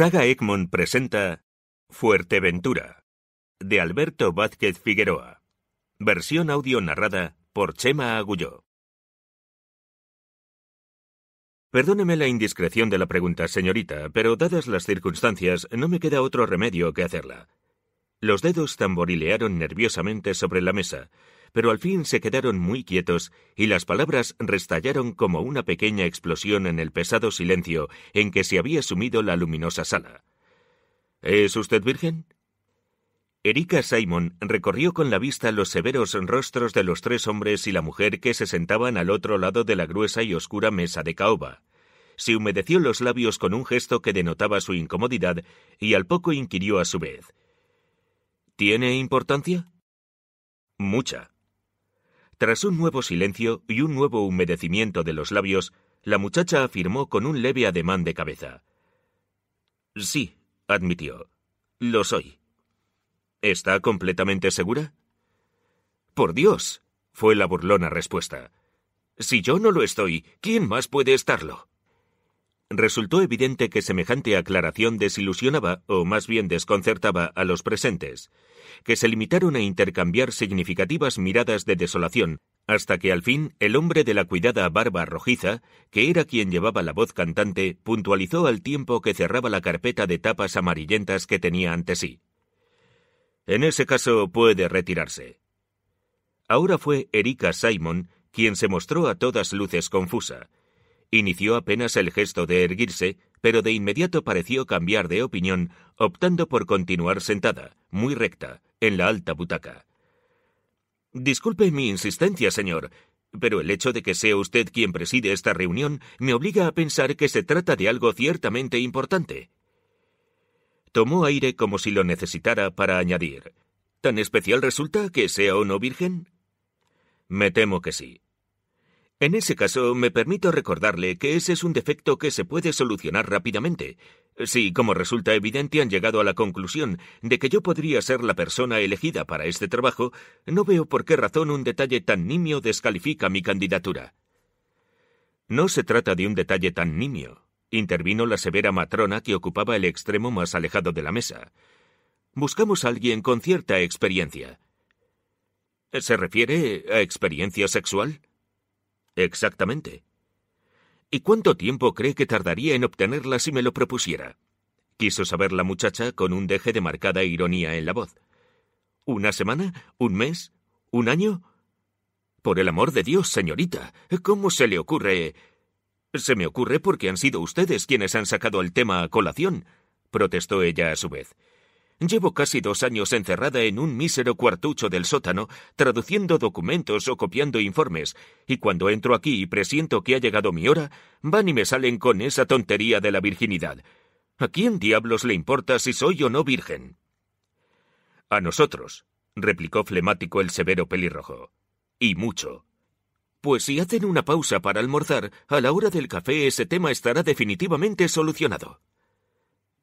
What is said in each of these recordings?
Saga Egmont presenta Fuerteventura, de Alberto Vázquez Figueroa. Versión audio narrada por Chema Agulló. Perdóneme la indiscreción de la pregunta, señorita, pero dadas las circunstancias, no me queda otro remedio que hacerla. Los dedos tamborilearon nerviosamente sobre la mesa, pero al fin se quedaron muy quietos y las palabras restallaron como una pequeña explosión en el pesado silencio en que se había sumido la luminosa sala. ¿Es usted virgen? Erika Simon recorrió con la vista los severos rostros de los tres hombres y la mujer que se sentaban al otro lado de la gruesa y oscura mesa de caoba. Se humedeció los labios con un gesto que denotaba su incomodidad y al poco inquirió a su vez. ¿Tiene importancia? Mucha. Tras un nuevo silencio y un nuevo humedecimiento de los labios, la muchacha afirmó con un leve ademán de cabeza. Sí, admitió. Lo soy. ¿Está completamente segura? Por Dios, fue la burlona respuesta. Si yo no lo estoy, ¿quién más puede estarlo? resultó evidente que semejante aclaración desilusionaba o más bien desconcertaba a los presentes, que se limitaron a intercambiar significativas miradas de desolación, hasta que al fin el hombre de la cuidada barba rojiza, que era quien llevaba la voz cantante, puntualizó al tiempo que cerraba la carpeta de tapas amarillentas que tenía ante sí. En ese caso puede retirarse. Ahora fue Erika Simon quien se mostró a todas luces confusa, Inició apenas el gesto de erguirse, pero de inmediato pareció cambiar de opinión, optando por continuar sentada, muy recta, en la alta butaca. Disculpe mi insistencia, señor, pero el hecho de que sea usted quien preside esta reunión me obliga a pensar que se trata de algo ciertamente importante. Tomó aire como si lo necesitara para añadir. ¿Tan especial resulta que sea o no virgen? Me temo que sí, en ese caso, me permito recordarle que ese es un defecto que se puede solucionar rápidamente. Si, como resulta evidente, han llegado a la conclusión de que yo podría ser la persona elegida para este trabajo, no veo por qué razón un detalle tan nimio descalifica mi candidatura. No se trata de un detalle tan nimio, intervino la severa matrona que ocupaba el extremo más alejado de la mesa. Buscamos a alguien con cierta experiencia. ¿Se refiere a experiencia sexual? Exactamente. ¿Y cuánto tiempo cree que tardaría en obtenerla si me lo propusiera? quiso saber la muchacha con un deje de marcada ironía en la voz. ¿Una semana? ¿Un mes? ¿Un año? Por el amor de Dios, señorita, ¿cómo se le ocurre? Se me ocurre porque han sido ustedes quienes han sacado el tema a colación, protestó ella a su vez. Llevo casi dos años encerrada en un mísero cuartucho del sótano, traduciendo documentos o copiando informes, y cuando entro aquí y presiento que ha llegado mi hora, van y me salen con esa tontería de la virginidad. ¿A quién diablos le importa si soy o no virgen? A nosotros, replicó flemático el severo pelirrojo. Y mucho. Pues si hacen una pausa para almorzar, a la hora del café ese tema estará definitivamente solucionado.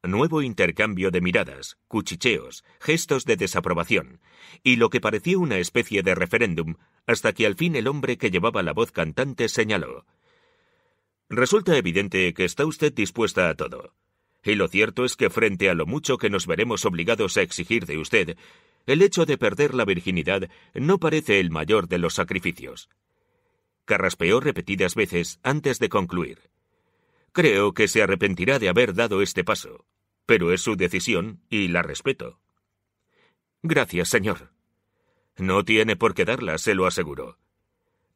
Nuevo intercambio de miradas, cuchicheos, gestos de desaprobación, y lo que pareció una especie de referéndum, hasta que al fin el hombre que llevaba la voz cantante señaló Resulta evidente que está usted dispuesta a todo. Y lo cierto es que frente a lo mucho que nos veremos obligados a exigir de usted, el hecho de perder la virginidad no parece el mayor de los sacrificios. Carraspeó repetidas veces antes de concluir. Creo que se arrepentirá de haber dado este paso, pero es su decisión y la respeto. Gracias, señor. No tiene por qué darla, se lo aseguro.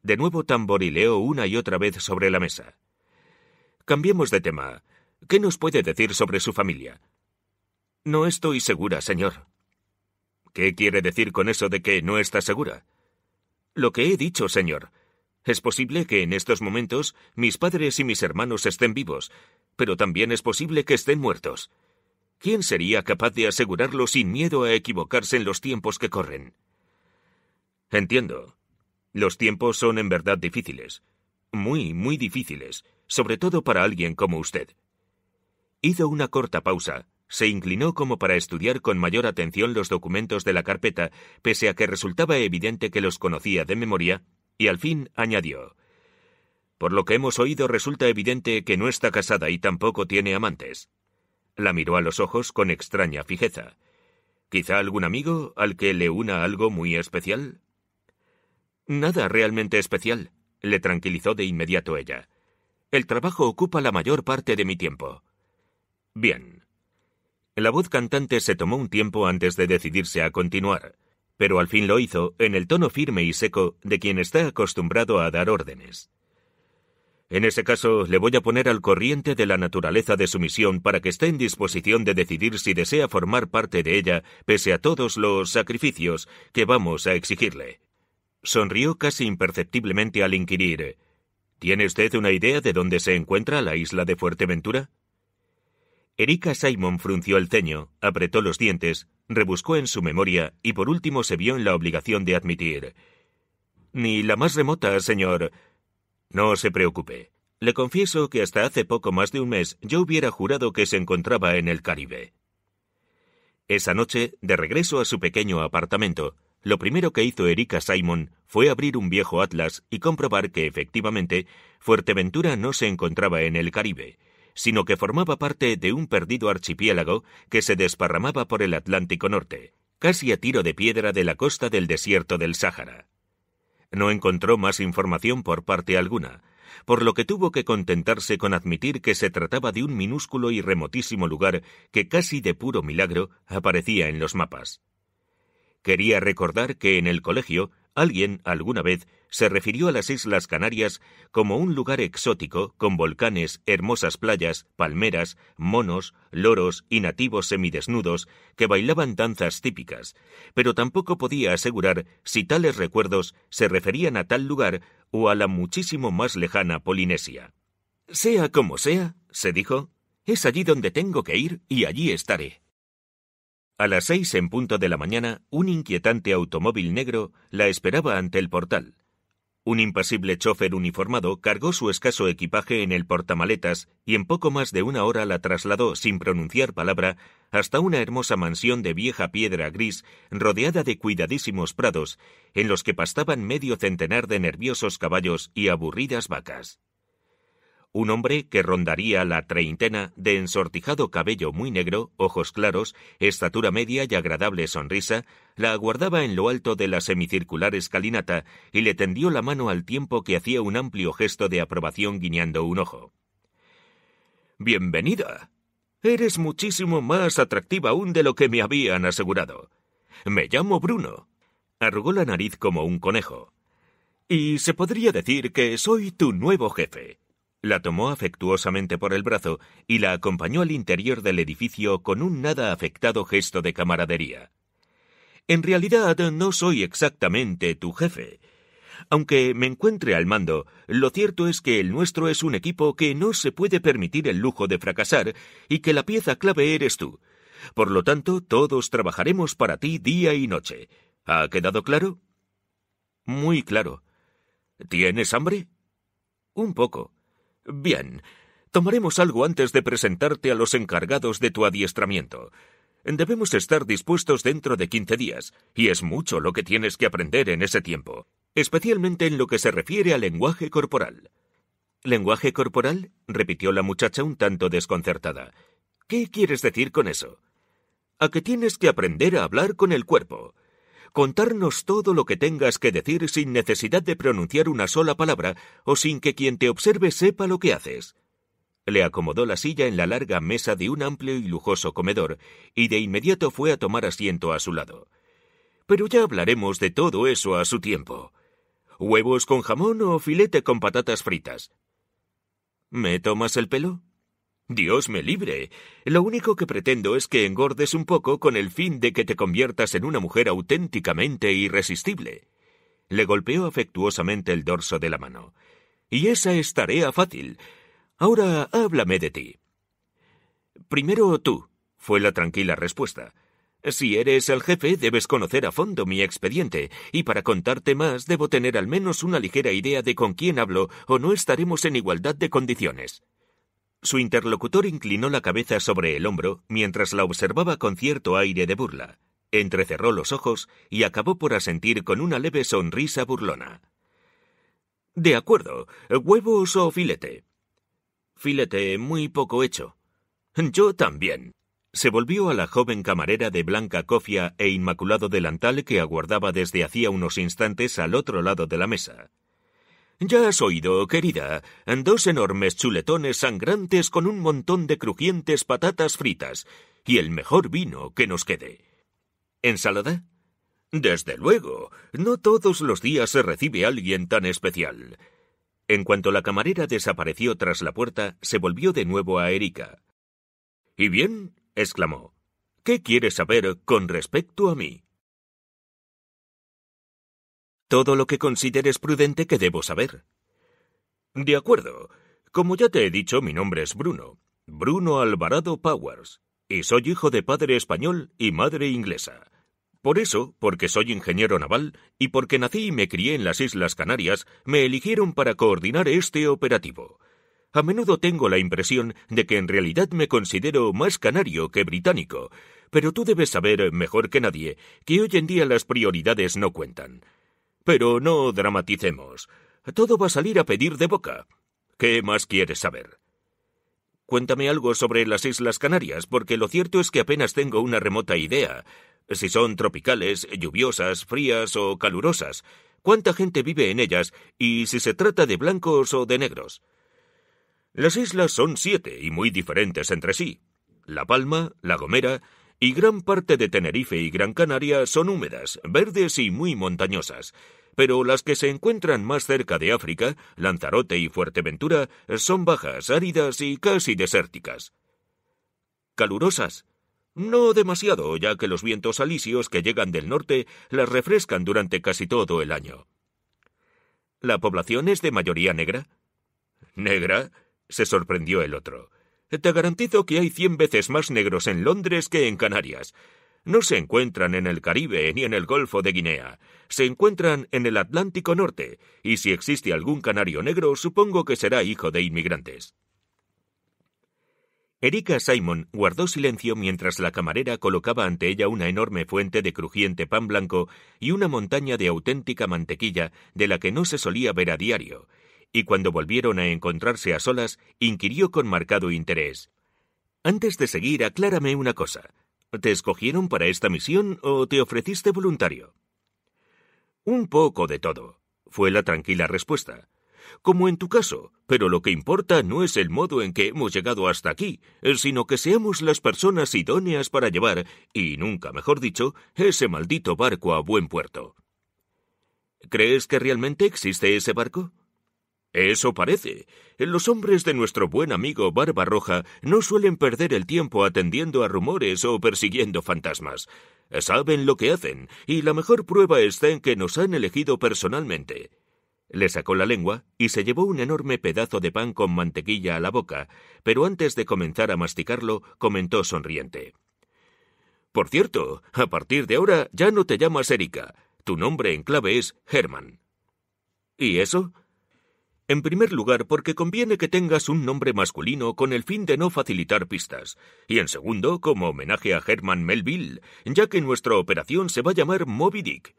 De nuevo tamborileó una y otra vez sobre la mesa. Cambiemos de tema. ¿Qué nos puede decir sobre su familia? No estoy segura, señor. ¿Qué quiere decir con eso de que no está segura? Lo que he dicho, señor. Es posible que en estos momentos mis padres y mis hermanos estén vivos, pero también es posible que estén muertos. ¿Quién sería capaz de asegurarlo sin miedo a equivocarse en los tiempos que corren? Entiendo. Los tiempos son en verdad difíciles. Muy, muy difíciles, sobre todo para alguien como usted. Hizo una corta pausa, se inclinó como para estudiar con mayor atención los documentos de la carpeta, pese a que resultaba evidente que los conocía de memoria, y al fin añadió Por lo que hemos oído resulta evidente que no está casada y tampoco tiene amantes. La miró a los ojos con extraña fijeza. ¿Quizá algún amigo al que le una algo muy especial? Nada realmente especial, le tranquilizó de inmediato ella. El trabajo ocupa la mayor parte de mi tiempo. Bien. La voz cantante se tomó un tiempo antes de decidirse a continuar pero al fin lo hizo en el tono firme y seco de quien está acostumbrado a dar órdenes. En ese caso, le voy a poner al corriente de la naturaleza de su misión para que esté en disposición de decidir si desea formar parte de ella, pese a todos los sacrificios que vamos a exigirle. Sonrió casi imperceptiblemente al inquirir ¿Tiene usted una idea de dónde se encuentra la isla de Fuerteventura? Erika Simon frunció el ceño, apretó los dientes rebuscó en su memoria y por último se vio en la obligación de admitir Ni la más remota, señor. No se preocupe. Le confieso que hasta hace poco más de un mes yo hubiera jurado que se encontraba en el Caribe. Esa noche, de regreso a su pequeño apartamento, lo primero que hizo Erika Simon fue abrir un viejo atlas y comprobar que efectivamente Fuerteventura no se encontraba en el Caribe, sino que formaba parte de un perdido archipiélago que se desparramaba por el Atlántico Norte, casi a tiro de piedra de la costa del desierto del Sáhara. No encontró más información por parte alguna, por lo que tuvo que contentarse con admitir que se trataba de un minúsculo y remotísimo lugar que casi de puro milagro aparecía en los mapas. Quería recordar que en el colegio Alguien, alguna vez, se refirió a las Islas Canarias como un lugar exótico con volcanes, hermosas playas, palmeras, monos, loros y nativos semidesnudos que bailaban danzas típicas, pero tampoco podía asegurar si tales recuerdos se referían a tal lugar o a la muchísimo más lejana Polinesia. Sea como sea, se dijo, es allí donde tengo que ir y allí estaré. A las seis en punto de la mañana, un inquietante automóvil negro la esperaba ante el portal. Un impasible chofer uniformado cargó su escaso equipaje en el portamaletas y en poco más de una hora la trasladó, sin pronunciar palabra, hasta una hermosa mansión de vieja piedra gris rodeada de cuidadísimos prados en los que pastaban medio centenar de nerviosos caballos y aburridas vacas un hombre que rondaría la treintena, de ensortijado cabello muy negro, ojos claros, estatura media y agradable sonrisa, la aguardaba en lo alto de la semicircular escalinata y le tendió la mano al tiempo que hacía un amplio gesto de aprobación guiñando un ojo. Bienvenida. Eres muchísimo más atractiva aún de lo que me habían asegurado. Me llamo Bruno. Arrugó la nariz como un conejo. Y se podría decir que soy tu nuevo jefe. La tomó afectuosamente por el brazo y la acompañó al interior del edificio con un nada afectado gesto de camaradería. En realidad no soy exactamente tu jefe. Aunque me encuentre al mando, lo cierto es que el nuestro es un equipo que no se puede permitir el lujo de fracasar y que la pieza clave eres tú. Por lo tanto, todos trabajaremos para ti día y noche. ¿Ha quedado claro? Muy claro. ¿Tienes hambre? Un poco. Bien. Tomaremos algo antes de presentarte a los encargados de tu adiestramiento. Debemos estar dispuestos dentro de quince días, y es mucho lo que tienes que aprender en ese tiempo, especialmente en lo que se refiere al lenguaje corporal. ¿Lenguaje corporal? repitió la muchacha un tanto desconcertada. ¿Qué quieres decir con eso? A que tienes que aprender a hablar con el cuerpo contarnos todo lo que tengas que decir sin necesidad de pronunciar una sola palabra o sin que quien te observe sepa lo que haces. Le acomodó la silla en la larga mesa de un amplio y lujoso comedor, y de inmediato fue a tomar asiento a su lado. Pero ya hablaremos de todo eso a su tiempo. ¿Huevos con jamón o filete con patatas fritas? ¿Me tomas el pelo? Dios me libre. Lo único que pretendo es que engordes un poco con el fin de que te conviertas en una mujer auténticamente irresistible. Le golpeó afectuosamente el dorso de la mano. Y esa es tarea fácil. Ahora háblame de ti. Primero tú, fue la tranquila respuesta. Si eres el jefe, debes conocer a fondo mi expediente, y para contarte más debo tener al menos una ligera idea de con quién hablo o no estaremos en igualdad de condiciones. Su interlocutor inclinó la cabeza sobre el hombro mientras la observaba con cierto aire de burla, entrecerró los ojos y acabó por asentir con una leve sonrisa burlona. De acuerdo, huevos o filete. Filete muy poco hecho. Yo también. Se volvió a la joven camarera de blanca cofia e inmaculado delantal que aguardaba desde hacía unos instantes al otro lado de la mesa. Ya has oído, querida, dos enormes chuletones sangrantes con un montón de crujientes patatas fritas y el mejor vino que nos quede. ¿Ensalada? Desde luego, no todos los días se recibe alguien tan especial. En cuanto la camarera desapareció tras la puerta, se volvió de nuevo a Erika. ¿Y bien? exclamó. ¿Qué quieres saber con respecto a mí? todo lo que consideres prudente que debo saber. De acuerdo. Como ya te he dicho, mi nombre es Bruno. Bruno Alvarado Powers. Y soy hijo de padre español y madre inglesa. Por eso, porque soy ingeniero naval y porque nací y me crié en las Islas Canarias, me eligieron para coordinar este operativo. A menudo tengo la impresión de que en realidad me considero más canario que británico, pero tú debes saber mejor que nadie que hoy en día las prioridades no cuentan. Pero no dramaticemos. Todo va a salir a pedir de boca. ¿Qué más quieres saber? Cuéntame algo sobre las Islas Canarias, porque lo cierto es que apenas tengo una remota idea. Si son tropicales, lluviosas, frías o calurosas, cuánta gente vive en ellas y si se trata de blancos o de negros. Las islas son siete y muy diferentes entre sí. La Palma, La Gomera, y gran parte de Tenerife y Gran Canaria son húmedas, verdes y muy montañosas, pero las que se encuentran más cerca de África, Lanzarote y Fuerteventura, son bajas, áridas y casi desérticas. ¿Calurosas? No demasiado, ya que los vientos alisios que llegan del norte las refrescan durante casi todo el año. ¿La población es de mayoría negra? ¿Negra? se sorprendió el otro. Te garantizo que hay cien veces más negros en Londres que en Canarias. No se encuentran en el Caribe ni en el Golfo de Guinea. Se encuentran en el Atlántico Norte, y si existe algún canario negro, supongo que será hijo de inmigrantes. Erika Simon guardó silencio mientras la camarera colocaba ante ella una enorme fuente de crujiente pan blanco y una montaña de auténtica mantequilla de la que no se solía ver a diario, y cuando volvieron a encontrarse a solas, inquirió con marcado interés. Antes de seguir, aclárame una cosa. ¿Te escogieron para esta misión o te ofreciste voluntario? Un poco de todo, fue la tranquila respuesta. Como en tu caso, pero lo que importa no es el modo en que hemos llegado hasta aquí, sino que seamos las personas idóneas para llevar, y nunca mejor dicho, ese maldito barco a buen puerto. ¿Crees que realmente existe ese barco? Eso parece. Los hombres de nuestro buen amigo Barba Roja no suelen perder el tiempo atendiendo a rumores o persiguiendo fantasmas. Saben lo que hacen, y la mejor prueba está en que nos han elegido personalmente. Le sacó la lengua y se llevó un enorme pedazo de pan con mantequilla a la boca, pero antes de comenzar a masticarlo, comentó sonriente. Por cierto, a partir de ahora ya no te llamas Erika. Tu nombre en clave es Herman. ¿Y eso? En primer lugar, porque conviene que tengas un nombre masculino con el fin de no facilitar pistas, y en segundo, como homenaje a Herman Melville, ya que nuestra operación se va a llamar Moby Dick.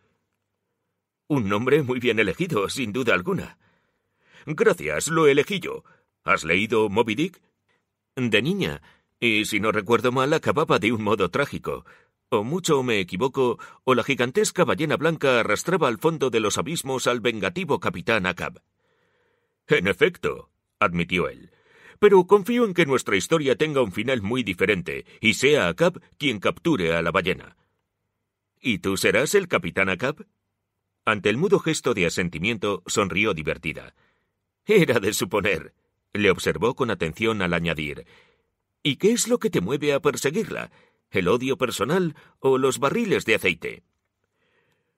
Un nombre muy bien elegido, sin duda alguna. Gracias, lo elegí yo. ¿Has leído Moby Dick? De niña, y si no recuerdo mal, acababa de un modo trágico. O mucho me equivoco, o la gigantesca ballena blanca arrastraba al fondo de los abismos al vengativo capitán Acab. En efecto, admitió él. Pero confío en que nuestra historia tenga un final muy diferente y sea Acap quien capture a la ballena. ¿Y tú serás el capitán Acap? Ante el mudo gesto de asentimiento, sonrió divertida. Era de suponer. Le observó con atención al añadir. ¿Y qué es lo que te mueve a perseguirla? ¿El odio personal o los barriles de aceite?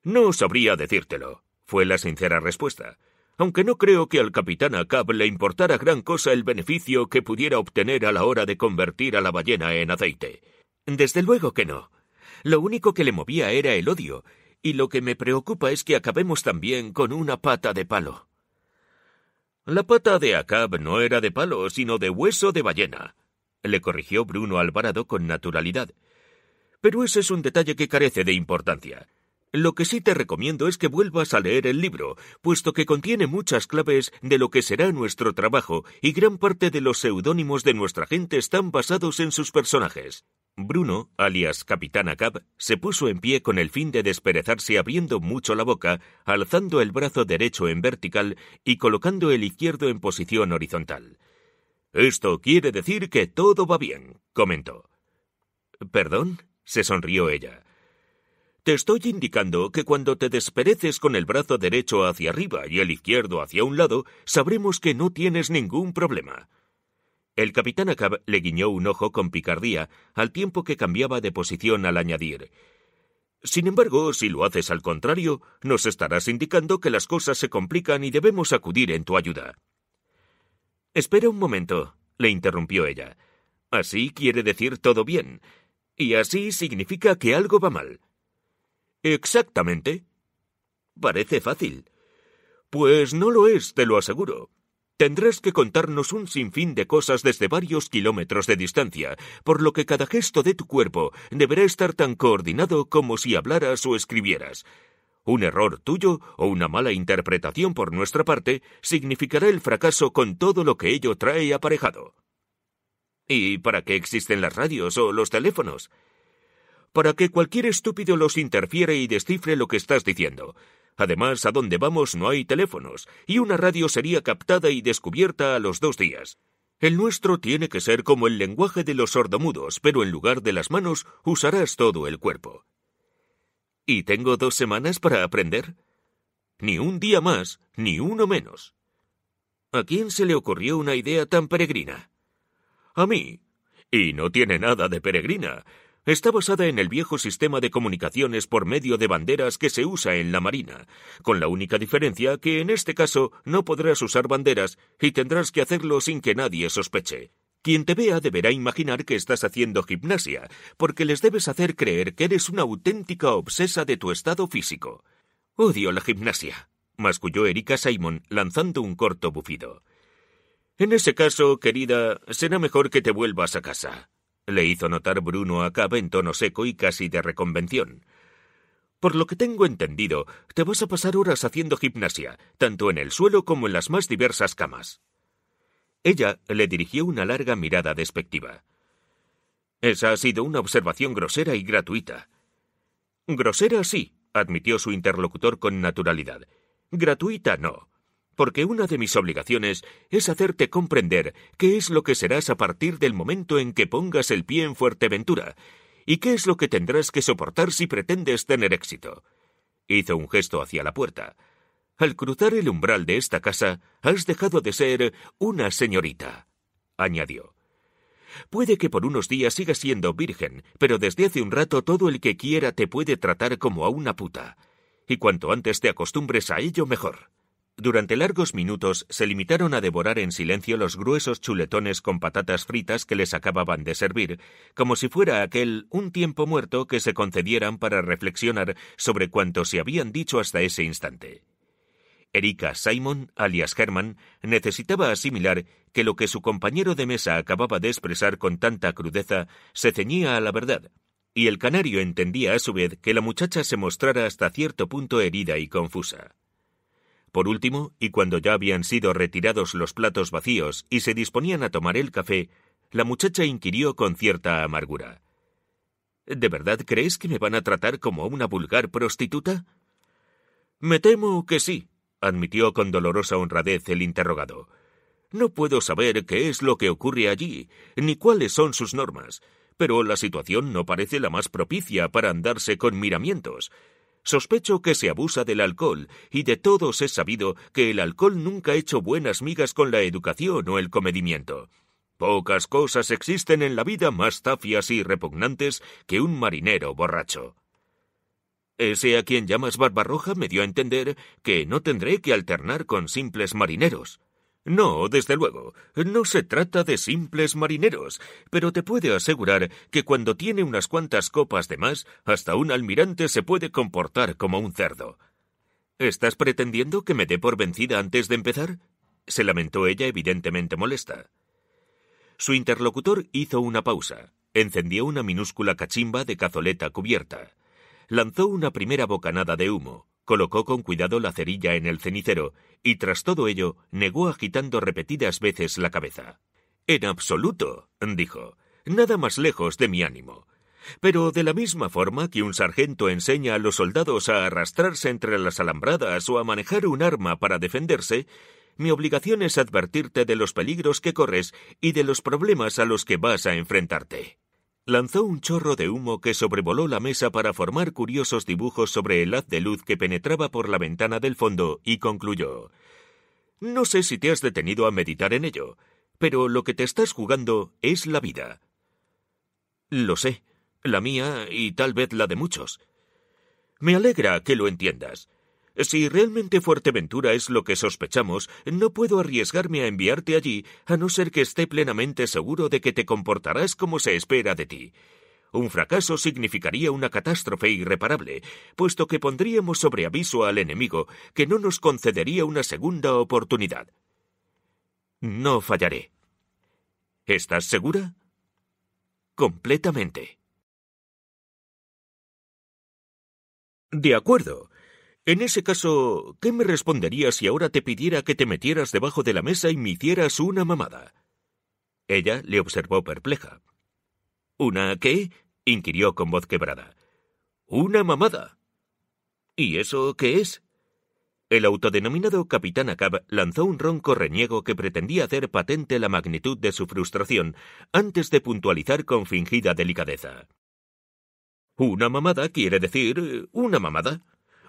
No sabría decírtelo, fue la sincera respuesta aunque no creo que al capitán Acab le importara gran cosa el beneficio que pudiera obtener a la hora de convertir a la ballena en aceite. Desde luego que no. Lo único que le movía era el odio, y lo que me preocupa es que acabemos también con una pata de palo. La pata de Acab no era de palo, sino de hueso de ballena, le corrigió Bruno Alvarado con naturalidad. Pero ese es un detalle que carece de importancia. Lo que sí te recomiendo es que vuelvas a leer el libro, puesto que contiene muchas claves de lo que será nuestro trabajo y gran parte de los seudónimos de nuestra gente están basados en sus personajes. Bruno, alias Capitán Acab, se puso en pie con el fin de desperezarse abriendo mucho la boca, alzando el brazo derecho en vertical y colocando el izquierdo en posición horizontal. Esto quiere decir que todo va bien, comentó. ¿Perdón? se sonrió ella. Te estoy indicando que cuando te despereces con el brazo derecho hacia arriba y el izquierdo hacia un lado, sabremos que no tienes ningún problema. El capitán Acab le guiñó un ojo con picardía, al tiempo que cambiaba de posición al añadir Sin embargo, si lo haces al contrario, nos estarás indicando que las cosas se complican y debemos acudir en tu ayuda. Espera un momento, le interrumpió ella. Así quiere decir todo bien. Y así significa que algo va mal. Exactamente. Parece fácil. Pues no lo es, te lo aseguro. Tendrás que contarnos un sinfín de cosas desde varios kilómetros de distancia, por lo que cada gesto de tu cuerpo deberá estar tan coordinado como si hablaras o escribieras. Un error tuyo o una mala interpretación por nuestra parte significará el fracaso con todo lo que ello trae aparejado. ¿Y para qué existen las radios o los teléfonos? para que cualquier estúpido los interfiere y descifre lo que estás diciendo. Además, a donde vamos no hay teléfonos, y una radio sería captada y descubierta a los dos días. El nuestro tiene que ser como el lenguaje de los sordomudos, pero en lugar de las manos usarás todo el cuerpo. ¿Y tengo dos semanas para aprender? Ni un día más, ni uno menos. ¿A quién se le ocurrió una idea tan peregrina? A mí. Y no tiene nada de peregrina. Está basada en el viejo sistema de comunicaciones por medio de banderas que se usa en la Marina, con la única diferencia que en este caso no podrás usar banderas y tendrás que hacerlo sin que nadie sospeche. Quien te vea deberá imaginar que estás haciendo gimnasia, porque les debes hacer creer que eres una auténtica obsesa de tu estado físico. Odio la gimnasia, masculló Erika Simon, lanzando un corto bufido. En ese caso, querida, será mejor que te vuelvas a casa le hizo notar Bruno a en tono seco y casi de reconvención. Por lo que tengo entendido, te vas a pasar horas haciendo gimnasia, tanto en el suelo como en las más diversas camas. Ella le dirigió una larga mirada despectiva. Esa ha sido una observación grosera y gratuita. Grosera sí, admitió su interlocutor con naturalidad. Gratuita no porque una de mis obligaciones es hacerte comprender qué es lo que serás a partir del momento en que pongas el pie en Fuerteventura, y qué es lo que tendrás que soportar si pretendes tener éxito. Hizo un gesto hacia la puerta. Al cruzar el umbral de esta casa, has dejado de ser una señorita, añadió. Puede que por unos días sigas siendo virgen, pero desde hace un rato todo el que quiera te puede tratar como a una puta. Y cuanto antes te acostumbres a ello, mejor. Durante largos minutos se limitaron a devorar en silencio los gruesos chuletones con patatas fritas que les acababan de servir, como si fuera aquel un tiempo muerto que se concedieran para reflexionar sobre cuanto se habían dicho hasta ese instante. Erika Simon, alias Herman, necesitaba asimilar que lo que su compañero de mesa acababa de expresar con tanta crudeza se ceñía a la verdad, y el canario entendía a su vez que la muchacha se mostrara hasta cierto punto herida y confusa. Por último, y cuando ya habían sido retirados los platos vacíos y se disponían a tomar el café, la muchacha inquirió con cierta amargura. ¿De verdad crees que me van a tratar como una vulgar prostituta? Me temo que sí, admitió con dolorosa honradez el interrogado. No puedo saber qué es lo que ocurre allí, ni cuáles son sus normas, pero la situación no parece la más propicia para andarse con miramientos, Sospecho que se abusa del alcohol, y de todos es sabido que el alcohol nunca ha hecho buenas migas con la educación o el comedimiento. Pocas cosas existen en la vida más tafias y repugnantes que un marinero borracho. Ese a quien llamas Barbarroja me dio a entender que no tendré que alternar con simples marineros. No, desde luego, no se trata de simples marineros, pero te puede asegurar que cuando tiene unas cuantas copas de más, hasta un almirante se puede comportar como un cerdo. ¿Estás pretendiendo que me dé por vencida antes de empezar? se lamentó ella evidentemente molesta. Su interlocutor hizo una pausa, encendió una minúscula cachimba de cazoleta cubierta, lanzó una primera bocanada de humo, colocó con cuidado la cerilla en el cenicero y tras todo ello negó agitando repetidas veces la cabeza. En absoluto, dijo, nada más lejos de mi ánimo. Pero de la misma forma que un sargento enseña a los soldados a arrastrarse entre las alambradas o a manejar un arma para defenderse, mi obligación es advertirte de los peligros que corres y de los problemas a los que vas a enfrentarte lanzó un chorro de humo que sobrevoló la mesa para formar curiosos dibujos sobre el haz de luz que penetraba por la ventana del fondo y concluyó No sé si te has detenido a meditar en ello, pero lo que te estás jugando es la vida. Lo sé, la mía y tal vez la de muchos. Me alegra que lo entiendas. Si realmente Fuerteventura es lo que sospechamos, no puedo arriesgarme a enviarte allí a no ser que esté plenamente seguro de que te comportarás como se espera de ti. Un fracaso significaría una catástrofe irreparable, puesto que pondríamos sobre aviso al enemigo que no nos concedería una segunda oportunidad. No fallaré. ¿Estás segura? Completamente. De acuerdo. En ese caso, ¿qué me responderías si ahora te pidiera que te metieras debajo de la mesa y me hicieras una mamada? Ella le observó perpleja. ¿Una qué? inquirió con voz quebrada. Una mamada. ¿Y eso qué es? El autodenominado Capitán Acab lanzó un ronco reniego que pretendía hacer patente la magnitud de su frustración antes de puntualizar con fingida delicadeza. Una mamada quiere decir una mamada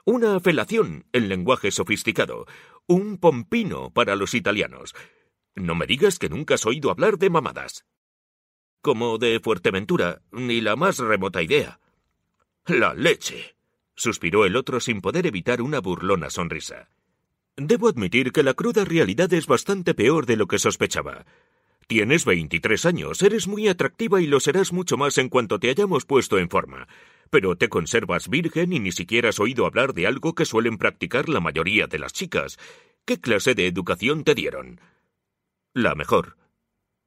una felación en lenguaje sofisticado, un pompino para los italianos. No me digas que nunca has oído hablar de mamadas. Como de Fuerteventura, ni la más remota idea. La leche. suspiró el otro sin poder evitar una burlona sonrisa. Debo admitir que la cruda realidad es bastante peor de lo que sospechaba. Tienes veintitrés años, eres muy atractiva y lo serás mucho más en cuanto te hayamos puesto en forma pero te conservas virgen y ni siquiera has oído hablar de algo que suelen practicar la mayoría de las chicas. ¿Qué clase de educación te dieron? La mejor.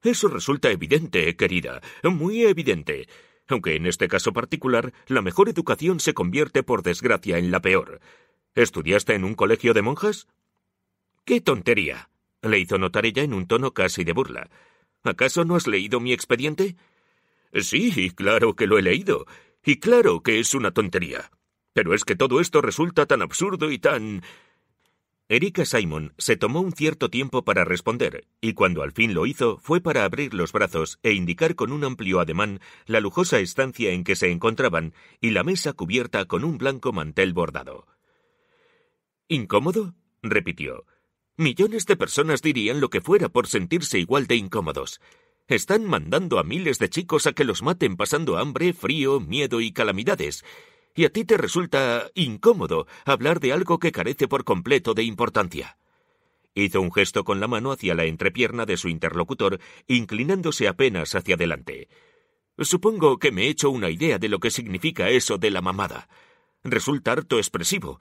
Eso resulta evidente, querida, muy evidente. Aunque en este caso particular, la mejor educación se convierte por desgracia en la peor. ¿Estudiaste en un colegio de monjas? ¡Qué tontería! le hizo notar ella en un tono casi de burla. ¿Acaso no has leído mi expediente? Sí, claro que lo he leído. Y claro que es una tontería. Pero es que todo esto resulta tan absurdo y tan... Erika Simon se tomó un cierto tiempo para responder, y cuando al fin lo hizo fue para abrir los brazos e indicar con un amplio ademán la lujosa estancia en que se encontraban y la mesa cubierta con un blanco mantel bordado. ¿Incómodo? repitió. Millones de personas dirían lo que fuera por sentirse igual de incómodos. Están mandando a miles de chicos a que los maten pasando hambre, frío, miedo y calamidades. Y a ti te resulta incómodo hablar de algo que carece por completo de importancia. Hizo un gesto con la mano hacia la entrepierna de su interlocutor, inclinándose apenas hacia adelante. Supongo que me he hecho una idea de lo que significa eso de la mamada. Resulta harto expresivo,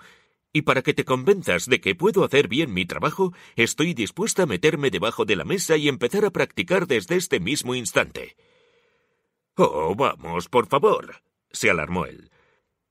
y para que te convenzas de que puedo hacer bien mi trabajo, estoy dispuesta a meterme debajo de la mesa y empezar a practicar desde este mismo instante. Oh, vamos, por favor, se alarmó él.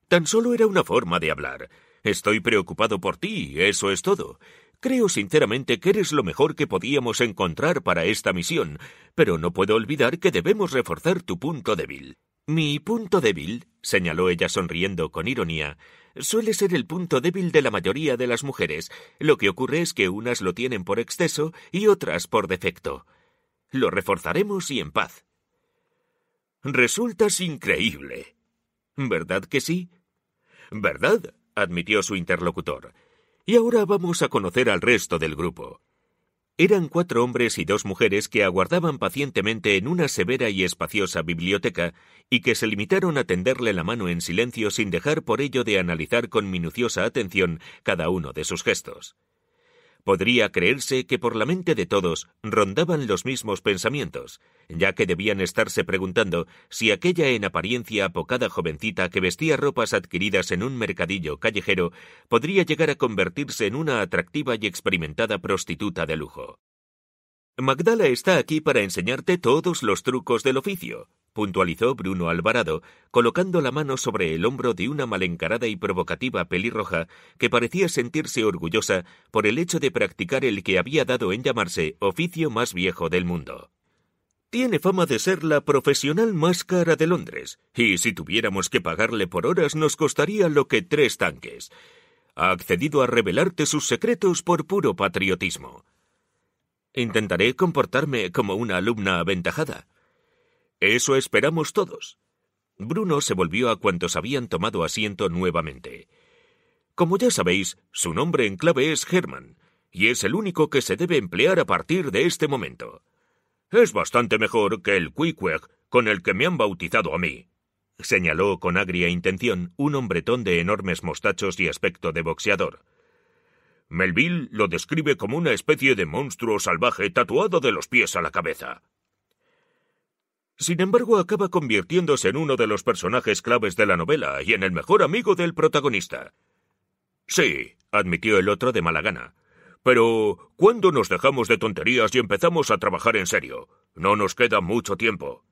Tan solo era una forma de hablar. Estoy preocupado por ti, eso es todo. Creo sinceramente que eres lo mejor que podíamos encontrar para esta misión, pero no puedo olvidar que debemos reforzar tu punto débil. Mi punto débil, señaló ella sonriendo con ironía, suele ser el punto débil de la mayoría de las mujeres. Lo que ocurre es que unas lo tienen por exceso y otras por defecto. Lo reforzaremos y en paz. Resultas increíble. ¿Verdad que sí? ¿Verdad? admitió su interlocutor. Y ahora vamos a conocer al resto del grupo. Eran cuatro hombres y dos mujeres que aguardaban pacientemente en una severa y espaciosa biblioteca y que se limitaron a tenderle la mano en silencio sin dejar por ello de analizar con minuciosa atención cada uno de sus gestos podría creerse que por la mente de todos rondaban los mismos pensamientos, ya que debían estarse preguntando si aquella en apariencia apocada jovencita que vestía ropas adquiridas en un mercadillo callejero podría llegar a convertirse en una atractiva y experimentada prostituta de lujo. Magdala está aquí para enseñarte todos los trucos del oficio, puntualizó Bruno Alvarado, colocando la mano sobre el hombro de una malencarada y provocativa pelirroja que parecía sentirse orgullosa por el hecho de practicar el que había dado en llamarse oficio más viejo del mundo. Tiene fama de ser la profesional más cara de Londres, y si tuviéramos que pagarle por horas nos costaría lo que tres tanques. Ha accedido a revelarte sus secretos por puro patriotismo. Intentaré comportarme como una alumna aventajada, eso esperamos todos. Bruno se volvió a cuantos habían tomado asiento nuevamente. Como ya sabéis, su nombre en clave es Herman, y es el único que se debe emplear a partir de este momento. Es bastante mejor que el Quickweg con el que me han bautizado a mí, señaló con agria intención un hombretón de enormes mostachos y aspecto de boxeador. Melville lo describe como una especie de monstruo salvaje tatuado de los pies a la cabeza. Sin embargo, acaba convirtiéndose en uno de los personajes claves de la novela y en el mejor amigo del protagonista. Sí, admitió el otro de mala gana. Pero, ¿cuándo nos dejamos de tonterías y empezamos a trabajar en serio? No nos queda mucho tiempo.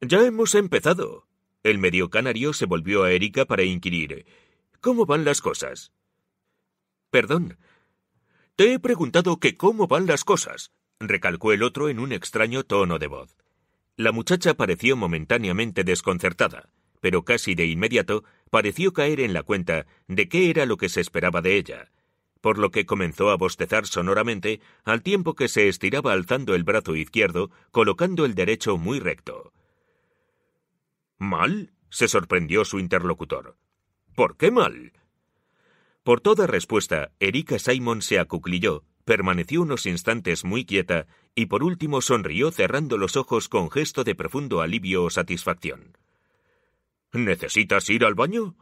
Ya hemos empezado. El medio canario se volvió a Erika para inquirir. ¿Cómo van las cosas? Perdón. Te he preguntado que cómo van las cosas, recalcó el otro en un extraño tono de voz. La muchacha pareció momentáneamente desconcertada, pero casi de inmediato pareció caer en la cuenta de qué era lo que se esperaba de ella, por lo que comenzó a bostezar sonoramente al tiempo que se estiraba alzando el brazo izquierdo, colocando el derecho muy recto. ¿Mal? se sorprendió su interlocutor. ¿Por qué mal? Por toda respuesta, Erika Simon se acuclilló, permaneció unos instantes muy quieta y por último sonrió cerrando los ojos con gesto de profundo alivio o satisfacción. ¿Necesitas ir al baño?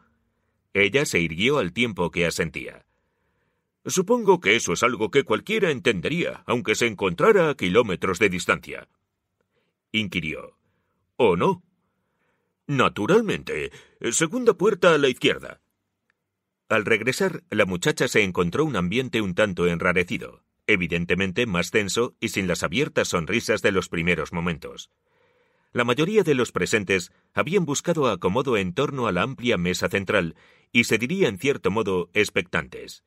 Ella se irguió al tiempo que asentía. Supongo que eso es algo que cualquiera entendería, aunque se encontrara a kilómetros de distancia. Inquirió. ¿O no? Naturalmente. Segunda puerta a la izquierda. Al regresar, la muchacha se encontró un ambiente un tanto enrarecido evidentemente más tenso y sin las abiertas sonrisas de los primeros momentos. La mayoría de los presentes habían buscado acomodo en torno a la amplia mesa central y se diría en cierto modo expectantes.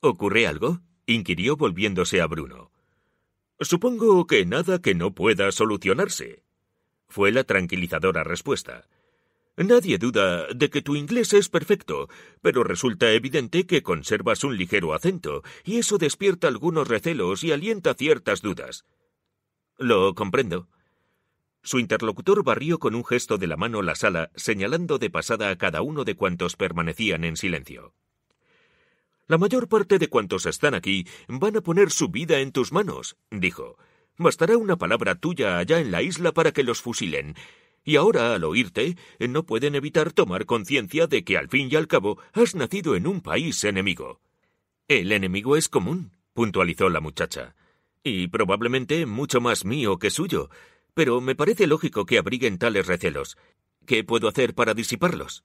¿Ocurre algo? inquirió volviéndose a Bruno. Supongo que nada que no pueda solucionarse. Fue la tranquilizadora respuesta. Nadie duda de que tu inglés es perfecto, pero resulta evidente que conservas un ligero acento, y eso despierta algunos recelos y alienta ciertas dudas. Lo comprendo. Su interlocutor barrió con un gesto de la mano la sala, señalando de pasada a cada uno de cuantos permanecían en silencio. La mayor parte de cuantos están aquí van a poner su vida en tus manos, dijo. Bastará una palabra tuya allá en la isla para que los fusilen, y ahora, al oírte, eh, no pueden evitar tomar conciencia de que al fin y al cabo has nacido en un país enemigo. El enemigo es común, puntualizó la muchacha, y probablemente mucho más mío que suyo, pero me parece lógico que abriguen tales recelos. ¿Qué puedo hacer para disiparlos?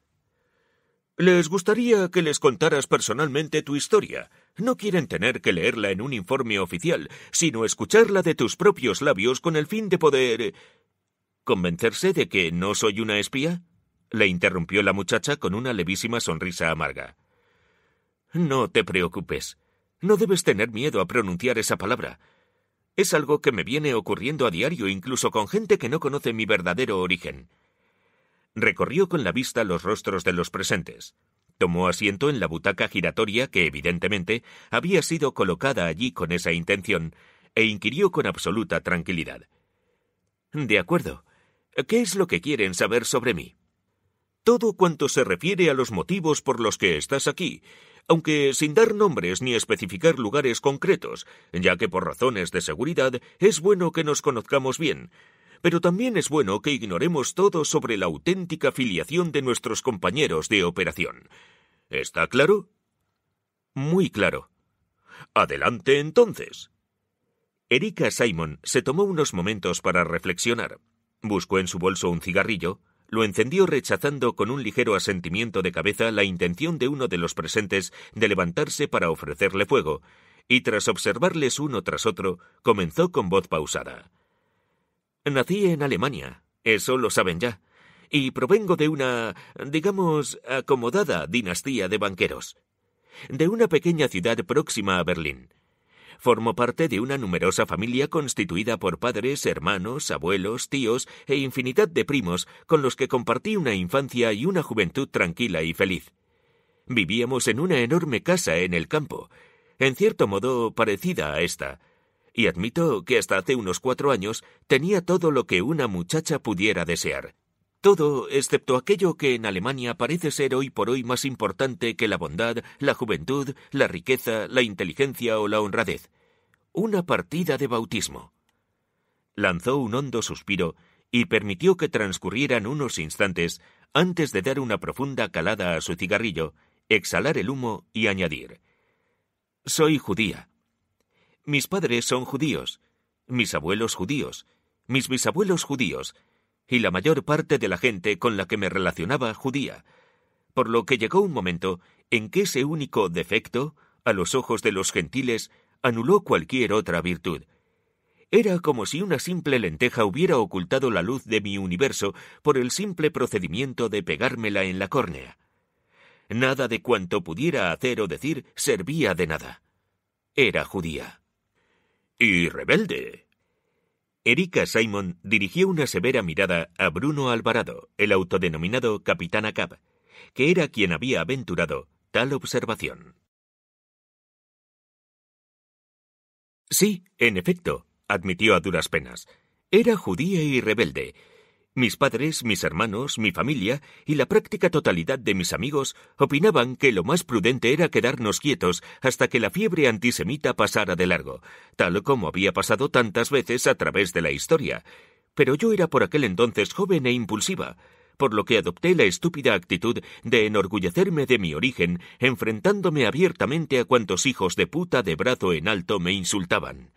Les gustaría que les contaras personalmente tu historia. No quieren tener que leerla en un informe oficial, sino escucharla de tus propios labios con el fin de poder eh, ¿Convencerse de que no soy una espía? le interrumpió la muchacha con una levísima sonrisa amarga. No te preocupes. No debes tener miedo a pronunciar esa palabra. Es algo que me viene ocurriendo a diario incluso con gente que no conoce mi verdadero origen. Recorrió con la vista los rostros de los presentes. Tomó asiento en la butaca giratoria que evidentemente había sido colocada allí con esa intención, e inquirió con absoluta tranquilidad. De acuerdo. ¿Qué es lo que quieren saber sobre mí? Todo cuanto se refiere a los motivos por los que estás aquí, aunque sin dar nombres ni especificar lugares concretos, ya que por razones de seguridad es bueno que nos conozcamos bien, pero también es bueno que ignoremos todo sobre la auténtica filiación de nuestros compañeros de operación. ¿Está claro? Muy claro. Adelante entonces. Erika Simon se tomó unos momentos para reflexionar. Buscó en su bolso un cigarrillo, lo encendió rechazando con un ligero asentimiento de cabeza la intención de uno de los presentes de levantarse para ofrecerle fuego, y tras observarles uno tras otro, comenzó con voz pausada. Nací en Alemania, eso lo saben ya, y provengo de una, digamos, acomodada dinastía de banqueros, de una pequeña ciudad próxima a Berlín formó parte de una numerosa familia constituida por padres, hermanos, abuelos, tíos e infinidad de primos con los que compartí una infancia y una juventud tranquila y feliz. Vivíamos en una enorme casa en el campo, en cierto modo parecida a esta, y admito que hasta hace unos cuatro años tenía todo lo que una muchacha pudiera desear. Todo excepto aquello que en Alemania parece ser hoy por hoy más importante que la bondad, la juventud, la riqueza, la inteligencia o la honradez. Una partida de bautismo. Lanzó un hondo suspiro y permitió que transcurrieran unos instantes antes de dar una profunda calada a su cigarrillo, exhalar el humo y añadir Soy judía. Mis padres son judíos, mis abuelos judíos, mis bisabuelos judíos, y la mayor parte de la gente con la que me relacionaba judía, por lo que llegó un momento en que ese único defecto, a los ojos de los gentiles, anuló cualquier otra virtud. Era como si una simple lenteja hubiera ocultado la luz de mi universo por el simple procedimiento de pegármela en la córnea. Nada de cuanto pudiera hacer o decir servía de nada. Era judía. Y rebelde, Erika Simon dirigió una severa mirada a Bruno Alvarado, el autodenominado Capitán Acab, que era quien había aventurado tal observación. Sí, en efecto, admitió a duras penas. Era judía y rebelde, mis padres, mis hermanos, mi familia y la práctica totalidad de mis amigos opinaban que lo más prudente era quedarnos quietos hasta que la fiebre antisemita pasara de largo, tal como había pasado tantas veces a través de la historia. Pero yo era por aquel entonces joven e impulsiva, por lo que adopté la estúpida actitud de enorgullecerme de mi origen, enfrentándome abiertamente a cuantos hijos de puta de brazo en alto me insultaban.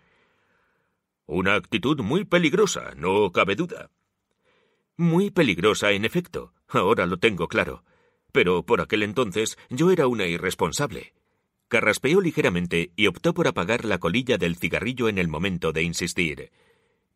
Una actitud muy peligrosa, no cabe duda, muy peligrosa, en efecto. Ahora lo tengo claro. Pero por aquel entonces yo era una irresponsable. Carraspeó ligeramente y optó por apagar la colilla del cigarrillo en el momento de insistir.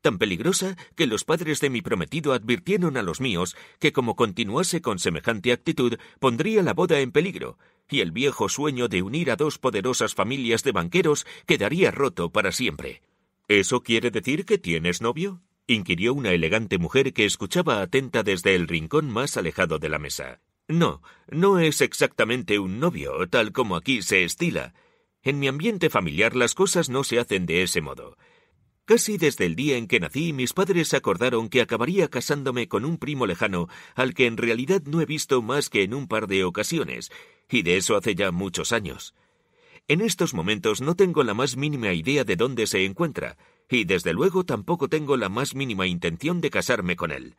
Tan peligrosa que los padres de mi prometido advirtieron a los míos que como continuase con semejante actitud pondría la boda en peligro, y el viejo sueño de unir a dos poderosas familias de banqueros quedaría roto para siempre. ¿Eso quiere decir que tienes novio? inquirió una elegante mujer que escuchaba atenta desde el rincón más alejado de la mesa. No, no es exactamente un novio, tal como aquí se estila. En mi ambiente familiar las cosas no se hacen de ese modo. Casi desde el día en que nací mis padres acordaron que acabaría casándome con un primo lejano al que en realidad no he visto más que en un par de ocasiones, y de eso hace ya muchos años. En estos momentos no tengo la más mínima idea de dónde se encuentra, y desde luego tampoco tengo la más mínima intención de casarme con él.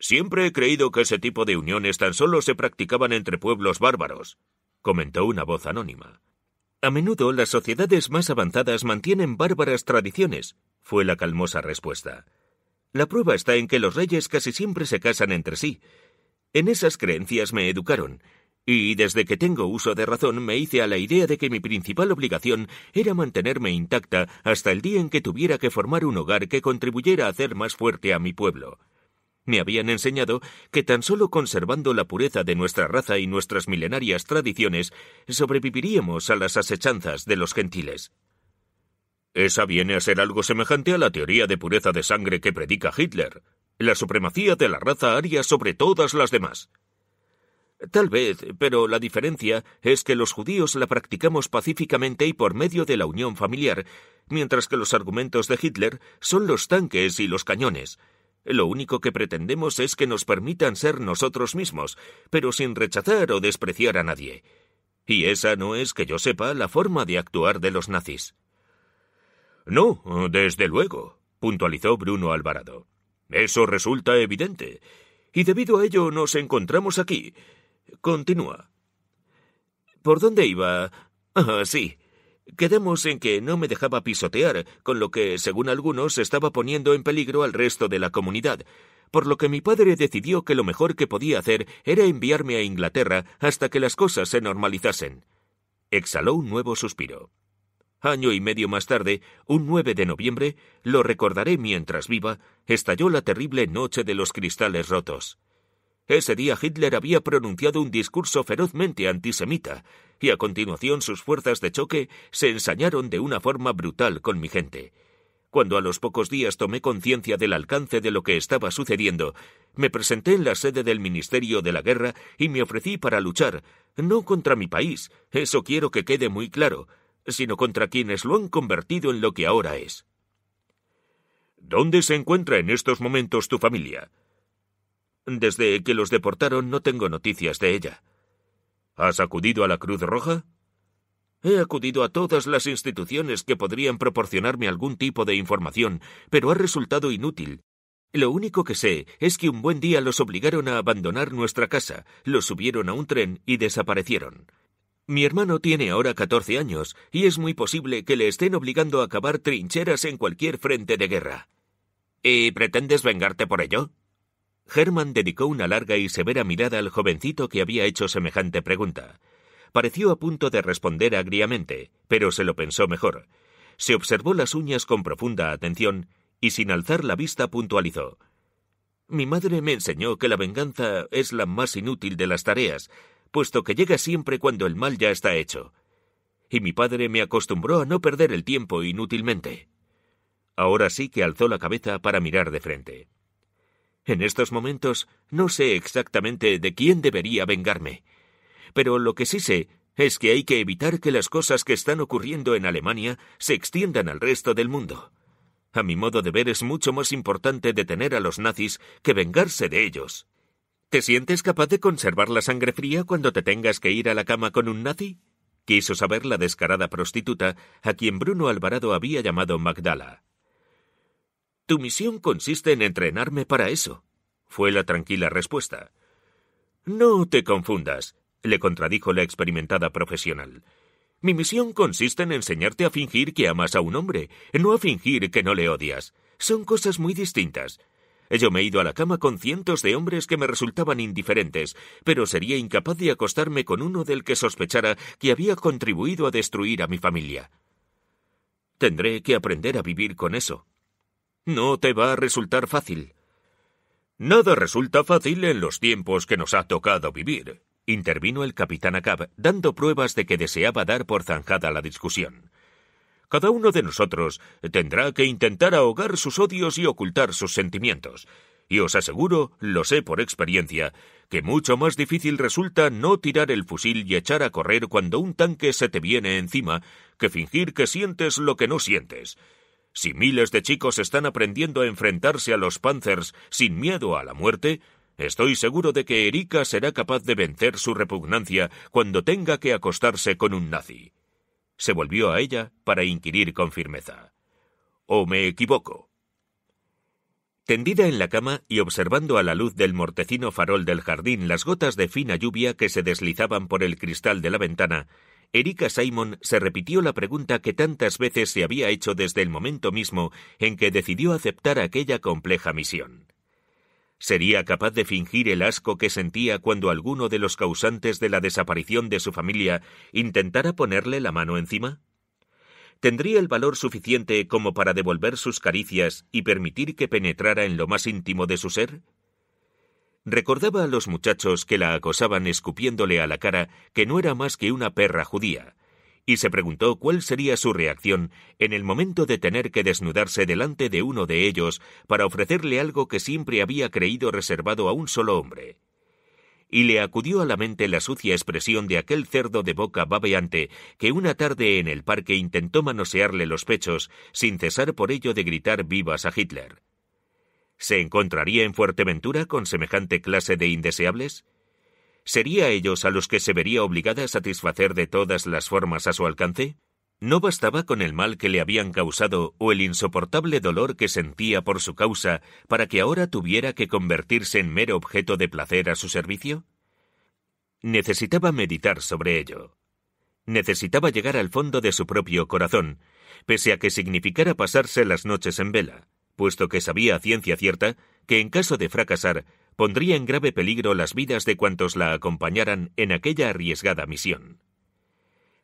Siempre he creído que ese tipo de uniones tan solo se practicaban entre pueblos bárbaros, comentó una voz anónima. A menudo las sociedades más avanzadas mantienen bárbaras tradiciones, fue la calmosa respuesta. La prueba está en que los reyes casi siempre se casan entre sí. En esas creencias me educaron, y desde que tengo uso de razón me hice a la idea de que mi principal obligación era mantenerme intacta hasta el día en que tuviera que formar un hogar que contribuyera a hacer más fuerte a mi pueblo. Me habían enseñado que tan solo conservando la pureza de nuestra raza y nuestras milenarias tradiciones sobreviviríamos a las asechanzas de los gentiles. Esa viene a ser algo semejante a la teoría de pureza de sangre que predica Hitler, la supremacía de la raza aria sobre todas las demás. Tal vez, pero la diferencia es que los judíos la practicamos pacíficamente y por medio de la unión familiar, mientras que los argumentos de Hitler son los tanques y los cañones. Lo único que pretendemos es que nos permitan ser nosotros mismos, pero sin rechazar o despreciar a nadie. Y esa no es, que yo sepa, la forma de actuar de los nazis. No, desde luego, puntualizó Bruno Alvarado. Eso resulta evidente. Y debido a ello nos encontramos aquí, Continúa. ¿Por dónde iba? Ah, sí. Quedamos en que no me dejaba pisotear, con lo que, según algunos, estaba poniendo en peligro al resto de la comunidad, por lo que mi padre decidió que lo mejor que podía hacer era enviarme a Inglaterra hasta que las cosas se normalizasen. Exhaló un nuevo suspiro. Año y medio más tarde, un 9 de noviembre, lo recordaré mientras viva, estalló la terrible noche de los cristales rotos. Ese día Hitler había pronunciado un discurso ferozmente antisemita, y a continuación sus fuerzas de choque se ensañaron de una forma brutal con mi gente. Cuando a los pocos días tomé conciencia del alcance de lo que estaba sucediendo, me presenté en la sede del Ministerio de la Guerra y me ofrecí para luchar, no contra mi país, eso quiero que quede muy claro, sino contra quienes lo han convertido en lo que ahora es. ¿Dónde se encuentra en estos momentos tu familia? Desde que los deportaron no tengo noticias de ella. ¿Has acudido a la Cruz Roja? He acudido a todas las instituciones que podrían proporcionarme algún tipo de información, pero ha resultado inútil. Lo único que sé es que un buen día los obligaron a abandonar nuestra casa, los subieron a un tren y desaparecieron. Mi hermano tiene ahora catorce años y es muy posible que le estén obligando a cavar trincheras en cualquier frente de guerra. ¿Y pretendes vengarte por ello? Herman dedicó una larga y severa mirada al jovencito que había hecho semejante pregunta. Pareció a punto de responder agriamente, pero se lo pensó mejor. Se observó las uñas con profunda atención y sin alzar la vista puntualizó. Mi madre me enseñó que la venganza es la más inútil de las tareas, puesto que llega siempre cuando el mal ya está hecho. Y mi padre me acostumbró a no perder el tiempo inútilmente. Ahora sí que alzó la cabeza para mirar de frente. En estos momentos no sé exactamente de quién debería vengarme. Pero lo que sí sé es que hay que evitar que las cosas que están ocurriendo en Alemania se extiendan al resto del mundo. A mi modo de ver es mucho más importante detener a los nazis que vengarse de ellos. ¿Te sientes capaz de conservar la sangre fría cuando te tengas que ir a la cama con un nazi? quiso saber la descarada prostituta a quien Bruno Alvarado había llamado Magdala. Tu misión consiste en entrenarme para eso, fue la tranquila respuesta. No te confundas, le contradijo la experimentada profesional. Mi misión consiste en enseñarte a fingir que amas a un hombre, no a fingir que no le odias. Son cosas muy distintas. Yo me he ido a la cama con cientos de hombres que me resultaban indiferentes, pero sería incapaz de acostarme con uno del que sospechara que había contribuido a destruir a mi familia. Tendré que aprender a vivir con eso, no te va a resultar fácil. Nada resulta fácil en los tiempos que nos ha tocado vivir, intervino el capitán Acab, dando pruebas de que deseaba dar por zanjada la discusión. Cada uno de nosotros tendrá que intentar ahogar sus odios y ocultar sus sentimientos. Y os aseguro, lo sé por experiencia, que mucho más difícil resulta no tirar el fusil y echar a correr cuando un tanque se te viene encima que fingir que sientes lo que no sientes si miles de chicos están aprendiendo a enfrentarse a los Panzers sin miedo a la muerte, estoy seguro de que Erika será capaz de vencer su repugnancia cuando tenga que acostarse con un nazi. Se volvió a ella para inquirir con firmeza. ¿O me equivoco? Tendida en la cama y observando a la luz del mortecino farol del jardín las gotas de fina lluvia que se deslizaban por el cristal de la ventana, Erika Simon se repitió la pregunta que tantas veces se había hecho desde el momento mismo en que decidió aceptar aquella compleja misión. ¿Sería capaz de fingir el asco que sentía cuando alguno de los causantes de la desaparición de su familia intentara ponerle la mano encima? ¿Tendría el valor suficiente como para devolver sus caricias y permitir que penetrara en lo más íntimo de su ser? Recordaba a los muchachos que la acosaban escupiéndole a la cara que no era más que una perra judía, y se preguntó cuál sería su reacción en el momento de tener que desnudarse delante de uno de ellos para ofrecerle algo que siempre había creído reservado a un solo hombre. Y le acudió a la mente la sucia expresión de aquel cerdo de boca babeante que una tarde en el parque intentó manosearle los pechos sin cesar por ello de gritar vivas a Hitler. ¿Se encontraría en Fuerteventura con semejante clase de indeseables? ¿Sería ellos a los que se vería obligada a satisfacer de todas las formas a su alcance? ¿No bastaba con el mal que le habían causado o el insoportable dolor que sentía por su causa para que ahora tuviera que convertirse en mero objeto de placer a su servicio? Necesitaba meditar sobre ello. Necesitaba llegar al fondo de su propio corazón, pese a que significara pasarse las noches en vela puesto que sabía ciencia cierta que en caso de fracasar pondría en grave peligro las vidas de cuantos la acompañaran en aquella arriesgada misión.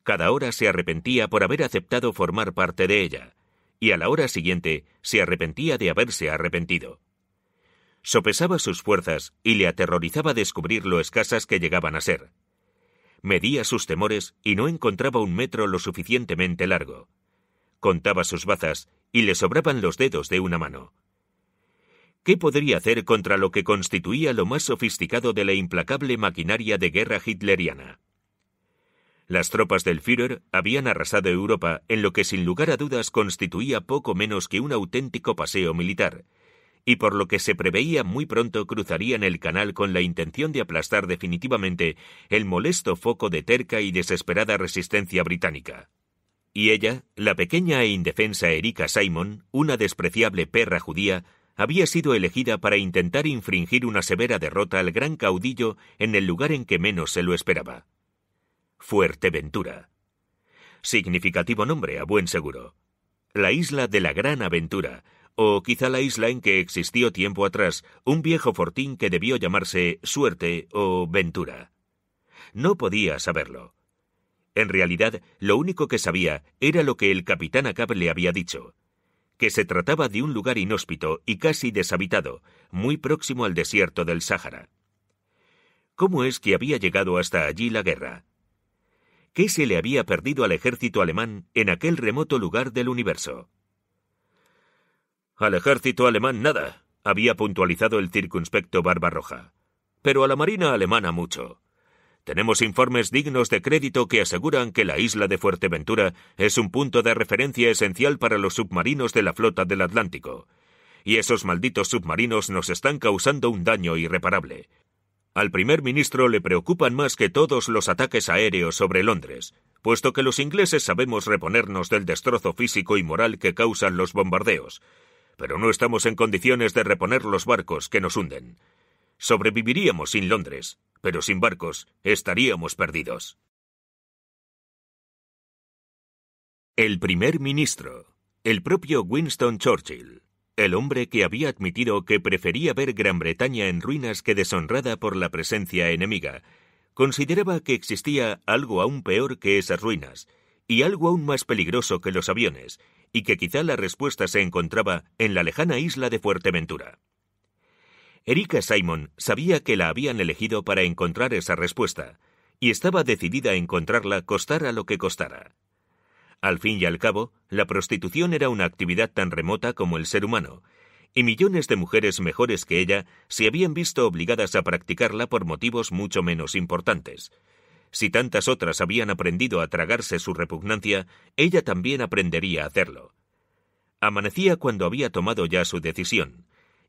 Cada hora se arrepentía por haber aceptado formar parte de ella, y a la hora siguiente se arrepentía de haberse arrepentido. Sopesaba sus fuerzas y le aterrorizaba descubrir lo escasas que llegaban a ser. Medía sus temores y no encontraba un metro lo suficientemente largo. Contaba sus bazas y le sobraban los dedos de una mano. ¿Qué podría hacer contra lo que constituía lo más sofisticado de la implacable maquinaria de guerra hitleriana? Las tropas del Führer habían arrasado Europa en lo que sin lugar a dudas constituía poco menos que un auténtico paseo militar, y por lo que se preveía muy pronto cruzarían el canal con la intención de aplastar definitivamente el molesto foco de terca y desesperada resistencia británica. Y ella, la pequeña e indefensa Erika Simon, una despreciable perra judía, había sido elegida para intentar infringir una severa derrota al gran caudillo en el lugar en que menos se lo esperaba. Fuerteventura. Significativo nombre, a buen seguro. La isla de la gran aventura, o quizá la isla en que existió tiempo atrás un viejo fortín que debió llamarse Suerte o Ventura. No podía saberlo. En realidad, lo único que sabía era lo que el capitán Acab le había dicho, que se trataba de un lugar inhóspito y casi deshabitado, muy próximo al desierto del Sáhara. ¿Cómo es que había llegado hasta allí la guerra? ¿Qué se le había perdido al ejército alemán en aquel remoto lugar del universo? Al ejército alemán nada, había puntualizado el circunspecto Barbarroja. Pero a la marina alemana mucho. Tenemos informes dignos de crédito que aseguran que la isla de Fuerteventura es un punto de referencia esencial para los submarinos de la flota del Atlántico. Y esos malditos submarinos nos están causando un daño irreparable. Al primer ministro le preocupan más que todos los ataques aéreos sobre Londres, puesto que los ingleses sabemos reponernos del destrozo físico y moral que causan los bombardeos, pero no estamos en condiciones de reponer los barcos que nos hunden. Sobreviviríamos sin Londres, pero sin barcos estaríamos perdidos. El primer ministro, el propio Winston Churchill, el hombre que había admitido que prefería ver Gran Bretaña en ruinas que deshonrada por la presencia enemiga, consideraba que existía algo aún peor que esas ruinas, y algo aún más peligroso que los aviones, y que quizá la respuesta se encontraba en la lejana isla de Fuerteventura. Erika Simon sabía que la habían elegido para encontrar esa respuesta, y estaba decidida a encontrarla costara lo que costara. Al fin y al cabo, la prostitución era una actividad tan remota como el ser humano, y millones de mujeres mejores que ella se habían visto obligadas a practicarla por motivos mucho menos importantes. Si tantas otras habían aprendido a tragarse su repugnancia, ella también aprendería a hacerlo. Amanecía cuando había tomado ya su decisión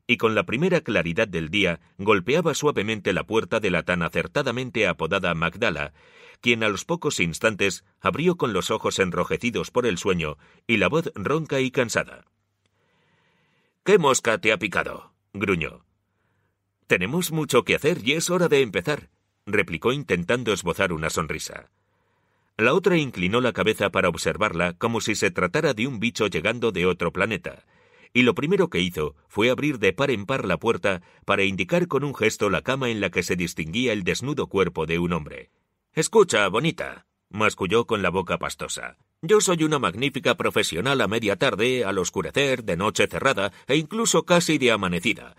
y con la primera claridad del día golpeaba suavemente la puerta de la tan acertadamente apodada Magdala, quien a los pocos instantes abrió con los ojos enrojecidos por el sueño y la voz ronca y cansada. ¿Qué mosca te ha picado? gruñó. Tenemos mucho que hacer y es hora de empezar, replicó intentando esbozar una sonrisa. La otra inclinó la cabeza para observarla como si se tratara de un bicho llegando de otro planeta, y lo primero que hizo fue abrir de par en par la puerta para indicar con un gesto la cama en la que se distinguía el desnudo cuerpo de un hombre. Escucha, bonita, masculló con la boca pastosa. Yo soy una magnífica profesional a media tarde, al oscurecer, de noche cerrada e incluso casi de amanecida.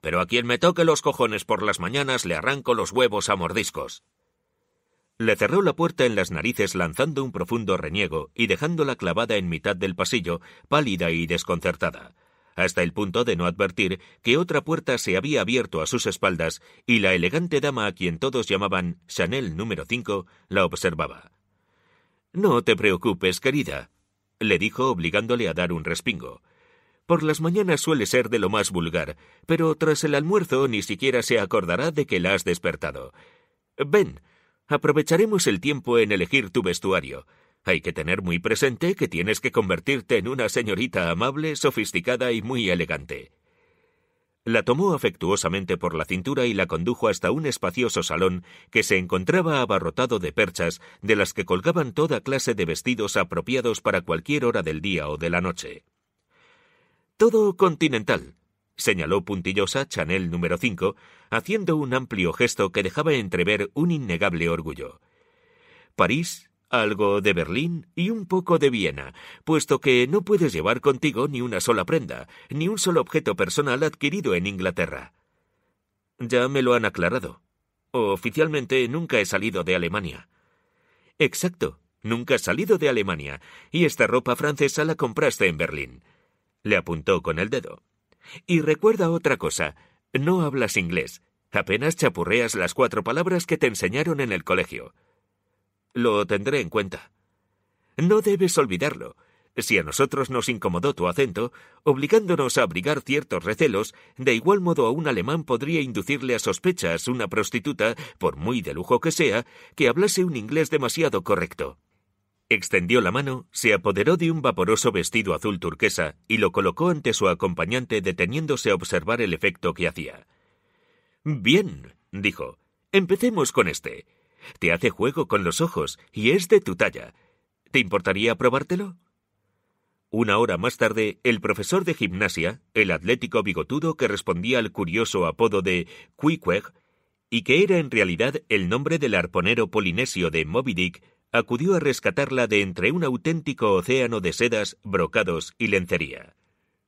Pero a quien me toque los cojones por las mañanas le arranco los huevos a mordiscos. Le cerró la puerta en las narices lanzando un profundo reniego y dejándola clavada en mitad del pasillo, pálida y desconcertada, hasta el punto de no advertir que otra puerta se había abierto a sus espaldas y la elegante dama a quien todos llamaban Chanel número 5 la observaba. No te preocupes, querida, le dijo obligándole a dar un respingo. Por las mañanas suele ser de lo más vulgar, pero tras el almuerzo ni siquiera se acordará de que la has despertado. Ven, Aprovecharemos el tiempo en elegir tu vestuario. Hay que tener muy presente que tienes que convertirte en una señorita amable, sofisticada y muy elegante. La tomó afectuosamente por la cintura y la condujo hasta un espacioso salón que se encontraba abarrotado de perchas de las que colgaban toda clase de vestidos apropiados para cualquier hora del día o de la noche. Todo continental, señaló puntillosa Chanel número 5, haciendo un amplio gesto que dejaba entrever un innegable orgullo. París, algo de Berlín y un poco de Viena, puesto que no puedes llevar contigo ni una sola prenda, ni un solo objeto personal adquirido en Inglaterra. Ya me lo han aclarado. Oficialmente nunca he salido de Alemania. Exacto, nunca he salido de Alemania, y esta ropa francesa la compraste en Berlín. Le apuntó con el dedo. Y recuerda otra cosa, no hablas inglés, apenas chapurreas las cuatro palabras que te enseñaron en el colegio. Lo tendré en cuenta. No debes olvidarlo. Si a nosotros nos incomodó tu acento, obligándonos a abrigar ciertos recelos, de igual modo a un alemán podría inducirle a sospechas una prostituta, por muy de lujo que sea, que hablase un inglés demasiado correcto. Extendió la mano, se apoderó de un vaporoso vestido azul turquesa y lo colocó ante su acompañante deteniéndose a observar el efecto que hacía. Bien, dijo, empecemos con este. Te hace juego con los ojos y es de tu talla. ¿Te importaría probártelo? Una hora más tarde, el profesor de gimnasia, el atlético bigotudo que respondía al curioso apodo de Quiqueg, y que era en realidad el nombre del arponero polinesio de Moby Dick, acudió a rescatarla de entre un auténtico océano de sedas, brocados y lencería.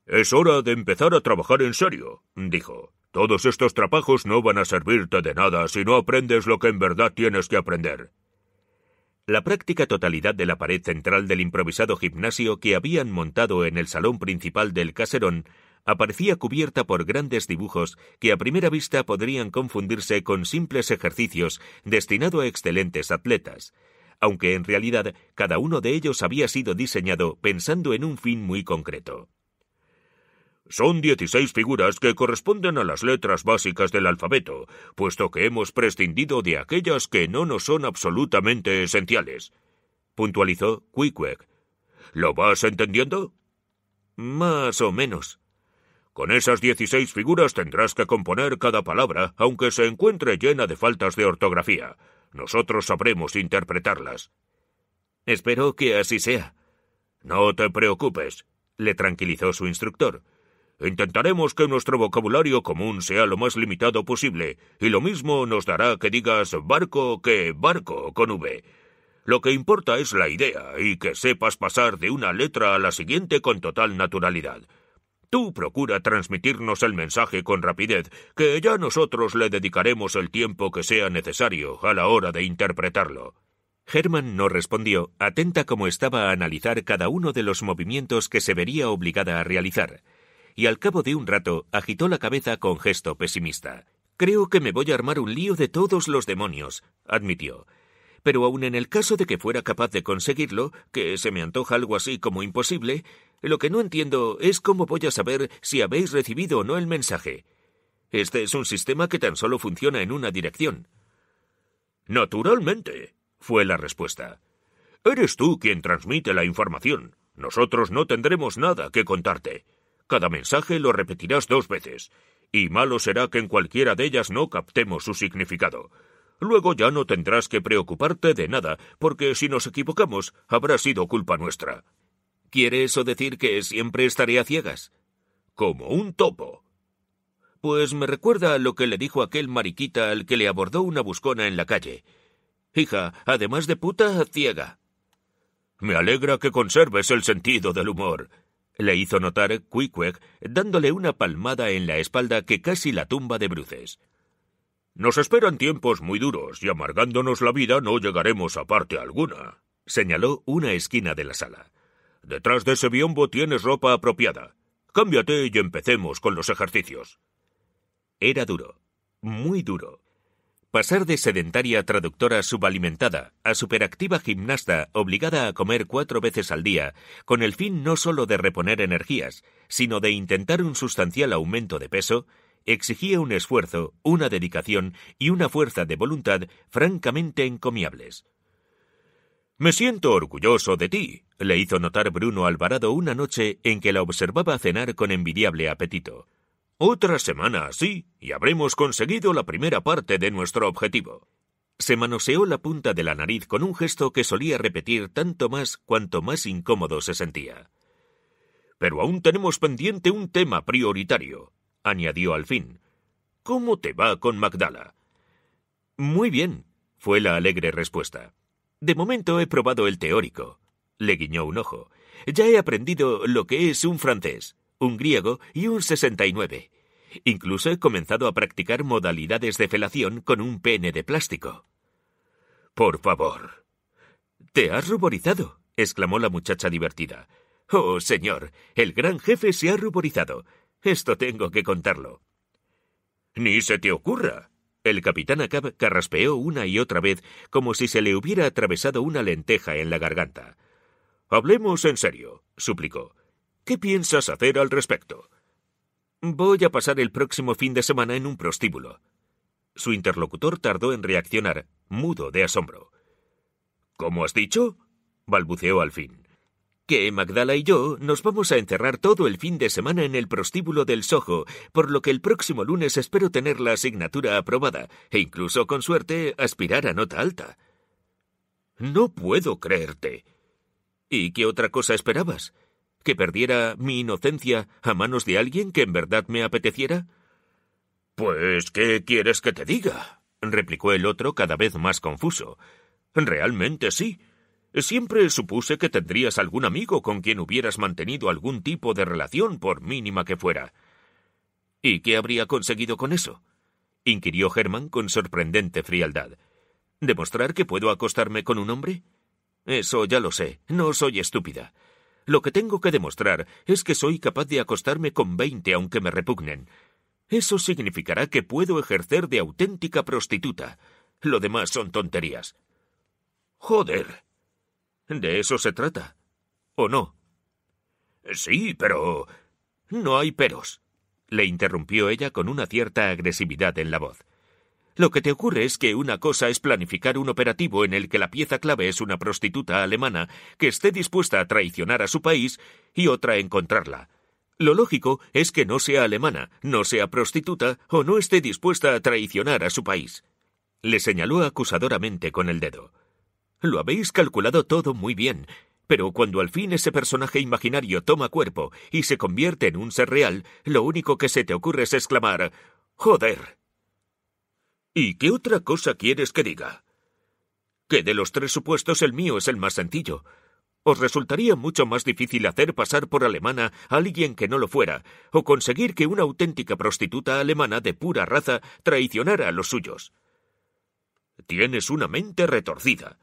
Es hora de empezar a trabajar en serio, dijo. Todos estos trapajos no van a servirte de nada si no aprendes lo que en verdad tienes que aprender. La práctica totalidad de la pared central del improvisado gimnasio que habían montado en el salón principal del caserón aparecía cubierta por grandes dibujos que a primera vista podrían confundirse con simples ejercicios destinado a excelentes atletas, aunque en realidad cada uno de ellos había sido diseñado pensando en un fin muy concreto. Son dieciséis figuras que corresponden a las letras básicas del alfabeto, puesto que hemos prescindido de aquellas que no nos son absolutamente esenciales, puntualizó Quickwick. ¿Lo vas entendiendo? Más o menos. Con esas dieciséis figuras tendrás que componer cada palabra, aunque se encuentre llena de faltas de ortografía. Nosotros sabremos interpretarlas. Espero que así sea. No te preocupes, le tranquilizó su instructor. Intentaremos que nuestro vocabulario común sea lo más limitado posible, y lo mismo nos dará que digas barco que barco con V. Lo que importa es la idea y que sepas pasar de una letra a la siguiente con total naturalidad. Tú procura transmitirnos el mensaje con rapidez, que ya nosotros le dedicaremos el tiempo que sea necesario a la hora de interpretarlo. Herman no respondió, atenta como estaba a analizar cada uno de los movimientos que se vería obligada a realizar, y al cabo de un rato agitó la cabeza con gesto pesimista. Creo que me voy a armar un lío de todos los demonios, admitió pero aun en el caso de que fuera capaz de conseguirlo, que se me antoja algo así como imposible, lo que no entiendo es cómo voy a saber si habéis recibido o no el mensaje. Este es un sistema que tan solo funciona en una dirección. Naturalmente, fue la respuesta. Eres tú quien transmite la información. Nosotros no tendremos nada que contarte. Cada mensaje lo repetirás dos veces, y malo será que en cualquiera de ellas no captemos su significado. Luego ya no tendrás que preocuparte de nada, porque si nos equivocamos, habrá sido culpa nuestra. ¿Quiere eso decir que siempre estaré a ciegas? Como un topo. Pues me recuerda lo que le dijo aquel mariquita al que le abordó una buscona en la calle. Hija, además de puta, ciega. Me alegra que conserves el sentido del humor, le hizo notar Quiqueg, dándole una palmada en la espalda que casi la tumba de bruces. Nos esperan tiempos muy duros y amargándonos la vida no llegaremos a parte alguna, señaló una esquina de la sala. Detrás de ese biombo tienes ropa apropiada. Cámbiate y empecemos con los ejercicios. Era duro, muy duro. Pasar de sedentaria traductora subalimentada a superactiva gimnasta obligada a comer cuatro veces al día, con el fin no solo de reponer energías, sino de intentar un sustancial aumento de peso, exigía un esfuerzo, una dedicación y una fuerza de voluntad francamente encomiables. Me siento orgulloso de ti, le hizo notar Bruno Alvarado una noche en que la observaba cenar con envidiable apetito. Otra semana así y habremos conseguido la primera parte de nuestro objetivo. Se manoseó la punta de la nariz con un gesto que solía repetir tanto más cuanto más incómodo se sentía. Pero aún tenemos pendiente un tema prioritario, añadió al fin. ¿Cómo te va con Magdala? Muy bien, fue la alegre respuesta. De momento he probado el teórico. Le guiñó un ojo. Ya he aprendido lo que es un francés, un griego y un 69. Incluso he comenzado a practicar modalidades de felación con un pene de plástico. Por favor. ¿Te has ruborizado? exclamó la muchacha divertida. Oh, señor, el gran jefe se ha ruborizado. Esto tengo que contarlo. Ni se te ocurra. El capitán Acab carraspeó una y otra vez como si se le hubiera atravesado una lenteja en la garganta. Hablemos en serio, suplicó. ¿Qué piensas hacer al respecto? Voy a pasar el próximo fin de semana en un prostíbulo. Su interlocutor tardó en reaccionar, mudo de asombro. ¿Cómo has dicho? balbuceó al fin que Magdala y yo nos vamos a encerrar todo el fin de semana en el prostíbulo del Soho, por lo que el próximo lunes espero tener la asignatura aprobada, e incluso con suerte aspirar a nota alta. No puedo creerte. ¿Y qué otra cosa esperabas? ¿Que perdiera mi inocencia a manos de alguien que en verdad me apeteciera? Pues, ¿qué quieres que te diga? replicó el otro cada vez más confuso. Realmente sí. Siempre supuse que tendrías algún amigo con quien hubieras mantenido algún tipo de relación, por mínima que fuera. ¿Y qué habría conseguido con eso? inquirió Germán con sorprendente frialdad. ¿Demostrar que puedo acostarme con un hombre? Eso ya lo sé, no soy estúpida. Lo que tengo que demostrar es que soy capaz de acostarme con veinte aunque me repugnen. Eso significará que puedo ejercer de auténtica prostituta. Lo demás son tonterías. Joder. De eso se trata. ¿O no? Sí, pero. No hay peros, le interrumpió ella con una cierta agresividad en la voz. Lo que te ocurre es que una cosa es planificar un operativo en el que la pieza clave es una prostituta alemana que esté dispuesta a traicionar a su país y otra encontrarla. Lo lógico es que no sea alemana, no sea prostituta o no esté dispuesta a traicionar a su país. Le señaló acusadoramente con el dedo. Lo habéis calculado todo muy bien, pero cuando al fin ese personaje imaginario toma cuerpo y se convierte en un ser real, lo único que se te ocurre es exclamar Joder. ¿Y qué otra cosa quieres que diga? Que de los tres supuestos el mío es el más sencillo. Os resultaría mucho más difícil hacer pasar por alemana a alguien que no lo fuera, o conseguir que una auténtica prostituta alemana de pura raza traicionara a los suyos. Tienes una mente retorcida.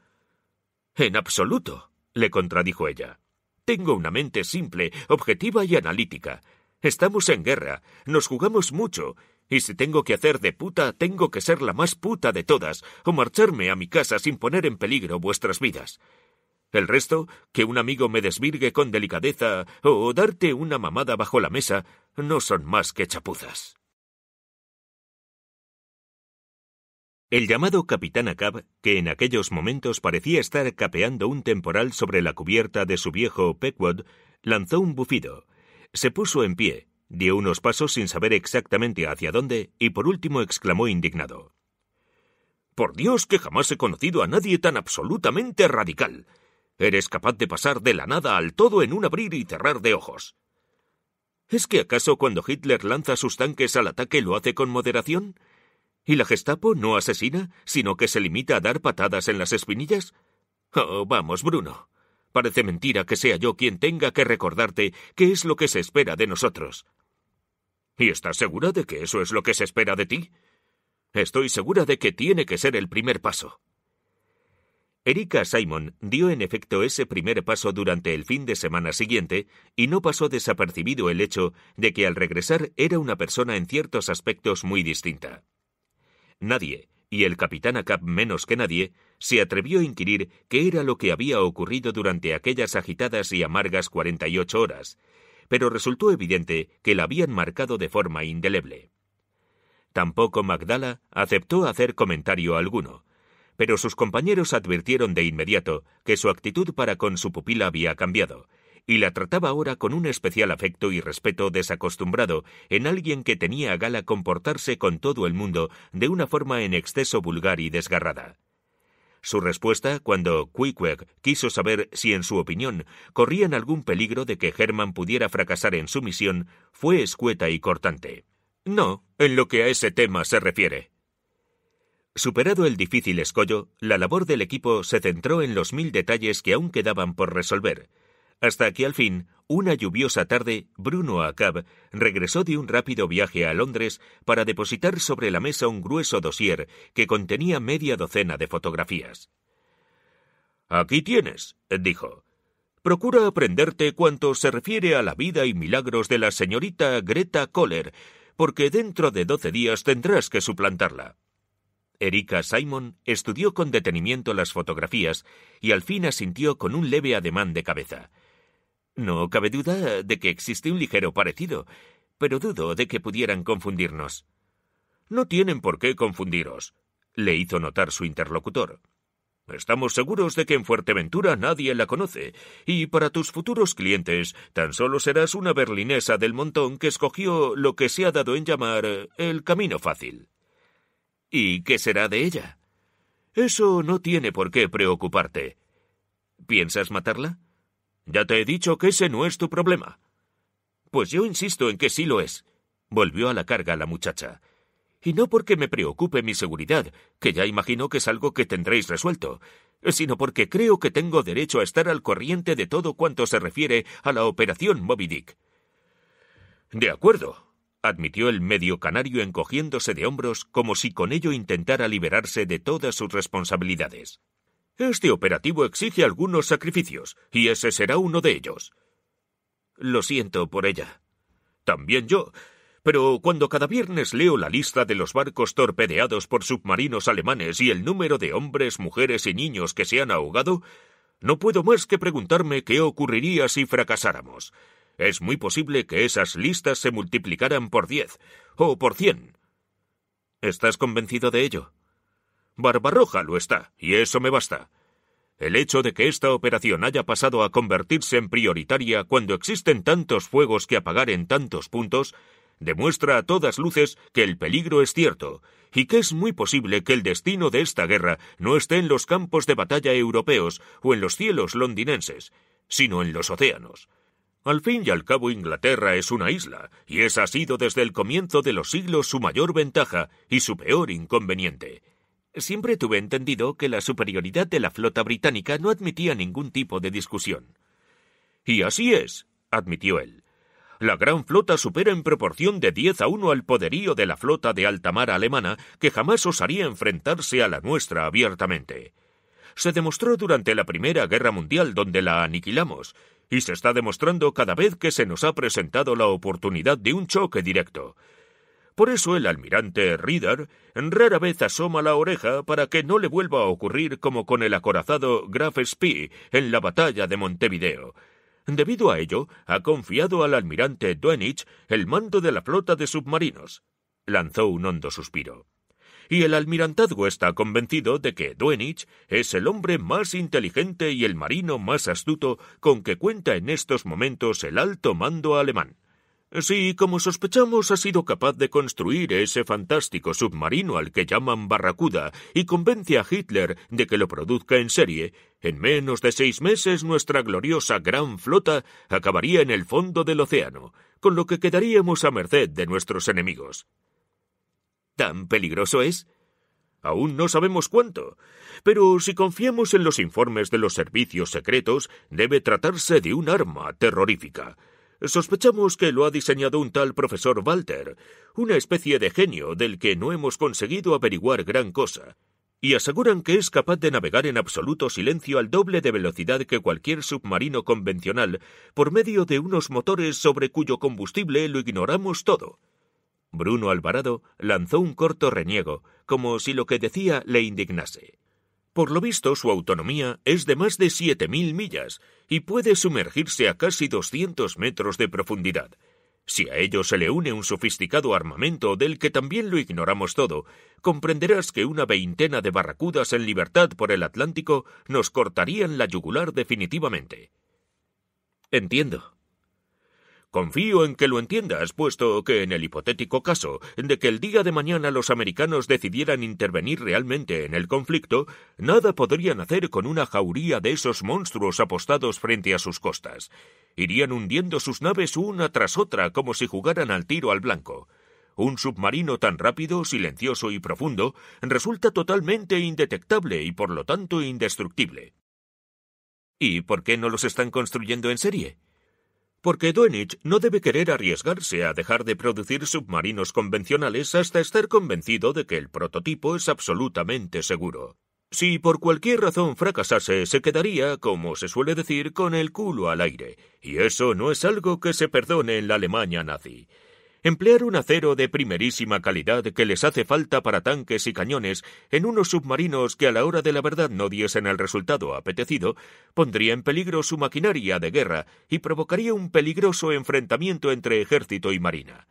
En absoluto, le contradijo ella. Tengo una mente simple, objetiva y analítica. Estamos en guerra, nos jugamos mucho, y si tengo que hacer de puta, tengo que ser la más puta de todas, o marcharme a mi casa sin poner en peligro vuestras vidas. El resto, que un amigo me desvirgue con delicadeza o darte una mamada bajo la mesa, no son más que chapuzas. El llamado capitán Acab, que en aquellos momentos parecía estar capeando un temporal sobre la cubierta de su viejo Pequod, lanzó un bufido. Se puso en pie, dio unos pasos sin saber exactamente hacia dónde y por último exclamó indignado. Por Dios que jamás he conocido a nadie tan absolutamente radical. Eres capaz de pasar de la nada al todo en un abrir y cerrar de ojos. ¿Es que acaso cuando Hitler lanza sus tanques al ataque lo hace con moderación? ¿Y la Gestapo no asesina, sino que se limita a dar patadas en las espinillas? Oh, vamos, Bruno. Parece mentira que sea yo quien tenga que recordarte qué es lo que se espera de nosotros. ¿Y estás segura de que eso es lo que se espera de ti? Estoy segura de que tiene que ser el primer paso. Erika Simon dio en efecto ese primer paso durante el fin de semana siguiente y no pasó desapercibido el hecho de que al regresar era una persona en ciertos aspectos muy distinta nadie, y el capitán Acap menos que nadie, se atrevió a inquirir qué era lo que había ocurrido durante aquellas agitadas y amargas cuarenta y ocho horas, pero resultó evidente que la habían marcado de forma indeleble. Tampoco Magdala aceptó hacer comentario alguno, pero sus compañeros advirtieron de inmediato que su actitud para con su pupila había cambiado, y la trataba ahora con un especial afecto y respeto desacostumbrado en alguien que tenía a gala comportarse con todo el mundo de una forma en exceso vulgar y desgarrada. Su respuesta, cuando Quickweg quiso saber si, en su opinión, corrían algún peligro de que Herman pudiera fracasar en su misión, fue escueta y cortante. No, en lo que a ese tema se refiere. Superado el difícil escollo, la labor del equipo se centró en los mil detalles que aún quedaban por resolver, hasta que al fin, una lluviosa tarde, Bruno Acab regresó de un rápido viaje a Londres para depositar sobre la mesa un grueso dosier que contenía media docena de fotografías. Aquí tienes, dijo. Procura aprenderte cuanto se refiere a la vida y milagros de la señorita Greta Kohler, porque dentro de doce días tendrás que suplantarla. Erika Simon estudió con detenimiento las fotografías y al fin asintió con un leve ademán de cabeza. No cabe duda de que existe un ligero parecido, pero dudo de que pudieran confundirnos. No tienen por qué confundiros, le hizo notar su interlocutor. Estamos seguros de que en Fuerteventura nadie la conoce, y para tus futuros clientes tan solo serás una berlinesa del montón que escogió lo que se ha dado en llamar el camino fácil. ¿Y qué será de ella? Eso no tiene por qué preocuparte. ¿Piensas matarla? Ya te he dicho que ese no es tu problema. Pues yo insisto en que sí lo es, volvió a la carga la muchacha. Y no porque me preocupe mi seguridad, que ya imagino que es algo que tendréis resuelto, sino porque creo que tengo derecho a estar al corriente de todo cuanto se refiere a la operación Moby Dick. De acuerdo, admitió el medio canario encogiéndose de hombros como si con ello intentara liberarse de todas sus responsabilidades. Este operativo exige algunos sacrificios, y ese será uno de ellos. Lo siento por ella. También yo. Pero cuando cada viernes leo la lista de los barcos torpedeados por submarinos alemanes y el número de hombres, mujeres y niños que se han ahogado, no puedo más que preguntarme qué ocurriría si fracasáramos. Es muy posible que esas listas se multiplicaran por diez o por cien. ¿Estás convencido de ello? Barbarroja lo está, y eso me basta. El hecho de que esta operación haya pasado a convertirse en prioritaria cuando existen tantos fuegos que apagar en tantos puntos demuestra a todas luces que el peligro es cierto y que es muy posible que el destino de esta guerra no esté en los campos de batalla europeos o en los cielos londinenses, sino en los océanos. Al fin y al cabo Inglaterra es una isla, y esa ha sido desde el comienzo de los siglos su mayor ventaja y su peor inconveniente. Siempre tuve entendido que la superioridad de la flota británica no admitía ningún tipo de discusión. Y así es, admitió él. La gran flota supera en proporción de 10 a 1 al poderío de la flota de alta mar alemana, que jamás osaría enfrentarse a la nuestra abiertamente. Se demostró durante la Primera Guerra Mundial, donde la aniquilamos, y se está demostrando cada vez que se nos ha presentado la oportunidad de un choque directo, por eso el almirante Reader rara vez asoma la oreja para que no le vuelva a ocurrir como con el acorazado Graf Spee en la batalla de Montevideo. Debido a ello, ha confiado al almirante Duenich el mando de la flota de submarinos. Lanzó un hondo suspiro. Y el almirantazgo está convencido de que Duenich es el hombre más inteligente y el marino más astuto con que cuenta en estos momentos el alto mando alemán. Si, como sospechamos, ha sido capaz de construir ese fantástico submarino al que llaman Barracuda y convence a Hitler de que lo produzca en serie. En menos de seis meses nuestra gloriosa gran flota acabaría en el fondo del océano, con lo que quedaríamos a merced de nuestros enemigos. ¿Tan peligroso es? Aún no sabemos cuánto, pero si confiamos en los informes de los servicios secretos, debe tratarse de un arma terrorífica Sospechamos que lo ha diseñado un tal profesor Walter, una especie de genio del que no hemos conseguido averiguar gran cosa, y aseguran que es capaz de navegar en absoluto silencio al doble de velocidad que cualquier submarino convencional por medio de unos motores sobre cuyo combustible lo ignoramos todo. Bruno Alvarado lanzó un corto reniego, como si lo que decía le indignase. Por lo visto, su autonomía es de más de 7.000 millas y puede sumergirse a casi 200 metros de profundidad. Si a ello se le une un sofisticado armamento del que también lo ignoramos todo, comprenderás que una veintena de barracudas en libertad por el Atlántico nos cortarían la yugular definitivamente. Entiendo, Confío en que lo entiendas, puesto que en el hipotético caso de que el día de mañana los americanos decidieran intervenir realmente en el conflicto, nada podrían hacer con una jauría de esos monstruos apostados frente a sus costas. Irían hundiendo sus naves una tras otra como si jugaran al tiro al blanco. Un submarino tan rápido, silencioso y profundo resulta totalmente indetectable y por lo tanto indestructible. ¿Y por qué no los están construyendo en serie? porque Dönitz no debe querer arriesgarse a dejar de producir submarinos convencionales hasta estar convencido de que el prototipo es absolutamente seguro. Si por cualquier razón fracasase, se quedaría, como se suele decir, con el culo al aire, y eso no es algo que se perdone en la Alemania nazi emplear un acero de primerísima calidad que les hace falta para tanques y cañones en unos submarinos que a la hora de la verdad no diesen el resultado apetecido, pondría en peligro su maquinaria de guerra y provocaría un peligroso enfrentamiento entre ejército y marina.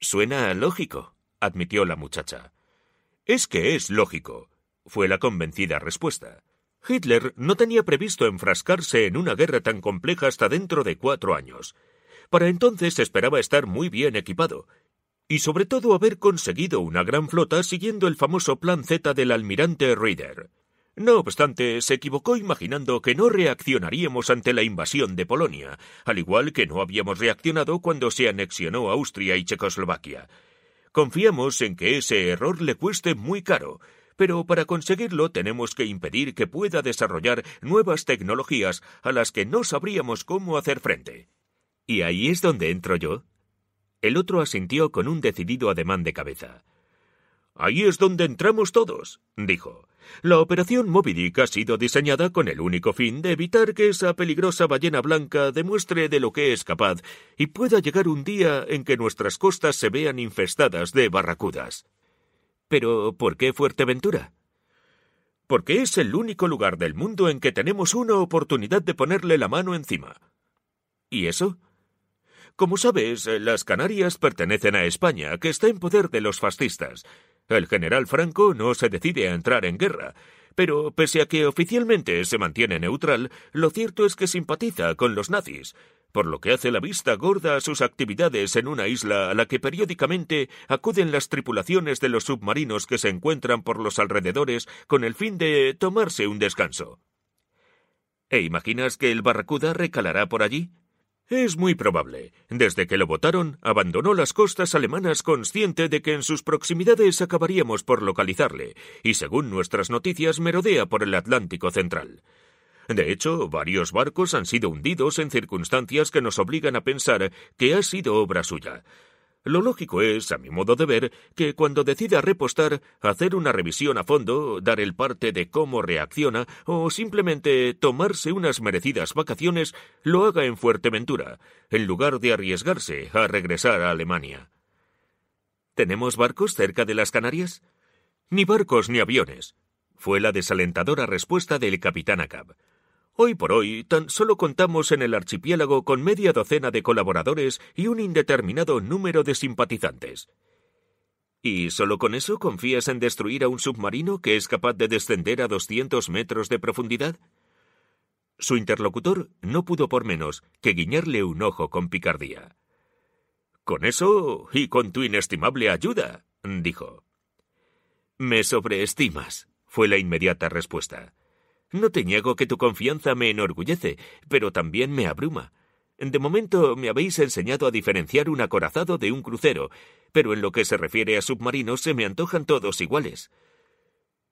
Suena lógico, admitió la muchacha. Es que es lógico, fue la convencida respuesta. Hitler no tenía previsto enfrascarse en una guerra tan compleja hasta dentro de cuatro años. Para entonces esperaba estar muy bien equipado, y sobre todo haber conseguido una gran flota siguiendo el famoso plan Z del almirante Reeder. No obstante, se equivocó imaginando que no reaccionaríamos ante la invasión de Polonia, al igual que no habíamos reaccionado cuando se anexionó Austria y Checoslovaquia. Confiamos en que ese error le cueste muy caro, pero para conseguirlo tenemos que impedir que pueda desarrollar nuevas tecnologías a las que no sabríamos cómo hacer frente. ¿Y ahí es donde entro yo? El otro asintió con un decidido ademán de cabeza. Ahí es donde entramos todos, dijo. La operación Moby Dick ha sido diseñada con el único fin de evitar que esa peligrosa ballena blanca demuestre de lo que es capaz y pueda llegar un día en que nuestras costas se vean infestadas de barracudas. Pero, ¿por qué Fuerteventura? Porque es el único lugar del mundo en que tenemos una oportunidad de ponerle la mano encima. ¿Y eso? Como sabes, eh, las Canarias pertenecen a España, que está en poder de los fascistas. El general Franco no se decide a entrar en guerra, pero pese a que oficialmente se mantiene neutral, lo cierto es que simpatiza con los nazis, por lo que hace la vista gorda a sus actividades en una isla a la que periódicamente acuden las tripulaciones de los submarinos que se encuentran por los alrededores con el fin de tomarse un descanso. ¿E imaginas que el Barracuda recalará por allí? Es muy probable. Desde que lo votaron, abandonó las costas alemanas consciente de que en sus proximidades acabaríamos por localizarle, y según nuestras noticias merodea por el Atlántico Central. De hecho, varios barcos han sido hundidos en circunstancias que nos obligan a pensar que ha sido obra suya. Lo lógico es, a mi modo de ver, que cuando decida repostar, hacer una revisión a fondo, dar el parte de cómo reacciona o simplemente tomarse unas merecidas vacaciones, lo haga en Fuerteventura, en lugar de arriesgarse a regresar a Alemania. ¿Tenemos barcos cerca de las Canarias? Ni barcos ni aviones, fue la desalentadora respuesta del capitán Acab. Hoy por hoy, tan solo contamos en el archipiélago con media docena de colaboradores y un indeterminado número de simpatizantes. ¿Y solo con eso confías en destruir a un submarino que es capaz de descender a doscientos metros de profundidad? Su interlocutor no pudo por menos que guiñarle un ojo con picardía. Con eso y con tu inestimable ayuda, dijo. Me sobreestimas, fue la inmediata respuesta. No te niego que tu confianza me enorgullece, pero también me abruma. De momento me habéis enseñado a diferenciar un acorazado de un crucero, pero en lo que se refiere a submarinos se me antojan todos iguales.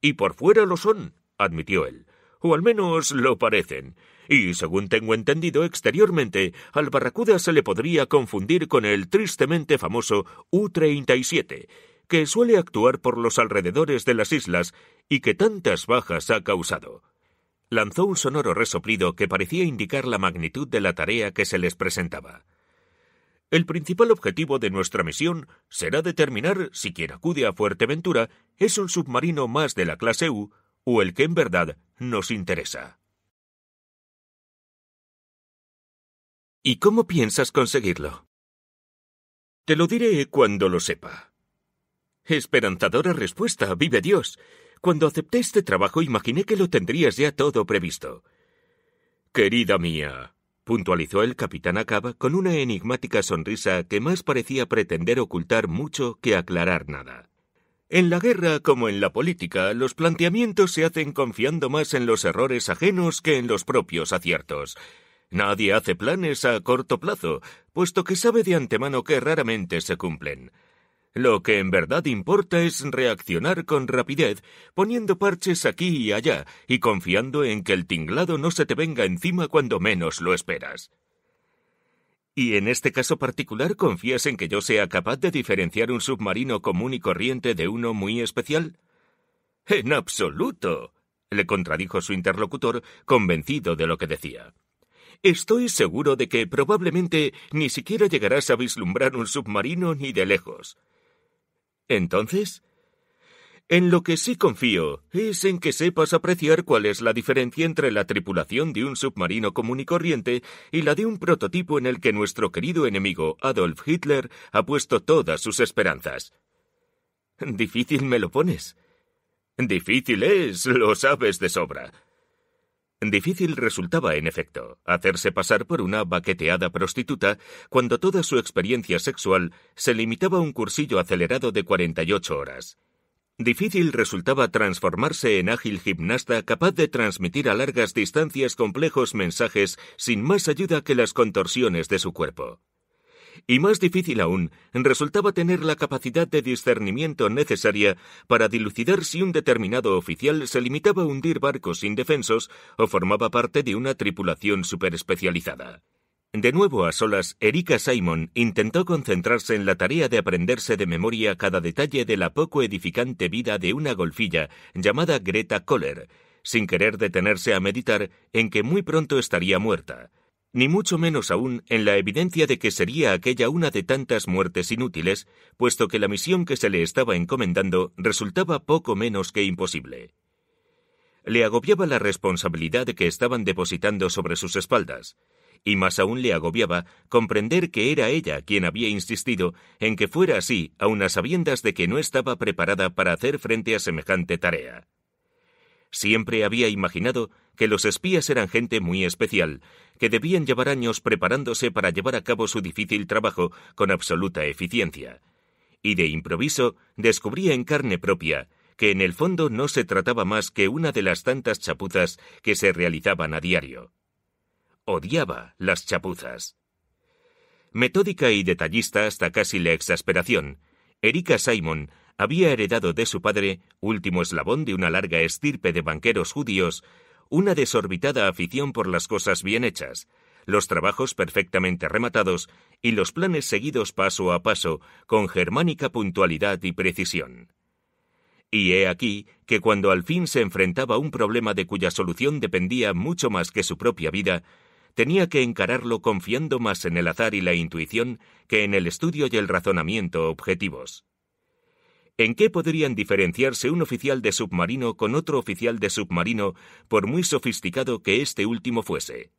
Y por fuera lo son, admitió él, o al menos lo parecen. Y según tengo entendido, exteriormente al Barracuda se le podría confundir con el tristemente famoso U-37, que suele actuar por los alrededores de las islas y que tantas bajas ha causado lanzó un sonoro resoplido que parecía indicar la magnitud de la tarea que se les presentaba. El principal objetivo de nuestra misión será determinar si quien acude a Fuerteventura es un submarino más de la clase U o el que en verdad nos interesa. ¿Y cómo piensas conseguirlo? Te lo diré cuando lo sepa. Esperanzadora respuesta, vive Dios. Cuando acepté este trabajo imaginé que lo tendrías ya todo previsto. Querida mía, puntualizó el capitán Acaba con una enigmática sonrisa que más parecía pretender ocultar mucho que aclarar nada. En la guerra como en la política, los planteamientos se hacen confiando más en los errores ajenos que en los propios aciertos. Nadie hace planes a corto plazo, puesto que sabe de antemano que raramente se cumplen. Lo que en verdad importa es reaccionar con rapidez, poniendo parches aquí y allá y confiando en que el tinglado no se te venga encima cuando menos lo esperas. Y en este caso particular, ¿confías en que yo sea capaz de diferenciar un submarino común y corriente de uno muy especial? En absoluto, le contradijo su interlocutor, convencido de lo que decía. Estoy seguro de que probablemente ni siquiera llegarás a vislumbrar un submarino ni de lejos. Entonces, en lo que sí confío es en que sepas apreciar cuál es la diferencia entre la tripulación de un submarino común y corriente y la de un prototipo en el que nuestro querido enemigo Adolf Hitler ha puesto todas sus esperanzas. Difícil me lo pones. Difícil es, lo sabes de sobra. Difícil resultaba, en efecto, hacerse pasar por una baqueteada prostituta cuando toda su experiencia sexual se limitaba a un cursillo acelerado de 48 horas. Difícil resultaba transformarse en ágil gimnasta capaz de transmitir a largas distancias complejos mensajes sin más ayuda que las contorsiones de su cuerpo y más difícil aún, resultaba tener la capacidad de discernimiento necesaria para dilucidar si un determinado oficial se limitaba a hundir barcos indefensos o formaba parte de una tripulación superespecializada. De nuevo a solas, Erika Simon intentó concentrarse en la tarea de aprenderse de memoria cada detalle de la poco edificante vida de una golfilla llamada Greta Kohler, sin querer detenerse a meditar en que muy pronto estaría muerta ni mucho menos aún en la evidencia de que sería aquella una de tantas muertes inútiles, puesto que la misión que se le estaba encomendando resultaba poco menos que imposible. Le agobiaba la responsabilidad que estaban depositando sobre sus espaldas, y más aún le agobiaba comprender que era ella quien había insistido en que fuera así, aun a sabiendas de que no estaba preparada para hacer frente a semejante tarea. Siempre había imaginado que los espías eran gente muy especial, que debían llevar años preparándose para llevar a cabo su difícil trabajo con absoluta eficiencia. Y de improviso descubría en carne propia que en el fondo no se trataba más que una de las tantas chapuzas que se realizaban a diario. Odiaba las chapuzas. Metódica y detallista hasta casi la exasperación, Erika Simon había heredado de su padre, último eslabón de una larga estirpe de banqueros judíos, una desorbitada afición por las cosas bien hechas, los trabajos perfectamente rematados y los planes seguidos paso a paso con germánica puntualidad y precisión. Y he aquí que cuando al fin se enfrentaba a un problema de cuya solución dependía mucho más que su propia vida, tenía que encararlo confiando más en el azar y la intuición que en el estudio y el razonamiento objetivos. ¿En qué podrían diferenciarse un oficial de submarino con otro oficial de submarino, por muy sofisticado que este último fuese?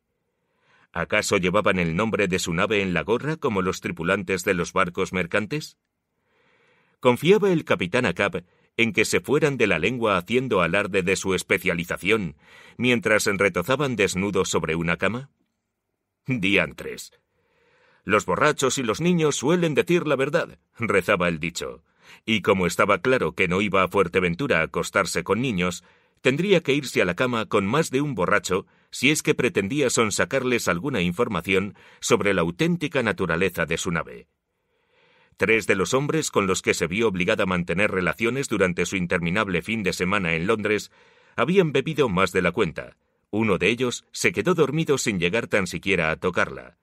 ¿Acaso llevaban el nombre de su nave en la gorra como los tripulantes de los barcos mercantes? Confiaba el capitán Acab en que se fueran de la lengua haciendo alarde de su especialización, mientras retozaban desnudos sobre una cama? Diantres. Los borrachos y los niños suelen decir la verdad, rezaba el dicho y como estaba claro que no iba a Fuerteventura a acostarse con niños, tendría que irse a la cama con más de un borracho si es que pretendía sonsacarles alguna información sobre la auténtica naturaleza de su nave. Tres de los hombres con los que se vio obligada a mantener relaciones durante su interminable fin de semana en Londres habían bebido más de la cuenta. Uno de ellos se quedó dormido sin llegar tan siquiera a tocarla.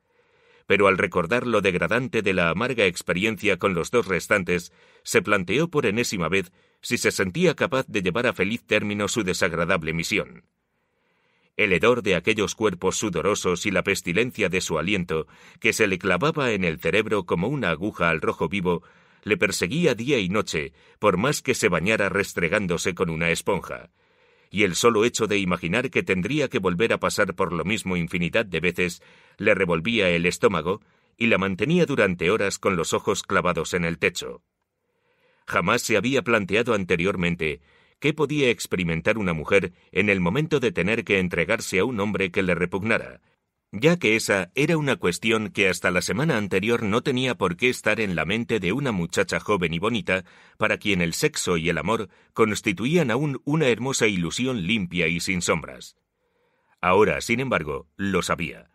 Pero al recordar lo degradante de la amarga experiencia con los dos restantes, se planteó por enésima vez si se sentía capaz de llevar a feliz término su desagradable misión. El hedor de aquellos cuerpos sudorosos y la pestilencia de su aliento, que se le clavaba en el cerebro como una aguja al rojo vivo, le perseguía día y noche, por más que se bañara restregándose con una esponja. Y el solo hecho de imaginar que tendría que volver a pasar por lo mismo infinidad de veces le revolvía el estómago y la mantenía durante horas con los ojos clavados en el techo. Jamás se había planteado anteriormente qué podía experimentar una mujer en el momento de tener que entregarse a un hombre que le repugnara, ya que esa era una cuestión que hasta la semana anterior no tenía por qué estar en la mente de una muchacha joven y bonita, para quien el sexo y el amor constituían aún una hermosa ilusión limpia y sin sombras. Ahora, sin embargo, lo sabía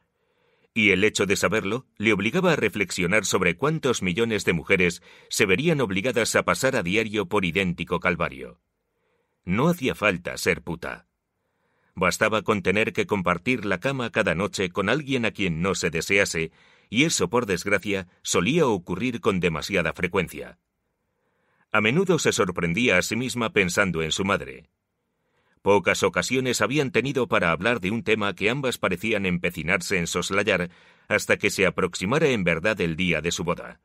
y el hecho de saberlo le obligaba a reflexionar sobre cuántos millones de mujeres se verían obligadas a pasar a diario por idéntico calvario. No hacía falta ser puta. Bastaba con tener que compartir la cama cada noche con alguien a quien no se desease, y eso, por desgracia, solía ocurrir con demasiada frecuencia. A menudo se sorprendía a sí misma pensando en su madre. Pocas ocasiones habían tenido para hablar de un tema que ambas parecían empecinarse en soslayar hasta que se aproximara en verdad el día de su boda.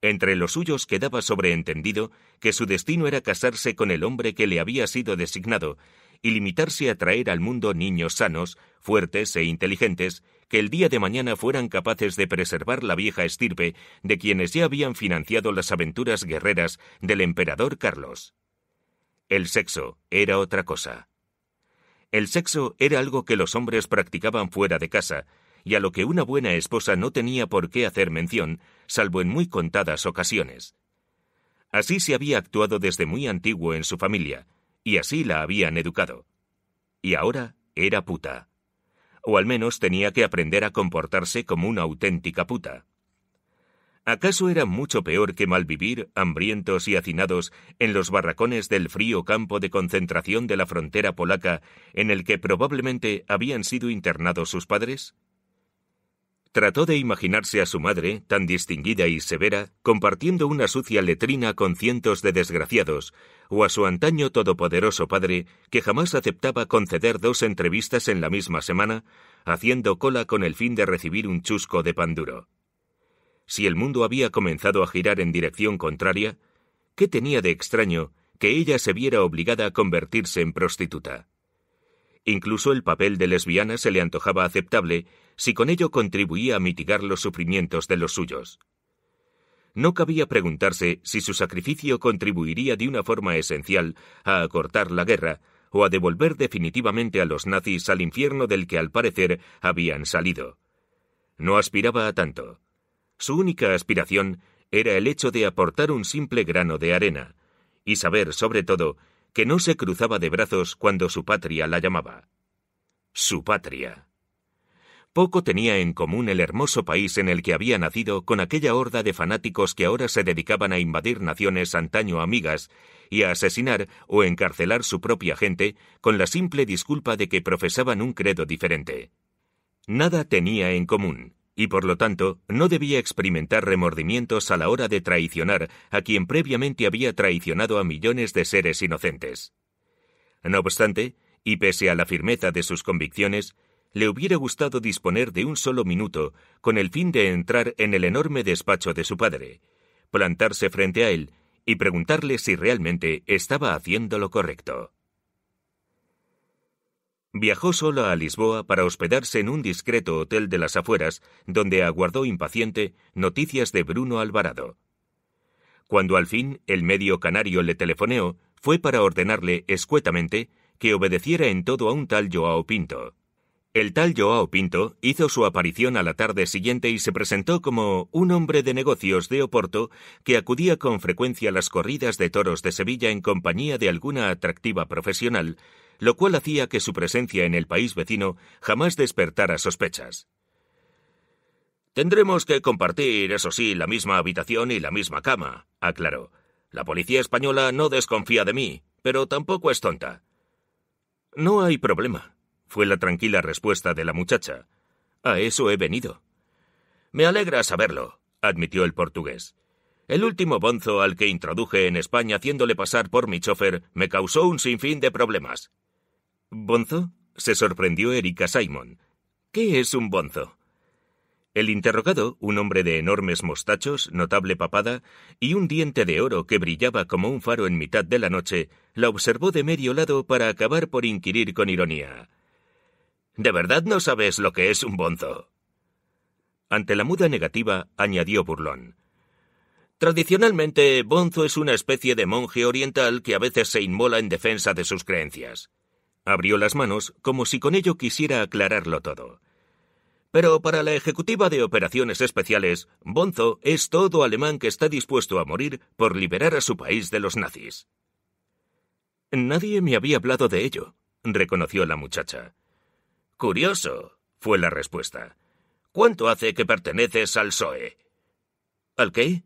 Entre los suyos quedaba sobreentendido que su destino era casarse con el hombre que le había sido designado y limitarse a traer al mundo niños sanos, fuertes e inteligentes que el día de mañana fueran capaces de preservar la vieja estirpe de quienes ya habían financiado las aventuras guerreras del emperador Carlos. El sexo era otra cosa. El sexo era algo que los hombres practicaban fuera de casa, y a lo que una buena esposa no tenía por qué hacer mención, salvo en muy contadas ocasiones. Así se había actuado desde muy antiguo en su familia, y así la habían educado. Y ahora era puta. O al menos tenía que aprender a comportarse como una auténtica puta. ¿Acaso era mucho peor que malvivir, hambrientos y hacinados, en los barracones del frío campo de concentración de la frontera polaca, en el que probablemente habían sido internados sus padres? Trató de imaginarse a su madre, tan distinguida y severa, compartiendo una sucia letrina con cientos de desgraciados, o a su antaño todopoderoso padre, que jamás aceptaba conceder dos entrevistas en la misma semana, haciendo cola con el fin de recibir un chusco de pan duro. Si el mundo había comenzado a girar en dirección contraria, ¿qué tenía de extraño que ella se viera obligada a convertirse en prostituta? Incluso el papel de lesbiana se le antojaba aceptable si con ello contribuía a mitigar los sufrimientos de los suyos. No cabía preguntarse si su sacrificio contribuiría de una forma esencial a acortar la guerra o a devolver definitivamente a los nazis al infierno del que al parecer habían salido. No aspiraba a tanto. Su única aspiración era el hecho de aportar un simple grano de arena, y saber, sobre todo, que no se cruzaba de brazos cuando su patria la llamaba. Su patria. Poco tenía en común el hermoso país en el que había nacido con aquella horda de fanáticos que ahora se dedicaban a invadir naciones antaño amigas y a asesinar o encarcelar su propia gente con la simple disculpa de que profesaban un credo diferente. Nada tenía en común, y por lo tanto no debía experimentar remordimientos a la hora de traicionar a quien previamente había traicionado a millones de seres inocentes. No obstante, y pese a la firmeza de sus convicciones, le hubiera gustado disponer de un solo minuto con el fin de entrar en el enorme despacho de su padre, plantarse frente a él y preguntarle si realmente estaba haciendo lo correcto. Viajó sola a Lisboa para hospedarse en un discreto hotel de las afueras, donde aguardó impaciente noticias de Bruno Alvarado. Cuando al fin el medio canario le telefoneó, fue para ordenarle escuetamente que obedeciera en todo a un tal Joao Pinto. El tal Joao Pinto hizo su aparición a la tarde siguiente y se presentó como un hombre de negocios de Oporto que acudía con frecuencia a las corridas de toros de Sevilla en compañía de alguna atractiva profesional, lo cual hacía que su presencia en el país vecino jamás despertara sospechas. Tendremos que compartir, eso sí, la misma habitación y la misma cama, aclaró. La policía española no desconfía de mí, pero tampoco es tonta. No hay problema, fue la tranquila respuesta de la muchacha. A eso he venido. Me alegra saberlo, admitió el portugués. El último bonzo al que introduje en España haciéndole pasar por mi chofer me causó un sinfín de problemas. ¿Bonzo? se sorprendió Erika Simon. ¿Qué es un bonzo? El interrogado, un hombre de enormes mostachos, notable papada y un diente de oro que brillaba como un faro en mitad de la noche, la observó de medio lado para acabar por inquirir con ironía. ¿De verdad no sabes lo que es un bonzo? Ante la muda negativa, añadió burlón. Tradicionalmente, bonzo es una especie de monje oriental que a veces se inmola en defensa de sus creencias. Abrió las manos como si con ello quisiera aclararlo todo. Pero para la ejecutiva de operaciones especiales, Bonzo es todo alemán que está dispuesto a morir por liberar a su país de los nazis. Nadie me había hablado de ello, reconoció la muchacha. Curioso, fue la respuesta. ¿Cuánto hace que perteneces al SOE? ¿Al qué?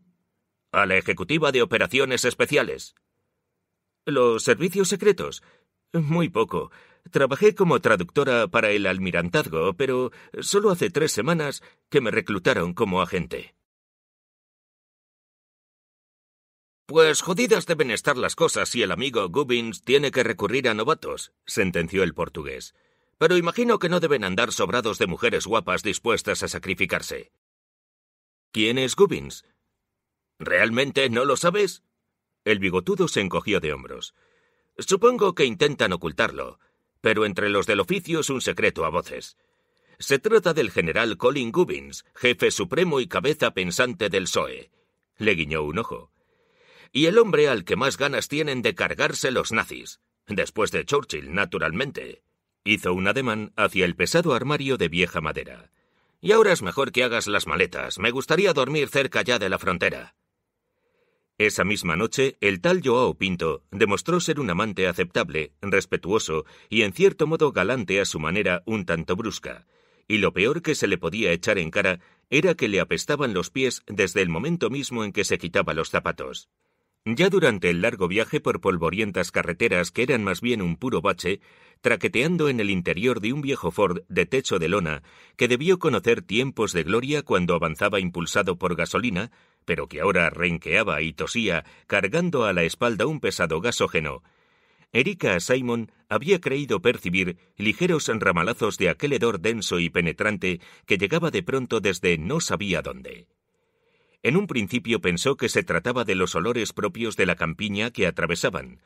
A la Ejecutiva de Operaciones Especiales. Los servicios secretos muy poco. Trabajé como traductora para el almirantazgo, pero solo hace tres semanas que me reclutaron como agente. Pues jodidas deben estar las cosas si el amigo Gubbins tiene que recurrir a novatos, sentenció el portugués. Pero imagino que no deben andar sobrados de mujeres guapas dispuestas a sacrificarse. ¿Quién es Gubbins? ¿Realmente no lo sabes? El bigotudo se encogió de hombros. Supongo que intentan ocultarlo, pero entre los del oficio es un secreto a voces. Se trata del general Colin Gubbins, jefe supremo y cabeza pensante del SOE. Le guiñó un ojo. Y el hombre al que más ganas tienen de cargarse los nazis. Después de Churchill, naturalmente. Hizo un ademán hacia el pesado armario de vieja madera. Y ahora es mejor que hagas las maletas. Me gustaría dormir cerca ya de la frontera. Esa misma noche, el tal Joao Pinto demostró ser un amante aceptable, respetuoso y en cierto modo galante a su manera un tanto brusca. Y lo peor que se le podía echar en cara era que le apestaban los pies desde el momento mismo en que se quitaba los zapatos. Ya durante el largo viaje por polvorientas carreteras que eran más bien un puro bache, traqueteando en el interior de un viejo Ford de techo de lona, que debió conocer tiempos de gloria cuando avanzaba impulsado por gasolina, pero que ahora renqueaba y tosía, cargando a la espalda un pesado gasógeno. Erika Simon había creído percibir ligeros enramalazos de aquel hedor denso y penetrante que llegaba de pronto desde no sabía dónde. En un principio pensó que se trataba de los olores propios de la campiña que atravesaban,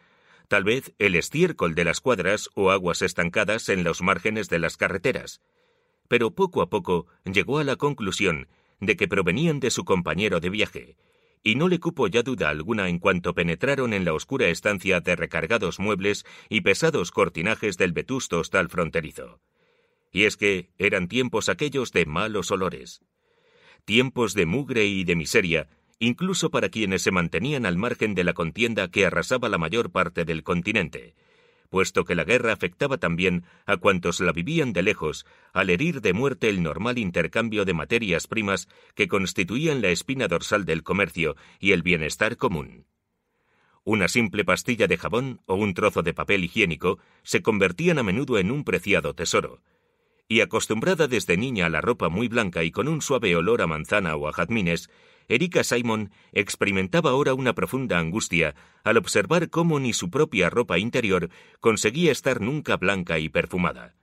tal vez el estiércol de las cuadras o aguas estancadas en los márgenes de las carreteras. Pero poco a poco llegó a la conclusión de que provenían de su compañero de viaje, y no le cupo ya duda alguna en cuanto penetraron en la oscura estancia de recargados muebles y pesados cortinajes del vetusto hostal fronterizo. Y es que eran tiempos aquellos de malos olores, tiempos de mugre y de miseria, incluso para quienes se mantenían al margen de la contienda que arrasaba la mayor parte del continente, puesto que la guerra afectaba también a cuantos la vivían de lejos, al herir de muerte el normal intercambio de materias primas que constituían la espina dorsal del comercio y el bienestar común. Una simple pastilla de jabón o un trozo de papel higiénico se convertían a menudo en un preciado tesoro, y acostumbrada desde niña a la ropa muy blanca y con un suave olor a manzana o a jazmines, Erika Simon experimentaba ahora una profunda angustia al observar cómo ni su propia ropa interior conseguía estar nunca blanca y perfumada.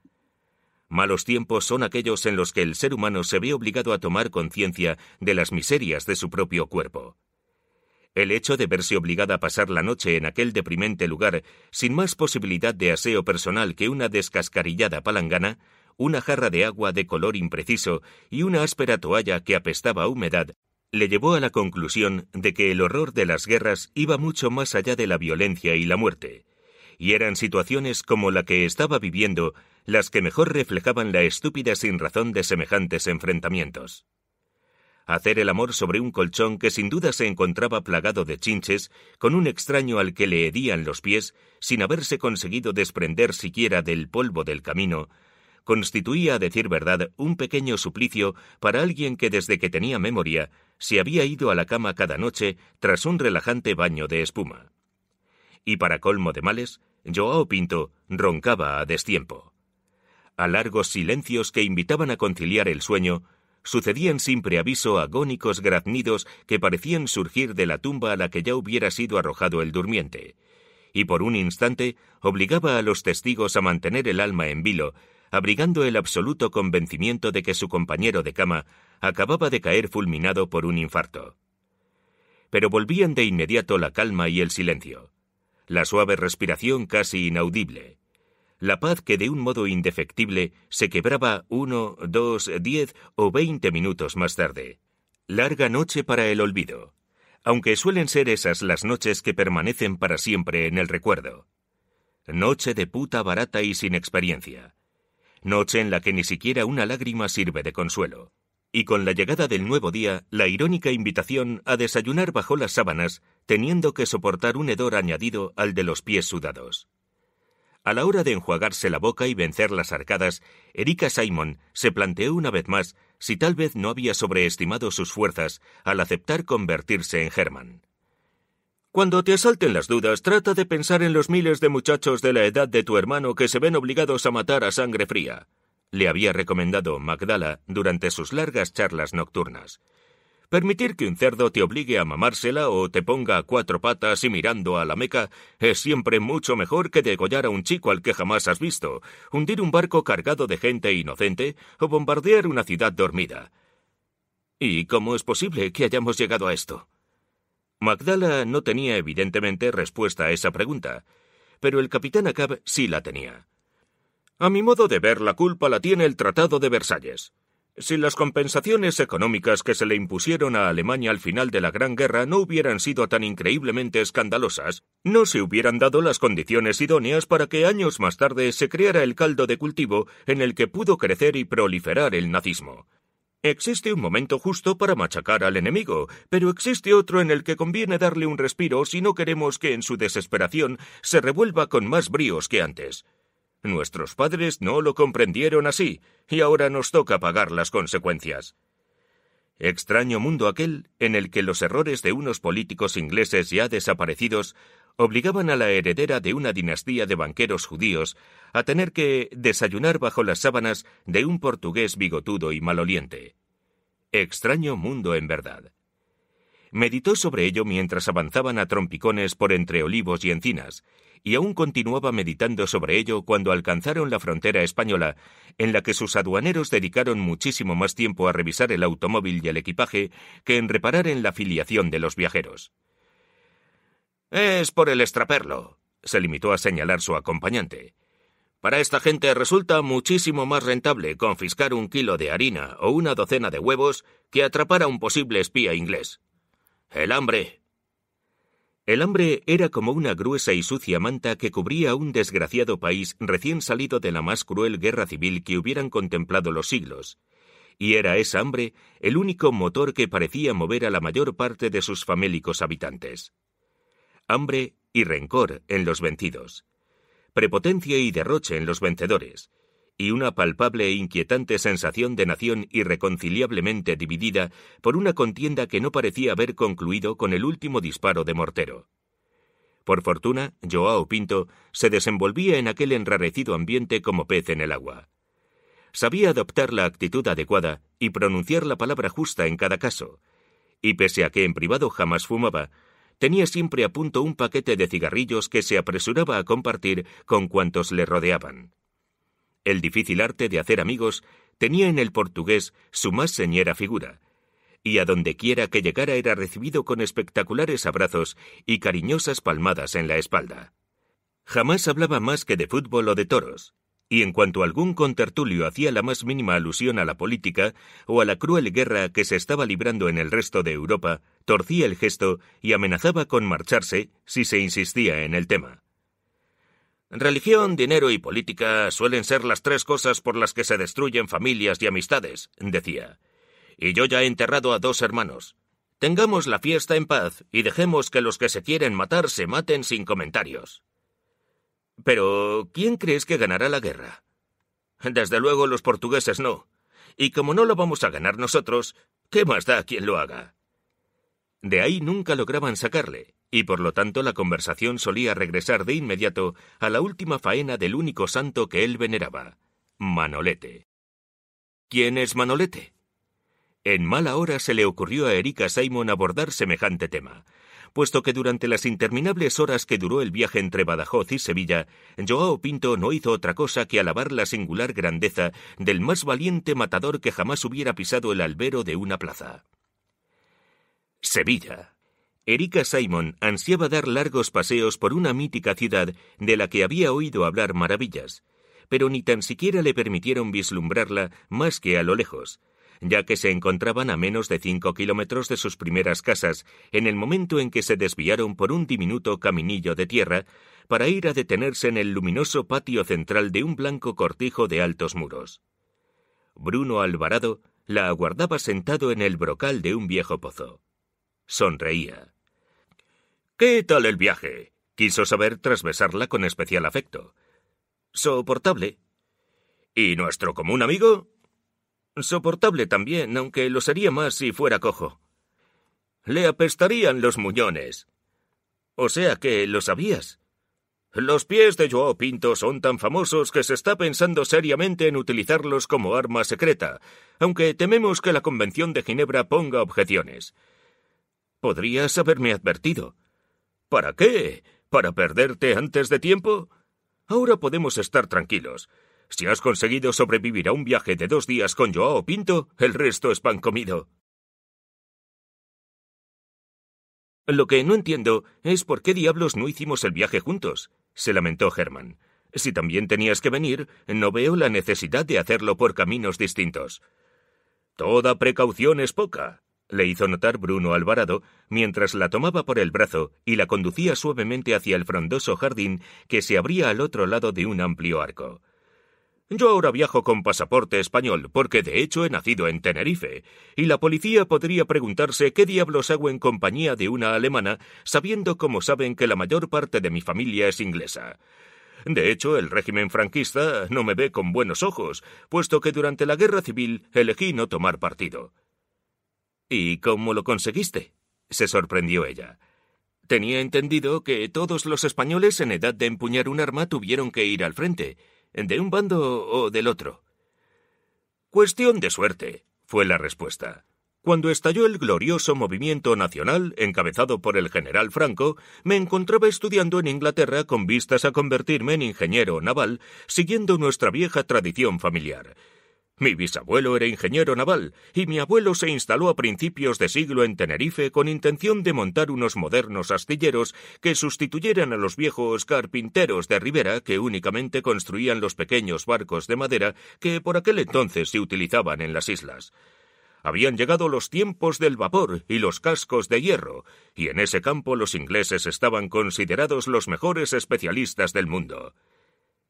Malos tiempos son aquellos en los que el ser humano se ve obligado a tomar conciencia de las miserias de su propio cuerpo. El hecho de verse obligada a pasar la noche en aquel deprimente lugar, sin más posibilidad de aseo personal que una descascarillada palangana, una jarra de agua de color impreciso y una áspera toalla que apestaba a humedad, le llevó a la conclusión de que el horror de las guerras iba mucho más allá de la violencia y la muerte, y eran situaciones como la que estaba viviendo las que mejor reflejaban la estúpida sin razón de semejantes enfrentamientos. Hacer el amor sobre un colchón que sin duda se encontraba plagado de chinches, con un extraño al que le hedían los pies, sin haberse conseguido desprender siquiera del polvo del camino, constituía, a decir verdad, un pequeño suplicio para alguien que desde que tenía memoria se había ido a la cama cada noche tras un relajante baño de espuma. Y para colmo de males, Joao Pinto roncaba a destiempo. A largos silencios que invitaban a conciliar el sueño, sucedían sin preaviso agónicos graznidos que parecían surgir de la tumba a la que ya hubiera sido arrojado el durmiente, y por un instante obligaba a los testigos a mantener el alma en vilo, abrigando el absoluto convencimiento de que su compañero de cama acababa de caer fulminado por un infarto. Pero volvían de inmediato la calma y el silencio, la suave respiración casi inaudible, la paz que de un modo indefectible se quebraba uno, dos, diez o veinte minutos más tarde. Larga noche para el olvido, aunque suelen ser esas las noches que permanecen para siempre en el recuerdo. Noche de puta barata y sin experiencia, noche en la que ni siquiera una lágrima sirve de consuelo. Y con la llegada del nuevo día, la irónica invitación a desayunar bajo las sábanas, teniendo que soportar un hedor añadido al de los pies sudados. A la hora de enjuagarse la boca y vencer las arcadas, Erika Simon se planteó una vez más si tal vez no había sobreestimado sus fuerzas al aceptar convertirse en Germán. Cuando te asalten las dudas, trata de pensar en los miles de muchachos de la edad de tu hermano que se ven obligados a matar a sangre fría, le había recomendado Magdala durante sus largas charlas nocturnas. Permitir que un cerdo te obligue a mamársela o te ponga a cuatro patas y mirando a la meca es siempre mucho mejor que degollar a un chico al que jamás has visto, hundir un barco cargado de gente inocente o bombardear una ciudad dormida. ¿Y cómo es posible que hayamos llegado a esto? Magdala no tenía evidentemente respuesta a esa pregunta, pero el capitán Acab sí la tenía. A mi modo de ver, la culpa la tiene el Tratado de Versalles. Si las compensaciones económicas que se le impusieron a Alemania al final de la Gran Guerra no hubieran sido tan increíblemente escandalosas, no se hubieran dado las condiciones idóneas para que años más tarde se creara el caldo de cultivo en el que pudo crecer y proliferar el nazismo. Existe un momento justo para machacar al enemigo, pero existe otro en el que conviene darle un respiro si no queremos que en su desesperación se revuelva con más bríos que antes. Nuestros padres no lo comprendieron así, y ahora nos toca pagar las consecuencias. Extraño mundo aquel en el que los errores de unos políticos ingleses ya desaparecidos obligaban a la heredera de una dinastía de banqueros judíos a tener que desayunar bajo las sábanas de un portugués bigotudo y maloliente. Extraño mundo en verdad. Meditó sobre ello mientras avanzaban a trompicones por entre olivos y encinas, y aún continuaba meditando sobre ello cuando alcanzaron la frontera española, en la que sus aduaneros dedicaron muchísimo más tiempo a revisar el automóvil y el equipaje que en reparar en la filiación de los viajeros. Es por el extraperlo, se limitó a señalar su acompañante. Para esta gente resulta muchísimo más rentable confiscar un kilo de harina o una docena de huevos que atrapar a un posible espía inglés. El hambre. El hambre era como una gruesa y sucia manta que cubría un desgraciado país recién salido de la más cruel guerra civil que hubieran contemplado los siglos, y era esa hambre el único motor que parecía mover a la mayor parte de sus famélicos habitantes hambre y rencor en los vencidos, prepotencia y derroche en los vencedores, y una palpable e inquietante sensación de nación irreconciliablemente dividida por una contienda que no parecía haber concluido con el último disparo de mortero. Por fortuna, Joao Pinto se desenvolvía en aquel enrarecido ambiente como pez en el agua. Sabía adoptar la actitud adecuada y pronunciar la palabra justa en cada caso, y pese a que en privado jamás fumaba, tenía siempre a punto un paquete de cigarrillos que se apresuraba a compartir con cuantos le rodeaban. El difícil arte de hacer amigos tenía en el portugués su más señera figura, y a donde quiera que llegara era recibido con espectaculares abrazos y cariñosas palmadas en la espalda. Jamás hablaba más que de fútbol o de toros, y en cuanto algún contertulio hacía la más mínima alusión a la política o a la cruel guerra que se estaba librando en el resto de Europa, torcía el gesto y amenazaba con marcharse si se insistía en el tema. Religión, dinero y política suelen ser las tres cosas por las que se destruyen familias y amistades, decía. Y yo ya he enterrado a dos hermanos. Tengamos la fiesta en paz y dejemos que los que se quieren matar se maten sin comentarios. Pero, ¿quién crees que ganará la guerra? Desde luego los portugueses no. Y como no lo vamos a ganar nosotros, ¿qué más da quién quien lo haga? De ahí nunca lograban sacarle, y por lo tanto la conversación solía regresar de inmediato a la última faena del único santo que él veneraba, Manolete. ¿Quién es Manolete? En mala hora se le ocurrió a Erika Simon abordar semejante tema, puesto que durante las interminables horas que duró el viaje entre Badajoz y Sevilla, Joao Pinto no hizo otra cosa que alabar la singular grandeza del más valiente matador que jamás hubiera pisado el albero de una plaza. Sevilla. Erika Simon ansiaba dar largos paseos por una mítica ciudad de la que había oído hablar maravillas, pero ni tan siquiera le permitieron vislumbrarla más que a lo lejos, ya que se encontraban a menos de cinco kilómetros de sus primeras casas, en el momento en que se desviaron por un diminuto caminillo de tierra para ir a detenerse en el luminoso patio central de un blanco cortijo de altos muros. Bruno Alvarado la aguardaba sentado en el brocal de un viejo pozo. Sonreía. ¿Qué tal el viaje? quiso saber tras con especial afecto. Soportable. ¿Y nuestro común amigo? Soportable también, aunque lo sería más si fuera cojo. Le apestarían los muñones. O sea que lo sabías. Los pies de Joao Pinto son tan famosos que se está pensando seriamente en utilizarlos como arma secreta, aunque tememos que la Convención de Ginebra ponga objeciones. Podrías haberme advertido. ¿Para qué? ¿Para perderte antes de tiempo? Ahora podemos estar tranquilos. Si has conseguido sobrevivir a un viaje de dos días con Joao Pinto, el resto es pan comido. Lo que no entiendo es por qué diablos no hicimos el viaje juntos, se lamentó Germán. Si también tenías que venir, no veo la necesidad de hacerlo por caminos distintos. Toda precaución es poca, le hizo notar Bruno Alvarado mientras la tomaba por el brazo y la conducía suavemente hacia el frondoso jardín que se abría al otro lado de un amplio arco. Yo ahora viajo con pasaporte español porque de hecho he nacido en Tenerife, y la policía podría preguntarse qué diablos hago en compañía de una alemana sabiendo como saben que la mayor parte de mi familia es inglesa. De hecho, el régimen franquista no me ve con buenos ojos, puesto que durante la guerra civil elegí no tomar partido. ¿Y cómo lo conseguiste? se sorprendió ella. Tenía entendido que todos los españoles en edad de empuñar un arma tuvieron que ir al frente, de un bando o del otro. Cuestión de suerte, fue la respuesta. Cuando estalló el glorioso movimiento nacional, encabezado por el general Franco, me encontraba estudiando en Inglaterra con vistas a convertirme en ingeniero naval, siguiendo nuestra vieja tradición familiar. Mi bisabuelo era ingeniero naval y mi abuelo se instaló a principios de siglo en Tenerife con intención de montar unos modernos astilleros que sustituyeran a los viejos carpinteros de Ribera que únicamente construían los pequeños barcos de madera que por aquel entonces se utilizaban en las islas. Habían llegado los tiempos del vapor y los cascos de hierro, y en ese campo los ingleses estaban considerados los mejores especialistas del mundo.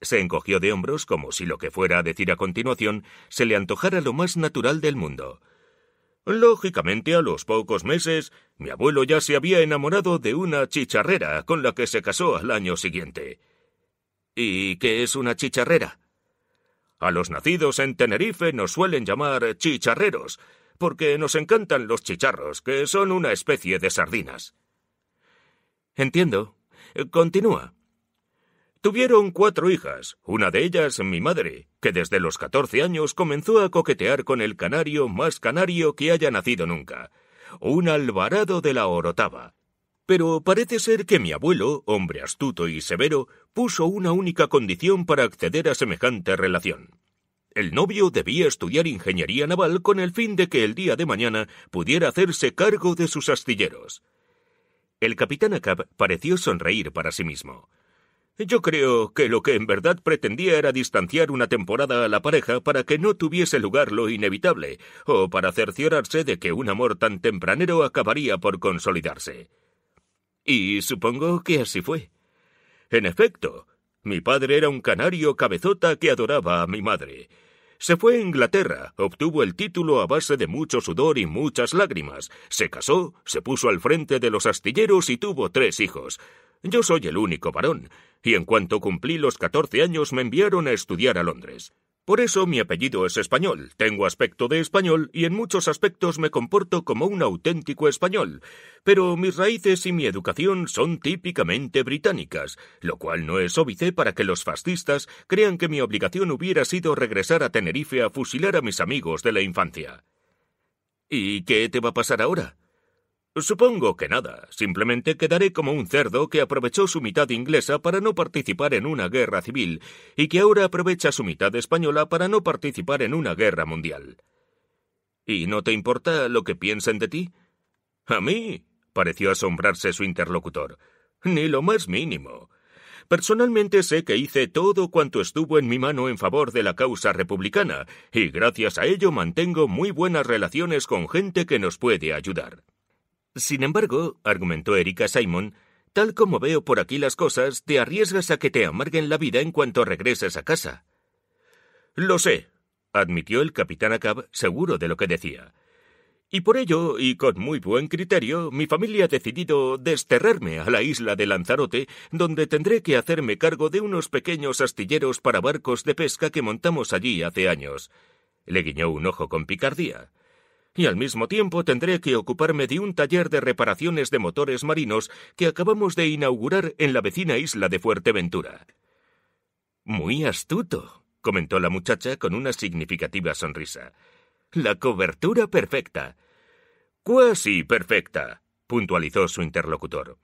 Se encogió de hombros como si lo que fuera a decir a continuación se le antojara lo más natural del mundo. Lógicamente, a los pocos meses, mi abuelo ya se había enamorado de una chicharrera con la que se casó al año siguiente. ¿Y qué es una chicharrera? A los nacidos en Tenerife nos suelen llamar chicharreros, porque nos encantan los chicharros, que son una especie de sardinas. Entiendo. Continúa. Tuvieron cuatro hijas, una de ellas mi madre, que desde los catorce años comenzó a coquetear con el canario más canario que haya nacido nunca, un alvarado de la Orotava. Pero parece ser que mi abuelo, hombre astuto y severo, puso una única condición para acceder a semejante relación. El novio debía estudiar ingeniería naval con el fin de que el día de mañana pudiera hacerse cargo de sus astilleros. El capitán Acab pareció sonreír para sí mismo. Yo creo que lo que en verdad pretendía era distanciar una temporada a la pareja para que no tuviese lugar lo inevitable, o para cerciorarse de que un amor tan tempranero acabaría por consolidarse. Y supongo que así fue. En efecto, mi padre era un canario cabezota que adoraba a mi madre. Se fue a Inglaterra, obtuvo el título a base de mucho sudor y muchas lágrimas, se casó, se puso al frente de los astilleros y tuvo tres hijos. Yo soy el único varón, y en cuanto cumplí los catorce años me enviaron a estudiar a Londres. Por eso mi apellido es español, tengo aspecto de español y en muchos aspectos me comporto como un auténtico español, pero mis raíces y mi educación son típicamente británicas, lo cual no es óbice para que los fascistas crean que mi obligación hubiera sido regresar a Tenerife a fusilar a mis amigos de la infancia. ¿Y qué te va a pasar ahora? Supongo que nada, simplemente quedaré como un cerdo que aprovechó su mitad inglesa para no participar en una guerra civil y que ahora aprovecha su mitad española para no participar en una guerra mundial. ¿Y no te importa lo que piensen de ti? A mí, pareció asombrarse su interlocutor, ni lo más mínimo. Personalmente sé que hice todo cuanto estuvo en mi mano en favor de la causa republicana, y gracias a ello mantengo muy buenas relaciones con gente que nos puede ayudar. Sin embargo, argumentó Erika Simon, tal como veo por aquí las cosas, te arriesgas a que te amarguen la vida en cuanto regreses a casa. Lo sé, admitió el capitán Acab, seguro de lo que decía. Y por ello, y con muy buen criterio, mi familia ha decidido desterrarme a la isla de Lanzarote, donde tendré que hacerme cargo de unos pequeños astilleros para barcos de pesca que montamos allí hace años. Le guiñó un ojo con picardía y al mismo tiempo tendré que ocuparme de un taller de reparaciones de motores marinos que acabamos de inaugurar en la vecina isla de Fuerteventura. Muy astuto, comentó la muchacha con una significativa sonrisa. La cobertura perfecta. Cuasi perfecta, puntualizó su interlocutor.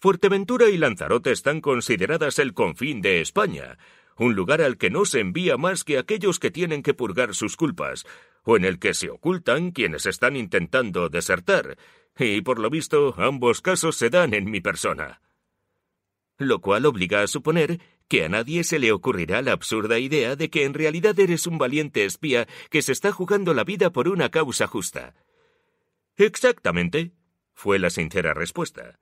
Fuerteventura y Lanzarote están consideradas el confín de España, un lugar al que no se envía más que aquellos que tienen que purgar sus culpas, o en el que se ocultan quienes están intentando desertar, y por lo visto ambos casos se dan en mi persona. Lo cual obliga a suponer que a nadie se le ocurrirá la absurda idea de que en realidad eres un valiente espía que se está jugando la vida por una causa justa. Exactamente, fue la sincera respuesta.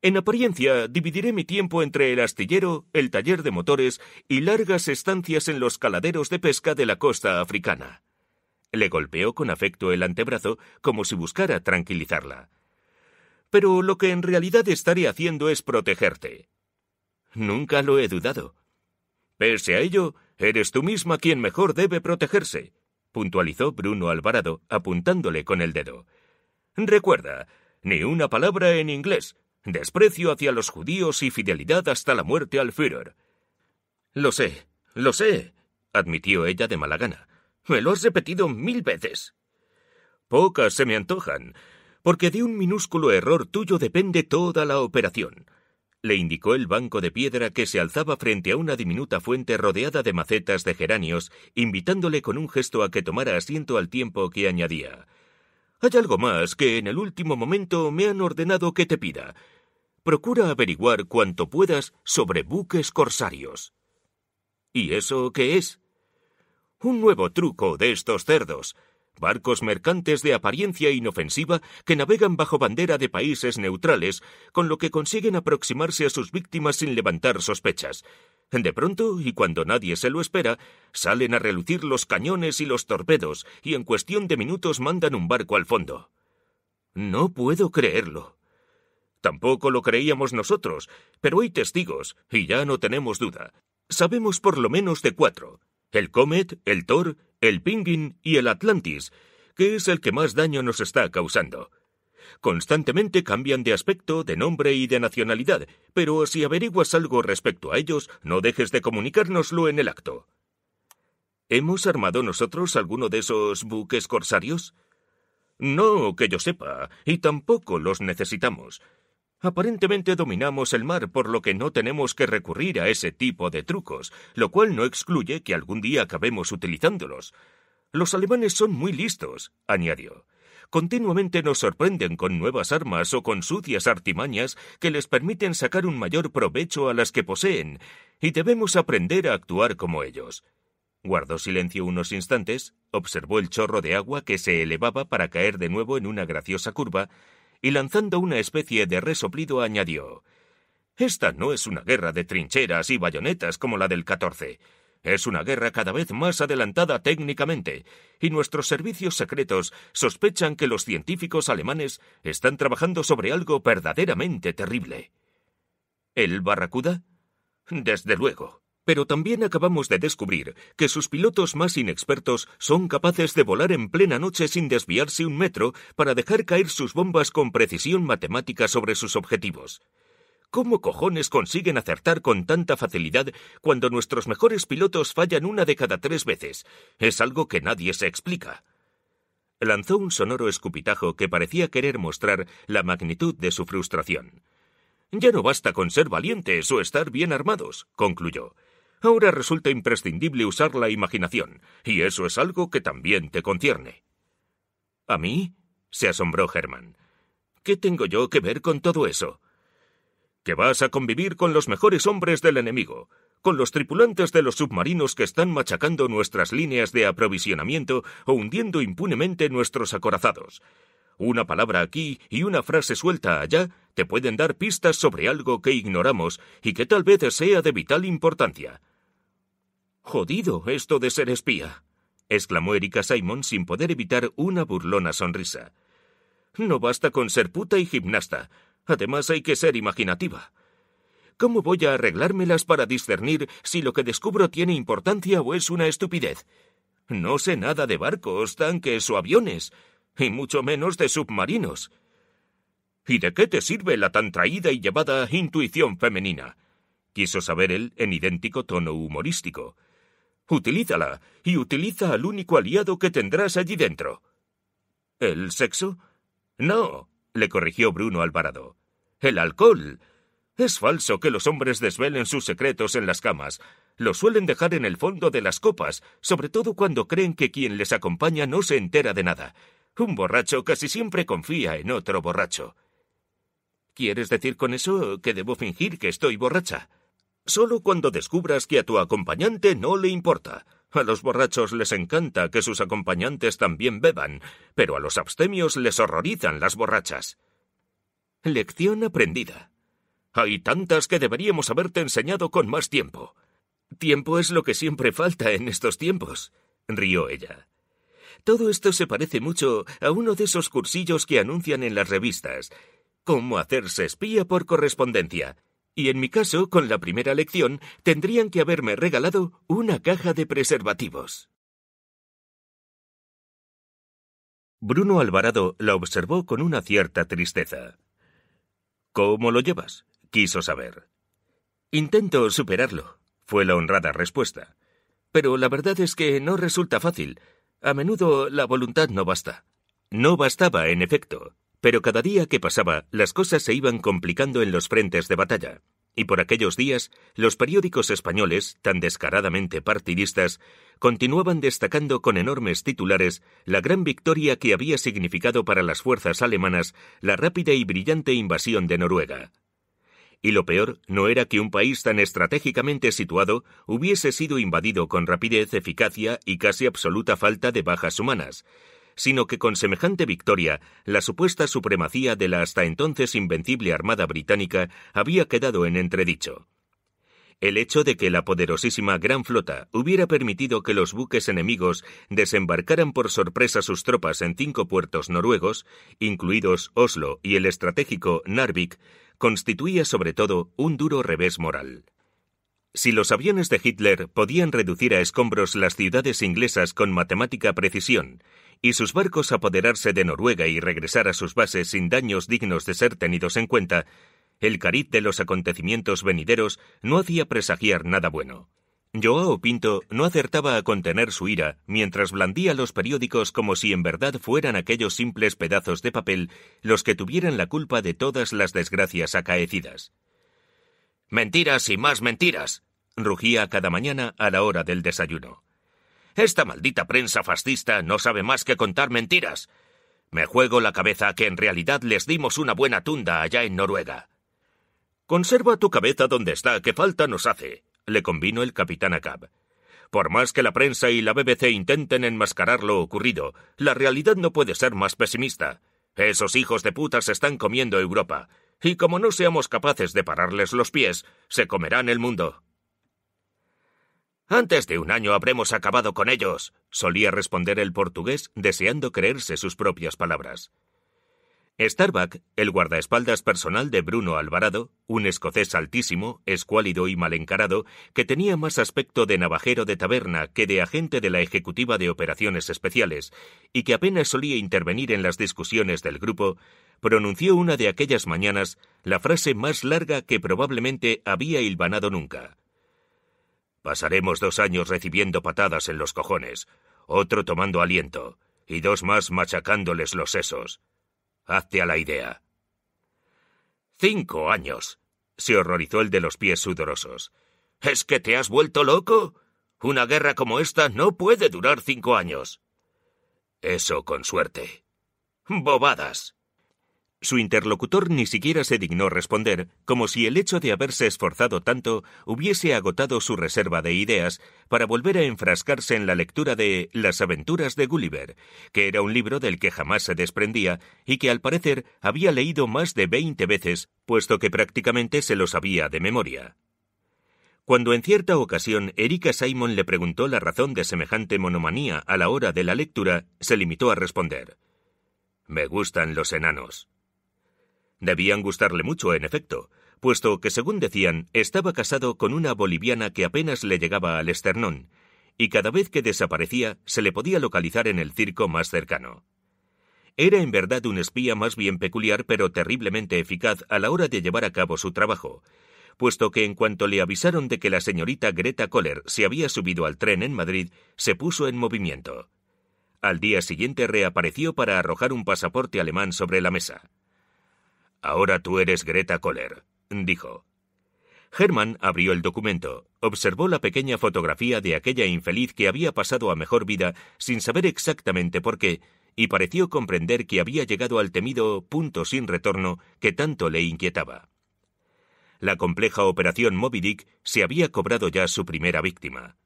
En apariencia, dividiré mi tiempo entre el astillero, el taller de motores y largas estancias en los caladeros de pesca de la costa africana. Le golpeó con afecto el antebrazo como si buscara tranquilizarla. Pero lo que en realidad estaré haciendo es protegerte. Nunca lo he dudado. Pese a ello, eres tú misma quien mejor debe protegerse, puntualizó Bruno Alvarado, apuntándole con el dedo. Recuerda, ni una palabra en inglés, desprecio hacia los judíos y fidelidad hasta la muerte al Führer. Lo sé, lo sé, admitió ella de mala gana. Me lo has repetido mil veces. Pocas se me antojan, porque de un minúsculo error tuyo depende toda la operación. Le indicó el banco de piedra que se alzaba frente a una diminuta fuente rodeada de macetas de geranios, invitándole con un gesto a que tomara asiento al tiempo que añadía. Hay algo más que en el último momento me han ordenado que te pida. Procura averiguar cuanto puedas sobre buques corsarios. ¿Y eso qué es? Un nuevo truco de estos cerdos. Barcos mercantes de apariencia inofensiva que navegan bajo bandera de países neutrales, con lo que consiguen aproximarse a sus víctimas sin levantar sospechas. De pronto, y cuando nadie se lo espera, salen a relucir los cañones y los torpedos, y en cuestión de minutos mandan un barco al fondo. No puedo creerlo. Tampoco lo creíamos nosotros, pero hay testigos, y ya no tenemos duda. Sabemos por lo menos de cuatro, el Comet, el Thor, el Penguin y el Atlantis, que es el que más daño nos está causando. Constantemente cambian de aspecto, de nombre y de nacionalidad, pero si averiguas algo respecto a ellos, no dejes de comunicárnoslo en el acto. ¿Hemos armado nosotros alguno de esos buques corsarios? No que yo sepa, y tampoco los necesitamos. Aparentemente dominamos el mar, por lo que no tenemos que recurrir a ese tipo de trucos, lo cual no excluye que algún día acabemos utilizándolos. Los alemanes son muy listos, añadió. Continuamente nos sorprenden con nuevas armas o con sucias artimañas que les permiten sacar un mayor provecho a las que poseen, y debemos aprender a actuar como ellos. Guardó silencio unos instantes, observó el chorro de agua que se elevaba para caer de nuevo en una graciosa curva, y lanzando una especie de resoplido añadió Esta no es una guerra de trincheras y bayonetas como la del 14. Es una guerra cada vez más adelantada técnicamente, y nuestros servicios secretos sospechan que los científicos alemanes están trabajando sobre algo verdaderamente terrible. ¿El Barracuda? Desde luego. Pero también acabamos de descubrir que sus pilotos más inexpertos son capaces de volar en plena noche sin desviarse un metro para dejar caer sus bombas con precisión matemática sobre sus objetivos. ¿Cómo cojones consiguen acertar con tanta facilidad cuando nuestros mejores pilotos fallan una de cada tres veces? Es algo que nadie se explica. Lanzó un sonoro escupitajo que parecía querer mostrar la magnitud de su frustración. Ya no basta con ser valientes o estar bien armados, concluyó ahora resulta imprescindible usar la imaginación, y eso es algo que también te concierne. ¿A mí? se asombró Herman. ¿Qué tengo yo que ver con todo eso? Que vas a convivir con los mejores hombres del enemigo, con los tripulantes de los submarinos que están machacando nuestras líneas de aprovisionamiento o hundiendo impunemente nuestros acorazados. Una palabra aquí y una frase suelta allá te pueden dar pistas sobre algo que ignoramos y que tal vez sea de vital importancia. Jodido esto de ser espía, exclamó Erika Simon sin poder evitar una burlona sonrisa. No basta con ser puta y gimnasta, además hay que ser imaginativa. ¿Cómo voy a arreglármelas para discernir si lo que descubro tiene importancia o es una estupidez? No sé nada de barcos, tanques o aviones, y mucho menos de submarinos. ¿Y de qué te sirve la tan traída y llevada intuición femenina? quiso saber él en idéntico tono humorístico. Utilízala y utiliza al único aliado que tendrás allí dentro. ¿El sexo? No, le corrigió Bruno Alvarado. El alcohol. Es falso que los hombres desvelen sus secretos en las camas. Lo suelen dejar en el fondo de las copas, sobre todo cuando creen que quien les acompaña no se entera de nada. Un borracho casi siempre confía en otro borracho. ¿Quieres decir con eso que debo fingir que estoy borracha? Solo cuando descubras que a tu acompañante no le importa. A los borrachos les encanta que sus acompañantes también beban, pero a los abstemios les horrorizan las borrachas. Lección aprendida. Hay tantas que deberíamos haberte enseñado con más tiempo. Tiempo es lo que siempre falta en estos tiempos, rió ella. Todo esto se parece mucho a uno de esos cursillos que anuncian en las revistas, cómo hacerse espía por correspondencia. Y en mi caso, con la primera lección, tendrían que haberme regalado una caja de preservativos. Bruno Alvarado la observó con una cierta tristeza. ¿Cómo lo llevas? quiso saber. Intento superarlo, fue la honrada respuesta. Pero la verdad es que no resulta fácil. A menudo la voluntad no basta. No bastaba, en efecto. Pero cada día que pasaba, las cosas se iban complicando en los frentes de batalla. Y por aquellos días, los periódicos españoles, tan descaradamente partidistas, continuaban destacando con enormes titulares la gran victoria que había significado para las fuerzas alemanas la rápida y brillante invasión de Noruega. Y lo peor no era que un país tan estratégicamente situado hubiese sido invadido con rapidez, eficacia y casi absoluta falta de bajas humanas, sino que con semejante victoria, la supuesta supremacía de la hasta entonces invencible Armada británica había quedado en entredicho. El hecho de que la poderosísima Gran Flota hubiera permitido que los buques enemigos desembarcaran por sorpresa sus tropas en cinco puertos noruegos, incluidos Oslo y el estratégico Narvik, constituía sobre todo un duro revés moral. Si los aviones de Hitler podían reducir a escombros las ciudades inglesas con matemática precisión, y sus barcos apoderarse de Noruega y regresar a sus bases sin daños dignos de ser tenidos en cuenta, el cariz de los acontecimientos venideros no hacía presagiar nada bueno. Joao Pinto no acertaba a contener su ira mientras blandía los periódicos como si en verdad fueran aquellos simples pedazos de papel los que tuvieran la culpa de todas las desgracias acaecidas. Mentiras y más mentiras, rugía cada mañana a la hora del desayuno. Esta maldita prensa fascista no sabe más que contar mentiras. Me juego la cabeza que en realidad les dimos una buena tunda allá en Noruega. Conserva tu cabeza donde está, que falta nos hace, le convino el capitán Acab. Por más que la prensa y la BBC intenten enmascarar lo ocurrido, la realidad no puede ser más pesimista. Esos hijos de putas están comiendo Europa, y como no seamos capaces de pararles los pies, se comerán el mundo. Antes de un año habremos acabado con ellos, solía responder el portugués, deseando creerse sus propias palabras. Starbuck, el guardaespaldas personal de Bruno Alvarado, un escocés altísimo, escuálido y mal encarado, que tenía más aspecto de navajero de taberna que de agente de la Ejecutiva de Operaciones Especiales, y que apenas solía intervenir en las discusiones del grupo, pronunció una de aquellas mañanas la frase más larga que probablemente había hilvanado nunca. Pasaremos dos años recibiendo patadas en los cojones, otro tomando aliento, y dos más machacándoles los sesos. Hazte a la idea. Cinco años. se horrorizó el de los pies sudorosos. ¿Es que te has vuelto loco? Una guerra como esta no puede durar cinco años. Eso con suerte. Bobadas. Su interlocutor ni siquiera se dignó responder, como si el hecho de haberse esforzado tanto hubiese agotado su reserva de ideas para volver a enfrascarse en la lectura de Las aventuras de Gulliver, que era un libro del que jamás se desprendía y que al parecer había leído más de veinte veces, puesto que prácticamente se lo sabía de memoria. Cuando en cierta ocasión Erika Simon le preguntó la razón de semejante monomanía a la hora de la lectura, se limitó a responder Me gustan los enanos. Debían gustarle mucho, en efecto, puesto que, según decían, estaba casado con una boliviana que apenas le llegaba al esternón, y cada vez que desaparecía se le podía localizar en el circo más cercano. Era en verdad un espía más bien peculiar pero terriblemente eficaz a la hora de llevar a cabo su trabajo, puesto que en cuanto le avisaron de que la señorita Greta Kohler se había subido al tren en Madrid, se puso en movimiento. Al día siguiente reapareció para arrojar un pasaporte alemán sobre la mesa. Ahora tú eres Greta Kohler, dijo. Herman abrió el documento, observó la pequeña fotografía de aquella infeliz que había pasado a mejor vida sin saber exactamente por qué, y pareció comprender que había llegado al temido punto sin retorno que tanto le inquietaba. La compleja operación Moby Dick se había cobrado ya su primera víctima.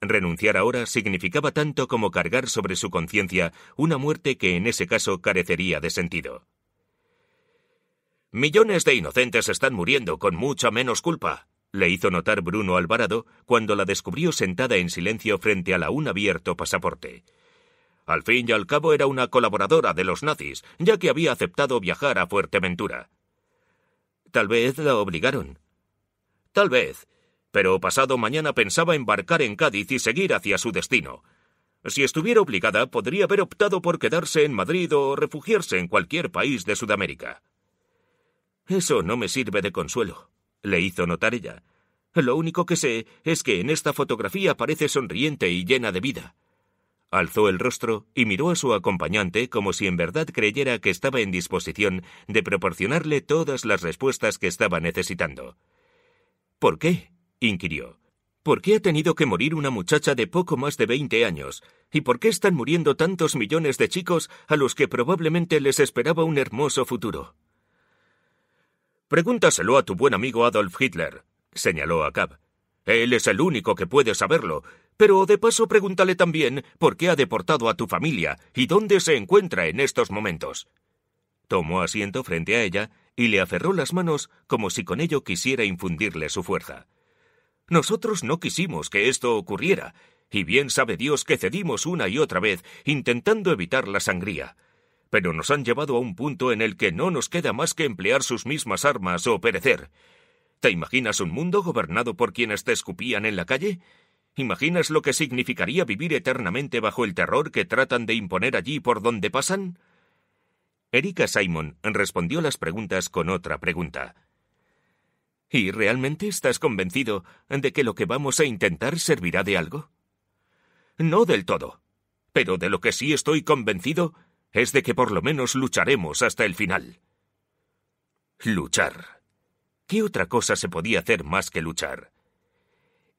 Renunciar ahora significaba tanto como cargar sobre su conciencia una muerte que en ese caso carecería de sentido. Millones de inocentes están muriendo con mucha menos culpa, le hizo notar Bruno Alvarado cuando la descubrió sentada en silencio frente a la un abierto pasaporte. Al fin y al cabo era una colaboradora de los nazis, ya que había aceptado viajar a Fuerteventura. Tal vez la obligaron. Tal vez, pero pasado mañana pensaba embarcar en Cádiz y seguir hacia su destino. Si estuviera obligada, podría haber optado por quedarse en Madrid o refugiarse en cualquier país de Sudamérica. Eso no me sirve de consuelo, le hizo notar ella. Lo único que sé es que en esta fotografía parece sonriente y llena de vida. Alzó el rostro y miró a su acompañante como si en verdad creyera que estaba en disposición de proporcionarle todas las respuestas que estaba necesitando. ¿Por qué? inquirió. ¿Por qué ha tenido que morir una muchacha de poco más de veinte años? ¿Y por qué están muriendo tantos millones de chicos a los que probablemente les esperaba un hermoso futuro? Pregúntaselo a tu buen amigo Adolf Hitler, señaló a Cab. Él es el único que puede saberlo, pero de paso pregúntale también por qué ha deportado a tu familia y dónde se encuentra en estos momentos. Tomó asiento frente a ella y le aferró las manos como si con ello quisiera infundirle su fuerza. Nosotros no quisimos que esto ocurriera, y bien sabe Dios que cedimos una y otra vez intentando evitar la sangría pero nos han llevado a un punto en el que no nos queda más que emplear sus mismas armas o perecer. ¿Te imaginas un mundo gobernado por quienes te escupían en la calle? ¿Imaginas lo que significaría vivir eternamente bajo el terror que tratan de imponer allí por donde pasan? Erika Simon respondió las preguntas con otra pregunta. ¿Y realmente estás convencido de que lo que vamos a intentar servirá de algo? No del todo. Pero de lo que sí estoy convencido es de que por lo menos lucharemos hasta el final. Luchar. ¿Qué otra cosa se podía hacer más que luchar?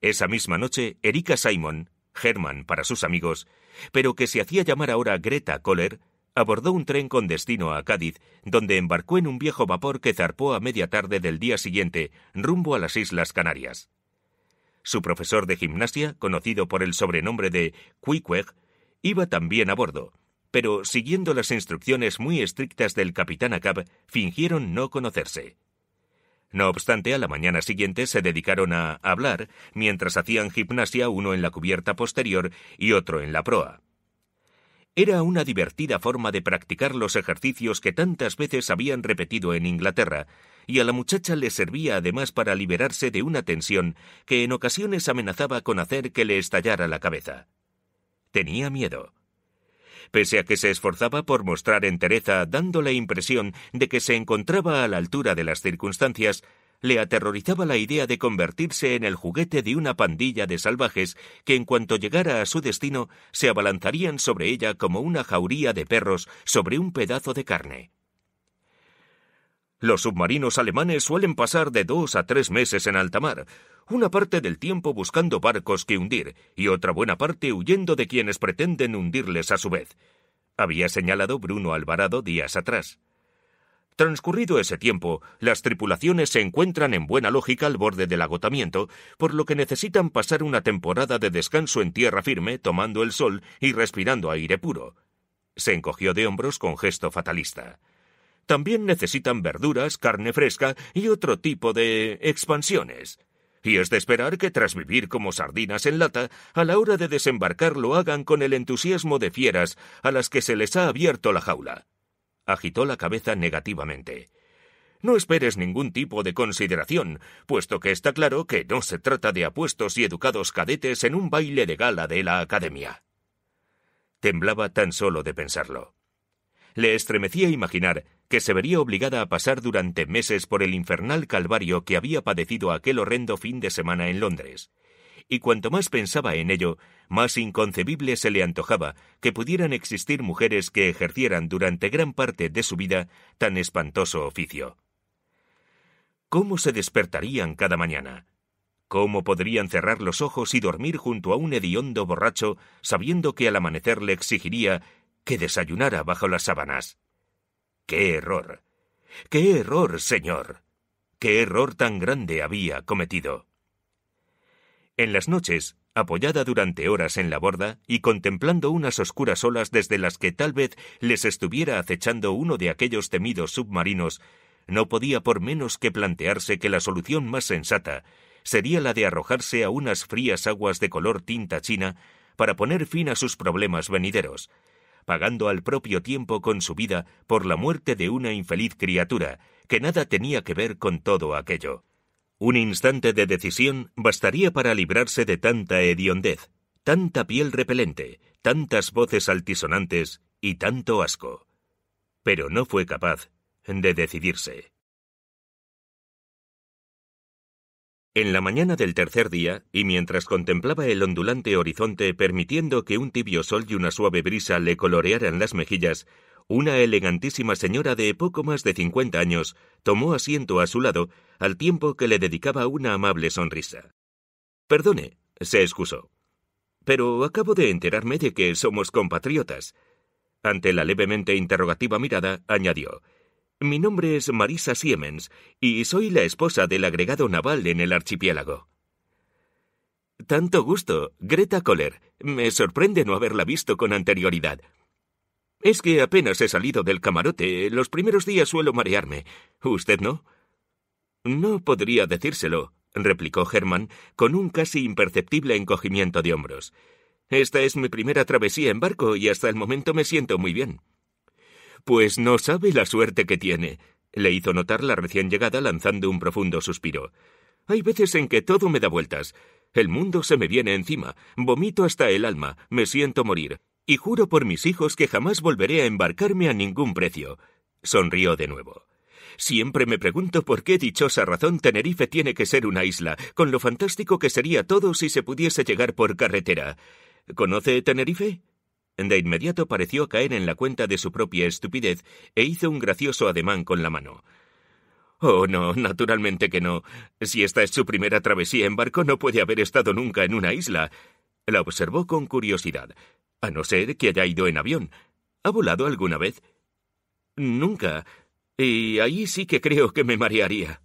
Esa misma noche, Erika Simon, Herman para sus amigos, pero que se hacía llamar ahora Greta Kohler, abordó un tren con destino a Cádiz, donde embarcó en un viejo vapor que zarpó a media tarde del día siguiente, rumbo a las Islas Canarias. Su profesor de gimnasia, conocido por el sobrenombre de Quickweg, iba también a bordo, pero siguiendo las instrucciones muy estrictas del capitán Acab, fingieron no conocerse. No obstante, a la mañana siguiente se dedicaron a hablar, mientras hacían gimnasia uno en la cubierta posterior y otro en la proa. Era una divertida forma de practicar los ejercicios que tantas veces habían repetido en Inglaterra, y a la muchacha le servía además para liberarse de una tensión que en ocasiones amenazaba con hacer que le estallara la cabeza. Tenía miedo pese a que se esforzaba por mostrar entereza, dando la impresión de que se encontraba a la altura de las circunstancias, le aterrorizaba la idea de convertirse en el juguete de una pandilla de salvajes que en cuanto llegara a su destino se abalanzarían sobre ella como una jauría de perros sobre un pedazo de carne. Los submarinos alemanes suelen pasar de dos a tres meses en alta mar, una parte del tiempo buscando barcos que hundir y otra buena parte huyendo de quienes pretenden hundirles a su vez, había señalado Bruno Alvarado días atrás. Transcurrido ese tiempo, las tripulaciones se encuentran en buena lógica al borde del agotamiento, por lo que necesitan pasar una temporada de descanso en tierra firme, tomando el sol y respirando aire puro. Se encogió de hombros con gesto fatalista. También necesitan verduras, carne fresca y otro tipo de expansiones y es de esperar que tras vivir como sardinas en lata, a la hora de desembarcar lo hagan con el entusiasmo de fieras a las que se les ha abierto la jaula. Agitó la cabeza negativamente. No esperes ningún tipo de consideración, puesto que está claro que no se trata de apuestos y educados cadetes en un baile de gala de la Academia. Temblaba tan solo de pensarlo. Le estremecía imaginar que se vería obligada a pasar durante meses por el infernal calvario que había padecido aquel horrendo fin de semana en Londres. Y cuanto más pensaba en ello, más inconcebible se le antojaba que pudieran existir mujeres que ejercieran durante gran parte de su vida tan espantoso oficio. ¿Cómo se despertarían cada mañana? ¿Cómo podrían cerrar los ojos y dormir junto a un hediondo borracho, sabiendo que al amanecer le exigiría que desayunara bajo las sábanas? ¡Qué error! ¡Qué error, señor! ¡Qué error tan grande había cometido! En las noches, apoyada durante horas en la borda y contemplando unas oscuras olas desde las que tal vez les estuviera acechando uno de aquellos temidos submarinos, no podía por menos que plantearse que la solución más sensata sería la de arrojarse a unas frías aguas de color tinta china para poner fin a sus problemas venideros, pagando al propio tiempo con su vida por la muerte de una infeliz criatura, que nada tenía que ver con todo aquello. Un instante de decisión bastaría para librarse de tanta hediondez, tanta piel repelente, tantas voces altisonantes y tanto asco. Pero no fue capaz de decidirse. En la mañana del tercer día, y mientras contemplaba el ondulante horizonte permitiendo que un tibio sol y una suave brisa le colorearan las mejillas, una elegantísima señora de poco más de cincuenta años tomó asiento a su lado al tiempo que le dedicaba una amable sonrisa. Perdone, se excusó. Pero acabo de enterarme de que somos compatriotas. Ante la levemente interrogativa mirada, añadió mi nombre es Marisa Siemens y soy la esposa del agregado naval en el archipiélago. Tanto gusto, Greta Kohler. Me sorprende no haberla visto con anterioridad. Es que apenas he salido del camarote. Los primeros días suelo marearme. ¿Usted no? No podría decírselo, replicó Herman, con un casi imperceptible encogimiento de hombros. Esta es mi primera travesía en barco y hasta el momento me siento muy bien. Pues no sabe la suerte que tiene, le hizo notar la recién llegada lanzando un profundo suspiro. Hay veces en que todo me da vueltas. El mundo se me viene encima, vomito hasta el alma, me siento morir, y juro por mis hijos que jamás volveré a embarcarme a ningún precio. Sonrió de nuevo. Siempre me pregunto por qué dichosa razón Tenerife tiene que ser una isla, con lo fantástico que sería todo si se pudiese llegar por carretera. ¿Conoce Tenerife? De inmediato pareció caer en la cuenta de su propia estupidez e hizo un gracioso ademán con la mano. Oh, no, naturalmente que no. Si esta es su primera travesía en barco, no puede haber estado nunca en una isla. La observó con curiosidad, a no ser que haya ido en avión. ¿Ha volado alguna vez? Nunca. Y ahí sí que creo que me marearía.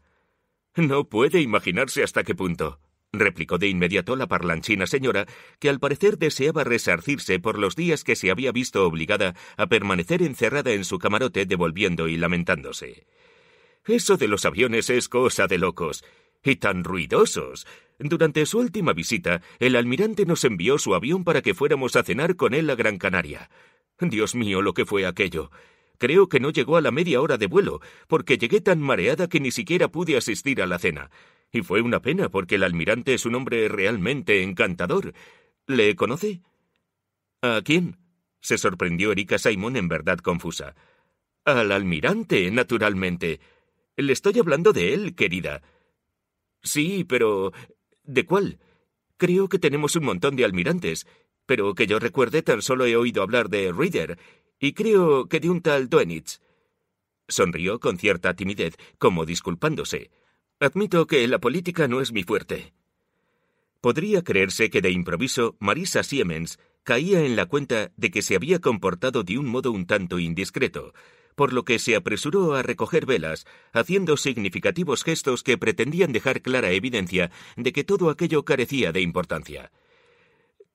No puede imaginarse hasta qué punto replicó de inmediato la parlanchina señora, que al parecer deseaba resarcirse por los días que se había visto obligada a permanecer encerrada en su camarote devolviendo y lamentándose. Eso de los aviones es cosa de locos. Y tan ruidosos. Durante su última visita, el almirante nos envió su avión para que fuéramos a cenar con él a Gran Canaria. Dios mío, lo que fue aquello. Creo que no llegó a la media hora de vuelo, porque llegué tan mareada que ni siquiera pude asistir a la cena. Y fue una pena porque el almirante es un hombre realmente encantador. ¿Le conoce? ¿A quién? se sorprendió Erika Simon en verdad confusa. Al almirante, naturalmente. Le estoy hablando de él, querida. Sí, pero. ¿De cuál? Creo que tenemos un montón de almirantes, pero que yo recuerde tan solo he oído hablar de Reader, y creo que de un tal Doenitz. Sonrió con cierta timidez, como disculpándose. Admito que la política no es mi fuerte. Podría creerse que de improviso Marisa Siemens caía en la cuenta de que se había comportado de un modo un tanto indiscreto, por lo que se apresuró a recoger velas, haciendo significativos gestos que pretendían dejar clara evidencia de que todo aquello carecía de importancia.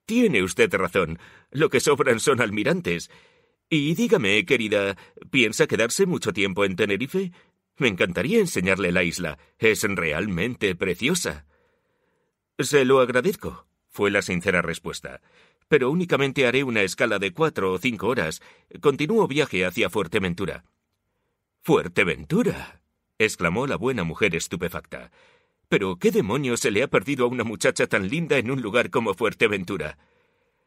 Tiene usted razón. Lo que sobran son almirantes. Y dígame, querida, ¿piensa quedarse mucho tiempo en Tenerife? Me encantaría enseñarle la isla. Es realmente preciosa. Se lo agradezco, fue la sincera respuesta. Pero únicamente haré una escala de cuatro o cinco horas. Continúo viaje hacia Fuerteventura. Fuerteventura. exclamó la buena mujer estupefacta. Pero ¿qué demonio se le ha perdido a una muchacha tan linda en un lugar como Fuerteventura?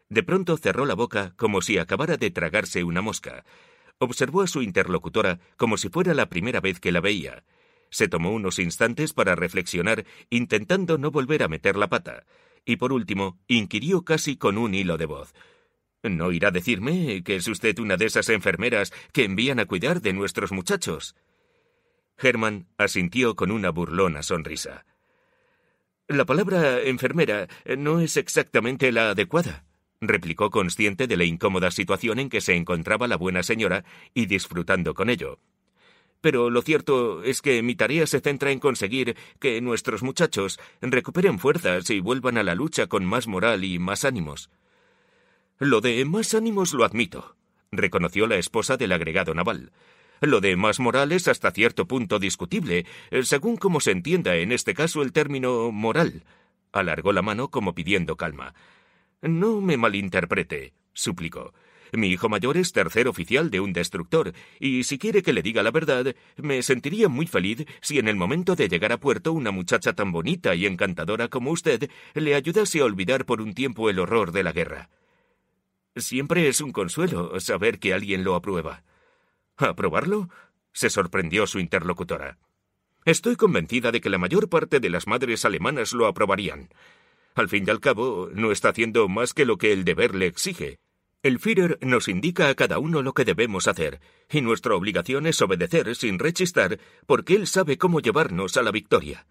De pronto cerró la boca como si acabara de tragarse una mosca observó a su interlocutora como si fuera la primera vez que la veía. Se tomó unos instantes para reflexionar, intentando no volver a meter la pata, y por último inquirió casi con un hilo de voz. ¿No irá a decirme que es usted una de esas enfermeras que envían a cuidar de nuestros muchachos? Herman asintió con una burlona sonrisa. La palabra enfermera no es exactamente la adecuada, replicó consciente de la incómoda situación en que se encontraba la buena señora y disfrutando con ello. Pero lo cierto es que mi tarea se centra en conseguir que nuestros muchachos recuperen fuerzas y vuelvan a la lucha con más moral y más ánimos. Lo de más ánimos lo admito, reconoció la esposa del agregado naval. Lo de más moral es hasta cierto punto discutible, según como se entienda en este caso el término moral. Alargó la mano como pidiendo calma. No me malinterprete, suplicó. Mi hijo mayor es tercer oficial de un destructor, y si quiere que le diga la verdad, me sentiría muy feliz si en el momento de llegar a puerto una muchacha tan bonita y encantadora como usted le ayudase a olvidar por un tiempo el horror de la guerra. Siempre es un consuelo saber que alguien lo aprueba. ¿Aprobarlo? se sorprendió su interlocutora. Estoy convencida de que la mayor parte de las madres alemanas lo aprobarían. Al fin y al cabo, no está haciendo más que lo que el deber le exige. El Führer nos indica a cada uno lo que debemos hacer, y nuestra obligación es obedecer sin rechistar, porque él sabe cómo llevarnos a la victoria.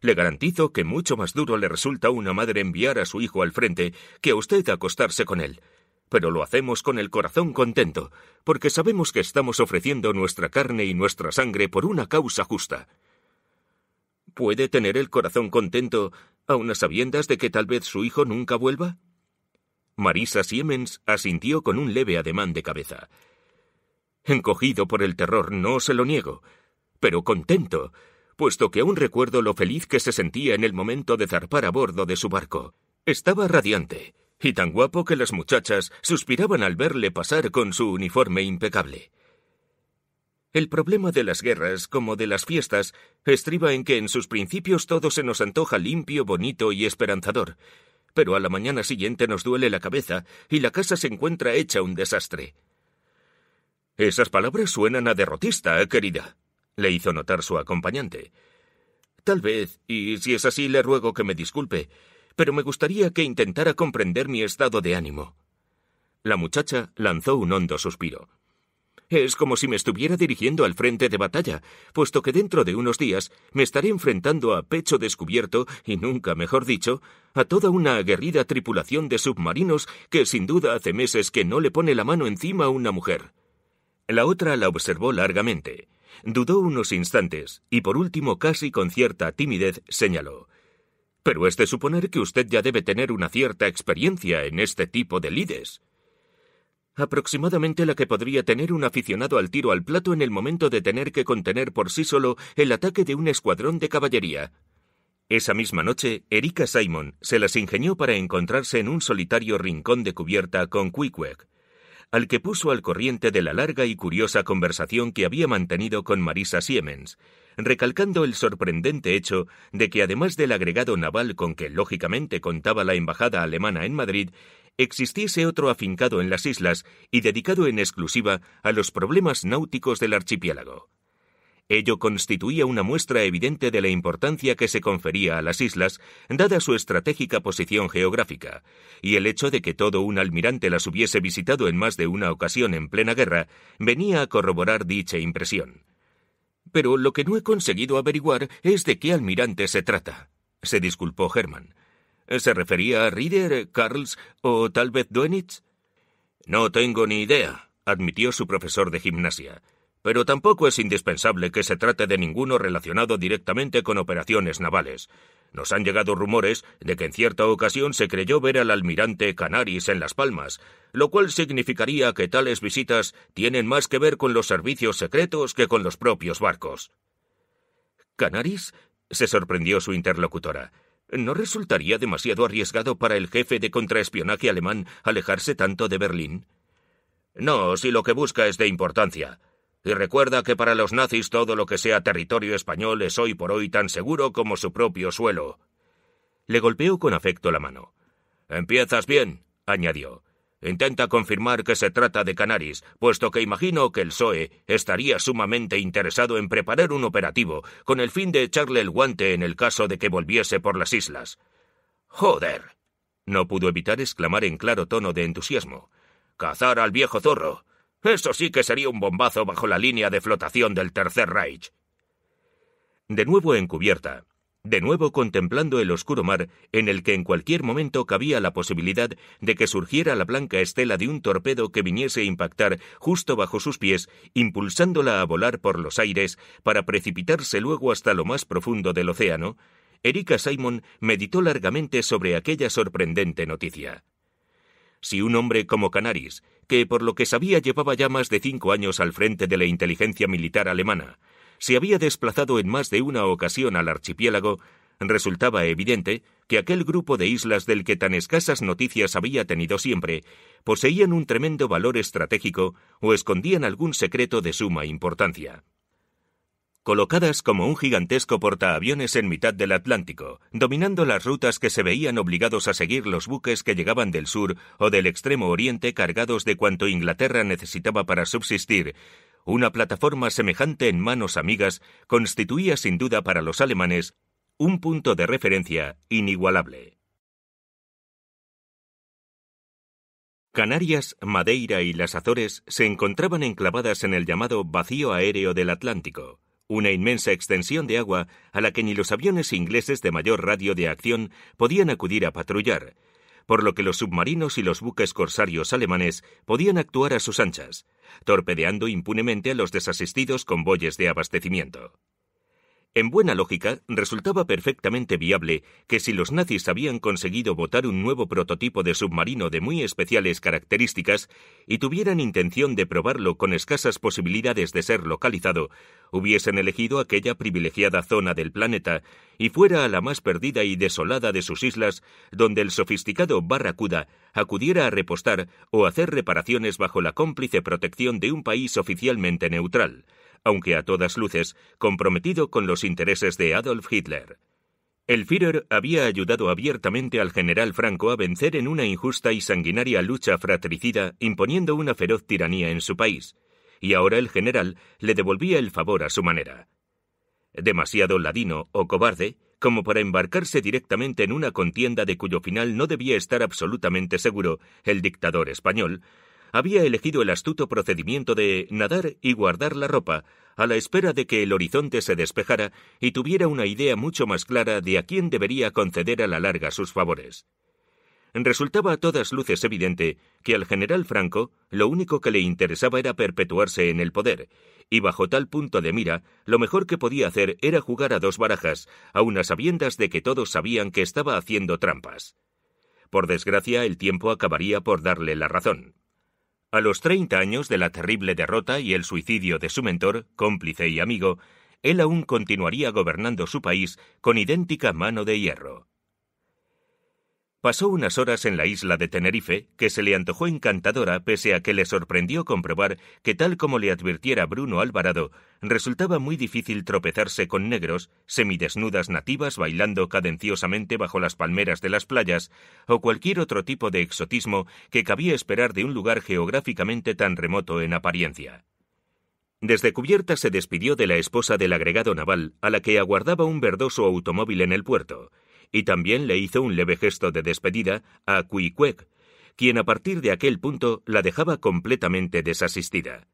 Le garantizo que mucho más duro le resulta a una madre enviar a su hijo al frente que a usted acostarse con él. Pero lo hacemos con el corazón contento, porque sabemos que estamos ofreciendo nuestra carne y nuestra sangre por una causa justa puede tener el corazón contento aun a sabiendas de que tal vez su hijo nunca vuelva? Marisa Siemens asintió con un leve ademán de cabeza. Encogido por el terror, no se lo niego, pero contento, puesto que aún recuerdo lo feliz que se sentía en el momento de zarpar a bordo de su barco. Estaba radiante, y tan guapo que las muchachas suspiraban al verle pasar con su uniforme impecable. El problema de las guerras, como de las fiestas, estriba en que en sus principios todo se nos antoja limpio, bonito y esperanzador, pero a la mañana siguiente nos duele la cabeza y la casa se encuentra hecha un desastre. Esas palabras suenan a derrotista, querida, le hizo notar su acompañante. Tal vez, y si es así le ruego que me disculpe, pero me gustaría que intentara comprender mi estado de ánimo. La muchacha lanzó un hondo suspiro. Es como si me estuviera dirigiendo al frente de batalla, puesto que dentro de unos días me estaré enfrentando a pecho descubierto, y nunca mejor dicho, a toda una aguerrida tripulación de submarinos que sin duda hace meses que no le pone la mano encima a una mujer. La otra la observó largamente, dudó unos instantes, y por último, casi con cierta timidez, señaló Pero es de suponer que usted ya debe tener una cierta experiencia en este tipo de lides aproximadamente la que podría tener un aficionado al tiro al plato en el momento de tener que contener por sí solo el ataque de un escuadrón de caballería. Esa misma noche, Erika Simon se las ingenió para encontrarse en un solitario rincón de cubierta con Quickweg, al que puso al corriente de la larga y curiosa conversación que había mantenido con Marisa Siemens, recalcando el sorprendente hecho de que además del agregado naval con que lógicamente contaba la embajada alemana en Madrid, existiese otro afincado en las islas y dedicado en exclusiva a los problemas náuticos del archipiélago. Ello constituía una muestra evidente de la importancia que se confería a las islas, dada su estratégica posición geográfica, y el hecho de que todo un almirante las hubiese visitado en más de una ocasión en plena guerra, venía a corroborar dicha impresión. Pero lo que no he conseguido averiguar es de qué almirante se trata, se disculpó Herman. ¿Se refería a Rieder, Carls o tal vez Duenitz? No tengo ni idea, admitió su profesor de gimnasia, pero tampoco es indispensable que se trate de ninguno relacionado directamente con operaciones navales. Nos han llegado rumores de que en cierta ocasión se creyó ver al almirante Canaris en Las Palmas, lo cual significaría que tales visitas tienen más que ver con los servicios secretos que con los propios barcos. ¿Canaris? se sorprendió su interlocutora. ¿No resultaría demasiado arriesgado para el jefe de contraespionaje alemán alejarse tanto de Berlín? No, si lo que busca es de importancia. Y recuerda que para los nazis todo lo que sea territorio español es hoy por hoy tan seguro como su propio suelo. Le golpeó con afecto la mano. Empiezas bien, añadió intenta confirmar que se trata de Canaris, puesto que imagino que el SOE estaría sumamente interesado en preparar un operativo con el fin de echarle el guante en el caso de que volviese por las islas. Joder. No pudo evitar exclamar en claro tono de entusiasmo. Cazar al viejo zorro. Eso sí que sería un bombazo bajo la línea de flotación del Tercer Reich. De nuevo en cubierta, de nuevo contemplando el oscuro mar en el que en cualquier momento cabía la posibilidad de que surgiera la blanca estela de un torpedo que viniese a impactar justo bajo sus pies, impulsándola a volar por los aires para precipitarse luego hasta lo más profundo del océano, Erika Simon meditó largamente sobre aquella sorprendente noticia. Si un hombre como Canaris, que por lo que sabía llevaba ya más de cinco años al frente de la inteligencia militar alemana, si había desplazado en más de una ocasión al archipiélago, resultaba evidente que aquel grupo de islas del que tan escasas noticias había tenido siempre, poseían un tremendo valor estratégico o escondían algún secreto de suma importancia. Colocadas como un gigantesco portaaviones en mitad del Atlántico, dominando las rutas que se veían obligados a seguir los buques que llegaban del sur o del extremo oriente cargados de cuanto Inglaterra necesitaba para subsistir, una plataforma semejante en manos amigas constituía sin duda para los alemanes un punto de referencia inigualable. Canarias, Madeira y las Azores se encontraban enclavadas en el llamado vacío aéreo del Atlántico, una inmensa extensión de agua a la que ni los aviones ingleses de mayor radio de acción podían acudir a patrullar, por lo que los submarinos y los buques corsarios alemanes podían actuar a sus anchas, torpedeando impunemente a los desasistidos convoyes de abastecimiento. En buena lógica, resultaba perfectamente viable que si los nazis habían conseguido votar un nuevo prototipo de submarino de muy especiales características y tuvieran intención de probarlo con escasas posibilidades de ser localizado, hubiesen elegido aquella privilegiada zona del planeta y fuera a la más perdida y desolada de sus islas, donde el sofisticado Barracuda acudiera a repostar o hacer reparaciones bajo la cómplice protección de un país oficialmente neutral aunque a todas luces comprometido con los intereses de Adolf Hitler. El Führer había ayudado abiertamente al general Franco a vencer en una injusta y sanguinaria lucha fratricida imponiendo una feroz tiranía en su país, y ahora el general le devolvía el favor a su manera. Demasiado ladino o cobarde como para embarcarse directamente en una contienda de cuyo final no debía estar absolutamente seguro el dictador español, había elegido el astuto procedimiento de nadar y guardar la ropa, a la espera de que el horizonte se despejara y tuviera una idea mucho más clara de a quién debería conceder a la larga sus favores. Resultaba a todas luces evidente que al general Franco lo único que le interesaba era perpetuarse en el poder, y bajo tal punto de mira, lo mejor que podía hacer era jugar a dos barajas, a unas sabiendas de que todos sabían que estaba haciendo trampas. Por desgracia, el tiempo acabaría por darle la razón. A los 30 años de la terrible derrota y el suicidio de su mentor, cómplice y amigo, él aún continuaría gobernando su país con idéntica mano de hierro. Pasó unas horas en la isla de Tenerife, que se le antojó encantadora pese a que le sorprendió comprobar que tal como le advirtiera Bruno Alvarado, resultaba muy difícil tropezarse con negros, semidesnudas nativas bailando cadenciosamente bajo las palmeras de las playas, o cualquier otro tipo de exotismo que cabía esperar de un lugar geográficamente tan remoto en apariencia. Desde cubierta se despidió de la esposa del agregado naval, a la que aguardaba un verdoso automóvil en el puerto, y también le hizo un leve gesto de despedida a Cuicuec, quien a partir de aquel punto la dejaba completamente desasistida.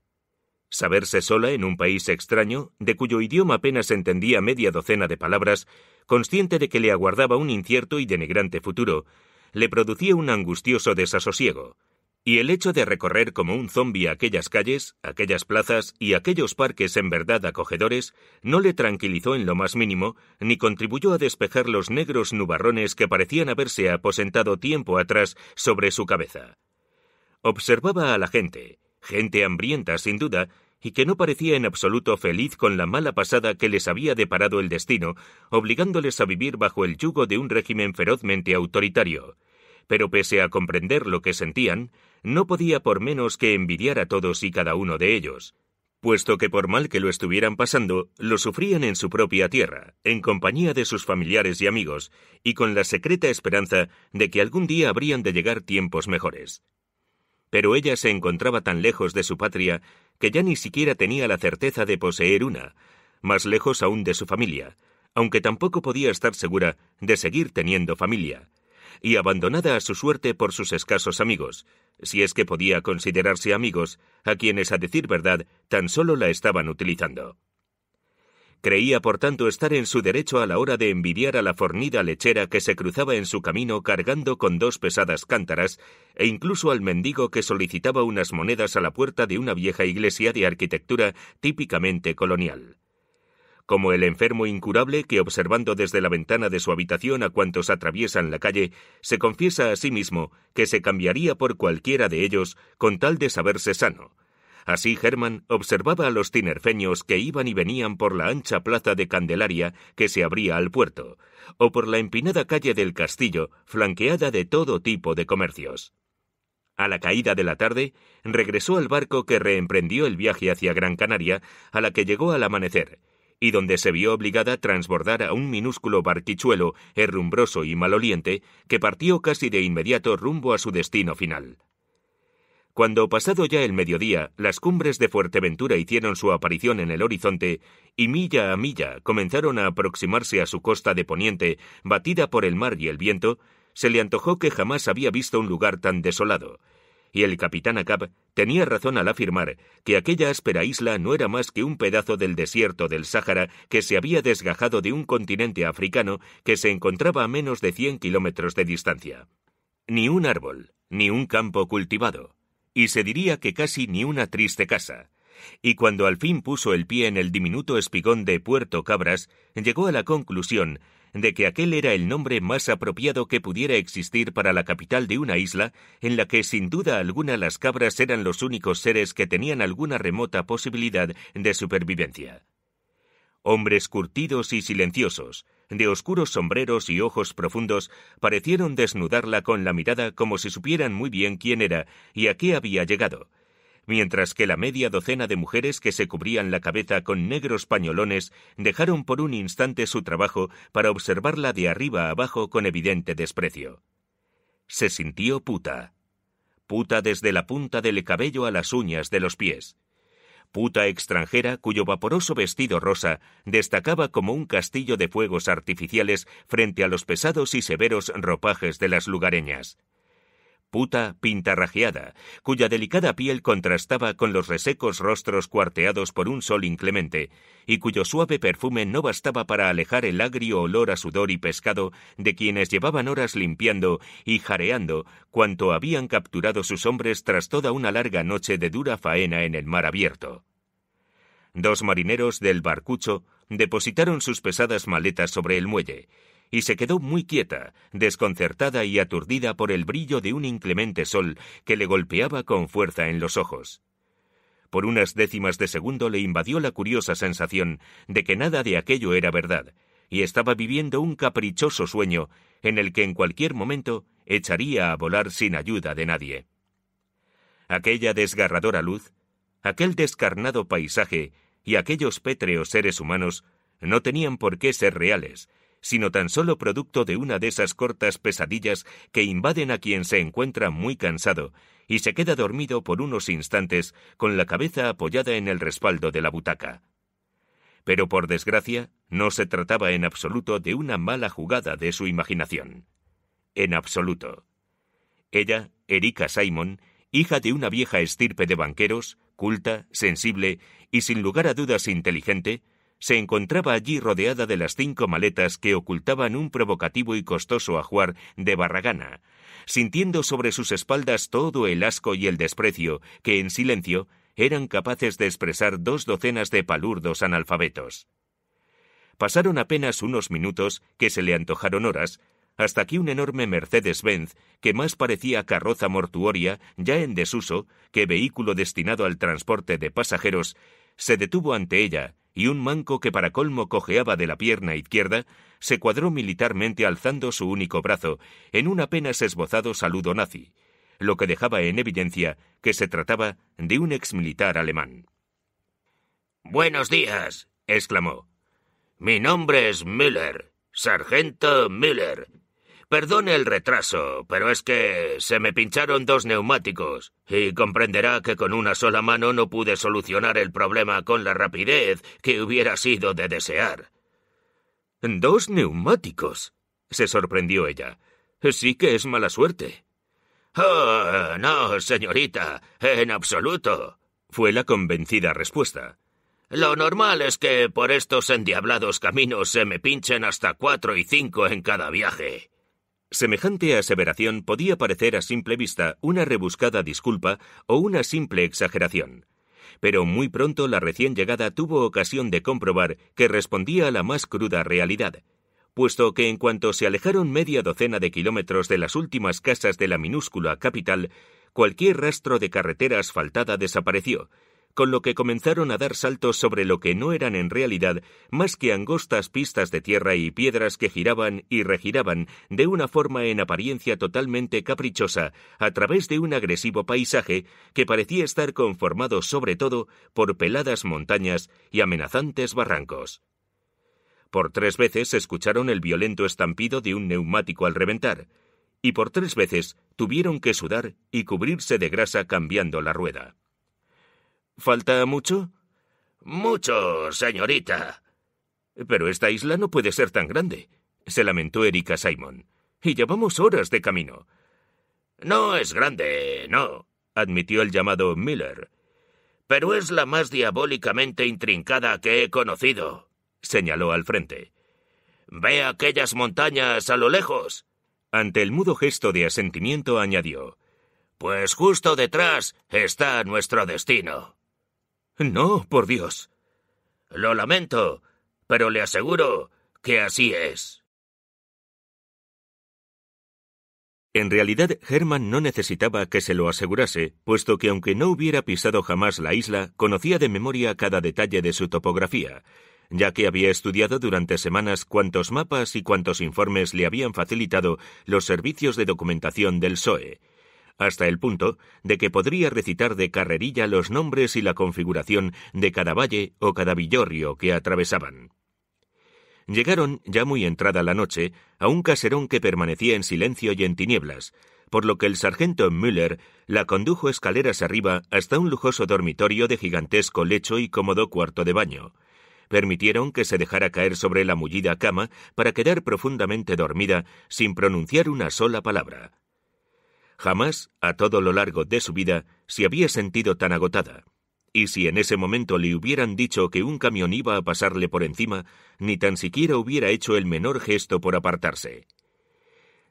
Saberse sola en un país extraño, de cuyo idioma apenas entendía media docena de palabras, consciente de que le aguardaba un incierto y denigrante futuro, le producía un angustioso desasosiego, y el hecho de recorrer como un zombi aquellas calles, aquellas plazas y aquellos parques en verdad acogedores no le tranquilizó en lo más mínimo, ni contribuyó a despejar los negros nubarrones que parecían haberse aposentado tiempo atrás sobre su cabeza. Observaba a la gente, gente hambrienta sin duda, y que no parecía en absoluto feliz con la mala pasada que les había deparado el destino, obligándoles a vivir bajo el yugo de un régimen ferozmente autoritario. Pero pese a comprender lo que sentían, no podía por menos que envidiar a todos y cada uno de ellos, puesto que por mal que lo estuvieran pasando, lo sufrían en su propia tierra, en compañía de sus familiares y amigos, y con la secreta esperanza de que algún día habrían de llegar tiempos mejores. Pero ella se encontraba tan lejos de su patria que ya ni siquiera tenía la certeza de poseer una, más lejos aún de su familia, aunque tampoco podía estar segura de seguir teniendo familia, y abandonada a su suerte por sus escasos amigos, si es que podía considerarse amigos, a quienes, a decir verdad, tan solo la estaban utilizando. Creía, por tanto, estar en su derecho a la hora de envidiar a la fornida lechera que se cruzaba en su camino cargando con dos pesadas cántaras, e incluso al mendigo que solicitaba unas monedas a la puerta de una vieja iglesia de arquitectura típicamente colonial como el enfermo incurable que, observando desde la ventana de su habitación a cuantos atraviesan la calle, se confiesa a sí mismo que se cambiaría por cualquiera de ellos con tal de saberse sano. Así Germán observaba a los tinerfeños que iban y venían por la ancha plaza de Candelaria que se abría al puerto, o por la empinada calle del castillo, flanqueada de todo tipo de comercios. A la caída de la tarde, regresó al barco que reemprendió el viaje hacia Gran Canaria, a la que llegó al amanecer, y donde se vio obligada a transbordar a un minúsculo barquichuelo, herrumbroso y maloliente, que partió casi de inmediato rumbo a su destino final. Cuando pasado ya el mediodía, las cumbres de Fuerteventura hicieron su aparición en el horizonte y milla a milla comenzaron a aproximarse a su costa de poniente, batida por el mar y el viento, se le antojó que jamás había visto un lugar tan desolado, y el capitán Acab tenía razón al afirmar que aquella áspera isla no era más que un pedazo del desierto del Sáhara que se había desgajado de un continente africano que se encontraba a menos de cien kilómetros de distancia. Ni un árbol, ni un campo cultivado, y se diría que casi ni una triste casa. Y cuando al fin puso el pie en el diminuto espigón de Puerto Cabras, llegó a la conclusión de que aquel era el nombre más apropiado que pudiera existir para la capital de una isla en la que sin duda alguna las cabras eran los únicos seres que tenían alguna remota posibilidad de supervivencia. Hombres curtidos y silenciosos, de oscuros sombreros y ojos profundos, parecieron desnudarla con la mirada como si supieran muy bien quién era y a qué había llegado, mientras que la media docena de mujeres que se cubrían la cabeza con negros pañolones dejaron por un instante su trabajo para observarla de arriba a abajo con evidente desprecio. Se sintió puta. Puta desde la punta del cabello a las uñas de los pies. Puta extranjera cuyo vaporoso vestido rosa destacaba como un castillo de fuegos artificiales frente a los pesados y severos ropajes de las lugareñas puta, pintarrajeada, cuya delicada piel contrastaba con los resecos rostros cuarteados por un sol inclemente, y cuyo suave perfume no bastaba para alejar el agrio olor a sudor y pescado de quienes llevaban horas limpiando y jareando cuanto habían capturado sus hombres tras toda una larga noche de dura faena en el mar abierto. Dos marineros del barcucho depositaron sus pesadas maletas sobre el muelle, y se quedó muy quieta, desconcertada y aturdida por el brillo de un inclemente sol que le golpeaba con fuerza en los ojos. Por unas décimas de segundo le invadió la curiosa sensación de que nada de aquello era verdad, y estaba viviendo un caprichoso sueño en el que en cualquier momento echaría a volar sin ayuda de nadie. Aquella desgarradora luz, aquel descarnado paisaje y aquellos pétreos seres humanos no tenían por qué ser reales, sino tan solo producto de una de esas cortas pesadillas que invaden a quien se encuentra muy cansado y se queda dormido por unos instantes con la cabeza apoyada en el respaldo de la butaca. Pero por desgracia, no se trataba en absoluto de una mala jugada de su imaginación. En absoluto. Ella, Erika Simon, hija de una vieja estirpe de banqueros, culta, sensible y sin lugar a dudas inteligente, se encontraba allí rodeada de las cinco maletas que ocultaban un provocativo y costoso ajuar de barragana, sintiendo sobre sus espaldas todo el asco y el desprecio que en silencio eran capaces de expresar dos docenas de palurdos analfabetos. Pasaron apenas unos minutos, que se le antojaron horas, hasta que un enorme Mercedes-Benz, que más parecía carroza mortuoria, ya en desuso, que vehículo destinado al transporte de pasajeros, se detuvo ante ella y un manco que para colmo cojeaba de la pierna izquierda, se cuadró militarmente alzando su único brazo en un apenas esbozado saludo nazi, lo que dejaba en evidencia que se trataba de un ex militar alemán. Buenos días, exclamó. Mi nombre es Müller, sargento Müller, Perdone el retraso, pero es que se me pincharon dos neumáticos, y comprenderá que con una sola mano no pude solucionar el problema con la rapidez que hubiera sido de desear. Dos neumáticos, se sorprendió ella. Sí que es mala suerte. Oh, no, señorita, en absoluto, fue la convencida respuesta. Lo normal es que por estos endiablados caminos se me pinchen hasta cuatro y cinco en cada viaje. Semejante aseveración podía parecer a simple vista una rebuscada disculpa o una simple exageración, pero muy pronto la recién llegada tuvo ocasión de comprobar que respondía a la más cruda realidad, puesto que en cuanto se alejaron media docena de kilómetros de las últimas casas de la minúscula capital, cualquier rastro de carretera asfaltada desapareció, con lo que comenzaron a dar saltos sobre lo que no eran en realidad más que angostas pistas de tierra y piedras que giraban y regiraban de una forma en apariencia totalmente caprichosa a través de un agresivo paisaje que parecía estar conformado sobre todo por peladas montañas y amenazantes barrancos. Por tres veces escucharon el violento estampido de un neumático al reventar, y por tres veces tuvieron que sudar y cubrirse de grasa cambiando la rueda. ¿Falta mucho? Mucho, señorita. Pero esta isla no puede ser tan grande, se lamentó Erika Simon. Y llevamos horas de camino. No es grande, no, admitió el llamado Miller. Pero es la más diabólicamente intrincada que he conocido, señaló al frente. Ve aquellas montañas a lo lejos. Ante el mudo gesto de asentimiento añadió Pues justo detrás está nuestro destino. No, por Dios. Lo lamento, pero le aseguro que así es. En realidad, Herman no necesitaba que se lo asegurase, puesto que aunque no hubiera pisado jamás la isla, conocía de memoria cada detalle de su topografía, ya que había estudiado durante semanas cuantos mapas y cuantos informes le habían facilitado los servicios de documentación del SOE, hasta el punto de que podría recitar de carrerilla los nombres y la configuración de cada valle o cada villorrio que atravesaban. Llegaron, ya muy entrada la noche, a un caserón que permanecía en silencio y en tinieblas, por lo que el sargento Müller la condujo escaleras arriba hasta un lujoso dormitorio de gigantesco lecho y cómodo cuarto de baño. Permitieron que se dejara caer sobre la mullida cama para quedar profundamente dormida sin pronunciar una sola palabra. Jamás, a todo lo largo de su vida, se había sentido tan agotada. Y si en ese momento le hubieran dicho que un camión iba a pasarle por encima, ni tan siquiera hubiera hecho el menor gesto por apartarse.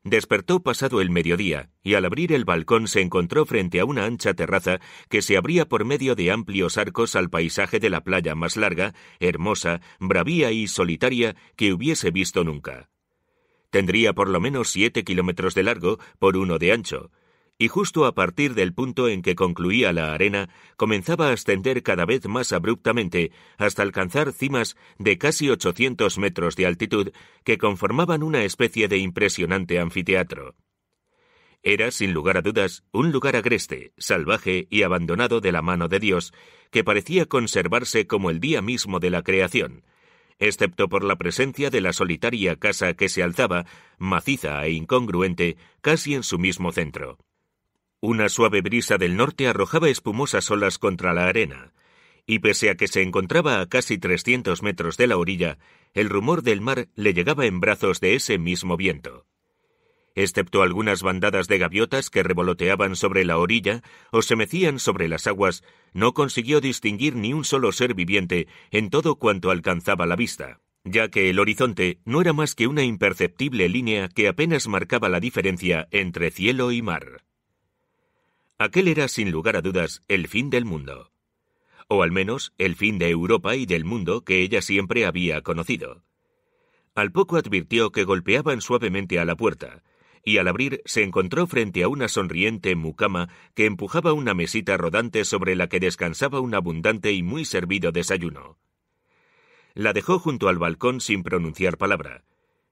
Despertó pasado el mediodía, y al abrir el balcón se encontró frente a una ancha terraza que se abría por medio de amplios arcos al paisaje de la playa más larga, hermosa, bravía y solitaria que hubiese visto nunca. Tendría por lo menos siete kilómetros de largo por uno de ancho, y justo a partir del punto en que concluía la arena, comenzaba a ascender cada vez más abruptamente hasta alcanzar cimas de casi 800 metros de altitud que conformaban una especie de impresionante anfiteatro. Era, sin lugar a dudas, un lugar agreste, salvaje y abandonado de la mano de Dios, que parecía conservarse como el día mismo de la creación, excepto por la presencia de la solitaria casa que se alzaba, maciza e incongruente, casi en su mismo centro. Una suave brisa del norte arrojaba espumosas olas contra la arena, y pese a que se encontraba a casi 300 metros de la orilla, el rumor del mar le llegaba en brazos de ese mismo viento. Excepto algunas bandadas de gaviotas que revoloteaban sobre la orilla o se mecían sobre las aguas, no consiguió distinguir ni un solo ser viviente en todo cuanto alcanzaba la vista, ya que el horizonte no era más que una imperceptible línea que apenas marcaba la diferencia entre cielo y mar. Aquel era, sin lugar a dudas, el fin del mundo. O al menos el fin de Europa y del mundo que ella siempre había conocido. Al poco advirtió que golpeaban suavemente a la puerta, y al abrir se encontró frente a una sonriente mucama que empujaba una mesita rodante sobre la que descansaba un abundante y muy servido desayuno. La dejó junto al balcón sin pronunciar palabra,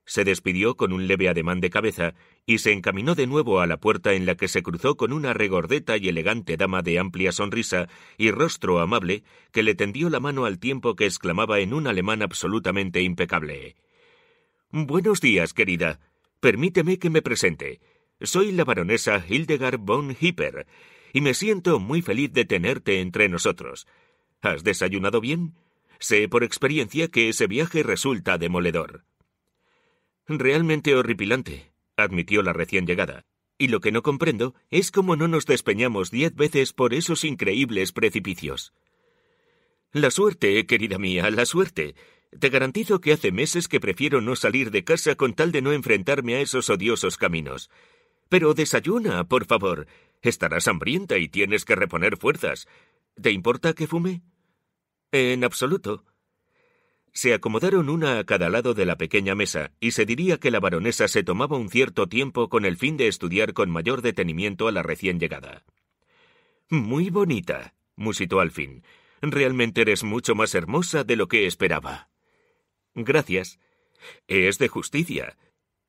se despidió con un leve ademán de cabeza y se encaminó de nuevo a la puerta en la que se cruzó con una regordeta y elegante dama de amplia sonrisa y rostro amable que le tendió la mano al tiempo que exclamaba en un alemán absolutamente impecable Buenos días, querida. Permíteme que me presente. Soy la baronesa Hildegard von Hipper, y me siento muy feliz de tenerte entre nosotros. ¿Has desayunado bien? Sé por experiencia que ese viaje resulta demoledor. Realmente horripilante, admitió la recién llegada. Y lo que no comprendo es cómo no nos despeñamos diez veces por esos increíbles precipicios. La suerte, querida mía, la suerte. Te garantizo que hace meses que prefiero no salir de casa con tal de no enfrentarme a esos odiosos caminos. Pero desayuna, por favor. Estarás hambrienta y tienes que reponer fuerzas. ¿Te importa que fume? En absoluto. Se acomodaron una a cada lado de la pequeña mesa, y se diría que la baronesa se tomaba un cierto tiempo con el fin de estudiar con mayor detenimiento a la recién llegada. Muy bonita, musitó al fin. Realmente eres mucho más hermosa de lo que esperaba. Gracias. Es de justicia.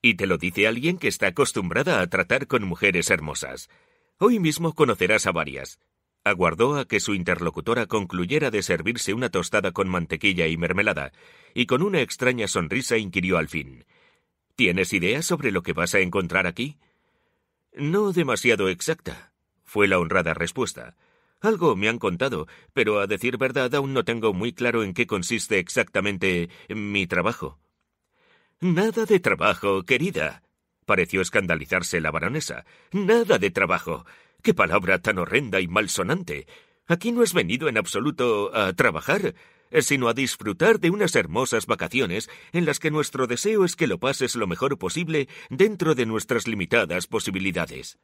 Y te lo dice alguien que está acostumbrada a tratar con mujeres hermosas. Hoy mismo conocerás a varias. Aguardó a que su interlocutora concluyera de servirse una tostada con mantequilla y mermelada, y con una extraña sonrisa inquirió al fin ¿Tienes idea sobre lo que vas a encontrar aquí? No demasiado exacta, fue la honrada respuesta. Algo me han contado, pero a decir verdad aún no tengo muy claro en qué consiste exactamente mi trabajo. Nada de trabajo, querida. pareció escandalizarse la baronesa. Nada de trabajo. ¡Qué palabra tan horrenda y malsonante! Aquí no has venido en absoluto a trabajar, eh, sino a disfrutar de unas hermosas vacaciones en las que nuestro deseo es que lo pases lo mejor posible dentro de nuestras limitadas posibilidades.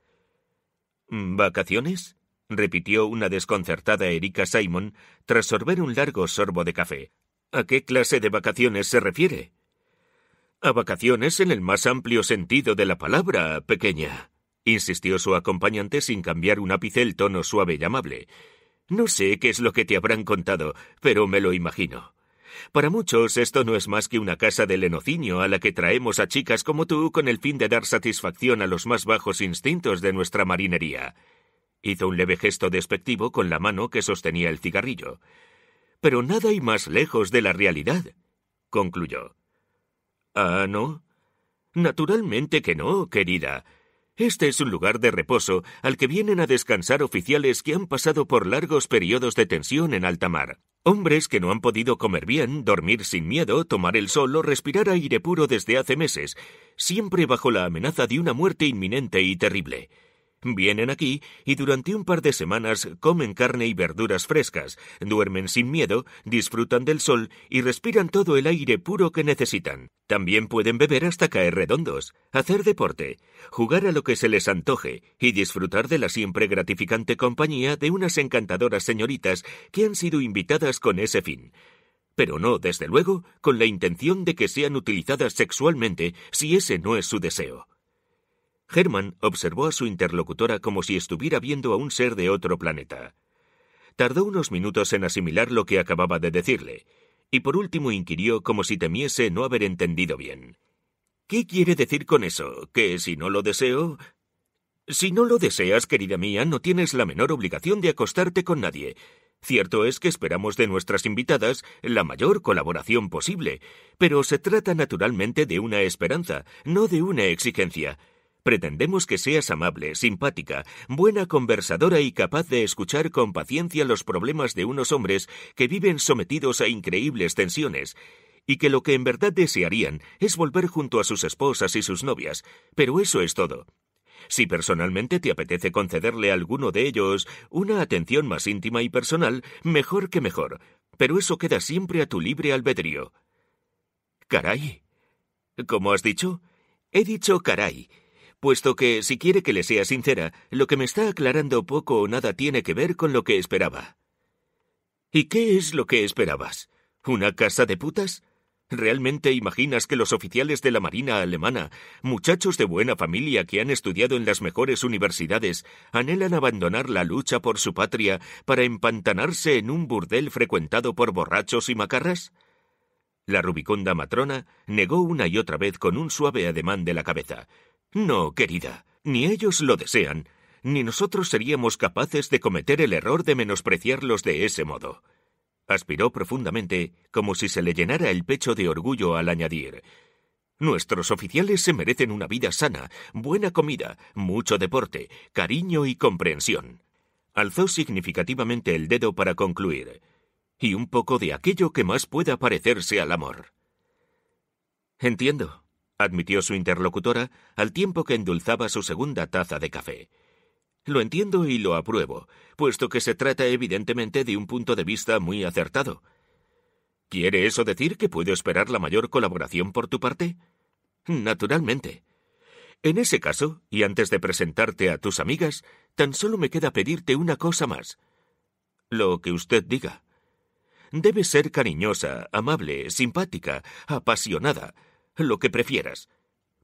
¿Vacaciones? repitió una desconcertada Erika Simon tras sorber un largo sorbo de café. ¿A qué clase de vacaciones se refiere? A vacaciones en el más amplio sentido de la palabra, pequeña insistió su acompañante sin cambiar un ápice el tono suave y amable. No sé qué es lo que te habrán contado, pero me lo imagino. Para muchos esto no es más que una casa de lenocinio a la que traemos a chicas como tú con el fin de dar satisfacción a los más bajos instintos de nuestra marinería. Hizo un leve gesto despectivo con la mano que sostenía el cigarrillo. Pero nada hay más lejos de la realidad, concluyó. Ah, no. Naturalmente que no, querida. Este es un lugar de reposo al que vienen a descansar oficiales que han pasado por largos periodos de tensión en alta mar. Hombres que no han podido comer bien, dormir sin miedo, tomar el sol o respirar aire puro desde hace meses, siempre bajo la amenaza de una muerte inminente y terrible. Vienen aquí y durante un par de semanas comen carne y verduras frescas, duermen sin miedo, disfrutan del sol y respiran todo el aire puro que necesitan. También pueden beber hasta caer redondos, hacer deporte, jugar a lo que se les antoje y disfrutar de la siempre gratificante compañía de unas encantadoras señoritas que han sido invitadas con ese fin pero no, desde luego, con la intención de que sean utilizadas sexualmente si ese no es su deseo. Herman observó a su interlocutora como si estuviera viendo a un ser de otro planeta. Tardó unos minutos en asimilar lo que acababa de decirle, y por último inquirió como si temiese no haber entendido bien. ¿Qué quiere decir con eso? ¿Que si no lo deseo? Si no lo deseas, querida mía, no tienes la menor obligación de acostarte con nadie. Cierto es que esperamos de nuestras invitadas la mayor colaboración posible, pero se trata naturalmente de una esperanza, no de una exigencia. Pretendemos que seas amable, simpática, buena conversadora y capaz de escuchar con paciencia los problemas de unos hombres que viven sometidos a increíbles tensiones, y que lo que en verdad desearían es volver junto a sus esposas y sus novias, pero eso es todo. Si personalmente te apetece concederle a alguno de ellos una atención más íntima y personal, mejor que mejor, pero eso queda siempre a tu libre albedrío. Caray. como has dicho? He dicho caray puesto que, si quiere que le sea sincera, lo que me está aclarando poco o nada tiene que ver con lo que esperaba. ¿Y qué es lo que esperabas? ¿Una casa de putas? ¿Realmente imaginas que los oficiales de la Marina alemana, muchachos de buena familia que han estudiado en las mejores universidades, anhelan abandonar la lucha por su patria para empantanarse en un burdel frecuentado por borrachos y macarras? La rubiconda matrona negó una y otra vez con un suave ademán de la cabeza, no, querida, ni ellos lo desean, ni nosotros seríamos capaces de cometer el error de menospreciarlos de ese modo. Aspiró profundamente, como si se le llenara el pecho de orgullo al añadir Nuestros oficiales se merecen una vida sana, buena comida, mucho deporte, cariño y comprensión. Alzó significativamente el dedo para concluir. Y un poco de aquello que más pueda parecerse al amor. Entiendo, admitió su interlocutora al tiempo que endulzaba su segunda taza de café. Lo entiendo y lo apruebo, puesto que se trata evidentemente de un punto de vista muy acertado. ¿Quiere eso decir que puedo esperar la mayor colaboración por tu parte? Naturalmente. En ese caso, y antes de presentarte a tus amigas, tan solo me queda pedirte una cosa más. Lo que usted diga. Debes ser cariñosa, amable, simpática, apasionada, lo que prefieras.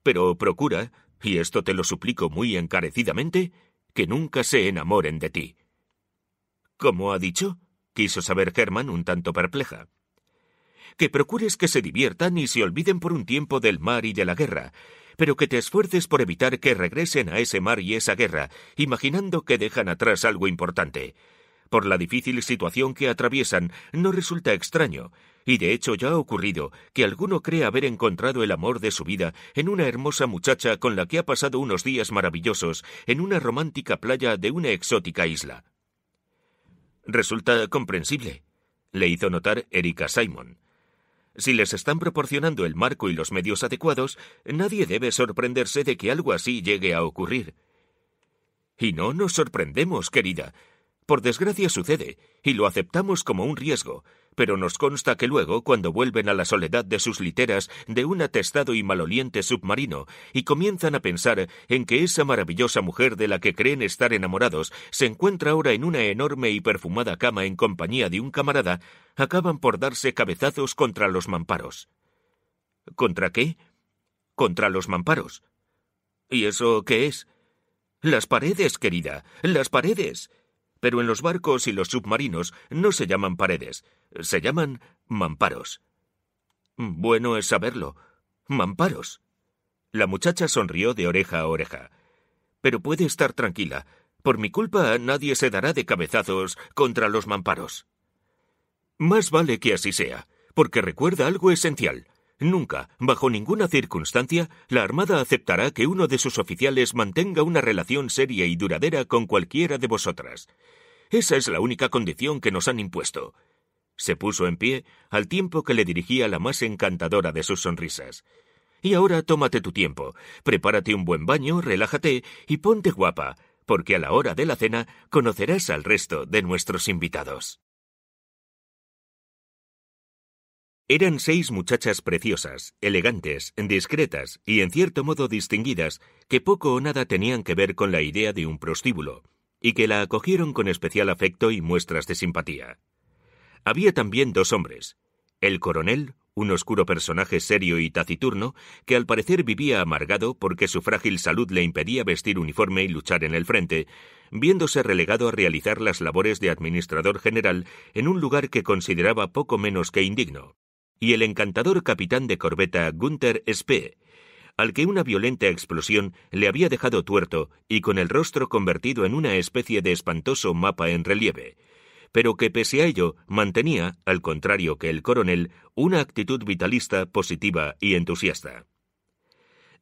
Pero procura, y esto te lo suplico muy encarecidamente, que nunca se enamoren de ti. ¿Cómo ha dicho? quiso saber Herman un tanto perpleja. Que procures que se diviertan y se olviden por un tiempo del mar y de la guerra, pero que te esfuerces por evitar que regresen a ese mar y esa guerra, imaginando que dejan atrás algo importante. Por la difícil situación que atraviesan, no resulta extraño y de hecho ya ha ocurrido que alguno cree haber encontrado el amor de su vida en una hermosa muchacha con la que ha pasado unos días maravillosos en una romántica playa de una exótica isla. Resulta comprensible, le hizo notar Erika Simon. Si les están proporcionando el marco y los medios adecuados, nadie debe sorprenderse de que algo así llegue a ocurrir. Y no nos sorprendemos, querida. Por desgracia sucede, y lo aceptamos como un riesgo, pero nos consta que luego, cuando vuelven a la soledad de sus literas de un atestado y maloliente submarino, y comienzan a pensar en que esa maravillosa mujer de la que creen estar enamorados se encuentra ahora en una enorme y perfumada cama en compañía de un camarada, acaban por darse cabezazos contra los mamparos. ¿Contra qué? Contra los mamparos. ¿Y eso qué es? Las paredes, querida, las paredes pero en los barcos y los submarinos no se llaman paredes, se llaman mamparos. Bueno es saberlo. Mamparos. La muchacha sonrió de oreja a oreja. Pero puede estar tranquila. Por mi culpa nadie se dará de cabezazos contra los mamparos. Más vale que así sea, porque recuerda algo esencial. Nunca, bajo ninguna circunstancia, la Armada aceptará que uno de sus oficiales mantenga una relación seria y duradera con cualquiera de vosotras. Esa es la única condición que nos han impuesto. Se puso en pie al tiempo que le dirigía la más encantadora de sus sonrisas. Y ahora tómate tu tiempo, prepárate un buen baño, relájate y ponte guapa, porque a la hora de la cena conocerás al resto de nuestros invitados. Eran seis muchachas preciosas, elegantes, discretas y en cierto modo distinguidas, que poco o nada tenían que ver con la idea de un prostíbulo, y que la acogieron con especial afecto y muestras de simpatía. Había también dos hombres, el coronel, un oscuro personaje serio y taciturno, que al parecer vivía amargado porque su frágil salud le impedía vestir uniforme y luchar en el frente, viéndose relegado a realizar las labores de administrador general en un lugar que consideraba poco menos que indigno y el encantador capitán de corbeta Gunther Spee, al que una violenta explosión le había dejado tuerto y con el rostro convertido en una especie de espantoso mapa en relieve, pero que pese a ello mantenía, al contrario que el coronel, una actitud vitalista, positiva y entusiasta.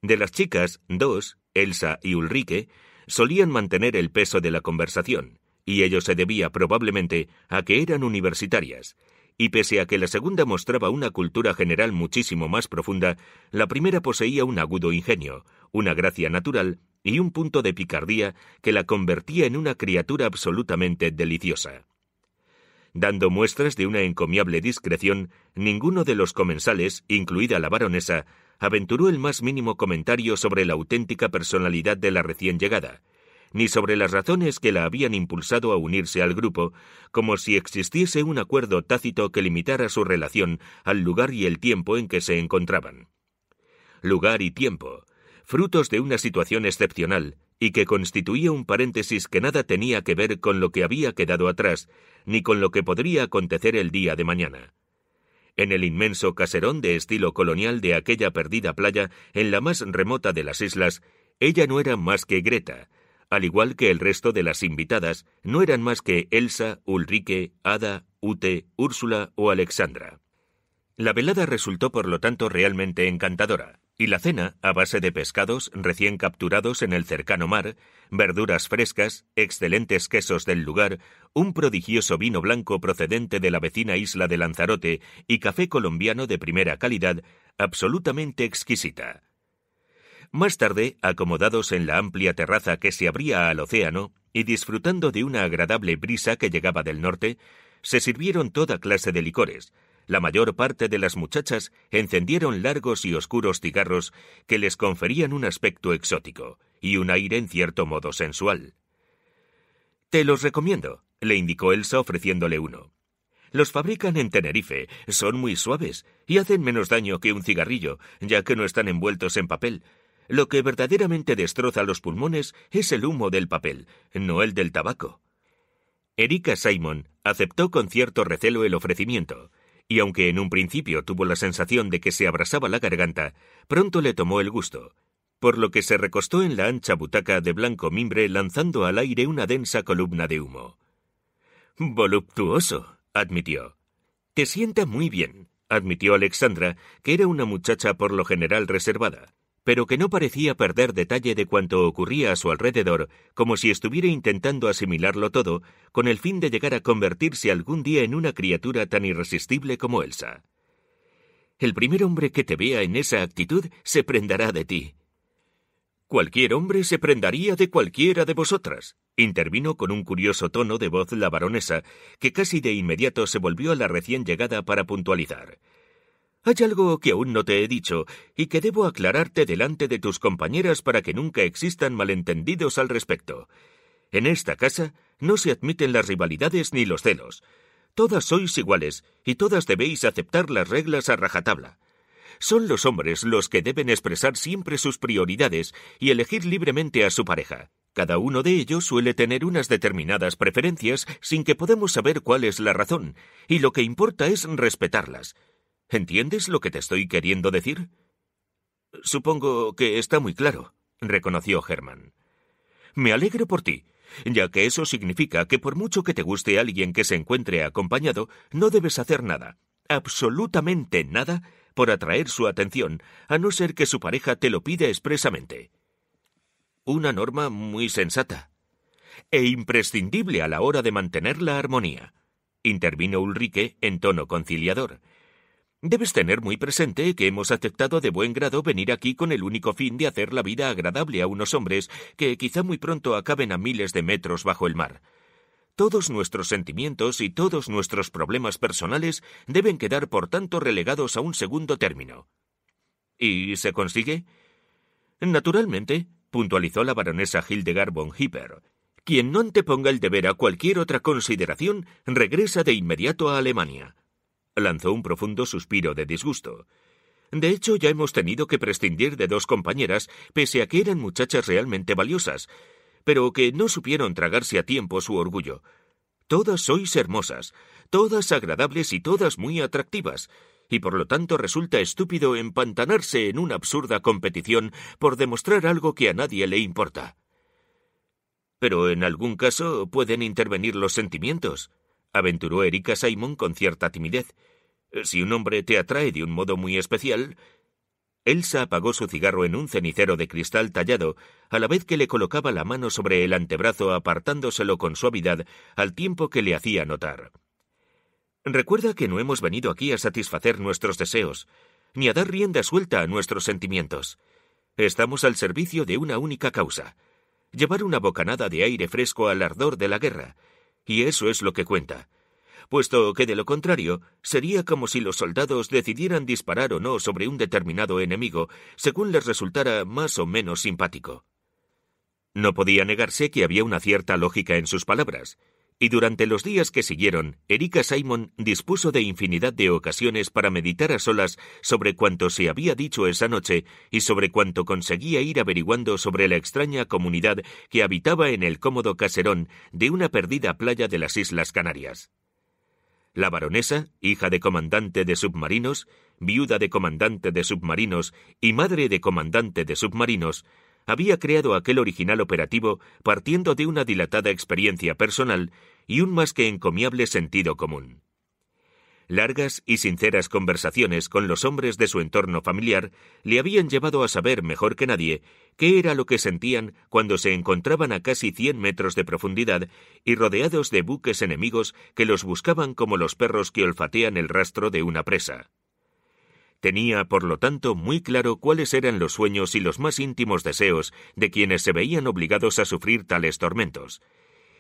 De las chicas, dos, Elsa y Ulrike, solían mantener el peso de la conversación, y ello se debía probablemente a que eran universitarias, y pese a que la segunda mostraba una cultura general muchísimo más profunda, la primera poseía un agudo ingenio, una gracia natural y un punto de picardía que la convertía en una criatura absolutamente deliciosa. Dando muestras de una encomiable discreción, ninguno de los comensales, incluida la baronesa, aventuró el más mínimo comentario sobre la auténtica personalidad de la recién llegada, ni sobre las razones que la habían impulsado a unirse al grupo, como si existiese un acuerdo tácito que limitara su relación al lugar y el tiempo en que se encontraban. Lugar y tiempo, frutos de una situación excepcional, y que constituía un paréntesis que nada tenía que ver con lo que había quedado atrás, ni con lo que podría acontecer el día de mañana. En el inmenso caserón de estilo colonial de aquella perdida playa, en la más remota de las islas, ella no era más que Greta, al igual que el resto de las invitadas, no eran más que Elsa, Ulrike, Ada, Ute, Úrsula o Alexandra. La velada resultó por lo tanto realmente encantadora, y la cena, a base de pescados recién capturados en el cercano mar, verduras frescas, excelentes quesos del lugar, un prodigioso vino blanco procedente de la vecina isla de Lanzarote y café colombiano de primera calidad, absolutamente exquisita. Más tarde, acomodados en la amplia terraza que se abría al océano y disfrutando de una agradable brisa que llegaba del norte, se sirvieron toda clase de licores. La mayor parte de las muchachas encendieron largos y oscuros cigarros que les conferían un aspecto exótico y un aire en cierto modo sensual. Te los recomiendo, le indicó Elsa ofreciéndole uno. Los fabrican en Tenerife, son muy suaves y hacen menos daño que un cigarrillo, ya que no están envueltos en papel, lo que verdaderamente destroza los pulmones es el humo del papel, no el del tabaco. Erika Simon aceptó con cierto recelo el ofrecimiento, y aunque en un principio tuvo la sensación de que se abrasaba la garganta, pronto le tomó el gusto, por lo que se recostó en la ancha butaca de blanco mimbre lanzando al aire una densa columna de humo. Voluptuoso, admitió. Te sienta muy bien, admitió Alexandra, que era una muchacha por lo general reservada pero que no parecía perder detalle de cuanto ocurría a su alrededor, como si estuviera intentando asimilarlo todo, con el fin de llegar a convertirse algún día en una criatura tan irresistible como Elsa. El primer hombre que te vea en esa actitud se prendará de ti. Cualquier hombre se prendaría de cualquiera de vosotras, intervino con un curioso tono de voz la baronesa, que casi de inmediato se volvió a la recién llegada para puntualizar. Hay algo que aún no te he dicho y que debo aclararte delante de tus compañeras para que nunca existan malentendidos al respecto. En esta casa no se admiten las rivalidades ni los celos. Todas sois iguales y todas debéis aceptar las reglas a rajatabla. Son los hombres los que deben expresar siempre sus prioridades y elegir libremente a su pareja. Cada uno de ellos suele tener unas determinadas preferencias sin que podamos saber cuál es la razón, y lo que importa es respetarlas. ¿Entiendes lo que te estoy queriendo decir? Supongo que está muy claro, reconoció Germán. Me alegro por ti, ya que eso significa que por mucho que te guste alguien que se encuentre acompañado, no debes hacer nada, absolutamente nada, por atraer su atención, a no ser que su pareja te lo pida expresamente. Una norma muy sensata e imprescindible a la hora de mantener la armonía, intervino Ulrike en tono conciliador, Debes tener muy presente que hemos aceptado de buen grado venir aquí con el único fin de hacer la vida agradable a unos hombres que quizá muy pronto acaben a miles de metros bajo el mar. Todos nuestros sentimientos y todos nuestros problemas personales deben quedar por tanto relegados a un segundo término. ¿Y se consigue? Naturalmente, puntualizó la baronesa Hildegard von Hipper. Quien no anteponga el deber a cualquier otra consideración regresa de inmediato a Alemania. Lanzó un profundo suspiro de disgusto. De hecho, ya hemos tenido que prescindir de dos compañeras, pese a que eran muchachas realmente valiosas, pero que no supieron tragarse a tiempo su orgullo. Todas sois hermosas, todas agradables y todas muy atractivas, y por lo tanto resulta estúpido empantanarse en una absurda competición por demostrar algo que a nadie le importa. Pero en algún caso pueden intervenir los sentimientos, aventuró Erika Simon con cierta timidez. Eh, si un hombre te atrae de un modo muy especial. Elsa apagó su cigarro en un cenicero de cristal tallado, a la vez que le colocaba la mano sobre el antebrazo apartándoselo con suavidad al tiempo que le hacía notar. Recuerda que no hemos venido aquí a satisfacer nuestros deseos, ni a dar rienda suelta a nuestros sentimientos. Estamos al servicio de una única causa llevar una bocanada de aire fresco al ardor de la guerra, y eso es lo que cuenta, puesto que de lo contrario sería como si los soldados decidieran disparar o no sobre un determinado enemigo según les resultara más o menos simpático. No podía negarse que había una cierta lógica en sus palabras, y durante los días que siguieron, Erika Simon dispuso de infinidad de ocasiones para meditar a solas sobre cuanto se había dicho esa noche y sobre cuanto conseguía ir averiguando sobre la extraña comunidad que habitaba en el cómodo caserón de una perdida playa de las Islas Canarias. La baronesa, hija de comandante de submarinos, viuda de comandante de submarinos y madre de comandante de submarinos, había creado aquel original operativo partiendo de una dilatada experiencia personal y un más que encomiable sentido común. Largas y sinceras conversaciones con los hombres de su entorno familiar le habían llevado a saber mejor que nadie qué era lo que sentían cuando se encontraban a casi cien metros de profundidad y rodeados de buques enemigos que los buscaban como los perros que olfatean el rastro de una presa. Tenía, por lo tanto, muy claro cuáles eran los sueños y los más íntimos deseos de quienes se veían obligados a sufrir tales tormentos.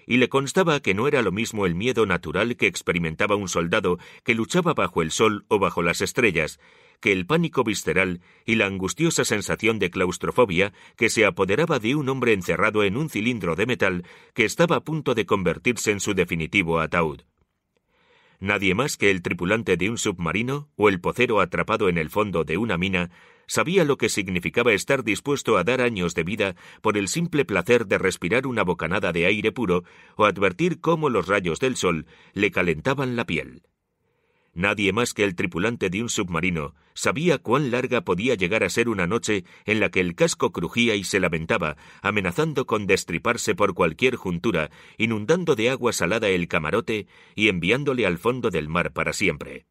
Y le constaba que no era lo mismo el miedo natural que experimentaba un soldado que luchaba bajo el sol o bajo las estrellas, que el pánico visceral y la angustiosa sensación de claustrofobia que se apoderaba de un hombre encerrado en un cilindro de metal que estaba a punto de convertirse en su definitivo ataúd. Nadie más que el tripulante de un submarino o el pocero atrapado en el fondo de una mina sabía lo que significaba estar dispuesto a dar años de vida por el simple placer de respirar una bocanada de aire puro o advertir cómo los rayos del sol le calentaban la piel. Nadie más que el tripulante de un submarino sabía cuán larga podía llegar a ser una noche en la que el casco crujía y se lamentaba, amenazando con destriparse por cualquier juntura, inundando de agua salada el camarote y enviándole al fondo del mar para siempre.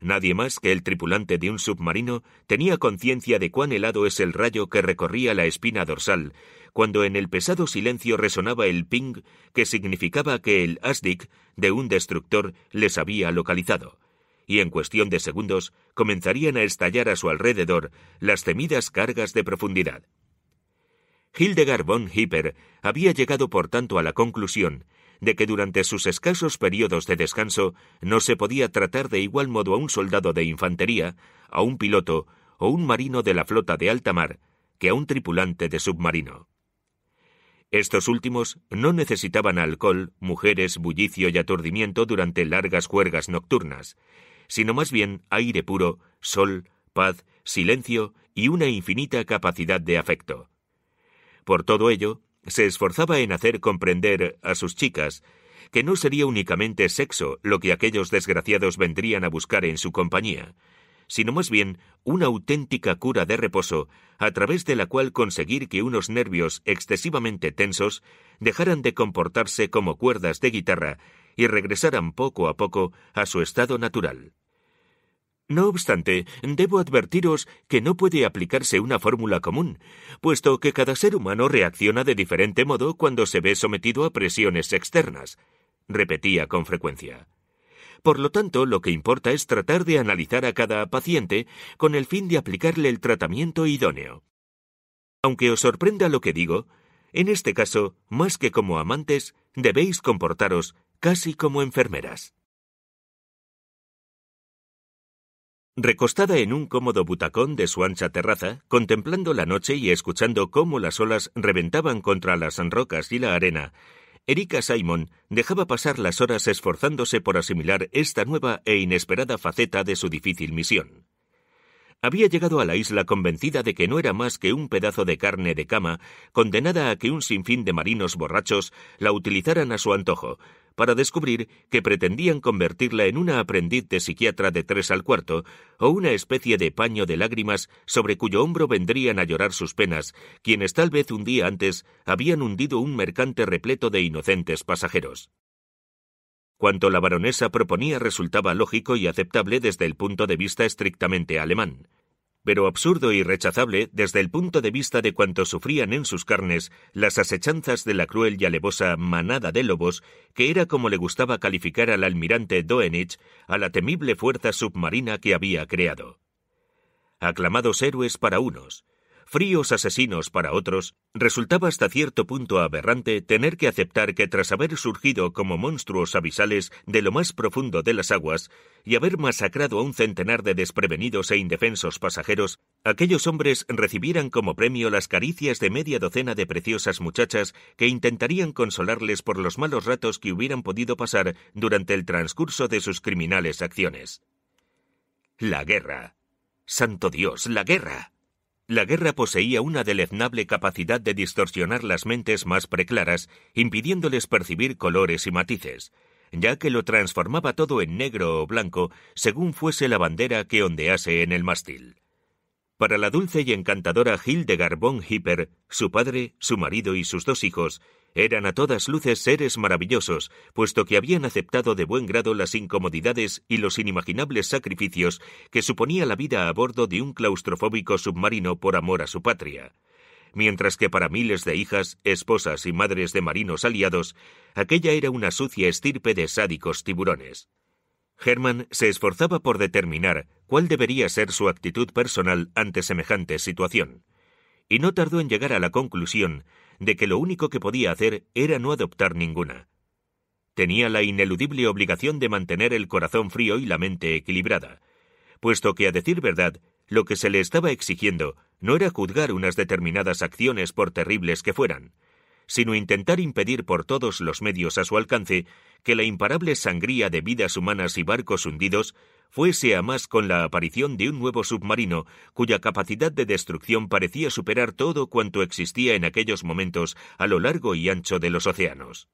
Nadie más que el tripulante de un submarino tenía conciencia de cuán helado es el rayo que recorría la espina dorsal, cuando en el pesado silencio resonaba el ping que significaba que el Asdic de un destructor les había localizado, y en cuestión de segundos comenzarían a estallar a su alrededor las temidas cargas de profundidad. Hildegard von Hipper había llegado por tanto a la conclusión de que durante sus escasos periodos de descanso no se podía tratar de igual modo a un soldado de infantería, a un piloto o un marino de la flota de alta mar, que a un tripulante de submarino. Estos últimos no necesitaban alcohol, mujeres, bullicio y aturdimiento durante largas juergas nocturnas, sino más bien aire puro, sol, paz, silencio y una infinita capacidad de afecto. Por todo ello, se esforzaba en hacer comprender a sus chicas que no sería únicamente sexo lo que aquellos desgraciados vendrían a buscar en su compañía, sino más bien una auténtica cura de reposo, a través de la cual conseguir que unos nervios excesivamente tensos dejaran de comportarse como cuerdas de guitarra y regresaran poco a poco a su estado natural. No obstante, debo advertiros que no puede aplicarse una fórmula común, puesto que cada ser humano reacciona de diferente modo cuando se ve sometido a presiones externas, repetía con frecuencia. Por lo tanto, lo que importa es tratar de analizar a cada paciente con el fin de aplicarle el tratamiento idóneo. Aunque os sorprenda lo que digo, en este caso, más que como amantes, debéis comportaros casi como enfermeras. Recostada en un cómodo butacón de su ancha terraza, contemplando la noche y escuchando cómo las olas reventaban contra las rocas y la arena, Erika Simon dejaba pasar las horas esforzándose por asimilar esta nueva e inesperada faceta de su difícil misión. Había llegado a la isla convencida de que no era más que un pedazo de carne de cama, condenada a que un sinfín de marinos borrachos la utilizaran a su antojo, para descubrir que pretendían convertirla en una aprendiz de psiquiatra de tres al cuarto, o una especie de paño de lágrimas sobre cuyo hombro vendrían a llorar sus penas, quienes tal vez un día antes habían hundido un mercante repleto de inocentes pasajeros. Cuanto la baronesa proponía resultaba lógico y aceptable desde el punto de vista estrictamente alemán pero absurdo y rechazable desde el punto de vista de cuantos sufrían en sus carnes las asechanzas de la cruel y alevosa manada de lobos, que era como le gustaba calificar al almirante Doenich a la temible fuerza submarina que había creado. Aclamados héroes para unos, fríos asesinos para otros, resultaba hasta cierto punto aberrante tener que aceptar que tras haber surgido como monstruos abisales de lo más profundo de las aguas y haber masacrado a un centenar de desprevenidos e indefensos pasajeros, aquellos hombres recibieran como premio las caricias de media docena de preciosas muchachas que intentarían consolarles por los malos ratos que hubieran podido pasar durante el transcurso de sus criminales acciones. La guerra. Santo Dios, la guerra. La guerra poseía una deleznable capacidad de distorsionar las mentes más preclaras, impidiéndoles percibir colores y matices, ya que lo transformaba todo en negro o blanco según fuese la bandera que ondease en el mástil. Para la dulce y encantadora Hildegard Garbón Hipper, su padre, su marido y sus dos hijos, eran a todas luces seres maravillosos, puesto que habían aceptado de buen grado las incomodidades y los inimaginables sacrificios que suponía la vida a bordo de un claustrofóbico submarino por amor a su patria. Mientras que para miles de hijas, esposas y madres de marinos aliados, aquella era una sucia estirpe de sádicos tiburones. Herman se esforzaba por determinar cuál debería ser su actitud personal ante semejante situación, y no tardó en llegar a la conclusión de que lo único que podía hacer era no adoptar ninguna. Tenía la ineludible obligación de mantener el corazón frío y la mente equilibrada, puesto que, a decir verdad, lo que se le estaba exigiendo no era juzgar unas determinadas acciones por terribles que fueran, sino intentar impedir por todos los medios a su alcance que la imparable sangría de vidas humanas y barcos hundidos fuese a más con la aparición de un nuevo submarino cuya capacidad de destrucción parecía superar todo cuanto existía en aquellos momentos a lo largo y ancho de los océanos.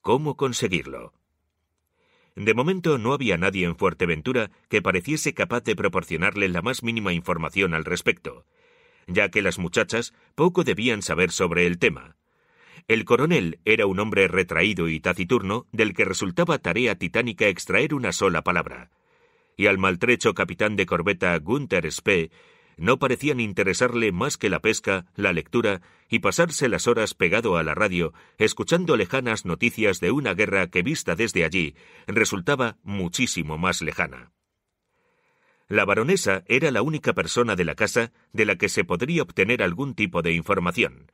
¿Cómo conseguirlo? De momento no había nadie en Fuerteventura que pareciese capaz de proporcionarle la más mínima información al respecto, ya que las muchachas poco debían saber sobre el tema. El coronel era un hombre retraído y taciturno del que resultaba tarea titánica extraer una sola palabra y al maltrecho capitán de corbeta Gunther Spee no parecían interesarle más que la pesca, la lectura y pasarse las horas pegado a la radio, escuchando lejanas noticias de una guerra que vista desde allí resultaba muchísimo más lejana. La baronesa era la única persona de la casa de la que se podría obtener algún tipo de información.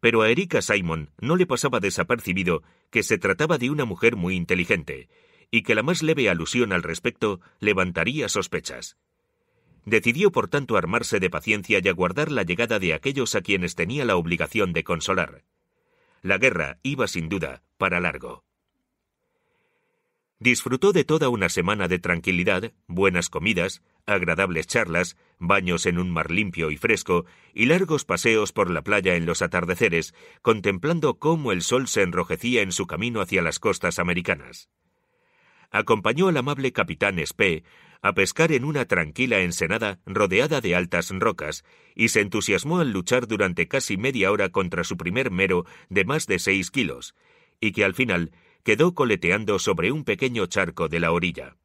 Pero a Erika Simon no le pasaba desapercibido que se trataba de una mujer muy inteligente, y que la más leve alusión al respecto levantaría sospechas. Decidió, por tanto, armarse de paciencia y aguardar la llegada de aquellos a quienes tenía la obligación de consolar. La guerra iba sin duda para largo. Disfrutó de toda una semana de tranquilidad, buenas comidas, agradables charlas, baños en un mar limpio y fresco, y largos paseos por la playa en los atardeceres, contemplando cómo el sol se enrojecía en su camino hacia las costas americanas acompañó al amable capitán Spee a pescar en una tranquila ensenada rodeada de altas rocas, y se entusiasmó al luchar durante casi media hora contra su primer mero de más de seis kilos, y que al final quedó coleteando sobre un pequeño charco de la orilla.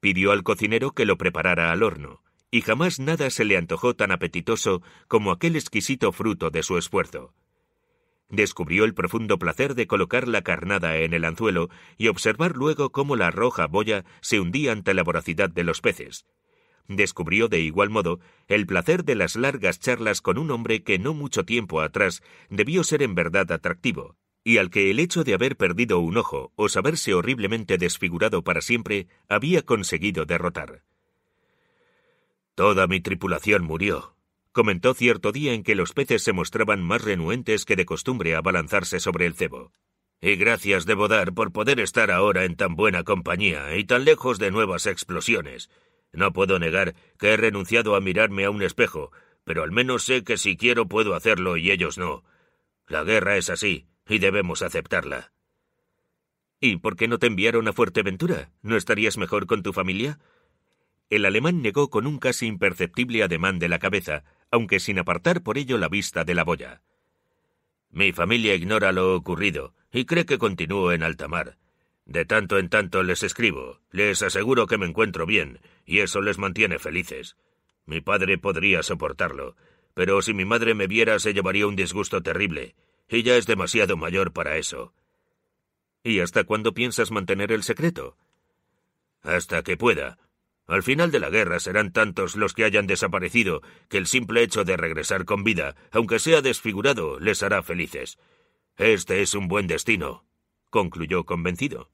Pidió al cocinero que lo preparara al horno, y jamás nada se le antojó tan apetitoso como aquel exquisito fruto de su esfuerzo descubrió el profundo placer de colocar la carnada en el anzuelo y observar luego cómo la roja boya se hundía ante la voracidad de los peces. Descubrió de igual modo el placer de las largas charlas con un hombre que no mucho tiempo atrás debió ser en verdad atractivo, y al que el hecho de haber perdido un ojo o saberse horriblemente desfigurado para siempre había conseguido derrotar. Toda mi tripulación murió, comentó cierto día en que los peces se mostraban más renuentes que de costumbre a balanzarse sobre el cebo. Y gracias debo dar por poder estar ahora en tan buena compañía y tan lejos de nuevas explosiones. No puedo negar que he renunciado a mirarme a un espejo, pero al menos sé que si quiero puedo hacerlo y ellos no. La guerra es así, y debemos aceptarla. ¿Y por qué no te enviaron a Fuerteventura? ¿No estarías mejor con tu familia? El alemán negó con un casi imperceptible ademán de la cabeza, aunque sin apartar por ello la vista de la boya. Mi familia ignora lo ocurrido y cree que continúo en alta mar. De tanto en tanto les escribo, les aseguro que me encuentro bien, y eso les mantiene felices. Mi padre podría soportarlo, pero si mi madre me viera se llevaría un disgusto terrible, y ya es demasiado mayor para eso. ¿Y hasta cuándo piensas mantener el secreto? Hasta que pueda, al final de la guerra serán tantos los que hayan desaparecido que el simple hecho de regresar con vida, aunque sea desfigurado, les hará felices. Este es un buen destino, concluyó convencido.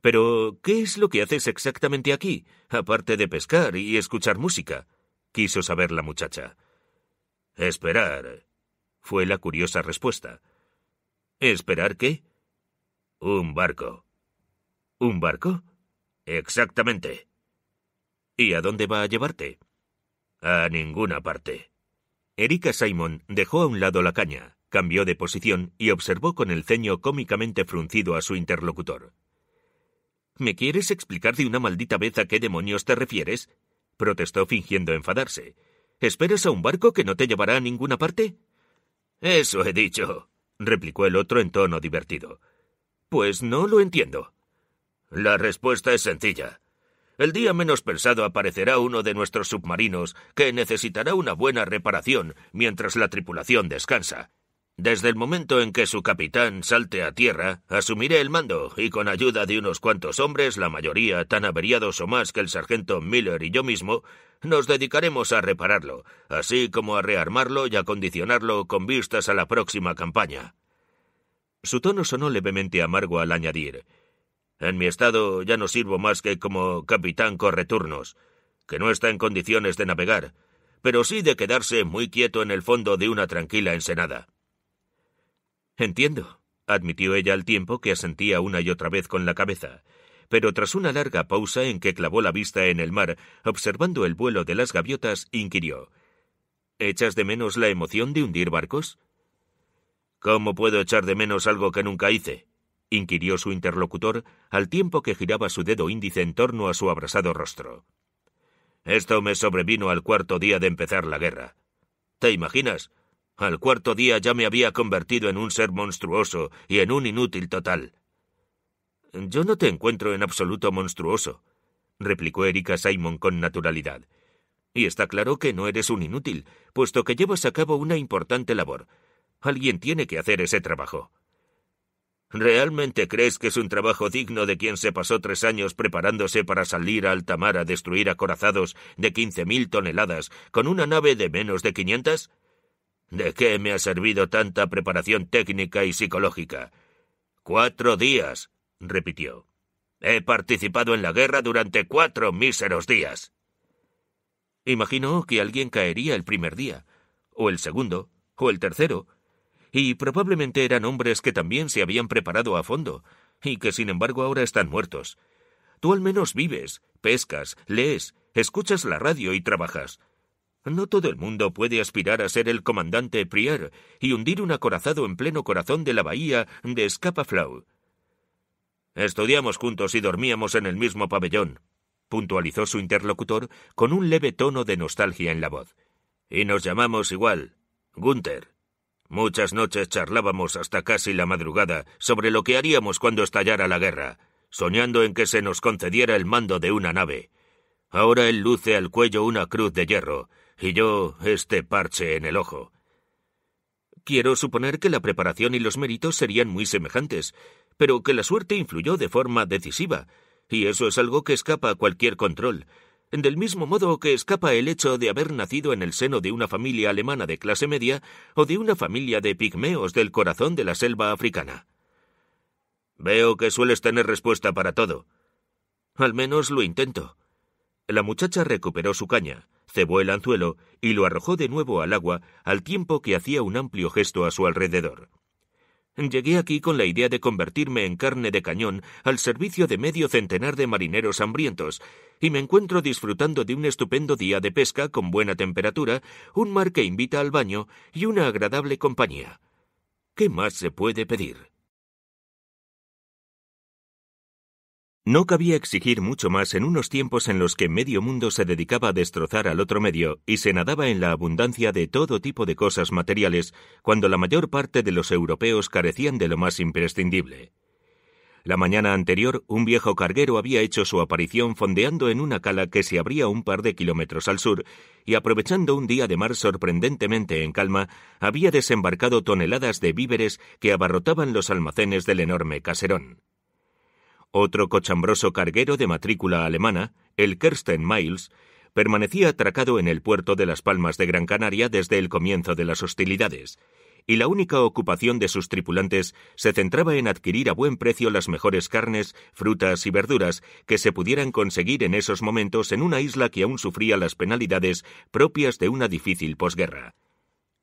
Pero, ¿qué es lo que haces exactamente aquí, aparte de pescar y escuchar música? quiso saber la muchacha. Esperar, fue la curiosa respuesta. ¿Esperar qué? Un barco. ¿Un barco? Exactamente. ¿Y a dónde va a llevarte? A ninguna parte. Erika Simon dejó a un lado la caña, cambió de posición y observó con el ceño cómicamente fruncido a su interlocutor. ¿Me quieres explicar de una maldita vez a qué demonios te refieres? protestó fingiendo enfadarse. ¿Esperas a un barco que no te llevará a ninguna parte? Eso he dicho, replicó el otro en tono divertido. Pues no lo entiendo. La respuesta es sencilla. El día menos pensado aparecerá uno de nuestros submarinos que necesitará una buena reparación mientras la tripulación descansa. Desde el momento en que su capitán salte a tierra, asumiré el mando y con ayuda de unos cuantos hombres, la mayoría tan averiados o más que el sargento Miller y yo mismo, nos dedicaremos a repararlo, así como a rearmarlo y acondicionarlo con vistas a la próxima campaña. Su tono sonó levemente amargo al añadir en mi estado ya no sirvo más que como capitán correturnos, que no está en condiciones de navegar, pero sí de quedarse muy quieto en el fondo de una tranquila ensenada. Entiendo, admitió ella al tiempo que asentía una y otra vez con la cabeza, pero tras una larga pausa en que clavó la vista en el mar, observando el vuelo de las gaviotas, inquirió ¿Echas de menos la emoción de hundir barcos? ¿Cómo puedo echar de menos algo que nunca hice? inquirió su interlocutor al tiempo que giraba su dedo índice en torno a su abrasado rostro. Esto me sobrevino al cuarto día de empezar la guerra. ¿Te imaginas? Al cuarto día ya me había convertido en un ser monstruoso y en un inútil total. Yo no te encuentro en absoluto monstruoso, replicó Erika Simon con naturalidad. Y está claro que no eres un inútil, puesto que llevas a cabo una importante labor. Alguien tiene que hacer ese trabajo. ¿Realmente crees que es un trabajo digno de quien se pasó tres años preparándose para salir a alta mar a destruir acorazados de quince mil toneladas con una nave de menos de quinientas? ¿De qué me ha servido tanta preparación técnica y psicológica? Cuatro días, repitió. He participado en la guerra durante cuatro míseros días. Imaginó que alguien caería el primer día, o el segundo, o el tercero, y probablemente eran hombres que también se habían preparado a fondo, y que sin embargo ahora están muertos. Tú al menos vives, pescas, lees, escuchas la radio y trabajas. No todo el mundo puede aspirar a ser el comandante Prier y hundir un acorazado en pleno corazón de la bahía de Flow. Estudiamos juntos y dormíamos en el mismo pabellón, puntualizó su interlocutor con un leve tono de nostalgia en la voz. Y nos llamamos igual, Gunther. Muchas noches charlábamos hasta casi la madrugada sobre lo que haríamos cuando estallara la guerra, soñando en que se nos concediera el mando de una nave. Ahora él luce al cuello una cruz de hierro, y yo este parche en el ojo. Quiero suponer que la preparación y los méritos serían muy semejantes, pero que la suerte influyó de forma decisiva, y eso es algo que escapa a cualquier control, del mismo modo que escapa el hecho de haber nacido en el seno de una familia alemana de clase media o de una familia de pigmeos del corazón de la selva africana. Veo que sueles tener respuesta para todo. Al menos lo intento. La muchacha recuperó su caña, cebó el anzuelo y lo arrojó de nuevo al agua al tiempo que hacía un amplio gesto a su alrededor. Llegué aquí con la idea de convertirme en carne de cañón al servicio de medio centenar de marineros hambrientos, y me encuentro disfrutando de un estupendo día de pesca con buena temperatura, un mar que invita al baño y una agradable compañía. ¿Qué más se puede pedir? No cabía exigir mucho más en unos tiempos en los que medio mundo se dedicaba a destrozar al otro medio y se nadaba en la abundancia de todo tipo de cosas materiales, cuando la mayor parte de los europeos carecían de lo más imprescindible. La mañana anterior, un viejo carguero había hecho su aparición fondeando en una cala que se abría un par de kilómetros al sur, y aprovechando un día de mar sorprendentemente en calma, había desembarcado toneladas de víveres que abarrotaban los almacenes del enorme caserón. Otro cochambroso carguero de matrícula alemana, el Kirsten Miles, permanecía atracado en el puerto de Las Palmas de Gran Canaria desde el comienzo de las hostilidades, y la única ocupación de sus tripulantes se centraba en adquirir a buen precio las mejores carnes, frutas y verduras que se pudieran conseguir en esos momentos en una isla que aún sufría las penalidades propias de una difícil posguerra.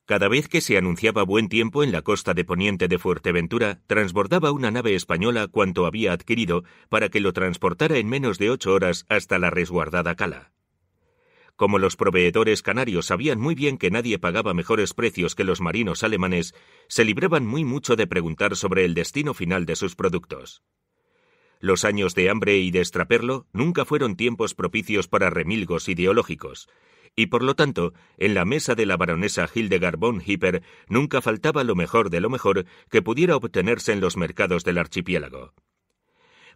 Cada vez que se anunciaba buen tiempo en la costa de poniente de Fuerteventura, transbordaba una nave española cuanto había adquirido para que lo transportara en menos de ocho horas hasta la resguardada cala. Como los proveedores canarios sabían muy bien que nadie pagaba mejores precios que los marinos alemanes, se libraban muy mucho de preguntar sobre el destino final de sus productos. Los años de hambre y de estraperlo nunca fueron tiempos propicios para remilgos ideológicos, y por lo tanto, en la mesa de la baronesa Hildegard von Hipper nunca faltaba lo mejor de lo mejor que pudiera obtenerse en los mercados del archipiélago.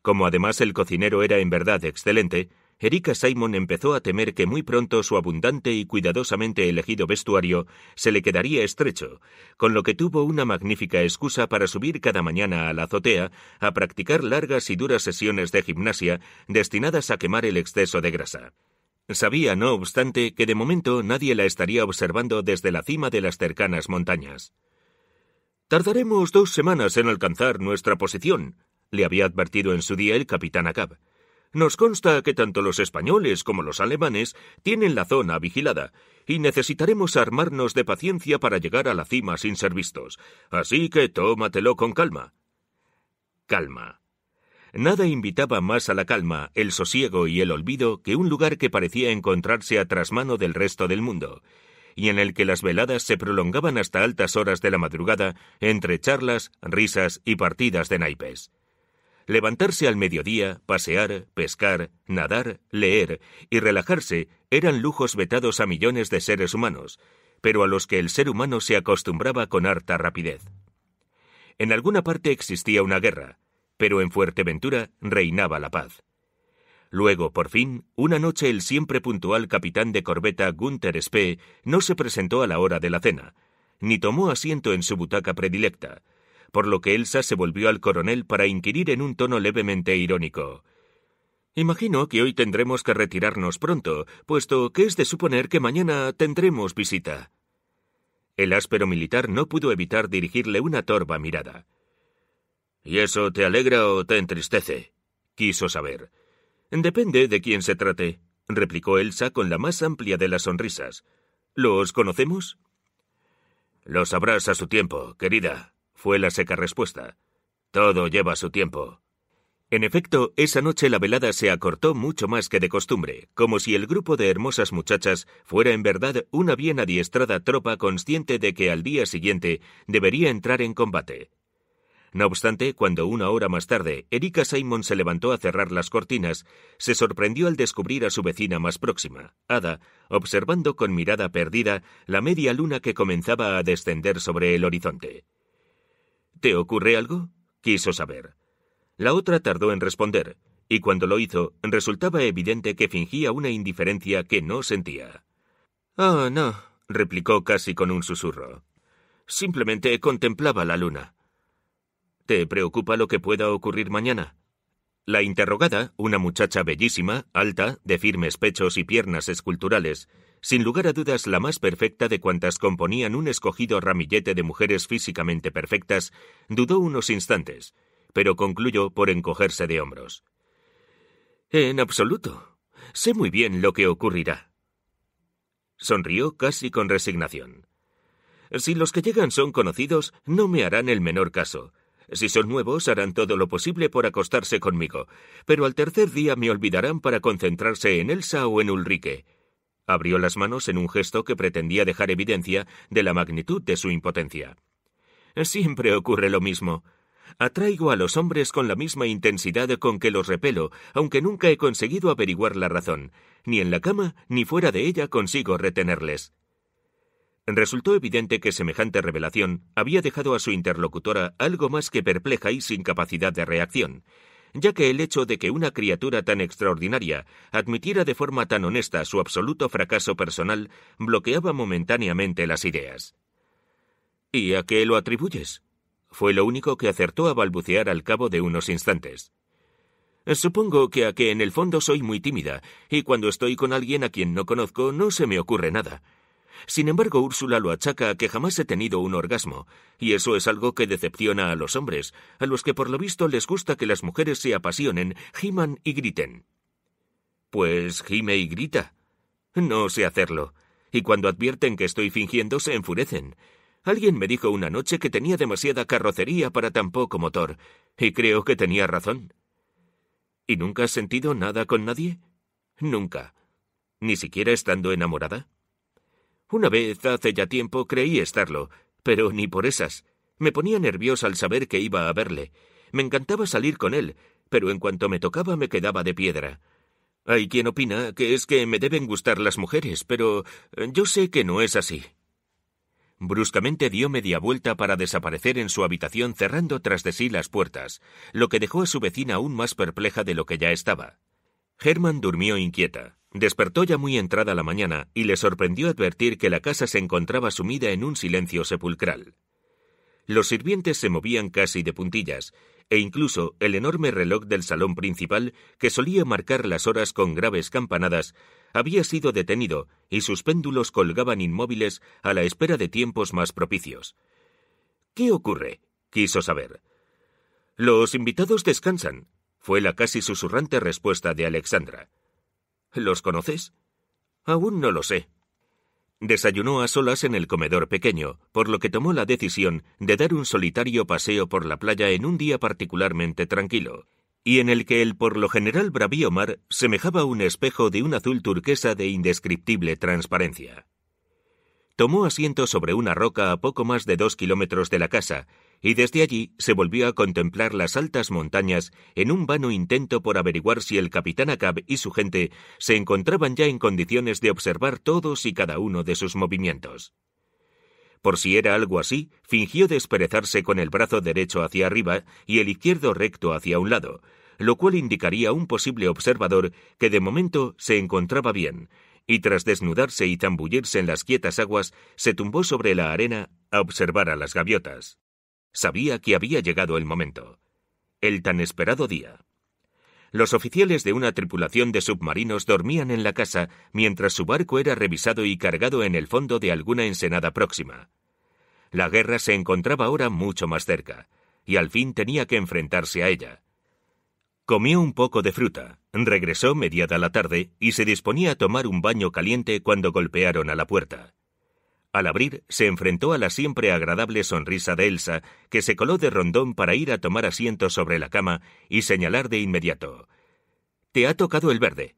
Como además el cocinero era en verdad excelente, Erika Simon empezó a temer que muy pronto su abundante y cuidadosamente elegido vestuario se le quedaría estrecho, con lo que tuvo una magnífica excusa para subir cada mañana a la azotea a practicar largas y duras sesiones de gimnasia destinadas a quemar el exceso de grasa. Sabía, no obstante, que de momento nadie la estaría observando desde la cima de las cercanas montañas. Tardaremos dos semanas en alcanzar nuestra posición, le había advertido en su día el capitán Acab. Nos consta que tanto los españoles como los alemanes tienen la zona vigilada, y necesitaremos armarnos de paciencia para llegar a la cima sin ser vistos. Así que tómatelo con calma. Calma. Nada invitaba más a la calma, el sosiego y el olvido que un lugar que parecía encontrarse a trasmano del resto del mundo, y en el que las veladas se prolongaban hasta altas horas de la madrugada entre charlas, risas y partidas de naipes. Levantarse al mediodía, pasear, pescar, nadar, leer y relajarse eran lujos vetados a millones de seres humanos, pero a los que el ser humano se acostumbraba con harta rapidez. En alguna parte existía una guerra, pero en Fuerteventura reinaba la paz. Luego, por fin, una noche el siempre puntual capitán de corbeta Gunther Spee no se presentó a la hora de la cena, ni tomó asiento en su butaca predilecta, por lo que Elsa se volvió al coronel para inquirir en un tono levemente irónico. Imagino que hoy tendremos que retirarnos pronto, puesto que es de suponer que mañana tendremos visita. El áspero militar no pudo evitar dirigirle una torva mirada. ¿Y eso te alegra o te entristece? quiso saber. Depende de quién se trate, replicó Elsa con la más amplia de las sonrisas. ¿Los conocemos? Lo sabrás a su tiempo, querida, fue la seca respuesta. Todo lleva su tiempo. En efecto, esa noche la velada se acortó mucho más que de costumbre, como si el grupo de hermosas muchachas fuera en verdad una bien adiestrada tropa consciente de que al día siguiente debería entrar en combate. No obstante, cuando una hora más tarde Erika Simon se levantó a cerrar las cortinas, se sorprendió al descubrir a su vecina más próxima, Ada, observando con mirada perdida la media luna que comenzaba a descender sobre el horizonte. ¿Te ocurre algo? quiso saber. La otra tardó en responder, y cuando lo hizo, resultaba evidente que fingía una indiferencia que no sentía. —¡Ah, no, replicó casi con un susurro. Simplemente contemplaba la luna. ¿Te preocupa lo que pueda ocurrir mañana? La interrogada, una muchacha bellísima, alta, de firmes pechos y piernas esculturales, sin lugar a dudas la más perfecta de cuantas componían un escogido ramillete de mujeres físicamente perfectas, dudó unos instantes, pero concluyó por encogerse de hombros. En absoluto. Sé muy bien lo que ocurrirá. Sonrió casi con resignación. Si los que llegan son conocidos, no me harán el menor caso, si son nuevos, harán todo lo posible por acostarse conmigo, pero al tercer día me olvidarán para concentrarse en Elsa o en Ulrike. Abrió las manos en un gesto que pretendía dejar evidencia de la magnitud de su impotencia. Siempre ocurre lo mismo. Atraigo a los hombres con la misma intensidad con que los repelo, aunque nunca he conseguido averiguar la razón. Ni en la cama ni fuera de ella consigo retenerles. Resultó evidente que semejante revelación había dejado a su interlocutora algo más que perpleja y sin capacidad de reacción, ya que el hecho de que una criatura tan extraordinaria admitiera de forma tan honesta su absoluto fracaso personal bloqueaba momentáneamente las ideas. ¿Y a qué lo atribuyes? fue lo único que acertó a balbucear al cabo de unos instantes. Supongo que a que en el fondo soy muy tímida, y cuando estoy con alguien a quien no conozco no se me ocurre nada. Sin embargo, Úrsula lo achaca a que jamás he tenido un orgasmo, y eso es algo que decepciona a los hombres, a los que por lo visto les gusta que las mujeres se apasionen, giman y griten. Pues gime y grita. No sé hacerlo, y cuando advierten que estoy fingiendo se enfurecen. Alguien me dijo una noche que tenía demasiada carrocería para tan poco motor, y creo que tenía razón. ¿Y nunca has sentido nada con nadie? Nunca. ¿Ni siquiera estando enamorada? Una vez, hace ya tiempo, creí estarlo, pero ni por esas. Me ponía nerviosa al saber que iba a verle. Me encantaba salir con él, pero en cuanto me tocaba me quedaba de piedra. Hay quien opina que es que me deben gustar las mujeres, pero yo sé que no es así. Bruscamente dio media vuelta para desaparecer en su habitación cerrando tras de sí las puertas, lo que dejó a su vecina aún más perpleja de lo que ya estaba. Herman durmió inquieta. Despertó ya muy entrada la mañana y le sorprendió advertir que la casa se encontraba sumida en un silencio sepulcral. Los sirvientes se movían casi de puntillas, e incluso el enorme reloj del salón principal, que solía marcar las horas con graves campanadas, había sido detenido y sus péndulos colgaban inmóviles a la espera de tiempos más propicios. ¿Qué ocurre? quiso saber. Los invitados descansan, fue la casi susurrante respuesta de Alexandra. ¿Los conoces? Aún no lo sé. Desayunó a solas en el comedor pequeño, por lo que tomó la decisión de dar un solitario paseo por la playa en un día particularmente tranquilo, y en el que el por lo general bravío mar semejaba un espejo de un azul turquesa de indescriptible transparencia. Tomó asiento sobre una roca a poco más de dos kilómetros de la casa y desde allí se volvió a contemplar las altas montañas en un vano intento por averiguar si el capitán Acab y su gente se encontraban ya en condiciones de observar todos y cada uno de sus movimientos. Por si era algo así, fingió desperezarse con el brazo derecho hacia arriba y el izquierdo recto hacia un lado, lo cual indicaría a un posible observador que de momento se encontraba bien, y tras desnudarse y zambullirse en las quietas aguas, se tumbó sobre la arena a observar a las gaviotas. Sabía que había llegado el momento, el tan esperado día. Los oficiales de una tripulación de submarinos dormían en la casa mientras su barco era revisado y cargado en el fondo de alguna ensenada próxima. La guerra se encontraba ahora mucho más cerca, y al fin tenía que enfrentarse a ella. Comió un poco de fruta, regresó mediada la tarde y se disponía a tomar un baño caliente cuando golpearon a la puerta. Al abrir, se enfrentó a la siempre agradable sonrisa de Elsa, que se coló de rondón para ir a tomar asiento sobre la cama y señalar de inmediato. Te ha tocado el verde.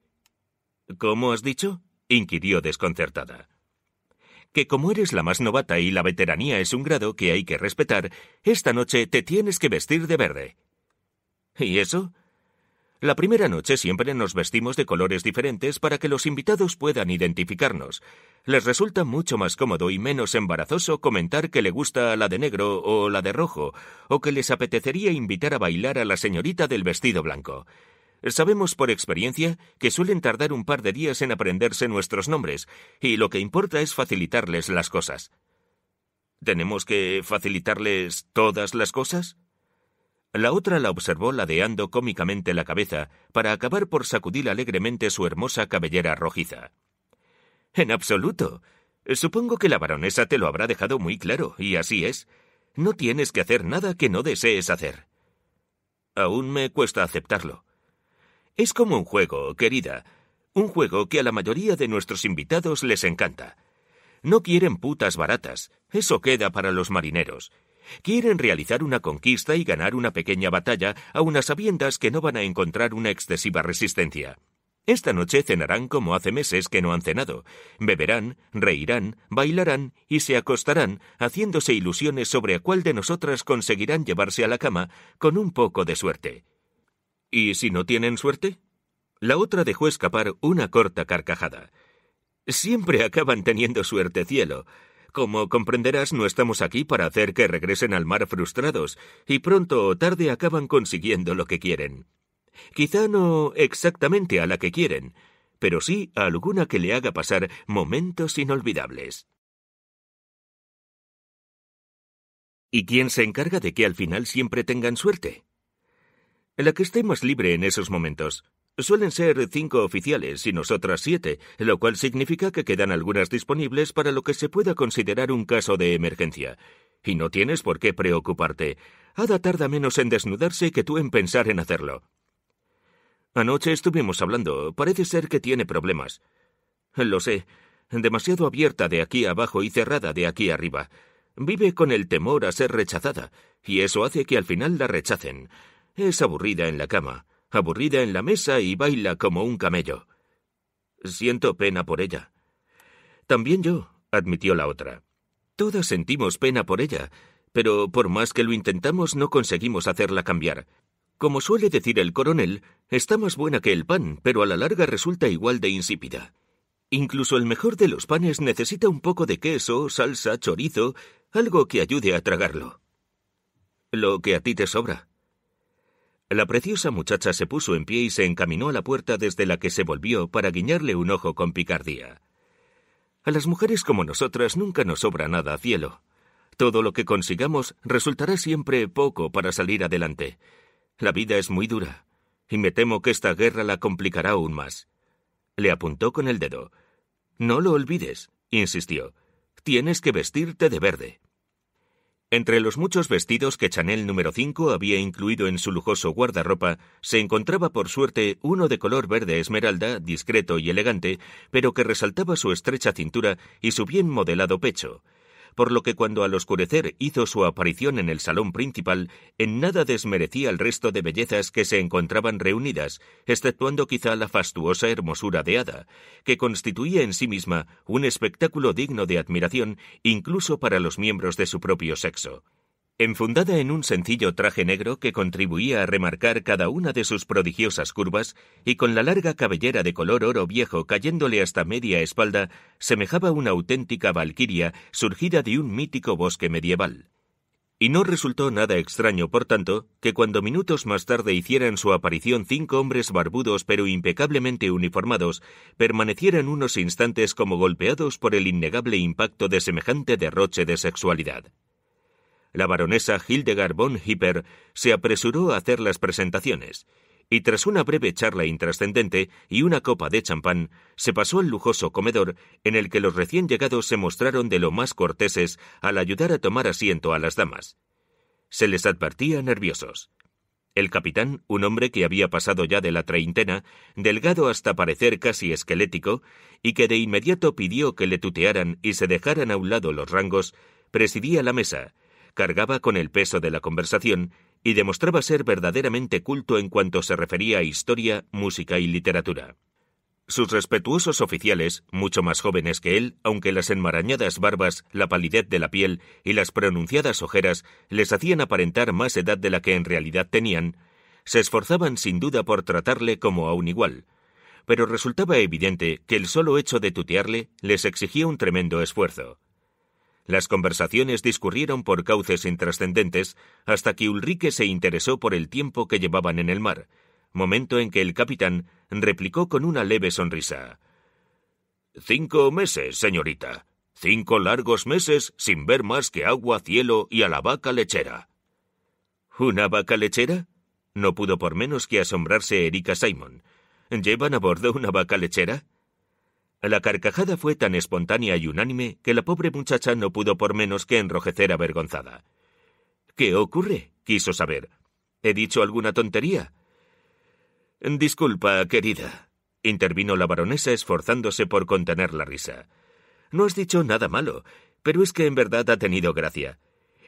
¿Cómo has dicho? inquirió desconcertada. Que como eres la más novata y la veteranía es un grado que hay que respetar, esta noche te tienes que vestir de verde. ¿Y eso? La primera noche siempre nos vestimos de colores diferentes para que los invitados puedan identificarnos. Les resulta mucho más cómodo y menos embarazoso comentar que le gusta la de negro o la de rojo, o que les apetecería invitar a bailar a la señorita del vestido blanco. Sabemos por experiencia que suelen tardar un par de días en aprenderse nuestros nombres, y lo que importa es facilitarles las cosas. ¿Tenemos que facilitarles todas las cosas? La otra la observó ladeando cómicamente la cabeza para acabar por sacudir alegremente su hermosa cabellera rojiza. En absoluto. Supongo que la baronesa te lo habrá dejado muy claro, y así es. No tienes que hacer nada que no desees hacer. Aún me cuesta aceptarlo. Es como un juego, querida. Un juego que a la mayoría de nuestros invitados les encanta. No quieren putas baratas, eso queda para los marineros. Quieren realizar una conquista y ganar una pequeña batalla, a unas sabiendas que no van a encontrar una excesiva resistencia. Esta noche cenarán como hace meses que no han cenado. Beberán, reirán, bailarán y se acostarán, haciéndose ilusiones sobre a cuál de nosotras conseguirán llevarse a la cama con un poco de suerte. ¿Y si no tienen suerte? La otra dejó escapar una corta carcajada. Siempre acaban teniendo suerte, cielo. Como comprenderás, no estamos aquí para hacer que regresen al mar frustrados, y pronto o tarde acaban consiguiendo lo que quieren. Quizá no exactamente a la que quieren, pero sí a alguna que le haga pasar momentos inolvidables. ¿Y quién se encarga de que al final siempre tengan suerte? La que esté más libre en esos momentos. Suelen ser cinco oficiales y nosotras siete, lo cual significa que quedan algunas disponibles para lo que se pueda considerar un caso de emergencia. Y no tienes por qué preocuparte. Ada tarda menos en desnudarse que tú en pensar en hacerlo. Anoche estuvimos hablando. Parece ser que tiene problemas. Lo sé. Demasiado abierta de aquí abajo y cerrada de aquí arriba. Vive con el temor a ser rechazada, y eso hace que al final la rechacen. Es aburrida en la cama aburrida en la mesa y baila como un camello. Siento pena por ella. También yo, admitió la otra. Todas sentimos pena por ella, pero por más que lo intentamos no conseguimos hacerla cambiar. Como suele decir el coronel, está más buena que el pan, pero a la larga resulta igual de insípida. Incluso el mejor de los panes necesita un poco de queso, salsa, chorizo, algo que ayude a tragarlo. Lo que a ti te sobra, la preciosa muchacha se puso en pie y se encaminó a la puerta desde la que se volvió para guiñarle un ojo con picardía. A las mujeres como nosotras nunca nos sobra nada, cielo. Todo lo que consigamos resultará siempre poco para salir adelante. La vida es muy dura, y me temo que esta guerra la complicará aún más. Le apuntó con el dedo. No lo olvides, insistió. Tienes que vestirte de verde. Entre los muchos vestidos que Chanel número 5 había incluido en su lujoso guardarropa, se encontraba por suerte uno de color verde esmeralda, discreto y elegante, pero que resaltaba su estrecha cintura y su bien modelado pecho, por lo que cuando al oscurecer hizo su aparición en el salón principal, en nada desmerecía el resto de bellezas que se encontraban reunidas, exceptuando quizá la fastuosa hermosura de Ada, que constituía en sí misma un espectáculo digno de admiración incluso para los miembros de su propio sexo. Enfundada en un sencillo traje negro que contribuía a remarcar cada una de sus prodigiosas curvas, y con la larga cabellera de color oro viejo cayéndole hasta media espalda, semejaba una auténtica valquiria surgida de un mítico bosque medieval. Y no resultó nada extraño, por tanto, que cuando minutos más tarde hicieran su aparición cinco hombres barbudos pero impecablemente uniformados, permanecieran unos instantes como golpeados por el innegable impacto de semejante derroche de sexualidad la baronesa Hildegard von Hipper se apresuró a hacer las presentaciones, y tras una breve charla intrascendente y una copa de champán, se pasó al lujoso comedor en el que los recién llegados se mostraron de lo más corteses al ayudar a tomar asiento a las damas. Se les advertía nerviosos. El capitán, un hombre que había pasado ya de la treintena, delgado hasta parecer casi esquelético, y que de inmediato pidió que le tutearan y se dejaran a un lado los rangos, presidía la mesa, cargaba con el peso de la conversación y demostraba ser verdaderamente culto en cuanto se refería a historia, música y literatura. Sus respetuosos oficiales, mucho más jóvenes que él, aunque las enmarañadas barbas, la palidez de la piel y las pronunciadas ojeras les hacían aparentar más edad de la que en realidad tenían, se esforzaban sin duda por tratarle como a un igual, pero resultaba evidente que el solo hecho de tutearle les exigía un tremendo esfuerzo. Las conversaciones discurrieron por cauces intrascendentes hasta que Ulrique se interesó por el tiempo que llevaban en el mar, momento en que el capitán replicó con una leve sonrisa. Cinco meses, señorita. Cinco largos meses sin ver más que agua, cielo y a la vaca lechera. ¿Una vaca lechera? No pudo por menos que asombrarse Erika Simon. ¿Llevan a bordo una vaca lechera? La carcajada fue tan espontánea y unánime que la pobre muchacha no pudo por menos que enrojecer avergonzada. ¿Qué ocurre? quiso saber. ¿He dicho alguna tontería? Disculpa, querida, intervino la baronesa esforzándose por contener la risa. No has dicho nada malo, pero es que en verdad ha tenido gracia.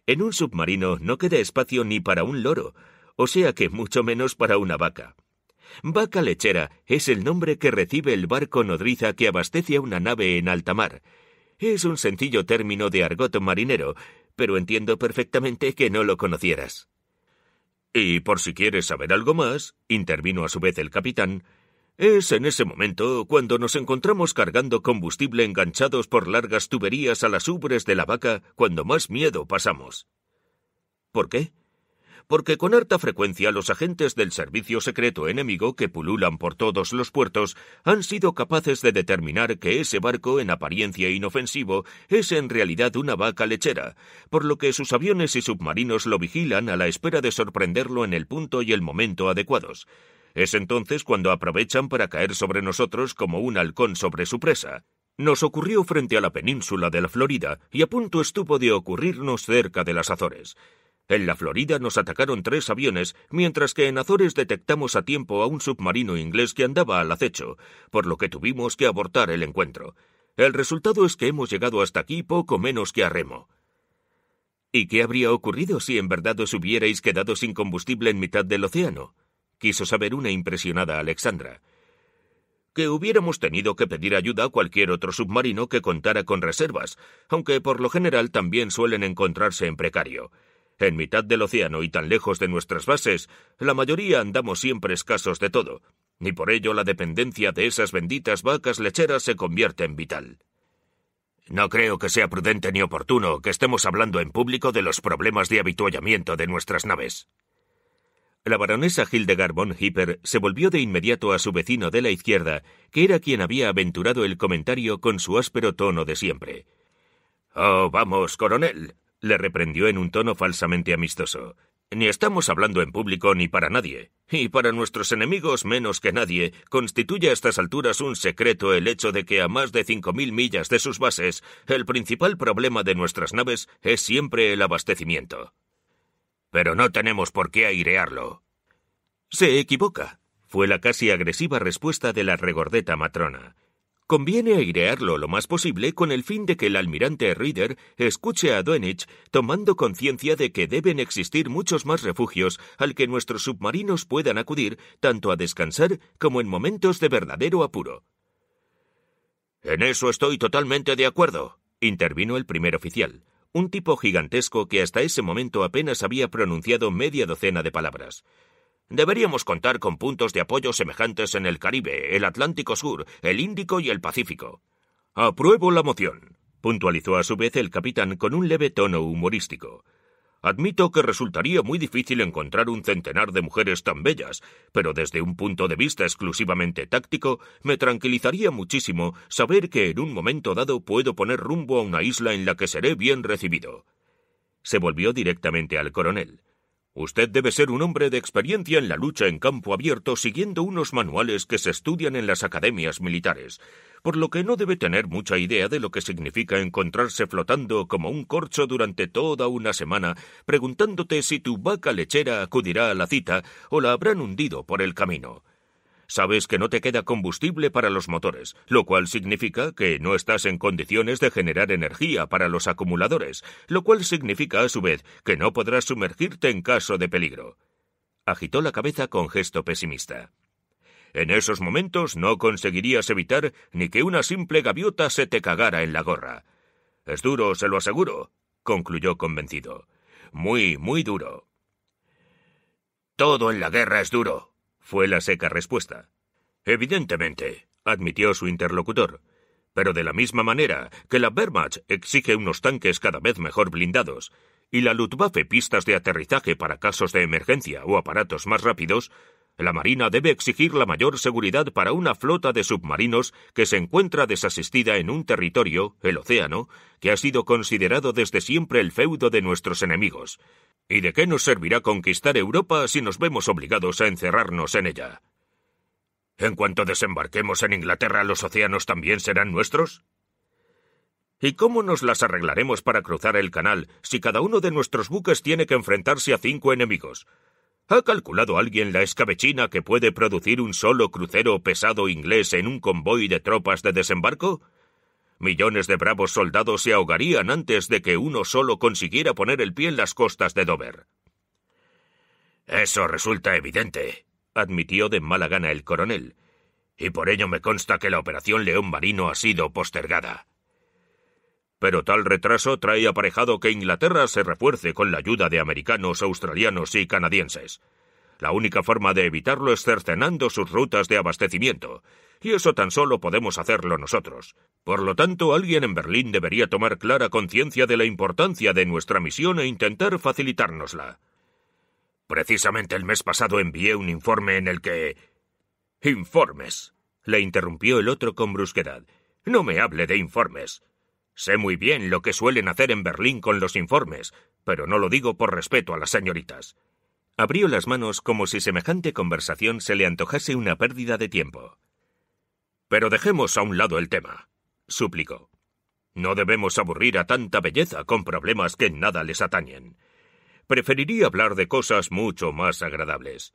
En un submarino no queda espacio ni para un loro, o sea que mucho menos para una vaca. Vaca lechera es el nombre que recibe el barco nodriza que abastece a una nave en alta mar. Es un sencillo término de argot marinero, pero entiendo perfectamente que no lo conocieras. Y por si quieres saber algo más, intervino a su vez el capitán, es en ese momento cuando nos encontramos cargando combustible enganchados por largas tuberías a las ubres de la vaca cuando más miedo pasamos. ¿Por qué? porque con harta frecuencia los agentes del servicio secreto enemigo que pululan por todos los puertos han sido capaces de determinar que ese barco en apariencia inofensivo es en realidad una vaca lechera, por lo que sus aviones y submarinos lo vigilan a la espera de sorprenderlo en el punto y el momento adecuados. Es entonces cuando aprovechan para caer sobre nosotros como un halcón sobre su presa. Nos ocurrió frente a la península de la Florida y a punto estuvo de ocurrirnos cerca de las Azores. En la Florida nos atacaron tres aviones, mientras que en Azores detectamos a tiempo a un submarino inglés que andaba al acecho, por lo que tuvimos que abortar el encuentro. El resultado es que hemos llegado hasta aquí poco menos que a remo. ¿Y qué habría ocurrido si en verdad os hubierais quedado sin combustible en mitad del océano? quiso saber una impresionada Alexandra. Que hubiéramos tenido que pedir ayuda a cualquier otro submarino que contara con reservas, aunque por lo general también suelen encontrarse en precario. En mitad del océano y tan lejos de nuestras bases, la mayoría andamos siempre escasos de todo, y por ello la dependencia de esas benditas vacas lecheras se convierte en vital. No creo que sea prudente ni oportuno que estemos hablando en público de los problemas de habituallamiento de nuestras naves. La baronesa Hildegard von Hipper se volvió de inmediato a su vecino de la izquierda, que era quien había aventurado el comentario con su áspero tono de siempre. Oh, vamos, coronel le reprendió en un tono falsamente amistoso. Ni estamos hablando en público ni para nadie. Y para nuestros enemigos menos que nadie, constituye a estas alturas un secreto el hecho de que a más de cinco mil millas de sus bases, el principal problema de nuestras naves es siempre el abastecimiento. Pero no tenemos por qué airearlo. Se equivoca, fue la casi agresiva respuesta de la regordeta matrona. Conviene airearlo lo más posible con el fin de que el almirante Reader escuche a Doenich tomando conciencia de que deben existir muchos más refugios al que nuestros submarinos puedan acudir tanto a descansar como en momentos de verdadero apuro. En eso estoy totalmente de acuerdo, intervino el primer oficial, un tipo gigantesco que hasta ese momento apenas había pronunciado media docena de palabras. Deberíamos contar con puntos de apoyo semejantes en el Caribe, el Atlántico Sur, el Índico y el Pacífico. Apruebo la moción, puntualizó a su vez el capitán con un leve tono humorístico. Admito que resultaría muy difícil encontrar un centenar de mujeres tan bellas, pero desde un punto de vista exclusivamente táctico, me tranquilizaría muchísimo saber que en un momento dado puedo poner rumbo a una isla en la que seré bien recibido. Se volvió directamente al coronel. Usted debe ser un hombre de experiencia en la lucha en campo abierto siguiendo unos manuales que se estudian en las academias militares, por lo que no debe tener mucha idea de lo que significa encontrarse flotando como un corcho durante toda una semana, preguntándote si tu vaca lechera acudirá a la cita o la habrán hundido por el camino sabes que no te queda combustible para los motores, lo cual significa que no estás en condiciones de generar energía para los acumuladores, lo cual significa a su vez que no podrás sumergirte en caso de peligro. Agitó la cabeza con gesto pesimista. En esos momentos no conseguirías evitar ni que una simple gaviota se te cagara en la gorra. Es duro, se lo aseguro, concluyó convencido. Muy, muy duro. Todo en la guerra es duro, fue la seca respuesta. Evidentemente, admitió su interlocutor, pero de la misma manera que la Wehrmacht exige unos tanques cada vez mejor blindados y la Luftwaffe pistas de aterrizaje para casos de emergencia o aparatos más rápidos, la Marina debe exigir la mayor seguridad para una flota de submarinos que se encuentra desasistida en un territorio, el océano, que ha sido considerado desde siempre el feudo de nuestros enemigos, ¿Y de qué nos servirá conquistar Europa si nos vemos obligados a encerrarnos en ella? ¿En cuanto desembarquemos en Inglaterra los océanos también serán nuestros? ¿Y cómo nos las arreglaremos para cruzar el canal si cada uno de nuestros buques tiene que enfrentarse a cinco enemigos? ¿Ha calculado alguien la escabechina que puede producir un solo crucero pesado inglés en un convoy de tropas de desembarco? Millones de bravos soldados se ahogarían antes de que uno solo consiguiera poner el pie en las costas de Dover. Eso resulta evidente, admitió de mala gana el coronel, y por ello me consta que la operación León Marino ha sido postergada. Pero tal retraso trae aparejado que Inglaterra se refuerce con la ayuda de americanos, australianos y canadienses. La única forma de evitarlo es cercenando sus rutas de abastecimiento, y eso tan solo podemos hacerlo nosotros. Por lo tanto, alguien en Berlín debería tomar clara conciencia de la importancia de nuestra misión e intentar facilitárnosla. Precisamente el mes pasado envié un informe en el que. Informes. le interrumpió el otro con brusquedad. No me hable de informes. Sé muy bien lo que suelen hacer en Berlín con los informes, pero no lo digo por respeto a las señoritas. Abrió las manos como si semejante conversación se le antojase una pérdida de tiempo. Pero dejemos a un lado el tema, suplicó. No debemos aburrir a tanta belleza con problemas que en nada les atañen. Preferiría hablar de cosas mucho más agradables.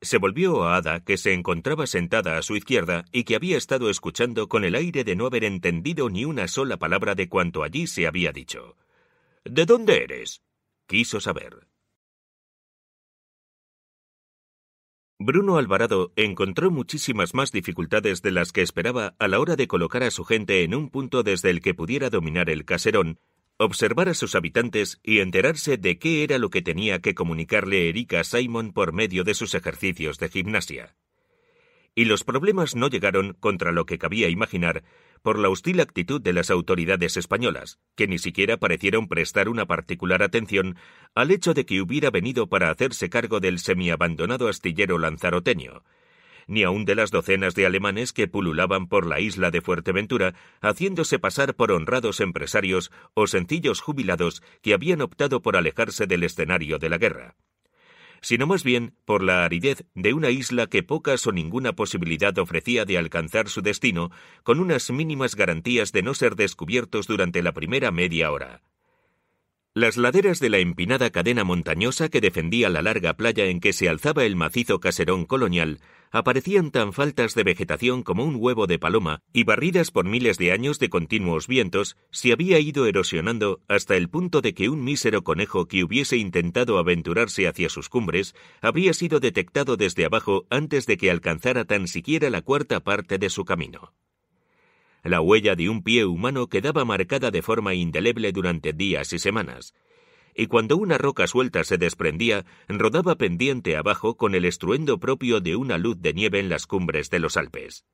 Se volvió a Ada, que se encontraba sentada a su izquierda y que había estado escuchando con el aire de no haber entendido ni una sola palabra de cuanto allí se había dicho. ¿De dónde eres? quiso saber. Bruno Alvarado encontró muchísimas más dificultades de las que esperaba a la hora de colocar a su gente en un punto desde el que pudiera dominar el caserón, observar a sus habitantes y enterarse de qué era lo que tenía que comunicarle Erika Simon por medio de sus ejercicios de gimnasia y los problemas no llegaron contra lo que cabía imaginar por la hostil actitud de las autoridades españolas, que ni siquiera parecieron prestar una particular atención al hecho de que hubiera venido para hacerse cargo del semiabandonado astillero lanzaroteño, ni aun de las docenas de alemanes que pululaban por la isla de Fuerteventura, haciéndose pasar por honrados empresarios o sencillos jubilados que habían optado por alejarse del escenario de la guerra sino más bien por la aridez de una isla que pocas o ninguna posibilidad ofrecía de alcanzar su destino, con unas mínimas garantías de no ser descubiertos durante la primera media hora. Las laderas de la empinada cadena montañosa que defendía la larga playa en que se alzaba el macizo caserón colonial aparecían tan faltas de vegetación como un huevo de paloma y barridas por miles de años de continuos vientos, se había ido erosionando hasta el punto de que un mísero conejo que hubiese intentado aventurarse hacia sus cumbres habría sido detectado desde abajo antes de que alcanzara tan siquiera la cuarta parte de su camino. La huella de un pie humano quedaba marcada de forma indeleble durante días y semanas, y cuando una roca suelta se desprendía, rodaba pendiente abajo con el estruendo propio de una luz de nieve en las cumbres de los Alpes.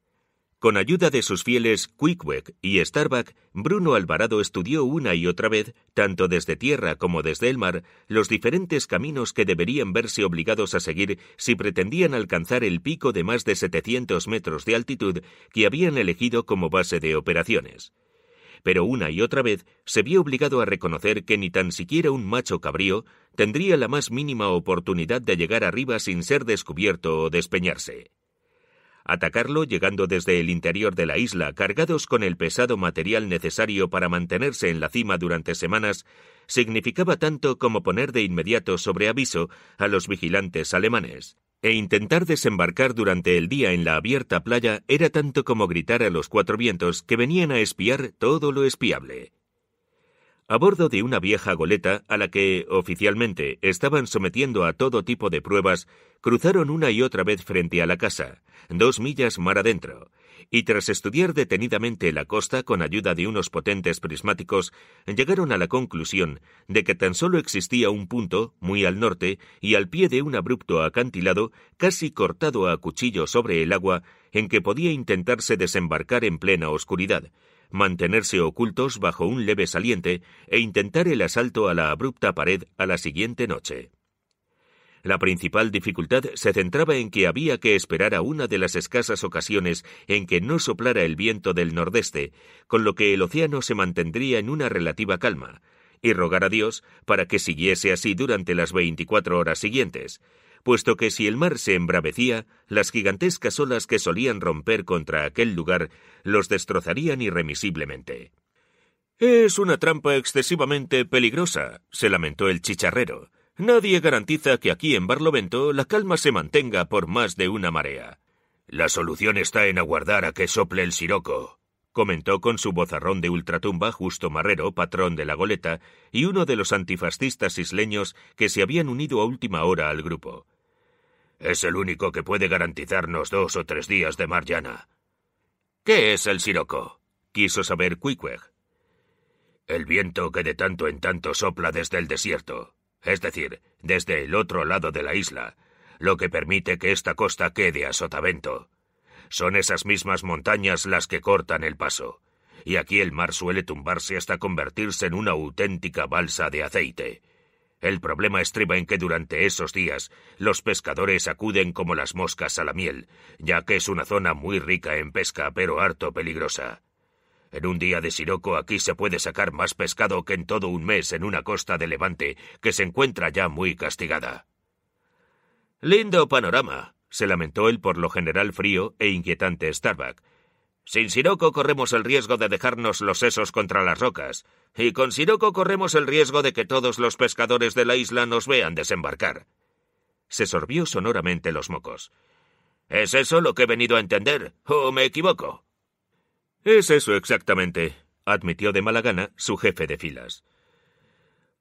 Con ayuda de sus fieles Quickweck y Starbuck, Bruno Alvarado estudió una y otra vez, tanto desde tierra como desde el mar, los diferentes caminos que deberían verse obligados a seguir si pretendían alcanzar el pico de más de 700 metros de altitud que habían elegido como base de operaciones pero una y otra vez se vio obligado a reconocer que ni tan siquiera un macho cabrío tendría la más mínima oportunidad de llegar arriba sin ser descubierto o despeñarse. Atacarlo llegando desde el interior de la isla cargados con el pesado material necesario para mantenerse en la cima durante semanas significaba tanto como poner de inmediato sobre aviso a los vigilantes alemanes e intentar desembarcar durante el día en la abierta playa era tanto como gritar a los cuatro vientos que venían a espiar todo lo espiable. A bordo de una vieja goleta a la que, oficialmente, estaban sometiendo a todo tipo de pruebas, cruzaron una y otra vez frente a la casa, dos millas mar adentro, y tras estudiar detenidamente la costa con ayuda de unos potentes prismáticos, llegaron a la conclusión de que tan solo existía un punto, muy al norte, y al pie de un abrupto acantilado, casi cortado a cuchillo sobre el agua, en que podía intentarse desembarcar en plena oscuridad, mantenerse ocultos bajo un leve saliente e intentar el asalto a la abrupta pared a la siguiente noche. La principal dificultad se centraba en que había que esperar a una de las escasas ocasiones en que no soplara el viento del nordeste, con lo que el océano se mantendría en una relativa calma, y rogar a Dios para que siguiese así durante las veinticuatro horas siguientes, puesto que si el mar se embravecía, las gigantescas olas que solían romper contra aquel lugar los destrozarían irremisiblemente. Es una trampa excesivamente peligrosa, se lamentó el chicharrero. Nadie garantiza que aquí en Barlovento la calma se mantenga por más de una marea. La solución está en aguardar a que sople el siroco, comentó con su vozarrón de ultratumba Justo Marrero, patrón de la goleta, y uno de los antifascistas isleños que se habían unido a última hora al grupo. Es el único que puede garantizarnos dos o tres días de mar llana. ¿Qué es el siroco? quiso saber Cuicueg. El viento que de tanto en tanto sopla desde el desierto, es decir, desde el otro lado de la isla, lo que permite que esta costa quede a sotavento. Son esas mismas montañas las que cortan el paso, y aquí el mar suele tumbarse hasta convertirse en una auténtica balsa de aceite. El problema estriba en que durante esos días los pescadores acuden como las moscas a la miel, ya que es una zona muy rica en pesca pero harto peligrosa. En un día de siroco aquí se puede sacar más pescado que en todo un mes en una costa de Levante, que se encuentra ya muy castigada. Lindo panorama, se lamentó el por lo general frío e inquietante Starbuck. Sin siroco corremos el riesgo de dejarnos los sesos contra las rocas, y con siroco corremos el riesgo de que todos los pescadores de la isla nos vean desembarcar. Se sorbió sonoramente los mocos. ¿Es eso lo que he venido a entender? ¿O me equivoco? Es eso exactamente, admitió de mala gana su jefe de filas.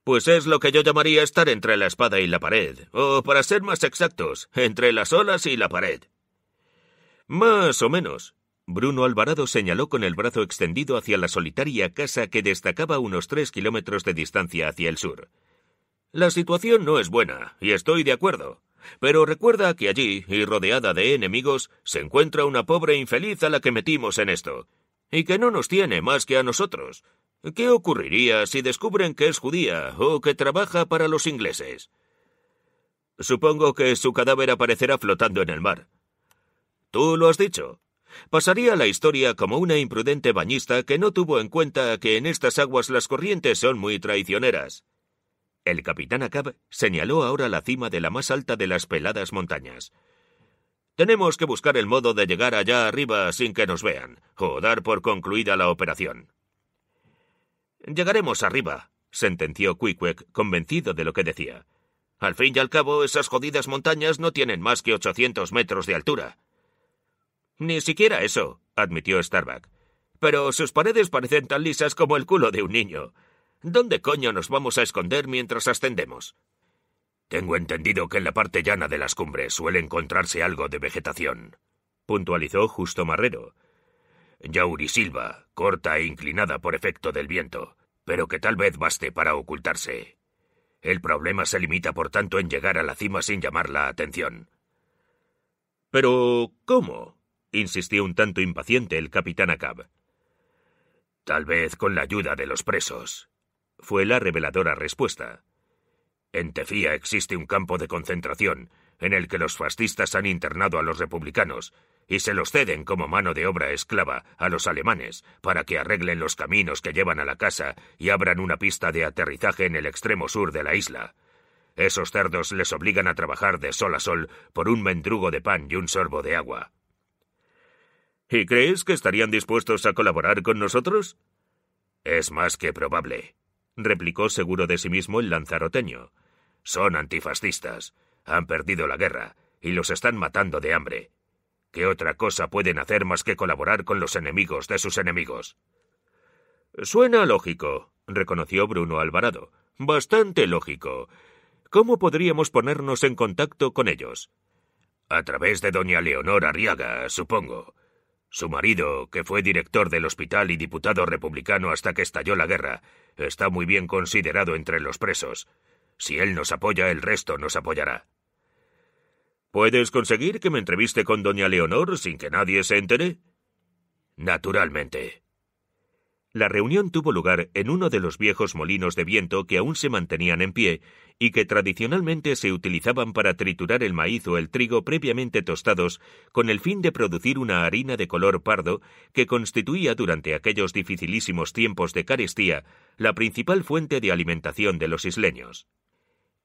Pues es lo que yo llamaría estar entre la espada y la pared, o para ser más exactos, entre las olas y la pared. Más o menos. Bruno Alvarado señaló con el brazo extendido hacia la solitaria casa que destacaba unos tres kilómetros de distancia hacia el sur. La situación no es buena, y estoy de acuerdo. Pero recuerda que allí, y rodeada de enemigos, se encuentra una pobre infeliz a la que metimos en esto y que no nos tiene más que a nosotros. ¿Qué ocurriría si descubren que es judía o que trabaja para los ingleses? Supongo que su cadáver aparecerá flotando en el mar. Tú lo has dicho. Pasaría la historia como una imprudente bañista que no tuvo en cuenta que en estas aguas las corrientes son muy traicioneras. El capitán Acab señaló ahora la cima de la más alta de las peladas montañas. Tenemos que buscar el modo de llegar allá arriba sin que nos vean, o dar por concluida la operación. Llegaremos arriba, sentenció Quickweck, convencido de lo que decía. Al fin y al cabo, esas jodidas montañas no tienen más que ochocientos metros de altura. Ni siquiera eso, admitió Starbuck. Pero sus paredes parecen tan lisas como el culo de un niño. ¿Dónde coño nos vamos a esconder mientras ascendemos? Tengo entendido que en la parte llana de las cumbres suele encontrarse algo de vegetación, puntualizó Justo Marrero. Yaurisilva, corta e inclinada por efecto del viento, pero que tal vez baste para ocultarse. El problema se limita, por tanto, en llegar a la cima sin llamar la atención. Pero. ¿cómo? insistió un tanto impaciente el capitán Acab. Tal vez con la ayuda de los presos, fue la reveladora respuesta. En Tefía existe un campo de concentración en el que los fascistas han internado a los republicanos y se los ceden como mano de obra esclava a los alemanes para que arreglen los caminos que llevan a la casa y abran una pista de aterrizaje en el extremo sur de la isla. Esos cerdos les obligan a trabajar de sol a sol por un mendrugo de pan y un sorbo de agua. ¿Y crees que estarían dispuestos a colaborar con nosotros? Es más que probable, replicó seguro de sí mismo el lanzaroteño. Son antifascistas, han perdido la guerra y los están matando de hambre. ¿Qué otra cosa pueden hacer más que colaborar con los enemigos de sus enemigos? Suena lógico, reconoció Bruno Alvarado. Bastante lógico. ¿Cómo podríamos ponernos en contacto con ellos? A través de doña Leonora Arriaga, supongo. Su marido, que fue director del hospital y diputado republicano hasta que estalló la guerra, está muy bien considerado entre los presos. Si él nos apoya, el resto nos apoyará. ¿Puedes conseguir que me entreviste con doña Leonor sin que nadie se entere? Naturalmente. La reunión tuvo lugar en uno de los viejos molinos de viento que aún se mantenían en pie y que tradicionalmente se utilizaban para triturar el maíz o el trigo previamente tostados con el fin de producir una harina de color pardo que constituía durante aquellos dificilísimos tiempos de carestía la principal fuente de alimentación de los isleños.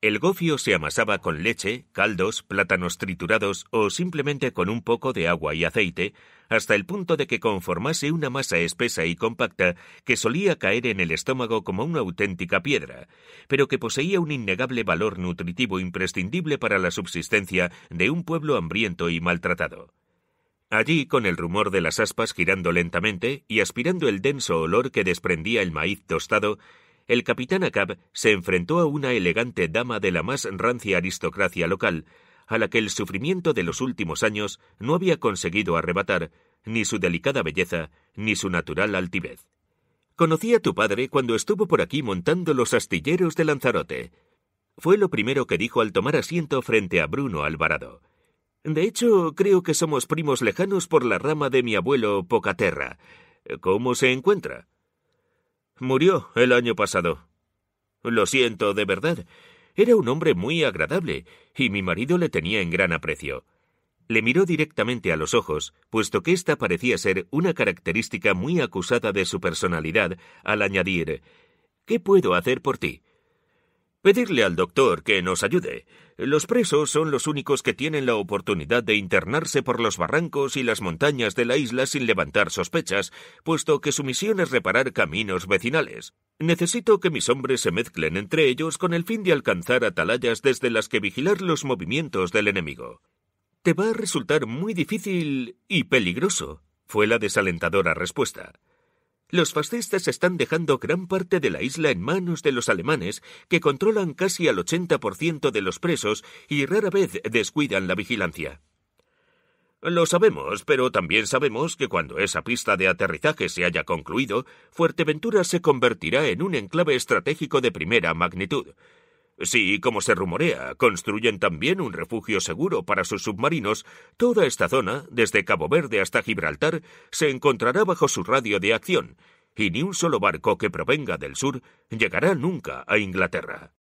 El gofio se amasaba con leche, caldos, plátanos triturados o simplemente con un poco de agua y aceite, hasta el punto de que conformase una masa espesa y compacta que solía caer en el estómago como una auténtica piedra, pero que poseía un innegable valor nutritivo imprescindible para la subsistencia de un pueblo hambriento y maltratado. Allí, con el rumor de las aspas girando lentamente y aspirando el denso olor que desprendía el maíz tostado, el capitán Acab se enfrentó a una elegante dama de la más rancia aristocracia local, a la que el sufrimiento de los últimos años no había conseguido arrebatar ni su delicada belleza ni su natural altivez. Conocí a tu padre cuando estuvo por aquí montando los astilleros de Lanzarote. Fue lo primero que dijo al tomar asiento frente a Bruno Alvarado. De hecho, creo que somos primos lejanos por la rama de mi abuelo Pocaterra. ¿Cómo se encuentra? Murió el año pasado. Lo siento de verdad. Era un hombre muy agradable, y mi marido le tenía en gran aprecio. Le miró directamente a los ojos, puesto que ésta parecía ser una característica muy acusada de su personalidad, al añadir ¿Qué puedo hacer por ti? Pedirle al doctor que nos ayude. Los presos son los únicos que tienen la oportunidad de internarse por los barrancos y las montañas de la isla sin levantar sospechas, puesto que su misión es reparar caminos vecinales. Necesito que mis hombres se mezclen entre ellos con el fin de alcanzar atalayas desde las que vigilar los movimientos del enemigo. Te va a resultar muy difícil y peligroso, fue la desalentadora respuesta. Los fascistas están dejando gran parte de la isla en manos de los alemanes, que controlan casi al 80% de los presos y rara vez descuidan la vigilancia. Lo sabemos, pero también sabemos que cuando esa pista de aterrizaje se haya concluido, Fuerteventura se convertirá en un enclave estratégico de primera magnitud. Si, como se rumorea, construyen también un refugio seguro para sus submarinos, toda esta zona, desde Cabo Verde hasta Gibraltar, se encontrará bajo su radio de acción, y ni un solo barco que provenga del sur llegará nunca a Inglaterra.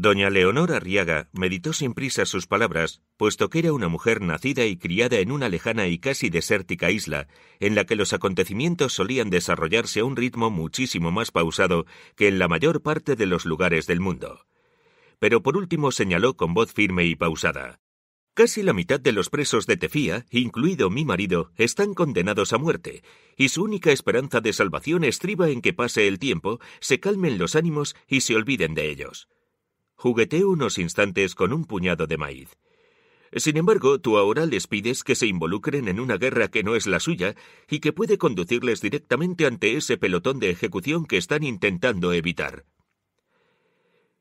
Doña Leonora Arriaga meditó sin prisa sus palabras, puesto que era una mujer nacida y criada en una lejana y casi desértica isla, en la que los acontecimientos solían desarrollarse a un ritmo muchísimo más pausado que en la mayor parte de los lugares del mundo. Pero por último señaló con voz firme y pausada Casi la mitad de los presos de Tefía, incluido mi marido, están condenados a muerte, y su única esperanza de salvación estriba en que pase el tiempo, se calmen los ánimos y se olviden de ellos. Jugueteé unos instantes con un puñado de maíz. Sin embargo, tú ahora les pides que se involucren en una guerra que no es la suya y que puede conducirles directamente ante ese pelotón de ejecución que están intentando evitar.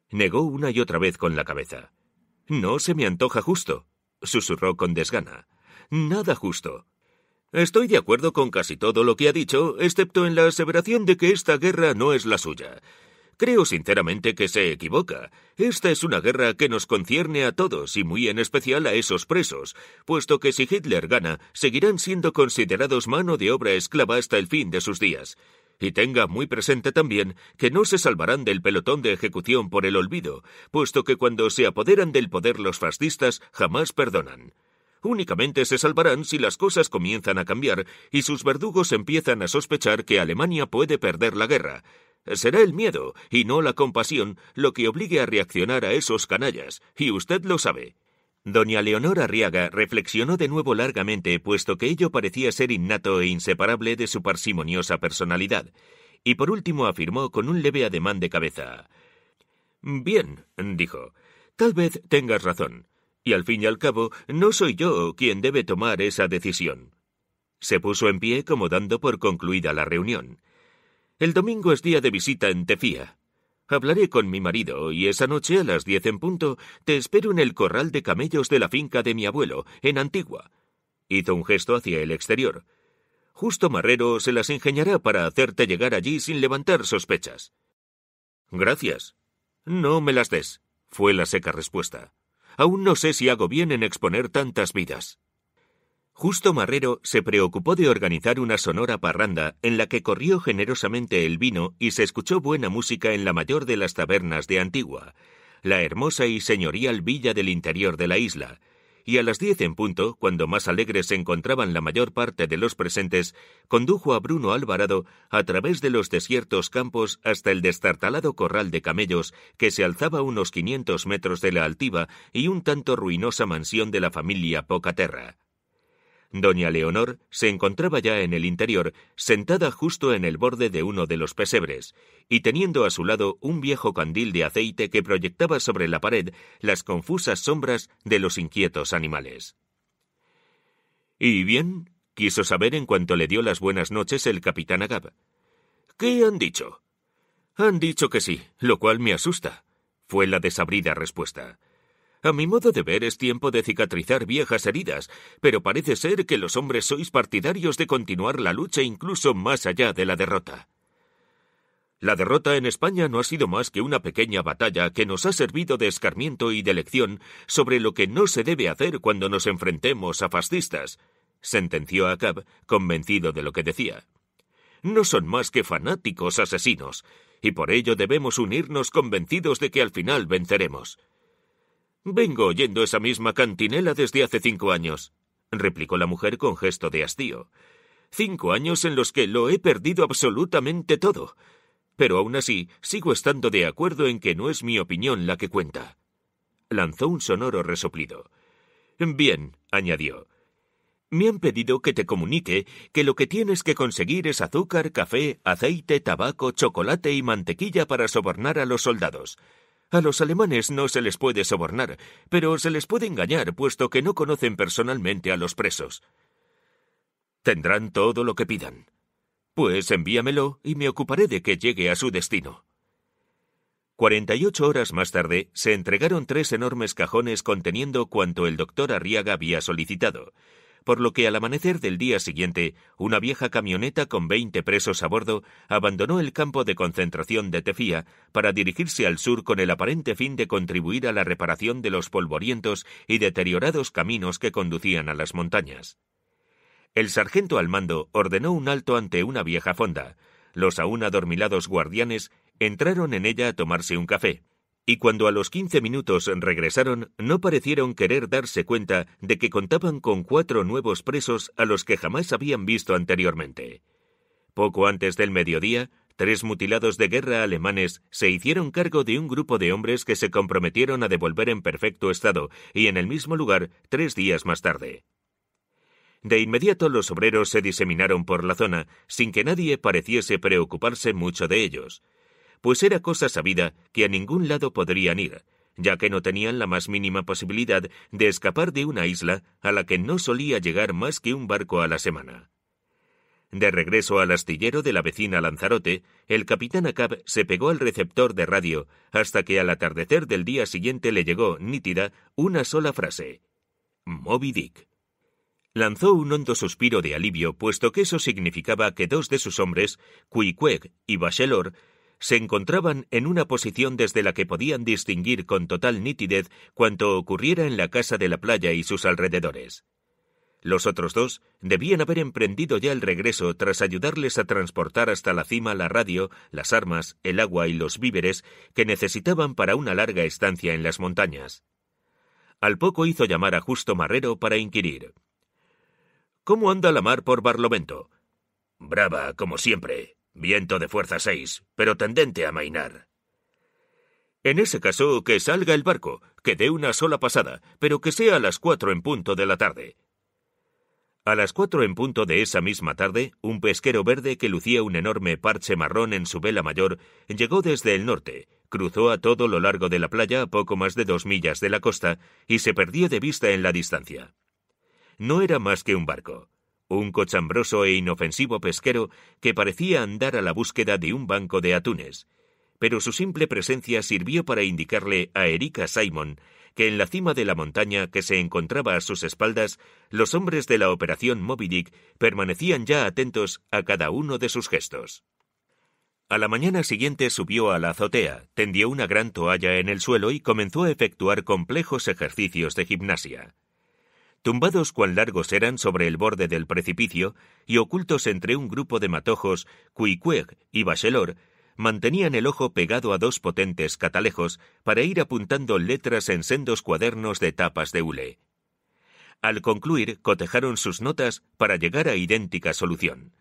Negó una y otra vez con la cabeza. No se me antoja justo, susurró con desgana. Nada justo. Estoy de acuerdo con casi todo lo que ha dicho, excepto en la aseveración de que esta guerra no es la suya. Creo sinceramente que se equivoca. Esta es una guerra que nos concierne a todos y muy en especial a esos presos, puesto que si Hitler gana, seguirán siendo considerados mano de obra esclava hasta el fin de sus días. Y tenga muy presente también que no se salvarán del pelotón de ejecución por el olvido, puesto que cuando se apoderan del poder los fascistas jamás perdonan únicamente se salvarán si las cosas comienzan a cambiar y sus verdugos empiezan a sospechar que Alemania puede perder la guerra, Será el miedo y no la compasión lo que obligue a reaccionar a esos canallas, y usted lo sabe. Doña Leonora Arriaga reflexionó de nuevo largamente, puesto que ello parecía ser innato e inseparable de su parsimoniosa personalidad, y por último afirmó con un leve ademán de cabeza. Bien, dijo, tal vez tengas razón, y al fin y al cabo no soy yo quien debe tomar esa decisión. Se puso en pie como dando por concluida la reunión. El domingo es día de visita en Tefía. Hablaré con mi marido y esa noche a las diez en punto te espero en el corral de camellos de la finca de mi abuelo, en Antigua. Hizo un gesto hacia el exterior. Justo Marrero se las ingeniará para hacerte llegar allí sin levantar sospechas. Gracias. No me las des, fue la seca respuesta. Aún no sé si hago bien en exponer tantas vidas. Justo Marrero se preocupó de organizar una sonora parranda en la que corrió generosamente el vino y se escuchó buena música en la mayor de las tabernas de Antigua, la hermosa y señorial villa del interior de la isla, y a las diez en punto, cuando más alegres se encontraban la mayor parte de los presentes, condujo a Bruno Alvarado a través de los desiertos campos hasta el destartalado corral de camellos que se alzaba unos quinientos metros de la altiva y un tanto ruinosa mansión de la familia Pocaterra. Doña Leonor se encontraba ya en el interior, sentada justo en el borde de uno de los pesebres, y teniendo a su lado un viejo candil de aceite que proyectaba sobre la pared las confusas sombras de los inquietos animales. ¿Y bien? quiso saber en cuanto le dio las buenas noches el capitán Agab. ¿Qué han dicho? Han dicho que sí, lo cual me asusta, fue la desabrida respuesta. A mi modo de ver es tiempo de cicatrizar viejas heridas, pero parece ser que los hombres sois partidarios de continuar la lucha incluso más allá de la derrota. La derrota en España no ha sido más que una pequeña batalla que nos ha servido de escarmiento y de lección sobre lo que no se debe hacer cuando nos enfrentemos a fascistas, sentenció Acab, convencido de lo que decía. No son más que fanáticos asesinos, y por ello debemos unirnos convencidos de que al final venceremos. Vengo oyendo esa misma cantinela desde hace cinco años, replicó la mujer con gesto de hastío. Cinco años en los que lo he perdido absolutamente todo. Pero aún así, sigo estando de acuerdo en que no es mi opinión la que cuenta. Lanzó un sonoro resoplido. Bien, añadió. Me han pedido que te comunique que lo que tienes que conseguir es azúcar, café, aceite, tabaco, chocolate y mantequilla para sobornar a los soldados. A los alemanes no se les puede sobornar, pero se les puede engañar, puesto que no conocen personalmente a los presos. Tendrán todo lo que pidan. Pues envíamelo y me ocuparé de que llegue a su destino. Cuarenta y ocho horas más tarde se entregaron tres enormes cajones conteniendo cuanto el doctor Arriaga había solicitado por lo que al amanecer del día siguiente, una vieja camioneta con veinte presos a bordo abandonó el campo de concentración de Tefía para dirigirse al sur con el aparente fin de contribuir a la reparación de los polvorientos y deteriorados caminos que conducían a las montañas. El sargento al mando ordenó un alto ante una vieja fonda. Los aún adormilados guardianes entraron en ella a tomarse un café y cuando a los quince minutos regresaron, no parecieron querer darse cuenta de que contaban con cuatro nuevos presos a los que jamás habían visto anteriormente. Poco antes del mediodía, tres mutilados de guerra alemanes se hicieron cargo de un grupo de hombres que se comprometieron a devolver en perfecto estado y en el mismo lugar tres días más tarde. De inmediato los obreros se diseminaron por la zona, sin que nadie pareciese preocuparse mucho de ellos, pues era cosa sabida que a ningún lado podrían ir, ya que no tenían la más mínima posibilidad de escapar de una isla a la que no solía llegar más que un barco a la semana. De regreso al astillero de la vecina Lanzarote, el capitán Acab se pegó al receptor de radio hasta que al atardecer del día siguiente le llegó, nítida, una sola frase. Moby Dick. Lanzó un hondo suspiro de alivio, puesto que eso significaba que dos de sus hombres, Cuicueg y Bachelor, se encontraban en una posición desde la que podían distinguir con total nitidez cuanto ocurriera en la casa de la playa y sus alrededores. Los otros dos debían haber emprendido ya el regreso tras ayudarles a transportar hasta la cima la radio, las armas, el agua y los víveres que necesitaban para una larga estancia en las montañas. Al poco hizo llamar a Justo Marrero para inquirir. ¿Cómo anda la mar por Barlovento? Brava, como siempre, viento de fuerza 6, pero tendente a mainar. En ese caso, que salga el barco, que dé una sola pasada, pero que sea a las cuatro en punto de la tarde. A las cuatro en punto de esa misma tarde, un pesquero verde que lucía un enorme parche marrón en su vela mayor llegó desde el norte, cruzó a todo lo largo de la playa a poco más de dos millas de la costa y se perdió de vista en la distancia. No era más que un barco un cochambroso e inofensivo pesquero que parecía andar a la búsqueda de un banco de atunes, pero su simple presencia sirvió para indicarle a Erika Simon que en la cima de la montaña que se encontraba a sus espaldas, los hombres de la operación Moby Dick permanecían ya atentos a cada uno de sus gestos. A la mañana siguiente subió a la azotea, tendió una gran toalla en el suelo y comenzó a efectuar complejos ejercicios de gimnasia tumbados cuán largos eran sobre el borde del precipicio y ocultos entre un grupo de matojos, Cuicueg y Bachelor, mantenían el ojo pegado a dos potentes catalejos para ir apuntando letras en sendos cuadernos de tapas de hule. Al concluir, cotejaron sus notas para llegar a idéntica solución.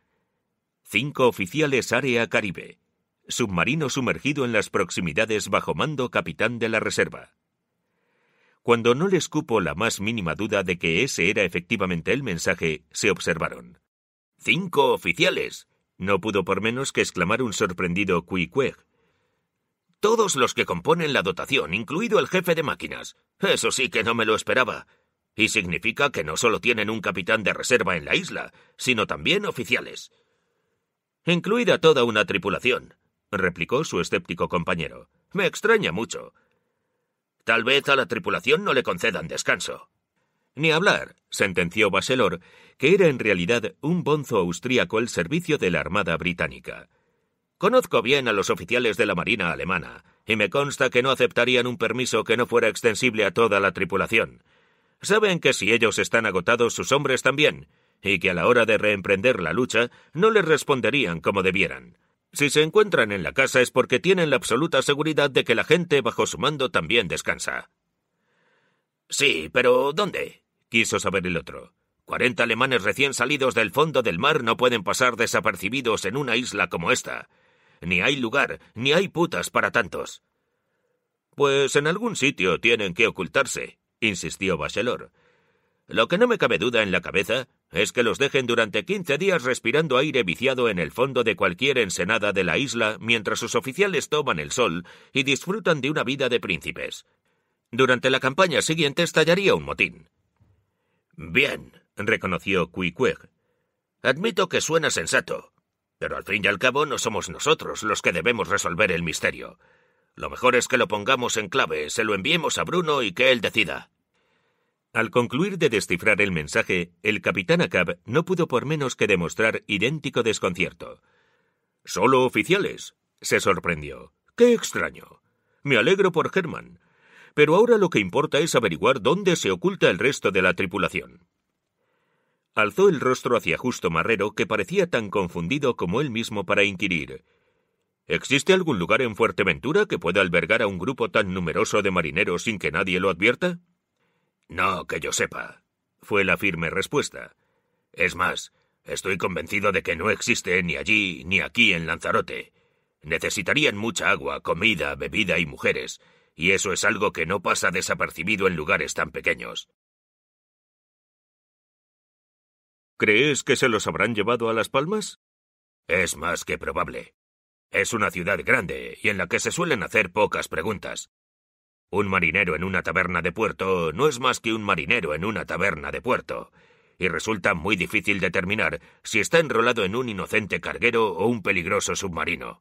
Cinco oficiales área Caribe. Submarino sumergido en las proximidades bajo mando capitán de la reserva. Cuando no les cupo la más mínima duda de que ese era efectivamente el mensaje, se observaron. ¡Cinco oficiales! No pudo por menos que exclamar un sorprendido Cueg. Todos los que componen la dotación, incluido el jefe de máquinas. Eso sí que no me lo esperaba. Y significa que no solo tienen un capitán de reserva en la isla, sino también oficiales. Incluida toda una tripulación, replicó su escéptico compañero. Me extraña mucho. Tal vez a la tripulación no le concedan descanso. Ni hablar, sentenció Baselor, que era en realidad un bonzo austríaco el servicio de la Armada Británica. Conozco bien a los oficiales de la Marina alemana, y me consta que no aceptarían un permiso que no fuera extensible a toda la tripulación. Saben que si ellos están agotados, sus hombres también, y que a la hora de reemprender la lucha no les responderían como debieran. Si se encuentran en la casa es porque tienen la absoluta seguridad de que la gente bajo su mando también descansa. Sí, pero ¿dónde? quiso saber el otro. Cuarenta alemanes recién salidos del fondo del mar no pueden pasar desapercibidos en una isla como esta. Ni hay lugar, ni hay putas para tantos. Pues en algún sitio tienen que ocultarse, insistió Bachelor. Lo que no me cabe duda en la cabeza es que los dejen durante quince días respirando aire viciado en el fondo de cualquier ensenada de la isla mientras sus oficiales toman el sol y disfrutan de una vida de príncipes. Durante la campaña siguiente estallaría un motín. Bien, reconoció Cuicueg. Admito que suena sensato, pero al fin y al cabo no somos nosotros los que debemos resolver el misterio. Lo mejor es que lo pongamos en clave, se lo enviemos a Bruno y que él decida. Al concluir de descifrar el mensaje, el capitán Acab no pudo por menos que demostrar idéntico desconcierto. Solo oficiales. se sorprendió. Qué extraño. Me alegro por Herman. Pero ahora lo que importa es averiguar dónde se oculta el resto de la tripulación. Alzó el rostro hacia Justo Marrero, que parecía tan confundido como él mismo para inquirir. ¿Existe algún lugar en Fuerteventura que pueda albergar a un grupo tan numeroso de marineros sin que nadie lo advierta? No, que yo sepa, fue la firme respuesta. Es más, estoy convencido de que no existe ni allí ni aquí en Lanzarote. Necesitarían mucha agua, comida, bebida y mujeres, y eso es algo que no pasa desapercibido en lugares tan pequeños. ¿Crees que se los habrán llevado a Las Palmas? Es más que probable. Es una ciudad grande y en la que se suelen hacer pocas preguntas, un marinero en una taberna de puerto no es más que un marinero en una taberna de puerto, y resulta muy difícil determinar si está enrolado en un inocente carguero o un peligroso submarino.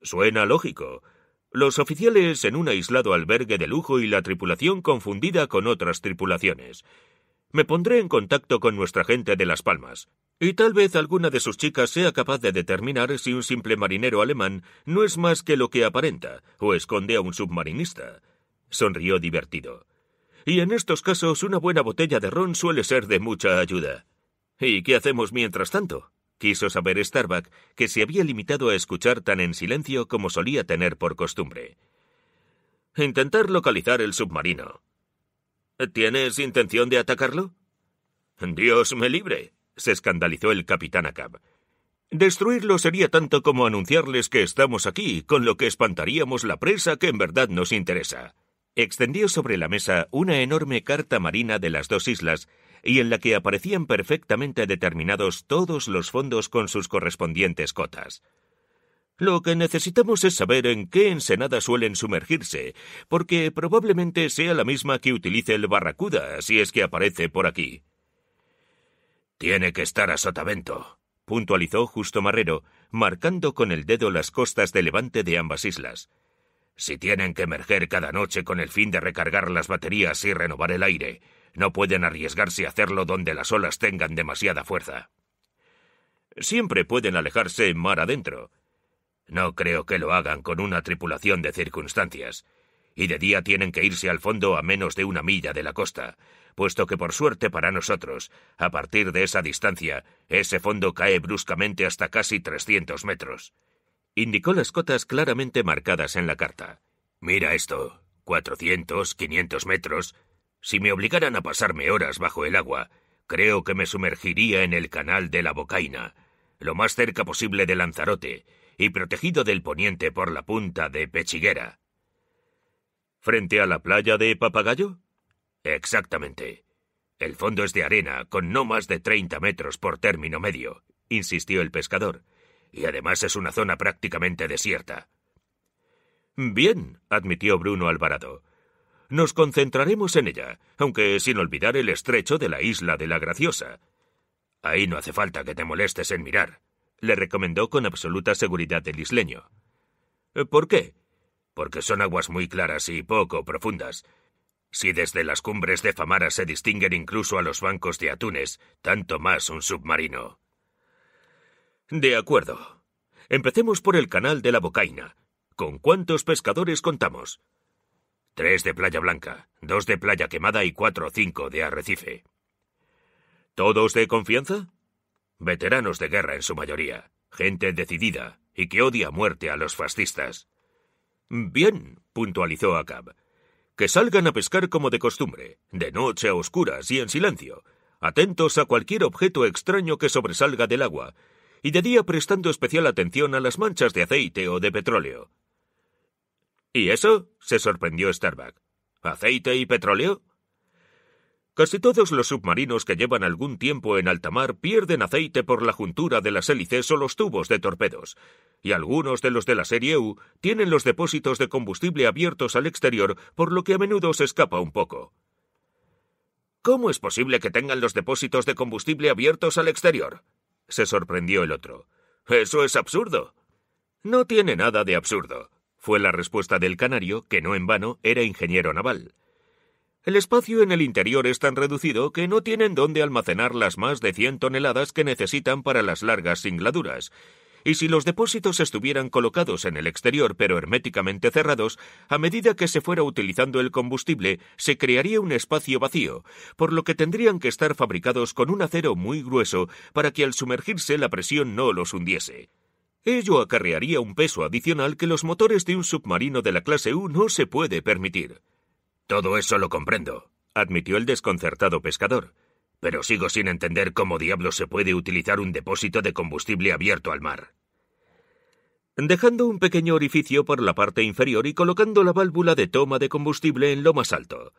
Suena lógico. Los oficiales en un aislado albergue de lujo y la tripulación confundida con otras tripulaciones. Me pondré en contacto con nuestra gente de Las Palmas. Y tal vez alguna de sus chicas sea capaz de determinar si un simple marinero alemán no es más que lo que aparenta o esconde a un submarinista. Sonrió divertido. Y en estos casos una buena botella de ron suele ser de mucha ayuda. ¿Y qué hacemos mientras tanto? quiso saber Starbuck, que se había limitado a escuchar tan en silencio como solía tener por costumbre. Intentar localizar el submarino. ¿Tienes intención de atacarlo? Dios me libre, se escandalizó el capitán Acab. Destruirlo sería tanto como anunciarles que estamos aquí, con lo que espantaríamos la presa que en verdad nos interesa. Extendió sobre la mesa una enorme carta marina de las dos islas, y en la que aparecían perfectamente determinados todos los fondos con sus correspondientes cotas. Lo que necesitamos es saber en qué ensenada suelen sumergirse, porque probablemente sea la misma que utilice el Barracuda si es que aparece por aquí. Tiene que estar a sotavento, puntualizó Justo Marrero, marcando con el dedo las costas de levante de ambas islas. Si tienen que emerger cada noche con el fin de recargar las baterías y renovar el aire, no pueden arriesgarse a hacerlo donde las olas tengan demasiada fuerza. Siempre pueden alejarse en mar adentro. No creo que lo hagan con una tripulación de circunstancias. Y de día tienen que irse al fondo a menos de una milla de la costa, puesto que por suerte para nosotros, a partir de esa distancia, ese fondo cae bruscamente hasta casi 300 metros. Indicó las cotas claramente marcadas en la carta. Mira esto, 400, 500 metros. Si me obligaran a pasarme horas bajo el agua, creo que me sumergiría en el canal de la Bocaina, lo más cerca posible de Lanzarote, y protegido del poniente por la punta de Pechiguera. Frente a la playa de Papagayo, Exactamente. El fondo es de arena, con no más de treinta metros por término medio, insistió el pescador, y además es una zona prácticamente desierta. Bien, admitió Bruno Alvarado. Nos concentraremos en ella, aunque sin olvidar el estrecho de la isla de la Graciosa. Ahí no hace falta que te molestes en mirar, le recomendó con absoluta seguridad el isleño. ¿Por qué? Porque son aguas muy claras y poco profundas, si desde las cumbres de Famara se distinguen incluso a los bancos de atunes, tanto más un submarino. De acuerdo. Empecemos por el canal de la Bocaina. ¿Con cuántos pescadores contamos? Tres de Playa Blanca, dos de Playa Quemada y cuatro o cinco de Arrecife. ¿Todos de confianza? Veteranos de guerra en su mayoría, gente decidida y que odia muerte a los fascistas. Bien, puntualizó Acab que salgan a pescar como de costumbre, de noche a oscuras y en silencio, atentos a cualquier objeto extraño que sobresalga del agua, y de día prestando especial atención a las manchas de aceite o de petróleo. ¿Y eso? se sorprendió Starbuck. ¿Aceite y petróleo? Casi todos los submarinos que llevan algún tiempo en alta mar pierden aceite por la juntura de las hélices o los tubos de torpedos, y algunos de los de la serie U tienen los depósitos de combustible abiertos al exterior, por lo que a menudo se escapa un poco. ¿Cómo es posible que tengan los depósitos de combustible abiertos al exterior? se sorprendió el otro. Eso es absurdo. No tiene nada de absurdo, fue la respuesta del canario, que no en vano era ingeniero naval. El espacio en el interior es tan reducido que no tienen dónde almacenar las más de cien toneladas que necesitan para las largas singladuras, y si los depósitos estuvieran colocados en el exterior pero herméticamente cerrados, a medida que se fuera utilizando el combustible, se crearía un espacio vacío, por lo que tendrían que estar fabricados con un acero muy grueso para que al sumergirse la presión no los hundiese. Ello acarrearía un peso adicional que los motores de un submarino de la clase U no se puede permitir. Todo eso lo comprendo, admitió el desconcertado pescador pero sigo sin entender cómo diablo se puede utilizar un depósito de combustible abierto al mar. Dejando un pequeño orificio por la parte inferior y colocando la válvula de toma de combustible en lo más alto.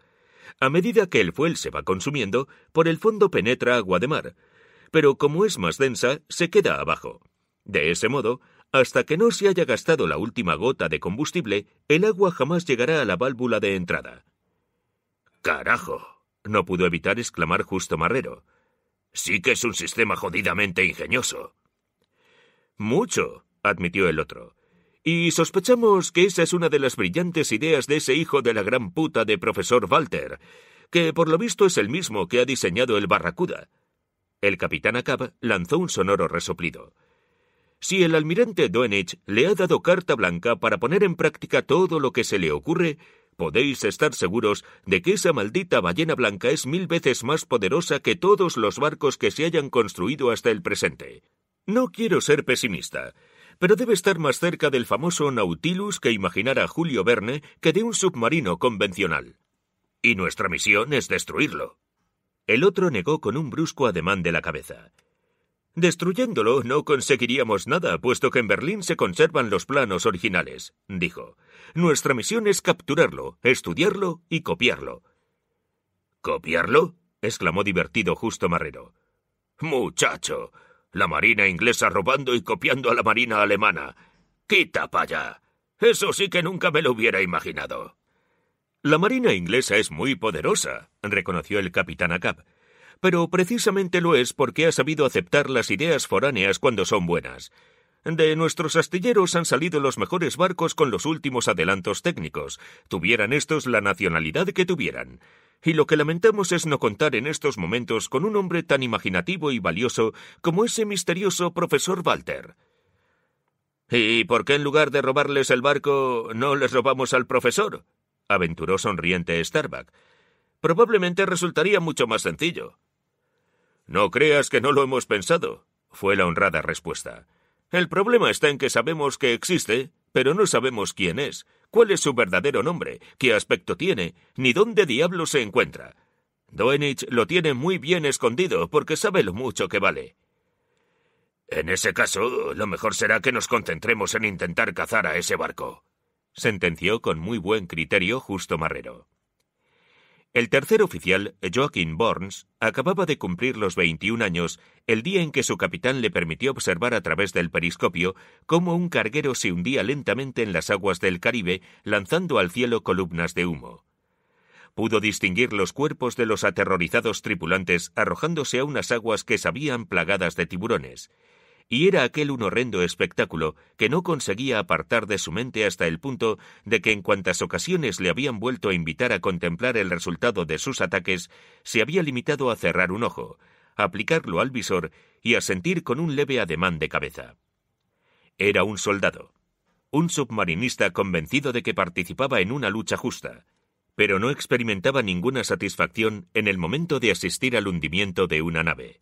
A medida que el fuel se va consumiendo, por el fondo penetra agua de mar, pero como es más densa, se queda abajo. De ese modo, hasta que no se haya gastado la última gota de combustible, el agua jamás llegará a la válvula de entrada. ¡Carajo! No pudo evitar exclamar justo Marrero. Sí que es un sistema jodidamente ingenioso. Mucho, admitió el otro. Y sospechamos que esa es una de las brillantes ideas de ese hijo de la gran puta de profesor Walter, que por lo visto es el mismo que ha diseñado el Barracuda. El capitán Acab lanzó un sonoro resoplido. Si el almirante Doenich le ha dado carta blanca para poner en práctica todo lo que se le ocurre, podéis estar seguros de que esa maldita ballena blanca es mil veces más poderosa que todos los barcos que se hayan construido hasta el presente. No quiero ser pesimista, pero debe estar más cerca del famoso Nautilus que imaginara Julio Verne que de un submarino convencional. Y nuestra misión es destruirlo. El otro negó con un brusco ademán de la cabeza. Destruyéndolo no conseguiríamos nada, puesto que en Berlín se conservan los planos originales, dijo. Nuestra misión es capturarlo, estudiarlo y copiarlo. ¿Copiarlo? exclamó divertido justo Marrero. Muchacho, la marina inglesa robando y copiando a la marina alemana. Quita paya. Eso sí que nunca me lo hubiera imaginado. La marina inglesa es muy poderosa, reconoció el capitán Acap, pero precisamente lo es porque ha sabido aceptar las ideas foráneas cuando son buenas. De nuestros astilleros han salido los mejores barcos con los últimos adelantos técnicos, tuvieran estos la nacionalidad que tuvieran. Y lo que lamentamos es no contar en estos momentos con un hombre tan imaginativo y valioso como ese misterioso profesor Walter. ¿Y por qué en lugar de robarles el barco no les robamos al profesor? aventuró sonriente Starbuck. Probablemente resultaría mucho más sencillo. No creas que no lo hemos pensado, fue la honrada respuesta. El problema está en que sabemos que existe, pero no sabemos quién es, cuál es su verdadero nombre, qué aspecto tiene, ni dónde diablo se encuentra. Doenich lo tiene muy bien escondido porque sabe lo mucho que vale. En ese caso, lo mejor será que nos concentremos en intentar cazar a ese barco, sentenció con muy buen criterio Justo Marrero. El tercer oficial, Joaquin Burns, acababa de cumplir los 21 años el día en que su capitán le permitió observar a través del periscopio cómo un carguero se hundía lentamente en las aguas del Caribe, lanzando al cielo columnas de humo. Pudo distinguir los cuerpos de los aterrorizados tripulantes arrojándose a unas aguas que sabían plagadas de tiburones, y era aquel un horrendo espectáculo que no conseguía apartar de su mente hasta el punto de que en cuantas ocasiones le habían vuelto a invitar a contemplar el resultado de sus ataques, se había limitado a cerrar un ojo, aplicarlo al visor y a sentir con un leve ademán de cabeza. Era un soldado, un submarinista convencido de que participaba en una lucha justa, pero no experimentaba ninguna satisfacción en el momento de asistir al hundimiento de una nave.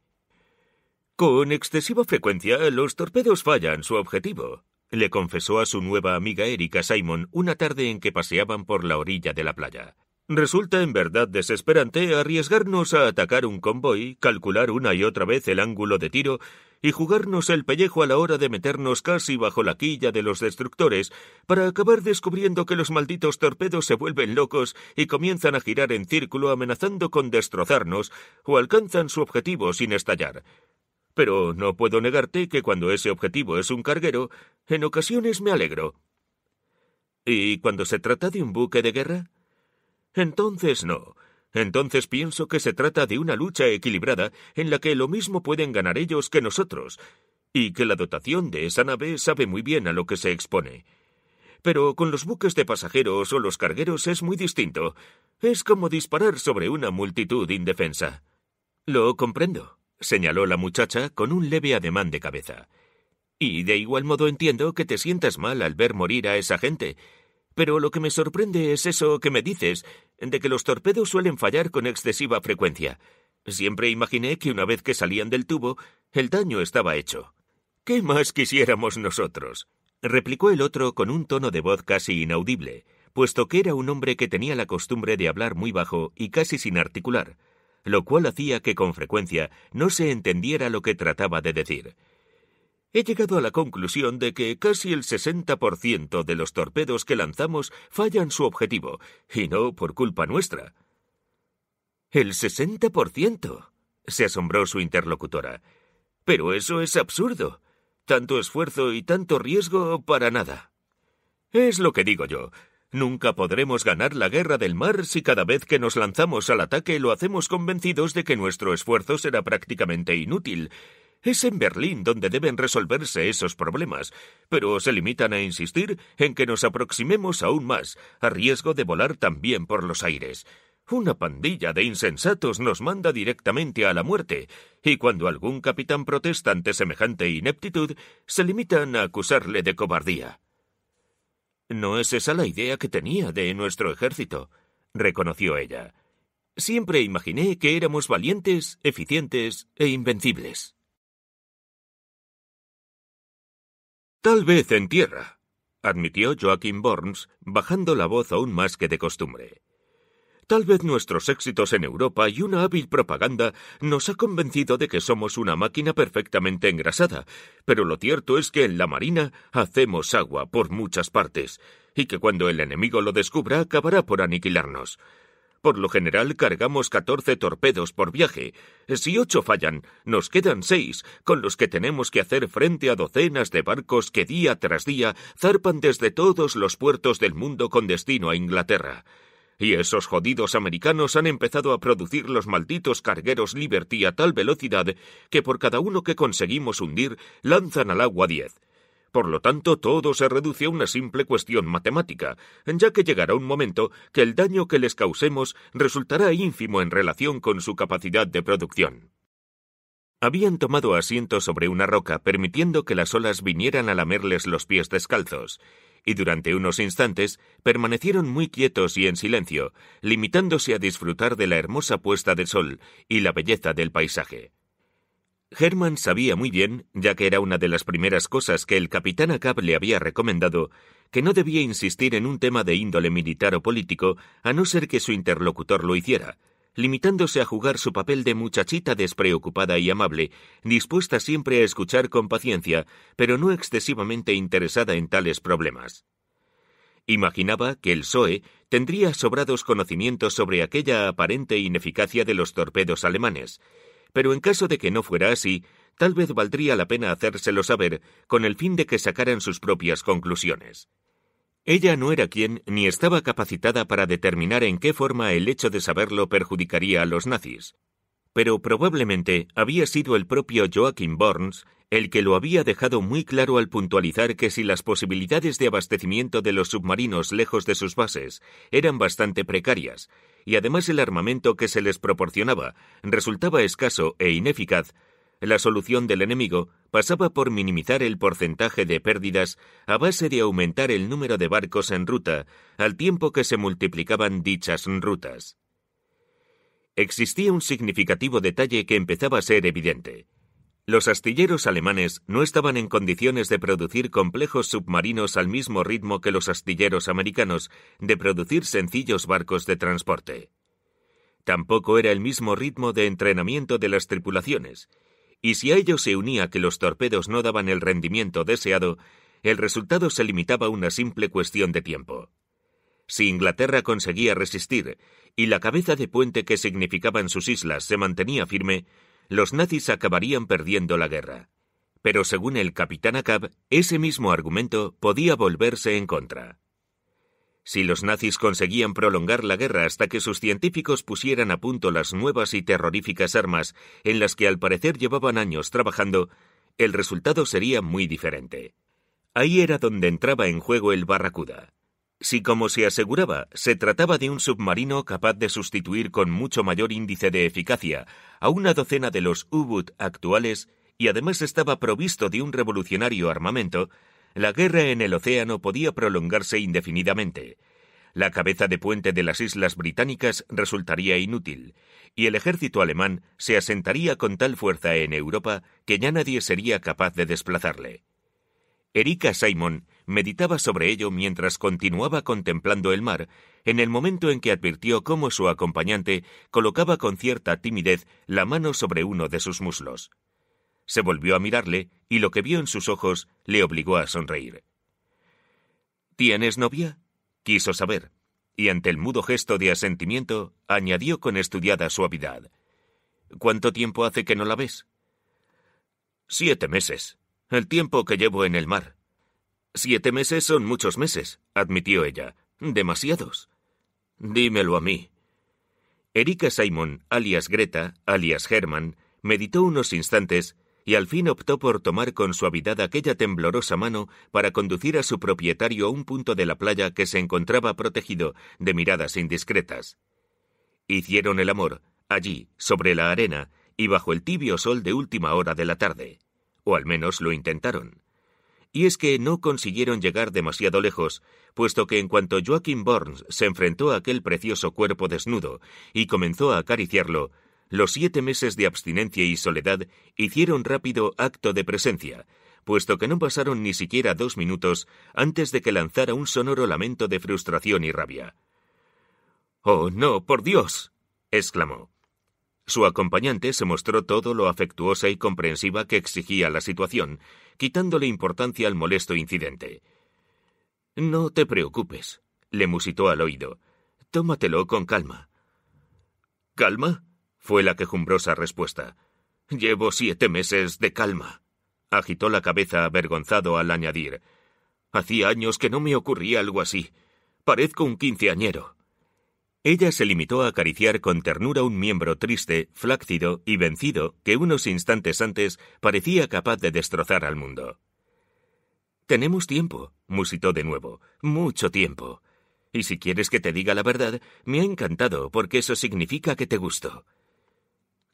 Con excesiva frecuencia, los torpedos fallan su objetivo, le confesó a su nueva amiga Erika Simon una tarde en que paseaban por la orilla de la playa. Resulta en verdad desesperante arriesgarnos a atacar un convoy, calcular una y otra vez el ángulo de tiro y jugarnos el pellejo a la hora de meternos casi bajo la quilla de los destructores para acabar descubriendo que los malditos torpedos se vuelven locos y comienzan a girar en círculo amenazando con destrozarnos o alcanzan su objetivo sin estallar pero no puedo negarte que cuando ese objetivo es un carguero, en ocasiones me alegro. ¿Y cuando se trata de un buque de guerra? Entonces no. Entonces pienso que se trata de una lucha equilibrada en la que lo mismo pueden ganar ellos que nosotros, y que la dotación de esa nave sabe muy bien a lo que se expone. Pero con los buques de pasajeros o los cargueros es muy distinto. Es como disparar sobre una multitud indefensa. Lo comprendo señaló la muchacha con un leve ademán de cabeza. Y de igual modo entiendo que te sientas mal al ver morir a esa gente. Pero lo que me sorprende es eso que me dices, de que los torpedos suelen fallar con excesiva frecuencia. Siempre imaginé que una vez que salían del tubo, el daño estaba hecho. ¿Qué más quisiéramos nosotros? replicó el otro con un tono de voz casi inaudible, puesto que era un hombre que tenía la costumbre de hablar muy bajo y casi sin articular, lo cual hacía que con frecuencia no se entendiera lo que trataba de decir. He llegado a la conclusión de que casi el 60% de los torpedos que lanzamos fallan su objetivo, y no por culpa nuestra. ¿El 60%? se asombró su interlocutora. Pero eso es absurdo. Tanto esfuerzo y tanto riesgo para nada. Es lo que digo yo. Nunca podremos ganar la guerra del mar si cada vez que nos lanzamos al ataque lo hacemos convencidos de que nuestro esfuerzo será prácticamente inútil. Es en Berlín donde deben resolverse esos problemas, pero se limitan a insistir en que nos aproximemos aún más, a riesgo de volar también por los aires. Una pandilla de insensatos nos manda directamente a la muerte, y cuando algún capitán protesta ante semejante ineptitud, se limitan a acusarle de cobardía. No es esa la idea que tenía de nuestro ejército, reconoció ella. Siempre imaginé que éramos valientes, eficientes e invencibles. Tal vez en tierra, admitió Joaquín Burns, bajando la voz aún más que de costumbre. Tal vez nuestros éxitos en Europa y una hábil propaganda nos ha convencido de que somos una máquina perfectamente engrasada, pero lo cierto es que en la Marina hacemos agua por muchas partes, y que cuando el enemigo lo descubra acabará por aniquilarnos. Por lo general cargamos catorce torpedos por viaje. Si ocho fallan, nos quedan seis, con los que tenemos que hacer frente a docenas de barcos que día tras día zarpan desde todos los puertos del mundo con destino a Inglaterra. Y esos jodidos americanos han empezado a producir los malditos cargueros Liberty a tal velocidad que por cada uno que conseguimos hundir lanzan al agua diez. Por lo tanto, todo se reduce a una simple cuestión matemática, ya que llegará un momento que el daño que les causemos resultará ínfimo en relación con su capacidad de producción. Habían tomado asiento sobre una roca, permitiendo que las olas vinieran a lamerles los pies descalzos, y durante unos instantes permanecieron muy quietos y en silencio, limitándose a disfrutar de la hermosa puesta del sol y la belleza del paisaje. Herman sabía muy bien, ya que era una de las primeras cosas que el capitán Acab le había recomendado, que no debía insistir en un tema de índole militar o político a no ser que su interlocutor lo hiciera, limitándose a jugar su papel de muchachita despreocupada y amable, dispuesta siempre a escuchar con paciencia, pero no excesivamente interesada en tales problemas. Imaginaba que el SOE tendría sobrados conocimientos sobre aquella aparente ineficacia de los torpedos alemanes, pero en caso de que no fuera así, tal vez valdría la pena hacérselo saber con el fin de que sacaran sus propias conclusiones. Ella no era quien ni estaba capacitada para determinar en qué forma el hecho de saberlo perjudicaría a los nazis, pero probablemente había sido el propio Joachim Burns el que lo había dejado muy claro al puntualizar que si las posibilidades de abastecimiento de los submarinos lejos de sus bases eran bastante precarias, y además el armamento que se les proporcionaba resultaba escaso e ineficaz, la solución del enemigo pasaba por minimizar el porcentaje de pérdidas a base de aumentar el número de barcos en ruta al tiempo que se multiplicaban dichas rutas. Existía un significativo detalle que empezaba a ser evidente. Los astilleros alemanes no estaban en condiciones de producir complejos submarinos al mismo ritmo que los astilleros americanos de producir sencillos barcos de transporte. Tampoco era el mismo ritmo de entrenamiento de las tripulaciones, y si a ello se unía que los torpedos no daban el rendimiento deseado, el resultado se limitaba a una simple cuestión de tiempo. Si Inglaterra conseguía resistir y la cabeza de puente que significaban sus islas se mantenía firme, los nazis acabarían perdiendo la guerra. Pero según el capitán Acab, ese mismo argumento podía volverse en contra. Si los nazis conseguían prolongar la guerra hasta que sus científicos pusieran a punto las nuevas y terroríficas armas en las que al parecer llevaban años trabajando, el resultado sería muy diferente. Ahí era donde entraba en juego el Barracuda. Si, como se aseguraba, se trataba de un submarino capaz de sustituir con mucho mayor índice de eficacia a una docena de los U-Boot actuales y además estaba provisto de un revolucionario armamento, la guerra en el océano podía prolongarse indefinidamente. La cabeza de puente de las islas británicas resultaría inútil, y el ejército alemán se asentaría con tal fuerza en Europa que ya nadie sería capaz de desplazarle. Erika Simon meditaba sobre ello mientras continuaba contemplando el mar, en el momento en que advirtió cómo su acompañante colocaba con cierta timidez la mano sobre uno de sus muslos se volvió a mirarle y lo que vio en sus ojos le obligó a sonreír. ¿Tienes novia? quiso saber, y ante el mudo gesto de asentimiento añadió con estudiada suavidad. ¿Cuánto tiempo hace que no la ves? Siete meses. El tiempo que llevo en el mar. Siete meses son muchos meses, admitió ella. Demasiados. Dímelo a mí. Erika Simon, alias Greta, alias Herman, meditó unos instantes y al fin optó por tomar con suavidad aquella temblorosa mano para conducir a su propietario a un punto de la playa que se encontraba protegido de miradas indiscretas. Hicieron el amor, allí, sobre la arena, y bajo el tibio sol de última hora de la tarde. O al menos lo intentaron. Y es que no consiguieron llegar demasiado lejos, puesto que en cuanto Joaquín Burns se enfrentó a aquel precioso cuerpo desnudo y comenzó a acariciarlo, los siete meses de abstinencia y soledad hicieron rápido acto de presencia, puesto que no pasaron ni siquiera dos minutos antes de que lanzara un sonoro lamento de frustración y rabia. Oh, no, por Dios. exclamó. Su acompañante se mostró todo lo afectuosa y comprensiva que exigía la situación, quitándole importancia al molesto incidente. No te preocupes, le musitó al oído. Tómatelo con calma. ¿Calma? fue la quejumbrosa respuesta. Llevo siete meses de calma. Agitó la cabeza avergonzado al añadir. Hacía años que no me ocurría algo así. Parezco un quinceañero. Ella se limitó a acariciar con ternura un miembro triste, flácido y vencido que unos instantes antes parecía capaz de destrozar al mundo. Tenemos tiempo, musitó de nuevo, mucho tiempo. Y si quieres que te diga la verdad, me ha encantado porque eso significa que te gusto.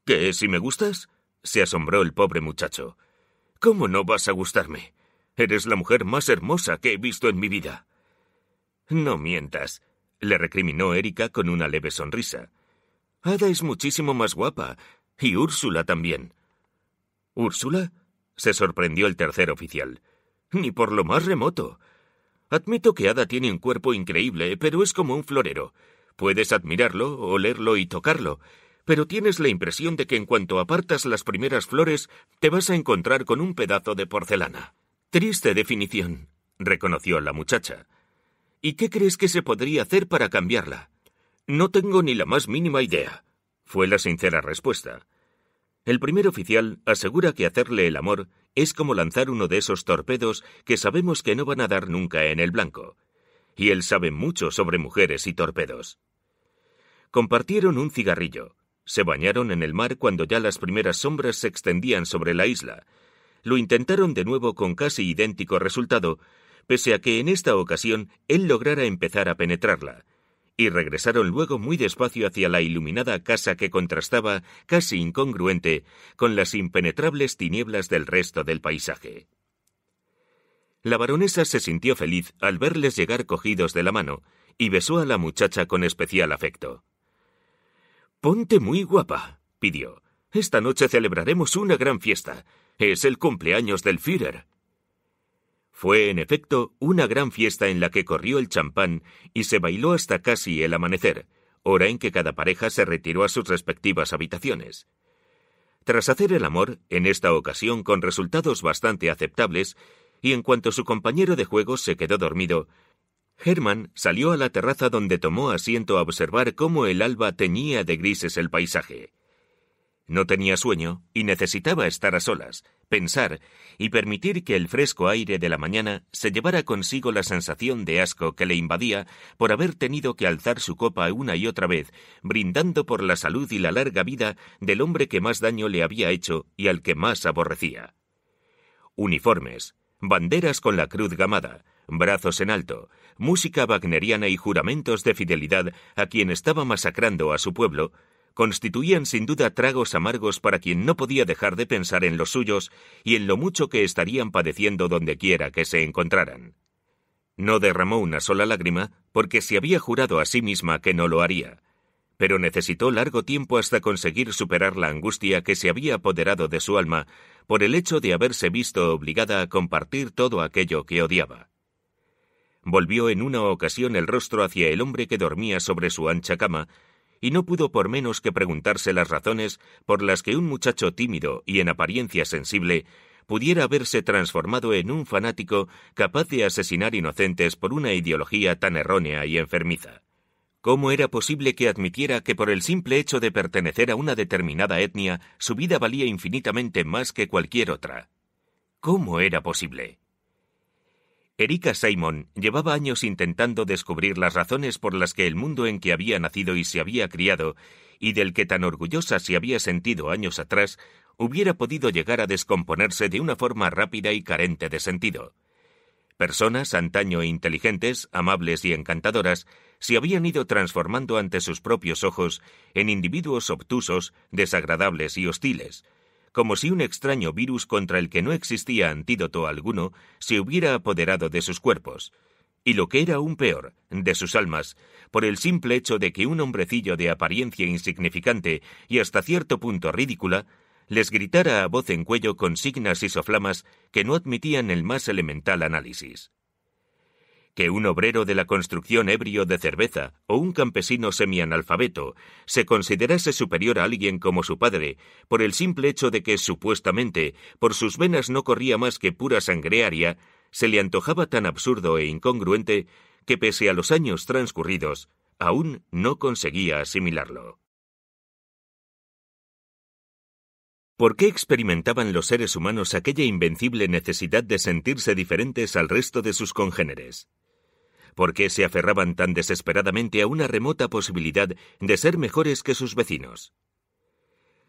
¿Qué, si me gustas? se asombró el pobre muchacho. ¿Cómo no vas a gustarme? Eres la mujer más hermosa que he visto en mi vida. No mientas, le recriminó Erika con una leve sonrisa. Ada es muchísimo más guapa, y Úrsula también. ¿Úrsula? se sorprendió el tercer oficial. Ni por lo más remoto. Admito que Ada tiene un cuerpo increíble, pero es como un florero. Puedes admirarlo, olerlo y tocarlo, pero tienes la impresión de que en cuanto apartas las primeras flores te vas a encontrar con un pedazo de porcelana. Triste definición, reconoció la muchacha. ¿Y qué crees que se podría hacer para cambiarla? No tengo ni la más mínima idea, fue la sincera respuesta. El primer oficial asegura que hacerle el amor es como lanzar uno de esos torpedos que sabemos que no van a dar nunca en el blanco. Y él sabe mucho sobre mujeres y torpedos. Compartieron un cigarrillo, se bañaron en el mar cuando ya las primeras sombras se extendían sobre la isla. Lo intentaron de nuevo con casi idéntico resultado, pese a que en esta ocasión él lograra empezar a penetrarla, y regresaron luego muy despacio hacia la iluminada casa que contrastaba, casi incongruente, con las impenetrables tinieblas del resto del paisaje. La baronesa se sintió feliz al verles llegar cogidos de la mano, y besó a la muchacha con especial afecto. Ponte muy guapa, pidió. Esta noche celebraremos una gran fiesta. Es el cumpleaños del Führer. Fue, en efecto, una gran fiesta en la que corrió el champán y se bailó hasta casi el amanecer, hora en que cada pareja se retiró a sus respectivas habitaciones. Tras hacer el amor, en esta ocasión con resultados bastante aceptables, y en cuanto su compañero de juego se quedó dormido, Herman salió a la terraza donde tomó asiento a observar cómo el alba teñía de grises el paisaje. No tenía sueño y necesitaba estar a solas, pensar y permitir que el fresco aire de la mañana se llevara consigo la sensación de asco que le invadía por haber tenido que alzar su copa una y otra vez, brindando por la salud y la larga vida del hombre que más daño le había hecho y al que más aborrecía. Uniformes, banderas con la cruz gamada, brazos en alto, música wagneriana y juramentos de fidelidad a quien estaba masacrando a su pueblo, constituían sin duda tragos amargos para quien no podía dejar de pensar en los suyos y en lo mucho que estarían padeciendo dondequiera que se encontraran. No derramó una sola lágrima, porque se había jurado a sí misma que no lo haría, pero necesitó largo tiempo hasta conseguir superar la angustia que se había apoderado de su alma por el hecho de haberse visto obligada a compartir todo aquello que odiaba volvió en una ocasión el rostro hacia el hombre que dormía sobre su ancha cama, y no pudo por menos que preguntarse las razones por las que un muchacho tímido y en apariencia sensible pudiera haberse transformado en un fanático capaz de asesinar inocentes por una ideología tan errónea y enfermiza. ¿Cómo era posible que admitiera que por el simple hecho de pertenecer a una determinada etnia su vida valía infinitamente más que cualquier otra? ¿Cómo era posible? Erika Simon llevaba años intentando descubrir las razones por las que el mundo en que había nacido y se había criado, y del que tan orgullosa se había sentido años atrás, hubiera podido llegar a descomponerse de una forma rápida y carente de sentido. Personas antaño inteligentes, amables y encantadoras, se habían ido transformando ante sus propios ojos en individuos obtusos, desagradables y hostiles, como si un extraño virus contra el que no existía antídoto alguno se hubiera apoderado de sus cuerpos, y lo que era aún peor, de sus almas, por el simple hecho de que un hombrecillo de apariencia insignificante y hasta cierto punto ridícula les gritara a voz en cuello consignas y soflamas que no admitían el más elemental análisis que un obrero de la construcción ebrio de cerveza o un campesino semianalfabeto se considerase superior a alguien como su padre por el simple hecho de que supuestamente por sus venas no corría más que pura sangre aria, se le antojaba tan absurdo e incongruente que pese a los años transcurridos, aún no conseguía asimilarlo. ¿Por qué experimentaban los seres humanos aquella invencible necesidad de sentirse diferentes al resto de sus congéneres? ¿Por qué se aferraban tan desesperadamente a una remota posibilidad de ser mejores que sus vecinos?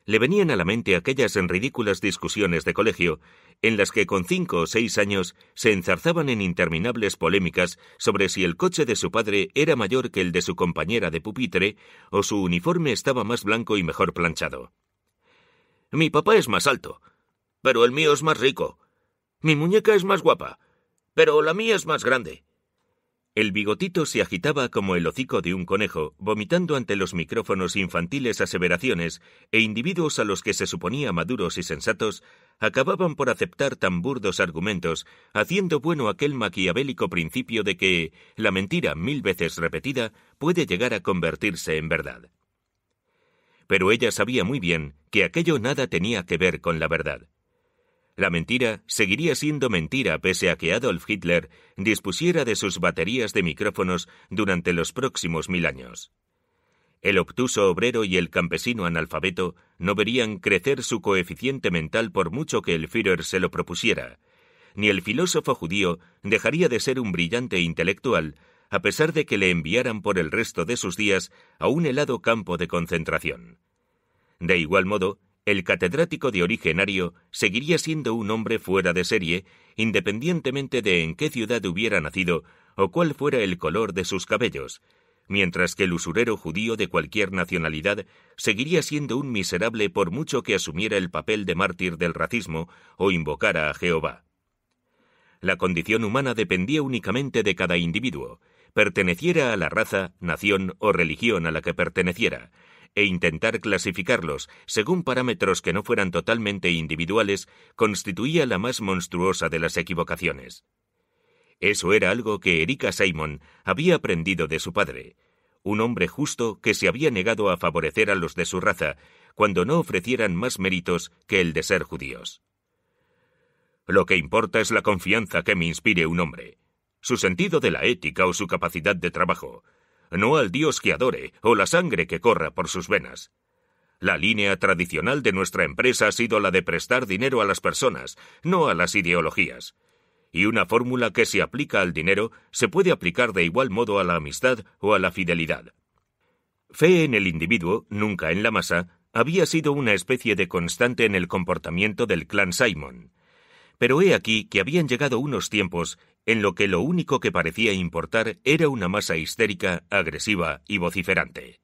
Le venían a la mente aquellas en ridículas discusiones de colegio en las que con cinco o seis años se enzarzaban en interminables polémicas sobre si el coche de su padre era mayor que el de su compañera de pupitre o su uniforme estaba más blanco y mejor planchado. Mi papá es más alto, pero el mío es más rico. Mi muñeca es más guapa, pero la mía es más grande. El bigotito se agitaba como el hocico de un conejo, vomitando ante los micrófonos infantiles aseveraciones, e individuos a los que se suponía maduros y sensatos acababan por aceptar tan burdos argumentos, haciendo bueno aquel maquiavélico principio de que la mentira mil veces repetida puede llegar a convertirse en verdad. Pero ella sabía muy bien que aquello nada tenía que ver con la verdad. La mentira seguiría siendo mentira pese a que Adolf Hitler dispusiera de sus baterías de micrófonos durante los próximos mil años. El obtuso obrero y el campesino analfabeto no verían crecer su coeficiente mental por mucho que el Führer se lo propusiera, ni el filósofo judío dejaría de ser un brillante intelectual a pesar de que le enviaran por el resto de sus días a un helado campo de concentración. De igual modo, el catedrático de originario seguiría siendo un hombre fuera de serie, independientemente de en qué ciudad hubiera nacido o cuál fuera el color de sus cabellos, mientras que el usurero judío de cualquier nacionalidad seguiría siendo un miserable por mucho que asumiera el papel de mártir del racismo o invocara a Jehová. La condición humana dependía únicamente de cada individuo, perteneciera a la raza, nación o religión a la que perteneciera, e intentar clasificarlos según parámetros que no fueran totalmente individuales constituía la más monstruosa de las equivocaciones. Eso era algo que Erika Simon había aprendido de su padre, un hombre justo que se había negado a favorecer a los de su raza cuando no ofrecieran más méritos que el de ser judíos. Lo que importa es la confianza que me inspire un hombre, su sentido de la ética o su capacidad de trabajo, no al Dios que adore o la sangre que corra por sus venas. La línea tradicional de nuestra empresa ha sido la de prestar dinero a las personas, no a las ideologías. Y una fórmula que se aplica al dinero se puede aplicar de igual modo a la amistad o a la fidelidad. Fe en el individuo, nunca en la masa, había sido una especie de constante en el comportamiento del clan Simon. Pero he aquí que habían llegado unos tiempos en lo que lo único que parecía importar era una masa histérica, agresiva y vociferante.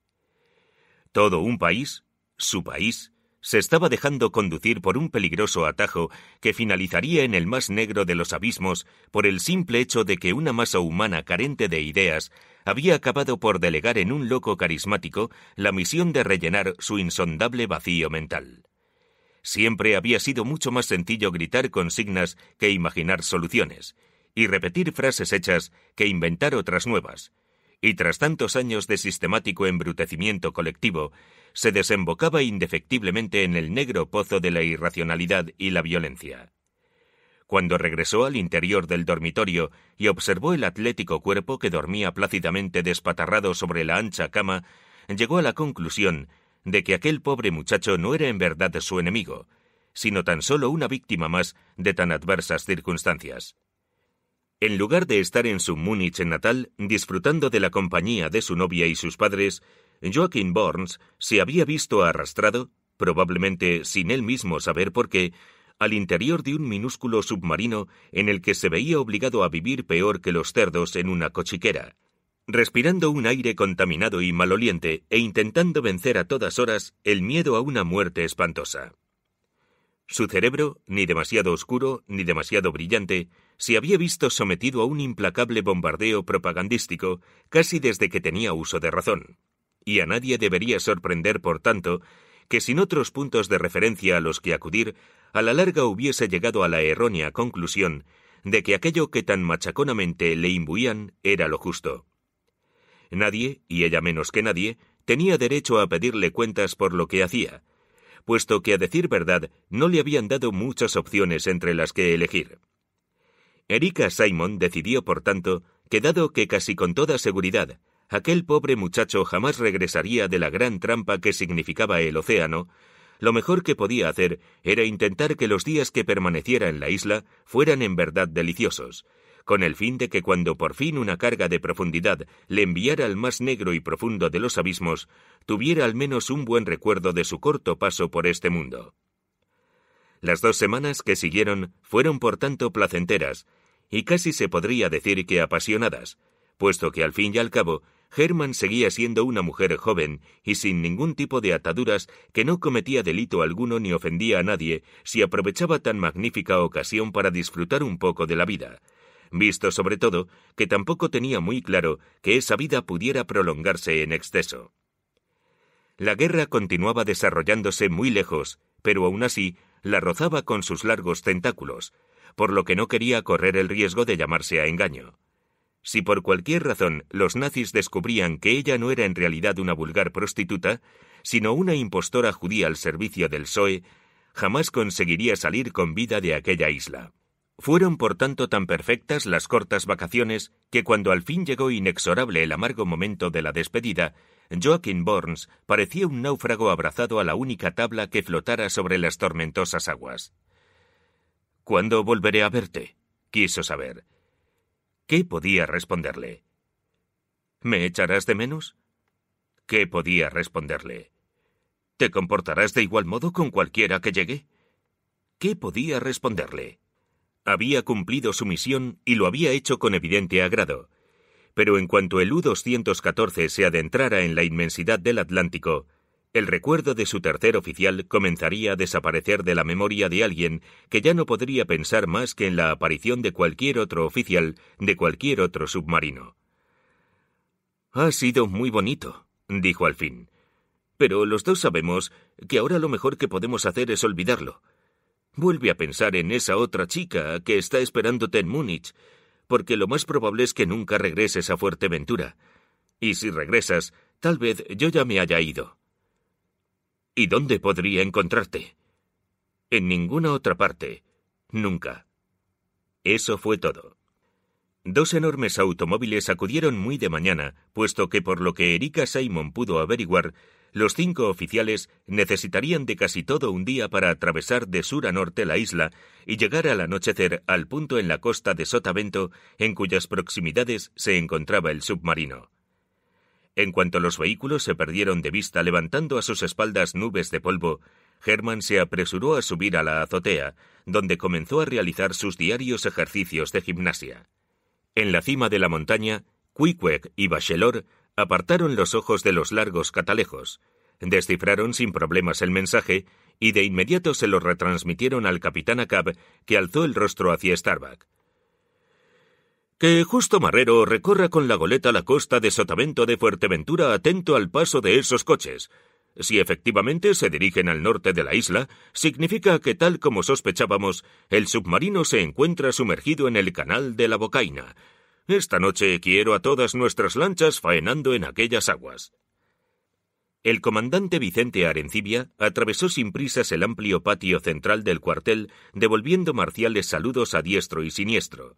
Todo un país, su país, se estaba dejando conducir por un peligroso atajo que finalizaría en el más negro de los abismos por el simple hecho de que una masa humana carente de ideas había acabado por delegar en un loco carismático la misión de rellenar su insondable vacío mental. Siempre había sido mucho más sencillo gritar consignas que imaginar soluciones, y repetir frases hechas que inventar otras nuevas, y tras tantos años de sistemático embrutecimiento colectivo, se desembocaba indefectiblemente en el negro pozo de la irracionalidad y la violencia. Cuando regresó al interior del dormitorio y observó el atlético cuerpo que dormía plácidamente despatarrado sobre la ancha cama, llegó a la conclusión de que aquel pobre muchacho no era en verdad su enemigo, sino tan solo una víctima más de tan adversas circunstancias. En lugar de estar en su Múnich natal disfrutando de la compañía de su novia y sus padres, Joaquín Burns se había visto arrastrado, probablemente sin él mismo saber por qué, al interior de un minúsculo submarino en el que se veía obligado a vivir peor que los cerdos en una cochiquera. Respirando un aire contaminado y maloliente e intentando vencer a todas horas el miedo a una muerte espantosa. Su cerebro, ni demasiado oscuro ni demasiado brillante, se había visto sometido a un implacable bombardeo propagandístico casi desde que tenía uso de razón. Y a nadie debería sorprender, por tanto, que sin otros puntos de referencia a los que acudir, a la larga hubiese llegado a la errónea conclusión de que aquello que tan machaconamente le imbuían era lo justo. Nadie, y ella menos que nadie, tenía derecho a pedirle cuentas por lo que hacía, puesto que a decir verdad no le habían dado muchas opciones entre las que elegir. Erika Simon decidió, por tanto, que dado que casi con toda seguridad aquel pobre muchacho jamás regresaría de la gran trampa que significaba el océano, lo mejor que podía hacer era intentar que los días que permaneciera en la isla fueran en verdad deliciosos, con el fin de que cuando por fin una carga de profundidad le enviara al más negro y profundo de los abismos, tuviera al menos un buen recuerdo de su corto paso por este mundo. Las dos semanas que siguieron fueron por tanto placenteras, y casi se podría decir que apasionadas, puesto que al fin y al cabo, Herman seguía siendo una mujer joven y sin ningún tipo de ataduras que no cometía delito alguno ni ofendía a nadie si aprovechaba tan magnífica ocasión para disfrutar un poco de la vida, visto sobre todo que tampoco tenía muy claro que esa vida pudiera prolongarse en exceso. La guerra continuaba desarrollándose muy lejos, pero aún así la rozaba con sus largos tentáculos, por lo que no quería correr el riesgo de llamarse a engaño. Si por cualquier razón los nazis descubrían que ella no era en realidad una vulgar prostituta, sino una impostora judía al servicio del PSOE, jamás conseguiría salir con vida de aquella isla. Fueron por tanto tan perfectas las cortas vacaciones que cuando al fin llegó inexorable el amargo momento de la despedida, Joaquín Burns parecía un náufrago abrazado a la única tabla que flotara sobre las tormentosas aguas. ¿Cuándo volveré a verte? quiso saber. ¿Qué podía responderle? ¿Me echarás de menos? ¿Qué podía responderle? ¿Te comportarás de igual modo con cualquiera que llegue? ¿Qué podía responderle? Había cumplido su misión y lo había hecho con evidente agrado. Pero en cuanto el U-214 se adentrara en la inmensidad del Atlántico, el recuerdo de su tercer oficial comenzaría a desaparecer de la memoria de alguien que ya no podría pensar más que en la aparición de cualquier otro oficial de cualquier otro submarino. Ha sido muy bonito, dijo al fin. Pero los dos sabemos que ahora lo mejor que podemos hacer es olvidarlo. Vuelve a pensar en esa otra chica que está esperándote en Múnich, porque lo más probable es que nunca regreses a Fuerteventura. Y si regresas, tal vez yo ya me haya ido. ¿Y dónde podría encontrarte? En ninguna otra parte. Nunca. Eso fue todo. Dos enormes automóviles acudieron muy de mañana, puesto que por lo que Erika Simon pudo averiguar, los cinco oficiales necesitarían de casi todo un día para atravesar de sur a norte la isla y llegar al anochecer al punto en la costa de Sotavento en cuyas proximidades se encontraba el submarino. En cuanto los vehículos se perdieron de vista levantando a sus espaldas nubes de polvo, Herman se apresuró a subir a la azotea, donde comenzó a realizar sus diarios ejercicios de gimnasia. En la cima de la montaña, Quiquec y Bachelor apartaron los ojos de los largos catalejos, descifraron sin problemas el mensaje y de inmediato se lo retransmitieron al capitán Acab, que alzó el rostro hacia Starbuck. Que justo Marrero recorra con la goleta la costa de Sotavento de Fuerteventura atento al paso de esos coches. Si efectivamente se dirigen al norte de la isla, significa que tal como sospechábamos, el submarino se encuentra sumergido en el canal de la Bocaina. Esta noche quiero a todas nuestras lanchas faenando en aquellas aguas. El comandante Vicente Arencibia atravesó sin prisas el amplio patio central del cuartel, devolviendo marciales saludos a diestro y siniestro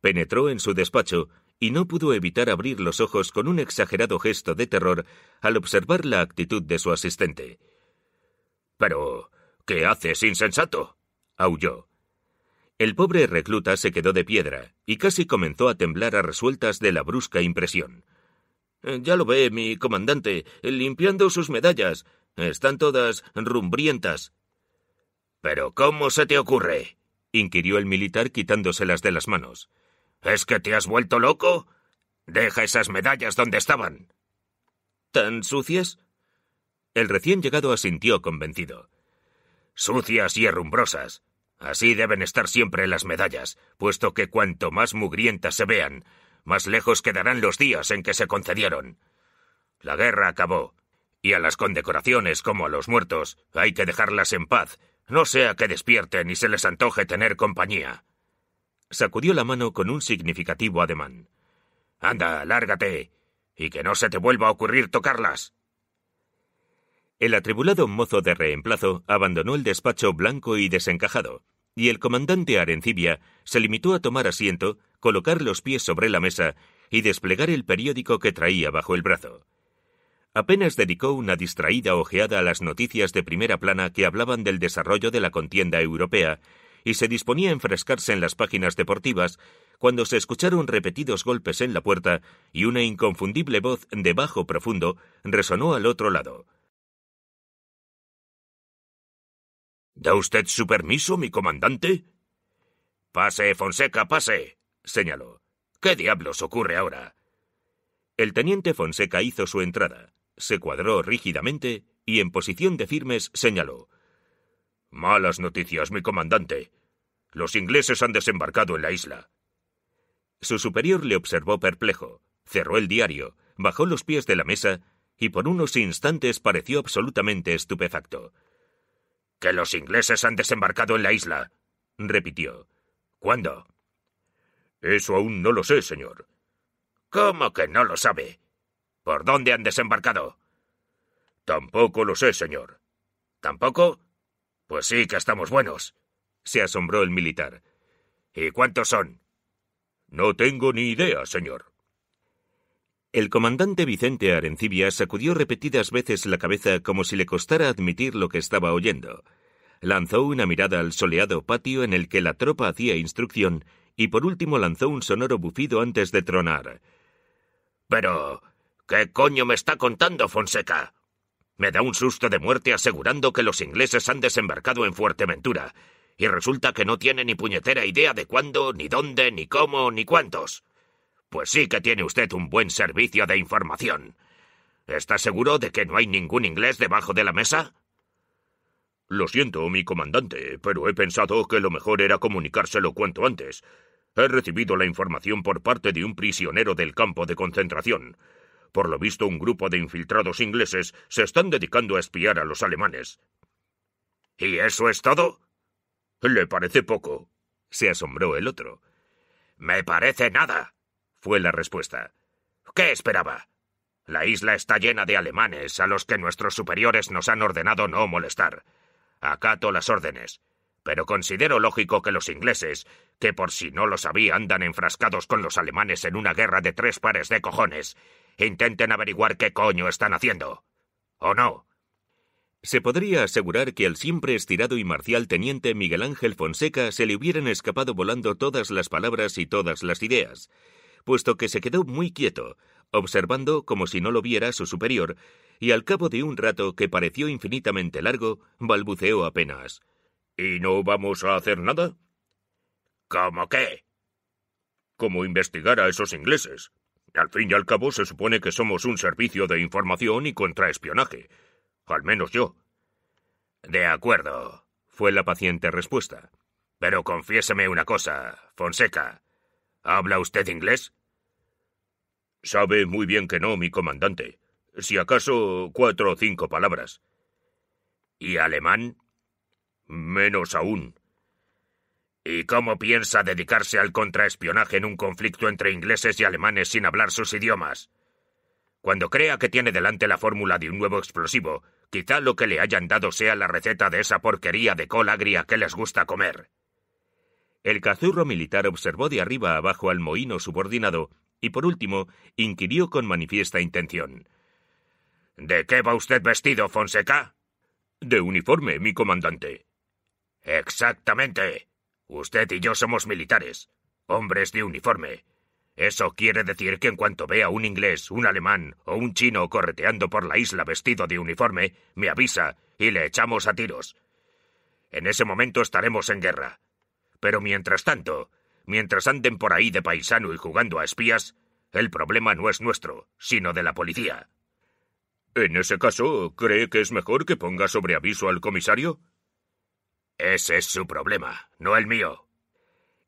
penetró en su despacho y no pudo evitar abrir los ojos con un exagerado gesto de terror al observar la actitud de su asistente. Pero. ¿Qué haces, insensato? aulló. El pobre recluta se quedó de piedra y casi comenzó a temblar a resueltas de la brusca impresión. Ya lo ve, mi comandante, limpiando sus medallas. Están todas rumbrientas. Pero ¿cómo se te ocurre? inquirió el militar quitándoselas de las manos. ¿Es que te has vuelto loco? Deja esas medallas donde estaban. ¿Tan sucias? El recién llegado asintió convencido. Sucias y herrumbrosas. Así deben estar siempre las medallas, puesto que cuanto más mugrientas se vean, más lejos quedarán los días en que se concedieron. La guerra acabó, y a las condecoraciones como a los muertos hay que dejarlas en paz, no sea que despierten y se les antoje tener compañía sacudió la mano con un significativo ademán. Anda, lárgate. y que no se te vuelva a ocurrir tocarlas. El atribulado mozo de reemplazo abandonó el despacho blanco y desencajado, y el comandante Arencibia se limitó a tomar asiento, colocar los pies sobre la mesa y desplegar el periódico que traía bajo el brazo. Apenas dedicó una distraída ojeada a las noticias de primera plana que hablaban del desarrollo de la contienda europea y se disponía a enfrescarse en las páginas deportivas cuando se escucharon repetidos golpes en la puerta y una inconfundible voz de bajo profundo resonó al otro lado. ¿Da usted su permiso, mi comandante? Pase, Fonseca, pase, señaló. ¿Qué diablos ocurre ahora? El teniente Fonseca hizo su entrada, se cuadró rígidamente y en posición de firmes señaló. Malas noticias, mi comandante. Los ingleses han desembarcado en la isla. Su superior le observó perplejo, cerró el diario, bajó los pies de la mesa y por unos instantes pareció absolutamente estupefacto. Que los ingleses han desembarcado en la isla, repitió. ¿Cuándo? Eso aún no lo sé, señor. ¿Cómo que no lo sabe? ¿Por dónde han desembarcado? Tampoco lo sé, señor. ¿Tampoco? Pues sí que estamos buenos, se asombró el militar. ¿Y cuántos son? No tengo ni idea, señor. El comandante Vicente Arencibia sacudió repetidas veces la cabeza como si le costara admitir lo que estaba oyendo. Lanzó una mirada al soleado patio en el que la tropa hacía instrucción y por último lanzó un sonoro bufido antes de tronar. Pero. ¿Qué coño me está contando, Fonseca? Me da un susto de muerte asegurando que los ingleses han desembarcado en Fuerteventura, y resulta que no tiene ni puñetera idea de cuándo, ni dónde, ni cómo, ni cuántos. Pues sí que tiene usted un buen servicio de información. ¿Está seguro de que no hay ningún inglés debajo de la mesa? Lo siento, mi comandante, pero he pensado que lo mejor era comunicárselo cuanto antes. He recibido la información por parte de un prisionero del campo de concentración. Por lo visto, un grupo de infiltrados ingleses se están dedicando a espiar a los alemanes. ¿Y eso es todo? Le parece poco, se asombró el otro. Me parece nada, fue la respuesta. ¿Qué esperaba? La isla está llena de alemanes a los que nuestros superiores nos han ordenado no molestar. Acato las órdenes, pero considero lógico que los ingleses, que por si no lo sabía andan enfrascados con los alemanes en una guerra de tres pares de cojones, intenten averiguar qué coño están haciendo. ¿O no? Se podría asegurar que al siempre estirado y marcial teniente Miguel Ángel Fonseca se le hubieran escapado volando todas las palabras y todas las ideas, puesto que se quedó muy quieto, observando como si no lo viera su superior, y al cabo de un rato que pareció infinitamente largo, balbuceó apenas. ¿Y no vamos a hacer nada? ¿Cómo qué? ¿Cómo investigar a esos ingleses, al fin y al cabo se supone que somos un servicio de información y contraespionaje. Al menos yo. De acuerdo, fue la paciente respuesta. Pero confiéseme una cosa, Fonseca. ¿Habla usted inglés? Sabe muy bien que no, mi comandante. Si acaso cuatro o cinco palabras. ¿Y alemán? Menos aún. ¿Y cómo piensa dedicarse al contraespionaje en un conflicto entre ingleses y alemanes sin hablar sus idiomas? Cuando crea que tiene delante la fórmula de un nuevo explosivo, quizá lo que le hayan dado sea la receta de esa porquería de col agria que les gusta comer. El cazurro militar observó de arriba abajo al mohino subordinado y, por último, inquirió con manifiesta intención. ¿De qué va usted vestido, Fonseca? De uniforme, mi comandante. Exactamente. Usted y yo somos militares, hombres de uniforme. Eso quiere decir que en cuanto vea un inglés, un alemán o un chino correteando por la isla vestido de uniforme, me avisa y le echamos a tiros. En ese momento estaremos en guerra. Pero mientras tanto, mientras anden por ahí de paisano y jugando a espías, el problema no es nuestro, sino de la policía. En ese caso, ¿cree que es mejor que ponga sobre aviso al comisario? Ese es su problema, no el mío.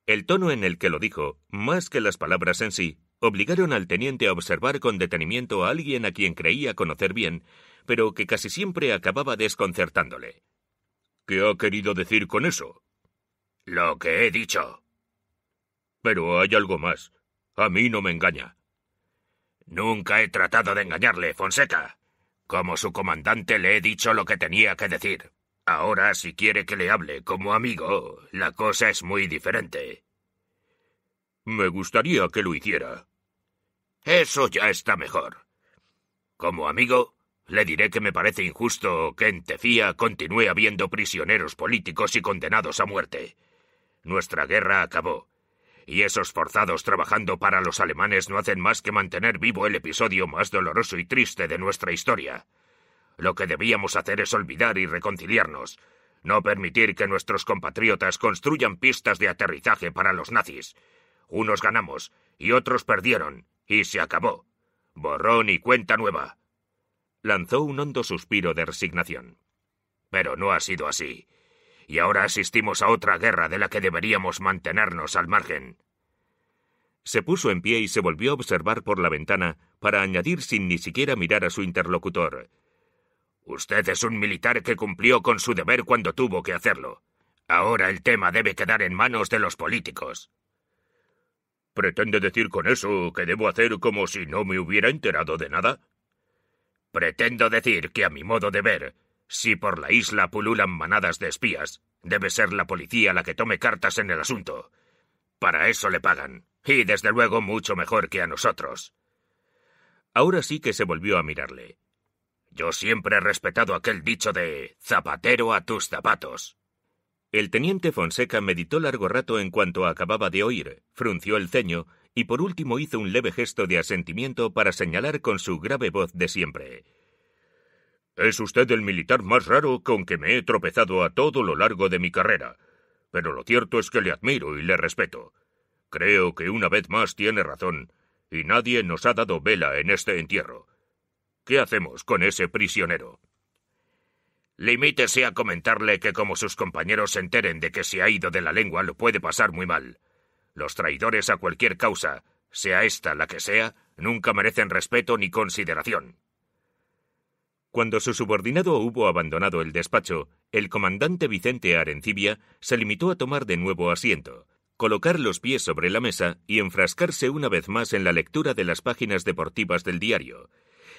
El tono en el que lo dijo, más que las palabras en sí, obligaron al teniente a observar con detenimiento a alguien a quien creía conocer bien, pero que casi siempre acababa desconcertándole. ¿Qué ha querido decir con eso? Lo que he dicho. Pero hay algo más. A mí no me engaña. Nunca he tratado de engañarle, Fonseca. Como su comandante le he dicho lo que tenía que decir. Ahora, si quiere que le hable como amigo, la cosa es muy diferente. Me gustaría que lo hiciera. Eso ya está mejor. Como amigo, le diré que me parece injusto que en Tefía continúe habiendo prisioneros políticos y condenados a muerte. Nuestra guerra acabó, y esos forzados trabajando para los alemanes no hacen más que mantener vivo el episodio más doloroso y triste de nuestra historia. Lo que debíamos hacer es olvidar y reconciliarnos. No permitir que nuestros compatriotas construyan pistas de aterrizaje para los nazis. Unos ganamos y otros perdieron, y se acabó. Borrón y cuenta nueva. Lanzó un hondo suspiro de resignación. Pero no ha sido así. Y ahora asistimos a otra guerra de la que deberíamos mantenernos al margen. Se puso en pie y se volvió a observar por la ventana para añadir sin ni siquiera mirar a su interlocutor. Usted es un militar que cumplió con su deber cuando tuvo que hacerlo. Ahora el tema debe quedar en manos de los políticos. ¿Pretende decir con eso que debo hacer como si no me hubiera enterado de nada? Pretendo decir que, a mi modo de ver, si por la isla pululan manadas de espías, debe ser la policía la que tome cartas en el asunto. Para eso le pagan, y desde luego mucho mejor que a nosotros. Ahora sí que se volvió a mirarle. Yo siempre he respetado aquel dicho de zapatero a tus zapatos. El teniente Fonseca meditó largo rato en cuanto acababa de oír, frunció el ceño y por último hizo un leve gesto de asentimiento para señalar con su grave voz de siempre. Es usted el militar más raro con que me he tropezado a todo lo largo de mi carrera, pero lo cierto es que le admiro y le respeto. Creo que una vez más tiene razón, y nadie nos ha dado vela en este entierro. ¿Qué hacemos con ese prisionero? Limítese a comentarle que como sus compañeros se enteren de que se ha ido de la lengua, lo puede pasar muy mal. Los traidores a cualquier causa, sea esta la que sea, nunca merecen respeto ni consideración. Cuando su subordinado hubo abandonado el despacho, el comandante Vicente Arencibia se limitó a tomar de nuevo asiento, colocar los pies sobre la mesa y enfrascarse una vez más en la lectura de las páginas deportivas del diario,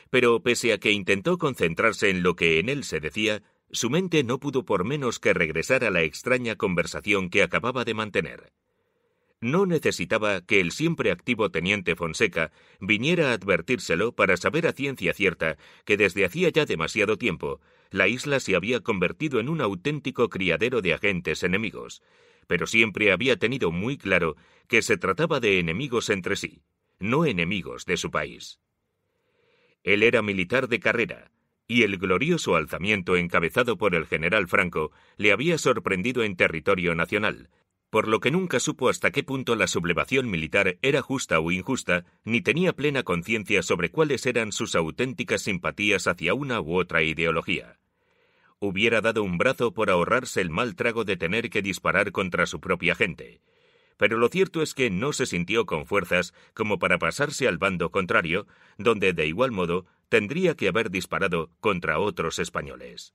pero pese a que intentó concentrarse en lo que en él se decía, su mente no pudo por menos que regresar a la extraña conversación que acababa de mantener. No necesitaba que el siempre activo teniente Fonseca viniera a advertírselo para saber a ciencia cierta que desde hacía ya demasiado tiempo la isla se había convertido en un auténtico criadero de agentes enemigos, pero siempre había tenido muy claro que se trataba de enemigos entre sí, no enemigos de su país. Él era militar de carrera, y el glorioso alzamiento encabezado por el general Franco le había sorprendido en territorio nacional, por lo que nunca supo hasta qué punto la sublevación militar era justa o injusta, ni tenía plena conciencia sobre cuáles eran sus auténticas simpatías hacia una u otra ideología. Hubiera dado un brazo por ahorrarse el mal trago de tener que disparar contra su propia gente, pero lo cierto es que no se sintió con fuerzas como para pasarse al bando contrario, donde de igual modo tendría que haber disparado contra otros españoles.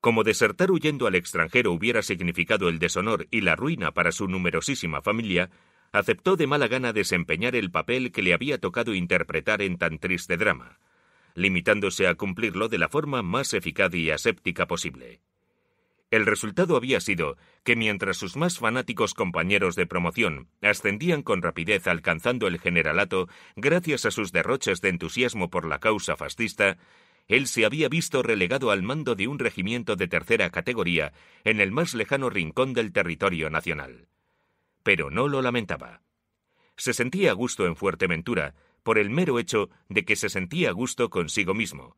Como desertar huyendo al extranjero hubiera significado el deshonor y la ruina para su numerosísima familia, aceptó de mala gana desempeñar el papel que le había tocado interpretar en tan triste drama, limitándose a cumplirlo de la forma más eficaz y aséptica posible. El resultado había sido que mientras sus más fanáticos compañeros de promoción ascendían con rapidez alcanzando el generalato gracias a sus derroches de entusiasmo por la causa fascista, él se había visto relegado al mando de un regimiento de tercera categoría en el más lejano rincón del territorio nacional. Pero no lo lamentaba. Se sentía a gusto en Fuerteventura por el mero hecho de que se sentía a gusto consigo mismo,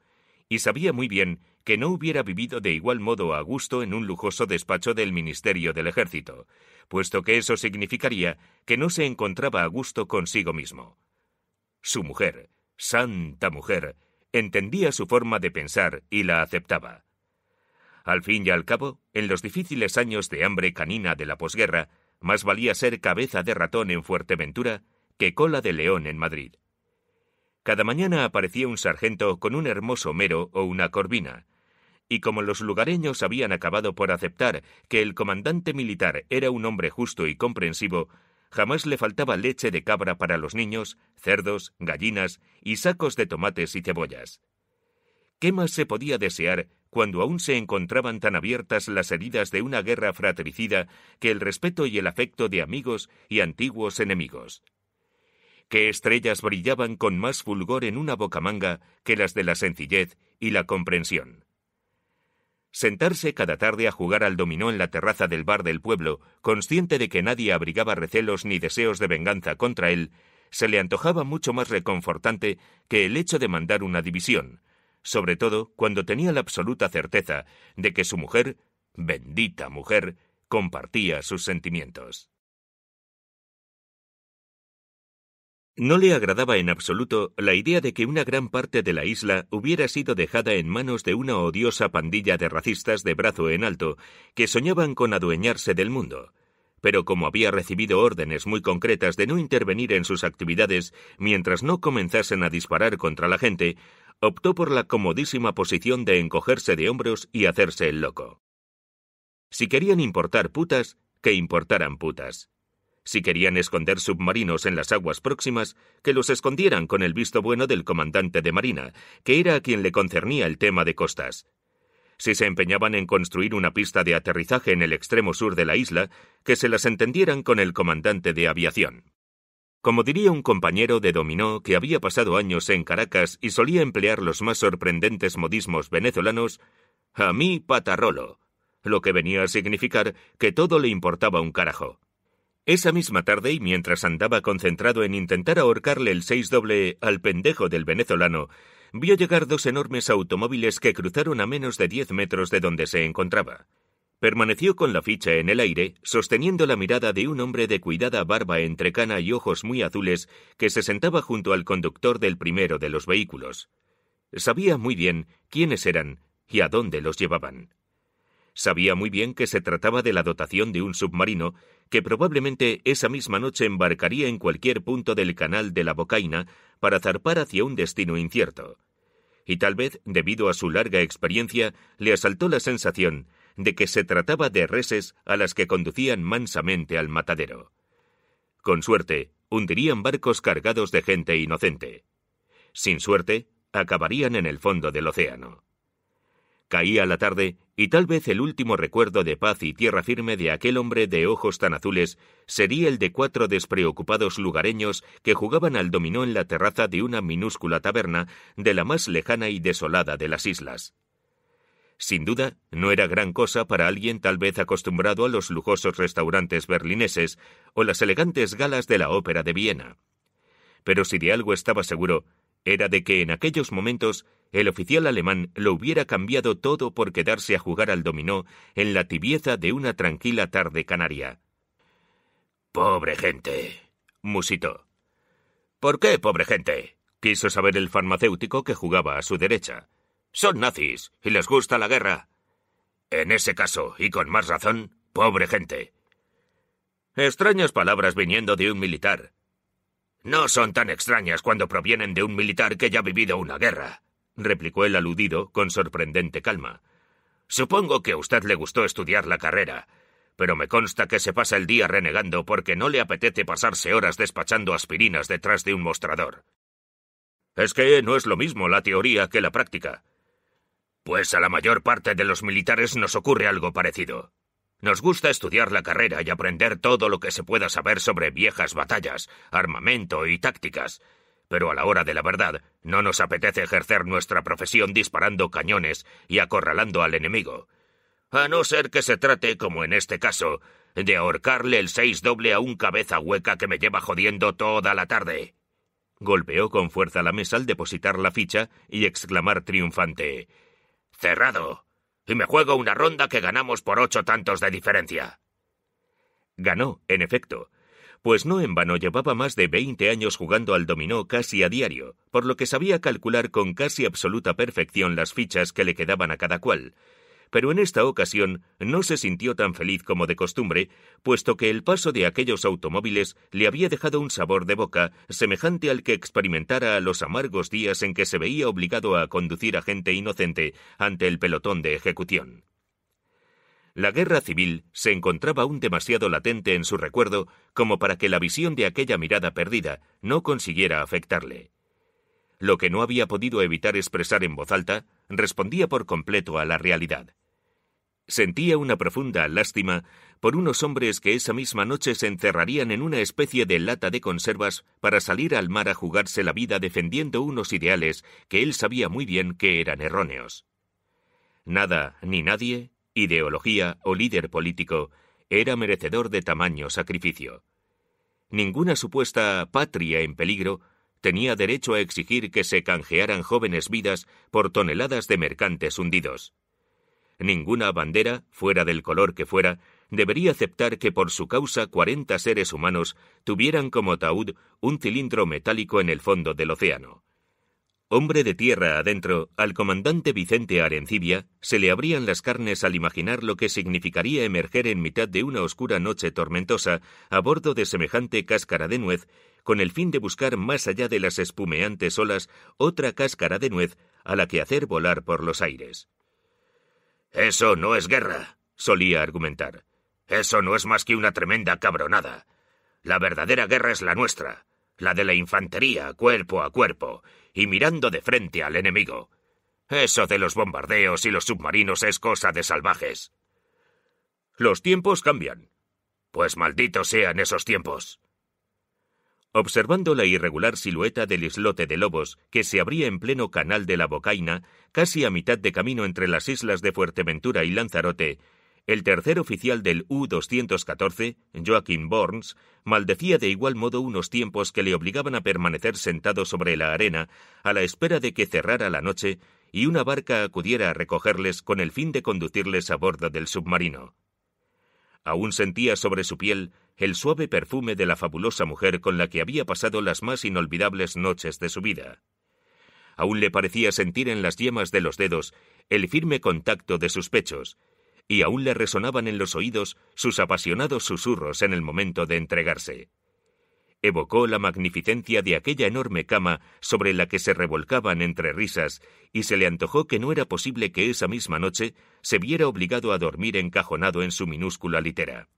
y sabía muy bien que no hubiera vivido de igual modo a gusto en un lujoso despacho del Ministerio del Ejército, puesto que eso significaría que no se encontraba a gusto consigo mismo. Su mujer, santa mujer, entendía su forma de pensar y la aceptaba. Al fin y al cabo, en los difíciles años de hambre canina de la posguerra, más valía ser cabeza de ratón en Fuerteventura que cola de león en Madrid. Cada mañana aparecía un sargento con un hermoso mero o una corvina. Y como los lugareños habían acabado por aceptar que el comandante militar era un hombre justo y comprensivo, jamás le faltaba leche de cabra para los niños, cerdos, gallinas y sacos de tomates y cebollas. ¿Qué más se podía desear cuando aún se encontraban tan abiertas las heridas de una guerra fratricida que el respeto y el afecto de amigos y antiguos enemigos? ¿Qué estrellas brillaban con más fulgor en una bocamanga que las de la sencillez y la comprensión. Sentarse cada tarde a jugar al dominó en la terraza del bar del pueblo, consciente de que nadie abrigaba recelos ni deseos de venganza contra él, se le antojaba mucho más reconfortante que el hecho de mandar una división, sobre todo cuando tenía la absoluta certeza de que su mujer, bendita mujer, compartía sus sentimientos. No le agradaba en absoluto la idea de que una gran parte de la isla hubiera sido dejada en manos de una odiosa pandilla de racistas de brazo en alto que soñaban con adueñarse del mundo. Pero como había recibido órdenes muy concretas de no intervenir en sus actividades mientras no comenzasen a disparar contra la gente, optó por la comodísima posición de encogerse de hombros y hacerse el loco. Si querían importar putas, que importaran putas. Si querían esconder submarinos en las aguas próximas, que los escondieran con el visto bueno del comandante de Marina, que era a quien le concernía el tema de costas. Si se empeñaban en construir una pista de aterrizaje en el extremo sur de la isla, que se las entendieran con el comandante de aviación. Como diría un compañero de dominó que había pasado años en Caracas y solía emplear los más sorprendentes modismos venezolanos, a mí patarrolo, lo que venía a significar que todo le importaba un carajo. Esa misma tarde, y mientras andaba concentrado en intentar ahorcarle el 6 doble al pendejo del venezolano, vio llegar dos enormes automóviles que cruzaron a menos de diez metros de donde se encontraba. Permaneció con la ficha en el aire, sosteniendo la mirada de un hombre de cuidada barba entrecana y ojos muy azules que se sentaba junto al conductor del primero de los vehículos. Sabía muy bien quiénes eran y a dónde los llevaban. Sabía muy bien que se trataba de la dotación de un submarino que probablemente esa misma noche embarcaría en cualquier punto del canal de la Bocaina para zarpar hacia un destino incierto. Y tal vez, debido a su larga experiencia, le asaltó la sensación de que se trataba de reses a las que conducían mansamente al matadero. Con suerte, hundirían barcos cargados de gente inocente. Sin suerte, acabarían en el fondo del océano. Caía la tarde y tal vez el último recuerdo de paz y tierra firme de aquel hombre de ojos tan azules sería el de cuatro despreocupados lugareños que jugaban al dominó en la terraza de una minúscula taberna de la más lejana y desolada de las islas. Sin duda, no era gran cosa para alguien tal vez acostumbrado a los lujosos restaurantes berlineses o las elegantes galas de la Ópera de Viena. Pero si de algo estaba seguro, era de que en aquellos momentos el oficial alemán lo hubiera cambiado todo por quedarse a jugar al dominó en la tibieza de una tranquila tarde canaria. Pobre gente, musitó. ¿Por qué, pobre gente? quiso saber el farmacéutico que jugaba a su derecha. Son nazis y les gusta la guerra. En ese caso, y con más razón, pobre gente. Extrañas palabras viniendo de un militar. No son tan extrañas cuando provienen de un militar que ya ha vivido una guerra replicó el aludido con sorprendente calma. Supongo que a usted le gustó estudiar la carrera, pero me consta que se pasa el día renegando porque no le apetece pasarse horas despachando aspirinas detrás de un mostrador. Es que no es lo mismo la teoría que la práctica. Pues a la mayor parte de los militares nos ocurre algo parecido. Nos gusta estudiar la carrera y aprender todo lo que se pueda saber sobre viejas batallas, armamento y tácticas, pero a la hora de la verdad no nos apetece ejercer nuestra profesión disparando cañones y acorralando al enemigo. A no ser que se trate, como en este caso, de ahorcarle el seis doble a un cabeza hueca que me lleva jodiendo toda la tarde. Golpeó con fuerza la mesa al depositar la ficha y exclamar triunfante Cerrado. Y me juego una ronda que ganamos por ocho tantos de diferencia. Ganó, en efecto, pues no en vano llevaba más de 20 años jugando al dominó casi a diario, por lo que sabía calcular con casi absoluta perfección las fichas que le quedaban a cada cual. Pero en esta ocasión no se sintió tan feliz como de costumbre, puesto que el paso de aquellos automóviles le había dejado un sabor de boca semejante al que experimentara a los amargos días en que se veía obligado a conducir a gente inocente ante el pelotón de ejecución la guerra civil se encontraba aún demasiado latente en su recuerdo como para que la visión de aquella mirada perdida no consiguiera afectarle. Lo que no había podido evitar expresar en voz alta respondía por completo a la realidad. Sentía una profunda lástima por unos hombres que esa misma noche se encerrarían en una especie de lata de conservas para salir al mar a jugarse la vida defendiendo unos ideales que él sabía muy bien que eran erróneos. Nada ni nadie ideología o líder político era merecedor de tamaño sacrificio. Ninguna supuesta patria en peligro tenía derecho a exigir que se canjearan jóvenes vidas por toneladas de mercantes hundidos. Ninguna bandera, fuera del color que fuera, debería aceptar que por su causa cuarenta seres humanos tuvieran como ataúd un cilindro metálico en el fondo del océano. Hombre de tierra adentro, al comandante Vicente Arencibia se le abrían las carnes al imaginar lo que significaría emerger en mitad de una oscura noche tormentosa a bordo de semejante cáscara de nuez, con el fin de buscar más allá de las espumeantes olas otra cáscara de nuez a la que hacer volar por los aires. Eso no es guerra, solía argumentar. Eso no es más que una tremenda cabronada. La verdadera guerra es la nuestra, la de la infantería cuerpo a cuerpo, y mirando de frente al enemigo. Eso de los bombardeos y los submarinos es cosa de salvajes. Los tiempos cambian. Pues malditos sean esos tiempos. Observando la irregular silueta del islote de Lobos que se abría en pleno canal de la Bocaina, casi a mitad de camino entre las islas de Fuerteventura y Lanzarote, el tercer oficial del U-214, Joachim Borns, maldecía de igual modo unos tiempos que le obligaban a permanecer sentado sobre la arena a la espera de que cerrara la noche y una barca acudiera a recogerles con el fin de conducirles a bordo del submarino. Aún sentía sobre su piel el suave perfume de la fabulosa mujer con la que había pasado las más inolvidables noches de su vida. Aún le parecía sentir en las yemas de los dedos el firme contacto de sus pechos, y aún le resonaban en los oídos sus apasionados susurros en el momento de entregarse. Evocó la magnificencia de aquella enorme cama sobre la que se revolcaban entre risas, y se le antojó que no era posible que esa misma noche se viera obligado a dormir encajonado en su minúscula litera.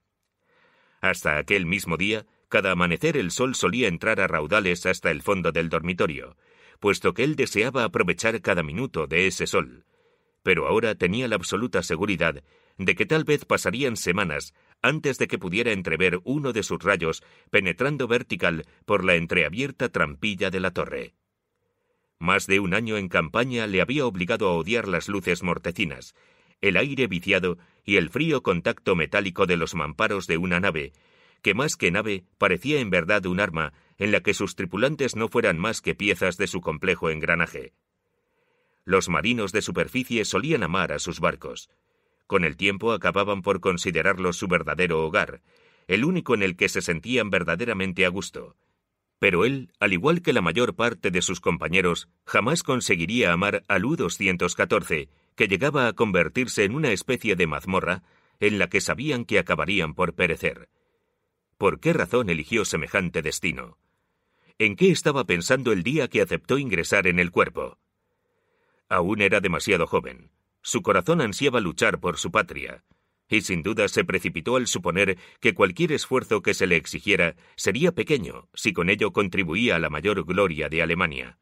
Hasta aquel mismo día, cada amanecer el sol solía entrar a raudales hasta el fondo del dormitorio, puesto que él deseaba aprovechar cada minuto de ese sol, pero ahora tenía la absoluta seguridad de que tal vez pasarían semanas antes de que pudiera entrever uno de sus rayos penetrando vertical por la entreabierta trampilla de la torre. Más de un año en campaña le había obligado a odiar las luces mortecinas, el aire viciado y el frío contacto metálico de los mamparos de una nave, que más que nave parecía en verdad un arma en la que sus tripulantes no fueran más que piezas de su complejo engranaje. Los marinos de superficie solían amar a sus barcos. Con el tiempo acababan por considerarlos su verdadero hogar, el único en el que se sentían verdaderamente a gusto. Pero él, al igual que la mayor parte de sus compañeros, jamás conseguiría amar al U-214, que llegaba a convertirse en una especie de mazmorra en la que sabían que acabarían por perecer. ¿Por qué razón eligió semejante destino? ¿En qué estaba pensando el día que aceptó ingresar en el cuerpo? Aún era demasiado joven. Su corazón ansiaba luchar por su patria, y sin duda se precipitó al suponer que cualquier esfuerzo que se le exigiera sería pequeño si con ello contribuía a la mayor gloria de Alemania.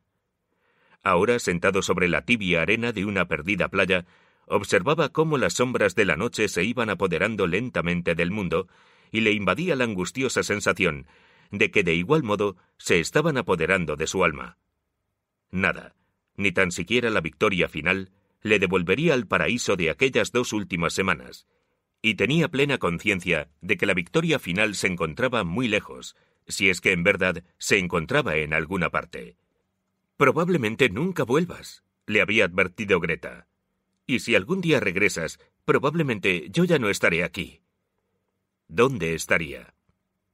Ahora, sentado sobre la tibia arena de una perdida playa, observaba cómo las sombras de la noche se iban apoderando lentamente del mundo y le invadía la angustiosa sensación de que de igual modo se estaban apoderando de su alma. Nada, ni tan siquiera la victoria final, le devolvería al paraíso de aquellas dos últimas semanas, y tenía plena conciencia de que la victoria final se encontraba muy lejos, si es que en verdad se encontraba en alguna parte. Probablemente nunca vuelvas, le había advertido Greta. Y si algún día regresas, probablemente yo ya no estaré aquí. ¿Dónde estaría?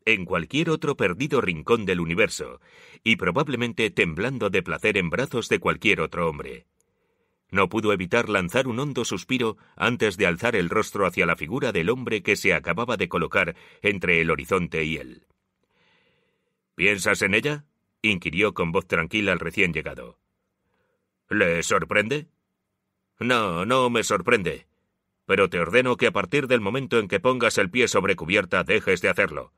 en cualquier otro perdido rincón del universo, y probablemente temblando de placer en brazos de cualquier otro hombre. No pudo evitar lanzar un hondo suspiro antes de alzar el rostro hacia la figura del hombre que se acababa de colocar entre el horizonte y él. ¿Piensas en ella? inquirió con voz tranquila al recién llegado. ¿Le sorprende? No, no me sorprende. Pero te ordeno que a partir del momento en que pongas el pie sobre cubierta dejes de hacerlo.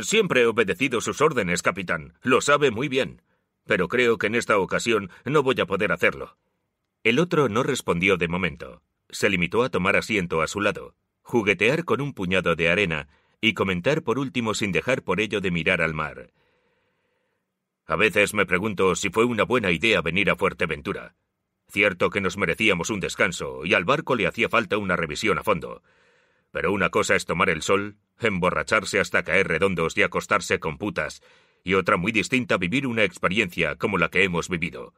Siempre he obedecido sus órdenes, capitán. Lo sabe muy bien. Pero creo que en esta ocasión no voy a poder hacerlo. El otro no respondió de momento. Se limitó a tomar asiento a su lado, juguetear con un puñado de arena y comentar por último sin dejar por ello de mirar al mar. A veces me pregunto si fue una buena idea venir a Fuerteventura. Cierto que nos merecíamos un descanso y al barco le hacía falta una revisión a fondo. Pero una cosa es tomar el sol emborracharse hasta caer redondos y acostarse con putas, y otra muy distinta vivir una experiencia como la que hemos vivido.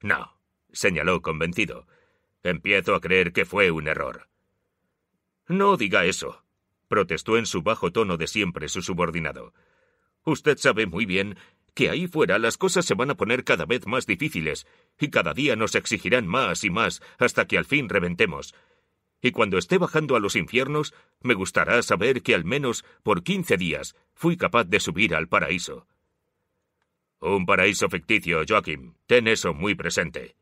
No, señaló convencido. Empiezo a creer que fue un error. No diga eso, protestó en su bajo tono de siempre su subordinado. Usted sabe muy bien que ahí fuera las cosas se van a poner cada vez más difíciles, y cada día nos exigirán más y más hasta que al fin reventemos, y cuando esté bajando a los infiernos, me gustará saber que al menos por quince días fui capaz de subir al paraíso. Un paraíso ficticio, Joaquín. Ten eso muy presente.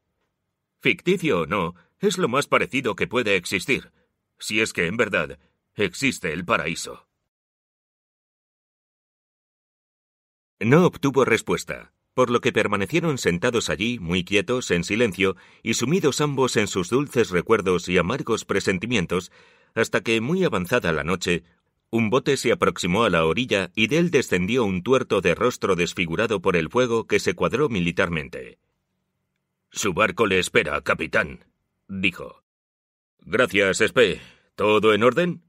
Ficticio o no, es lo más parecido que puede existir, si es que en verdad existe el paraíso. No obtuvo respuesta por lo que permanecieron sentados allí, muy quietos, en silencio, y sumidos ambos en sus dulces recuerdos y amargos presentimientos, hasta que, muy avanzada la noche, un bote se aproximó a la orilla y de él descendió un tuerto de rostro desfigurado por el fuego que se cuadró militarmente. Su barco le espera, capitán, dijo. Gracias, Spe. ¿Todo en orden?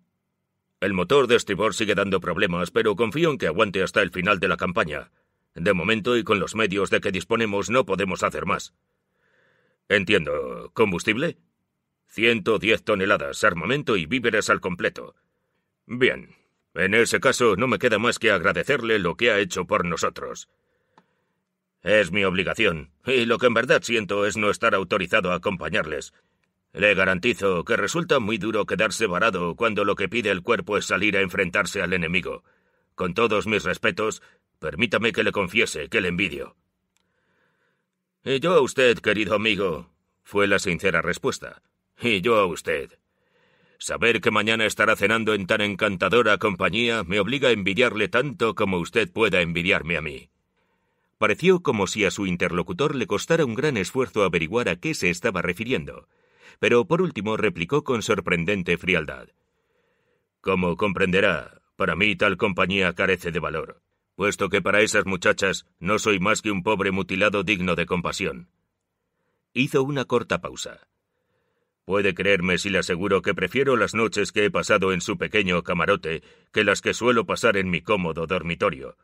El motor de Estibor sigue dando problemas, pero confío en que aguante hasta el final de la campaña. De momento y con los medios de que disponemos no podemos hacer más. Entiendo. ¿Combustible? 110 toneladas, armamento y víveres al completo. Bien. En ese caso no me queda más que agradecerle lo que ha hecho por nosotros. Es mi obligación, y lo que en verdad siento es no estar autorizado a acompañarles. Le garantizo que resulta muy duro quedarse varado cuando lo que pide el cuerpo es salir a enfrentarse al enemigo. Con todos mis respetos, Permítame que le confiese que le envidio. Y yo a usted, querido amigo, fue la sincera respuesta. Y yo a usted. Saber que mañana estará cenando en tan encantadora compañía me obliga a envidiarle tanto como usted pueda envidiarme a mí. Pareció como si a su interlocutor le costara un gran esfuerzo averiguar a qué se estaba refiriendo, pero por último replicó con sorprendente frialdad. Como comprenderá, para mí tal compañía carece de valor puesto que para esas muchachas no soy más que un pobre mutilado digno de compasión. Hizo una corta pausa. Puede creerme si le aseguro que prefiero las noches que he pasado en su pequeño camarote que las que suelo pasar en mi cómodo dormitorio.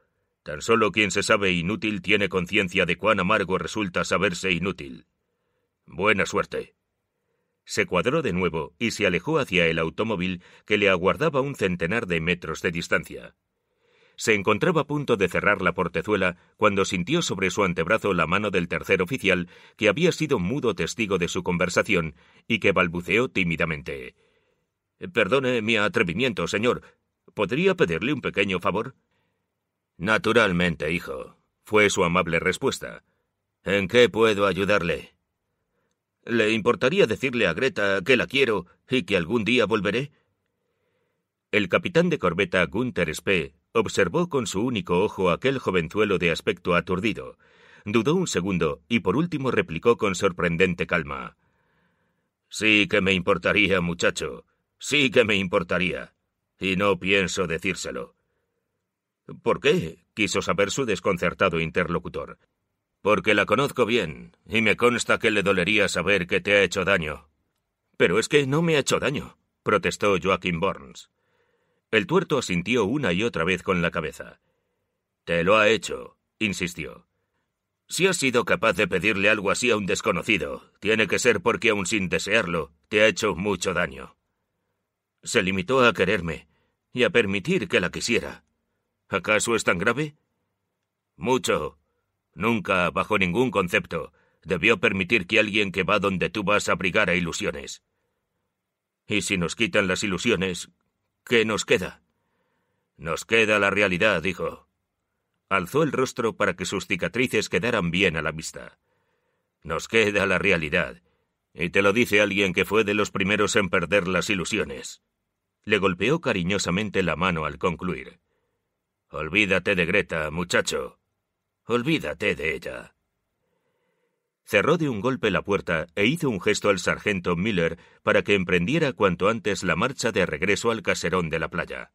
Tan solo quien se sabe inútil tiene conciencia de cuán amargo resulta saberse inútil. Buena suerte. Se cuadró de nuevo y se alejó hacia el automóvil que le aguardaba un centenar de metros de distancia. Se encontraba a punto de cerrar la portezuela cuando sintió sobre su antebrazo la mano del tercer oficial, que había sido mudo testigo de su conversación y que balbuceó tímidamente. Perdone mi atrevimiento, señor. ¿Podría pedirle un pequeño favor? Naturalmente, hijo, fue su amable respuesta. ¿En qué puedo ayudarle? ¿Le importaría decirle a Greta que la quiero y que algún día volveré? El capitán de corbeta Gunther Spee Observó con su único ojo aquel jovenzuelo de aspecto aturdido. Dudó un segundo y por último replicó con sorprendente calma. Sí que me importaría, muchacho. Sí que me importaría. Y no pienso decírselo. ¿Por qué? quiso saber su desconcertado interlocutor. Porque la conozco bien, y me consta que le dolería saber que te ha hecho daño. Pero es que no me ha hecho daño, protestó Joaquín Burns. El tuerto asintió una y otra vez con la cabeza. Te lo ha hecho, insistió. Si has sido capaz de pedirle algo así a un desconocido, tiene que ser porque aun sin desearlo, te ha hecho mucho daño. Se limitó a quererme y a permitir que la quisiera. ¿Acaso es tan grave? Mucho. Nunca, bajo ningún concepto, debió permitir que alguien que va donde tú vas abrigara ilusiones. Y si nos quitan las ilusiones, ¿Qué nos queda? Nos queda la realidad, dijo. Alzó el rostro para que sus cicatrices quedaran bien a la vista. Nos queda la realidad. Y te lo dice alguien que fue de los primeros en perder las ilusiones. Le golpeó cariñosamente la mano al concluir. Olvídate de Greta, muchacho. Olvídate de ella cerró de un golpe la puerta e hizo un gesto al sargento Miller para que emprendiera cuanto antes la marcha de regreso al caserón de la playa.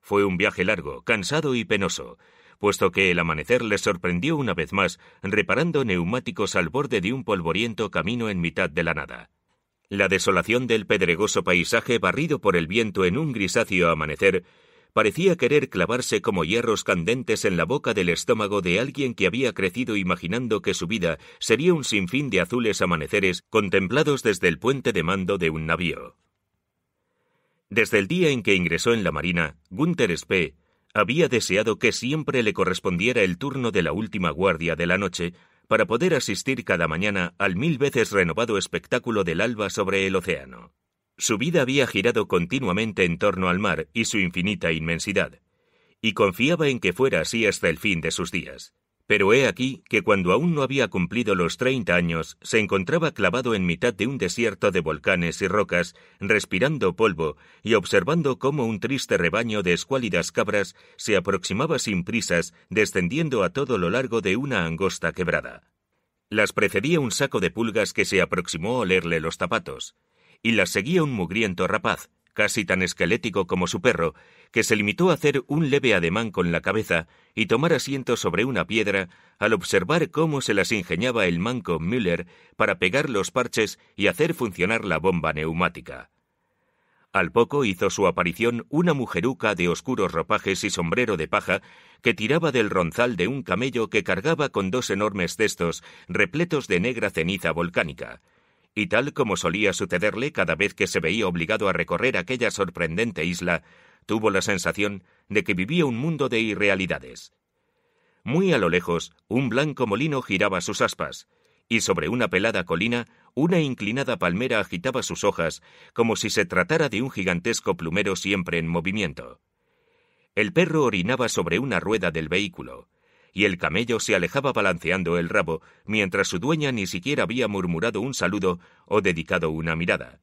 Fue un viaje largo, cansado y penoso, puesto que el amanecer le sorprendió una vez más reparando neumáticos al borde de un polvoriento camino en mitad de la nada. La desolación del pedregoso paisaje barrido por el viento en un grisáceo amanecer parecía querer clavarse como hierros candentes en la boca del estómago de alguien que había crecido imaginando que su vida sería un sinfín de azules amaneceres contemplados desde el puente de mando de un navío. Desde el día en que ingresó en la Marina, Gunther Spee había deseado que siempre le correspondiera el turno de la última guardia de la noche para poder asistir cada mañana al mil veces renovado espectáculo del alba sobre el océano. Su vida había girado continuamente en torno al mar y su infinita inmensidad, y confiaba en que fuera así hasta el fin de sus días. Pero he aquí que cuando aún no había cumplido los treinta años, se encontraba clavado en mitad de un desierto de volcanes y rocas, respirando polvo y observando cómo un triste rebaño de escuálidas cabras se aproximaba sin prisas, descendiendo a todo lo largo de una angosta quebrada. Las precedía un saco de pulgas que se aproximó a olerle los zapatos y las seguía un mugriento rapaz, casi tan esquelético como su perro, que se limitó a hacer un leve ademán con la cabeza y tomar asiento sobre una piedra al observar cómo se las ingeniaba el manco Müller para pegar los parches y hacer funcionar la bomba neumática. Al poco hizo su aparición una mujeruca de oscuros ropajes y sombrero de paja que tiraba del ronzal de un camello que cargaba con dos enormes cestos repletos de negra ceniza volcánica y tal como solía sucederle cada vez que se veía obligado a recorrer aquella sorprendente isla, tuvo la sensación de que vivía un mundo de irrealidades. Muy a lo lejos, un blanco molino giraba sus aspas, y sobre una pelada colina, una inclinada palmera agitaba sus hojas como si se tratara de un gigantesco plumero siempre en movimiento. El perro orinaba sobre una rueda del vehículo y el camello se alejaba balanceando el rabo, mientras su dueña ni siquiera había murmurado un saludo o dedicado una mirada,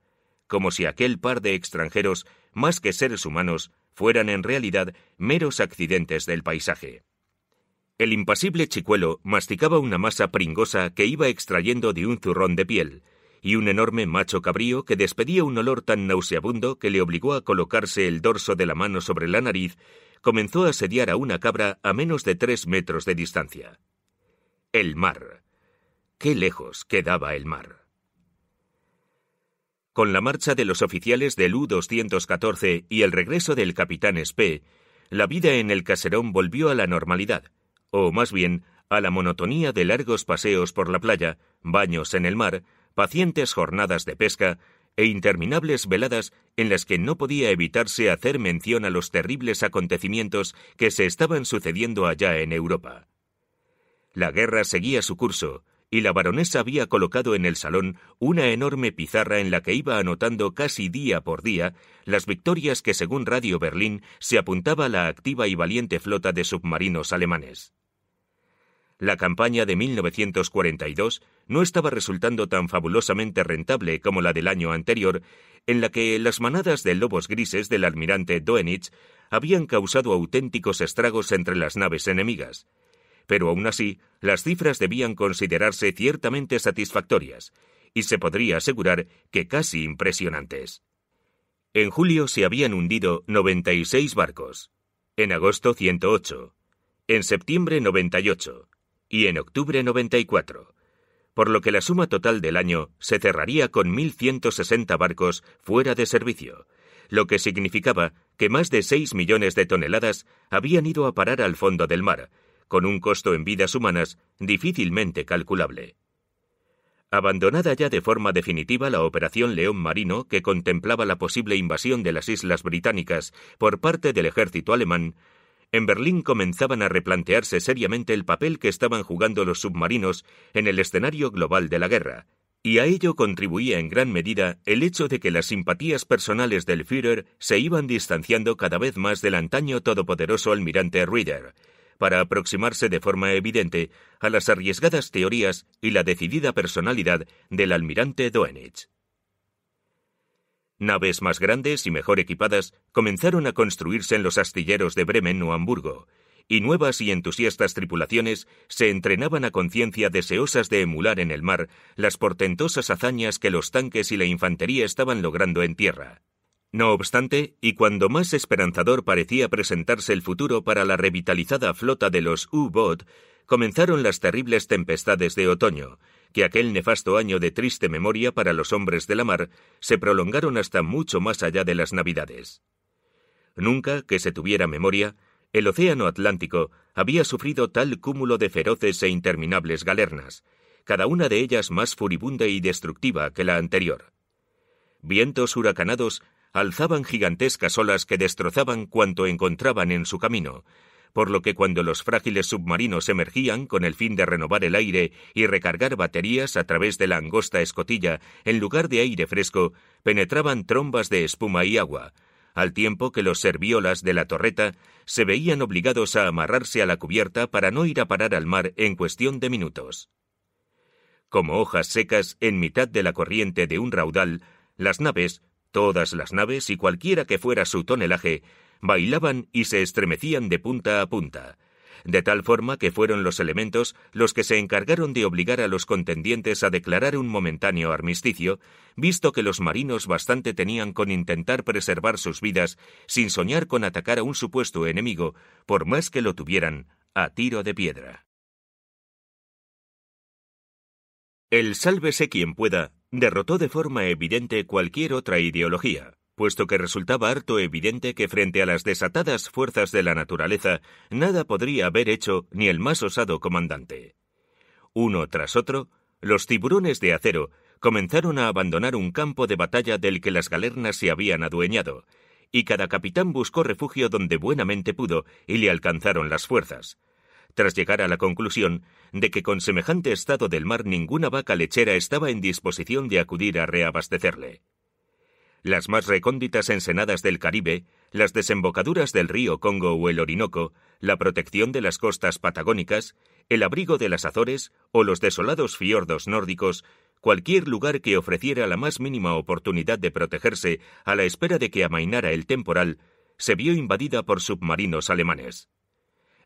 como si aquel par de extranjeros, más que seres humanos, fueran en realidad meros accidentes del paisaje. El impasible chicuelo masticaba una masa pringosa que iba extrayendo de un zurrón de piel, y un enorme macho cabrío que despedía un olor tan nauseabundo que le obligó a colocarse el dorso de la mano sobre la nariz comenzó a asediar a una cabra a menos de tres metros de distancia. El mar. Qué lejos quedaba el mar. Con la marcha de los oficiales del U-214 y el regreso del capitán Spee, la vida en el caserón volvió a la normalidad, o más bien a la monotonía de largos paseos por la playa, baños en el mar, pacientes jornadas de pesca e interminables veladas en las que no podía evitarse hacer mención a los terribles acontecimientos que se estaban sucediendo allá en Europa. La guerra seguía su curso, y la baronesa había colocado en el salón una enorme pizarra en la que iba anotando casi día por día las victorias que según Radio Berlín se apuntaba la activa y valiente flota de submarinos alemanes. La campaña de 1942 no estaba resultando tan fabulosamente rentable como la del año anterior, en la que las manadas de lobos grises del almirante Doenitz habían causado auténticos estragos entre las naves enemigas. Pero aún así, las cifras debían considerarse ciertamente satisfactorias, y se podría asegurar que casi impresionantes. En julio se habían hundido 96 barcos, en agosto 108, en septiembre 98, y en octubre 94, por lo que la suma total del año se cerraría con 1.160 barcos fuera de servicio, lo que significaba que más de 6 millones de toneladas habían ido a parar al fondo del mar, con un costo en vidas humanas difícilmente calculable. Abandonada ya de forma definitiva la Operación León Marino, que contemplaba la posible invasión de las Islas Británicas por parte del ejército alemán, en Berlín comenzaban a replantearse seriamente el papel que estaban jugando los submarinos en el escenario global de la guerra, y a ello contribuía en gran medida el hecho de que las simpatías personales del Führer se iban distanciando cada vez más del antaño todopoderoso almirante Rieder, para aproximarse de forma evidente a las arriesgadas teorías y la decidida personalidad del almirante Doenitz. Naves más grandes y mejor equipadas comenzaron a construirse en los astilleros de Bremen o Hamburgo, y nuevas y entusiastas tripulaciones se entrenaban a conciencia deseosas de emular en el mar las portentosas hazañas que los tanques y la infantería estaban logrando en tierra. No obstante, y cuando más esperanzador parecía presentarse el futuro para la revitalizada flota de los U-Boat, comenzaron las terribles tempestades de otoño, que aquel nefasto año de triste memoria para los hombres de la mar se prolongaron hasta mucho más allá de las Navidades. Nunca que se tuviera memoria, el Océano Atlántico había sufrido tal cúmulo de feroces e interminables galernas, cada una de ellas más furibunda y destructiva que la anterior. Vientos huracanados alzaban gigantescas olas que destrozaban cuanto encontraban en su camino, por lo que cuando los frágiles submarinos emergían con el fin de renovar el aire y recargar baterías a través de la angosta escotilla, en lugar de aire fresco, penetraban trombas de espuma y agua, al tiempo que los serviolas de la torreta se veían obligados a amarrarse a la cubierta para no ir a parar al mar en cuestión de minutos. Como hojas secas en mitad de la corriente de un raudal, las naves, todas las naves y cualquiera que fuera su tonelaje, bailaban y se estremecían de punta a punta, de tal forma que fueron los elementos los que se encargaron de obligar a los contendientes a declarar un momentáneo armisticio, visto que los marinos bastante tenían con intentar preservar sus vidas sin soñar con atacar a un supuesto enemigo, por más que lo tuvieran a tiro de piedra. El sálvese quien pueda derrotó de forma evidente cualquier otra ideología, puesto que resultaba harto evidente que frente a las desatadas fuerzas de la naturaleza, nada podría haber hecho ni el más osado comandante. Uno tras otro, los tiburones de acero comenzaron a abandonar un campo de batalla del que las galernas se habían adueñado, y cada capitán buscó refugio donde buenamente pudo y le alcanzaron las fuerzas, tras llegar a la conclusión de que con semejante estado del mar ninguna vaca lechera estaba en disposición de acudir a reabastecerle las más recónditas ensenadas del Caribe, las desembocaduras del río Congo o el Orinoco, la protección de las costas patagónicas, el abrigo de las Azores o los desolados fiordos nórdicos, cualquier lugar que ofreciera la más mínima oportunidad de protegerse a la espera de que amainara el temporal, se vio invadida por submarinos alemanes.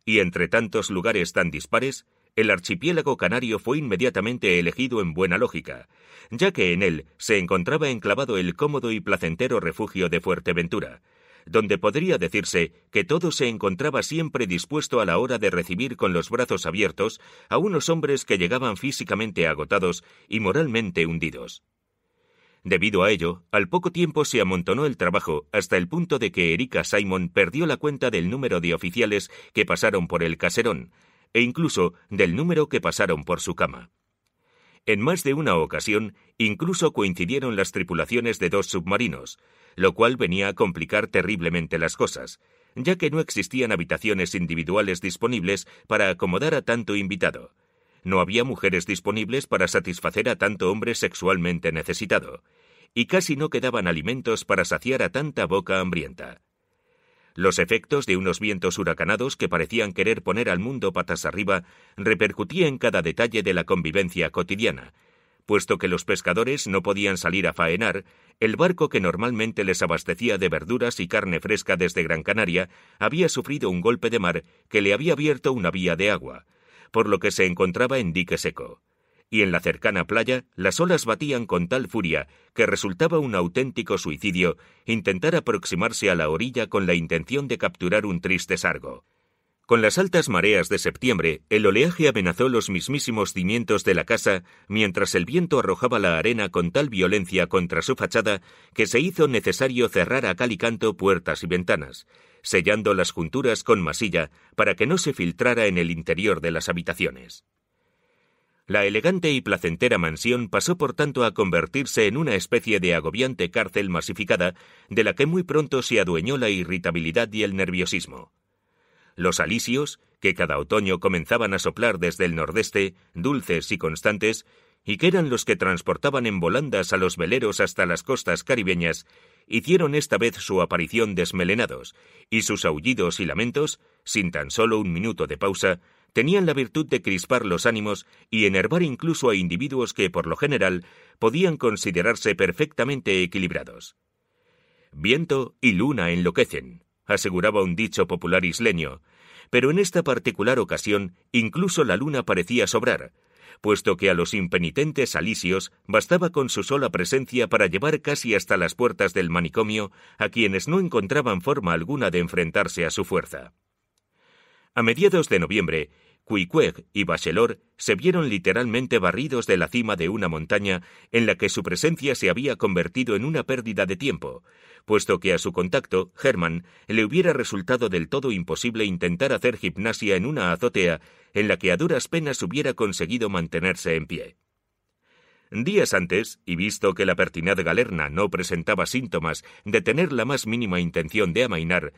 Y entre tantos lugares tan dispares, el archipiélago canario fue inmediatamente elegido en buena lógica, ya que en él se encontraba enclavado el cómodo y placentero refugio de Fuerteventura, donde podría decirse que todo se encontraba siempre dispuesto a la hora de recibir con los brazos abiertos a unos hombres que llegaban físicamente agotados y moralmente hundidos. Debido a ello, al poco tiempo se amontonó el trabajo hasta el punto de que Erika Simon perdió la cuenta del número de oficiales que pasaron por el caserón, e incluso del número que pasaron por su cama. En más de una ocasión, incluso coincidieron las tripulaciones de dos submarinos, lo cual venía a complicar terriblemente las cosas, ya que no existían habitaciones individuales disponibles para acomodar a tanto invitado. No había mujeres disponibles para satisfacer a tanto hombre sexualmente necesitado, y casi no quedaban alimentos para saciar a tanta boca hambrienta. Los efectos de unos vientos huracanados que parecían querer poner al mundo patas arriba repercutían en cada detalle de la convivencia cotidiana. Puesto que los pescadores no podían salir a faenar, el barco que normalmente les abastecía de verduras y carne fresca desde Gran Canaria había sufrido un golpe de mar que le había abierto una vía de agua, por lo que se encontraba en dique seco y en la cercana playa las olas batían con tal furia que resultaba un auténtico suicidio intentar aproximarse a la orilla con la intención de capturar un triste sargo. Con las altas mareas de septiembre, el oleaje amenazó los mismísimos cimientos de la casa, mientras el viento arrojaba la arena con tal violencia contra su fachada que se hizo necesario cerrar a cal y canto puertas y ventanas, sellando las junturas con masilla para que no se filtrara en el interior de las habitaciones. La elegante y placentera mansión pasó por tanto a convertirse en una especie de agobiante cárcel masificada de la que muy pronto se adueñó la irritabilidad y el nerviosismo. Los alisios, que cada otoño comenzaban a soplar desde el nordeste, dulces y constantes, y que eran los que transportaban en volandas a los veleros hasta las costas caribeñas, hicieron esta vez su aparición desmelenados, y sus aullidos y lamentos, sin tan solo un minuto de pausa, tenían la virtud de crispar los ánimos y enervar incluso a individuos que, por lo general, podían considerarse perfectamente equilibrados. Viento y luna enloquecen, aseguraba un dicho popular isleño, pero en esta particular ocasión incluso la luna parecía sobrar, puesto que a los impenitentes alisios bastaba con su sola presencia para llevar casi hasta las puertas del manicomio a quienes no encontraban forma alguna de enfrentarse a su fuerza. A mediados de noviembre, Cuicueg y Bachelor se vieron literalmente barridos de la cima de una montaña en la que su presencia se había convertido en una pérdida de tiempo, puesto que a su contacto, Herman, le hubiera resultado del todo imposible intentar hacer gimnasia en una azotea en la que a duras penas hubiera conseguido mantenerse en pie. Días antes, y visto que la pertinaz galerna no presentaba síntomas de tener la más mínima intención de amainar,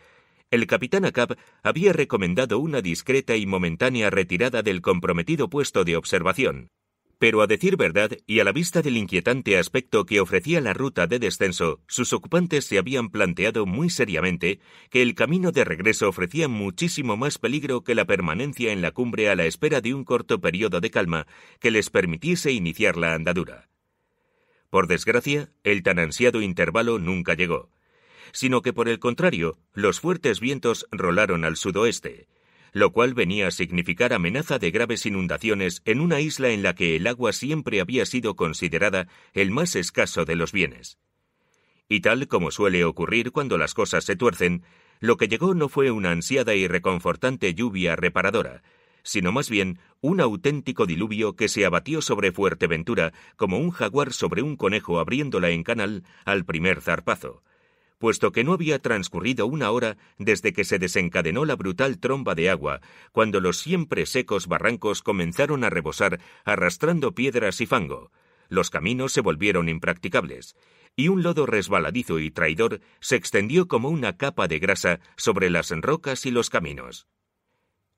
el capitán Acab había recomendado una discreta y momentánea retirada del comprometido puesto de observación. Pero a decir verdad, y a la vista del inquietante aspecto que ofrecía la ruta de descenso, sus ocupantes se habían planteado muy seriamente que el camino de regreso ofrecía muchísimo más peligro que la permanencia en la cumbre a la espera de un corto periodo de calma que les permitiese iniciar la andadura. Por desgracia, el tan ansiado intervalo nunca llegó sino que por el contrario, los fuertes vientos rolaron al sudoeste, lo cual venía a significar amenaza de graves inundaciones en una isla en la que el agua siempre había sido considerada el más escaso de los bienes. Y tal como suele ocurrir cuando las cosas se tuercen, lo que llegó no fue una ansiada y reconfortante lluvia reparadora, sino más bien un auténtico diluvio que se abatió sobre Fuerteventura como un jaguar sobre un conejo abriéndola en canal al primer zarpazo puesto que no había transcurrido una hora desde que se desencadenó la brutal tromba de agua, cuando los siempre secos barrancos comenzaron a rebosar, arrastrando piedras y fango. Los caminos se volvieron impracticables, y un lodo resbaladizo y traidor se extendió como una capa de grasa sobre las rocas y los caminos.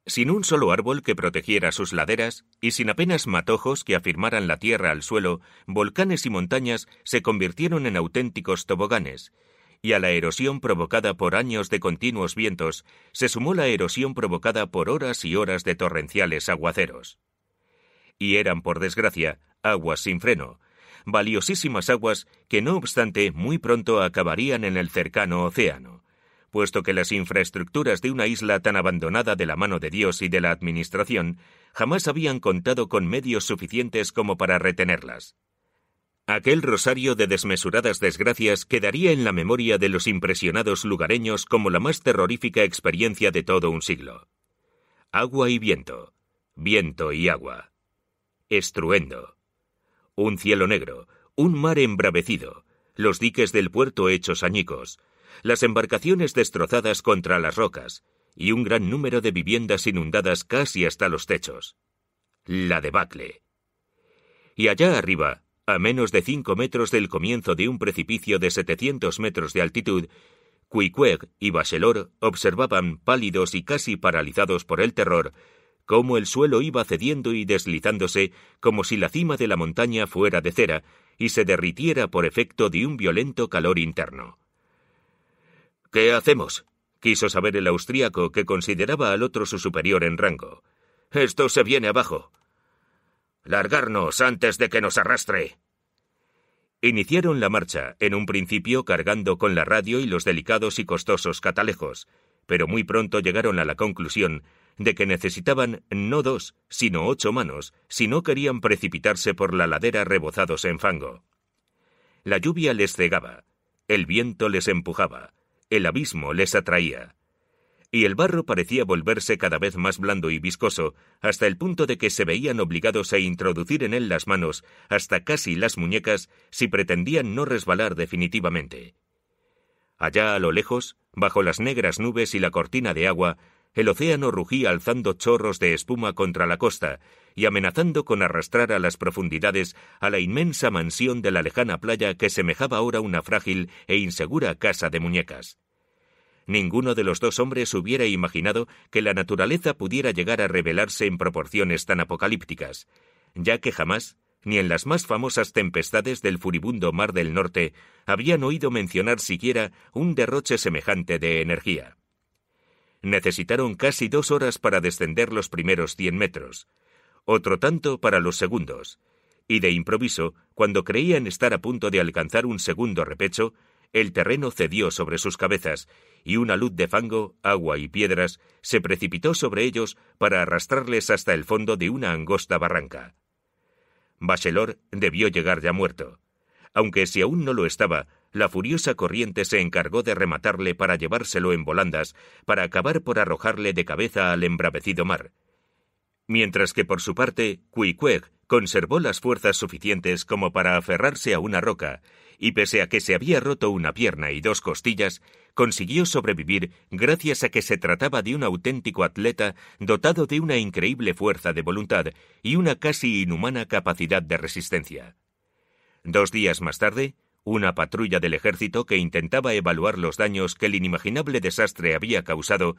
Sin un solo árbol que protegiera sus laderas y sin apenas matojos que afirmaran la tierra al suelo, volcanes y montañas se convirtieron en auténticos toboganes, y a la erosión provocada por años de continuos vientos se sumó la erosión provocada por horas y horas de torrenciales aguaceros. Y eran, por desgracia, aguas sin freno, valiosísimas aguas que no obstante muy pronto acabarían en el cercano océano, puesto que las infraestructuras de una isla tan abandonada de la mano de Dios y de la Administración jamás habían contado con medios suficientes como para retenerlas. Aquel rosario de desmesuradas desgracias quedaría en la memoria de los impresionados lugareños como la más terrorífica experiencia de todo un siglo. Agua y viento, viento y agua. Estruendo. Un cielo negro, un mar embravecido, los diques del puerto hechos añicos, las embarcaciones destrozadas contra las rocas, y un gran número de viviendas inundadas casi hasta los techos. La debacle. Y allá arriba, a menos de cinco metros del comienzo de un precipicio de setecientos metros de altitud, Cuicueg y Bachelor observaban, pálidos y casi paralizados por el terror, cómo el suelo iba cediendo y deslizándose como si la cima de la montaña fuera de cera y se derritiera por efecto de un violento calor interno. ¿Qué hacemos? quiso saber el austríaco que consideraba al otro su superior en rango. Esto se viene abajo. Largarnos antes de que nos arrastre. Iniciaron la marcha, en un principio cargando con la radio y los delicados y costosos catalejos, pero muy pronto llegaron a la conclusión de que necesitaban no dos, sino ocho manos, si no querían precipitarse por la ladera rebozados en fango. La lluvia les cegaba, el viento les empujaba, el abismo les atraía y el barro parecía volverse cada vez más blando y viscoso, hasta el punto de que se veían obligados a introducir en él las manos, hasta casi las muñecas, si pretendían no resbalar definitivamente. Allá a lo lejos, bajo las negras nubes y la cortina de agua, el océano rugía alzando chorros de espuma contra la costa y amenazando con arrastrar a las profundidades a la inmensa mansión de la lejana playa que semejaba ahora una frágil e insegura casa de muñecas. Ninguno de los dos hombres hubiera imaginado que la naturaleza pudiera llegar a revelarse en proporciones tan apocalípticas, ya que jamás, ni en las más famosas tempestades del furibundo Mar del Norte, habían oído mencionar siquiera un derroche semejante de energía. Necesitaron casi dos horas para descender los primeros cien metros, otro tanto para los segundos, y de improviso, cuando creían estar a punto de alcanzar un segundo repecho, el terreno cedió sobre sus cabezas, y una luz de fango, agua y piedras se precipitó sobre ellos para arrastrarles hasta el fondo de una angosta barranca. Bachelor debió llegar ya muerto, aunque si aún no lo estaba, la furiosa corriente se encargó de rematarle para llevárselo en volandas, para acabar por arrojarle de cabeza al embravecido mar. Mientras que por su parte, Cuicueg conservó las fuerzas suficientes como para aferrarse a una roca y pese a que se había roto una pierna y dos costillas, consiguió sobrevivir gracias a que se trataba de un auténtico atleta dotado de una increíble fuerza de voluntad y una casi inhumana capacidad de resistencia. Dos días más tarde, una patrulla del ejército que intentaba evaluar los daños que el inimaginable desastre había causado,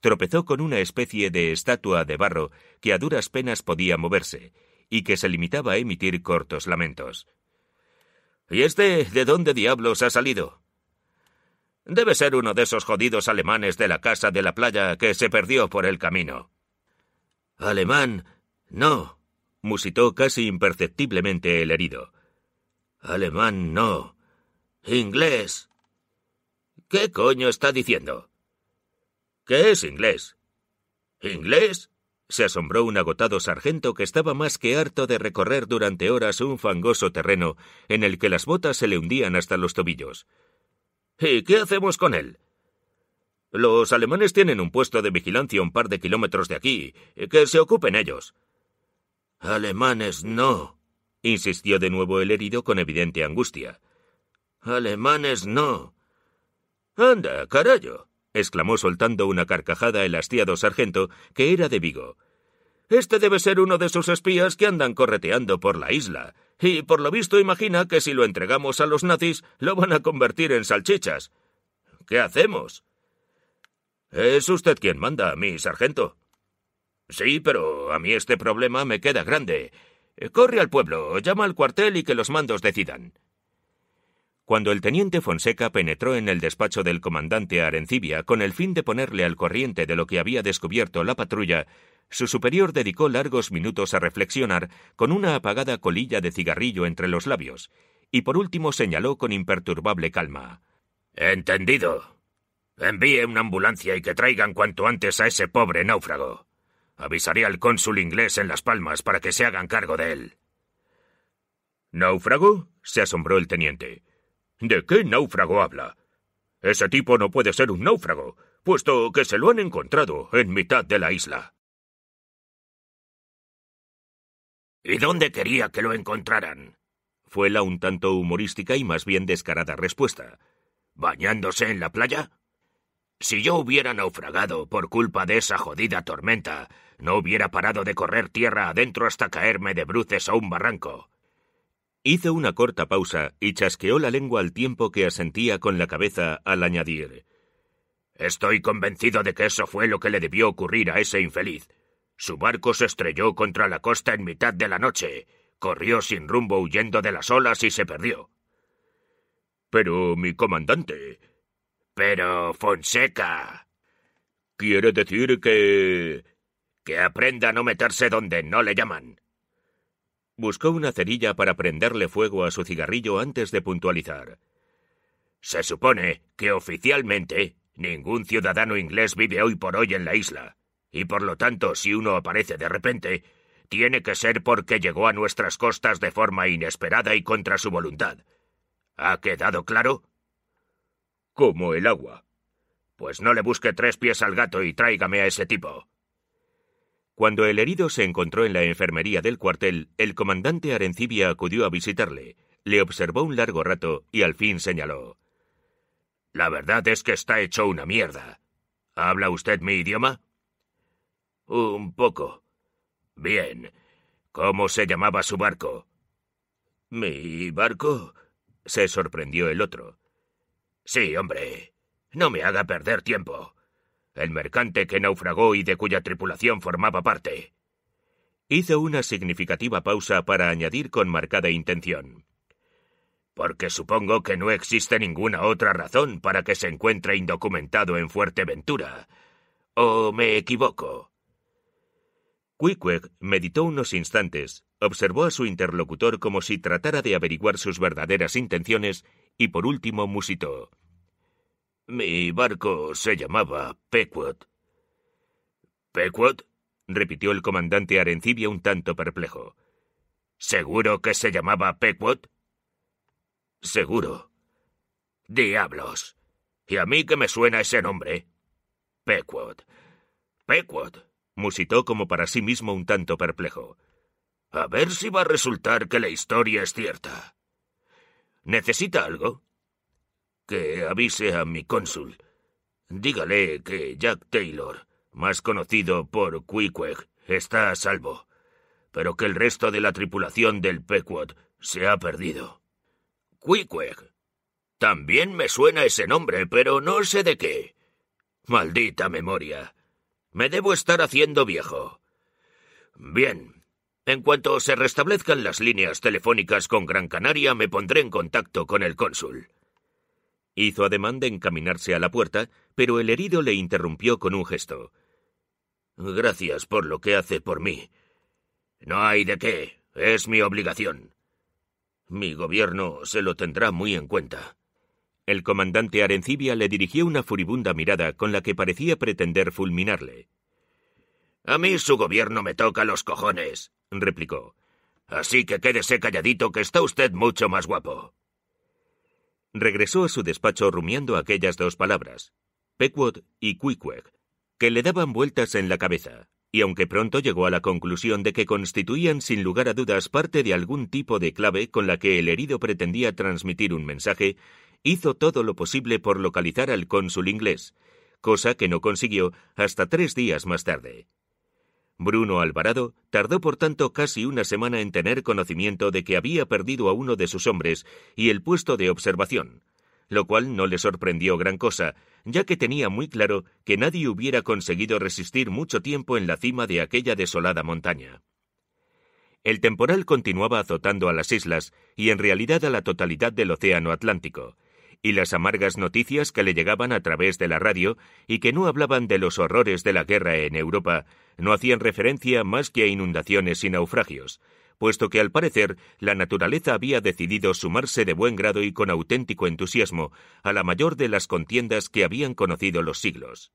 tropezó con una especie de estatua de barro que a duras penas podía moverse y que se limitaba a emitir cortos lamentos. ¿Y este de dónde diablos ha salido? Debe ser uno de esos jodidos alemanes de la casa de la playa que se perdió por el camino. Alemán, no, musitó casi imperceptiblemente el herido. Alemán, no. Inglés. ¿Qué coño está diciendo? ¿Qué es inglés? ¿Inglés? se asombró un agotado sargento que estaba más que harto de recorrer durante horas un fangoso terreno en el que las botas se le hundían hasta los tobillos. ¿Y qué hacemos con él? Los alemanes tienen un puesto de vigilancia un par de kilómetros de aquí. Que se ocupen ellos. Alemanes no, insistió de nuevo el herido con evidente angustia. Alemanes no. Anda, carajo exclamó soltando una carcajada el hastiado sargento, que era de Vigo. Este debe ser uno de sus espías que andan correteando por la isla, y por lo visto imagina que si lo entregamos a los nazis lo van a convertir en salchichas. ¿Qué hacemos? Es usted quien manda a sargento. Sí, pero a mí este problema me queda grande. Corre al pueblo, llama al cuartel y que los mandos decidan. Cuando el teniente Fonseca penetró en el despacho del comandante Arencibia con el fin de ponerle al corriente de lo que había descubierto la patrulla, su superior dedicó largos minutos a reflexionar con una apagada colilla de cigarrillo entre los labios, y por último señaló con imperturbable calma Entendido. Envíe una ambulancia y que traigan cuanto antes a ese pobre náufrago. Avisaré al cónsul inglés en Las Palmas para que se hagan cargo de él. ¿Náufrago? se asombró el teniente. ¿De qué náufrago habla? Ese tipo no puede ser un náufrago, puesto que se lo han encontrado en mitad de la isla. ¿Y dónde quería que lo encontraran? Fue la un tanto humorística y más bien descarada respuesta. ¿Bañándose en la playa? Si yo hubiera naufragado por culpa de esa jodida tormenta, no hubiera parado de correr tierra adentro hasta caerme de bruces a un barranco. Hizo una corta pausa y chasqueó la lengua al tiempo que asentía con la cabeza al añadir Estoy convencido de que eso fue lo que le debió ocurrir a ese infeliz. Su barco se estrelló contra la costa en mitad de la noche, corrió sin rumbo huyendo de las olas y se perdió. Pero mi comandante. Pero Fonseca. Quiere decir que. que aprenda a no meterse donde no le llaman. Buscó una cerilla para prenderle fuego a su cigarrillo antes de puntualizar. Se supone que oficialmente ningún ciudadano inglés vive hoy por hoy en la isla, y por lo tanto si uno aparece de repente, tiene que ser porque llegó a nuestras costas de forma inesperada y contra su voluntad. ¿Ha quedado claro? Como el agua. Pues no le busque tres pies al gato y tráigame a ese tipo. Cuando el herido se encontró en la enfermería del cuartel, el comandante Arencibia acudió a visitarle, le observó un largo rato y al fin señaló La verdad es que está hecho una mierda. ¿Habla usted mi idioma? Un poco. Bien. ¿Cómo se llamaba su barco? ¿Mi barco? se sorprendió el otro. Sí, hombre. No me haga perder tiempo el mercante que naufragó y de cuya tripulación formaba parte. Hizo una significativa pausa para añadir con marcada intención. Porque supongo que no existe ninguna otra razón para que se encuentre indocumentado en Fuerteventura. ¿O me equivoco? Quickweg meditó unos instantes, observó a su interlocutor como si tratara de averiguar sus verdaderas intenciones y por último musitó. Mi barco se llamaba Pequod. ¿Pequod? repitió el comandante Arencibia un tanto perplejo. ¿Seguro que se llamaba Pequod? Seguro. Diablos. ¿Y a mí que me suena ese nombre? Pequod. Pequod. musitó como para sí mismo un tanto perplejo. A ver si va a resultar que la historia es cierta. ¿Necesita algo? que avise a mi cónsul. Dígale que Jack Taylor, más conocido por Quiqueg, está a salvo, pero que el resto de la tripulación del Pequod se ha perdido. Quiqueg. También me suena ese nombre, pero no sé de qué. Maldita memoria. Me debo estar haciendo viejo. Bien. En cuanto se restablezcan las líneas telefónicas con Gran Canaria, me pondré en contacto con el cónsul. Hizo ademán de encaminarse a la puerta, pero el herido le interrumpió con un gesto. Gracias por lo que hace por mí. No hay de qué. Es mi obligación. Mi gobierno se lo tendrá muy en cuenta. El comandante Arencibia le dirigió una furibunda mirada con la que parecía pretender fulminarle. A mí su gobierno me toca los cojones, replicó. Así que quédese calladito que está usted mucho más guapo regresó a su despacho rumiando aquellas dos palabras, Peckwood y Quickwick, que le daban vueltas en la cabeza, y aunque pronto llegó a la conclusión de que constituían sin lugar a dudas parte de algún tipo de clave con la que el herido pretendía transmitir un mensaje, hizo todo lo posible por localizar al cónsul inglés, cosa que no consiguió hasta tres días más tarde. Bruno Alvarado tardó por tanto casi una semana en tener conocimiento de que había perdido a uno de sus hombres y el puesto de observación, lo cual no le sorprendió gran cosa, ya que tenía muy claro que nadie hubiera conseguido resistir mucho tiempo en la cima de aquella desolada montaña. El temporal continuaba azotando a las islas y en realidad a la totalidad del Océano Atlántico, y las amargas noticias que le llegaban a través de la radio y que no hablaban de los horrores de la guerra en Europa, no hacían referencia más que a inundaciones y naufragios, puesto que al parecer la naturaleza había decidido sumarse de buen grado y con auténtico entusiasmo a la mayor de las contiendas que habían conocido los siglos.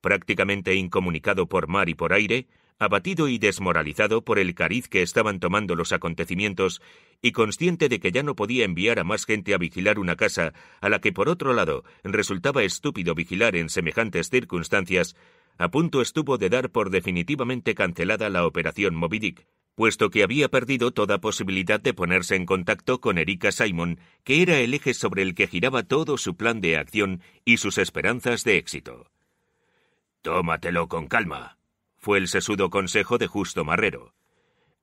Prácticamente incomunicado por mar y por aire, abatido y desmoralizado por el cariz que estaban tomando los acontecimientos, y consciente de que ya no podía enviar a más gente a vigilar una casa a la que, por otro lado, resultaba estúpido vigilar en semejantes circunstancias, a punto estuvo de dar por definitivamente cancelada la operación Moby Dick, puesto que había perdido toda posibilidad de ponerse en contacto con Erika Simon, que era el eje sobre el que giraba todo su plan de acción y sus esperanzas de éxito. Tómatelo con calma, fue el sesudo consejo de Justo Marrero.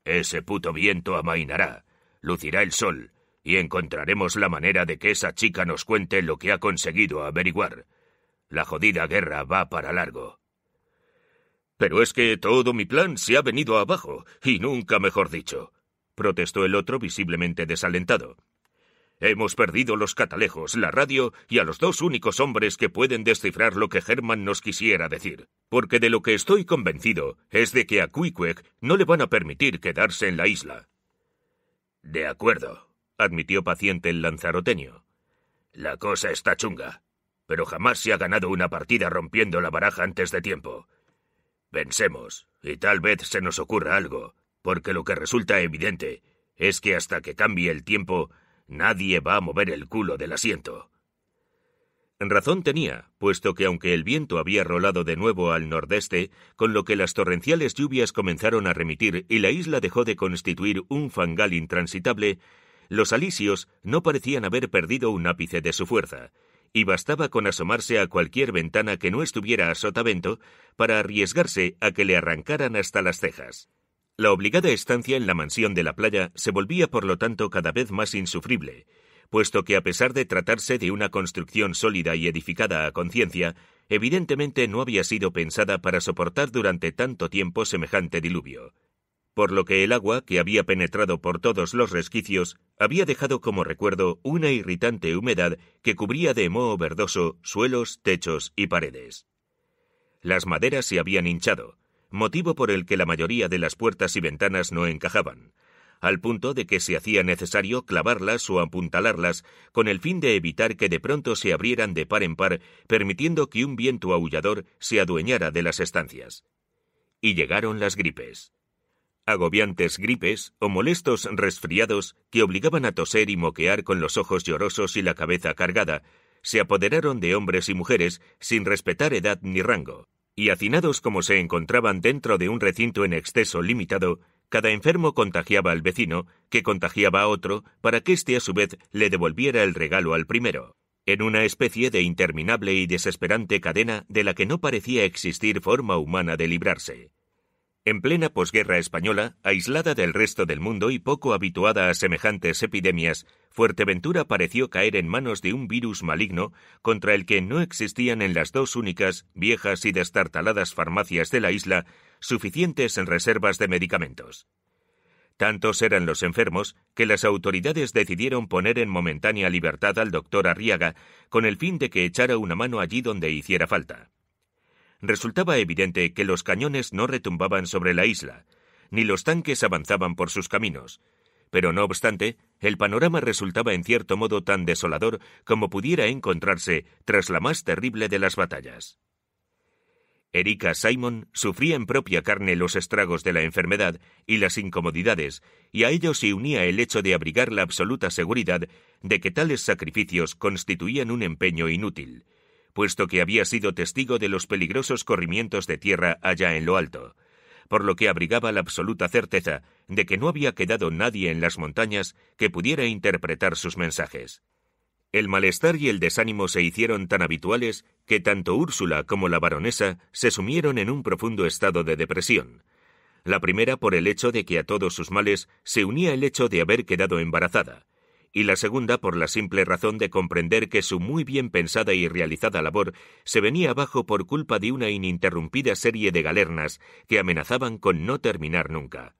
Ese puto viento amainará, lucirá el sol, y encontraremos la manera de que esa chica nos cuente lo que ha conseguido averiguar. La jodida guerra va para largo. Pero es que todo mi plan se ha venido abajo, y nunca mejor dicho, protestó el otro visiblemente desalentado. Hemos perdido los catalejos, la radio y a los dos únicos hombres que pueden descifrar lo que Herman nos quisiera decir. Porque de lo que estoy convencido es de que a Quiquec no le van a permitir quedarse en la isla. De acuerdo, admitió paciente el lanzaroteño. La cosa está chunga, pero jamás se ha ganado una partida rompiendo la baraja antes de tiempo. Pensemos, y tal vez se nos ocurra algo, porque lo que resulta evidente es que hasta que cambie el tiempo Nadie va a mover el culo del asiento. Razón tenía, puesto que aunque el viento había rolado de nuevo al nordeste, con lo que las torrenciales lluvias comenzaron a remitir y la isla dejó de constituir un fangal intransitable, los alisios no parecían haber perdido un ápice de su fuerza, y bastaba con asomarse a cualquier ventana que no estuviera a sotavento para arriesgarse a que le arrancaran hasta las cejas. La obligada estancia en la mansión de la playa se volvía por lo tanto cada vez más insufrible, puesto que a pesar de tratarse de una construcción sólida y edificada a conciencia, evidentemente no había sido pensada para soportar durante tanto tiempo semejante diluvio, por lo que el agua, que había penetrado por todos los resquicios, había dejado como recuerdo una irritante humedad que cubría de moho verdoso suelos, techos y paredes. Las maderas se habían hinchado, motivo por el que la mayoría de las puertas y ventanas no encajaban, al punto de que se hacía necesario clavarlas o apuntalarlas con el fin de evitar que de pronto se abrieran de par en par, permitiendo que un viento aullador se adueñara de las estancias. Y llegaron las gripes. Agobiantes gripes o molestos resfriados que obligaban a toser y moquear con los ojos llorosos y la cabeza cargada, se apoderaron de hombres y mujeres sin respetar edad ni rango y hacinados como se encontraban dentro de un recinto en exceso limitado, cada enfermo contagiaba al vecino, que contagiaba a otro, para que éste a su vez le devolviera el regalo al primero, en una especie de interminable y desesperante cadena de la que no parecía existir forma humana de librarse. En plena posguerra española, aislada del resto del mundo y poco habituada a semejantes epidemias, Fuerteventura pareció caer en manos de un virus maligno contra el que no existían en las dos únicas, viejas y destartaladas farmacias de la isla suficientes en reservas de medicamentos. Tantos eran los enfermos que las autoridades decidieron poner en momentánea libertad al doctor Arriaga con el fin de que echara una mano allí donde hiciera falta resultaba evidente que los cañones no retumbaban sobre la isla, ni los tanques avanzaban por sus caminos. Pero no obstante, el panorama resultaba en cierto modo tan desolador como pudiera encontrarse tras la más terrible de las batallas. Erika Simon sufría en propia carne los estragos de la enfermedad y las incomodidades, y a ello se unía el hecho de abrigar la absoluta seguridad de que tales sacrificios constituían un empeño inútil, puesto que había sido testigo de los peligrosos corrimientos de tierra allá en lo alto, por lo que abrigaba la absoluta certeza de que no había quedado nadie en las montañas que pudiera interpretar sus mensajes. El malestar y el desánimo se hicieron tan habituales que tanto Úrsula como la baronesa se sumieron en un profundo estado de depresión. La primera por el hecho de que a todos sus males se unía el hecho de haber quedado embarazada, y la segunda por la simple razón de comprender que su muy bien pensada y realizada labor se venía abajo por culpa de una ininterrumpida serie de galernas que amenazaban con no terminar nunca.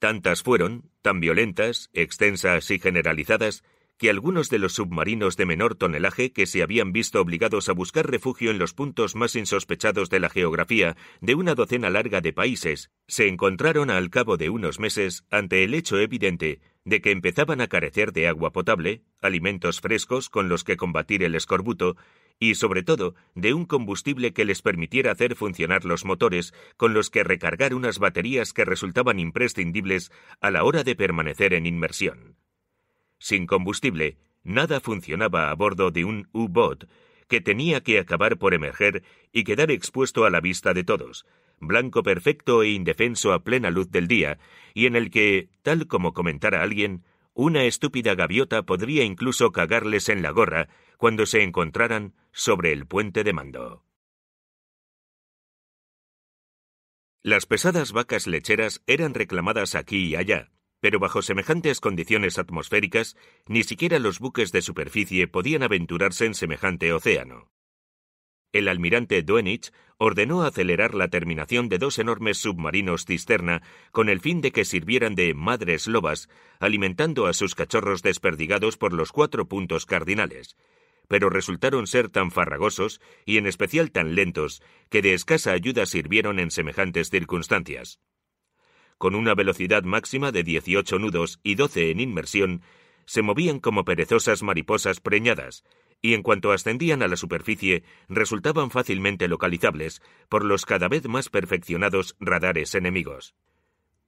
Tantas fueron, tan violentas, extensas y generalizadas, que algunos de los submarinos de menor tonelaje que se habían visto obligados a buscar refugio en los puntos más insospechados de la geografía de una docena larga de países, se encontraron al cabo de unos meses ante el hecho evidente de que empezaban a carecer de agua potable, alimentos frescos con los que combatir el escorbuto y, sobre todo, de un combustible que les permitiera hacer funcionar los motores con los que recargar unas baterías que resultaban imprescindibles a la hora de permanecer en inmersión. Sin combustible, nada funcionaba a bordo de un U-Boat que tenía que acabar por emerger y quedar expuesto a la vista de todos, blanco perfecto e indefenso a plena luz del día, y en el que, tal como comentara alguien, una estúpida gaviota podría incluso cagarles en la gorra cuando se encontraran sobre el puente de mando. Las pesadas vacas lecheras eran reclamadas aquí y allá, pero bajo semejantes condiciones atmosféricas, ni siquiera los buques de superficie podían aventurarse en semejante océano el almirante Duenich ordenó acelerar la terminación de dos enormes submarinos cisterna con el fin de que sirvieran de madres lobas, alimentando a sus cachorros desperdigados por los cuatro puntos cardinales. Pero resultaron ser tan farragosos y en especial tan lentos que de escasa ayuda sirvieron en semejantes circunstancias. Con una velocidad máxima de 18 nudos y 12 en inmersión, se movían como perezosas mariposas preñadas, y en cuanto ascendían a la superficie resultaban fácilmente localizables por los cada vez más perfeccionados radares enemigos.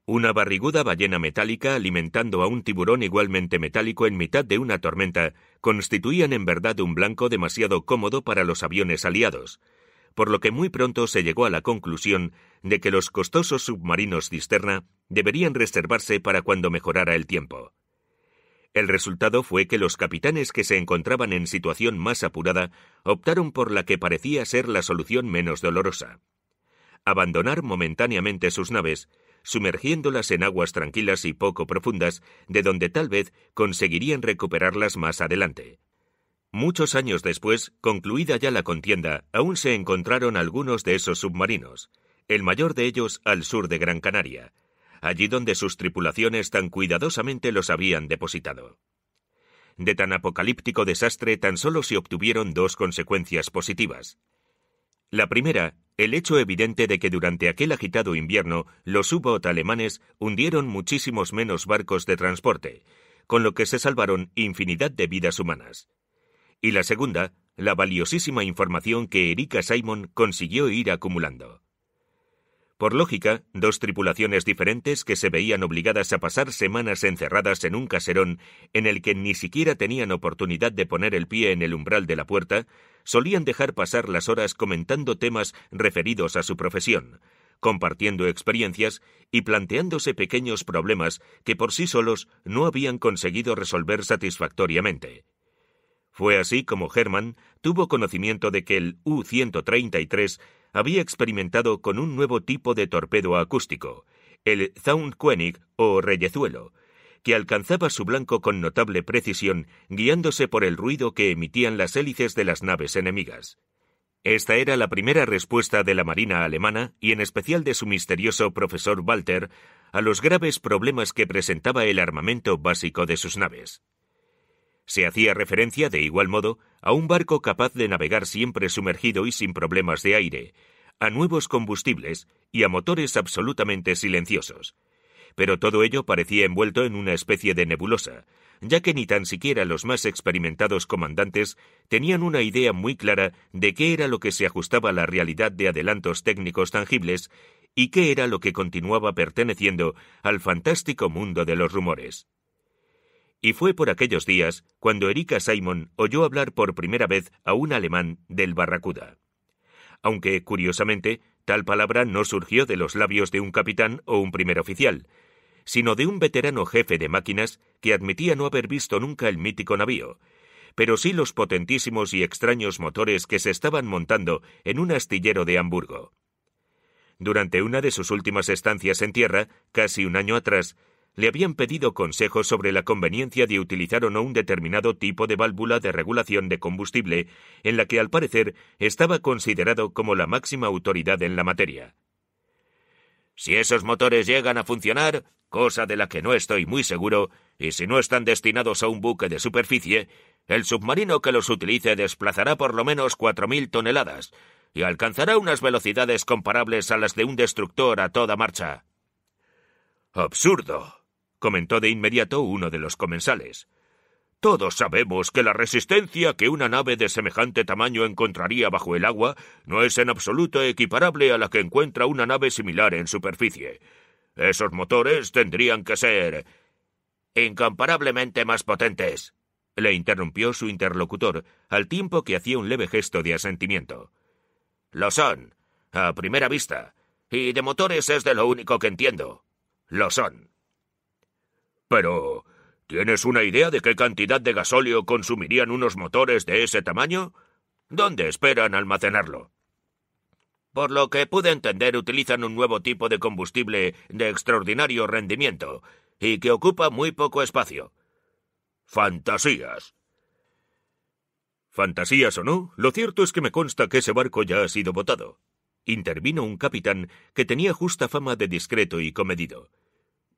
Una barriguda ballena metálica alimentando a un tiburón igualmente metálico en mitad de una tormenta constituían en verdad un blanco demasiado cómodo para los aviones aliados, por lo que muy pronto se llegó a la conclusión de que los costosos submarinos cisterna deberían reservarse para cuando mejorara el tiempo. El resultado fue que los capitanes que se encontraban en situación más apurada optaron por la que parecía ser la solución menos dolorosa. Abandonar momentáneamente sus naves, sumergiéndolas en aguas tranquilas y poco profundas, de donde tal vez conseguirían recuperarlas más adelante. Muchos años después, concluida ya la contienda, aún se encontraron algunos de esos submarinos, el mayor de ellos al sur de Gran Canaria, allí donde sus tripulaciones tan cuidadosamente los habían depositado. De tan apocalíptico desastre tan solo se obtuvieron dos consecuencias positivas. La primera, el hecho evidente de que durante aquel agitado invierno los u alemanes hundieron muchísimos menos barcos de transporte, con lo que se salvaron infinidad de vidas humanas. Y la segunda, la valiosísima información que Erika Simon consiguió ir acumulando. Por lógica, dos tripulaciones diferentes que se veían obligadas a pasar semanas encerradas en un caserón en el que ni siquiera tenían oportunidad de poner el pie en el umbral de la puerta, solían dejar pasar las horas comentando temas referidos a su profesión, compartiendo experiencias y planteándose pequeños problemas que por sí solos no habían conseguido resolver satisfactoriamente. Fue así como Herman tuvo conocimiento de que el U-133 había experimentado con un nuevo tipo de torpedo acústico, el Zaunkönig o Reyezuelo, que alcanzaba su blanco con notable precisión, guiándose por el ruido que emitían las hélices de las naves enemigas. Esta era la primera respuesta de la Marina alemana, y en especial de su misterioso profesor Walter, a los graves problemas que presentaba el armamento básico de sus naves. Se hacía referencia, de igual modo, a un barco capaz de navegar siempre sumergido y sin problemas de aire, a nuevos combustibles y a motores absolutamente silenciosos. Pero todo ello parecía envuelto en una especie de nebulosa, ya que ni tan siquiera los más experimentados comandantes tenían una idea muy clara de qué era lo que se ajustaba a la realidad de adelantos técnicos tangibles y qué era lo que continuaba perteneciendo al fantástico mundo de los rumores. Y fue por aquellos días cuando Erika Simon oyó hablar por primera vez a un alemán del Barracuda. Aunque, curiosamente, tal palabra no surgió de los labios de un capitán o un primer oficial, sino de un veterano jefe de máquinas que admitía no haber visto nunca el mítico navío, pero sí los potentísimos y extraños motores que se estaban montando en un astillero de Hamburgo. Durante una de sus últimas estancias en tierra, casi un año atrás, le habían pedido consejos sobre la conveniencia de utilizar o no un determinado tipo de válvula de regulación de combustible, en la que al parecer estaba considerado como la máxima autoridad en la materia. Si esos motores llegan a funcionar, cosa de la que no estoy muy seguro, y si no están destinados a un buque de superficie, el submarino que los utilice desplazará por lo menos 4.000 toneladas y alcanzará unas velocidades comparables a las de un destructor a toda marcha. Absurdo, comentó de inmediato uno de los comensales. Todos sabemos que la resistencia que una nave de semejante tamaño encontraría bajo el agua no es en absoluto equiparable a la que encuentra una nave similar en superficie. Esos motores tendrían que ser incomparablemente más potentes, le interrumpió su interlocutor, al tiempo que hacía un leve gesto de asentimiento. Lo son, a primera vista, y de motores es de lo único que entiendo. Lo son. Pero... ¿Tienes una idea de qué cantidad de gasóleo consumirían unos motores de ese tamaño? ¿Dónde esperan almacenarlo? Por lo que pude entender, utilizan un nuevo tipo de combustible de extraordinario rendimiento y que ocupa muy poco espacio. Fantasías. Fantasías o no, lo cierto es que me consta que ese barco ya ha sido votado. Intervino un capitán que tenía justa fama de discreto y comedido.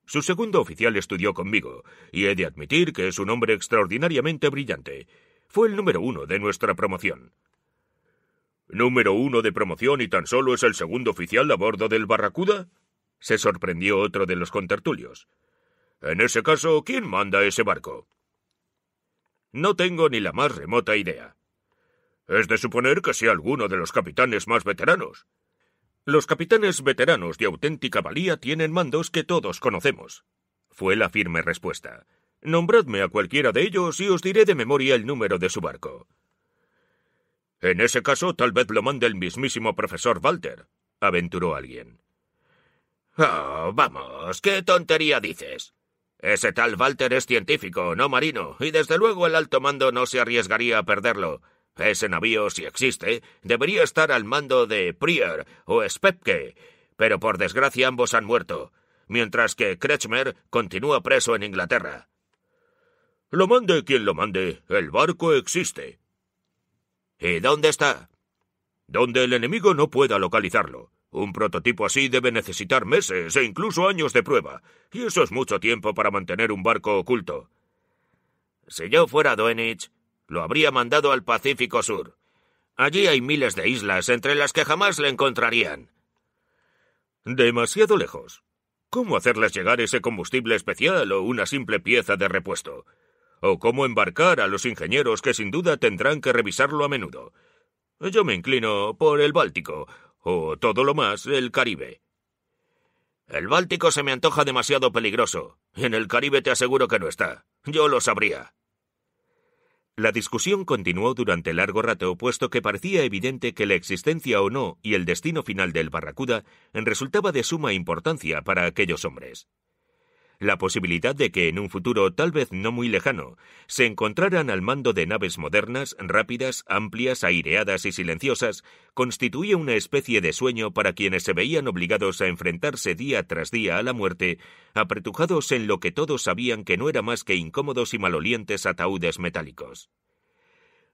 Su segundo oficial estudió conmigo, y he de admitir que es un hombre extraordinariamente brillante. Fue el número uno de nuestra promoción. ¿Número uno de promoción y tan solo es el segundo oficial a bordo del Barracuda? se sorprendió otro de los contertulios. En ese caso, ¿quién manda ese barco? No tengo ni la más remota idea. Es de suponer que sea alguno de los capitanes más veteranos. Los capitanes veteranos de auténtica valía tienen mandos que todos conocemos. Fue la firme respuesta. Nombradme a cualquiera de ellos y os diré de memoria el número de su barco. En ese caso, tal vez lo mande el mismísimo profesor Walter, aventuró alguien. Oh, vamos, qué tontería dices. Ese tal Walter es científico, no marino, y desde luego el alto mando no se arriesgaría a perderlo. Ese navío, si existe, debería estar al mando de Prier o Spepke, pero por desgracia ambos han muerto, mientras que Kretschmer continúa preso en Inglaterra. Lo mande quien lo mande, el barco existe. ¿Y dónde está? Donde el enemigo no pueda localizarlo. Un prototipo así debe necesitar meses e incluso años de prueba, y eso es mucho tiempo para mantener un barco oculto. Si yo fuera Duenich, lo habría mandado al Pacífico Sur. Allí hay miles de islas entre las que jamás le encontrarían. Demasiado lejos. ¿Cómo hacerles llegar ese combustible especial o una simple pieza de repuesto? ¿O cómo embarcar a los ingenieros que sin duda tendrán que revisarlo a menudo? Yo me inclino por el Báltico, o todo lo más, el Caribe. El Báltico se me antoja demasiado peligroso. En el Caribe te aseguro que no está. Yo lo sabría. La discusión continuó durante largo rato, puesto que parecía evidente que la existencia o no y el destino final del Barracuda resultaba de suma importancia para aquellos hombres la posibilidad de que en un futuro tal vez no muy lejano se encontraran al mando de naves modernas, rápidas, amplias, aireadas y silenciosas, constituía una especie de sueño para quienes se veían obligados a enfrentarse día tras día a la muerte, apretujados en lo que todos sabían que no era más que incómodos y malolientes ataúdes metálicos.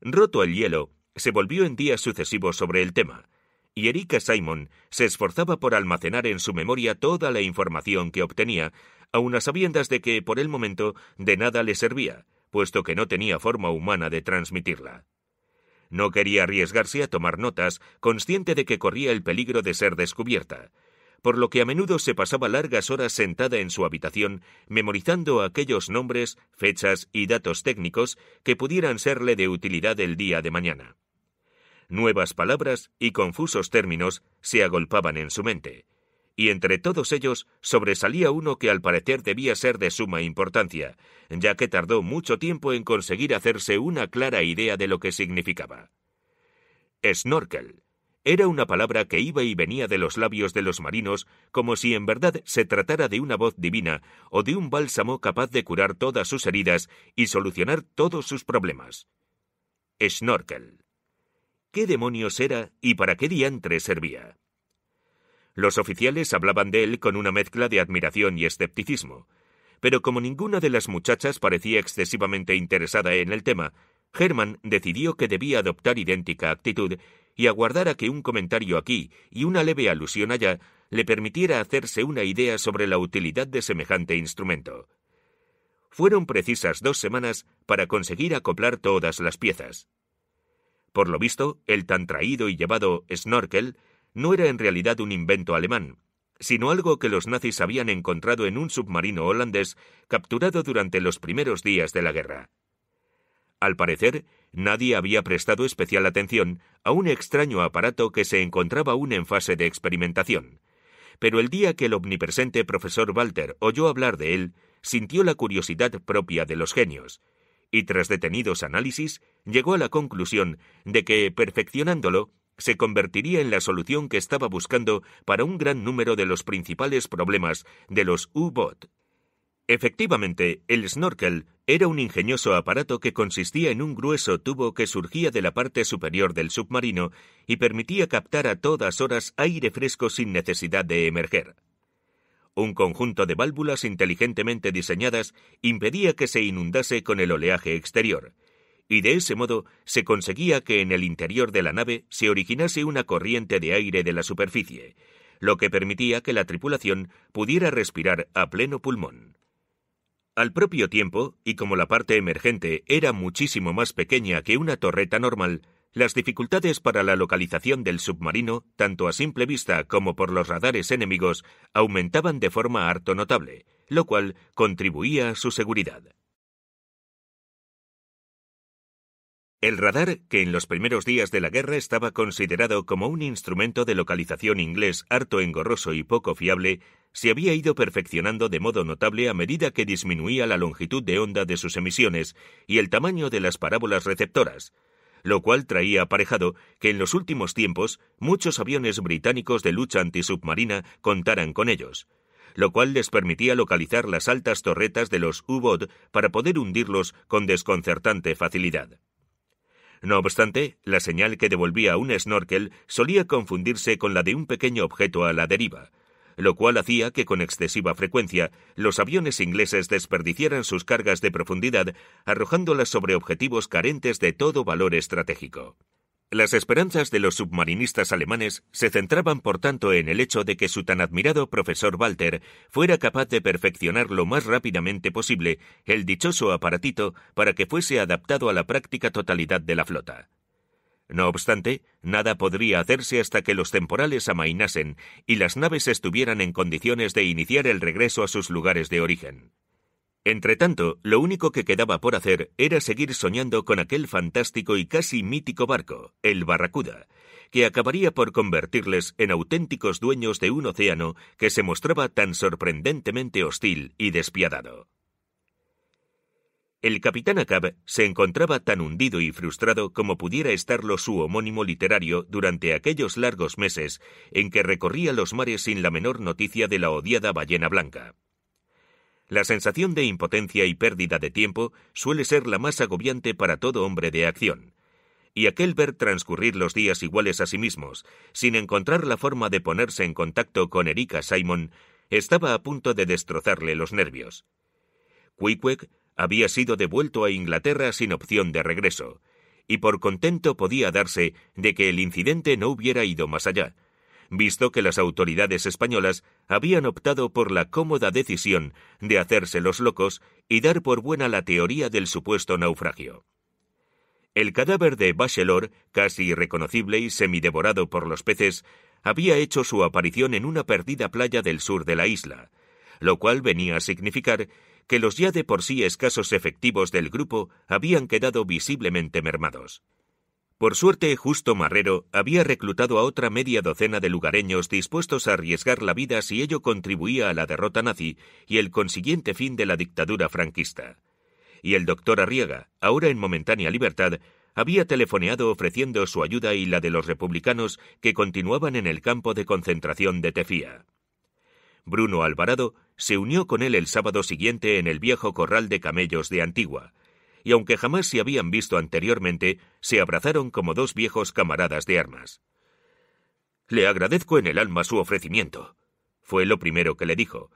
Roto el hielo, se volvió en días sucesivos sobre el tema, y Erika Simon se esforzaba por almacenar en su memoria toda la información que obtenía, aun a sabiendas de que, por el momento, de nada le servía, puesto que no tenía forma humana de transmitirla. No quería arriesgarse a tomar notas, consciente de que corría el peligro de ser descubierta, por lo que a menudo se pasaba largas horas sentada en su habitación memorizando aquellos nombres, fechas y datos técnicos que pudieran serle de utilidad el día de mañana. Nuevas palabras y confusos términos se agolpaban en su mente, y entre todos ellos sobresalía uno que al parecer debía ser de suma importancia, ya que tardó mucho tiempo en conseguir hacerse una clara idea de lo que significaba. Snorkel era una palabra que iba y venía de los labios de los marinos como si en verdad se tratara de una voz divina o de un bálsamo capaz de curar todas sus heridas y solucionar todos sus problemas. Snorkel. ¿Qué demonios era y para qué diantre servía? Los oficiales hablaban de él con una mezcla de admiración y escepticismo. Pero como ninguna de las muchachas parecía excesivamente interesada en el tema, Herman decidió que debía adoptar idéntica actitud y aguardar a que un comentario aquí y una leve alusión allá le permitiera hacerse una idea sobre la utilidad de semejante instrumento. Fueron precisas dos semanas para conseguir acoplar todas las piezas. Por lo visto, el tan traído y llevado snorkel no era en realidad un invento alemán, sino algo que los nazis habían encontrado en un submarino holandés capturado durante los primeros días de la guerra. Al parecer, nadie había prestado especial atención a un extraño aparato que se encontraba aún en fase de experimentación. Pero el día que el omnipresente profesor Walter oyó hablar de él, sintió la curiosidad propia de los genios, y tras detenidos análisis, llegó a la conclusión de que, perfeccionándolo, se convertiría en la solución que estaba buscando para un gran número de los principales problemas de los U-Boot. Efectivamente, el snorkel era un ingenioso aparato que consistía en un grueso tubo que surgía de la parte superior del submarino y permitía captar a todas horas aire fresco sin necesidad de emerger. Un conjunto de válvulas inteligentemente diseñadas impedía que se inundase con el oleaje exterior, y de ese modo se conseguía que en el interior de la nave se originase una corriente de aire de la superficie, lo que permitía que la tripulación pudiera respirar a pleno pulmón. Al propio tiempo, y como la parte emergente era muchísimo más pequeña que una torreta normal, las dificultades para la localización del submarino, tanto a simple vista como por los radares enemigos, aumentaban de forma harto notable, lo cual contribuía a su seguridad. El radar, que en los primeros días de la guerra estaba considerado como un instrumento de localización inglés harto engorroso y poco fiable, se había ido perfeccionando de modo notable a medida que disminuía la longitud de onda de sus emisiones y el tamaño de las parábolas receptoras, lo cual traía aparejado que en los últimos tiempos muchos aviones británicos de lucha antisubmarina contaran con ellos, lo cual les permitía localizar las altas torretas de los U-Boat para poder hundirlos con desconcertante facilidad. No obstante, la señal que devolvía un snorkel solía confundirse con la de un pequeño objeto a la deriva, lo cual hacía que con excesiva frecuencia los aviones ingleses desperdiciaran sus cargas de profundidad arrojándolas sobre objetivos carentes de todo valor estratégico. Las esperanzas de los submarinistas alemanes se centraban por tanto en el hecho de que su tan admirado profesor Walter fuera capaz de perfeccionar lo más rápidamente posible el dichoso aparatito para que fuese adaptado a la práctica totalidad de la flota. No obstante, nada podría hacerse hasta que los temporales amainasen y las naves estuvieran en condiciones de iniciar el regreso a sus lugares de origen. Entretanto, lo único que quedaba por hacer era seguir soñando con aquel fantástico y casi mítico barco, el Barracuda, que acabaría por convertirles en auténticos dueños de un océano que se mostraba tan sorprendentemente hostil y despiadado. El capitán Acab se encontraba tan hundido y frustrado como pudiera estarlo su homónimo literario durante aquellos largos meses en que recorría los mares sin la menor noticia de la odiada ballena blanca. La sensación de impotencia y pérdida de tiempo suele ser la más agobiante para todo hombre de acción. Y aquel ver transcurrir los días iguales a sí mismos, sin encontrar la forma de ponerse en contacto con Erika Simon, estaba a punto de destrozarle los nervios. Quickwick había sido devuelto a Inglaterra sin opción de regreso, y por contento podía darse de que el incidente no hubiera ido más allá, visto que las autoridades españolas habían optado por la cómoda decisión de hacerse los locos y dar por buena la teoría del supuesto naufragio. El cadáver de Bachelor, casi irreconocible y semidevorado por los peces, había hecho su aparición en una perdida playa del sur de la isla, lo cual venía a significar que los ya de por sí escasos efectivos del grupo habían quedado visiblemente mermados. Por suerte, Justo Marrero había reclutado a otra media docena de lugareños dispuestos a arriesgar la vida si ello contribuía a la derrota nazi y el consiguiente fin de la dictadura franquista. Y el doctor Arriega, ahora en momentánea libertad, había telefoneado ofreciendo su ayuda y la de los republicanos que continuaban en el campo de concentración de Tefía. Bruno Alvarado se unió con él el sábado siguiente en el viejo corral de camellos de Antigua, y aunque jamás se habían visto anteriormente, se abrazaron como dos viejos camaradas de armas. Le agradezco en el alma su ofrecimiento, fue lo primero que le dijo,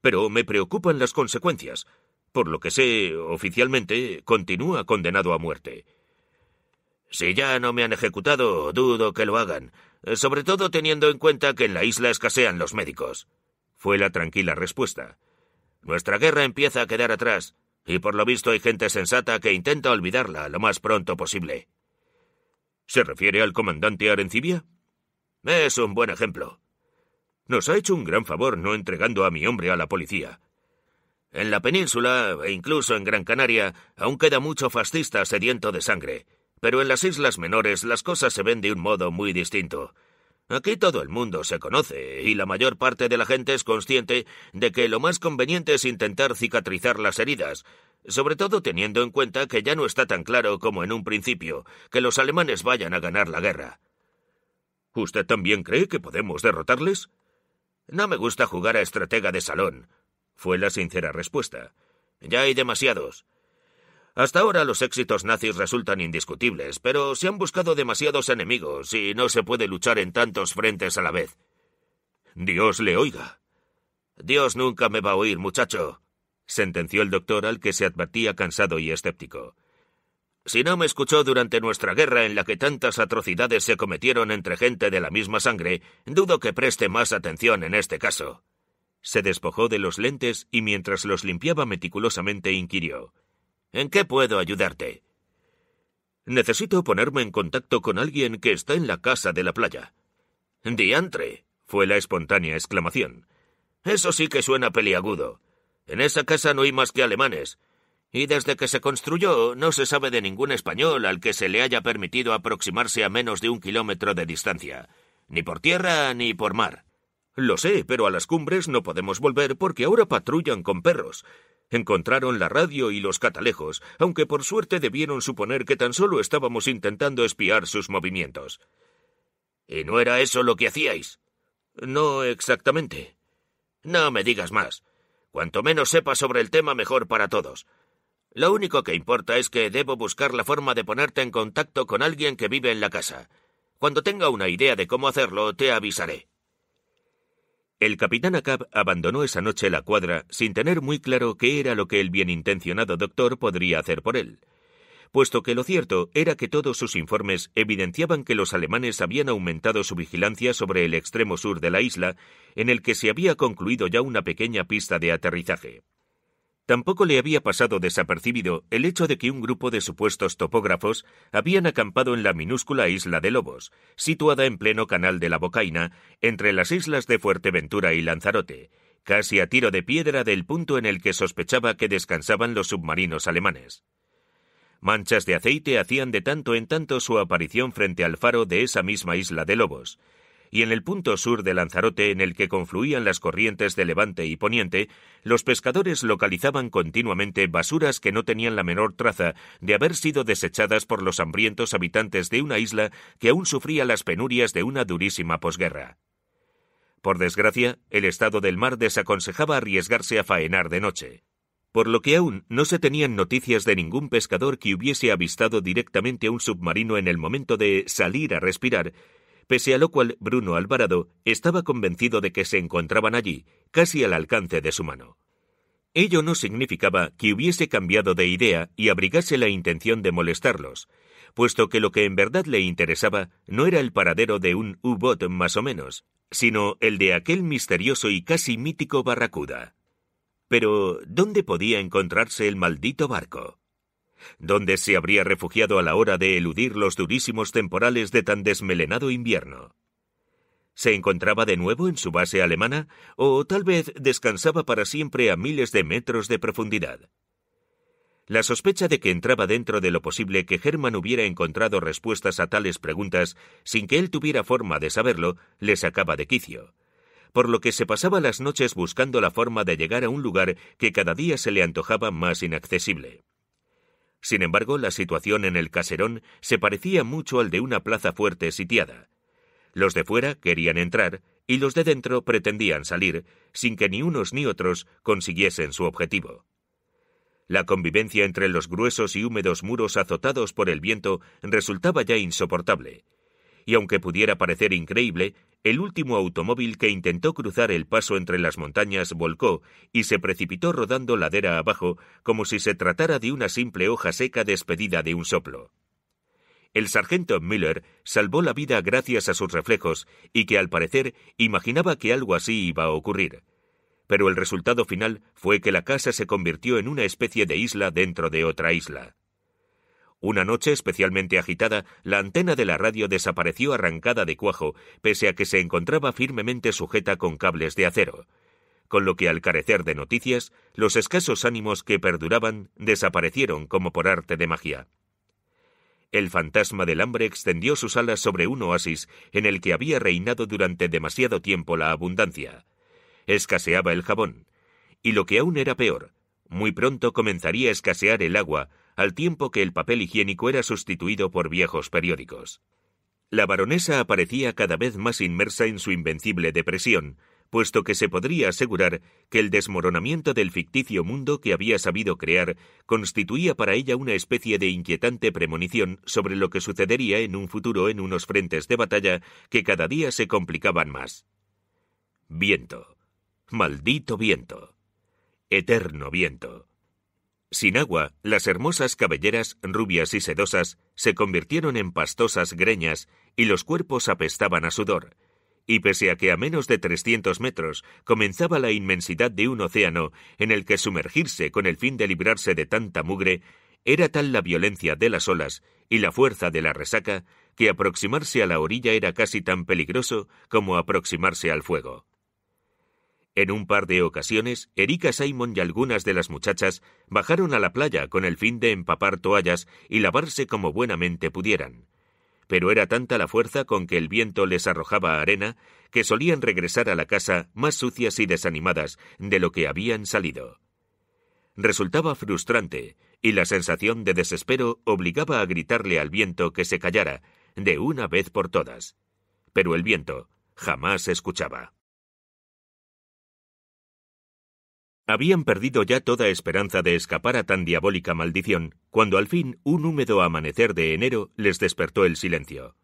pero me preocupan las consecuencias. Por lo que sé, oficialmente, continúa condenado a muerte. Si ya no me han ejecutado, dudo que lo hagan, sobre todo teniendo en cuenta que en la isla escasean los médicos. Fue la tranquila respuesta. Nuestra guerra empieza a quedar atrás y por lo visto hay gente sensata que intenta olvidarla lo más pronto posible. ¿Se refiere al comandante Arencibia? Es un buen ejemplo. Nos ha hecho un gran favor no entregando a mi hombre a la policía. En la península, e incluso en Gran Canaria, aún queda mucho fascista sediento de sangre, pero en las islas menores las cosas se ven de un modo muy distinto. Aquí todo el mundo se conoce y la mayor parte de la gente es consciente de que lo más conveniente es intentar cicatrizar las heridas, sobre todo teniendo en cuenta que ya no está tan claro como en un principio que los alemanes vayan a ganar la guerra. ¿Usted también cree que podemos derrotarles? No me gusta jugar a estratega de salón, fue la sincera respuesta. Ya hay demasiados. Hasta ahora los éxitos nazis resultan indiscutibles, pero se han buscado demasiados enemigos y no se puede luchar en tantos frentes a la vez. Dios le oiga. Dios nunca me va a oír, muchacho, sentenció el doctor al que se advertía cansado y escéptico. Si no me escuchó durante nuestra guerra en la que tantas atrocidades se cometieron entre gente de la misma sangre, dudo que preste más atención en este caso. Se despojó de los lentes y mientras los limpiaba meticulosamente inquirió. ¿En qué puedo ayudarte? Necesito ponerme en contacto con alguien que está en la casa de la playa. Diantre, fue la espontánea exclamación. Eso sí que suena peliagudo. En esa casa no hay más que alemanes. Y desde que se construyó no se sabe de ningún español al que se le haya permitido aproximarse a menos de un kilómetro de distancia, ni por tierra ni por mar. Lo sé, pero a las cumbres no podemos volver porque ahora patrullan con perros, Encontraron la radio y los catalejos, aunque por suerte debieron suponer que tan solo estábamos intentando espiar sus movimientos. ¿Y no era eso lo que hacíais? No exactamente. No me digas más. Cuanto menos sepa sobre el tema, mejor para todos. Lo único que importa es que debo buscar la forma de ponerte en contacto con alguien que vive en la casa. Cuando tenga una idea de cómo hacerlo, te avisaré. El capitán Acab abandonó esa noche la cuadra sin tener muy claro qué era lo que el bienintencionado doctor podría hacer por él, puesto que lo cierto era que todos sus informes evidenciaban que los alemanes habían aumentado su vigilancia sobre el extremo sur de la isla, en el que se había concluido ya una pequeña pista de aterrizaje. Tampoco le había pasado desapercibido el hecho de que un grupo de supuestos topógrafos habían acampado en la minúscula isla de Lobos, situada en pleno canal de la Bocaina, entre las islas de Fuerteventura y Lanzarote, casi a tiro de piedra del punto en el que sospechaba que descansaban los submarinos alemanes. Manchas de aceite hacían de tanto en tanto su aparición frente al faro de esa misma isla de Lobos, y en el punto sur de Lanzarote en el que confluían las corrientes de Levante y Poniente, los pescadores localizaban continuamente basuras que no tenían la menor traza de haber sido desechadas por los hambrientos habitantes de una isla que aún sufría las penurias de una durísima posguerra. Por desgracia, el estado del mar desaconsejaba arriesgarse a faenar de noche por lo que aún no se tenían noticias de ningún pescador que hubiese avistado directamente a un submarino en el momento de salir a respirar, pese a lo cual Bruno Alvarado estaba convencido de que se encontraban allí, casi al alcance de su mano. Ello no significaba que hubiese cambiado de idea y abrigase la intención de molestarlos, puesto que lo que en verdad le interesaba no era el paradero de un U-Bot más o menos, sino el de aquel misterioso y casi mítico Barracuda. Pero, ¿dónde podía encontrarse el maldito barco? ¿Dónde se habría refugiado a la hora de eludir los durísimos temporales de tan desmelenado invierno. ¿Se encontraba de nuevo en su base alemana o tal vez descansaba para siempre a miles de metros de profundidad? La sospecha de que entraba dentro de lo posible que Herman hubiera encontrado respuestas a tales preguntas sin que él tuviera forma de saberlo le sacaba de quicio, por lo que se pasaba las noches buscando la forma de llegar a un lugar que cada día se le antojaba más inaccesible. Sin embargo, la situación en el caserón se parecía mucho al de una plaza fuerte sitiada. Los de fuera querían entrar y los de dentro pretendían salir, sin que ni unos ni otros consiguiesen su objetivo. La convivencia entre los gruesos y húmedos muros azotados por el viento resultaba ya insoportable, y aunque pudiera parecer increíble, el último automóvil que intentó cruzar el paso entre las montañas volcó y se precipitó rodando ladera abajo como si se tratara de una simple hoja seca despedida de un soplo. El sargento Miller salvó la vida gracias a sus reflejos y que al parecer imaginaba que algo así iba a ocurrir. Pero el resultado final fue que la casa se convirtió en una especie de isla dentro de otra isla. Una noche especialmente agitada, la antena de la radio desapareció arrancada de cuajo, pese a que se encontraba firmemente sujeta con cables de acero, con lo que al carecer de noticias, los escasos ánimos que perduraban desaparecieron como por arte de magia. El fantasma del hambre extendió sus alas sobre un oasis en el que había reinado durante demasiado tiempo la abundancia. Escaseaba el jabón, y lo que aún era peor, muy pronto comenzaría a escasear el agua, al tiempo que el papel higiénico era sustituido por viejos periódicos. La baronesa aparecía cada vez más inmersa en su invencible depresión, puesto que se podría asegurar que el desmoronamiento del ficticio mundo que había sabido crear constituía para ella una especie de inquietante premonición sobre lo que sucedería en un futuro en unos frentes de batalla que cada día se complicaban más. Viento. Maldito viento. Eterno viento. Sin agua, las hermosas cabelleras, rubias y sedosas, se convirtieron en pastosas greñas y los cuerpos apestaban a sudor. Y pese a que a menos de 300 metros comenzaba la inmensidad de un océano en el que sumergirse con el fin de librarse de tanta mugre, era tal la violencia de las olas y la fuerza de la resaca que aproximarse a la orilla era casi tan peligroso como aproximarse al fuego. En un par de ocasiones, Erika Simon y algunas de las muchachas bajaron a la playa con el fin de empapar toallas y lavarse como buenamente pudieran. Pero era tanta la fuerza con que el viento les arrojaba arena que solían regresar a la casa más sucias y desanimadas de lo que habían salido. Resultaba frustrante, y la sensación de desespero obligaba a gritarle al viento que se callara, de una vez por todas. Pero el viento jamás escuchaba. Habían perdido ya toda esperanza de escapar a tan diabólica maldición, cuando al fin un húmedo amanecer de enero les despertó el silencio.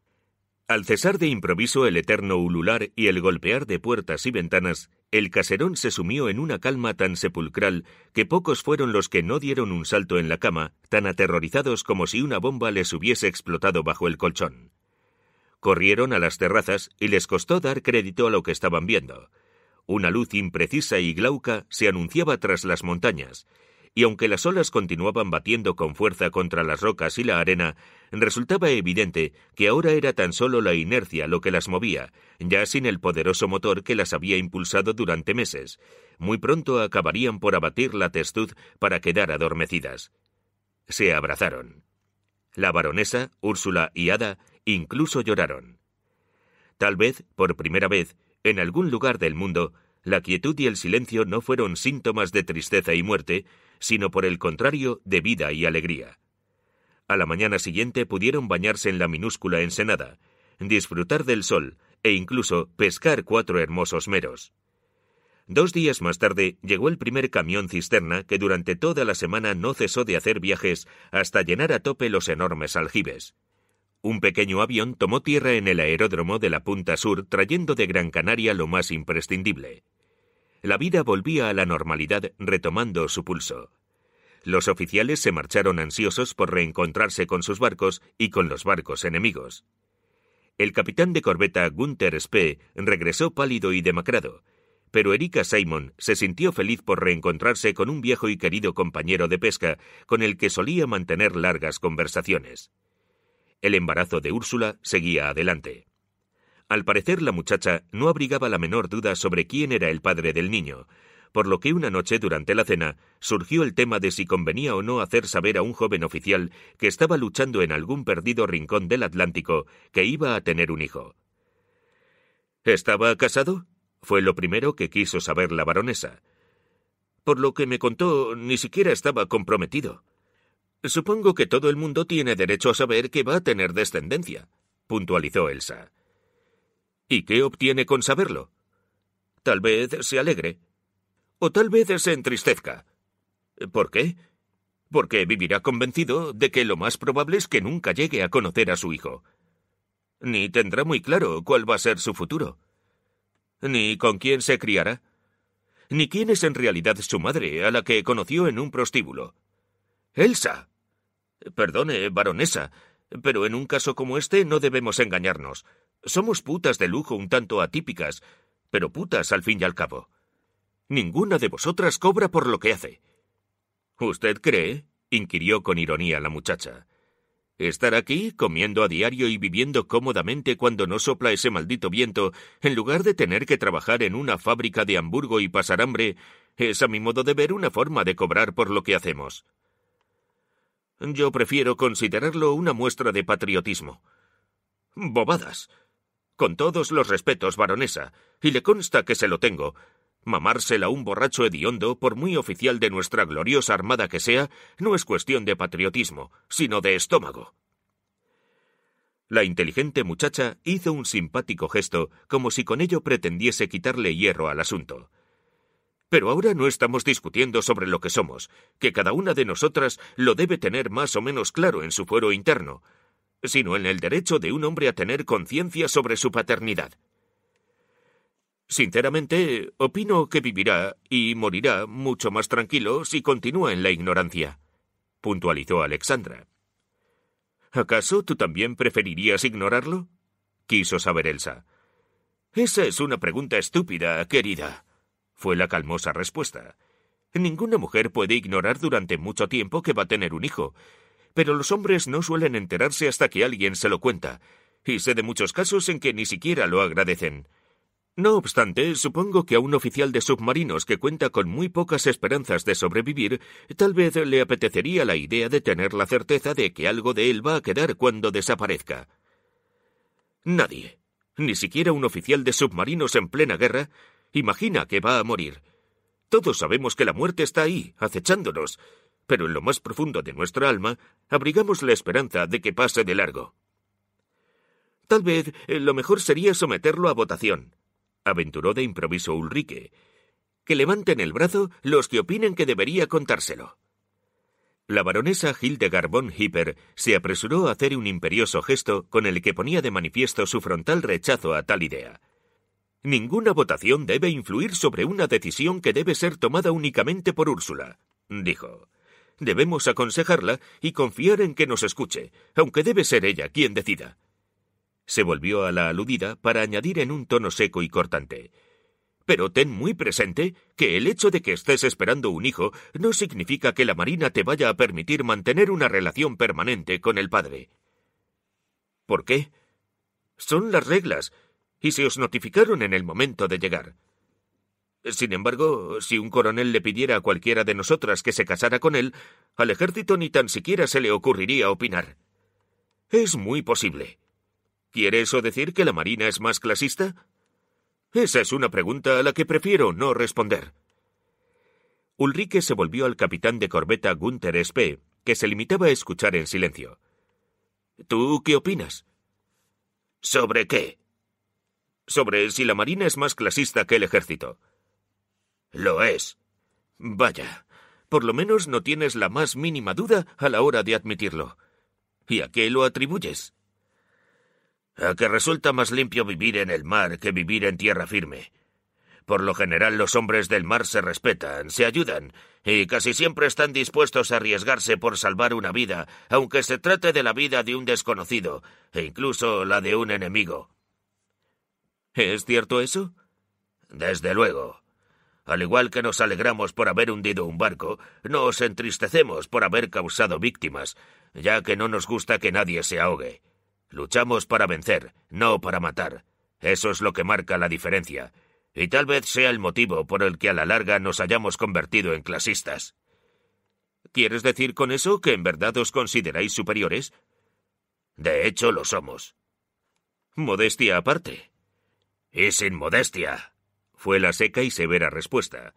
Al cesar de improviso el eterno ulular y el golpear de puertas y ventanas, el caserón se sumió en una calma tan sepulcral que pocos fueron los que no dieron un salto en la cama, tan aterrorizados como si una bomba les hubiese explotado bajo el colchón. Corrieron a las terrazas y les costó dar crédito a lo que estaban viendo. Una luz imprecisa y glauca se anunciaba tras las montañas, y aunque las olas continuaban batiendo con fuerza contra las rocas y la arena, resultaba evidente que ahora era tan solo la inercia lo que las movía, ya sin el poderoso motor que las había impulsado durante meses. Muy pronto acabarían por abatir la testud para quedar adormecidas. Se abrazaron. La baronesa, Úrsula y Ada incluso lloraron. Tal vez, por primera vez, en algún lugar del mundo, la quietud y el silencio no fueron síntomas de tristeza y muerte, sino por el contrario de vida y alegría. A la mañana siguiente pudieron bañarse en la minúscula ensenada, disfrutar del sol e incluso pescar cuatro hermosos meros. Dos días más tarde llegó el primer camión cisterna que durante toda la semana no cesó de hacer viajes hasta llenar a tope los enormes aljibes. Un pequeño avión tomó tierra en el aeródromo de la Punta Sur trayendo de Gran Canaria lo más imprescindible. La vida volvía a la normalidad retomando su pulso. Los oficiales se marcharon ansiosos por reencontrarse con sus barcos y con los barcos enemigos. El capitán de corbeta Gunther Spee regresó pálido y demacrado, pero Erika Simon se sintió feliz por reencontrarse con un viejo y querido compañero de pesca con el que solía mantener largas conversaciones. El embarazo de Úrsula seguía adelante. Al parecer la muchacha no abrigaba la menor duda sobre quién era el padre del niño, por lo que una noche durante la cena surgió el tema de si convenía o no hacer saber a un joven oficial que estaba luchando en algún perdido rincón del Atlántico que iba a tener un hijo. ¿Estaba casado? fue lo primero que quiso saber la baronesa. Por lo que me contó, ni siquiera estaba comprometido. Supongo que todo el mundo tiene derecho a saber que va a tener descendencia, puntualizó Elsa. ¿Y qué obtiene con saberlo? Tal vez se alegre. O tal vez se entristezca. ¿Por qué? Porque vivirá convencido de que lo más probable es que nunca llegue a conocer a su hijo. Ni tendrá muy claro cuál va a ser su futuro. Ni con quién se criará. Ni quién es en realidad su madre, a la que conoció en un prostíbulo. Elsa. Perdone, baronesa, pero en un caso como este no debemos engañarnos. Somos putas de lujo un tanto atípicas, pero putas al fin y al cabo. Ninguna de vosotras cobra por lo que hace. ¿Usted cree? inquirió con ironía la muchacha. Estar aquí, comiendo a diario y viviendo cómodamente cuando no sopla ese maldito viento, en lugar de tener que trabajar en una fábrica de Hamburgo y pasar hambre, es a mi modo de ver una forma de cobrar por lo que hacemos. Yo prefiero considerarlo una muestra de patriotismo. Bobadas. Con todos los respetos, baronesa, y le consta que se lo tengo, mamársela un borracho hediondo, por muy oficial de nuestra gloriosa armada que sea, no es cuestión de patriotismo, sino de estómago. La inteligente muchacha hizo un simpático gesto, como si con ello pretendiese quitarle hierro al asunto. Pero ahora no estamos discutiendo sobre lo que somos, que cada una de nosotras lo debe tener más o menos claro en su fuero interno, sino en el derecho de un hombre a tener conciencia sobre su paternidad. Sinceramente, opino que vivirá y morirá mucho más tranquilo si continúa en la ignorancia, puntualizó Alexandra. ¿Acaso tú también preferirías ignorarlo? quiso saber Elsa. Esa es una pregunta estúpida, querida fue la calmosa respuesta. Ninguna mujer puede ignorar durante mucho tiempo que va a tener un hijo, pero los hombres no suelen enterarse hasta que alguien se lo cuenta, y sé de muchos casos en que ni siquiera lo agradecen. No obstante, supongo que a un oficial de submarinos que cuenta con muy pocas esperanzas de sobrevivir, tal vez le apetecería la idea de tener la certeza de que algo de él va a quedar cuando desaparezca. Nadie, ni siquiera un oficial de submarinos en plena guerra, Imagina que va a morir. Todos sabemos que la muerte está ahí, acechándonos, pero en lo más profundo de nuestra alma abrigamos la esperanza de que pase de largo. Tal vez eh, lo mejor sería someterlo a votación, aventuró de improviso Ulrique. Que levanten el brazo los que opinen que debería contárselo. La baronesa Hildegard von Hipper se apresuró a hacer un imperioso gesto con el que ponía de manifiesto su frontal rechazo a tal idea. Ninguna votación debe influir sobre una decisión que debe ser tomada únicamente por Úrsula, dijo. Debemos aconsejarla y confiar en que nos escuche, aunque debe ser ella quien decida. Se volvió a la aludida para añadir en un tono seco y cortante. Pero ten muy presente que el hecho de que estés esperando un hijo no significa que la Marina te vaya a permitir mantener una relación permanente con el padre. ¿Por qué? Son las reglas, y se os notificaron en el momento de llegar. Sin embargo, si un coronel le pidiera a cualquiera de nosotras que se casara con él, al ejército ni tan siquiera se le ocurriría opinar. Es muy posible. ¿Quiere eso decir que la Marina es más clasista? Esa es una pregunta a la que prefiero no responder. Ulrike se volvió al capitán de corbeta Gunther Spee, que se limitaba a escuchar en silencio. ¿Tú qué opinas? ¿Sobre qué? sobre si la Marina es más clasista que el ejército. Lo es. Vaya, por lo menos no tienes la más mínima duda a la hora de admitirlo. ¿Y a qué lo atribuyes? A que resulta más limpio vivir en el mar que vivir en tierra firme. Por lo general los hombres del mar se respetan, se ayudan, y casi siempre están dispuestos a arriesgarse por salvar una vida, aunque se trate de la vida de un desconocido, e incluso la de un enemigo. ¿Es cierto eso? Desde luego. Al igual que nos alegramos por haber hundido un barco, nos entristecemos por haber causado víctimas, ya que no nos gusta que nadie se ahogue. Luchamos para vencer, no para matar. Eso es lo que marca la diferencia, y tal vez sea el motivo por el que a la larga nos hayamos convertido en clasistas. ¿Quieres decir con eso que en verdad os consideráis superiores? De hecho, lo somos. Modestia aparte. Y sin modestia, fue la seca y severa respuesta.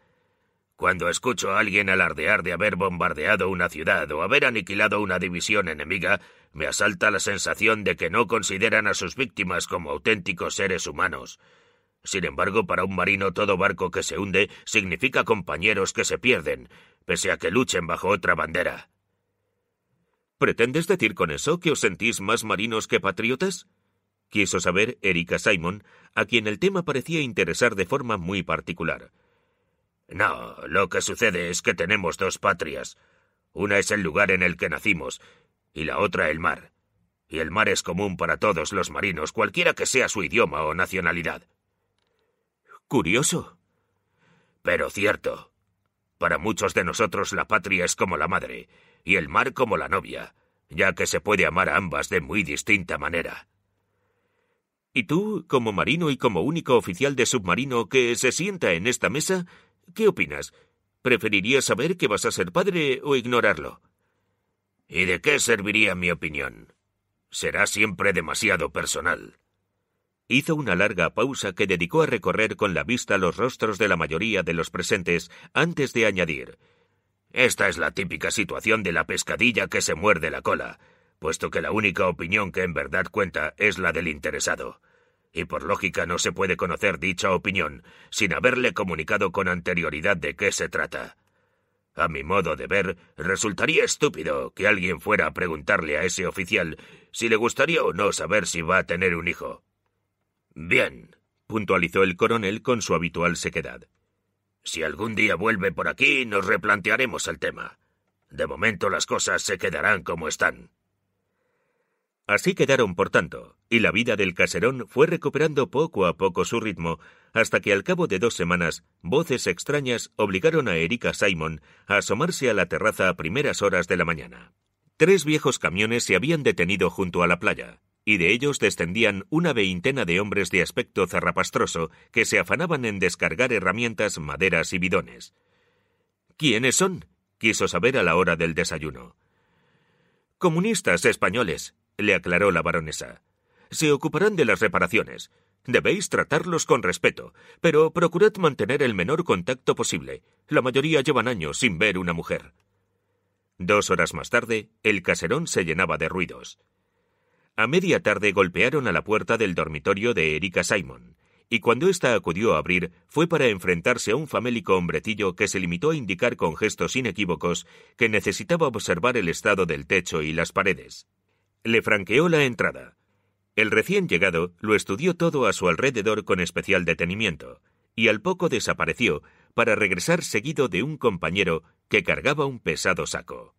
Cuando escucho a alguien alardear de haber bombardeado una ciudad o haber aniquilado una división enemiga, me asalta la sensación de que no consideran a sus víctimas como auténticos seres humanos. Sin embargo, para un marino todo barco que se hunde significa compañeros que se pierden, pese a que luchen bajo otra bandera. ¿Pretendes decir con eso que os sentís más marinos que patriotas? quiso saber Erika Simon, a quien el tema parecía interesar de forma muy particular. No, lo que sucede es que tenemos dos patrias. Una es el lugar en el que nacimos, y la otra el mar. Y el mar es común para todos los marinos, cualquiera que sea su idioma o nacionalidad. Curioso. Pero cierto. Para muchos de nosotros la patria es como la madre, y el mar como la novia, ya que se puede amar a ambas de muy distinta manera. Y tú, como marino y como único oficial de submarino que se sienta en esta mesa, ¿qué opinas? ¿Preferirías saber que vas a ser padre o ignorarlo? ¿Y de qué serviría mi opinión? Será siempre demasiado personal. Hizo una larga pausa que dedicó a recorrer con la vista los rostros de la mayoría de los presentes antes de añadir Esta es la típica situación de la pescadilla que se muerde la cola, puesto que la única opinión que en verdad cuenta es la del interesado y por lógica no se puede conocer dicha opinión sin haberle comunicado con anterioridad de qué se trata. A mi modo de ver, resultaría estúpido que alguien fuera a preguntarle a ese oficial si le gustaría o no saber si va a tener un hijo. Bien, puntualizó el coronel con su habitual sequedad. Si algún día vuelve por aquí, nos replantearemos el tema. De momento las cosas se quedarán como están. Así quedaron, por tanto, y la vida del caserón fue recuperando poco a poco su ritmo, hasta que al cabo de dos semanas, voces extrañas obligaron a Erika Simon a asomarse a la terraza a primeras horas de la mañana. Tres viejos camiones se habían detenido junto a la playa, y de ellos descendían una veintena de hombres de aspecto zarrapastroso que se afanaban en descargar herramientas, maderas y bidones. ¿Quiénes son? quiso saber a la hora del desayuno. Comunistas españoles, le aclaró la baronesa. Se ocuparán de las reparaciones. Debéis tratarlos con respeto, pero procurad mantener el menor contacto posible. La mayoría llevan años sin ver una mujer. Dos horas más tarde, el caserón se llenaba de ruidos. A media tarde golpearon a la puerta del dormitorio de Erika Simon, y cuando ésta acudió a abrir fue para enfrentarse a un famélico hombrecillo que se limitó a indicar con gestos inequívocos que necesitaba observar el estado del techo y las paredes le franqueó la entrada. El recién llegado lo estudió todo a su alrededor con especial detenimiento, y al poco desapareció para regresar seguido de un compañero que cargaba un pesado saco.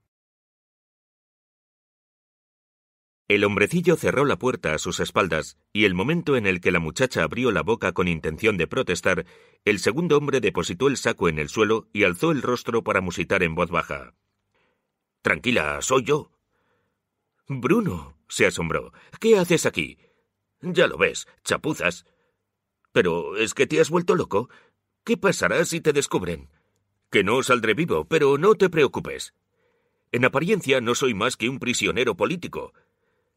El hombrecillo cerró la puerta a sus espaldas, y el momento en el que la muchacha abrió la boca con intención de protestar, el segundo hombre depositó el saco en el suelo y alzó el rostro para musitar en voz baja. Tranquila, soy yo. Bruno, se asombró. ¿Qué haces aquí? Ya lo ves, chapuzas. Pero es que te has vuelto loco. ¿Qué pasará si te descubren? Que no saldré vivo, pero no te preocupes. En apariencia no soy más que un prisionero político.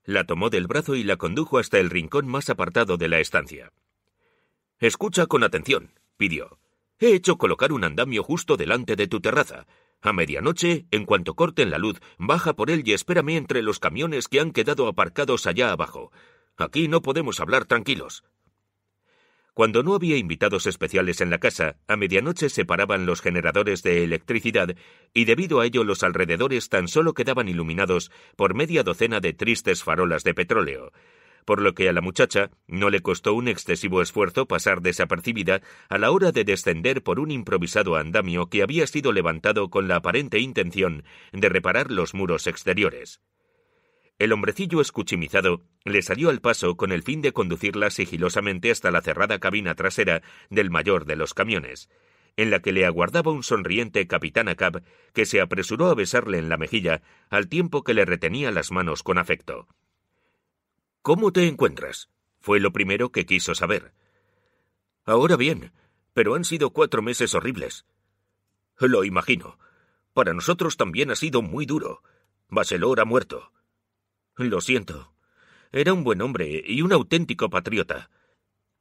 La tomó del brazo y la condujo hasta el rincón más apartado de la estancia. Escucha con atención, pidió. He hecho colocar un andamio justo delante de tu terraza, a medianoche, en cuanto corten la luz, baja por él y espérame entre los camiones que han quedado aparcados allá abajo. Aquí no podemos hablar tranquilos. Cuando no había invitados especiales en la casa, a medianoche se paraban los generadores de electricidad y debido a ello los alrededores tan solo quedaban iluminados por media docena de tristes farolas de petróleo por lo que a la muchacha no le costó un excesivo esfuerzo pasar desapercibida a la hora de descender por un improvisado andamio que había sido levantado con la aparente intención de reparar los muros exteriores. El hombrecillo escuchimizado le salió al paso con el fin de conducirla sigilosamente hasta la cerrada cabina trasera del mayor de los camiones, en la que le aguardaba un sonriente capitán Acab que se apresuró a besarle en la mejilla al tiempo que le retenía las manos con afecto. ¿Cómo te encuentras? fue lo primero que quiso saber. Ahora bien, pero han sido cuatro meses horribles. Lo imagino. Para nosotros también ha sido muy duro. Baselor ha muerto. Lo siento. Era un buen hombre y un auténtico patriota.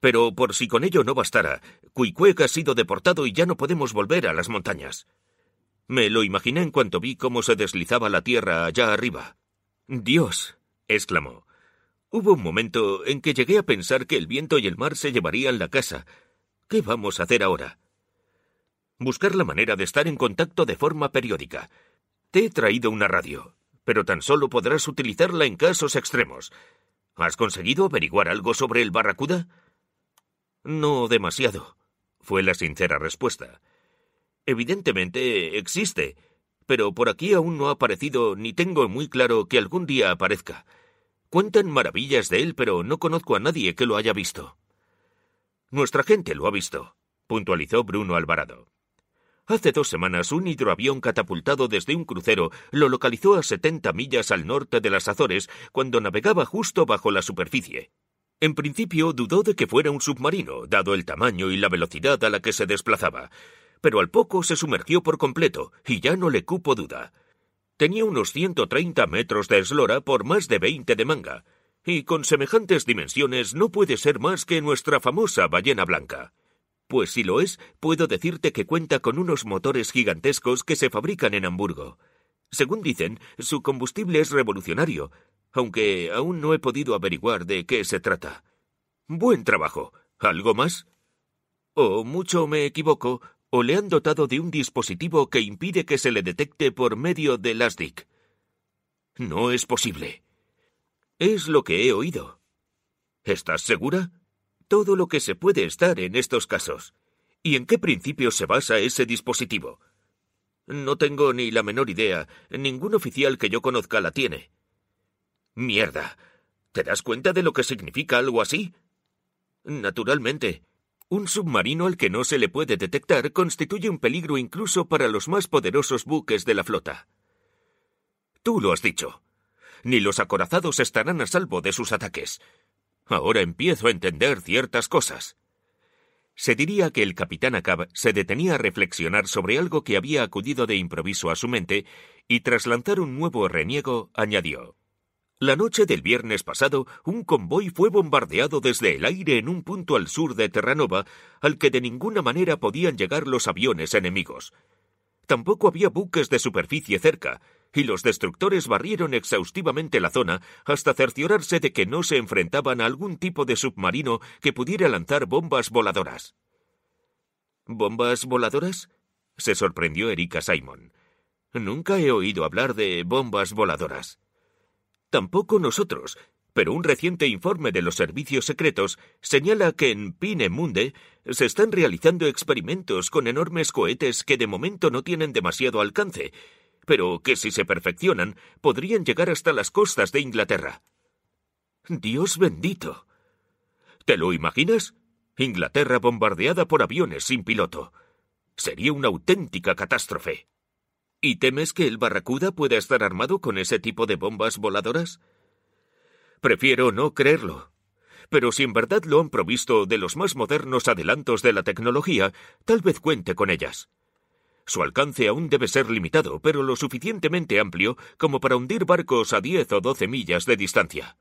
Pero por si con ello no bastara, Cuicuec ha sido deportado y ya no podemos volver a las montañas. Me lo imaginé en cuanto vi cómo se deslizaba la tierra allá arriba. Dios. exclamó. Hubo un momento en que llegué a pensar que el viento y el mar se llevarían la casa. ¿Qué vamos a hacer ahora? Buscar la manera de estar en contacto de forma periódica. Te he traído una radio, pero tan solo podrás utilizarla en casos extremos. ¿Has conseguido averiguar algo sobre el Barracuda? No demasiado, fue la sincera respuesta. Evidentemente existe, pero por aquí aún no ha aparecido ni tengo muy claro que algún día aparezca. Cuentan maravillas de él, pero no conozco a nadie que lo haya visto. Nuestra gente lo ha visto, puntualizó Bruno Alvarado. Hace dos semanas un hidroavión catapultado desde un crucero lo localizó a 70 millas al norte de las Azores cuando navegaba justo bajo la superficie. En principio dudó de que fuera un submarino, dado el tamaño y la velocidad a la que se desplazaba, pero al poco se sumergió por completo y ya no le cupo duda tenía unos 130 metros de eslora por más de 20 de manga, y con semejantes dimensiones no puede ser más que nuestra famosa ballena blanca. Pues si lo es, puedo decirte que cuenta con unos motores gigantescos que se fabrican en Hamburgo. Según dicen, su combustible es revolucionario, aunque aún no he podido averiguar de qué se trata. Buen trabajo. ¿Algo más? O oh, mucho me equivoco, o le han dotado de un dispositivo que impide que se le detecte por medio de DIC. No es posible. Es lo que he oído. ¿Estás segura? Todo lo que se puede estar en estos casos. ¿Y en qué principio se basa ese dispositivo? No tengo ni la menor idea. Ningún oficial que yo conozca la tiene. Mierda. ¿Te das cuenta de lo que significa algo así? Naturalmente. Un submarino al que no se le puede detectar constituye un peligro incluso para los más poderosos buques de la flota. Tú lo has dicho. Ni los acorazados estarán a salvo de sus ataques. Ahora empiezo a entender ciertas cosas. Se diría que el capitán Acab se detenía a reflexionar sobre algo que había acudido de improviso a su mente y tras lanzar un nuevo reniego añadió la noche del viernes pasado, un convoy fue bombardeado desde el aire en un punto al sur de Terranova, al que de ninguna manera podían llegar los aviones enemigos. Tampoco había buques de superficie cerca, y los destructores barrieron exhaustivamente la zona hasta cerciorarse de que no se enfrentaban a algún tipo de submarino que pudiera lanzar bombas voladoras. ¿Bombas voladoras? se sorprendió Erika Simon. Nunca he oído hablar de bombas voladoras. Tampoco nosotros, pero un reciente informe de los servicios secretos señala que en Pinemunde se están realizando experimentos con enormes cohetes que de momento no tienen demasiado alcance, pero que si se perfeccionan podrían llegar hasta las costas de Inglaterra. Dios bendito. ¿Te lo imaginas? Inglaterra bombardeada por aviones sin piloto. Sería una auténtica catástrofe. ¿Y temes que el Barracuda pueda estar armado con ese tipo de bombas voladoras? Prefiero no creerlo. Pero si en verdad lo han provisto de los más modernos adelantos de la tecnología, tal vez cuente con ellas. Su alcance aún debe ser limitado, pero lo suficientemente amplio como para hundir barcos a diez o doce millas de distancia.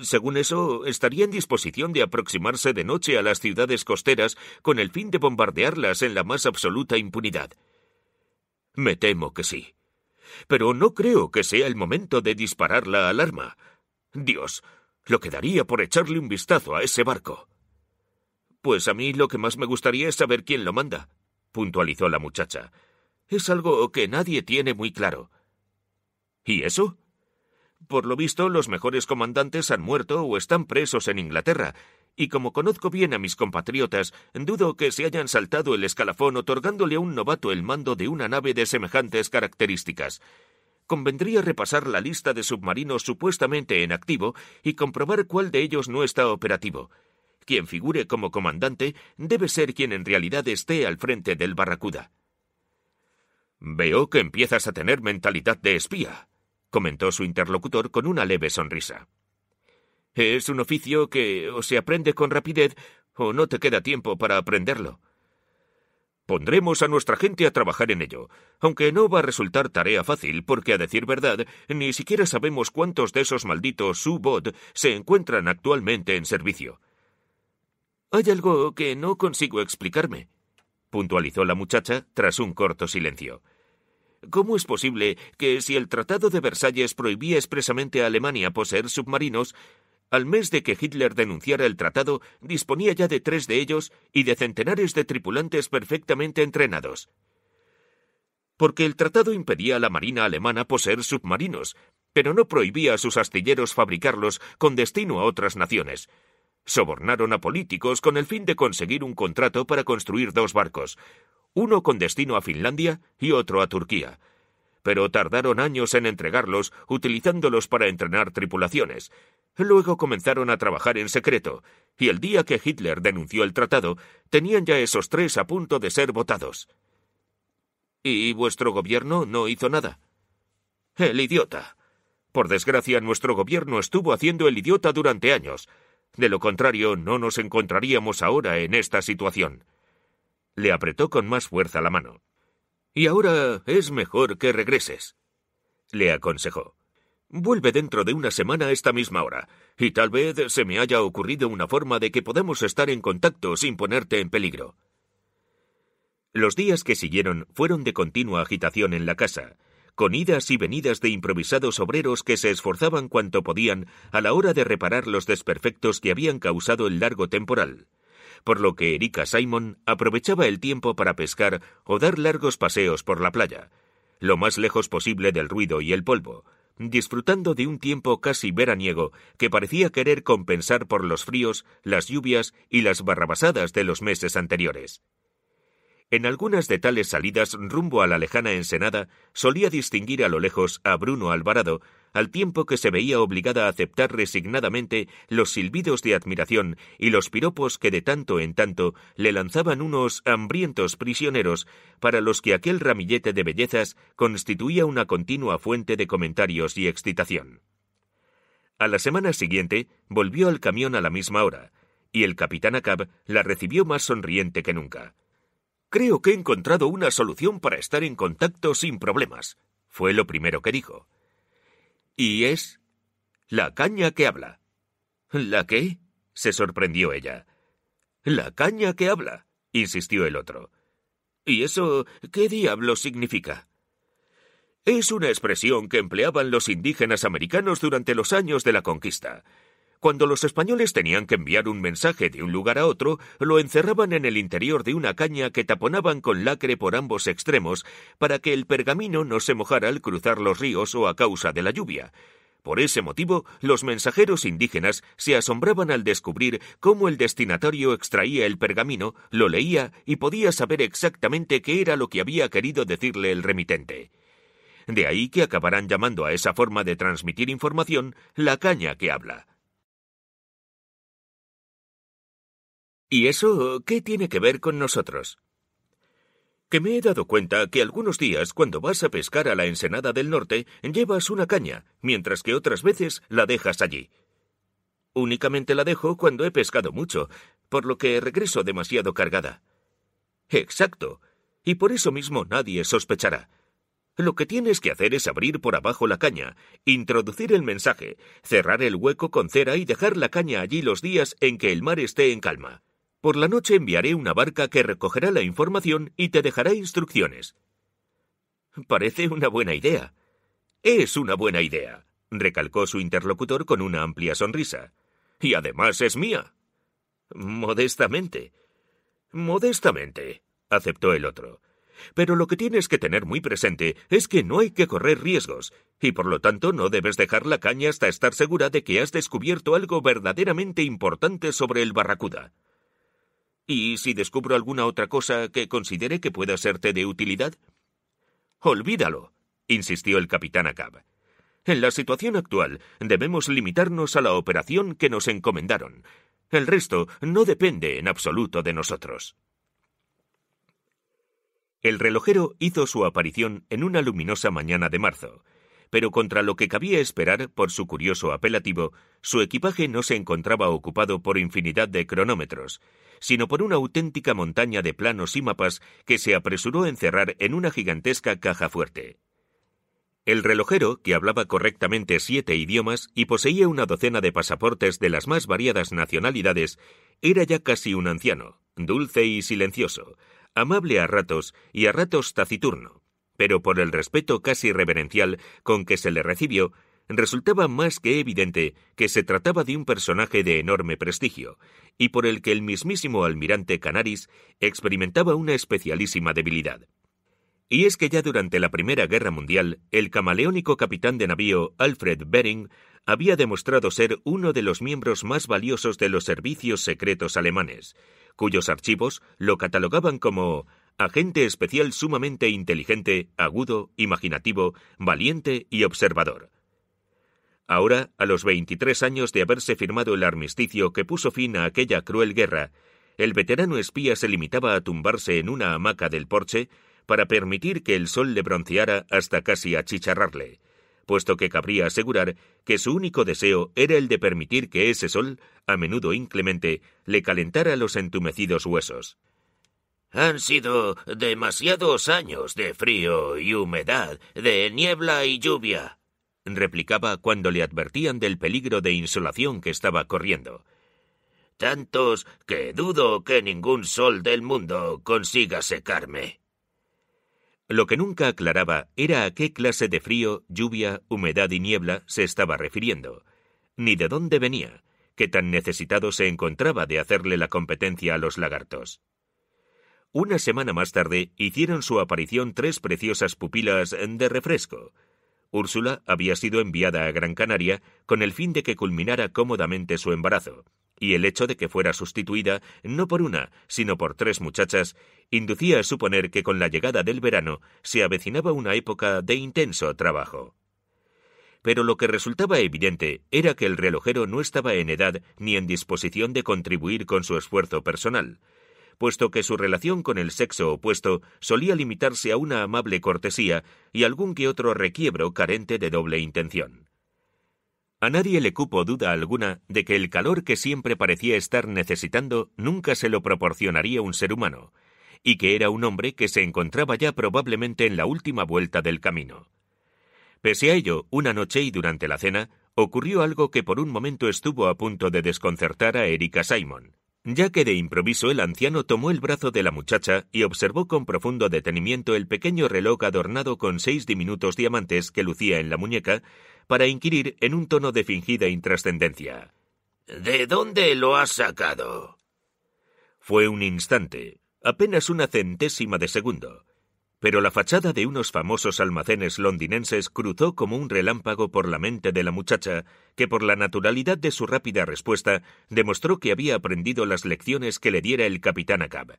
Según eso, estaría en disposición de aproximarse de noche a las ciudades costeras con el fin de bombardearlas en la más absoluta impunidad. Me temo que sí. Pero no creo que sea el momento de disparar la alarma. Dios, lo que daría por echarle un vistazo a ese barco. Pues a mí lo que más me gustaría es saber quién lo manda, puntualizó la muchacha. Es algo que nadie tiene muy claro. ¿Y eso? Por lo visto, los mejores comandantes han muerto o están presos en Inglaterra, y como conozco bien a mis compatriotas, dudo que se hayan saltado el escalafón otorgándole a un novato el mando de una nave de semejantes características. Convendría repasar la lista de submarinos supuestamente en activo y comprobar cuál de ellos no está operativo. Quien figure como comandante debe ser quien en realidad esté al frente del Barracuda. Veo que empiezas a tener mentalidad de espía, comentó su interlocutor con una leve sonrisa. Es un oficio que o se aprende con rapidez o no te queda tiempo para aprenderlo. Pondremos a nuestra gente a trabajar en ello, aunque no va a resultar tarea fácil, porque a decir verdad, ni siquiera sabemos cuántos de esos malditos U-Bot se encuentran actualmente en servicio. Hay algo que no consigo explicarme, puntualizó la muchacha tras un corto silencio. ¿Cómo es posible que si el Tratado de Versalles prohibía expresamente a Alemania poseer submarinos, al mes de que Hitler denunciara el tratado, disponía ya de tres de ellos y de centenares de tripulantes perfectamente entrenados. Porque el tratado impedía a la Marina alemana poseer submarinos, pero no prohibía a sus astilleros fabricarlos con destino a otras naciones. Sobornaron a políticos con el fin de conseguir un contrato para construir dos barcos, uno con destino a Finlandia y otro a Turquía. Pero tardaron años en entregarlos, utilizándolos para entrenar tripulaciones, Luego comenzaron a trabajar en secreto, y el día que Hitler denunció el tratado, tenían ya esos tres a punto de ser votados. ¿Y vuestro gobierno no hizo nada? El idiota. Por desgracia, nuestro gobierno estuvo haciendo el idiota durante años. De lo contrario, no nos encontraríamos ahora en esta situación. Le apretó con más fuerza la mano. Y ahora es mejor que regreses, le aconsejó. Vuelve dentro de una semana a esta misma hora, y tal vez se me haya ocurrido una forma de que podamos estar en contacto sin ponerte en peligro. Los días que siguieron fueron de continua agitación en la casa, con idas y venidas de improvisados obreros que se esforzaban cuanto podían a la hora de reparar los desperfectos que habían causado el largo temporal, por lo que Erika Simon aprovechaba el tiempo para pescar o dar largos paseos por la playa, lo más lejos posible del ruido y el polvo, disfrutando de un tiempo casi veraniego que parecía querer compensar por los fríos, las lluvias y las barrabasadas de los meses anteriores. En algunas de tales salidas rumbo a la lejana ensenada solía distinguir a lo lejos a Bruno Alvarado al tiempo que se veía obligada a aceptar resignadamente los silbidos de admiración y los piropos que de tanto en tanto le lanzaban unos hambrientos prisioneros para los que aquel ramillete de bellezas constituía una continua fuente de comentarios y excitación. A la semana siguiente volvió al camión a la misma hora, y el capitán Acab la recibió más sonriente que nunca. Creo que he encontrado una solución para estar en contacto sin problemas, fue lo primero que dijo y es la caña que habla. ¿La qué? se sorprendió ella. La caña que habla, insistió el otro. ¿Y eso qué diablo significa? Es una expresión que empleaban los indígenas americanos durante los años de la conquista. Cuando los españoles tenían que enviar un mensaje de un lugar a otro, lo encerraban en el interior de una caña que taponaban con lacre por ambos extremos para que el pergamino no se mojara al cruzar los ríos o a causa de la lluvia. Por ese motivo, los mensajeros indígenas se asombraban al descubrir cómo el destinatario extraía el pergamino, lo leía y podía saber exactamente qué era lo que había querido decirle el remitente. De ahí que acabarán llamando a esa forma de transmitir información la caña que habla. ¿Y eso qué tiene que ver con nosotros? Que me he dado cuenta que algunos días cuando vas a pescar a la ensenada del norte llevas una caña, mientras que otras veces la dejas allí. Únicamente la dejo cuando he pescado mucho, por lo que regreso demasiado cargada. Exacto. Y por eso mismo nadie sospechará. Lo que tienes que hacer es abrir por abajo la caña, introducir el mensaje, cerrar el hueco con cera y dejar la caña allí los días en que el mar esté en calma. Por la noche enviaré una barca que recogerá la información y te dejará instrucciones. Parece una buena idea. Es una buena idea, recalcó su interlocutor con una amplia sonrisa. Y además es mía. Modestamente. Modestamente, aceptó el otro. Pero lo que tienes que tener muy presente es que no hay que correr riesgos, y por lo tanto no debes dejar la caña hasta estar segura de que has descubierto algo verdaderamente importante sobre el barracuda. ¿Y si descubro alguna otra cosa que considere que pueda serte de utilidad? Olvídalo, insistió el capitán Acab. En la situación actual, debemos limitarnos a la operación que nos encomendaron. El resto no depende en absoluto de nosotros. El relojero hizo su aparición en una luminosa mañana de marzo, pero contra lo que cabía esperar por su curioso apelativo, su equipaje no se encontraba ocupado por infinidad de cronómetros, sino por una auténtica montaña de planos y mapas que se apresuró a encerrar en una gigantesca caja fuerte. El relojero, que hablaba correctamente siete idiomas y poseía una docena de pasaportes de las más variadas nacionalidades, era ya casi un anciano, dulce y silencioso, amable a ratos y a ratos taciturno pero por el respeto casi reverencial con que se le recibió, resultaba más que evidente que se trataba de un personaje de enorme prestigio, y por el que el mismísimo almirante Canaris experimentaba una especialísima debilidad. Y es que ya durante la Primera Guerra Mundial, el camaleónico capitán de navío Alfred Bering había demostrado ser uno de los miembros más valiosos de los servicios secretos alemanes, cuyos archivos lo catalogaban como agente especial sumamente inteligente, agudo, imaginativo, valiente y observador. Ahora, a los 23 años de haberse firmado el armisticio que puso fin a aquella cruel guerra, el veterano espía se limitaba a tumbarse en una hamaca del porche para permitir que el sol le bronceara hasta casi achicharrarle, puesto que cabría asegurar que su único deseo era el de permitir que ese sol, a menudo inclemente, le calentara los entumecidos huesos. Han sido demasiados años de frío y humedad, de niebla y lluvia, replicaba cuando le advertían del peligro de insolación que estaba corriendo. Tantos que dudo que ningún sol del mundo consiga secarme. Lo que nunca aclaraba era a qué clase de frío, lluvia, humedad y niebla se estaba refiriendo, ni de dónde venía, que tan necesitado se encontraba de hacerle la competencia a los lagartos. Una semana más tarde hicieron su aparición tres preciosas pupilas de refresco. Úrsula había sido enviada a Gran Canaria con el fin de que culminara cómodamente su embarazo, y el hecho de que fuera sustituida no por una, sino por tres muchachas, inducía a suponer que con la llegada del verano se avecinaba una época de intenso trabajo. Pero lo que resultaba evidente era que el relojero no estaba en edad ni en disposición de contribuir con su esfuerzo personal, puesto que su relación con el sexo opuesto solía limitarse a una amable cortesía y algún que otro requiebro carente de doble intención. A nadie le cupo duda alguna de que el calor que siempre parecía estar necesitando nunca se lo proporcionaría un ser humano, y que era un hombre que se encontraba ya probablemente en la última vuelta del camino. Pese a ello, una noche y durante la cena, ocurrió algo que por un momento estuvo a punto de desconcertar a Erika Simon ya que de improviso el anciano tomó el brazo de la muchacha y observó con profundo detenimiento el pequeño reloj adornado con seis diminutos diamantes que lucía en la muñeca, para inquirir en un tono de fingida intrascendencia. ¿De dónde lo has sacado? Fue un instante, apenas una centésima de segundo, pero la fachada de unos famosos almacenes londinenses cruzó como un relámpago por la mente de la muchacha, que por la naturalidad de su rápida respuesta demostró que había aprendido las lecciones que le diera el capitán Acab.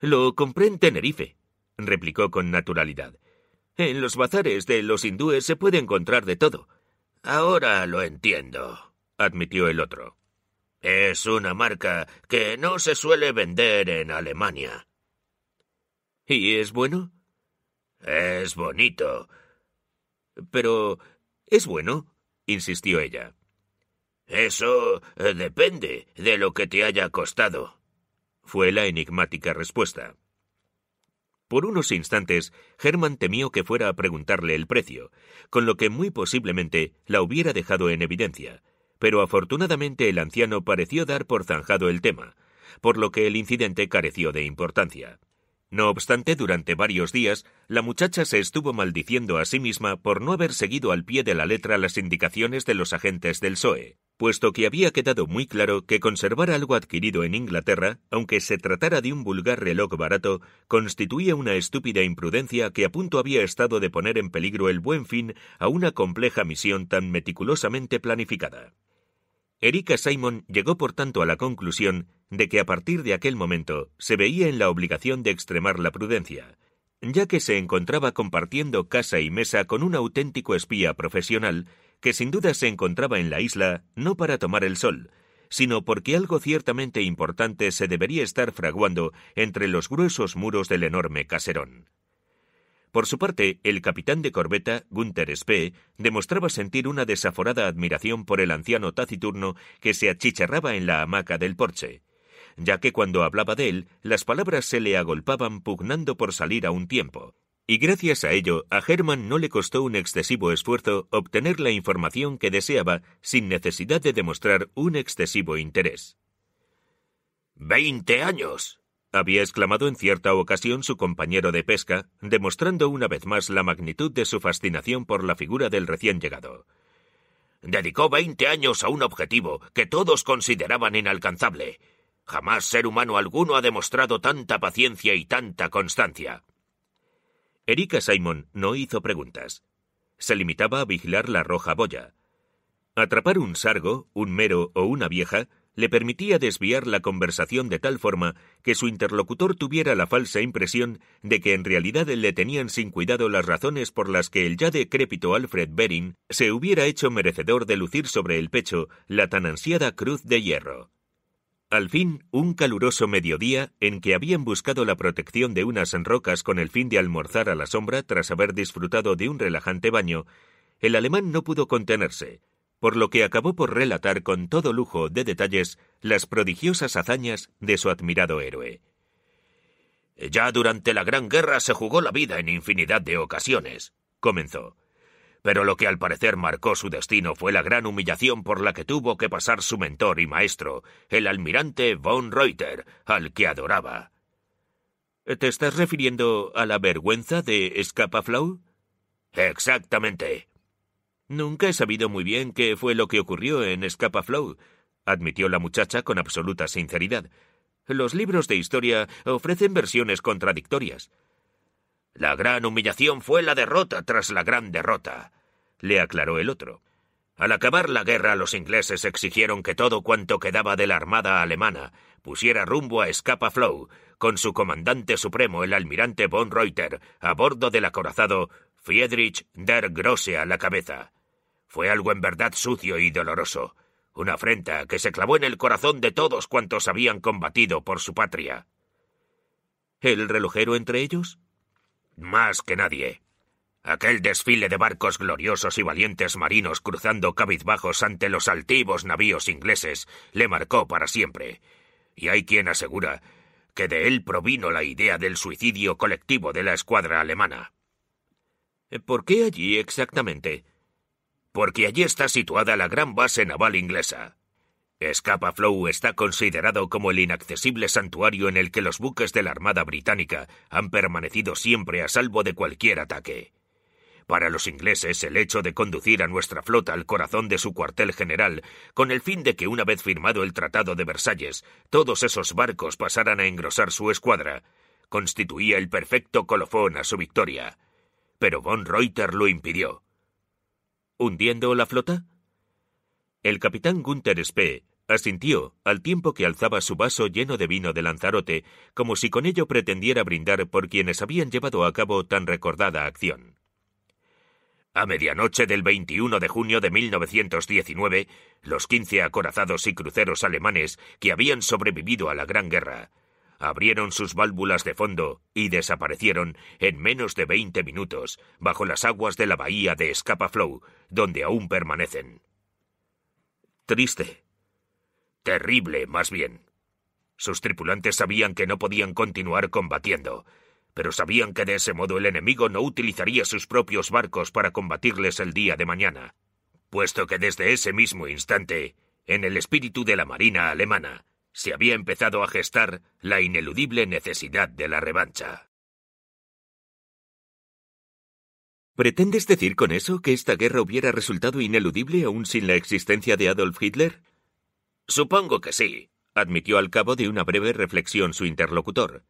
Lo compré en Tenerife, replicó con naturalidad. En los bazares de los hindúes se puede encontrar de todo. Ahora lo entiendo, admitió el otro. Es una marca que no se suele vender en Alemania. ¿Y es bueno? Es bonito. Pero. ¿Es bueno? insistió ella. Eso eh, depende de lo que te haya costado, fue la enigmática respuesta. Por unos instantes, Herman temió que fuera a preguntarle el precio, con lo que muy posiblemente la hubiera dejado en evidencia, pero afortunadamente el anciano pareció dar por zanjado el tema, por lo que el incidente careció de importancia. No obstante, durante varios días, la muchacha se estuvo maldiciendo a sí misma por no haber seguido al pie de la letra las indicaciones de los agentes del SOE, puesto que había quedado muy claro que conservar algo adquirido en Inglaterra, aunque se tratara de un vulgar reloj barato, constituía una estúpida imprudencia que a punto había estado de poner en peligro el buen fin a una compleja misión tan meticulosamente planificada. Erika Simon llegó por tanto a la conclusión de que a partir de aquel momento se veía en la obligación de extremar la prudencia, ya que se encontraba compartiendo casa y mesa con un auténtico espía profesional que sin duda se encontraba en la isla no para tomar el sol, sino porque algo ciertamente importante se debería estar fraguando entre los gruesos muros del enorme caserón. Por su parte, el capitán de corbeta, Gunther Spee, demostraba sentir una desaforada admiración por el anciano taciturno que se achicharraba en la hamaca del porche, ya que cuando hablaba de él, las palabras se le agolpaban pugnando por salir a un tiempo. Y gracias a ello, a Hermann no le costó un excesivo esfuerzo obtener la información que deseaba sin necesidad de demostrar un excesivo interés. ¡Veinte años! había exclamado en cierta ocasión su compañero de pesca, demostrando una vez más la magnitud de su fascinación por la figura del recién llegado. Dedicó veinte años a un objetivo que todos consideraban inalcanzable. Jamás ser humano alguno ha demostrado tanta paciencia y tanta constancia. Erika Simon no hizo preguntas. Se limitaba a vigilar la roja boya. Atrapar un sargo, un mero o una vieja le permitía desviar la conversación de tal forma que su interlocutor tuviera la falsa impresión de que en realidad le tenían sin cuidado las razones por las que el ya decrépito Alfred Bering se hubiera hecho merecedor de lucir sobre el pecho la tan ansiada cruz de hierro. Al fin, un caluroso mediodía, en que habían buscado la protección de unas enrocas con el fin de almorzar a la sombra tras haber disfrutado de un relajante baño, el alemán no pudo contenerse, por lo que acabó por relatar con todo lujo de detalles las prodigiosas hazañas de su admirado héroe. Ya durante la Gran Guerra se jugó la vida en infinidad de ocasiones, comenzó. Pero lo que al parecer marcó su destino fue la gran humillación por la que tuvo que pasar su mentor y maestro, el almirante von Reuter, al que adoraba. ¿Te estás refiriendo a la vergüenza de Flow?» Exactamente. Nunca he sabido muy bien qué fue lo que ocurrió en Scapa Flow, admitió la muchacha con absoluta sinceridad. Los libros de historia ofrecen versiones contradictorias. La gran humillación fue la derrota tras la gran derrota, le aclaró el otro. Al acabar la guerra, los ingleses exigieron que todo cuanto quedaba de la armada alemana pusiera rumbo a Scapa Flow, con su comandante supremo, el almirante von Reuter, a bordo del acorazado Friedrich der Grosse a la cabeza. Fue algo en verdad sucio y doloroso, una afrenta que se clavó en el corazón de todos cuantos habían combatido por su patria. ¿El relojero entre ellos? Más que nadie. Aquel desfile de barcos gloriosos y valientes marinos cruzando cabizbajos ante los altivos navíos ingleses le marcó para siempre. Y hay quien asegura que de él provino la idea del suicidio colectivo de la escuadra alemana. ¿Por qué allí exactamente? porque allí está situada la gran base naval inglesa. Scapa Flow está considerado como el inaccesible santuario en el que los buques de la Armada Británica han permanecido siempre a salvo de cualquier ataque. Para los ingleses, el hecho de conducir a nuestra flota al corazón de su cuartel general, con el fin de que una vez firmado el Tratado de Versalles, todos esos barcos pasaran a engrosar su escuadra, constituía el perfecto colofón a su victoria. Pero von Reuter lo impidió hundiendo la flota? El capitán Gunther Spee asintió al tiempo que alzaba su vaso lleno de vino de Lanzarote, como si con ello pretendiera brindar por quienes habían llevado a cabo tan recordada acción. A medianoche del 21 de junio de 1919, los quince acorazados y cruceros alemanes que habían sobrevivido a la Gran Guerra abrieron sus válvulas de fondo y desaparecieron en menos de veinte minutos bajo las aguas de la bahía de Scapa Flow, donde aún permanecen. Triste. Terrible, más bien. Sus tripulantes sabían que no podían continuar combatiendo, pero sabían que de ese modo el enemigo no utilizaría sus propios barcos para combatirles el día de mañana, puesto que desde ese mismo instante, en el espíritu de la Marina alemana, se había empezado a gestar la ineludible necesidad de la revancha. ¿Pretendes decir con eso que esta guerra hubiera resultado ineludible aún sin la existencia de Adolf Hitler? Supongo que sí, admitió al cabo de una breve reflexión su interlocutor.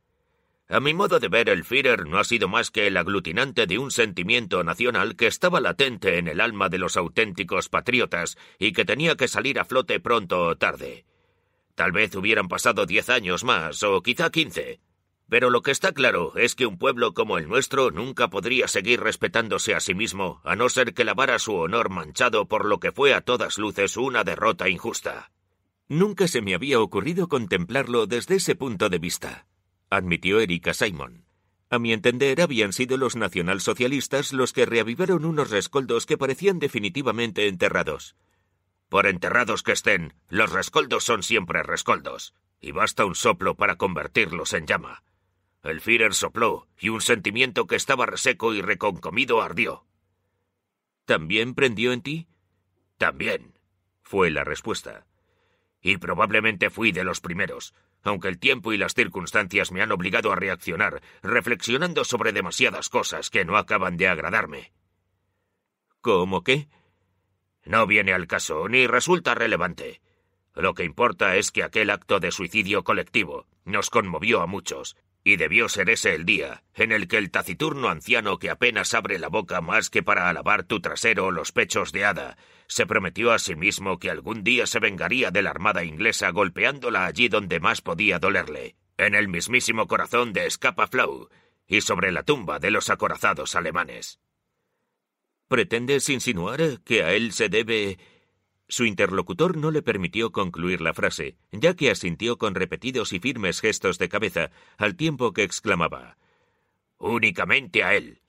A mi modo de ver, el Führer no ha sido más que el aglutinante de un sentimiento nacional que estaba latente en el alma de los auténticos patriotas y que tenía que salir a flote pronto o tarde. Tal vez hubieran pasado diez años más, o quizá quince. Pero lo que está claro es que un pueblo como el nuestro nunca podría seguir respetándose a sí mismo, a no ser que lavara su honor manchado por lo que fue a todas luces una derrota injusta. Nunca se me había ocurrido contemplarlo desde ese punto de vista, admitió Erika Simon. A mi entender, habían sido los nacionalsocialistas los que reavivaron unos rescoldos que parecían definitivamente enterrados. Por enterrados que estén, los rescoldos son siempre rescoldos, y basta un soplo para convertirlos en llama. El Führer sopló, y un sentimiento que estaba reseco y reconcomido ardió. ¿También prendió en ti? También, fue la respuesta. Y probablemente fui de los primeros, aunque el tiempo y las circunstancias me han obligado a reaccionar, reflexionando sobre demasiadas cosas que no acaban de agradarme. ¿Cómo qué? No viene al caso ni resulta relevante. Lo que importa es que aquel acto de suicidio colectivo nos conmovió a muchos, y debió ser ese el día en el que el taciturno anciano que apenas abre la boca más que para alabar tu trasero o los pechos de hada, se prometió a sí mismo que algún día se vengaría de la armada inglesa golpeándola allí donde más podía dolerle, en el mismísimo corazón de Scapa Flow y sobre la tumba de los acorazados alemanes. ¿Pretendes insinuar que a él se debe... Su interlocutor no le permitió concluir la frase, ya que asintió con repetidos y firmes gestos de cabeza, al tiempo que exclamaba Únicamente a él.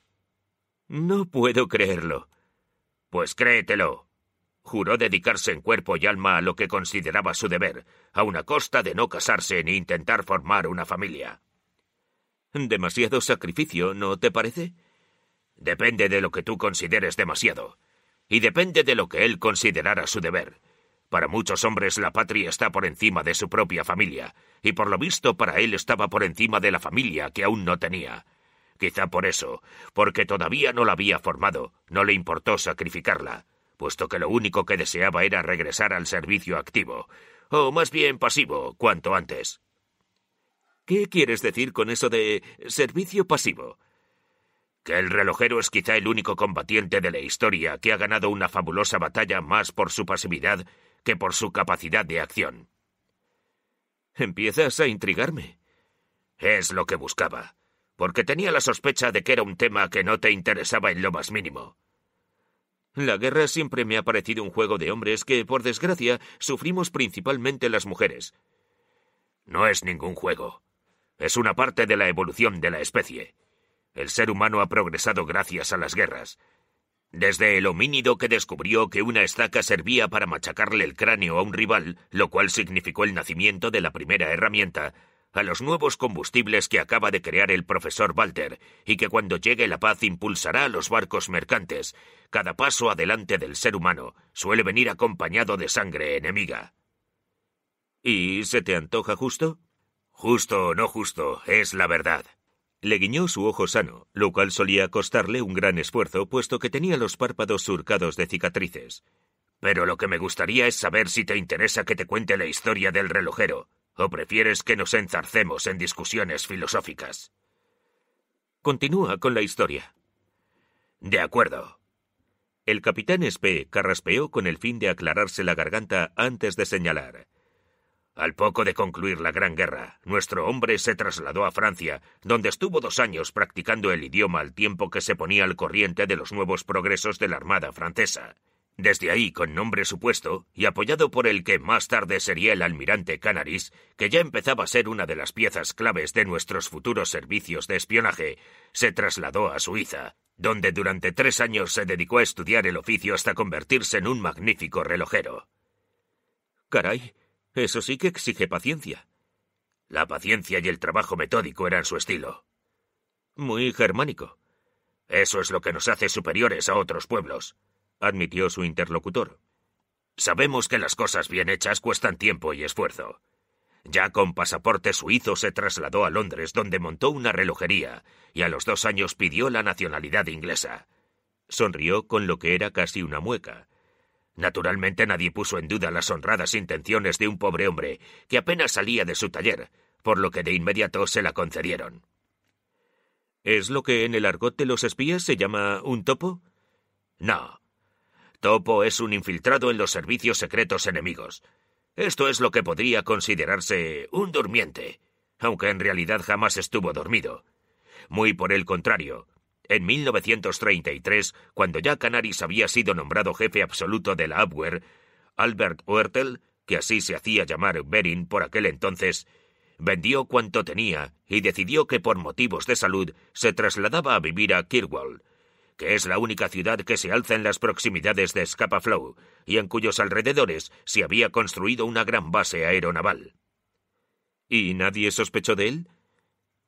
No puedo creerlo. Pues créetelo. Juró dedicarse en cuerpo y alma a lo que consideraba su deber, a una costa de no casarse ni intentar formar una familia. Demasiado sacrificio, ¿no te parece? Depende de lo que tú consideres demasiado. Y depende de lo que él considerara su deber. Para muchos hombres la patria está por encima de su propia familia, y por lo visto para él estaba por encima de la familia que aún no tenía. Quizá por eso, porque todavía no la había formado, no le importó sacrificarla, puesto que lo único que deseaba era regresar al servicio activo, o más bien pasivo, cuanto antes. ¿Qué quieres decir con eso de servicio pasivo? que el relojero es quizá el único combatiente de la historia que ha ganado una fabulosa batalla más por su pasividad que por su capacidad de acción. Empiezas a intrigarme. Es lo que buscaba, porque tenía la sospecha de que era un tema que no te interesaba en lo más mínimo. La guerra siempre me ha parecido un juego de hombres que, por desgracia, sufrimos principalmente las mujeres. No es ningún juego. Es una parte de la evolución de la especie. El ser humano ha progresado gracias a las guerras. Desde el homínido que descubrió que una estaca servía para machacarle el cráneo a un rival, lo cual significó el nacimiento de la primera herramienta, a los nuevos combustibles que acaba de crear el profesor Walter, y que cuando llegue la paz impulsará a los barcos mercantes. Cada paso adelante del ser humano suele venir acompañado de sangre enemiga. ¿Y se te antoja justo? Justo o no justo, es la verdad. Le guiñó su ojo sano, lo cual solía costarle un gran esfuerzo, puesto que tenía los párpados surcados de cicatrices. Pero lo que me gustaría es saber si te interesa que te cuente la historia del relojero, o prefieres que nos enzarcemos en discusiones filosóficas. Continúa con la historia. De acuerdo. El capitán Spee carraspeó con el fin de aclararse la garganta antes de señalar. Al poco de concluir la Gran Guerra, nuestro hombre se trasladó a Francia, donde estuvo dos años practicando el idioma al tiempo que se ponía al corriente de los nuevos progresos de la Armada francesa. Desde ahí, con nombre supuesto, y apoyado por el que más tarde sería el almirante Canaris, que ya empezaba a ser una de las piezas claves de nuestros futuros servicios de espionaje, se trasladó a Suiza, donde durante tres años se dedicó a estudiar el oficio hasta convertirse en un magnífico relojero. Caray, eso sí que exige paciencia. La paciencia y el trabajo metódico eran su estilo. Muy germánico. Eso es lo que nos hace superiores a otros pueblos, admitió su interlocutor. Sabemos que las cosas bien hechas cuestan tiempo y esfuerzo. Ya con pasaporte suizo se trasladó a Londres, donde montó una relojería, y a los dos años pidió la nacionalidad inglesa. Sonrió con lo que era casi una mueca, Naturalmente nadie puso en duda las honradas intenciones de un pobre hombre que apenas salía de su taller, por lo que de inmediato se la concedieron. ¿Es lo que en el argot de los espías se llama un topo? No. Topo es un infiltrado en los servicios secretos enemigos. Esto es lo que podría considerarse un durmiente, aunque en realidad jamás estuvo dormido. Muy por el contrario, en 1933, cuando ya Canaris había sido nombrado jefe absoluto de la Abwehr, Albert Oertel, que así se hacía llamar Berin por aquel entonces, vendió cuanto tenía y decidió que por motivos de salud se trasladaba a vivir a Kirwall, que es la única ciudad que se alza en las proximidades de Scapa y en cuyos alrededores se había construido una gran base aeronaval. ¿Y nadie sospechó de él?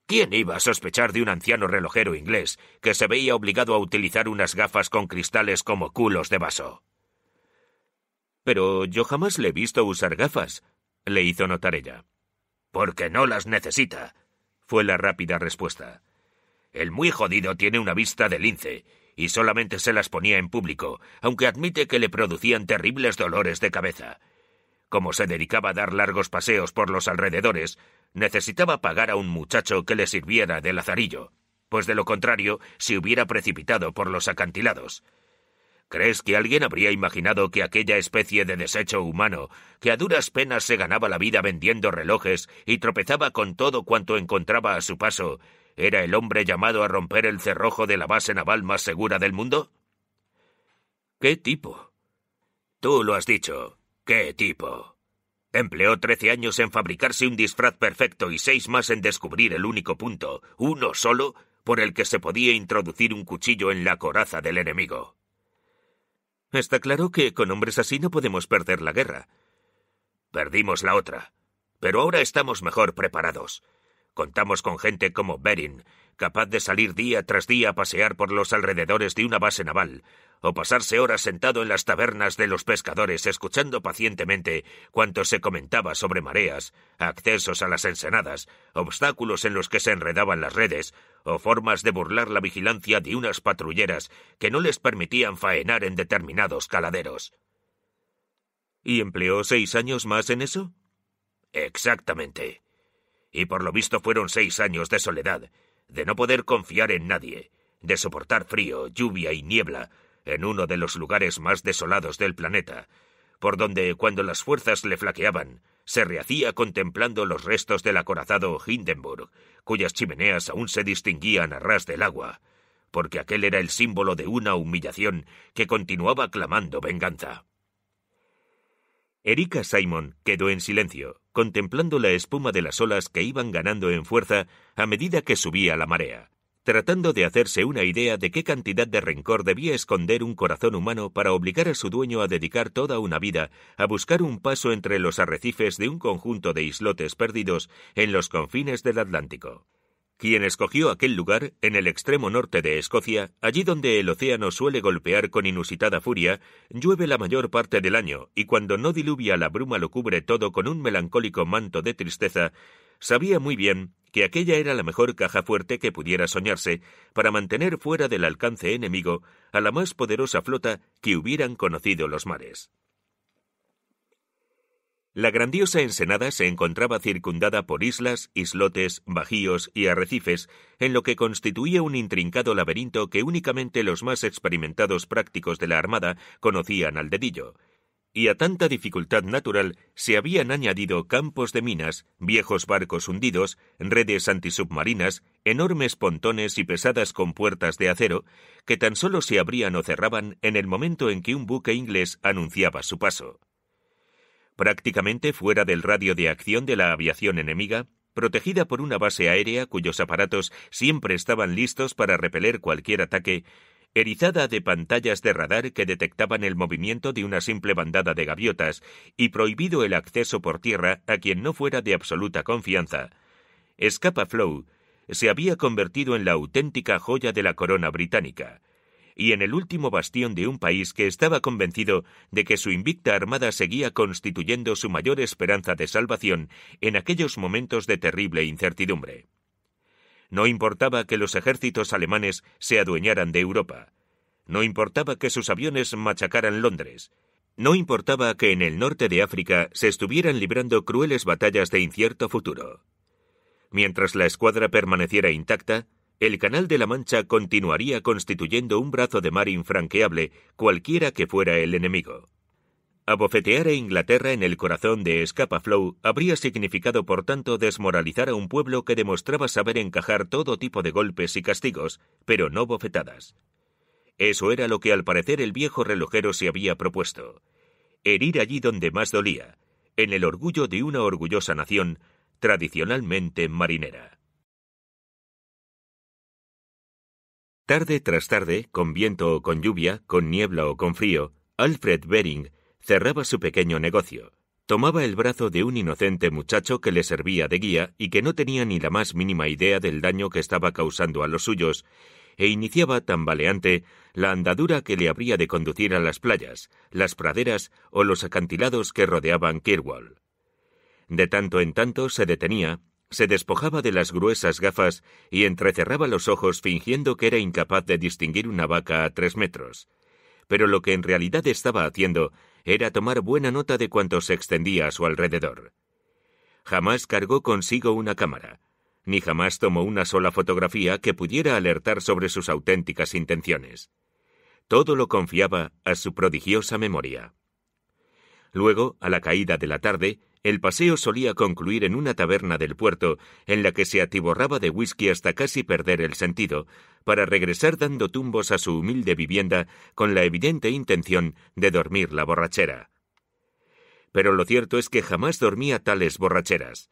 ¿Quién iba a sospechar de un anciano relojero inglés que se veía obligado a utilizar unas gafas con cristales como culos de vaso? Pero yo jamás le he visto usar gafas, le hizo notar ella. Porque no las necesita, fue la rápida respuesta. El muy jodido tiene una vista de lince, y solamente se las ponía en público, aunque admite que le producían terribles dolores de cabeza como se dedicaba a dar largos paseos por los alrededores, necesitaba pagar a un muchacho que le sirviera de lazarillo, pues de lo contrario se hubiera precipitado por los acantilados. ¿Crees que alguien habría imaginado que aquella especie de desecho humano, que a duras penas se ganaba la vida vendiendo relojes y tropezaba con todo cuanto encontraba a su paso, era el hombre llamado a romper el cerrojo de la base naval más segura del mundo? ¿Qué tipo? Tú lo has dicho, ¡Qué tipo! Empleó trece años en fabricarse un disfraz perfecto y seis más en descubrir el único punto, uno solo, por el que se podía introducir un cuchillo en la coraza del enemigo. Está claro que con hombres así no podemos perder la guerra. Perdimos la otra, pero ahora estamos mejor preparados. Contamos con gente como Berin, capaz de salir día tras día a pasear por los alrededores de una base naval, o pasarse horas sentado en las tabernas de los pescadores escuchando pacientemente cuanto se comentaba sobre mareas, accesos a las ensenadas, obstáculos en los que se enredaban las redes, o formas de burlar la vigilancia de unas patrulleras que no les permitían faenar en determinados caladeros. ¿Y empleó seis años más en eso? Exactamente. Y por lo visto fueron seis años de soledad, de no poder confiar en nadie, de soportar frío, lluvia y niebla, en uno de los lugares más desolados del planeta, por donde, cuando las fuerzas le flaqueaban, se rehacía contemplando los restos del acorazado Hindenburg, cuyas chimeneas aún se distinguían a ras del agua, porque aquel era el símbolo de una humillación que continuaba clamando venganza. Erika Simon quedó en silencio, contemplando la espuma de las olas que iban ganando en fuerza a medida que subía la marea tratando de hacerse una idea de qué cantidad de rencor debía esconder un corazón humano para obligar a su dueño a dedicar toda una vida a buscar un paso entre los arrecifes de un conjunto de islotes perdidos en los confines del Atlántico. Quien escogió aquel lugar, en el extremo norte de Escocia, allí donde el océano suele golpear con inusitada furia, llueve la mayor parte del año, y cuando no diluvia la bruma lo cubre todo con un melancólico manto de tristeza, sabía muy bien que aquella era la mejor caja fuerte que pudiera soñarse para mantener fuera del alcance enemigo a la más poderosa flota que hubieran conocido los mares. La grandiosa ensenada se encontraba circundada por islas, islotes, bajíos y arrecifes, en lo que constituía un intrincado laberinto que únicamente los más experimentados prácticos de la Armada conocían al dedillo, y a tanta dificultad natural se habían añadido campos de minas, viejos barcos hundidos, redes antisubmarinas, enormes pontones y pesadas compuertas de acero, que tan solo se abrían o cerraban en el momento en que un buque inglés anunciaba su paso. Prácticamente fuera del radio de acción de la aviación enemiga, protegida por una base aérea cuyos aparatos siempre estaban listos para repeler cualquier ataque, erizada de pantallas de radar que detectaban el movimiento de una simple bandada de gaviotas y prohibido el acceso por tierra a quien no fuera de absoluta confianza. Escapa Flow se había convertido en la auténtica joya de la corona británica y en el último bastión de un país que estaba convencido de que su invicta armada seguía constituyendo su mayor esperanza de salvación en aquellos momentos de terrible incertidumbre. No importaba que los ejércitos alemanes se adueñaran de Europa. No importaba que sus aviones machacaran Londres. No importaba que en el norte de África se estuvieran librando crueles batallas de incierto futuro. Mientras la escuadra permaneciera intacta, el Canal de la Mancha continuaría constituyendo un brazo de mar infranqueable cualquiera que fuera el enemigo. Abofetear a e Inglaterra en el corazón de Scapa Flow habría significado, por tanto, desmoralizar a un pueblo que demostraba saber encajar todo tipo de golpes y castigos, pero no bofetadas. Eso era lo que al parecer el viejo relojero se había propuesto. Herir allí donde más dolía, en el orgullo de una orgullosa nación, tradicionalmente marinera. Tarde tras tarde, con viento o con lluvia, con niebla o con frío, Alfred Bering cerraba su pequeño negocio. Tomaba el brazo de un inocente muchacho que le servía de guía y que no tenía ni la más mínima idea del daño que estaba causando a los suyos, e iniciaba tambaleante la andadura que le habría de conducir a las playas, las praderas o los acantilados que rodeaban Kirwall. De tanto en tanto se detenía, se despojaba de las gruesas gafas y entrecerraba los ojos fingiendo que era incapaz de distinguir una vaca a tres metros. Pero lo que en realidad estaba haciendo era tomar buena nota de cuanto se extendía a su alrededor. Jamás cargó consigo una cámara, ni jamás tomó una sola fotografía que pudiera alertar sobre sus auténticas intenciones. Todo lo confiaba a su prodigiosa memoria. Luego, a la caída de la tarde, el paseo solía concluir en una taberna del puerto, en la que se atiborraba de whisky hasta casi perder el sentido, para regresar dando tumbos a su humilde vivienda con la evidente intención de dormir la borrachera. Pero lo cierto es que jamás dormía tales borracheras.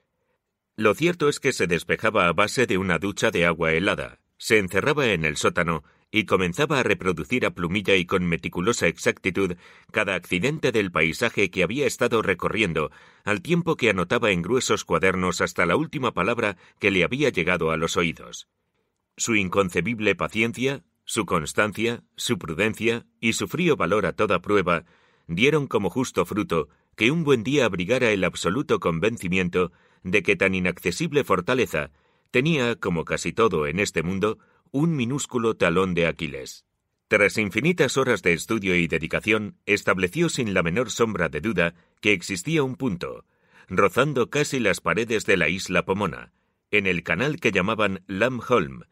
Lo cierto es que se despejaba a base de una ducha de agua helada, se encerraba en el sótano y comenzaba a reproducir a plumilla y con meticulosa exactitud cada accidente del paisaje que había estado recorriendo, al tiempo que anotaba en gruesos cuadernos hasta la última palabra que le había llegado a los oídos. Su inconcebible paciencia, su constancia, su prudencia y su frío valor a toda prueba dieron como justo fruto que un buen día abrigara el absoluto convencimiento de que tan inaccesible fortaleza tenía, como casi todo en este mundo, un minúsculo talón de Aquiles. Tras infinitas horas de estudio y dedicación, estableció sin la menor sombra de duda que existía un punto, rozando casi las paredes de la isla Pomona, en el canal que llamaban Lamholm,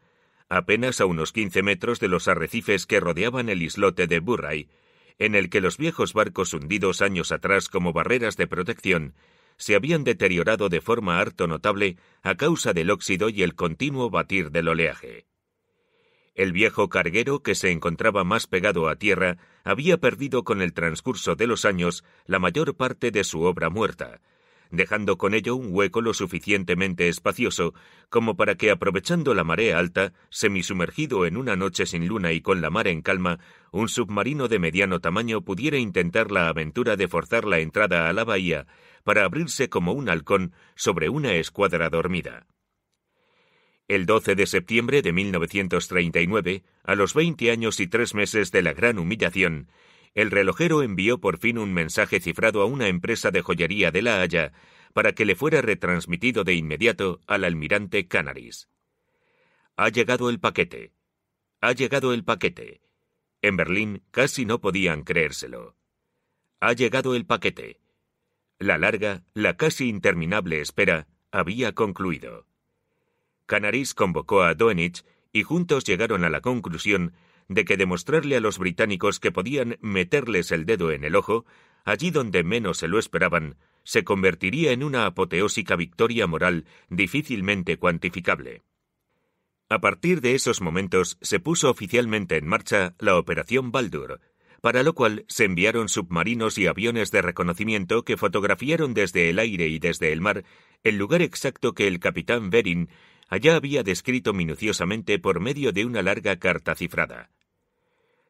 apenas a unos quince metros de los arrecifes que rodeaban el islote de Burray, en el que los viejos barcos hundidos años atrás como barreras de protección se habían deteriorado de forma harto notable a causa del óxido y el continuo batir del oleaje. El viejo carguero, que se encontraba más pegado a tierra, había perdido con el transcurso de los años la mayor parte de su obra muerta, dejando con ello un hueco lo suficientemente espacioso como para que, aprovechando la marea alta, semisumergido en una noche sin luna y con la mar en calma, un submarino de mediano tamaño pudiera intentar la aventura de forzar la entrada a la bahía para abrirse como un halcón sobre una escuadra dormida. El 12 de septiembre de 1939, a los 20 años y tres meses de la gran humillación, el relojero envió por fin un mensaje cifrado a una empresa de joyería de La Haya para que le fuera retransmitido de inmediato al almirante Canaris. Ha llegado el paquete. Ha llegado el paquete. En Berlín casi no podían creérselo. Ha llegado el paquete. La larga, la casi interminable espera había concluido. Canaris convocó a Doenich y juntos llegaron a la conclusión de que demostrarle a los británicos que podían meterles el dedo en el ojo, allí donde menos se lo esperaban, se convertiría en una apoteósica victoria moral difícilmente cuantificable. A partir de esos momentos se puso oficialmente en marcha la Operación Baldur, para lo cual se enviaron submarinos y aviones de reconocimiento que fotografiaron desde el aire y desde el mar el lugar exacto que el capitán Berin allá había descrito minuciosamente por medio de una larga carta cifrada.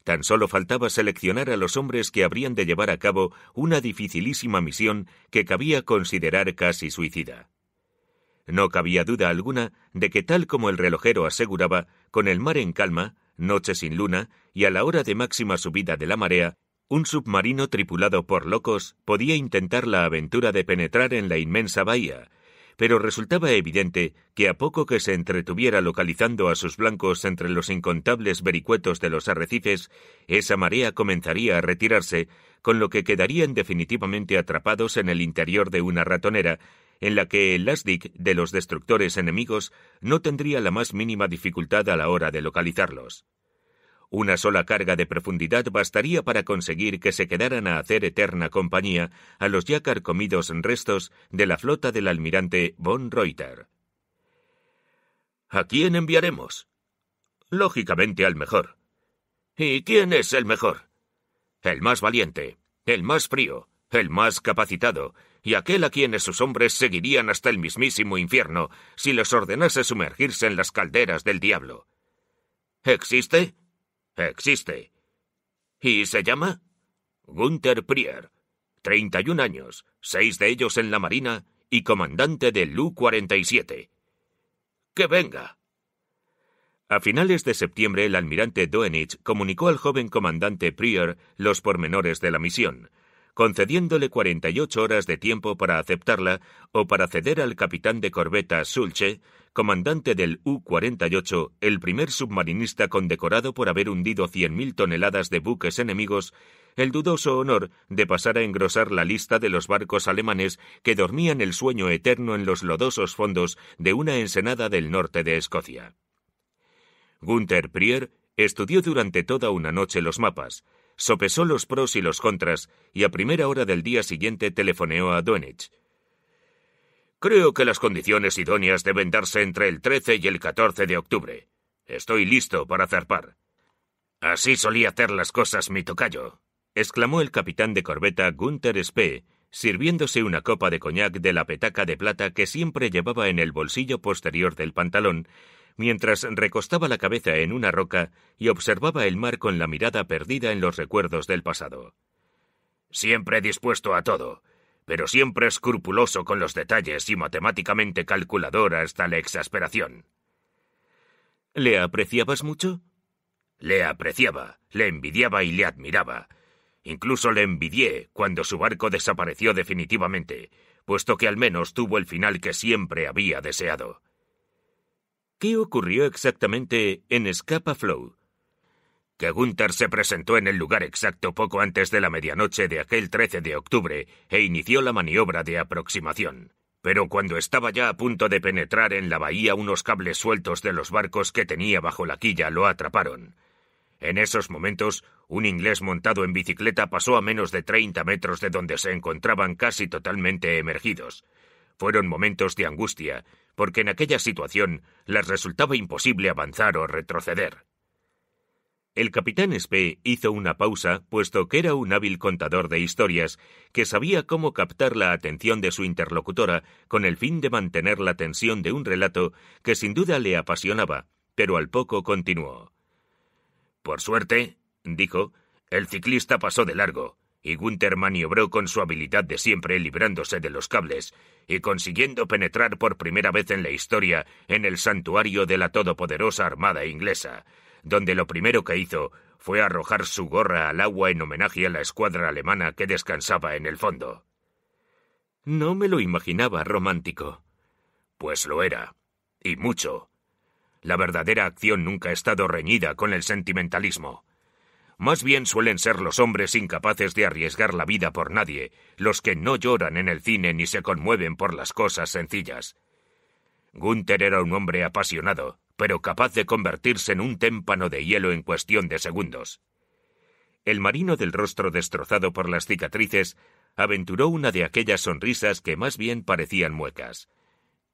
Tan solo faltaba seleccionar a los hombres que habrían de llevar a cabo una dificilísima misión que cabía considerar casi suicida. No cabía duda alguna de que tal como el relojero aseguraba, con el mar en calma, noche sin luna y a la hora de máxima subida de la marea, un submarino tripulado por locos podía intentar la aventura de penetrar en la inmensa bahía, pero resultaba evidente que a poco que se entretuviera localizando a sus blancos entre los incontables vericuetos de los arrecifes, esa marea comenzaría a retirarse, con lo que quedarían definitivamente atrapados en el interior de una ratonera, en la que el Lasdik de los destructores enemigos no tendría la más mínima dificultad a la hora de localizarlos. Una sola carga de profundidad bastaría para conseguir que se quedaran a hacer eterna compañía a los ya carcomidos restos de la flota del almirante von Reuter. ¿A quién enviaremos? Lógicamente al mejor. ¿Y quién es el mejor? El más valiente, el más frío, el más capacitado, y aquel a quienes sus hombres seguirían hasta el mismísimo infierno si les ordenase sumergirse en las calderas del diablo. ¿Existe? Existe. ¿Y se llama? Gunther Prier. 31 años, seis de ellos en la Marina y comandante del U-47. ¡Que venga! A finales de septiembre, el almirante Doenich comunicó al joven comandante Prier los pormenores de la misión, concediéndole 48 horas de tiempo para aceptarla o para ceder al capitán de corbeta Sulche, comandante del U-48, el primer submarinista condecorado por haber hundido 100.000 toneladas de buques enemigos, el dudoso honor de pasar a engrosar la lista de los barcos alemanes que dormían el sueño eterno en los lodosos fondos de una ensenada del norte de Escocia. Gunther Prier estudió durante toda una noche los mapas, sopesó los pros y los contras y a primera hora del día siguiente telefoneó a Dönitz. Creo que las condiciones idóneas deben darse entre el 13 y el 14 de octubre. Estoy listo para zarpar. Así solía hacer las cosas mi tocayo, exclamó el capitán de corbeta Gunther Spee, sirviéndose una copa de coñac de la petaca de plata que siempre llevaba en el bolsillo posterior del pantalón mientras recostaba la cabeza en una roca y observaba el mar con la mirada perdida en los recuerdos del pasado. Siempre dispuesto a todo, pero siempre escrupuloso con los detalles y matemáticamente calculador hasta la exasperación. ¿Le apreciabas mucho? Le apreciaba, le envidiaba y le admiraba. Incluso le envidié cuando su barco desapareció definitivamente, puesto que al menos tuvo el final que siempre había deseado. ¿Qué ocurrió exactamente en Scapa Flow? Que Gunther se presentó en el lugar exacto poco antes de la medianoche de aquel 13 de octubre e inició la maniobra de aproximación. Pero cuando estaba ya a punto de penetrar en la bahía, unos cables sueltos de los barcos que tenía bajo la quilla lo atraparon. En esos momentos, un inglés montado en bicicleta pasó a menos de 30 metros de donde se encontraban casi totalmente emergidos. Fueron momentos de angustia, porque en aquella situación les resultaba imposible avanzar o retroceder. El capitán Spee hizo una pausa, puesto que era un hábil contador de historias, que sabía cómo captar la atención de su interlocutora con el fin de mantener la tensión de un relato que sin duda le apasionaba, pero al poco continuó. Por suerte, dijo, el ciclista pasó de largo y Gunther maniobró con su habilidad de siempre librándose de los cables y consiguiendo penetrar por primera vez en la historia en el santuario de la todopoderosa Armada inglesa, donde lo primero que hizo fue arrojar su gorra al agua en homenaje a la escuadra alemana que descansaba en el fondo. No me lo imaginaba romántico. Pues lo era. Y mucho. La verdadera acción nunca ha estado reñida con el sentimentalismo. Más bien suelen ser los hombres incapaces de arriesgar la vida por nadie, los que no lloran en el cine ni se conmueven por las cosas sencillas. Gunther era un hombre apasionado, pero capaz de convertirse en un témpano de hielo en cuestión de segundos. El marino del rostro destrozado por las cicatrices aventuró una de aquellas sonrisas que más bien parecían muecas.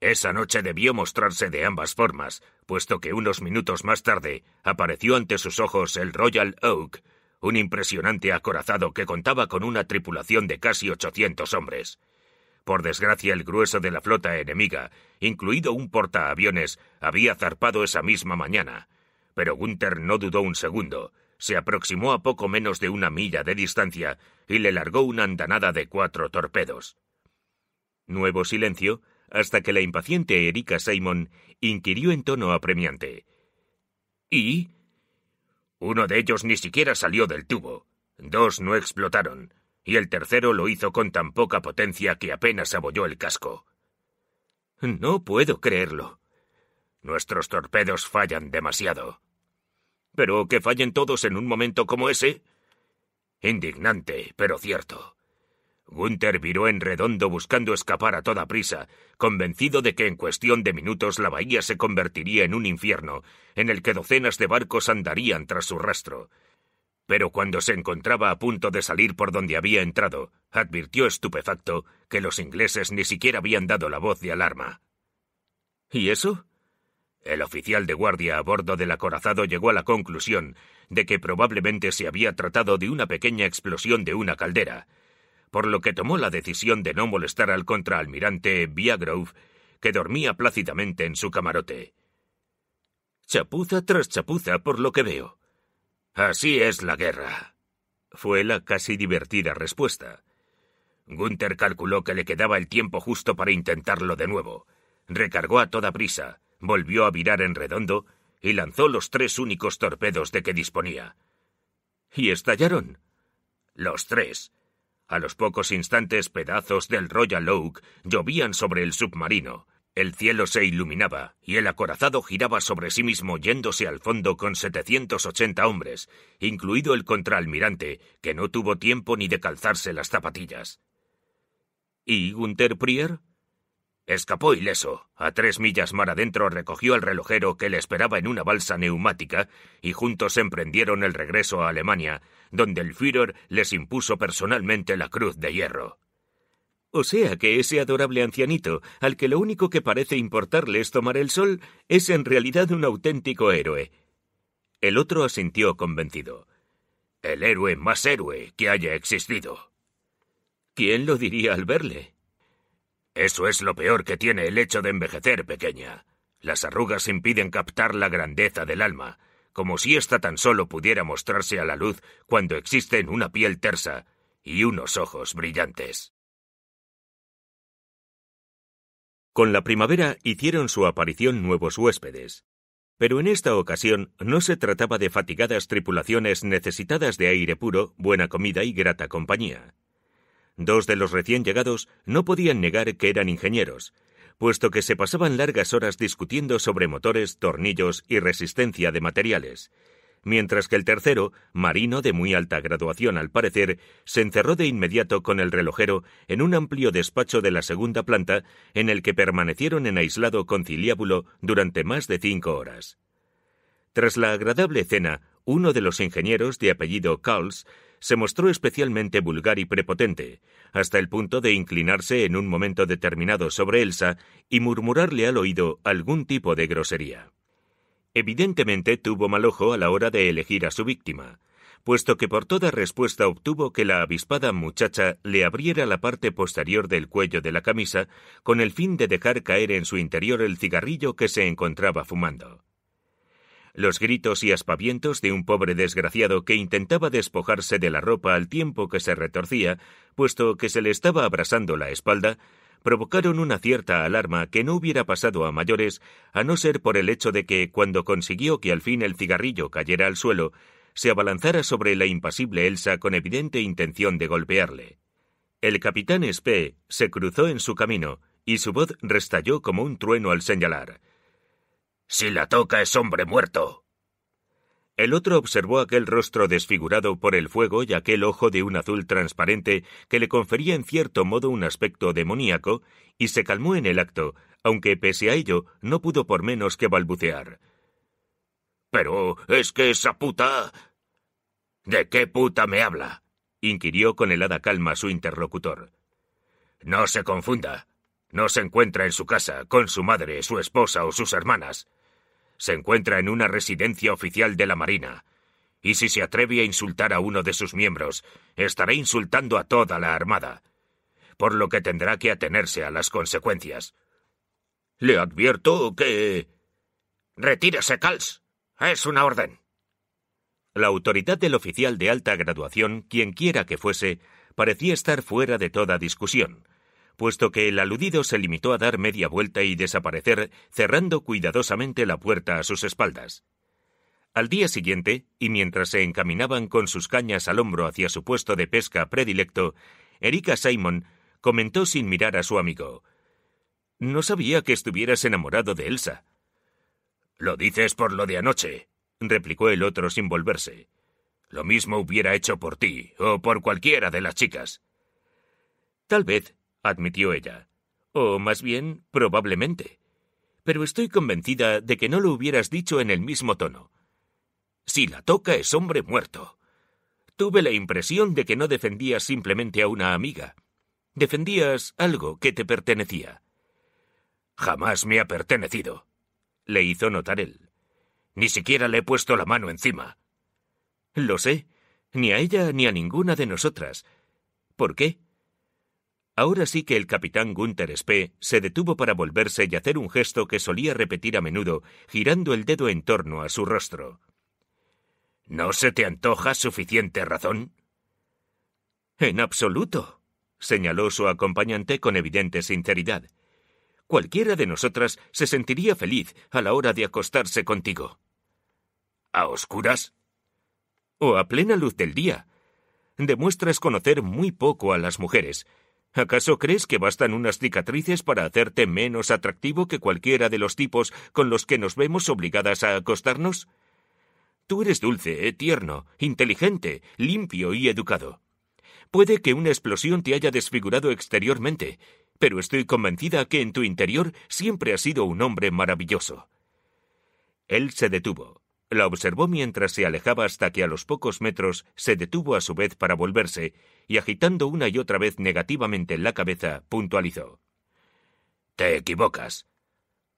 Esa noche debió mostrarse de ambas formas, puesto que unos minutos más tarde apareció ante sus ojos el Royal Oak, un impresionante acorazado que contaba con una tripulación de casi ochocientos hombres. Por desgracia, el grueso de la flota enemiga, incluido un portaaviones, había zarpado esa misma mañana. Pero Gunther no dudó un segundo, se aproximó a poco menos de una milla de distancia y le largó una andanada de cuatro torpedos. Nuevo silencio hasta que la impaciente Erika Simon inquirió en tono apremiante. ¿Y? Uno de ellos ni siquiera salió del tubo. Dos no explotaron, y el tercero lo hizo con tan poca potencia que apenas abolló el casco. No puedo creerlo. Nuestros torpedos fallan demasiado. Pero que fallen todos en un momento como ese. Indignante, pero cierto. Gunther viró en redondo buscando escapar a toda prisa, convencido de que en cuestión de minutos la bahía se convertiría en un infierno, en el que docenas de barcos andarían tras su rastro. Pero cuando se encontraba a punto de salir por donde había entrado, advirtió estupefacto que los ingleses ni siquiera habían dado la voz de alarma. ¿Y eso? El oficial de guardia a bordo del acorazado llegó a la conclusión de que probablemente se había tratado de una pequeña explosión de una caldera, por lo que tomó la decisión de no molestar al contraalmirante Viagrove, que dormía plácidamente en su camarote. Chapuza tras chapuza, por lo que veo. Así es la guerra. Fue la casi divertida respuesta. Gunther calculó que le quedaba el tiempo justo para intentarlo de nuevo. Recargó a toda prisa, volvió a virar en redondo y lanzó los tres únicos torpedos de que disponía. Y estallaron. Los tres, a los pocos instantes pedazos del Royal Oak llovían sobre el submarino. El cielo se iluminaba y el acorazado giraba sobre sí mismo yéndose al fondo con 780 hombres, incluido el contraalmirante, que no tuvo tiempo ni de calzarse las zapatillas. ¿Y Gunther Prier? Escapó ileso. A tres millas mar adentro recogió al relojero que le esperaba en una balsa neumática y juntos emprendieron el regreso a Alemania, donde el Führer les impuso personalmente la Cruz de Hierro. O sea que ese adorable ancianito, al que lo único que parece importarle es tomar el sol, es en realidad un auténtico héroe. El otro asintió convencido. El héroe más héroe que haya existido. ¿Quién lo diría al verle? Eso es lo peor que tiene el hecho de envejecer, pequeña. Las arrugas impiden captar la grandeza del alma, como si ésta tan solo pudiera mostrarse a la luz cuando existen una piel tersa y unos ojos brillantes. Con la primavera hicieron su aparición nuevos huéspedes. Pero en esta ocasión no se trataba de fatigadas tripulaciones necesitadas de aire puro, buena comida y grata compañía. Dos de los recién llegados no podían negar que eran ingenieros, puesto que se pasaban largas horas discutiendo sobre motores, tornillos y resistencia de materiales, mientras que el tercero, marino de muy alta graduación al parecer, se encerró de inmediato con el relojero en un amplio despacho de la segunda planta en el que permanecieron en aislado conciliábulo durante más de cinco horas. Tras la agradable cena, uno de los ingenieros de apellido Carls se mostró especialmente vulgar y prepotente, hasta el punto de inclinarse en un momento determinado sobre Elsa y murmurarle al oído algún tipo de grosería. Evidentemente tuvo mal ojo a la hora de elegir a su víctima, puesto que por toda respuesta obtuvo que la avispada muchacha le abriera la parte posterior del cuello de la camisa con el fin de dejar caer en su interior el cigarrillo que se encontraba fumando los gritos y aspavientos de un pobre desgraciado que intentaba despojarse de la ropa al tiempo que se retorcía, puesto que se le estaba abrasando la espalda, provocaron una cierta alarma que no hubiera pasado a mayores, a no ser por el hecho de que, cuando consiguió que al fin el cigarrillo cayera al suelo, se abalanzara sobre la impasible Elsa con evidente intención de golpearle. El capitán Spee se cruzó en su camino, y su voz restalló como un trueno al señalar. Si la toca es hombre muerto. El otro observó aquel rostro desfigurado por el fuego y aquel ojo de un azul transparente que le confería en cierto modo un aspecto demoníaco, y se calmó en el acto, aunque pese a ello no pudo por menos que balbucear. Pero es que esa puta. ¿De qué puta me habla? inquirió con helada calma su interlocutor. No se confunda. No se encuentra en su casa, con su madre, su esposa o sus hermanas se encuentra en una residencia oficial de la Marina, y si se atreve a insultar a uno de sus miembros, estará insultando a toda la Armada, por lo que tendrá que atenerse a las consecuencias. Le advierto que... Retírese, Kals! Es una orden. La autoridad del oficial de alta graduación, quien quiera que fuese, parecía estar fuera de toda discusión, puesto que el aludido se limitó a dar media vuelta y desaparecer, cerrando cuidadosamente la puerta a sus espaldas. Al día siguiente, y mientras se encaminaban con sus cañas al hombro hacia su puesto de pesca predilecto, Erika Simon comentó sin mirar a su amigo No sabía que estuvieras enamorado de Elsa. Lo dices por lo de anoche, replicó el otro sin volverse. Lo mismo hubiera hecho por ti, o por cualquiera de las chicas. Tal vez, admitió ella. O más bien, probablemente. Pero estoy convencida de que no lo hubieras dicho en el mismo tono. Si la toca es hombre muerto. Tuve la impresión de que no defendías simplemente a una amiga. Defendías algo que te pertenecía. Jamás me ha pertenecido, le hizo notar él. Ni siquiera le he puesto la mano encima. Lo sé, ni a ella ni a ninguna de nosotras. ¿Por qué? Ahora sí que el capitán Gunther Spee se detuvo para volverse y hacer un gesto que solía repetir a menudo, girando el dedo en torno a su rostro. ¿No se te antoja suficiente razón? En absoluto, señaló su acompañante con evidente sinceridad. Cualquiera de nosotras se sentiría feliz a la hora de acostarse contigo. ¿A oscuras? O a plena luz del día. Demuestras conocer muy poco a las mujeres, ¿Acaso crees que bastan unas cicatrices para hacerte menos atractivo que cualquiera de los tipos con los que nos vemos obligadas a acostarnos? Tú eres dulce, eh, tierno, inteligente, limpio y educado. Puede que una explosión te haya desfigurado exteriormente, pero estoy convencida que en tu interior siempre has sido un hombre maravilloso. Él se detuvo, la observó mientras se alejaba hasta que a los pocos metros se detuvo a su vez para volverse, y agitando una y otra vez negativamente la cabeza, puntualizó. Te equivocas.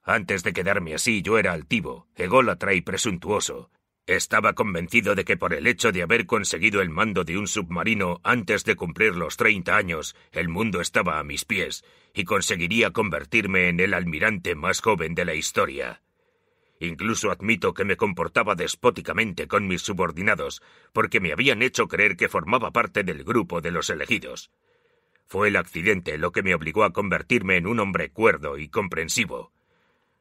Antes de quedarme así yo era altivo, ególatra y presuntuoso. Estaba convencido de que por el hecho de haber conseguido el mando de un submarino antes de cumplir los treinta años, el mundo estaba a mis pies, y conseguiría convertirme en el almirante más joven de la historia. Incluso admito que me comportaba despóticamente con mis subordinados, porque me habían hecho creer que formaba parte del grupo de los elegidos. Fue el accidente lo que me obligó a convertirme en un hombre cuerdo y comprensivo.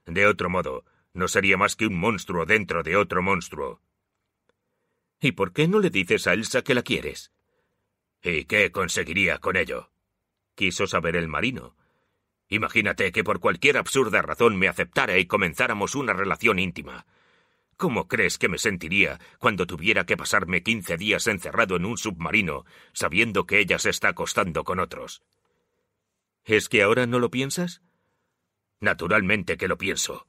De otro modo, no sería más que un monstruo dentro de otro monstruo. ¿Y por qué no le dices a Elsa que la quieres? ¿Y qué conseguiría con ello? quiso saber el marino, Imagínate que por cualquier absurda razón me aceptara y comenzáramos una relación íntima. ¿Cómo crees que me sentiría cuando tuviera que pasarme quince días encerrado en un submarino, sabiendo que ella se está acostando con otros? ¿Es que ahora no lo piensas? Naturalmente que lo pienso.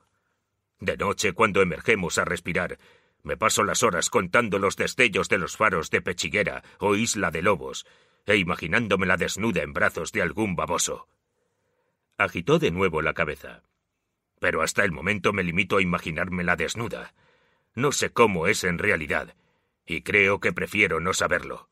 De noche, cuando emergemos a respirar, me paso las horas contando los destellos de los faros de Pechiguera o Isla de Lobos, e imaginándome la desnuda en brazos de algún baboso. Agitó de nuevo la cabeza. Pero hasta el momento me limito a imaginármela desnuda. No sé cómo es en realidad, y creo que prefiero no saberlo.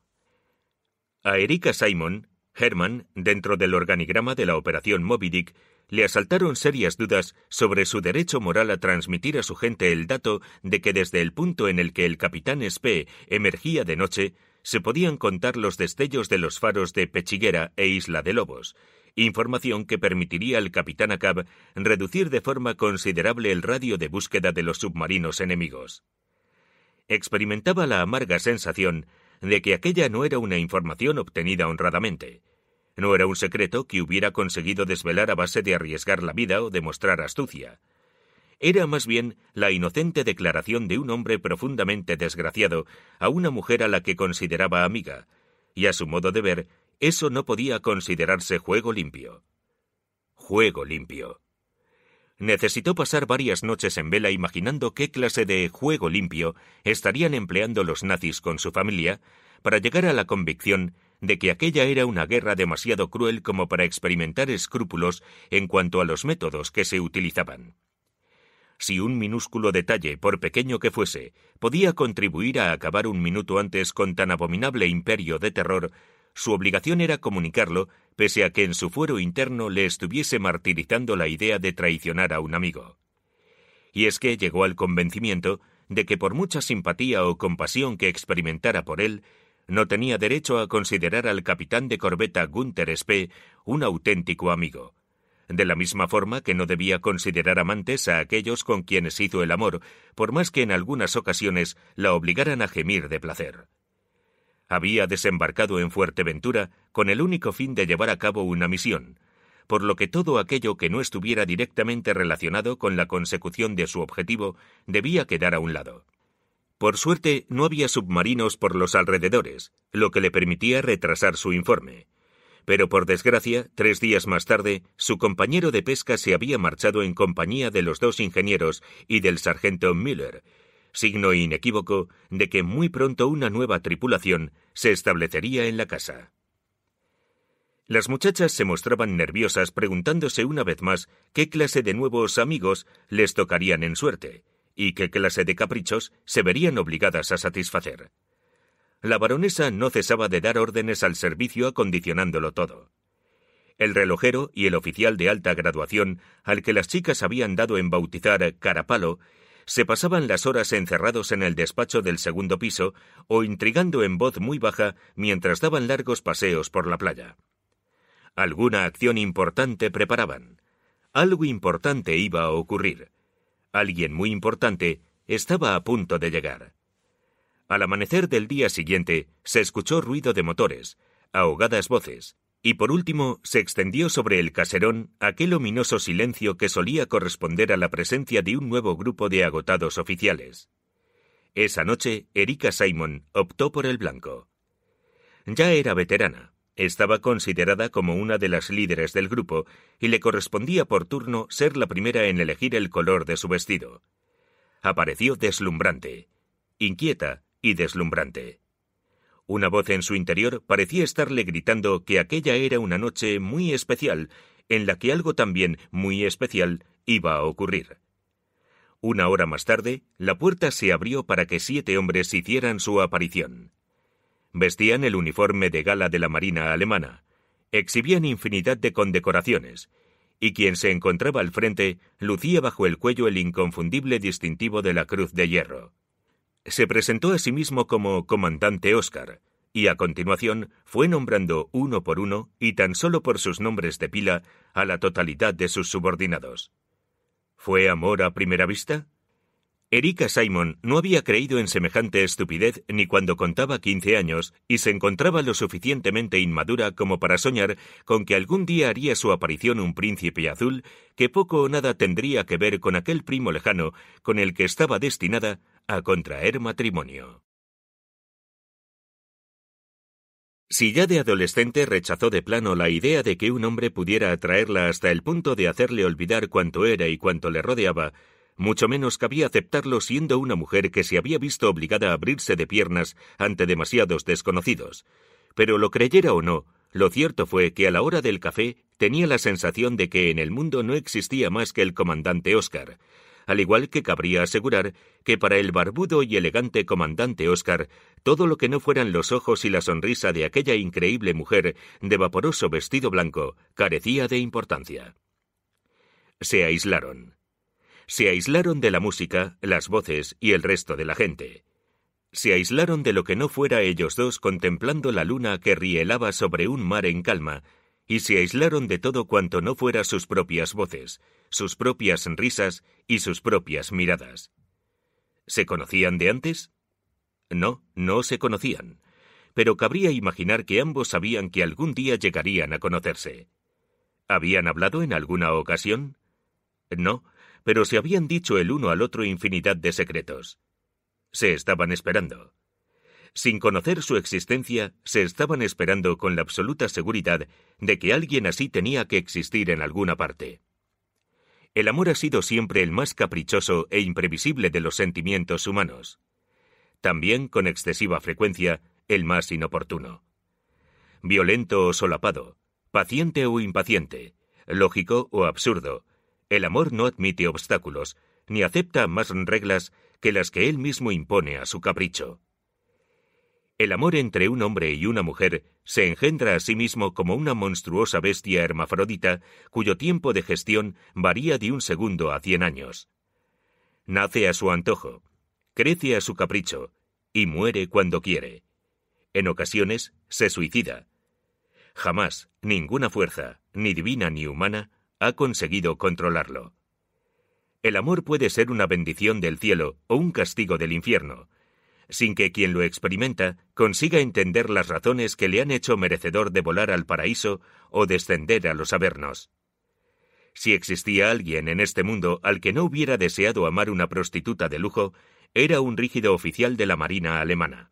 A Erika Simon, Herman, dentro del organigrama de la operación Moby Dick, le asaltaron serias dudas sobre su derecho moral a transmitir a su gente el dato de que desde el punto en el que el capitán Spee emergía de noche, se podían contar los destellos de los faros de Pechiguera e Isla de Lobos, información que permitiría al capitán Acab reducir de forma considerable el radio de búsqueda de los submarinos enemigos. Experimentaba la amarga sensación de que aquella no era una información obtenida honradamente. No era un secreto que hubiera conseguido desvelar a base de arriesgar la vida o demostrar astucia. Era más bien la inocente declaración de un hombre profundamente desgraciado a una mujer a la que consideraba amiga, y a su modo de ver eso no podía considerarse juego limpio. Juego limpio. Necesitó pasar varias noches en vela imaginando qué clase de juego limpio estarían empleando los nazis con su familia para llegar a la convicción de que aquella era una guerra demasiado cruel como para experimentar escrúpulos en cuanto a los métodos que se utilizaban si un minúsculo detalle, por pequeño que fuese, podía contribuir a acabar un minuto antes con tan abominable imperio de terror su obligación era comunicarlo, pese a que en su fuero interno le estuviese martirizando la idea de traicionar a un amigo. Y es que llegó al convencimiento de que por mucha simpatía o compasión que experimentara por él, no tenía derecho a considerar al capitán de corbeta Gunther Spee un auténtico amigo. De la misma forma que no debía considerar amantes a aquellos con quienes hizo el amor, por más que en algunas ocasiones la obligaran a gemir de placer había desembarcado en Fuerteventura con el único fin de llevar a cabo una misión, por lo que todo aquello que no estuviera directamente relacionado con la consecución de su objetivo debía quedar a un lado. Por suerte, no había submarinos por los alrededores, lo que le permitía retrasar su informe. Pero por desgracia, tres días más tarde, su compañero de pesca se había marchado en compañía de los dos ingenieros y del sargento Miller, signo inequívoco de que muy pronto una nueva tripulación se establecería en la casa. Las muchachas se mostraban nerviosas preguntándose una vez más qué clase de nuevos amigos les tocarían en suerte y qué clase de caprichos se verían obligadas a satisfacer. La baronesa no cesaba de dar órdenes al servicio acondicionándolo todo. El relojero y el oficial de alta graduación, al que las chicas habían dado en bautizar Carapalo, se pasaban las horas encerrados en el despacho del segundo piso o intrigando en voz muy baja mientras daban largos paseos por la playa. Alguna acción importante preparaban. Algo importante iba a ocurrir. Alguien muy importante estaba a punto de llegar. Al amanecer del día siguiente se escuchó ruido de motores, ahogadas voces, y por último, se extendió sobre el caserón aquel ominoso silencio que solía corresponder a la presencia de un nuevo grupo de agotados oficiales. Esa noche, Erika Simon optó por el blanco. Ya era veterana, estaba considerada como una de las líderes del grupo y le correspondía por turno ser la primera en elegir el color de su vestido. Apareció deslumbrante, inquieta y deslumbrante. Una voz en su interior parecía estarle gritando que aquella era una noche muy especial, en la que algo también muy especial iba a ocurrir. Una hora más tarde, la puerta se abrió para que siete hombres hicieran su aparición. Vestían el uniforme de gala de la Marina alemana, exhibían infinidad de condecoraciones, y quien se encontraba al frente lucía bajo el cuello el inconfundible distintivo de la Cruz de Hierro se presentó a sí mismo como comandante Oscar, y a continuación fue nombrando uno por uno y tan solo por sus nombres de pila a la totalidad de sus subordinados. ¿Fue amor a primera vista? Erika Simon no había creído en semejante estupidez ni cuando contaba quince años y se encontraba lo suficientemente inmadura como para soñar con que algún día haría su aparición un príncipe azul que poco o nada tendría que ver con aquel primo lejano con el que estaba destinada a contraer matrimonio. Si ya de adolescente rechazó de plano la idea de que un hombre pudiera atraerla hasta el punto de hacerle olvidar cuánto era y cuánto le rodeaba, mucho menos cabía aceptarlo siendo una mujer que se había visto obligada a abrirse de piernas ante demasiados desconocidos. Pero lo creyera o no, lo cierto fue que a la hora del café tenía la sensación de que en el mundo no existía más que el comandante Oscar, al igual que cabría asegurar que para el barbudo y elegante comandante Oscar, todo lo que no fueran los ojos y la sonrisa de aquella increíble mujer de vaporoso vestido blanco carecía de importancia. Se aislaron. Se aislaron de la música, las voces y el resto de la gente. Se aislaron de lo que no fuera ellos dos contemplando la luna que rielaba sobre un mar en calma y se aislaron de todo cuanto no fuera sus propias voces, sus propias risas y sus propias miradas. ¿Se conocían de antes? No, no se conocían, pero cabría imaginar que ambos sabían que algún día llegarían a conocerse. ¿Habían hablado en alguna ocasión? No, pero se habían dicho el uno al otro infinidad de secretos. Se estaban esperando sin conocer su existencia, se estaban esperando con la absoluta seguridad de que alguien así tenía que existir en alguna parte. El amor ha sido siempre el más caprichoso e imprevisible de los sentimientos humanos. También, con excesiva frecuencia, el más inoportuno. Violento o solapado, paciente o impaciente, lógico o absurdo, el amor no admite obstáculos, ni acepta más reglas que las que él mismo impone a su capricho. El amor entre un hombre y una mujer se engendra a sí mismo como una monstruosa bestia hermafrodita cuyo tiempo de gestión varía de un segundo a cien años. Nace a su antojo, crece a su capricho y muere cuando quiere. En ocasiones se suicida. Jamás ninguna fuerza, ni divina ni humana, ha conseguido controlarlo. El amor puede ser una bendición del cielo o un castigo del infierno, sin que quien lo experimenta consiga entender las razones que le han hecho merecedor de volar al paraíso o descender a los avernos. Si existía alguien en este mundo al que no hubiera deseado amar una prostituta de lujo, era un rígido oficial de la Marina alemana.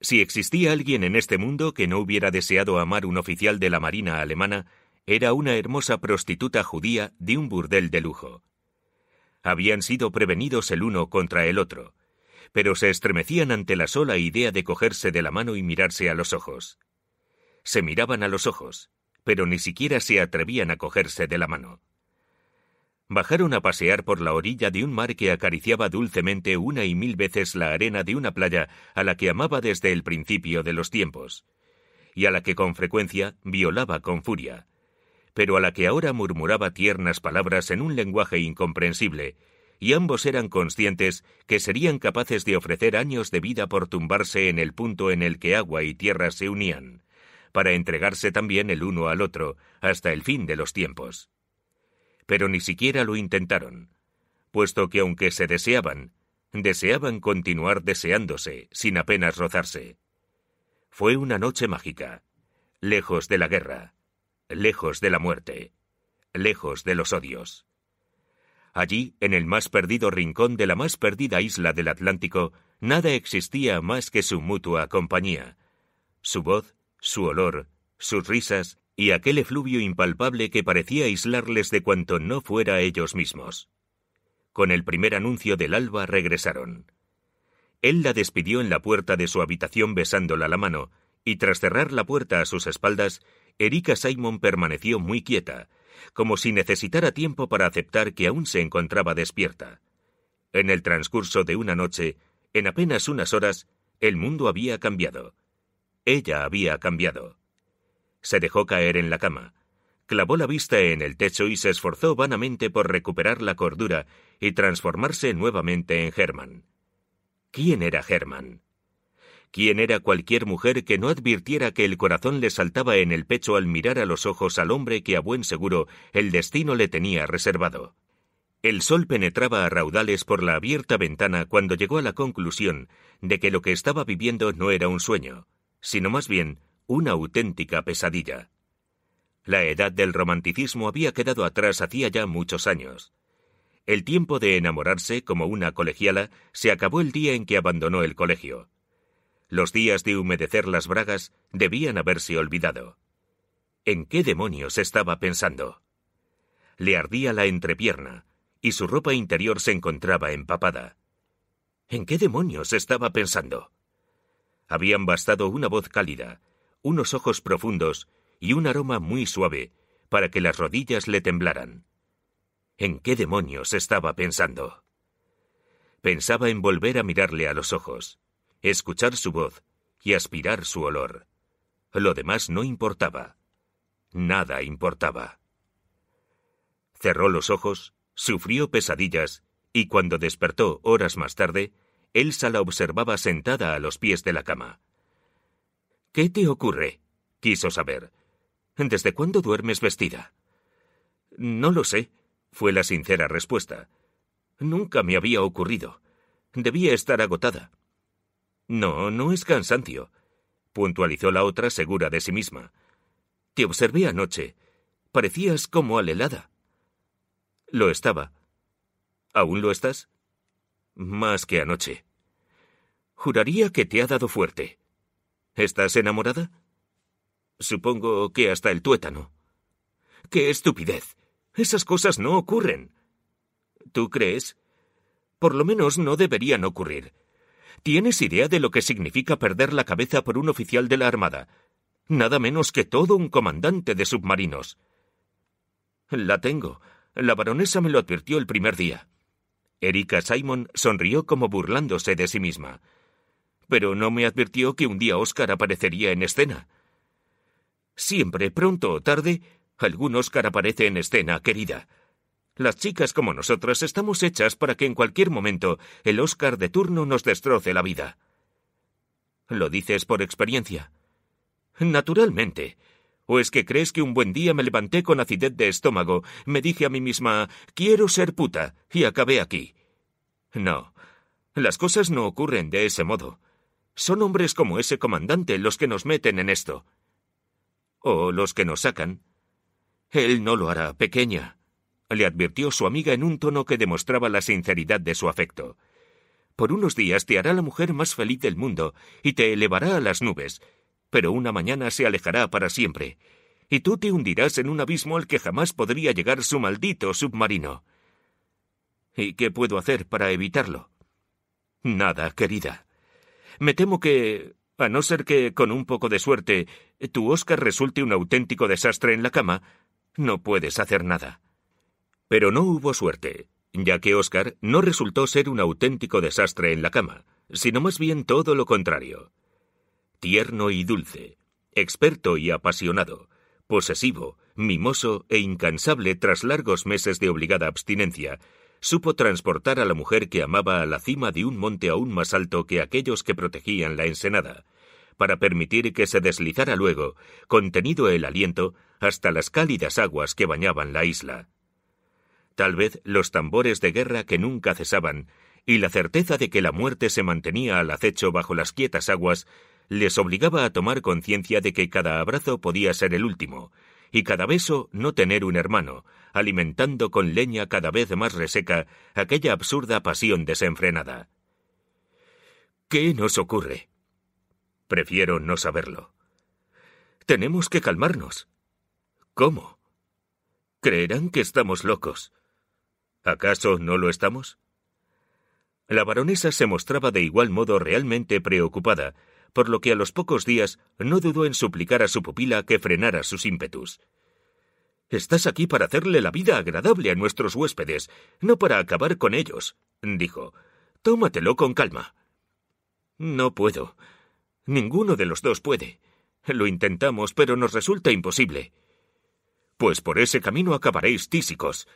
Si existía alguien en este mundo que no hubiera deseado amar un oficial de la Marina alemana, era una hermosa prostituta judía de un burdel de lujo. Habían sido prevenidos el uno contra el otro pero se estremecían ante la sola idea de cogerse de la mano y mirarse a los ojos. Se miraban a los ojos, pero ni siquiera se atrevían a cogerse de la mano. Bajaron a pasear por la orilla de un mar que acariciaba dulcemente una y mil veces la arena de una playa a la que amaba desde el principio de los tiempos, y a la que con frecuencia violaba con furia, pero a la que ahora murmuraba tiernas palabras en un lenguaje incomprensible, y ambos eran conscientes que serían capaces de ofrecer años de vida por tumbarse en el punto en el que agua y tierra se unían, para entregarse también el uno al otro hasta el fin de los tiempos. Pero ni siquiera lo intentaron, puesto que aunque se deseaban, deseaban continuar deseándose sin apenas rozarse. Fue una noche mágica, lejos de la guerra, lejos de la muerte, lejos de los odios. Allí, en el más perdido rincón de la más perdida isla del Atlántico, nada existía más que su mutua compañía. Su voz, su olor, sus risas y aquel efluvio impalpable que parecía aislarles de cuanto no fuera ellos mismos. Con el primer anuncio del alba regresaron. Él la despidió en la puerta de su habitación besándola la mano, y tras cerrar la puerta a sus espaldas, Erika Simon permaneció muy quieta, como si necesitara tiempo para aceptar que aún se encontraba despierta. En el transcurso de una noche, en apenas unas horas, el mundo había cambiado. Ella había cambiado. Se dejó caer en la cama, clavó la vista en el techo y se esforzó vanamente por recuperar la cordura y transformarse nuevamente en Germán. ¿Quién era Germán? ¿Quién era cualquier mujer que no advirtiera que el corazón le saltaba en el pecho al mirar a los ojos al hombre que a buen seguro el destino le tenía reservado? El sol penetraba a raudales por la abierta ventana cuando llegó a la conclusión de que lo que estaba viviendo no era un sueño, sino más bien una auténtica pesadilla. La edad del romanticismo había quedado atrás hacía ya muchos años. El tiempo de enamorarse como una colegiala se acabó el día en que abandonó el colegio. Los días de humedecer las bragas debían haberse olvidado. ¿En qué demonios estaba pensando? Le ardía la entrepierna y su ropa interior se encontraba empapada. ¿En qué demonios estaba pensando? Habían bastado una voz cálida, unos ojos profundos y un aroma muy suave para que las rodillas le temblaran. ¿En qué demonios estaba pensando? Pensaba en volver a mirarle a los ojos, escuchar su voz y aspirar su olor. Lo demás no importaba. Nada importaba. Cerró los ojos, sufrió pesadillas, y cuando despertó horas más tarde, Elsa la observaba sentada a los pies de la cama. ¿Qué te ocurre? quiso saber. ¿Desde cuándo duermes vestida? No lo sé, fue la sincera respuesta. Nunca me había ocurrido. Debía estar agotada. No, no es cansancio, puntualizó la otra segura de sí misma. Te observé anoche. Parecías como alelada. Lo estaba. ¿Aún lo estás? Más que anoche. Juraría que te ha dado fuerte. ¿Estás enamorada? Supongo que hasta el tuétano. ¡Qué estupidez! Esas cosas no ocurren. ¿Tú crees? Por lo menos no deberían ocurrir. ¿Tienes idea de lo que significa perder la cabeza por un oficial de la Armada? Nada menos que todo un comandante de submarinos. La tengo. La baronesa me lo advirtió el primer día. Erika Simon sonrió como burlándose de sí misma. Pero no me advirtió que un día Oscar aparecería en escena. Siempre, pronto o tarde, algún Oscar aparece en escena, querida. Las chicas como nosotras estamos hechas para que en cualquier momento el Oscar de turno nos destroce la vida. ¿Lo dices por experiencia? Naturalmente. ¿O es que crees que un buen día me levanté con acidez de estómago, me dije a mí misma quiero ser puta y acabé aquí? No. Las cosas no ocurren de ese modo. Son hombres como ese comandante los que nos meten en esto. O los que nos sacan. Él no lo hará, pequeña le advirtió su amiga en un tono que demostraba la sinceridad de su afecto. Por unos días te hará la mujer más feliz del mundo y te elevará a las nubes, pero una mañana se alejará para siempre, y tú te hundirás en un abismo al que jamás podría llegar su maldito submarino. ¿Y qué puedo hacer para evitarlo? Nada, querida. Me temo que a no ser que, con un poco de suerte, tu Oscar resulte un auténtico desastre en la cama, no puedes hacer nada. Pero no hubo suerte, ya que Oscar no resultó ser un auténtico desastre en la cama, sino más bien todo lo contrario. Tierno y dulce, experto y apasionado, posesivo, mimoso e incansable tras largos meses de obligada abstinencia, supo transportar a la mujer que amaba a la cima de un monte aún más alto que aquellos que protegían la ensenada, para permitir que se deslizara luego, contenido el aliento, hasta las cálidas aguas que bañaban la isla tal vez los tambores de guerra que nunca cesaban, y la certeza de que la muerte se mantenía al acecho bajo las quietas aguas, les obligaba a tomar conciencia de que cada abrazo podía ser el último, y cada beso no tener un hermano, alimentando con leña cada vez más reseca aquella absurda pasión desenfrenada. ¿Qué nos ocurre? Prefiero no saberlo. Tenemos que calmarnos. ¿Cómo? Creerán que estamos locos. ¿Acaso no lo estamos? La baronesa se mostraba de igual modo realmente preocupada, por lo que a los pocos días no dudó en suplicar a su pupila que frenara sus ímpetus. Estás aquí para hacerle la vida agradable a nuestros huéspedes, no para acabar con ellos, dijo. Tómatelo con calma. No puedo. Ninguno de los dos puede. Lo intentamos, pero nos resulta imposible. Pues por ese camino acabaréis tísicos,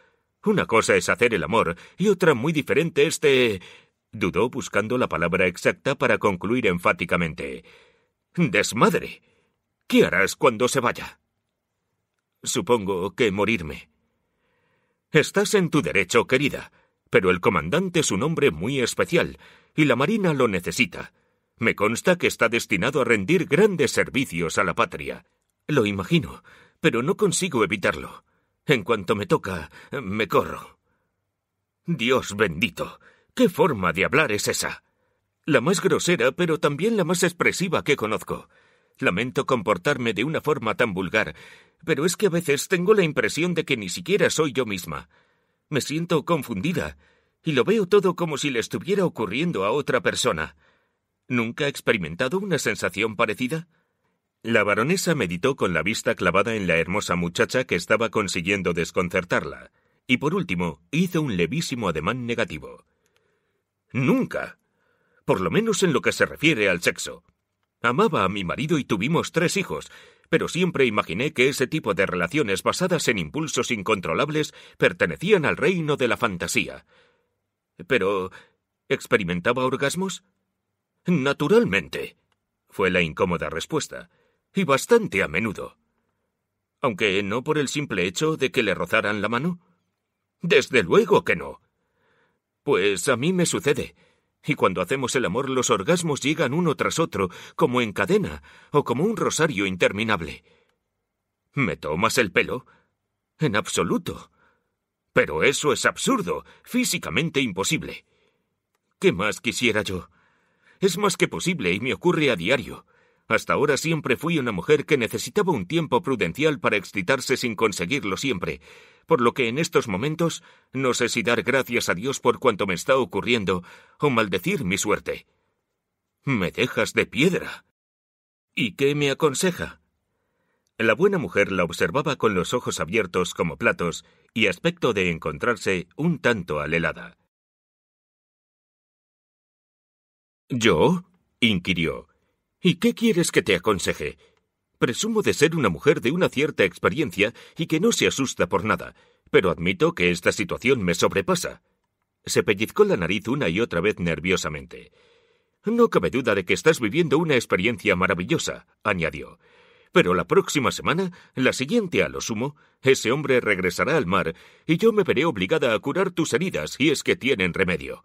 una cosa es hacer el amor y otra muy diferente es de... dudó buscando la palabra exacta para concluir enfáticamente. Desmadre. ¿Qué harás cuando se vaya? Supongo que morirme. Estás en tu derecho, querida, pero el comandante es un hombre muy especial, y la Marina lo necesita. Me consta que está destinado a rendir grandes servicios a la patria. Lo imagino, pero no consigo evitarlo. En cuanto me toca, me corro. Dios bendito. ¿Qué forma de hablar es esa? La más grosera, pero también la más expresiva que conozco. Lamento comportarme de una forma tan vulgar, pero es que a veces tengo la impresión de que ni siquiera soy yo misma. Me siento confundida, y lo veo todo como si le estuviera ocurriendo a otra persona. ¿Nunca ha experimentado una sensación parecida? La baronesa meditó con la vista clavada en la hermosa muchacha que estaba consiguiendo desconcertarla, y por último hizo un levísimo ademán negativo. Nunca. Por lo menos en lo que se refiere al sexo. Amaba a mi marido y tuvimos tres hijos, pero siempre imaginé que ese tipo de relaciones basadas en impulsos incontrolables pertenecían al reino de la fantasía. Pero. ¿experimentaba orgasmos? Naturalmente. fue la incómoda respuesta y bastante a menudo. Aunque no por el simple hecho de que le rozaran la mano. Desde luego que no. Pues a mí me sucede, y cuando hacemos el amor los orgasmos llegan uno tras otro, como en cadena, o como un rosario interminable. ¿Me tomas el pelo? En absoluto. Pero eso es absurdo, físicamente imposible. ¿Qué más quisiera yo? Es más que posible y me ocurre a diario. Hasta ahora siempre fui una mujer que necesitaba un tiempo prudencial para excitarse sin conseguirlo siempre, por lo que en estos momentos no sé si dar gracias a Dios por cuanto me está ocurriendo o maldecir mi suerte. Me dejas de piedra. ¿Y qué me aconseja? La buena mujer la observaba con los ojos abiertos como platos y aspecto de encontrarse un tanto alelada. ¿Yo? inquirió. ¿Y qué quieres que te aconseje? Presumo de ser una mujer de una cierta experiencia y que no se asusta por nada, pero admito que esta situación me sobrepasa. Se pellizcó la nariz una y otra vez nerviosamente. No cabe duda de que estás viviendo una experiencia maravillosa, añadió. Pero la próxima semana, la siguiente a lo sumo, ese hombre regresará al mar y yo me veré obligada a curar tus heridas si es que tienen remedio.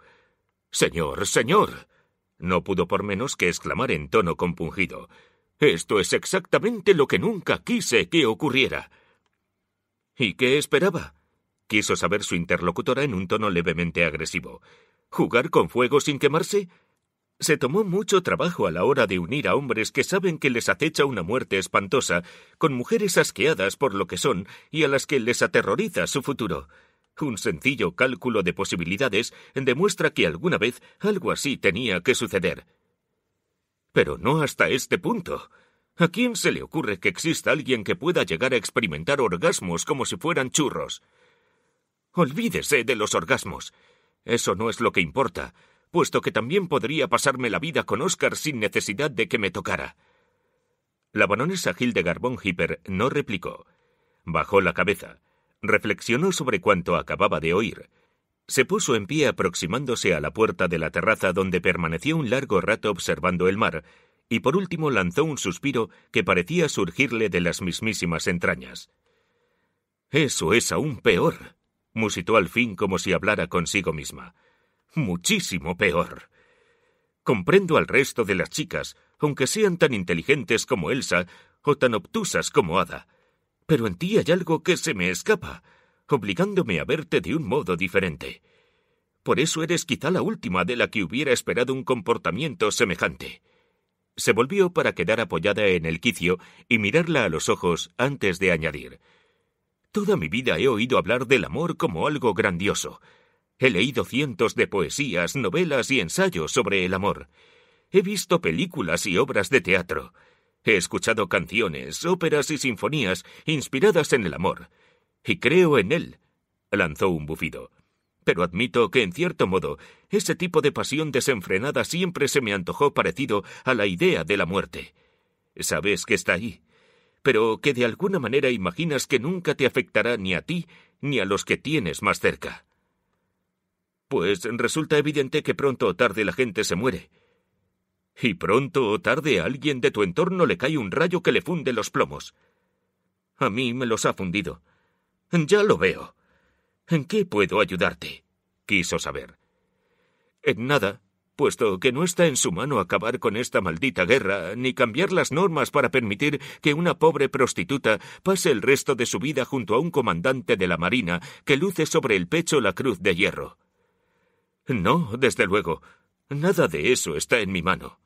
Señor, señor. No pudo por menos que exclamar en tono compungido Esto es exactamente lo que nunca quise que ocurriera. ¿Y qué esperaba? quiso saber su interlocutora en un tono levemente agresivo. ¿Jugar con fuego sin quemarse? Se tomó mucho trabajo a la hora de unir a hombres que saben que les acecha una muerte espantosa, con mujeres asqueadas por lo que son y a las que les aterroriza su futuro. Un sencillo cálculo de posibilidades demuestra que alguna vez algo así tenía que suceder. Pero no hasta este punto. ¿A quién se le ocurre que exista alguien que pueda llegar a experimentar orgasmos como si fueran churros? Olvídese de los orgasmos. Eso no es lo que importa, puesto que también podría pasarme la vida con Oscar sin necesidad de que me tocara. La baronesa de Garbón Hipper no replicó. Bajó la cabeza reflexionó sobre cuanto acababa de oír. Se puso en pie aproximándose a la puerta de la terraza donde permaneció un largo rato observando el mar, y por último lanzó un suspiro que parecía surgirle de las mismísimas entrañas. Eso es aún peor, musitó al fin como si hablara consigo misma. Muchísimo peor. Comprendo al resto de las chicas, aunque sean tan inteligentes como Elsa o tan obtusas como Ada pero en ti hay algo que se me escapa, obligándome a verte de un modo diferente. Por eso eres quizá la última de la que hubiera esperado un comportamiento semejante. Se volvió para quedar apoyada en el quicio y mirarla a los ojos antes de añadir Toda mi vida he oído hablar del amor como algo grandioso. He leído cientos de poesías, novelas y ensayos sobre el amor. He visto películas y obras de teatro. He escuchado canciones, óperas y sinfonías inspiradas en el amor, y creo en él, lanzó un bufido. Pero admito que, en cierto modo, ese tipo de pasión desenfrenada siempre se me antojó parecido a la idea de la muerte. Sabes que está ahí, pero que de alguna manera imaginas que nunca te afectará ni a ti ni a los que tienes más cerca. Pues resulta evidente que pronto o tarde la gente se muere, y pronto o tarde a alguien de tu entorno le cae un rayo que le funde los plomos. A mí me los ha fundido. Ya lo veo. ¿En qué puedo ayudarte? quiso saber. En nada, puesto que no está en su mano acabar con esta maldita guerra, ni cambiar las normas para permitir que una pobre prostituta pase el resto de su vida junto a un comandante de la Marina que luce sobre el pecho la cruz de hierro. No, desde luego. Nada de eso está en mi mano.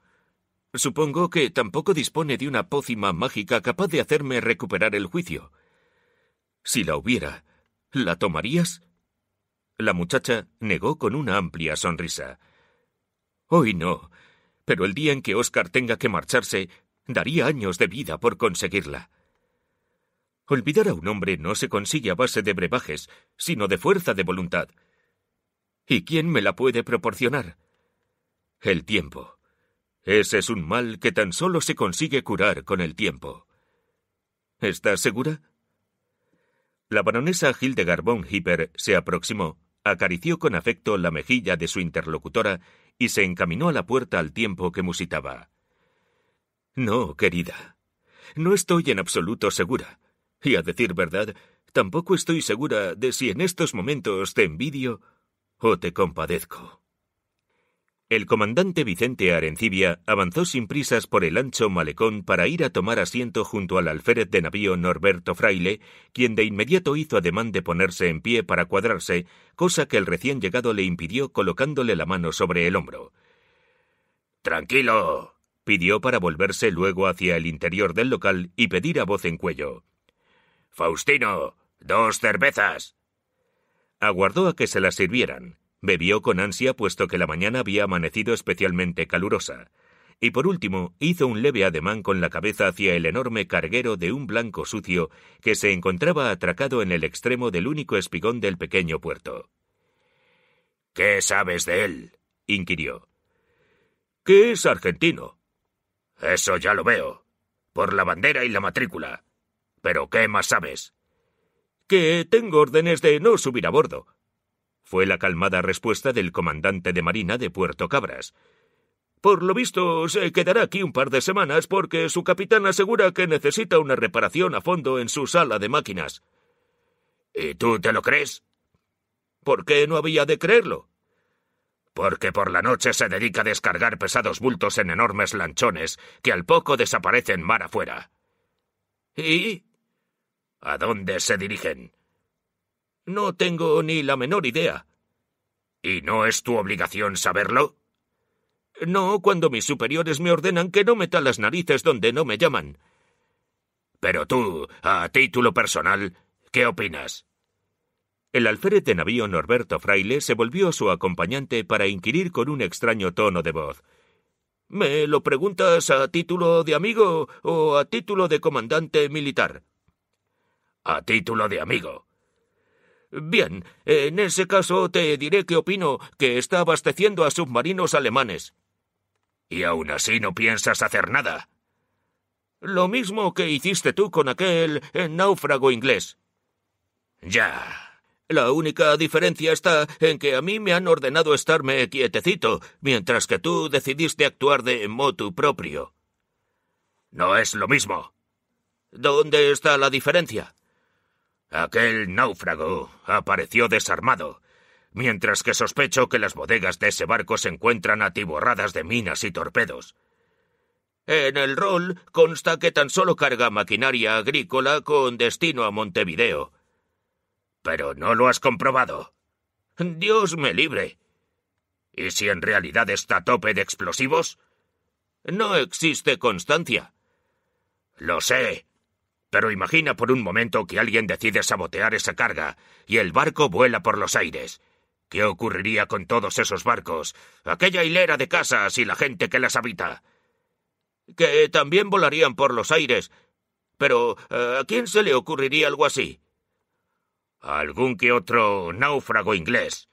Supongo que tampoco dispone de una pócima mágica capaz de hacerme recuperar el juicio. Si la hubiera, ¿la tomarías? La muchacha negó con una amplia sonrisa. Hoy no, pero el día en que Oscar tenga que marcharse, daría años de vida por conseguirla. Olvidar a un hombre no se consigue a base de brebajes, sino de fuerza de voluntad. ¿Y quién me la puede proporcionar? El tiempo. Ese es un mal que tan solo se consigue curar con el tiempo. ¿Estás segura? La baronesa Hildegard von Hipper se aproximó, acarició con afecto la mejilla de su interlocutora y se encaminó a la puerta al tiempo que musitaba. No, querida. No estoy en absoluto segura. Y a decir verdad, tampoco estoy segura de si en estos momentos te envidio o te compadezco. El comandante Vicente Arencibia avanzó sin prisas por el ancho malecón para ir a tomar asiento junto al alférez de navío Norberto Fraile, quien de inmediato hizo ademán de ponerse en pie para cuadrarse, cosa que el recién llegado le impidió colocándole la mano sobre el hombro. Tranquilo, pidió para volverse luego hacia el interior del local y pedir a voz en cuello. Faustino, dos cervezas. Aguardó a que se las sirvieran. Bebió con ansia puesto que la mañana había amanecido especialmente calurosa. Y por último, hizo un leve ademán con la cabeza hacia el enorme carguero de un blanco sucio que se encontraba atracado en el extremo del único espigón del pequeño puerto. ¿Qué sabes de él? inquirió. Que es argentino. Eso ya lo veo. Por la bandera y la matrícula. Pero ¿qué más sabes? Que tengo órdenes de no subir a bordo, fue la calmada respuesta del comandante de Marina de Puerto Cabras. Por lo visto, se quedará aquí un par de semanas porque su capitán asegura que necesita una reparación a fondo en su sala de máquinas. ¿Y tú te lo crees? ¿Por qué no había de creerlo? Porque por la noche se dedica a descargar pesados bultos en enormes lanchones que al poco desaparecen mar afuera. ¿Y? ¿A dónde se dirigen? No tengo ni la menor idea. ¿Y no es tu obligación saberlo? No cuando mis superiores me ordenan que no meta las narices donde no me llaman. Pero tú, a título personal, ¿qué opinas? El alférez de navío Norberto Fraile se volvió a su acompañante para inquirir con un extraño tono de voz. ¿Me lo preguntas a título de amigo o a título de comandante militar? A título de amigo, Bien, en ese caso te diré que opino que está abasteciendo a submarinos alemanes. Y aún así no piensas hacer nada. Lo mismo que hiciste tú con aquel eh, náufrago inglés. Ya. La única diferencia está en que a mí me han ordenado estarme quietecito, mientras que tú decidiste actuar de motu propio. No es lo mismo. ¿Dónde está la diferencia? Aquel náufrago apareció desarmado, mientras que sospecho que las bodegas de ese barco se encuentran atiborradas de minas y torpedos. En el rol consta que tan solo carga maquinaria agrícola con destino a Montevideo. Pero no lo has comprobado. Dios me libre. ¿Y si en realidad está a tope de explosivos? No existe constancia. Lo sé, pero imagina por un momento que alguien decide sabotear esa carga y el barco vuela por los aires. ¿Qué ocurriría con todos esos barcos, aquella hilera de casas y la gente que las habita? Que también volarían por los aires. Pero eh, ¿a quién se le ocurriría algo así? algún que otro náufrago inglés.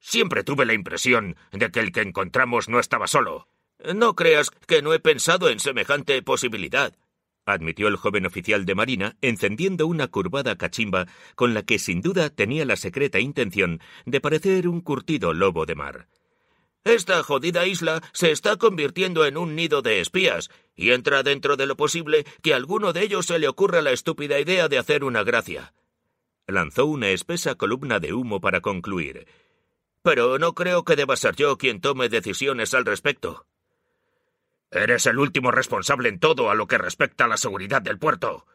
Siempre tuve la impresión de que el que encontramos no estaba solo. No creas que no he pensado en semejante posibilidad admitió el joven oficial de Marina, encendiendo una curvada cachimba con la que sin duda tenía la secreta intención de parecer un curtido lobo de mar. Esta jodida isla se está convirtiendo en un nido de espías, y entra dentro de lo posible que a alguno de ellos se le ocurra la estúpida idea de hacer una gracia. Lanzó una espesa columna de humo para concluir. Pero no creo que deba ser yo quien tome decisiones al respecto. Eres el último responsable en todo a lo que respecta a la seguridad del puerto.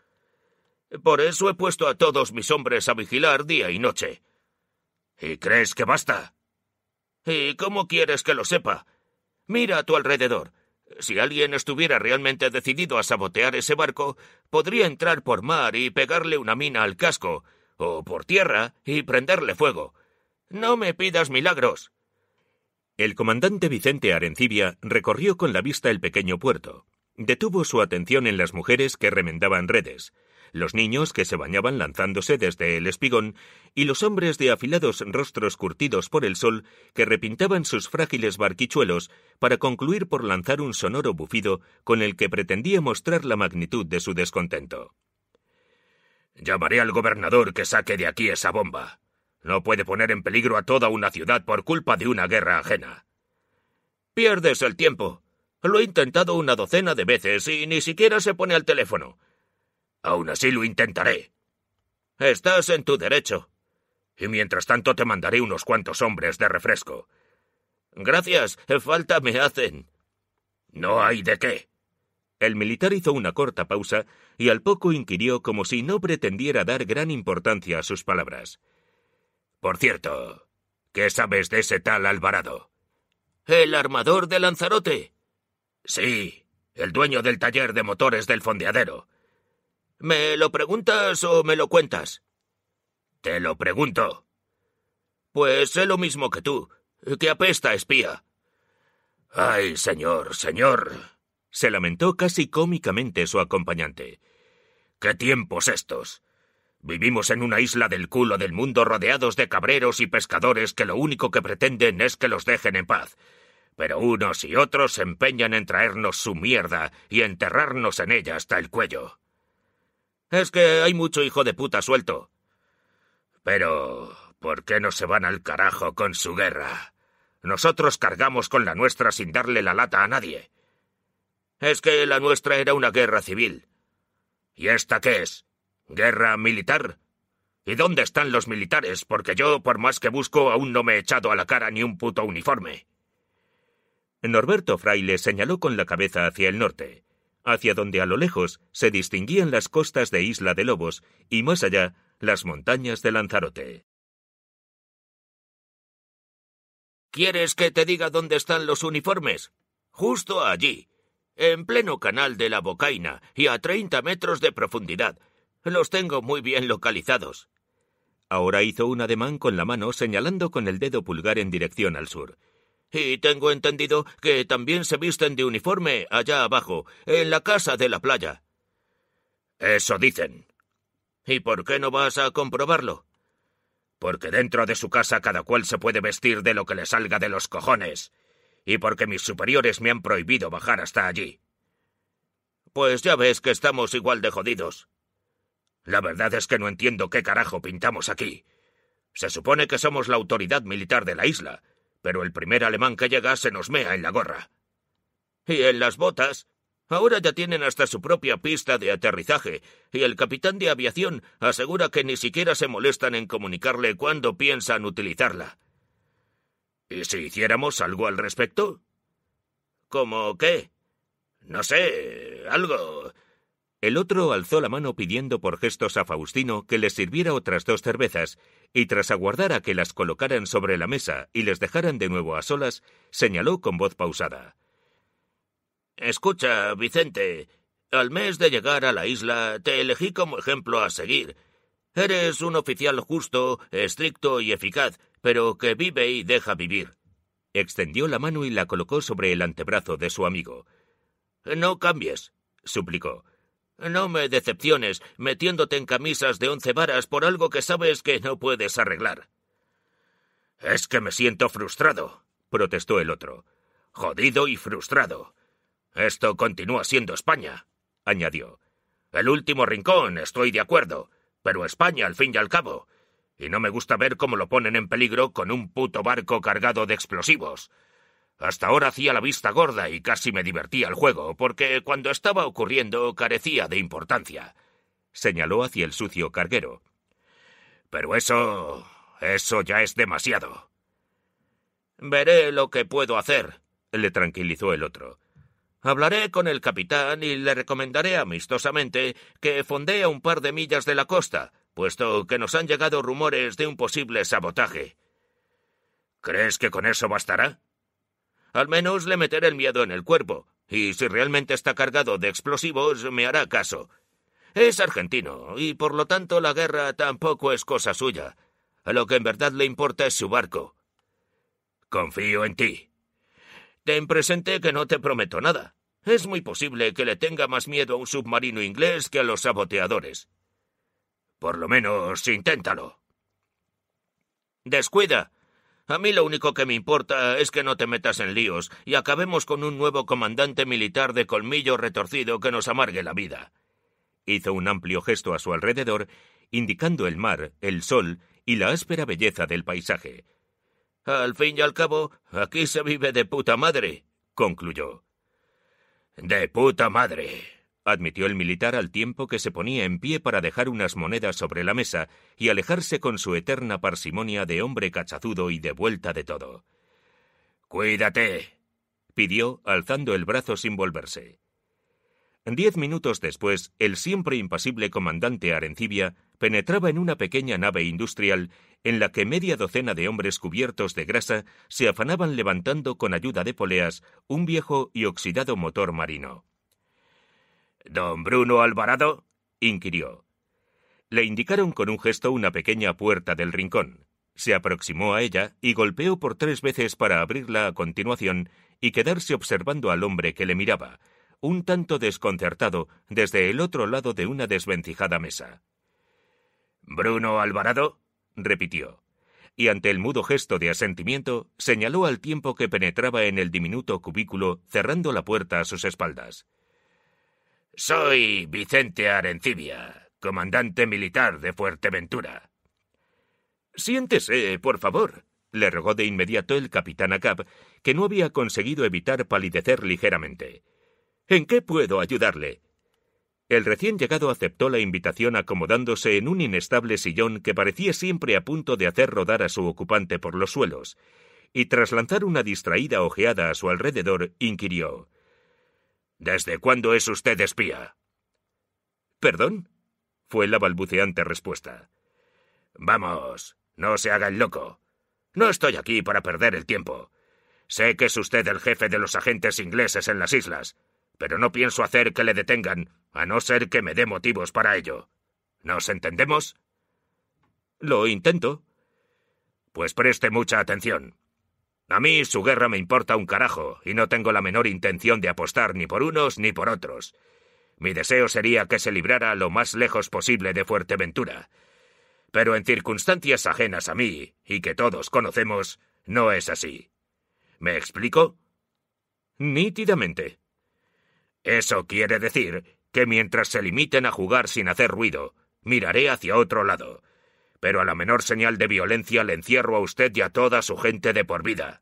Por eso he puesto a todos mis hombres a vigilar día y noche. ¿Y crees que basta? ¿Y cómo quieres que lo sepa? Mira a tu alrededor. Si alguien estuviera realmente decidido a sabotear ese barco, podría entrar por mar y pegarle una mina al casco, o por tierra y prenderle fuego. No me pidas milagros. El comandante Vicente Arencibia recorrió con la vista el pequeño puerto. Detuvo su atención en las mujeres que remendaban redes, los niños que se bañaban lanzándose desde el espigón y los hombres de afilados rostros curtidos por el sol que repintaban sus frágiles barquichuelos para concluir por lanzar un sonoro bufido con el que pretendía mostrar la magnitud de su descontento. Llamaré al gobernador que saque de aquí esa bomba, no puede poner en peligro a toda una ciudad por culpa de una guerra ajena. Pierdes el tiempo. Lo he intentado una docena de veces y ni siquiera se pone al teléfono. Aún así lo intentaré. Estás en tu derecho. Y mientras tanto te mandaré unos cuantos hombres de refresco. Gracias, falta me hacen. No hay de qué. El militar hizo una corta pausa y al poco inquirió como si no pretendiera dar gran importancia a sus palabras. Por cierto, ¿qué sabes de ese tal Alvarado? ¿El armador de Lanzarote? Sí, el dueño del taller de motores del fondeadero. ¿Me lo preguntas o me lo cuentas? Te lo pregunto. Pues sé lo mismo que tú, que apesta espía. Ay, señor, señor. se lamentó casi cómicamente su acompañante. ¿Qué tiempos estos? Vivimos en una isla del culo del mundo rodeados de cabreros y pescadores que lo único que pretenden es que los dejen en paz. Pero unos y otros se empeñan en traernos su mierda y enterrarnos en ella hasta el cuello. Es que hay mucho hijo de puta suelto. Pero... ¿Por qué no se van al carajo con su guerra? Nosotros cargamos con la nuestra sin darle la lata a nadie. Es que la nuestra era una guerra civil. ¿Y esta qué es? ¿Guerra militar? ¿Y dónde están los militares? Porque yo, por más que busco, aún no me he echado a la cara ni un puto uniforme. Norberto Fraile señaló con la cabeza hacia el norte, hacia donde a lo lejos se distinguían las costas de Isla de Lobos y más allá las montañas de Lanzarote. ¿Quieres que te diga dónde están los uniformes? Justo allí, en pleno canal de la Bocaina y a treinta metros de profundidad, los tengo muy bien localizados. Ahora hizo un ademán con la mano señalando con el dedo pulgar en dirección al sur. Y tengo entendido que también se visten de uniforme allá abajo, en la casa de la playa. Eso dicen. ¿Y por qué no vas a comprobarlo? Porque dentro de su casa cada cual se puede vestir de lo que le salga de los cojones. Y porque mis superiores me han prohibido bajar hasta allí. Pues ya ves que estamos igual de jodidos. La verdad es que no entiendo qué carajo pintamos aquí. Se supone que somos la autoridad militar de la isla, pero el primer alemán que llega se nos mea en la gorra. Y en las botas. Ahora ya tienen hasta su propia pista de aterrizaje, y el capitán de aviación asegura que ni siquiera se molestan en comunicarle cuándo piensan utilizarla. ¿Y si hiciéramos algo al respecto? ¿Cómo qué? No sé, algo. El otro alzó la mano pidiendo por gestos a Faustino que les sirviera otras dos cervezas, y tras aguardar a que las colocaran sobre la mesa y les dejaran de nuevo a solas, señaló con voz pausada. Escucha, Vicente, al mes de llegar a la isla te elegí como ejemplo a seguir. Eres un oficial justo, estricto y eficaz, pero que vive y deja vivir. Extendió la mano y la colocó sobre el antebrazo de su amigo. No cambies, suplicó. No me decepciones metiéndote en camisas de once varas por algo que sabes que no puedes arreglar. Es que me siento frustrado, protestó el otro. Jodido y frustrado. Esto continúa siendo España, añadió. El último rincón, estoy de acuerdo, pero España al fin y al cabo. Y no me gusta ver cómo lo ponen en peligro con un puto barco cargado de explosivos. Hasta ahora hacía la vista gorda y casi me divertía el juego, porque cuando estaba ocurriendo carecía de importancia. Señaló hacia el sucio carguero. Pero eso. eso ya es demasiado. Veré lo que puedo hacer, le tranquilizó el otro. Hablaré con el capitán y le recomendaré amistosamente que fondee a un par de millas de la costa, puesto que nos han llegado rumores de un posible sabotaje. ¿Crees que con eso bastará? Al menos le meteré el miedo en el cuerpo, y si realmente está cargado de explosivos, me hará caso. Es argentino, y por lo tanto la guerra tampoco es cosa suya. A lo que en verdad le importa es su barco. Confío en ti. Ten presente que no te prometo nada. Es muy posible que le tenga más miedo a un submarino inglés que a los saboteadores. Por lo menos inténtalo. Descuida. A mí lo único que me importa es que no te metas en líos y acabemos con un nuevo comandante militar de colmillo retorcido que nos amargue la vida. Hizo un amplio gesto a su alrededor, indicando el mar, el sol y la áspera belleza del paisaje. Al fin y al cabo, aquí se vive de puta madre, concluyó. De puta madre admitió el militar al tiempo que se ponía en pie para dejar unas monedas sobre la mesa y alejarse con su eterna parsimonia de hombre cachazudo y de vuelta de todo. Cuídate. pidió, alzando el brazo sin volverse. Diez minutos después, el siempre impasible comandante Arencibia penetraba en una pequeña nave industrial en la que media docena de hombres cubiertos de grasa se afanaban levantando con ayuda de poleas un viejo y oxidado motor marino. ¿Don Bruno Alvarado? inquirió. Le indicaron con un gesto una pequeña puerta del rincón. Se aproximó a ella y golpeó por tres veces para abrirla a continuación y quedarse observando al hombre que le miraba, un tanto desconcertado desde el otro lado de una desvencijada mesa. Bruno Alvarado, repitió, y ante el mudo gesto de asentimiento señaló al tiempo que penetraba en el diminuto cubículo cerrando la puerta a sus espaldas. Soy Vicente Arencibia, comandante militar de Fuerteventura. Siéntese, por favor, le rogó de inmediato el capitán Acap, que no había conseguido evitar palidecer ligeramente. ¿En qué puedo ayudarle? El recién llegado aceptó la invitación acomodándose en un inestable sillón que parecía siempre a punto de hacer rodar a su ocupante por los suelos, y tras lanzar una distraída ojeada a su alrededor, inquirió ¿Desde cuándo es usted espía? ¿Perdón? fue la balbuceante respuesta. Vamos, no se haga el loco. No estoy aquí para perder el tiempo. Sé que es usted el jefe de los agentes ingleses en las islas, pero no pienso hacer que le detengan, a no ser que me dé motivos para ello. ¿Nos entendemos? Lo intento. Pues preste mucha atención. A mí su guerra me importa un carajo, y no tengo la menor intención de apostar ni por unos ni por otros. Mi deseo sería que se librara lo más lejos posible de Fuerteventura. Pero en circunstancias ajenas a mí, y que todos conocemos, no es así. ¿Me explico? Nítidamente. Eso quiere decir que mientras se limiten a jugar sin hacer ruido, miraré hacia otro lado, pero a la menor señal de violencia le encierro a usted y a toda su gente de por vida.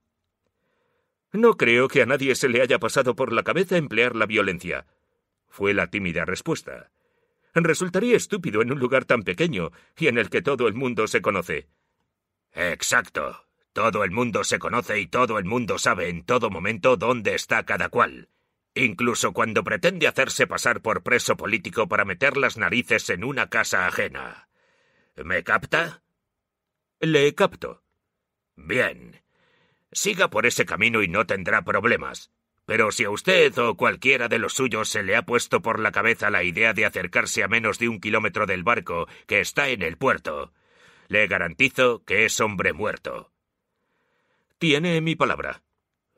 No creo que a nadie se le haya pasado por la cabeza emplear la violencia, fue la tímida respuesta. Resultaría estúpido en un lugar tan pequeño y en el que todo el mundo se conoce. Exacto. Todo el mundo se conoce y todo el mundo sabe en todo momento dónde está cada cual incluso cuando pretende hacerse pasar por preso político para meter las narices en una casa ajena. ¿Me capta? Le capto. Bien. Siga por ese camino y no tendrá problemas. Pero si a usted o cualquiera de los suyos se le ha puesto por la cabeza la idea de acercarse a menos de un kilómetro del barco que está en el puerto, le garantizo que es hombre muerto. Tiene mi palabra.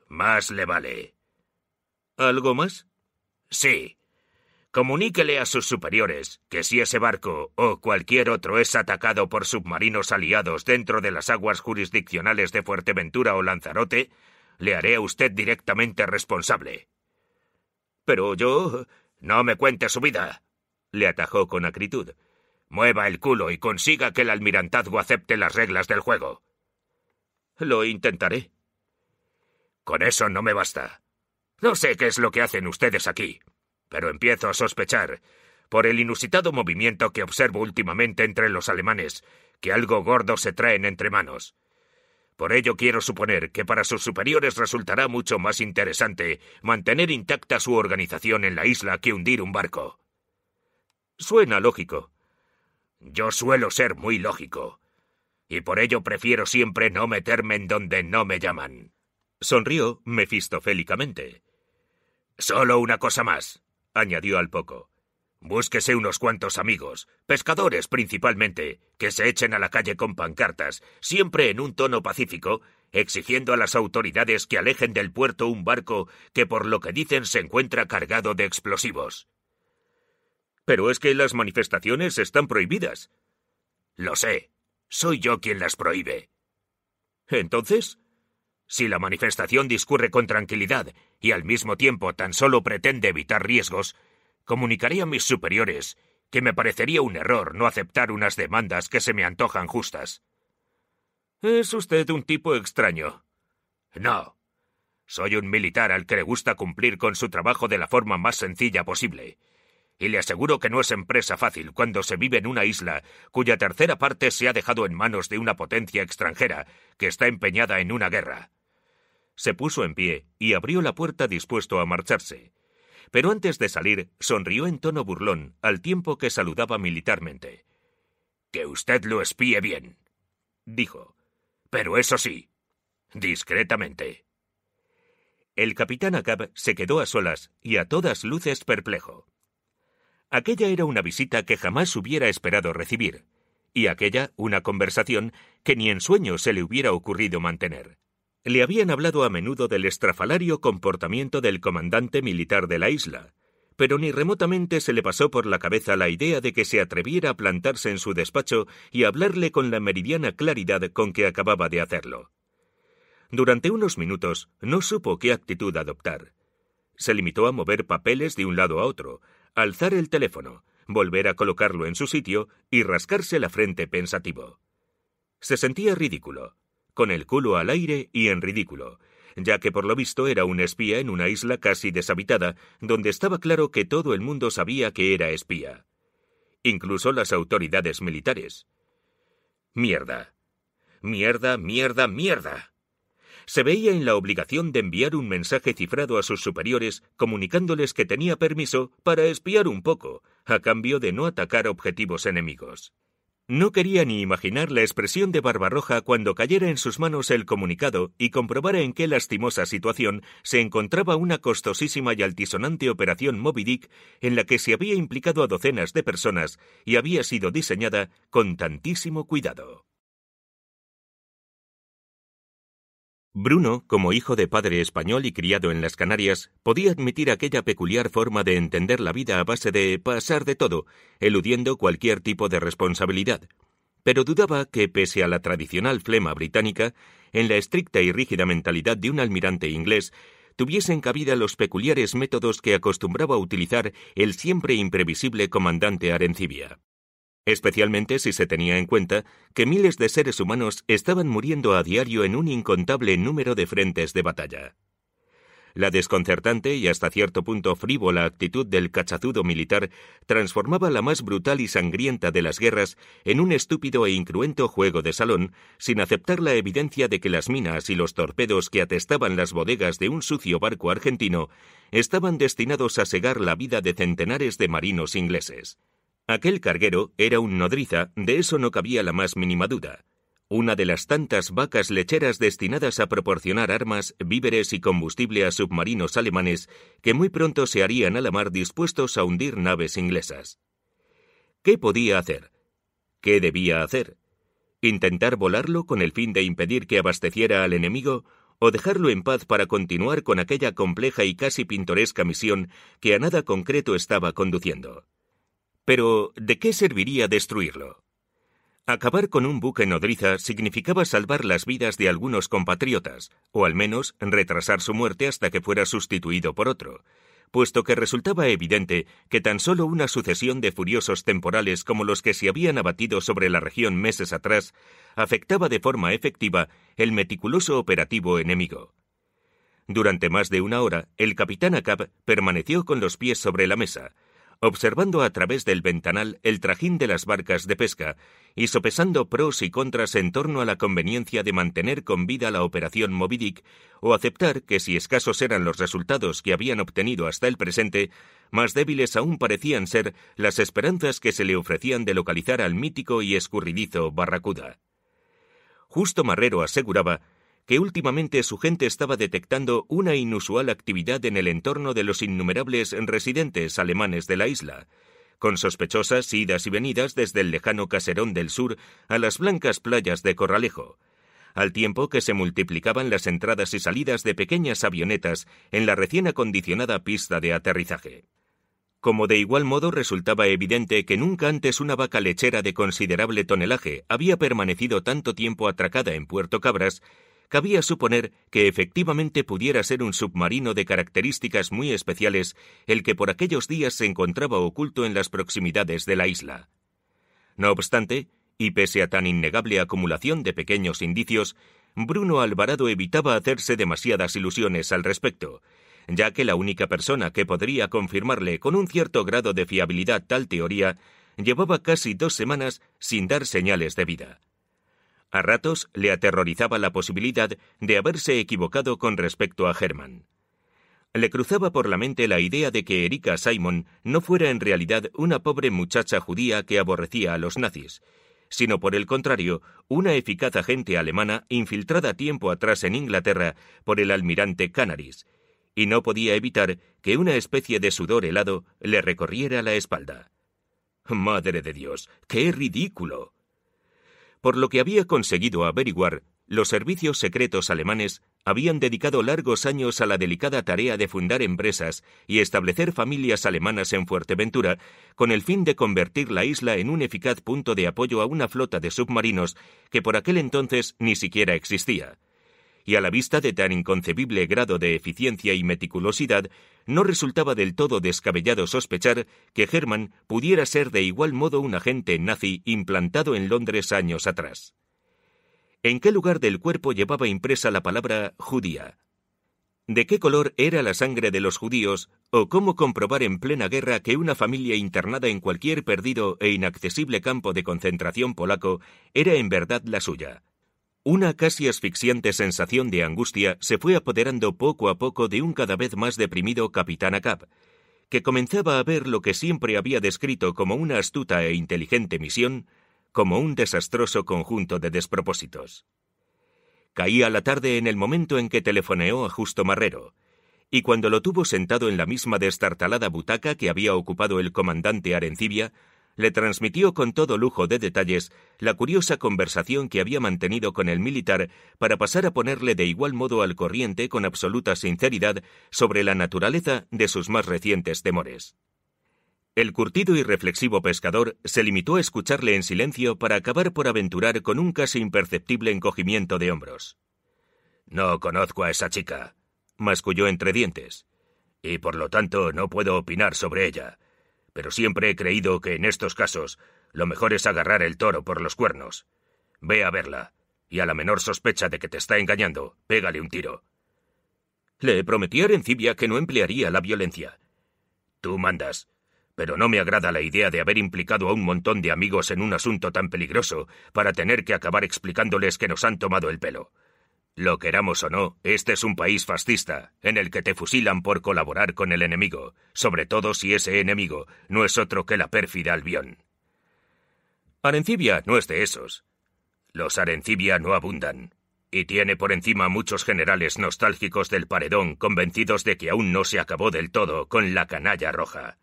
Más le vale. ¿Algo más? Sí. Comuníquele a sus superiores que si ese barco o cualquier otro es atacado por submarinos aliados dentro de las aguas jurisdiccionales de Fuerteventura o Lanzarote, le haré a usted directamente responsable. Pero yo. No me cuente su vida, le atajó con acritud. Mueva el culo y consiga que el almirantazgo acepte las reglas del juego. Lo intentaré. Con eso no me basta. No sé qué es lo que hacen ustedes aquí, pero empiezo a sospechar, por el inusitado movimiento que observo últimamente entre los alemanes, que algo gordo se traen entre manos. Por ello quiero suponer que para sus superiores resultará mucho más interesante mantener intacta su organización en la isla que hundir un barco. Suena lógico. Yo suelo ser muy lógico. Y por ello prefiero siempre no meterme en donde no me llaman. Sonrió mefistofélicamente. Solo una cosa más añadió al poco. Búsquese unos cuantos amigos, pescadores principalmente, que se echen a la calle con pancartas, siempre en un tono pacífico, exigiendo a las autoridades que alejen del puerto un barco que por lo que dicen se encuentra cargado de explosivos. Pero es que las manifestaciones están prohibidas. Lo sé. Soy yo quien las prohíbe. Entonces, si la manifestación discurre con tranquilidad y al mismo tiempo tan solo pretende evitar riesgos, comunicaré a mis superiores que me parecería un error no aceptar unas demandas que se me antojan justas. Es usted un tipo extraño. No. Soy un militar al que le gusta cumplir con su trabajo de la forma más sencilla posible. Y le aseguro que no es empresa fácil cuando se vive en una isla cuya tercera parte se ha dejado en manos de una potencia extranjera que está empeñada en una guerra se puso en pie y abrió la puerta dispuesto a marcharse. Pero antes de salir, sonrió en tono burlón al tiempo que saludaba militarmente. Que usted lo espíe bien, dijo. Pero eso sí, discretamente. El capitán Acab se quedó a solas y a todas luces perplejo. Aquella era una visita que jamás hubiera esperado recibir, y aquella una conversación que ni en sueño se le hubiera ocurrido mantener le habían hablado a menudo del estrafalario comportamiento del comandante militar de la isla, pero ni remotamente se le pasó por la cabeza la idea de que se atreviera a plantarse en su despacho y hablarle con la meridiana claridad con que acababa de hacerlo. Durante unos minutos no supo qué actitud adoptar. Se limitó a mover papeles de un lado a otro, alzar el teléfono, volver a colocarlo en su sitio y rascarse la frente pensativo. Se sentía ridículo, con el culo al aire y en ridículo, ya que por lo visto era un espía en una isla casi deshabitada, donde estaba claro que todo el mundo sabía que era espía. Incluso las autoridades militares. Mierda. Mierda, mierda, mierda. Se veía en la obligación de enviar un mensaje cifrado a sus superiores comunicándoles que tenía permiso para espiar un poco, a cambio de no atacar objetivos enemigos. No quería ni imaginar la expresión de Barbarroja cuando cayera en sus manos el comunicado y comprobara en qué lastimosa situación se encontraba una costosísima y altisonante operación Moby Dick en la que se había implicado a docenas de personas y había sido diseñada con tantísimo cuidado. Bruno, como hijo de padre español y criado en las Canarias, podía admitir aquella peculiar forma de entender la vida a base de pasar de todo, eludiendo cualquier tipo de responsabilidad. Pero dudaba que, pese a la tradicional flema británica, en la estricta y rígida mentalidad de un almirante inglés, tuviesen cabida los peculiares métodos que acostumbraba utilizar el siempre imprevisible comandante Arencibia especialmente si se tenía en cuenta que miles de seres humanos estaban muriendo a diario en un incontable número de frentes de batalla. La desconcertante y hasta cierto punto frívola actitud del cachazudo militar transformaba la más brutal y sangrienta de las guerras en un estúpido e incruento juego de salón, sin aceptar la evidencia de que las minas y los torpedos que atestaban las bodegas de un sucio barco argentino estaban destinados a segar la vida de centenares de marinos ingleses. Aquel carguero era un nodriza, de eso no cabía la más mínima duda, una de las tantas vacas lecheras destinadas a proporcionar armas, víveres y combustible a submarinos alemanes que muy pronto se harían a la mar dispuestos a hundir naves inglesas. ¿Qué podía hacer? ¿Qué debía hacer? ¿Intentar volarlo con el fin de impedir que abasteciera al enemigo o dejarlo en paz para continuar con aquella compleja y casi pintoresca misión que a nada concreto estaba conduciendo? Pero, ¿de qué serviría destruirlo? Acabar con un buque nodriza significaba salvar las vidas de algunos compatriotas, o al menos retrasar su muerte hasta que fuera sustituido por otro, puesto que resultaba evidente que tan solo una sucesión de furiosos temporales como los que se habían abatido sobre la región meses atrás afectaba de forma efectiva el meticuloso operativo enemigo. Durante más de una hora, el capitán Acap permaneció con los pies sobre la mesa, observando a través del ventanal el trajín de las barcas de pesca y sopesando pros y contras en torno a la conveniencia de mantener con vida la operación Movidic o aceptar que si escasos eran los resultados que habían obtenido hasta el presente, más débiles aún parecían ser las esperanzas que se le ofrecían de localizar al mítico y escurridizo Barracuda. Justo Marrero aseguraba que últimamente su gente estaba detectando una inusual actividad en el entorno de los innumerables residentes alemanes de la isla, con sospechosas idas y venidas desde el lejano caserón del sur a las blancas playas de Corralejo, al tiempo que se multiplicaban las entradas y salidas de pequeñas avionetas en la recién acondicionada pista de aterrizaje. Como de igual modo resultaba evidente que nunca antes una vaca lechera de considerable tonelaje había permanecido tanto tiempo atracada en Puerto Cabras, cabía suponer que efectivamente pudiera ser un submarino de características muy especiales el que por aquellos días se encontraba oculto en las proximidades de la isla. No obstante, y pese a tan innegable acumulación de pequeños indicios, Bruno Alvarado evitaba hacerse demasiadas ilusiones al respecto, ya que la única persona que podría confirmarle con un cierto grado de fiabilidad tal teoría llevaba casi dos semanas sin dar señales de vida. A ratos le aterrorizaba la posibilidad de haberse equivocado con respecto a Herman. Le cruzaba por la mente la idea de que Erika Simon no fuera en realidad una pobre muchacha judía que aborrecía a los nazis, sino por el contrario, una eficaz agente alemana infiltrada tiempo atrás en Inglaterra por el almirante Canaris, y no podía evitar que una especie de sudor helado le recorriera la espalda. Madre de Dios, qué ridículo. Por lo que había conseguido averiguar, los servicios secretos alemanes habían dedicado largos años a la delicada tarea de fundar empresas y establecer familias alemanas en Fuerteventura, con el fin de convertir la isla en un eficaz punto de apoyo a una flota de submarinos que por aquel entonces ni siquiera existía. Y a la vista de tan inconcebible grado de eficiencia y meticulosidad, no resultaba del todo descabellado sospechar que Hermann pudiera ser de igual modo un agente nazi implantado en Londres años atrás. ¿En qué lugar del cuerpo llevaba impresa la palabra judía? ¿De qué color era la sangre de los judíos? ¿O cómo comprobar en plena guerra que una familia internada en cualquier perdido e inaccesible campo de concentración polaco era en verdad la suya? Una casi asfixiante sensación de angustia se fue apoderando poco a poco de un cada vez más deprimido capitán Acap, que comenzaba a ver lo que siempre había descrito como una astuta e inteligente misión, como un desastroso conjunto de despropósitos. Caía la tarde en el momento en que telefoneó a Justo Marrero, y cuando lo tuvo sentado en la misma destartalada butaca que había ocupado el comandante Arencibia, le transmitió con todo lujo de detalles la curiosa conversación que había mantenido con el militar para pasar a ponerle de igual modo al corriente con absoluta sinceridad sobre la naturaleza de sus más recientes temores. El curtido y reflexivo pescador se limitó a escucharle en silencio para acabar por aventurar con un casi imperceptible encogimiento de hombros. No conozco a esa chica, masculló entre dientes, y por lo tanto no puedo opinar sobre ella pero siempre he creído que en estos casos lo mejor es agarrar el toro por los cuernos. Ve a verla, y a la menor sospecha de que te está engañando, pégale un tiro. Le prometí a Rencibia que no emplearía la violencia. Tú mandas, pero no me agrada la idea de haber implicado a un montón de amigos en un asunto tan peligroso para tener que acabar explicándoles que nos han tomado el pelo. Lo queramos o no, este es un país fascista, en el que te fusilan por colaborar con el enemigo, sobre todo si ese enemigo no es otro que la pérfida Albión. Arencibia no es de esos. Los Arencibia no abundan, y tiene por encima muchos generales nostálgicos del paredón convencidos de que aún no se acabó del todo con la canalla roja.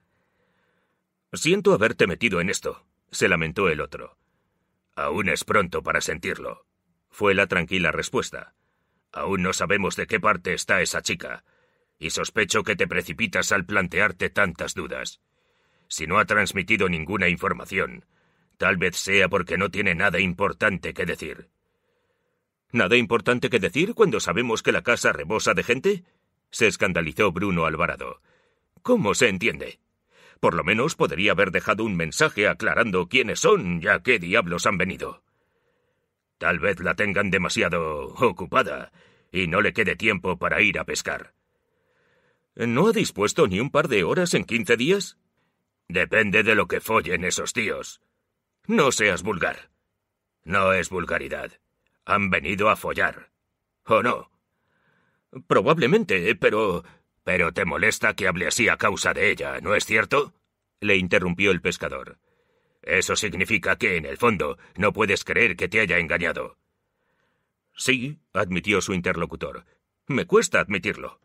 Siento haberte metido en esto, se lamentó el otro. Aún es pronto para sentirlo, fue la tranquila respuesta. Aún no sabemos de qué parte está esa chica, y sospecho que te precipitas al plantearte tantas dudas. Si no ha transmitido ninguna información, tal vez sea porque no tiene nada importante que decir. ¿Nada importante que decir cuando sabemos que la casa rebosa de gente? se escandalizó Bruno Alvarado. ¿Cómo se entiende? Por lo menos podría haber dejado un mensaje aclarando quiénes son y a qué diablos han venido. Tal vez la tengan demasiado ocupada y no le quede tiempo para ir a pescar. ¿No ha dispuesto ni un par de horas en quince días? Depende de lo que follen esos tíos. No seas vulgar. No es vulgaridad. Han venido a follar. ¿O no? Probablemente, pero. Pero te molesta que hable así a causa de ella, ¿no es cierto? le interrumpió el pescador. Eso significa que, en el fondo, no puedes creer que te haya engañado. Sí, admitió su interlocutor. Me cuesta admitirlo.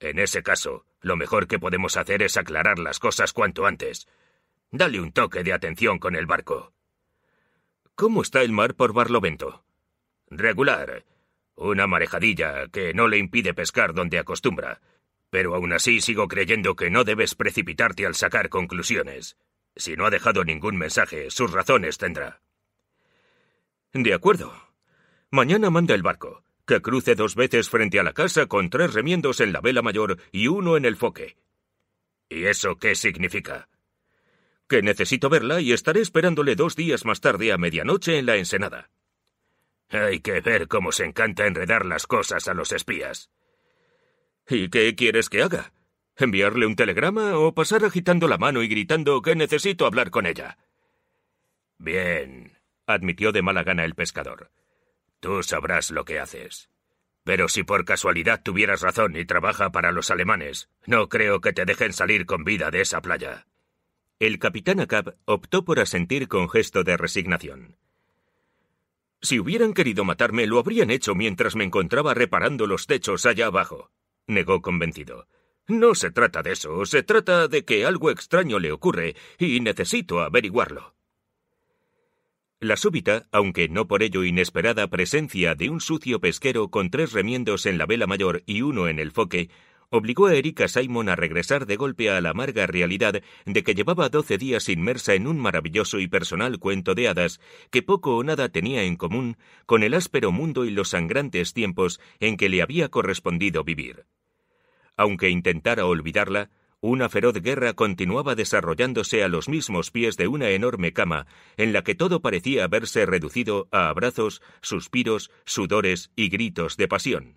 En ese caso, lo mejor que podemos hacer es aclarar las cosas cuanto antes. Dale un toque de atención con el barco. ¿Cómo está el mar por Barlovento? Regular. Una marejadilla que no le impide pescar donde acostumbra. Pero aún así sigo creyendo que no debes precipitarte al sacar conclusiones. Si no ha dejado ningún mensaje, sus razones tendrá. De acuerdo. Mañana manda el barco, que cruce dos veces frente a la casa con tres remiendos en la vela mayor y uno en el foque. ¿Y eso qué significa? Que necesito verla y estaré esperándole dos días más tarde a medianoche en la ensenada. Hay que ver cómo se encanta enredar las cosas a los espías. ¿Y qué quieres que haga? ¿Enviarle un telegrama o pasar agitando la mano y gritando que necesito hablar con ella? Bien, admitió de mala gana el pescador. Tú sabrás lo que haces. Pero si por casualidad tuvieras razón y trabaja para los alemanes, no creo que te dejen salir con vida de esa playa. El capitán Acab optó por asentir con gesto de resignación. Si hubieran querido matarme, lo habrían hecho mientras me encontraba reparando los techos allá abajo, negó convencido. No se trata de eso, se trata de que algo extraño le ocurre y necesito averiguarlo. La súbita, aunque no por ello inesperada, presencia de un sucio pesquero con tres remiendos en la vela mayor y uno en el foque, obligó a Erika Simon a regresar de golpe a la amarga realidad de que llevaba doce días inmersa en un maravilloso y personal cuento de hadas que poco o nada tenía en común con el áspero mundo y los sangrantes tiempos en que le había correspondido vivir. Aunque intentara olvidarla, una feroz guerra continuaba desarrollándose a los mismos pies de una enorme cama en la que todo parecía haberse reducido a abrazos, suspiros, sudores y gritos de pasión,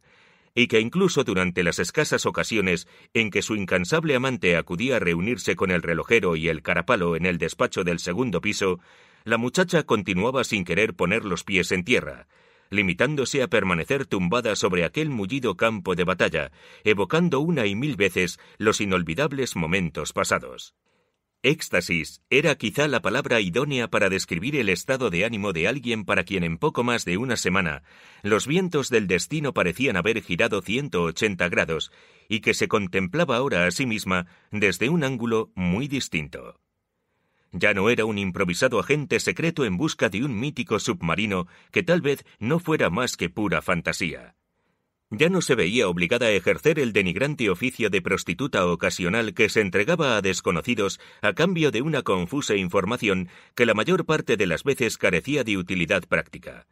y que incluso durante las escasas ocasiones en que su incansable amante acudía a reunirse con el relojero y el carapalo en el despacho del segundo piso, la muchacha continuaba sin querer poner los pies en tierra, limitándose a permanecer tumbada sobre aquel mullido campo de batalla, evocando una y mil veces los inolvidables momentos pasados. Éxtasis era quizá la palabra idónea para describir el estado de ánimo de alguien para quien en poco más de una semana los vientos del destino parecían haber girado 180 grados y que se contemplaba ahora a sí misma desde un ángulo muy distinto. Ya no era un improvisado agente secreto en busca de un mítico submarino que tal vez no fuera más que pura fantasía. Ya no se veía obligada a ejercer el denigrante oficio de prostituta ocasional que se entregaba a desconocidos a cambio de una confusa información que la mayor parte de las veces carecía de utilidad práctica.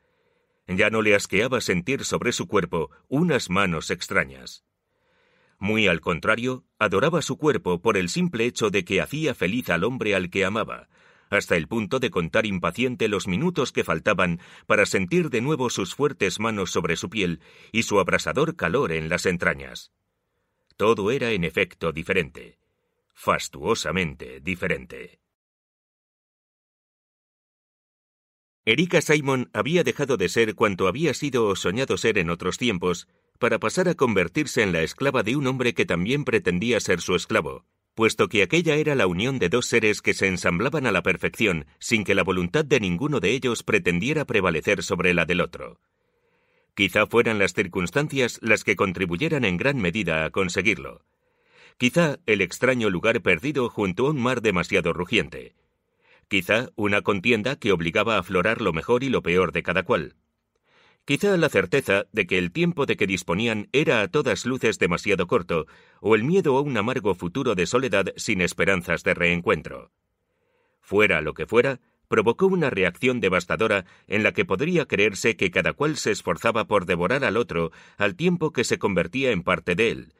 Ya no le asqueaba sentir sobre su cuerpo unas manos extrañas. Muy al contrario, adoraba su cuerpo por el simple hecho de que hacía feliz al hombre al que amaba, hasta el punto de contar impaciente los minutos que faltaban para sentir de nuevo sus fuertes manos sobre su piel y su abrasador calor en las entrañas. Todo era en efecto diferente, fastuosamente diferente. Erika Simon había dejado de ser cuanto había sido o soñado ser en otros tiempos, para pasar a convertirse en la esclava de un hombre que también pretendía ser su esclavo, puesto que aquella era la unión de dos seres que se ensamblaban a la perfección sin que la voluntad de ninguno de ellos pretendiera prevalecer sobre la del otro. Quizá fueran las circunstancias las que contribuyeran en gran medida a conseguirlo. Quizá el extraño lugar perdido junto a un mar demasiado rugiente. Quizá una contienda que obligaba a aflorar lo mejor y lo peor de cada cual. Quizá la certeza de que el tiempo de que disponían era a todas luces demasiado corto, o el miedo a un amargo futuro de soledad sin esperanzas de reencuentro. Fuera lo que fuera, provocó una reacción devastadora en la que podría creerse que cada cual se esforzaba por devorar al otro al tiempo que se convertía en parte de él,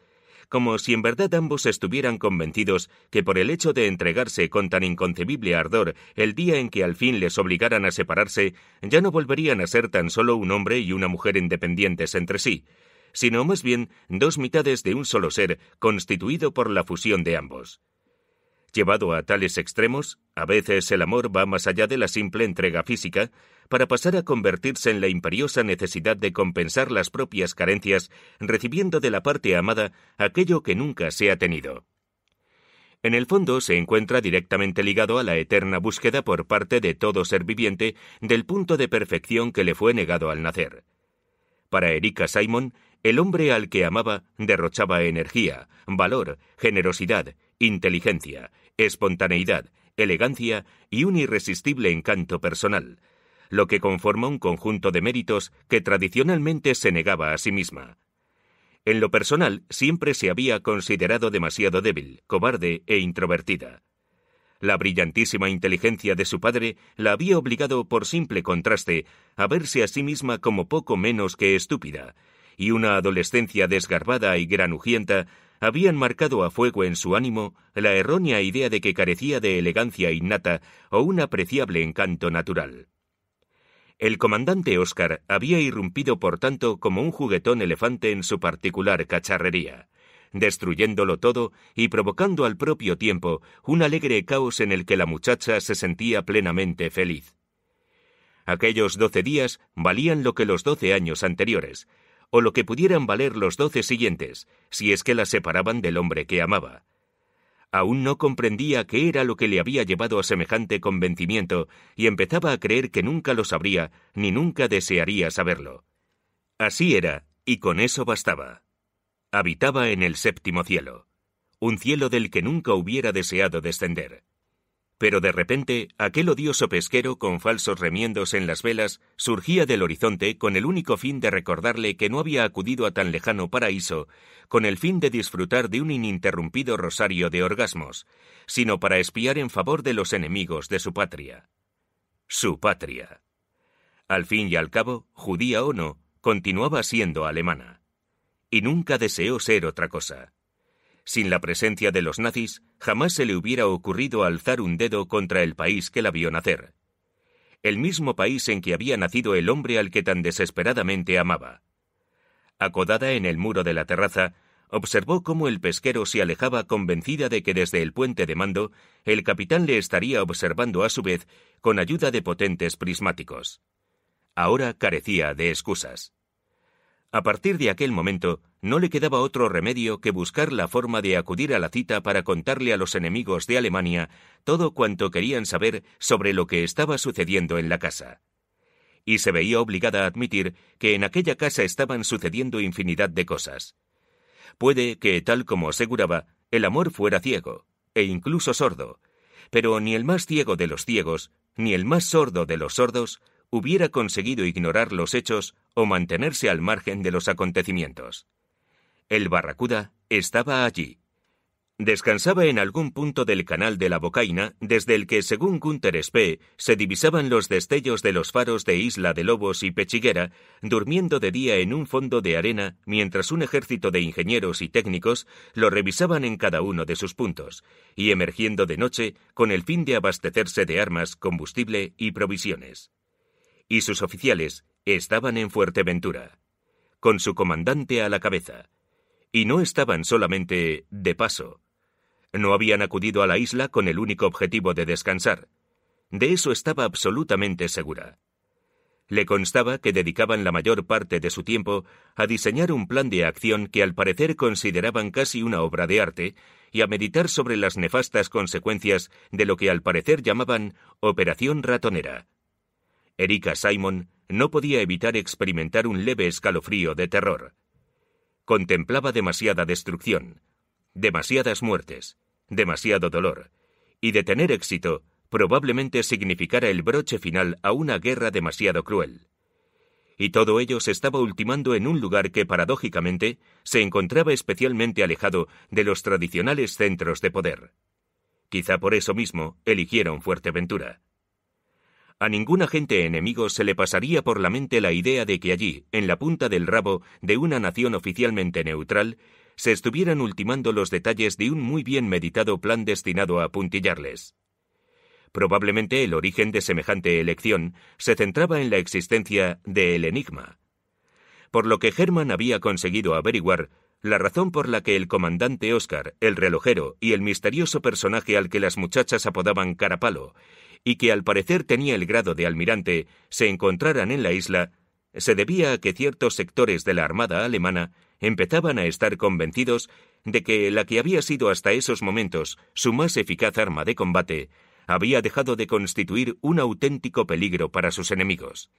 como si en verdad ambos estuvieran convencidos que por el hecho de entregarse con tan inconcebible ardor el día en que al fin les obligaran a separarse, ya no volverían a ser tan solo un hombre y una mujer independientes entre sí, sino más bien dos mitades de un solo ser constituido por la fusión de ambos. Llevado a tales extremos, a veces el amor va más allá de la simple entrega física para pasar a convertirse en la imperiosa necesidad de compensar las propias carencias, recibiendo de la parte amada aquello que nunca se ha tenido. En el fondo se encuentra directamente ligado a la eterna búsqueda por parte de todo ser viviente del punto de perfección que le fue negado al nacer. Para Erika Simon, el hombre al que amaba derrochaba energía, valor, generosidad, inteligencia, espontaneidad, elegancia y un irresistible encanto personal, lo que conforma un conjunto de méritos que tradicionalmente se negaba a sí misma. En lo personal siempre se había considerado demasiado débil, cobarde e introvertida. La brillantísima inteligencia de su padre la había obligado, por simple contraste, a verse a sí misma como poco menos que estúpida, y una adolescencia desgarbada y granujienta habían marcado a fuego en su ánimo la errónea idea de que carecía de elegancia innata o un apreciable encanto natural. El comandante Oscar había irrumpido, por tanto, como un juguetón elefante en su particular cacharrería, destruyéndolo todo y provocando al propio tiempo un alegre caos en el que la muchacha se sentía plenamente feliz. Aquellos doce días valían lo que los doce años anteriores, o lo que pudieran valer los doce siguientes, si es que la separaban del hombre que amaba. Aún no comprendía qué era lo que le había llevado a semejante convencimiento y empezaba a creer que nunca lo sabría ni nunca desearía saberlo. Así era, y con eso bastaba. Habitaba en el séptimo cielo, un cielo del que nunca hubiera deseado descender. Pero de repente, aquel odioso pesquero con falsos remiendos en las velas surgía del horizonte con el único fin de recordarle que no había acudido a tan lejano paraíso, con el fin de disfrutar de un ininterrumpido rosario de orgasmos, sino para espiar en favor de los enemigos de su patria. Su patria. Al fin y al cabo, judía o no, continuaba siendo alemana. Y nunca deseó ser otra cosa. Sin la presencia de los nazis, jamás se le hubiera ocurrido alzar un dedo contra el país que la vio nacer. El mismo país en que había nacido el hombre al que tan desesperadamente amaba. Acodada en el muro de la terraza, observó cómo el pesquero se alejaba convencida de que desde el puente de mando el capitán le estaría observando a su vez con ayuda de potentes prismáticos. Ahora carecía de excusas. A partir de aquel momento, no le quedaba otro remedio que buscar la forma de acudir a la cita para contarle a los enemigos de Alemania todo cuanto querían saber sobre lo que estaba sucediendo en la casa. Y se veía obligada a admitir que en aquella casa estaban sucediendo infinidad de cosas. Puede que, tal como aseguraba, el amor fuera ciego, e incluso sordo, pero ni el más ciego de los ciegos, ni el más sordo de los sordos, hubiera conseguido ignorar los hechos o mantenerse al margen de los acontecimientos. El Barracuda estaba allí. Descansaba en algún punto del canal de la Bocaina, desde el que, según Gunter Spee, se divisaban los destellos de los faros de Isla de Lobos y Pechiguera, durmiendo de día en un fondo de arena mientras un ejército de ingenieros y técnicos lo revisaban en cada uno de sus puntos, y emergiendo de noche con el fin de abastecerse de armas, combustible y provisiones y sus oficiales estaban en Fuerteventura, con su comandante a la cabeza. Y no estaban solamente de paso. No habían acudido a la isla con el único objetivo de descansar. De eso estaba absolutamente segura. Le constaba que dedicaban la mayor parte de su tiempo a diseñar un plan de acción que al parecer consideraban casi una obra de arte y a meditar sobre las nefastas consecuencias de lo que al parecer llamaban operación ratonera Erika Simon no podía evitar experimentar un leve escalofrío de terror. Contemplaba demasiada destrucción, demasiadas muertes, demasiado dolor, y de tener éxito probablemente significara el broche final a una guerra demasiado cruel. Y todo ello se estaba ultimando en un lugar que paradójicamente se encontraba especialmente alejado de los tradicionales centros de poder. Quizá por eso mismo eligieron Fuerteventura. A ningún agente enemigo se le pasaría por la mente la idea de que allí, en la punta del rabo de una nación oficialmente neutral, se estuvieran ultimando los detalles de un muy bien meditado plan destinado a puntillarles. Probablemente el origen de semejante elección se centraba en la existencia de el enigma. Por lo que Herman había conseguido averiguar, la razón por la que el comandante Oscar, el relojero y el misterioso personaje al que las muchachas apodaban Carapalo y que al parecer tenía el grado de almirante, se encontraran en la isla, se debía a que ciertos sectores de la Armada alemana empezaban a estar convencidos de que la que había sido hasta esos momentos su más eficaz arma de combate había dejado de constituir un auténtico peligro para sus enemigos.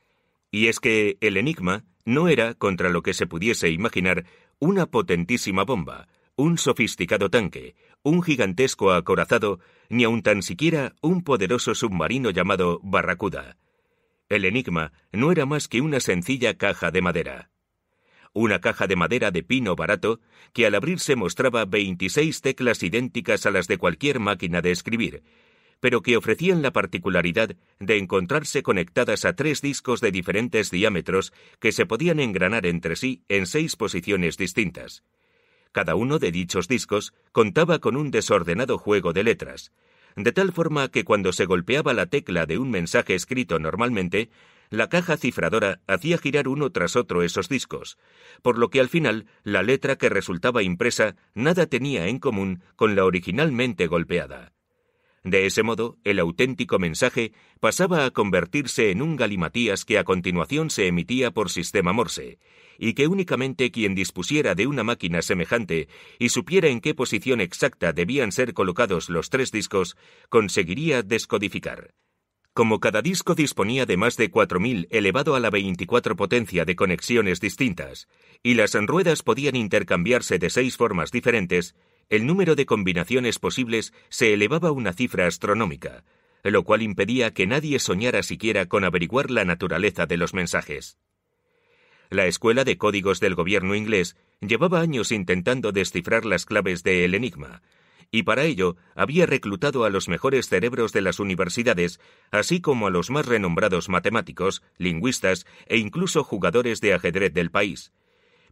Y es que el enigma no era, contra lo que se pudiese imaginar, una potentísima bomba, un sofisticado tanque, un gigantesco acorazado, ni aun tan siquiera un poderoso submarino llamado Barracuda. El enigma no era más que una sencilla caja de madera. Una caja de madera de pino barato que al abrirse mostraba 26 teclas idénticas a las de cualquier máquina de escribir, pero que ofrecían la particularidad de encontrarse conectadas a tres discos de diferentes diámetros que se podían engranar entre sí en seis posiciones distintas cada uno de dichos discos contaba con un desordenado juego de letras, de tal forma que cuando se golpeaba la tecla de un mensaje escrito normalmente, la caja cifradora hacía girar uno tras otro esos discos, por lo que al final la letra que resultaba impresa nada tenía en común con la originalmente golpeada. De ese modo, el auténtico mensaje pasaba a convertirse en un galimatías que a continuación se emitía por sistema Morse, y que únicamente quien dispusiera de una máquina semejante y supiera en qué posición exacta debían ser colocados los tres discos, conseguiría descodificar. Como cada disco disponía de más de 4.000 elevado a la 24 potencia de conexiones distintas, y las ruedas podían intercambiarse de seis formas diferentes, el número de combinaciones posibles se elevaba a una cifra astronómica, lo cual impedía que nadie soñara siquiera con averiguar la naturaleza de los mensajes. La Escuela de Códigos del Gobierno inglés llevaba años intentando descifrar las claves del enigma, y para ello había reclutado a los mejores cerebros de las universidades, así como a los más renombrados matemáticos, lingüistas e incluso jugadores de ajedrez del país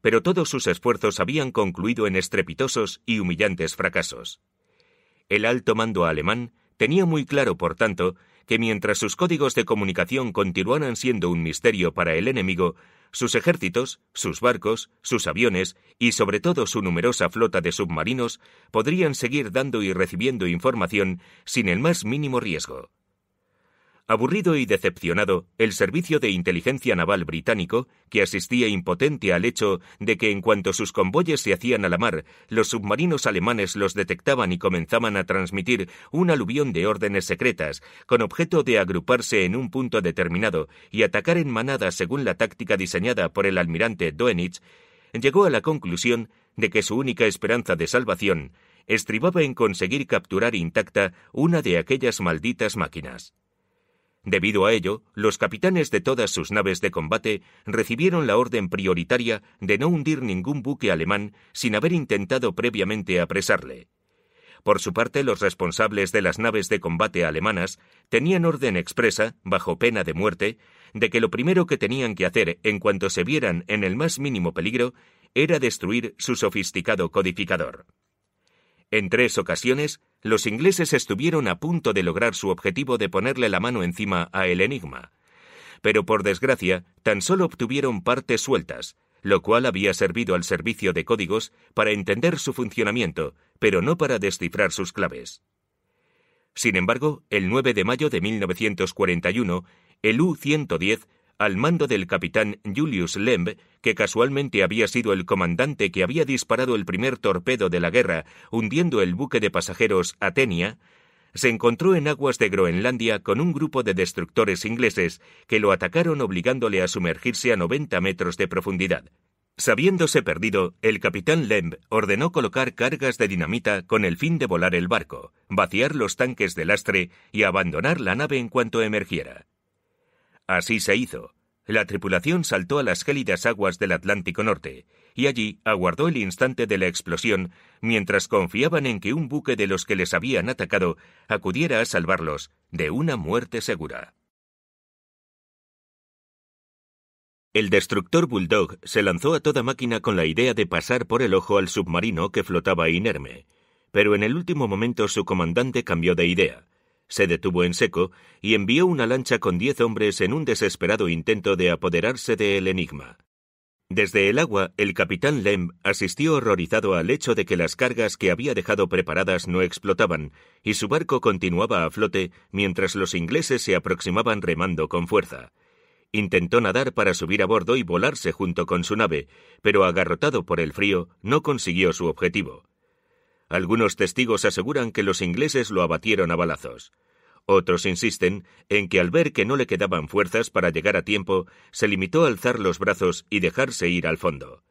pero todos sus esfuerzos habían concluido en estrepitosos y humillantes fracasos. El alto mando alemán tenía muy claro, por tanto, que mientras sus códigos de comunicación continuaran siendo un misterio para el enemigo, sus ejércitos, sus barcos, sus aviones y sobre todo su numerosa flota de submarinos podrían seguir dando y recibiendo información sin el más mínimo riesgo. Aburrido y decepcionado, el Servicio de Inteligencia Naval británico, que asistía impotente al hecho de que en cuanto sus convoyes se hacían a la mar, los submarinos alemanes los detectaban y comenzaban a transmitir un aluvión de órdenes secretas, con objeto de agruparse en un punto determinado y atacar en manada según la táctica diseñada por el almirante Doenitz, llegó a la conclusión de que su única esperanza de salvación estribaba en conseguir capturar intacta una de aquellas malditas máquinas. Debido a ello, los capitanes de todas sus naves de combate recibieron la orden prioritaria de no hundir ningún buque alemán sin haber intentado previamente apresarle. Por su parte, los responsables de las naves de combate alemanas tenían orden expresa, bajo pena de muerte, de que lo primero que tenían que hacer en cuanto se vieran en el más mínimo peligro era destruir su sofisticado codificador. En tres ocasiones, los ingleses estuvieron a punto de lograr su objetivo de ponerle la mano encima a el Enigma. Pero por desgracia, tan solo obtuvieron partes sueltas, lo cual había servido al servicio de códigos para entender su funcionamiento, pero no para descifrar sus claves. Sin embargo, el 9 de mayo de 1941, el U-110 al mando del capitán Julius Lemb, que casualmente había sido el comandante que había disparado el primer torpedo de la guerra, hundiendo el buque de pasajeros Atenia, se encontró en aguas de Groenlandia con un grupo de destructores ingleses que lo atacaron obligándole a sumergirse a 90 metros de profundidad. Sabiéndose perdido, el capitán Lemb ordenó colocar cargas de dinamita con el fin de volar el barco, vaciar los tanques de lastre y abandonar la nave en cuanto emergiera. Así se hizo. La tripulación saltó a las gélidas aguas del Atlántico Norte, y allí aguardó el instante de la explosión mientras confiaban en que un buque de los que les habían atacado acudiera a salvarlos de una muerte segura. El destructor Bulldog se lanzó a toda máquina con la idea de pasar por el ojo al submarino que flotaba inerme, pero en el último momento su comandante cambió de idea se detuvo en seco y envió una lancha con diez hombres en un desesperado intento de apoderarse del enigma. Desde el agua, el capitán Lem asistió horrorizado al hecho de que las cargas que había dejado preparadas no explotaban, y su barco continuaba a flote mientras los ingleses se aproximaban remando con fuerza. Intentó nadar para subir a bordo y volarse junto con su nave, pero agarrotado por el frío, no consiguió su objetivo. Algunos testigos aseguran que los ingleses lo abatieron a balazos. Otros insisten en que al ver que no le quedaban fuerzas para llegar a tiempo, se limitó a alzar los brazos y dejarse ir al fondo.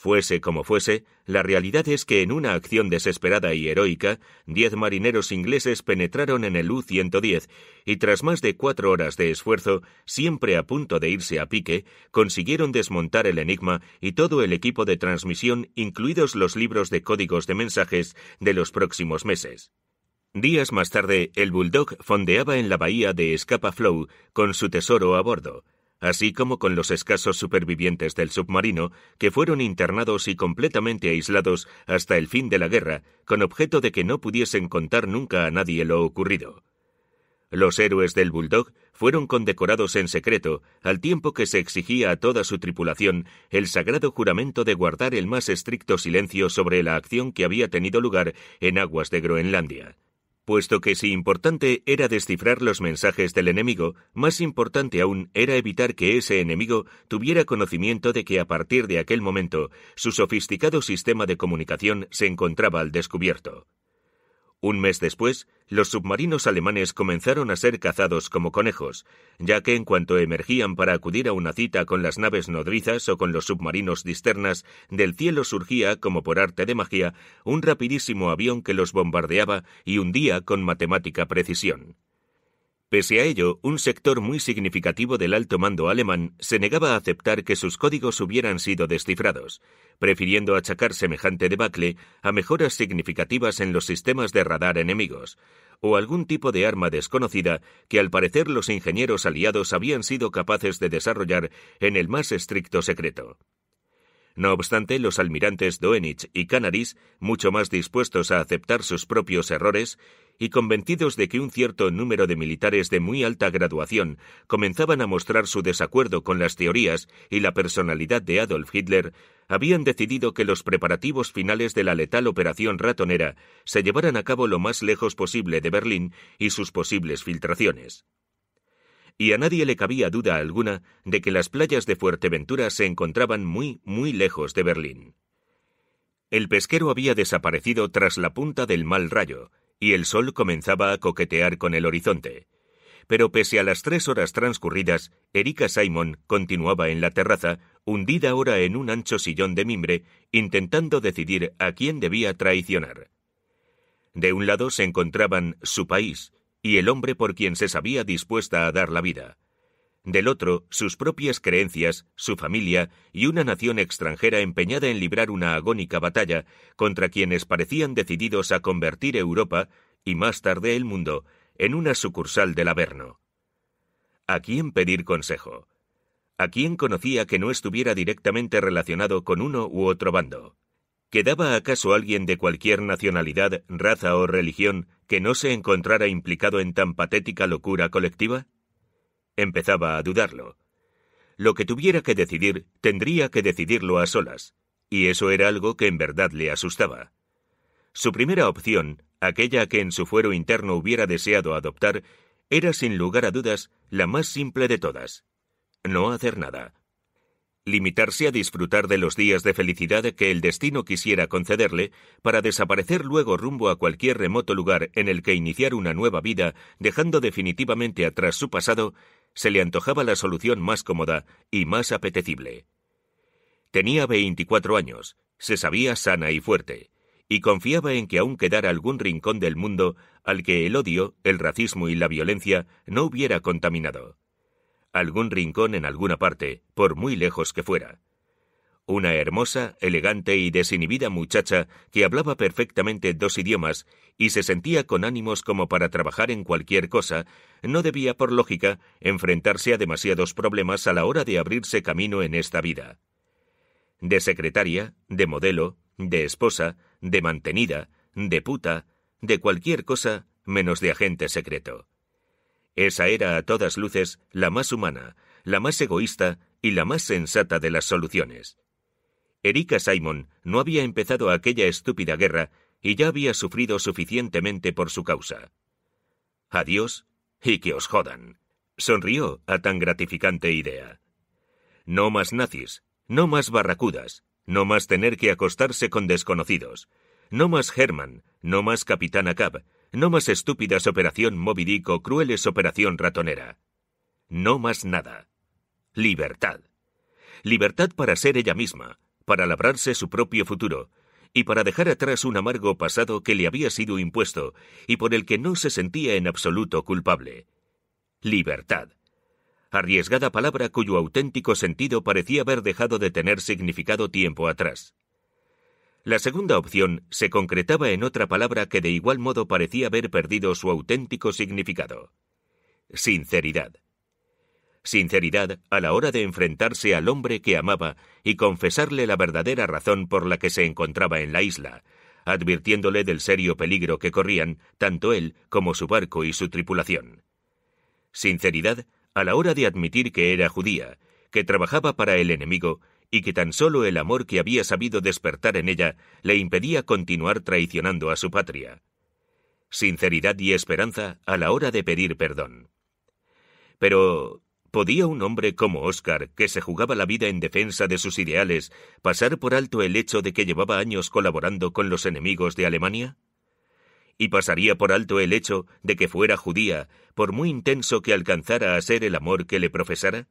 Fuese como fuese, la realidad es que en una acción desesperada y heroica, diez marineros ingleses penetraron en el U-110 y tras más de cuatro horas de esfuerzo, siempre a punto de irse a pique, consiguieron desmontar el Enigma y todo el equipo de transmisión, incluidos los libros de códigos de mensajes de los próximos meses. Días más tarde, el Bulldog fondeaba en la bahía de Scapa Flow con su tesoro a bordo, así como con los escasos supervivientes del submarino, que fueron internados y completamente aislados hasta el fin de la guerra, con objeto de que no pudiesen contar nunca a nadie lo ocurrido. Los héroes del Bulldog fueron condecorados en secreto, al tiempo que se exigía a toda su tripulación el sagrado juramento de guardar el más estricto silencio sobre la acción que había tenido lugar en aguas de Groenlandia puesto que si importante era descifrar los mensajes del enemigo, más importante aún era evitar que ese enemigo tuviera conocimiento de que a partir de aquel momento su sofisticado sistema de comunicación se encontraba al descubierto. Un mes después, los submarinos alemanes comenzaron a ser cazados como conejos, ya que en cuanto emergían para acudir a una cita con las naves nodrizas o con los submarinos disternas, del cielo surgía, como por arte de magia, un rapidísimo avión que los bombardeaba y hundía con matemática precisión. Pese a ello, un sector muy significativo del alto mando alemán se negaba a aceptar que sus códigos hubieran sido descifrados, prefiriendo achacar semejante debacle a mejoras significativas en los sistemas de radar enemigos, o algún tipo de arma desconocida que al parecer los ingenieros aliados habían sido capaces de desarrollar en el más estricto secreto. No obstante, los almirantes Doenich y Canaris, mucho más dispuestos a aceptar sus propios errores, y convencidos de que un cierto número de militares de muy alta graduación comenzaban a mostrar su desacuerdo con las teorías y la personalidad de Adolf Hitler, habían decidido que los preparativos finales de la letal operación ratonera se llevaran a cabo lo más lejos posible de Berlín y sus posibles filtraciones y a nadie le cabía duda alguna de que las playas de Fuerteventura se encontraban muy, muy lejos de Berlín. El pesquero había desaparecido tras la punta del mal rayo, y el sol comenzaba a coquetear con el horizonte. Pero pese a las tres horas transcurridas, Erika Simon continuaba en la terraza, hundida ahora en un ancho sillón de mimbre, intentando decidir a quién debía traicionar. De un lado se encontraban su país y el hombre por quien se sabía dispuesta a dar la vida del otro sus propias creencias, su familia y una nación extranjera empeñada en librar una agónica batalla contra quienes parecían decididos a convertir Europa, y más tarde el mundo, en una sucursal del Averno. ¿A quién pedir consejo? ¿A quién conocía que no estuviera directamente relacionado con uno u otro bando? ¿Quedaba acaso alguien de cualquier nacionalidad, raza o religión que no se encontrara implicado en tan patética locura colectiva? Empezaba a dudarlo. Lo que tuviera que decidir, tendría que decidirlo a solas, y eso era algo que en verdad le asustaba. Su primera opción, aquella que en su fuero interno hubiera deseado adoptar, era sin lugar a dudas la más simple de todas. No hacer nada. Limitarse a disfrutar de los días de felicidad que el destino quisiera concederle para desaparecer luego rumbo a cualquier remoto lugar en el que iniciar una nueva vida, dejando definitivamente atrás su pasado se le antojaba la solución más cómoda y más apetecible. Tenía veinticuatro años, se sabía sana y fuerte, y confiaba en que aún quedara algún rincón del mundo al que el odio, el racismo y la violencia no hubiera contaminado. Algún rincón en alguna parte, por muy lejos que fuera una hermosa, elegante y desinhibida muchacha que hablaba perfectamente dos idiomas y se sentía con ánimos como para trabajar en cualquier cosa, no debía, por lógica, enfrentarse a demasiados problemas a la hora de abrirse camino en esta vida. De secretaria, de modelo, de esposa, de mantenida, de puta, de cualquier cosa menos de agente secreto. Esa era a todas luces la más humana, la más egoísta y la más sensata de las soluciones. Erika Simon no había empezado aquella estúpida guerra y ya había sufrido suficientemente por su causa. Adiós y que os jodan. Sonrió a tan gratificante idea. No más nazis, no más barracudas, no más tener que acostarse con desconocidos, no más Herman, no más Capitán Acab, no más estúpidas Operación Moby Dick crueles Operación Ratonera. No más nada. Libertad. Libertad para ser ella misma, para labrarse su propio futuro y para dejar atrás un amargo pasado que le había sido impuesto y por el que no se sentía en absoluto culpable. Libertad. Arriesgada palabra cuyo auténtico sentido parecía haber dejado de tener significado tiempo atrás. La segunda opción se concretaba en otra palabra que de igual modo parecía haber perdido su auténtico significado. Sinceridad sinceridad a la hora de enfrentarse al hombre que amaba y confesarle la verdadera razón por la que se encontraba en la isla, advirtiéndole del serio peligro que corrían tanto él como su barco y su tripulación. Sinceridad a la hora de admitir que era judía, que trabajaba para el enemigo y que tan solo el amor que había sabido despertar en ella le impedía continuar traicionando a su patria. Sinceridad y esperanza a la hora de pedir perdón. Pero, ¿Podía un hombre como Oscar, que se jugaba la vida en defensa de sus ideales, pasar por alto el hecho de que llevaba años colaborando con los enemigos de Alemania? Y pasaría por alto el hecho de que fuera judía, por muy intenso que alcanzara a ser el amor que le profesara?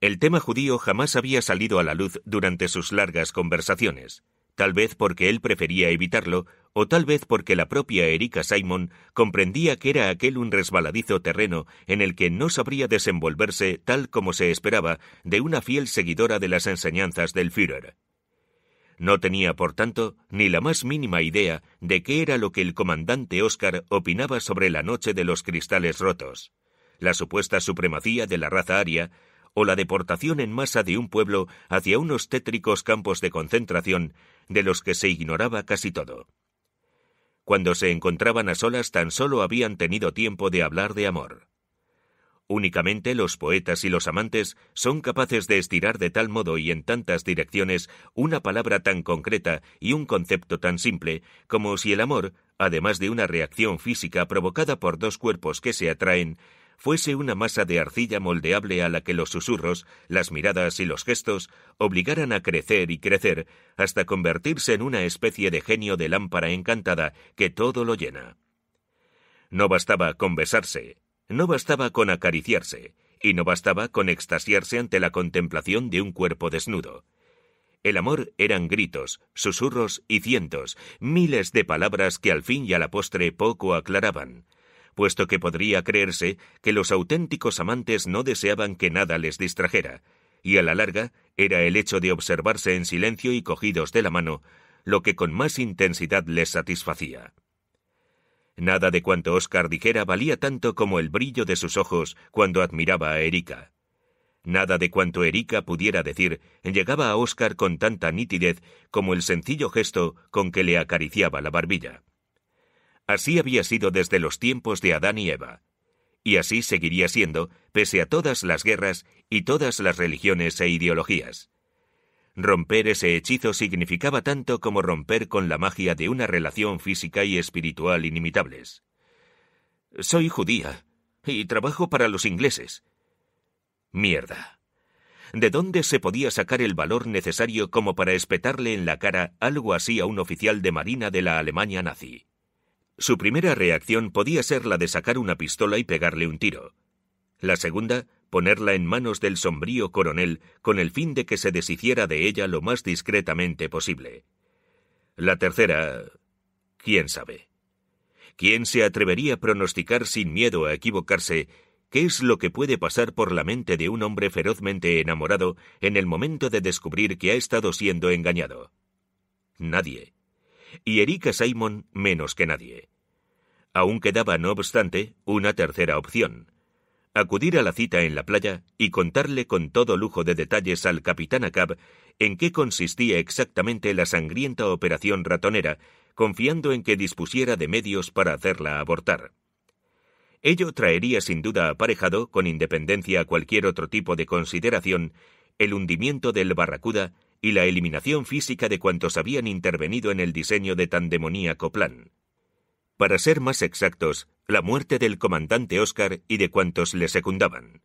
El tema judío jamás había salido a la luz durante sus largas conversaciones tal vez porque él prefería evitarlo, o tal vez porque la propia Erika Simon comprendía que era aquel un resbaladizo terreno en el que no sabría desenvolverse tal como se esperaba de una fiel seguidora de las enseñanzas del Führer. No tenía, por tanto, ni la más mínima idea de qué era lo que el comandante Oscar opinaba sobre la noche de los cristales rotos, la supuesta supremacía de la raza aria o la deportación en masa de un pueblo hacia unos tétricos campos de concentración de los que se ignoraba casi todo. Cuando se encontraban a solas tan solo habían tenido tiempo de hablar de amor. Únicamente los poetas y los amantes son capaces de estirar de tal modo y en tantas direcciones una palabra tan concreta y un concepto tan simple como si el amor, además de una reacción física provocada por dos cuerpos que se atraen, fuese una masa de arcilla moldeable a la que los susurros, las miradas y los gestos obligaran a crecer y crecer hasta convertirse en una especie de genio de lámpara encantada que todo lo llena. No bastaba con besarse, no bastaba con acariciarse, y no bastaba con extasiarse ante la contemplación de un cuerpo desnudo. El amor eran gritos, susurros y cientos, miles de palabras que al fin y a la postre poco aclaraban, puesto que podría creerse que los auténticos amantes no deseaban que nada les distrajera, y a la larga era el hecho de observarse en silencio y cogidos de la mano lo que con más intensidad les satisfacía. Nada de cuanto Oscar dijera valía tanto como el brillo de sus ojos cuando admiraba a Erika. Nada de cuanto Erika pudiera decir llegaba a Oscar con tanta nitidez como el sencillo gesto con que le acariciaba la barbilla. Así había sido desde los tiempos de Adán y Eva, y así seguiría siendo pese a todas las guerras y todas las religiones e ideologías. Romper ese hechizo significaba tanto como romper con la magia de una relación física y espiritual inimitables. Soy judía y trabajo para los ingleses. Mierda. ¿De dónde se podía sacar el valor necesario como para espetarle en la cara algo así a un oficial de marina de la Alemania nazi? Su primera reacción podía ser la de sacar una pistola y pegarle un tiro. La segunda, ponerla en manos del sombrío coronel con el fin de que se deshiciera de ella lo más discretamente posible. La tercera. quién sabe. ¿Quién se atrevería a pronosticar sin miedo a equivocarse qué es lo que puede pasar por la mente de un hombre ferozmente enamorado en el momento de descubrir que ha estado siendo engañado? Nadie. Y Erika Simon menos que nadie. Aún quedaba, no obstante, una tercera opción. Acudir a la cita en la playa y contarle con todo lujo de detalles al capitán Acab en qué consistía exactamente la sangrienta operación ratonera, confiando en que dispusiera de medios para hacerla abortar. Ello traería sin duda aparejado, con independencia a cualquier otro tipo de consideración, el hundimiento del Barracuda y la eliminación física de cuantos habían intervenido en el diseño de tan demoníaco plan. Para ser más exactos, la muerte del comandante Oscar y de cuantos le secundaban,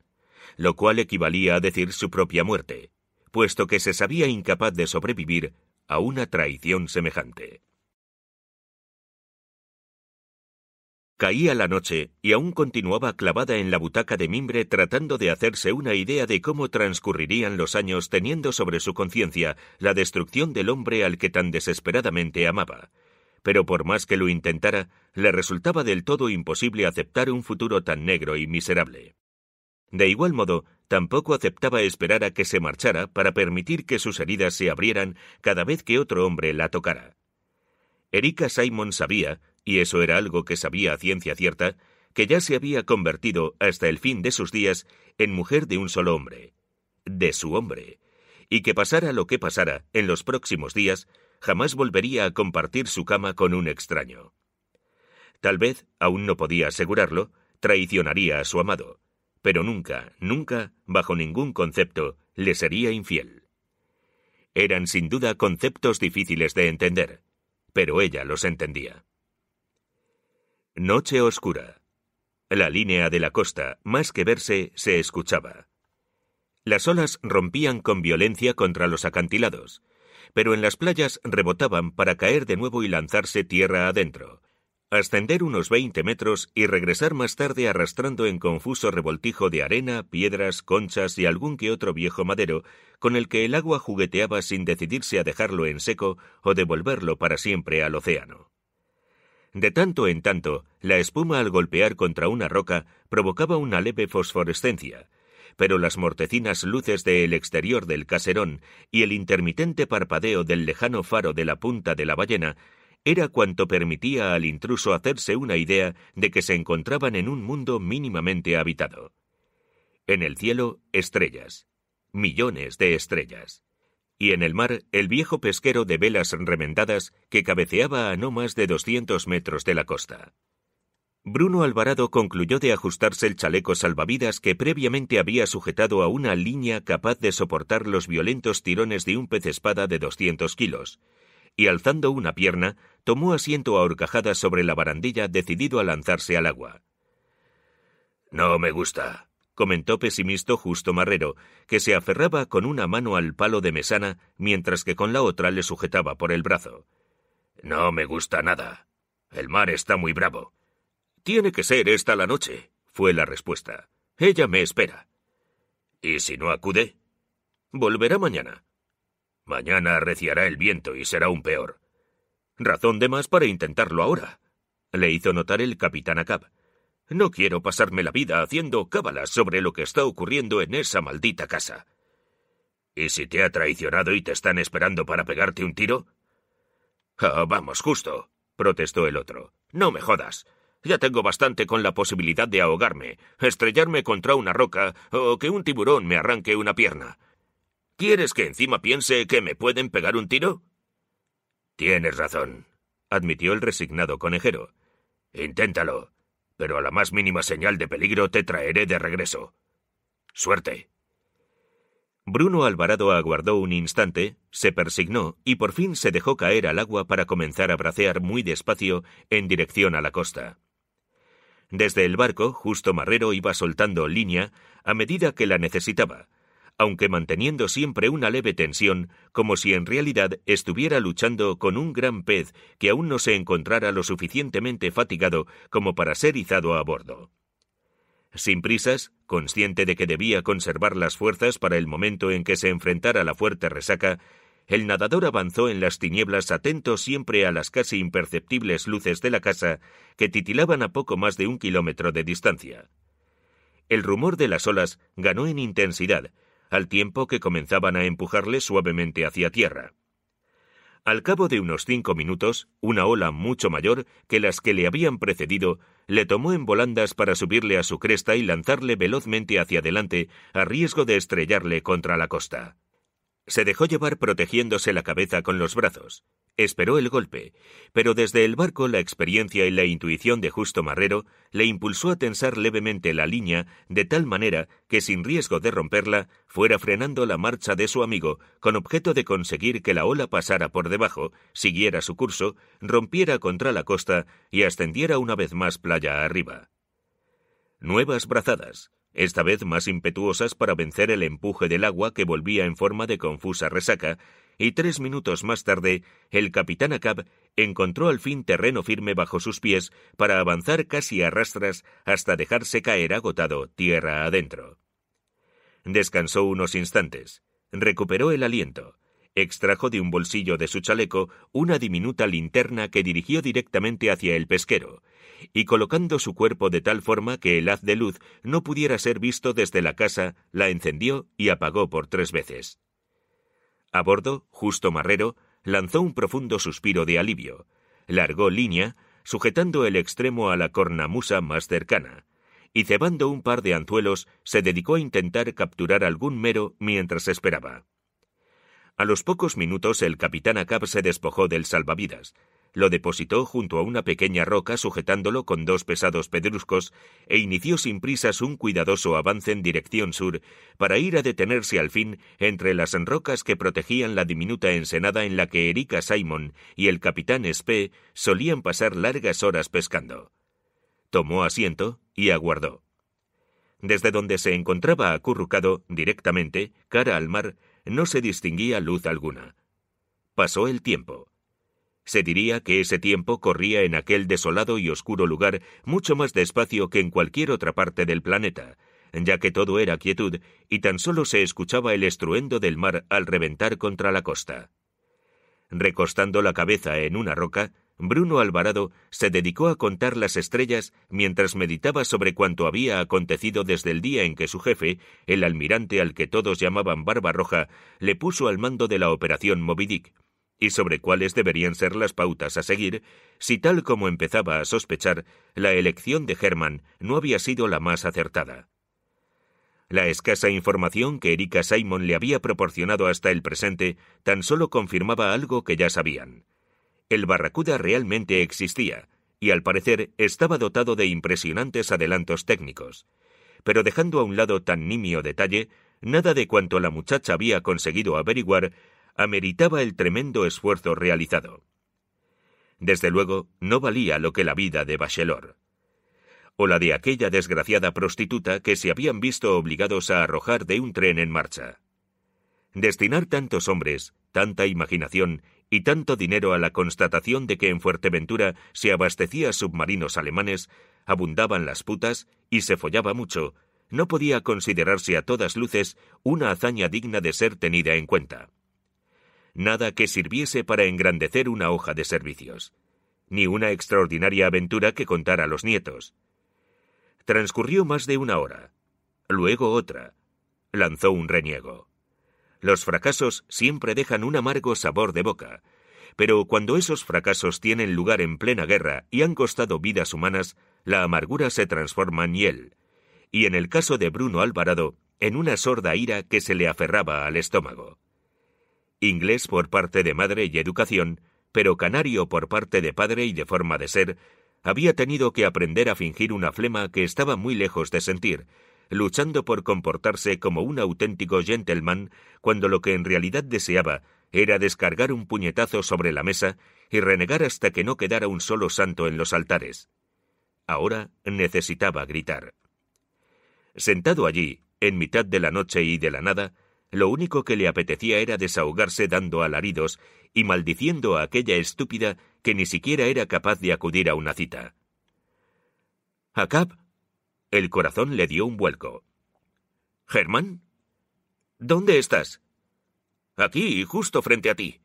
lo cual equivalía a decir su propia muerte, puesto que se sabía incapaz de sobrevivir a una traición semejante. Caía la noche y aún continuaba clavada en la butaca de mimbre tratando de hacerse una idea de cómo transcurrirían los años teniendo sobre su conciencia la destrucción del hombre al que tan desesperadamente amaba, pero por más que lo intentara, le resultaba del todo imposible aceptar un futuro tan negro y miserable. De igual modo, tampoco aceptaba esperar a que se marchara para permitir que sus heridas se abrieran cada vez que otro hombre la tocara. Erika Simon sabía, y eso era algo que sabía a ciencia cierta, que ya se había convertido hasta el fin de sus días en mujer de un solo hombre, de su hombre, y que pasara lo que pasara en los próximos días, jamás volvería a compartir su cama con un extraño. Tal vez, aún no podía asegurarlo, traicionaría a su amado, pero nunca, nunca, bajo ningún concepto, le sería infiel. Eran sin duda conceptos difíciles de entender, pero ella los entendía. Noche oscura. La línea de la costa, más que verse, se escuchaba. Las olas rompían con violencia contra los acantilados, pero en las playas rebotaban para caer de nuevo y lanzarse tierra adentro, ascender unos veinte metros y regresar más tarde arrastrando en confuso revoltijo de arena, piedras, conchas y algún que otro viejo madero con el que el agua jugueteaba sin decidirse a dejarlo en seco o devolverlo para siempre al océano. De tanto en tanto, la espuma al golpear contra una roca provocaba una leve fosforescencia, pero las mortecinas luces del exterior del caserón y el intermitente parpadeo del lejano faro de la punta de la ballena era cuanto permitía al intruso hacerse una idea de que se encontraban en un mundo mínimamente habitado. En el cielo, estrellas, millones de estrellas. Y en el mar, el viejo pesquero de velas remendadas que cabeceaba a no más de doscientos metros de la costa. Bruno Alvarado concluyó de ajustarse el chaleco salvavidas que previamente había sujetado a una línea capaz de soportar los violentos tirones de un pez espada de 200 kilos, y alzando una pierna, tomó asiento ahorcajada sobre la barandilla decidido a lanzarse al agua. No me gusta, comentó pesimisto Justo Marrero, que se aferraba con una mano al palo de mesana mientras que con la otra le sujetaba por el brazo. No me gusta nada. El mar está muy bravo. Tiene que ser esta la noche, fue la respuesta. Ella me espera. ¿Y si no acude? Volverá mañana. Mañana arreciará el viento y será un peor. Razón de más para intentarlo ahora, le hizo notar el capitán Acab. No quiero pasarme la vida haciendo cábalas sobre lo que está ocurriendo en esa maldita casa. ¿Y si te ha traicionado y te están esperando para pegarte un tiro? Ah, vamos, justo, protestó el otro. No me jodas. Ya tengo bastante con la posibilidad de ahogarme, estrellarme contra una roca o que un tiburón me arranque una pierna. ¿Quieres que encima piense que me pueden pegar un tiro? Tienes razón, admitió el resignado conejero. Inténtalo, pero a la más mínima señal de peligro te traeré de regreso. Suerte. Bruno Alvarado aguardó un instante, se persignó y por fin se dejó caer al agua para comenzar a bracear muy despacio en dirección a la costa. Desde el barco, Justo Marrero iba soltando línea a medida que la necesitaba, aunque manteniendo siempre una leve tensión, como si en realidad estuviera luchando con un gran pez que aún no se encontrara lo suficientemente fatigado como para ser izado a bordo. Sin prisas, consciente de que debía conservar las fuerzas para el momento en que se enfrentara la fuerte resaca, el nadador avanzó en las tinieblas atento siempre a las casi imperceptibles luces de la casa que titilaban a poco más de un kilómetro de distancia. El rumor de las olas ganó en intensidad, al tiempo que comenzaban a empujarle suavemente hacia tierra. Al cabo de unos cinco minutos, una ola mucho mayor que las que le habían precedido le tomó en volandas para subirle a su cresta y lanzarle velozmente hacia adelante a riesgo de estrellarle contra la costa. Se dejó llevar protegiéndose la cabeza con los brazos. Esperó el golpe, pero desde el barco la experiencia y la intuición de Justo Marrero le impulsó a tensar levemente la línea de tal manera que sin riesgo de romperla fuera frenando la marcha de su amigo con objeto de conseguir que la ola pasara por debajo, siguiera su curso, rompiera contra la costa y ascendiera una vez más playa arriba. Nuevas brazadas, esta vez más impetuosas para vencer el empuje del agua que volvía en forma de confusa resaca, y tres minutos más tarde, el capitán Acab encontró al fin terreno firme bajo sus pies para avanzar casi a rastras hasta dejarse caer agotado tierra adentro. Descansó unos instantes, recuperó el aliento, extrajo de un bolsillo de su chaleco una diminuta linterna que dirigió directamente hacia el pesquero, y colocando su cuerpo de tal forma que el haz de luz no pudiera ser visto desde la casa, la encendió y apagó por tres veces. A bordo, Justo Marrero lanzó un profundo suspiro de alivio, largó línea, sujetando el extremo a la cornamusa más cercana, y cebando un par de anzuelos se dedicó a intentar capturar algún mero mientras esperaba. A los pocos minutos el capitán Acab se despojó del salvavidas, lo depositó junto a una pequeña roca sujetándolo con dos pesados pedruscos e inició sin prisas un cuidadoso avance en dirección sur para ir a detenerse al fin entre las rocas que protegían la diminuta ensenada en la que Erika Simon y el capitán Spee solían pasar largas horas pescando. Tomó asiento y aguardó. Desde donde se encontraba acurrucado, directamente, cara al mar, no se distinguía luz alguna. Pasó el tiempo. Se diría que ese tiempo corría en aquel desolado y oscuro lugar mucho más despacio que en cualquier otra parte del planeta, ya que todo era quietud y tan solo se escuchaba el estruendo del mar al reventar contra la costa. Recostando la cabeza en una roca, Bruno Alvarado se dedicó a contar las estrellas mientras meditaba sobre cuanto había acontecido desde el día en que su jefe, el almirante al que todos llamaban Barba Roja, le puso al mando de la operación Movidic y sobre cuáles deberían ser las pautas a seguir si, tal como empezaba a sospechar, la elección de Herman no había sido la más acertada. La escasa información que Erika Simon le había proporcionado hasta el presente tan solo confirmaba algo que ya sabían el Barracuda realmente existía y al parecer estaba dotado de impresionantes adelantos técnicos. Pero dejando a un lado tan nimio detalle, nada de cuanto la muchacha había conseguido averiguar ameritaba el tremendo esfuerzo realizado. Desde luego, no valía lo que la vida de Bachelor o la de aquella desgraciada prostituta que se habían visto obligados a arrojar de un tren en marcha. Destinar tantos hombres, tanta imaginación y tanto dinero a la constatación de que en Fuerteventura se abastecía submarinos alemanes, abundaban las putas y se follaba mucho, no podía considerarse a todas luces una hazaña digna de ser tenida en cuenta. Nada que sirviese para engrandecer una hoja de servicios, ni una extraordinaria aventura que contar a los nietos. Transcurrió más de una hora, luego otra. Lanzó un reniego. Los fracasos siempre dejan un amargo sabor de boca, pero cuando esos fracasos tienen lugar en plena guerra y han costado vidas humanas, la amargura se transforma en hiel, y en el caso de Bruno Alvarado, en una sorda ira que se le aferraba al estómago. Inglés por parte de madre y educación, pero canario por parte de padre y de forma de ser, había tenido que aprender a fingir una flema que estaba muy lejos de sentir, luchando por comportarse como un auténtico gentleman cuando lo que en realidad deseaba era descargar un puñetazo sobre la mesa y renegar hasta que no quedara un solo santo en los altares. Ahora necesitaba gritar. Sentado allí, en mitad de la noche y de la nada, lo único que le apetecía era desahogarse dando alaridos y maldiciendo a aquella estúpida que ni siquiera era capaz de acudir a una cita. Acab el corazón le dio un vuelco. ¿Germán? ¿Dónde estás? Aquí, justo frente a ti.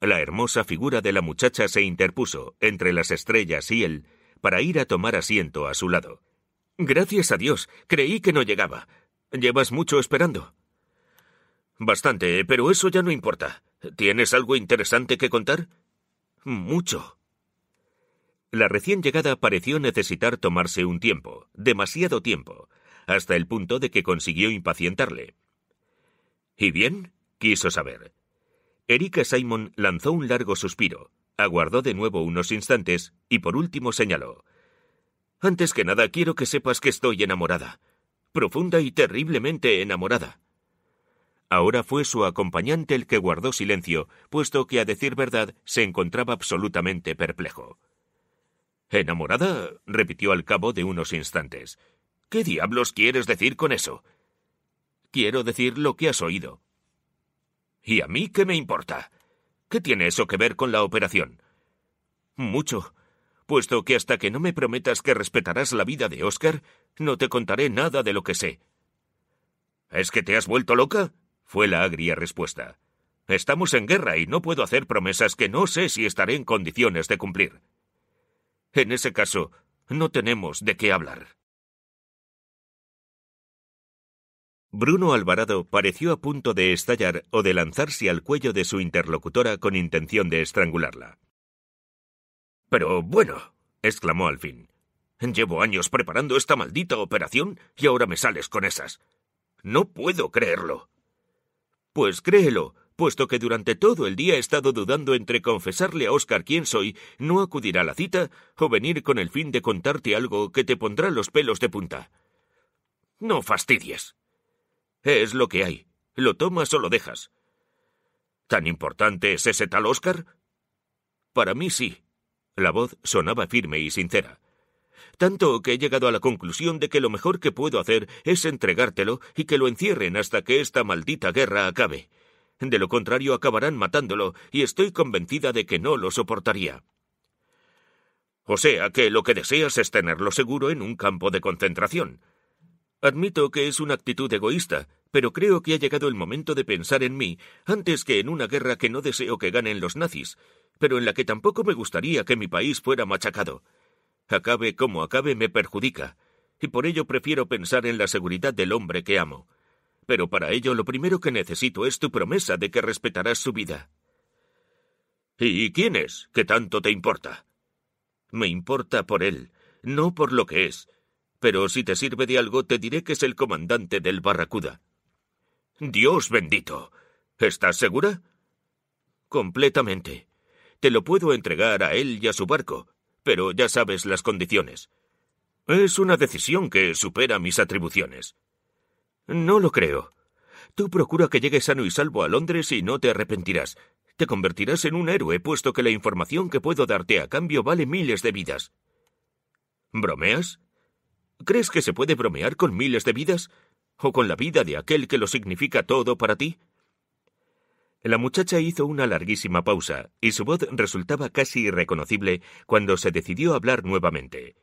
La hermosa figura de la muchacha se interpuso entre las estrellas y él para ir a tomar asiento a su lado. Gracias a Dios, creí que no llegaba. Llevas mucho esperando. Bastante, pero eso ya no importa. ¿Tienes algo interesante que contar? Mucho. La recién llegada pareció necesitar tomarse un tiempo, demasiado tiempo, hasta el punto de que consiguió impacientarle. ¿Y bien? quiso saber. Erika Simon lanzó un largo suspiro, aguardó de nuevo unos instantes y por último señaló Antes que nada quiero que sepas que estoy enamorada, profunda y terriblemente enamorada. Ahora fue su acompañante el que guardó silencio, puesto que, a decir verdad, se encontraba absolutamente perplejo. ¿Enamorada? repitió al cabo de unos instantes. ¿Qué diablos quieres decir con eso? Quiero decir lo que has oído. ¿Y a mí qué me importa? ¿Qué tiene eso que ver con la operación? Mucho, puesto que hasta que no me prometas que respetarás la vida de Oscar, no te contaré nada de lo que sé. ¿Es que te has vuelto loca? fue la agria respuesta. Estamos en guerra y no puedo hacer promesas que no sé si estaré en condiciones de cumplir. En ese caso, no tenemos de qué hablar. Bruno Alvarado pareció a punto de estallar o de lanzarse al cuello de su interlocutora con intención de estrangularla. Pero bueno, exclamó al fin. Llevo años preparando esta maldita operación y ahora me sales con esas. No puedo creerlo. Pues créelo, puesto que durante todo el día he estado dudando entre confesarle a Oscar quién soy, no acudir a la cita, o venir con el fin de contarte algo que te pondrá los pelos de punta. No fastidies. Es lo que hay. Lo tomas o lo dejas. ¿Tan importante es ese tal Oscar? Para mí sí. La voz sonaba firme y sincera. Tanto que he llegado a la conclusión de que lo mejor que puedo hacer es entregártelo y que lo encierren hasta que esta maldita guerra acabe. De lo contrario, acabarán matándolo, y estoy convencida de que no lo soportaría. O sea que lo que deseas es tenerlo seguro en un campo de concentración. Admito que es una actitud egoísta, pero creo que ha llegado el momento de pensar en mí antes que en una guerra que no deseo que ganen los nazis, pero en la que tampoco me gustaría que mi país fuera machacado. Acabe como acabe me perjudica, y por ello prefiero pensar en la seguridad del hombre que amo pero para ello lo primero que necesito es tu promesa de que respetarás su vida. ¿Y quién es que tanto te importa? Me importa por él, no por lo que es, pero si te sirve de algo te diré que es el comandante del Barracuda. Dios bendito. ¿Estás segura? Completamente. Te lo puedo entregar a él y a su barco, pero ya sabes las condiciones. Es una decisión que supera mis atribuciones. No lo creo. Tú procura que llegues sano y salvo a Londres y no te arrepentirás. Te convertirás en un héroe, puesto que la información que puedo darte a cambio vale miles de vidas. ¿Bromeas? ¿Crees que se puede bromear con miles de vidas? ¿O con la vida de aquel que lo significa todo para ti? La muchacha hizo una larguísima pausa, y su voz resultaba casi irreconocible cuando se decidió hablar nuevamente.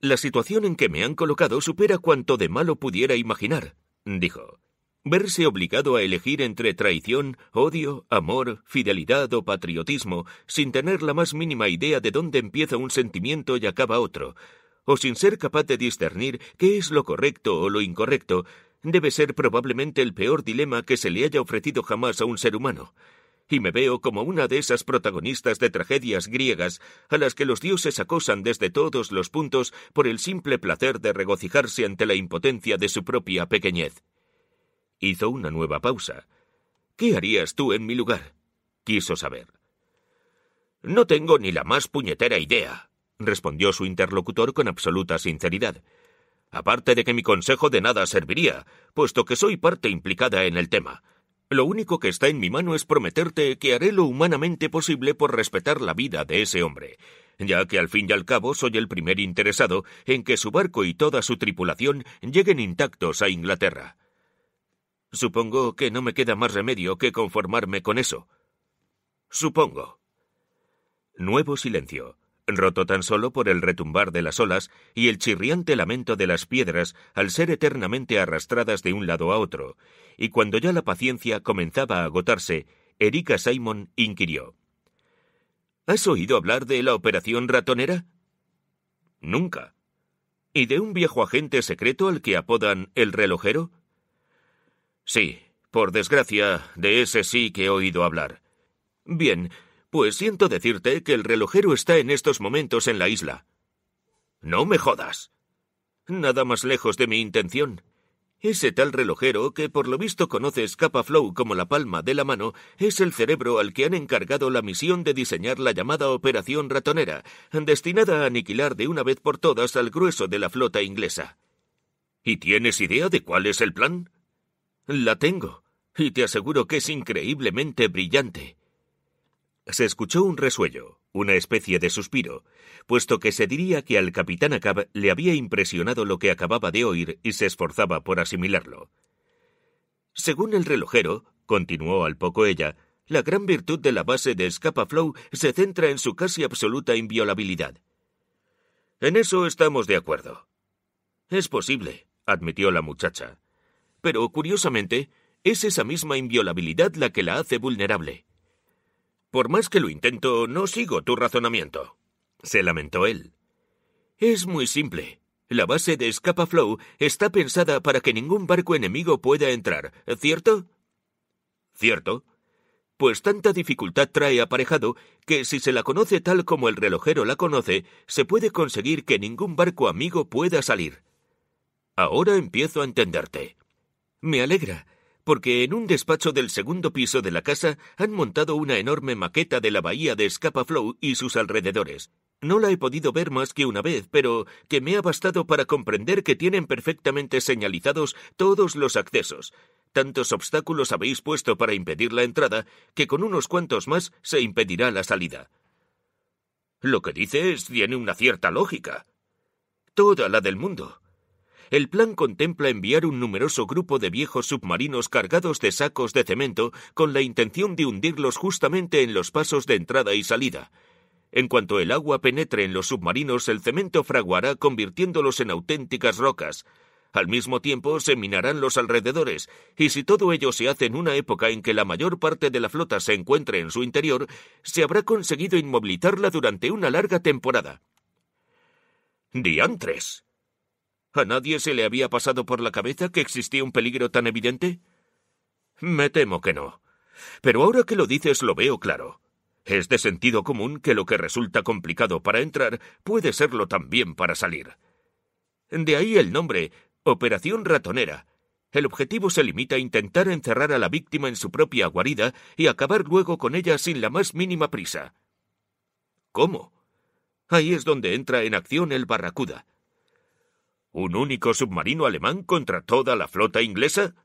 La situación en que me han colocado supera cuanto de malo pudiera imaginar, dijo. Verse obligado a elegir entre traición, odio, amor, fidelidad o patriotismo, sin tener la más mínima idea de dónde empieza un sentimiento y acaba otro, o sin ser capaz de discernir qué es lo correcto o lo incorrecto, debe ser probablemente el peor dilema que se le haya ofrecido jamás a un ser humano y me veo como una de esas protagonistas de tragedias griegas a las que los dioses acosan desde todos los puntos por el simple placer de regocijarse ante la impotencia de su propia pequeñez. Hizo una nueva pausa. ¿Qué harías tú en mi lugar? quiso saber. No tengo ni la más puñetera idea, respondió su interlocutor con absoluta sinceridad. Aparte de que mi consejo de nada serviría, puesto que soy parte implicada en el tema. Lo único que está en mi mano es prometerte que haré lo humanamente posible por respetar la vida de ese hombre, ya que al fin y al cabo soy el primer interesado en que su barco y toda su tripulación lleguen intactos a Inglaterra. Supongo que no me queda más remedio que conformarme con eso. Supongo. Nuevo silencio roto tan solo por el retumbar de las olas y el chirriante lamento de las piedras al ser eternamente arrastradas de un lado a otro, y cuando ya la paciencia comenzaba a agotarse, Erika Simon inquirió. ¿Has oído hablar de la operación ratonera? Nunca. ¿Y de un viejo agente secreto al que apodan el relojero? Sí, por desgracia, de ese sí que he oído hablar. Bien, pues siento decirte que el relojero está en estos momentos en la isla. No me jodas. Nada más lejos de mi intención. Ese tal relojero, que por lo visto conoces escapaflow Flow como la palma de la mano, es el cerebro al que han encargado la misión de diseñar la llamada Operación Ratonera, destinada a aniquilar de una vez por todas al grueso de la flota inglesa. ¿Y tienes idea de cuál es el plan? La tengo, y te aseguro que es increíblemente brillante. Se escuchó un resuello, una especie de suspiro, puesto que se diría que al capitán Acab le había impresionado lo que acababa de oír y se esforzaba por asimilarlo. Según el relojero, continuó al poco ella, la gran virtud de la base de Scapa Flow se centra en su casi absoluta inviolabilidad. En eso estamos de acuerdo. Es posible, admitió la muchacha. Pero curiosamente, es esa misma inviolabilidad la que la hace vulnerable. Por más que lo intento, no sigo tu razonamiento. Se lamentó él. Es muy simple. La base de Escapa Flow está pensada para que ningún barco enemigo pueda entrar, ¿cierto? Cierto. Pues tanta dificultad trae aparejado que si se la conoce tal como el relojero la conoce, se puede conseguir que ningún barco amigo pueda salir. Ahora empiezo a entenderte. Me alegra porque en un despacho del segundo piso de la casa han montado una enorme maqueta de la bahía de Scapa Flow y sus alrededores. No la he podido ver más que una vez, pero que me ha bastado para comprender que tienen perfectamente señalizados todos los accesos. Tantos obstáculos habéis puesto para impedir la entrada que con unos cuantos más se impedirá la salida. Lo que dices tiene una cierta lógica. Toda la del mundo el plan contempla enviar un numeroso grupo de viejos submarinos cargados de sacos de cemento con la intención de hundirlos justamente en los pasos de entrada y salida. En cuanto el agua penetre en los submarinos, el cemento fraguará convirtiéndolos en auténticas rocas. Al mismo tiempo se minarán los alrededores, y si todo ello se hace en una época en que la mayor parte de la flota se encuentre en su interior, se habrá conseguido inmovilizarla durante una larga temporada. ¡Diantres! ¿A nadie se le había pasado por la cabeza que existía un peligro tan evidente? Me temo que no. Pero ahora que lo dices lo veo claro. Es de sentido común que lo que resulta complicado para entrar puede serlo también para salir. De ahí el nombre, Operación Ratonera. El objetivo se limita a intentar encerrar a la víctima en su propia guarida y acabar luego con ella sin la más mínima prisa. ¿Cómo? Ahí es donde entra en acción el Barracuda. ¿Un único submarino alemán contra toda la flota inglesa?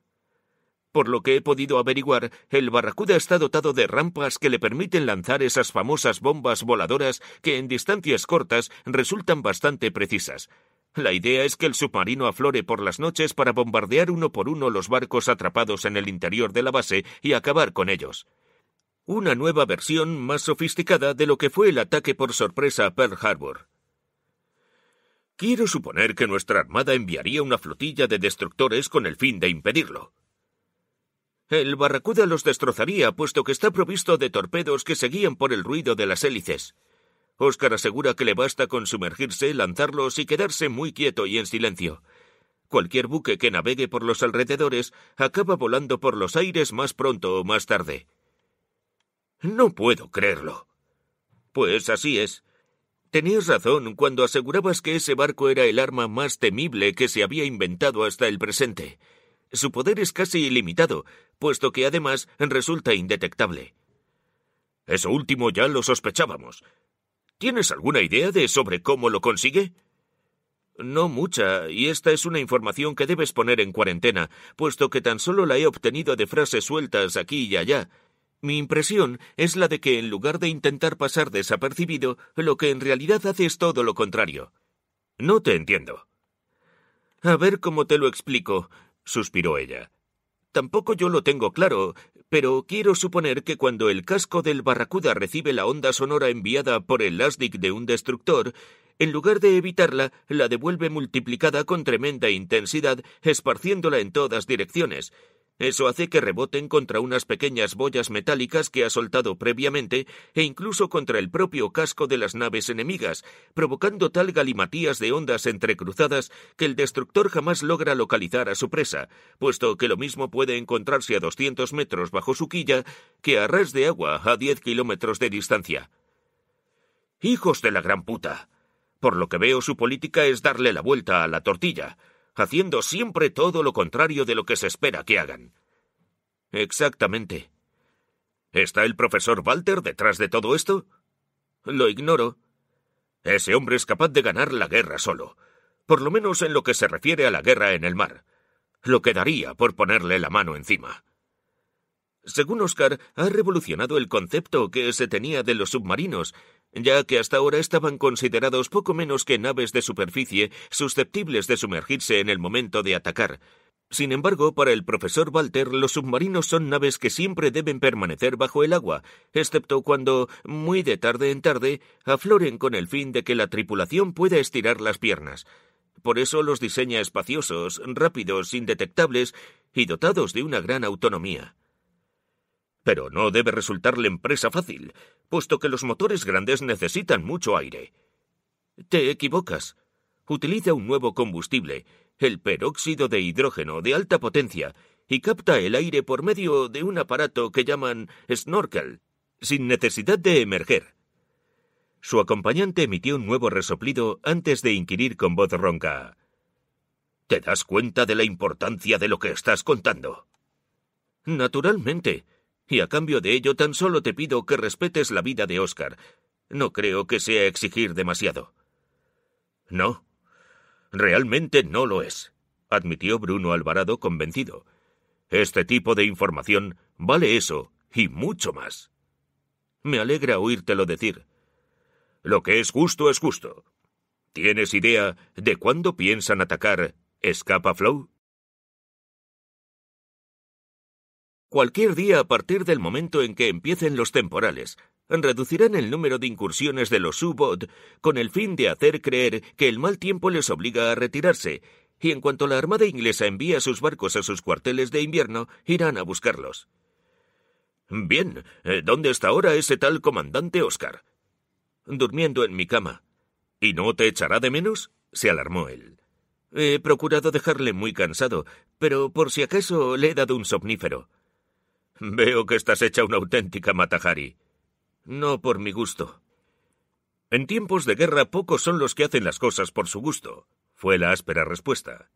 Por lo que he podido averiguar, el Barracuda está dotado de rampas que le permiten lanzar esas famosas bombas voladoras que en distancias cortas resultan bastante precisas. La idea es que el submarino aflore por las noches para bombardear uno por uno los barcos atrapados en el interior de la base y acabar con ellos. Una nueva versión más sofisticada de lo que fue el ataque por sorpresa a Pearl Harbor. Quiero suponer que nuestra armada enviaría una flotilla de destructores con el fin de impedirlo. El Barracuda los destrozaría, puesto que está provisto de torpedos que se guían por el ruido de las hélices. —Óscar asegura que le basta con sumergirse, lanzarlos y quedarse muy quieto y en silencio. Cualquier buque que navegue por los alrededores acaba volando por los aires más pronto o más tarde. No puedo creerlo. Pues así es. Tenías razón cuando asegurabas que ese barco era el arma más temible que se había inventado hasta el presente. Su poder es casi ilimitado, puesto que además resulta indetectable. Eso último ya lo sospechábamos. ¿Tienes alguna idea de sobre cómo lo consigue? No mucha, y esta es una información que debes poner en cuarentena, puesto que tan solo la he obtenido de frases sueltas aquí y allá, mi impresión es la de que en lugar de intentar pasar desapercibido, lo que en realidad hace es todo lo contrario. No te entiendo. A ver cómo te lo explico, suspiró ella. Tampoco yo lo tengo claro, pero quiero suponer que cuando el casco del Barracuda recibe la onda sonora enviada por el LASDIC de un destructor, en lugar de evitarla, la devuelve multiplicada con tremenda intensidad, esparciéndola en todas direcciones, eso hace que reboten contra unas pequeñas boyas metálicas que ha soltado previamente e incluso contra el propio casco de las naves enemigas, provocando tal galimatías de ondas entrecruzadas que el destructor jamás logra localizar a su presa, puesto que lo mismo puede encontrarse a 200 metros bajo su quilla que a ras de agua a 10 kilómetros de distancia. ¡Hijos de la gran puta! Por lo que veo, su política es darle la vuelta a la tortilla haciendo siempre todo lo contrario de lo que se espera que hagan. Exactamente. ¿Está el profesor Walter detrás de todo esto? Lo ignoro. Ese hombre es capaz de ganar la guerra solo, por lo menos en lo que se refiere a la guerra en el mar. Lo quedaría por ponerle la mano encima. Según Oscar, ha revolucionado el concepto que se tenía de los submarinos ya que hasta ahora estaban considerados poco menos que naves de superficie susceptibles de sumergirse en el momento de atacar. Sin embargo, para el profesor Walter, los submarinos son naves que siempre deben permanecer bajo el agua, excepto cuando, muy de tarde en tarde, afloren con el fin de que la tripulación pueda estirar las piernas. Por eso los diseña espaciosos, rápidos, indetectables y dotados de una gran autonomía. Pero no debe resultarle empresa fácil, puesto que los motores grandes necesitan mucho aire. Te equivocas. Utiliza un nuevo combustible, el peróxido de hidrógeno de alta potencia, y capta el aire por medio de un aparato que llaman snorkel, sin necesidad de emerger. Su acompañante emitió un nuevo resoplido antes de inquirir con voz ronca. ¿Te das cuenta de la importancia de lo que estás contando? Naturalmente y a cambio de ello tan solo te pido que respetes la vida de Oscar. No creo que sea exigir demasiado. No. Realmente no lo es, admitió Bruno Alvarado convencido. Este tipo de información vale eso y mucho más. Me alegra oírtelo decir. Lo que es justo es justo. ¿Tienes idea de cuándo piensan atacar Escapa Flow? Cualquier día a partir del momento en que empiecen los temporales, reducirán el número de incursiones de los u con el fin de hacer creer que el mal tiempo les obliga a retirarse, y en cuanto la Armada inglesa envía sus barcos a sus cuarteles de invierno, irán a buscarlos. Bien, eh, ¿dónde está ahora ese tal comandante Oscar? Durmiendo en mi cama. ¿Y no te echará de menos? se alarmó él. He procurado dejarle muy cansado, pero por si acaso le he dado un somnífero. Veo que estás hecha una auténtica Matajari. No por mi gusto. En tiempos de guerra pocos son los que hacen las cosas por su gusto, fue la áspera respuesta.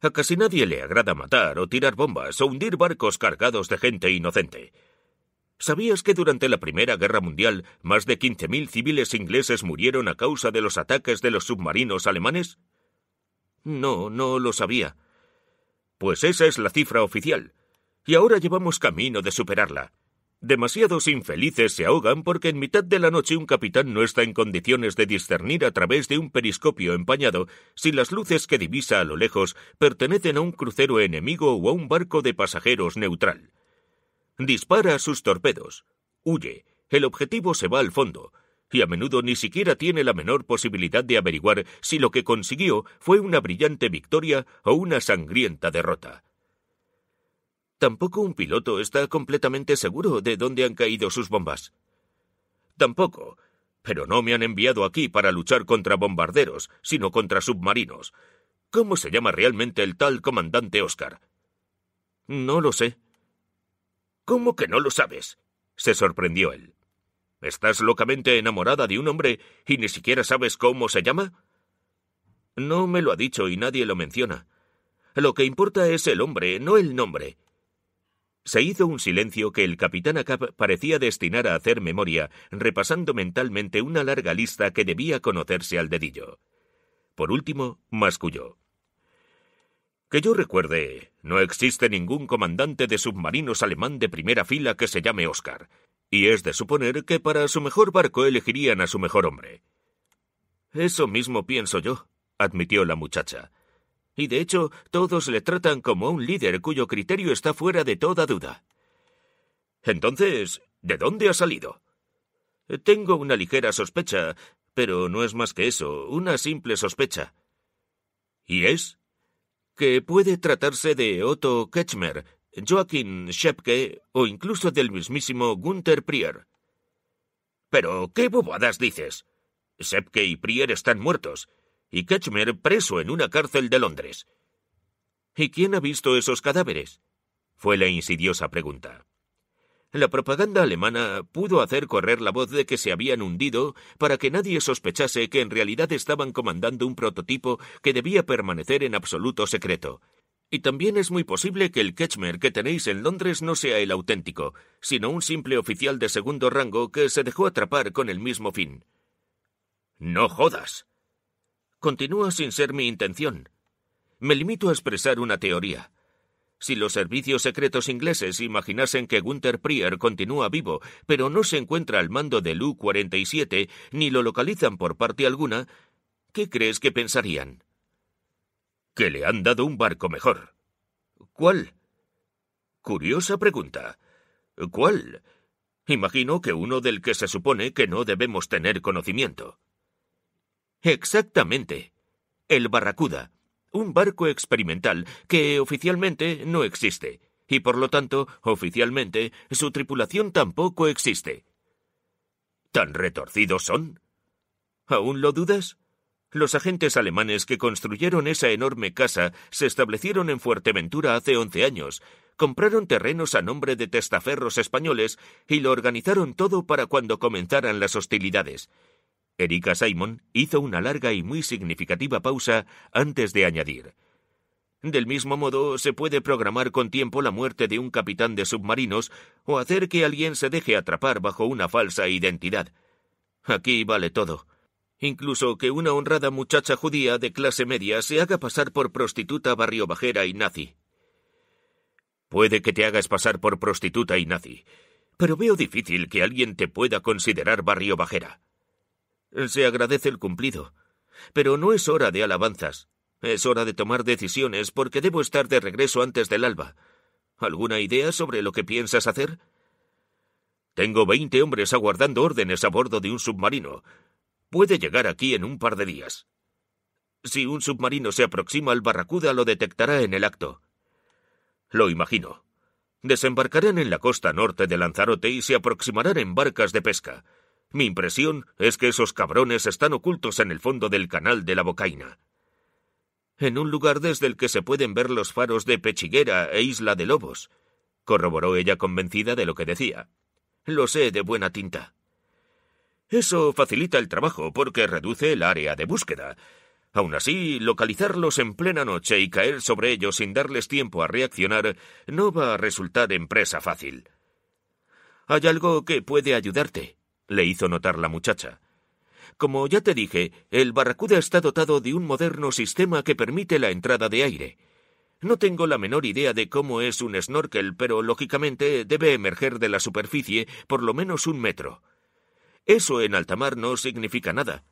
A casi nadie le agrada matar o tirar bombas o hundir barcos cargados de gente inocente. ¿Sabías que durante la Primera Guerra Mundial más de 15.000 civiles ingleses murieron a causa de los ataques de los submarinos alemanes? No, no lo sabía. Pues esa es la cifra oficial, y ahora llevamos camino de superarla. Demasiados infelices se ahogan porque en mitad de la noche un capitán no está en condiciones de discernir a través de un periscopio empañado si las luces que divisa a lo lejos pertenecen a un crucero enemigo o a un barco de pasajeros neutral. Dispara sus torpedos, huye, el objetivo se va al fondo, y a menudo ni siquiera tiene la menor posibilidad de averiguar si lo que consiguió fue una brillante victoria o una sangrienta derrota. Tampoco un piloto está completamente seguro de dónde han caído sus bombas. Tampoco. Pero no me han enviado aquí para luchar contra bombarderos, sino contra submarinos. ¿Cómo se llama realmente el tal comandante Oscar? No lo sé. ¿Cómo que no lo sabes? se sorprendió él. ¿Estás locamente enamorada de un hombre y ni siquiera sabes cómo se llama? No me lo ha dicho y nadie lo menciona. Lo que importa es el hombre, no el nombre. Se hizo un silencio que el capitán Acap parecía destinar a hacer memoria, repasando mentalmente una larga lista que debía conocerse al dedillo. Por último, masculló. Que yo recuerde, no existe ningún comandante de submarinos alemán de primera fila que se llame Oscar, y es de suponer que para su mejor barco elegirían a su mejor hombre. Eso mismo pienso yo, admitió la muchacha y de hecho todos le tratan como un líder cuyo criterio está fuera de toda duda. Entonces, ¿de dónde ha salido? Tengo una ligera sospecha, pero no es más que eso, una simple sospecha. ¿Y es? Que puede tratarse de Otto Ketchmer, Joachim Schepke o incluso del mismísimo Gunther Prier. Pero, ¿qué bobadas dices? Schepke y Prier están muertos, y Ketchmer preso en una cárcel de Londres. ¿Y quién ha visto esos cadáveres? fue la insidiosa pregunta. La propaganda alemana pudo hacer correr la voz de que se habían hundido para que nadie sospechase que en realidad estaban comandando un prototipo que debía permanecer en absoluto secreto. Y también es muy posible que el Ketchmer que tenéis en Londres no sea el auténtico, sino un simple oficial de segundo rango que se dejó atrapar con el mismo fin. No jodas continúa sin ser mi intención. Me limito a expresar una teoría. Si los servicios secretos ingleses imaginasen que Gunther Prier continúa vivo, pero no se encuentra al mando del U-47 ni lo localizan por parte alguna, ¿qué crees que pensarían? Que le han dado un barco mejor. ¿Cuál? Curiosa pregunta. ¿Cuál? Imagino que uno del que se supone que no debemos tener conocimiento. Exactamente. El Barracuda, un barco experimental que oficialmente no existe, y por lo tanto, oficialmente, su tripulación tampoco existe. ¿Tan retorcidos son? ¿Aún lo dudas? Los agentes alemanes que construyeron esa enorme casa se establecieron en Fuerteventura hace once años, compraron terrenos a nombre de testaferros españoles y lo organizaron todo para cuando comenzaran las hostilidades. Erika Simon hizo una larga y muy significativa pausa antes de añadir Del mismo modo, se puede programar con tiempo la muerte de un capitán de submarinos o hacer que alguien se deje atrapar bajo una falsa identidad. Aquí vale todo. Incluso que una honrada muchacha judía de clase media se haga pasar por prostituta barrio bajera y nazi. Puede que te hagas pasar por prostituta y nazi, pero veo difícil que alguien te pueda considerar barrio bajera. Se agradece el cumplido. Pero no es hora de alabanzas. Es hora de tomar decisiones porque debo estar de regreso antes del alba. ¿Alguna idea sobre lo que piensas hacer? Tengo veinte hombres aguardando órdenes a bordo de un submarino. Puede llegar aquí en un par de días. Si un submarino se aproxima al Barracuda lo detectará en el acto. Lo imagino. Desembarcarán en la costa norte de Lanzarote y se aproximarán en barcas de pesca. Mi impresión es que esos cabrones están ocultos en el fondo del canal de la Bocaina. En un lugar desde el que se pueden ver los faros de Pechiguera e Isla de Lobos, corroboró ella convencida de lo que decía. Lo sé de buena tinta. Eso facilita el trabajo porque reduce el área de búsqueda. Aún así, localizarlos en plena noche y caer sobre ellos sin darles tiempo a reaccionar no va a resultar empresa fácil. Hay algo que puede ayudarte, le hizo notar la muchacha. Como ya te dije, el Barracuda está dotado de un moderno sistema que permite la entrada de aire. No tengo la menor idea de cómo es un snorkel, pero lógicamente debe emerger de la superficie por lo menos un metro. Eso en alta mar no significa nada.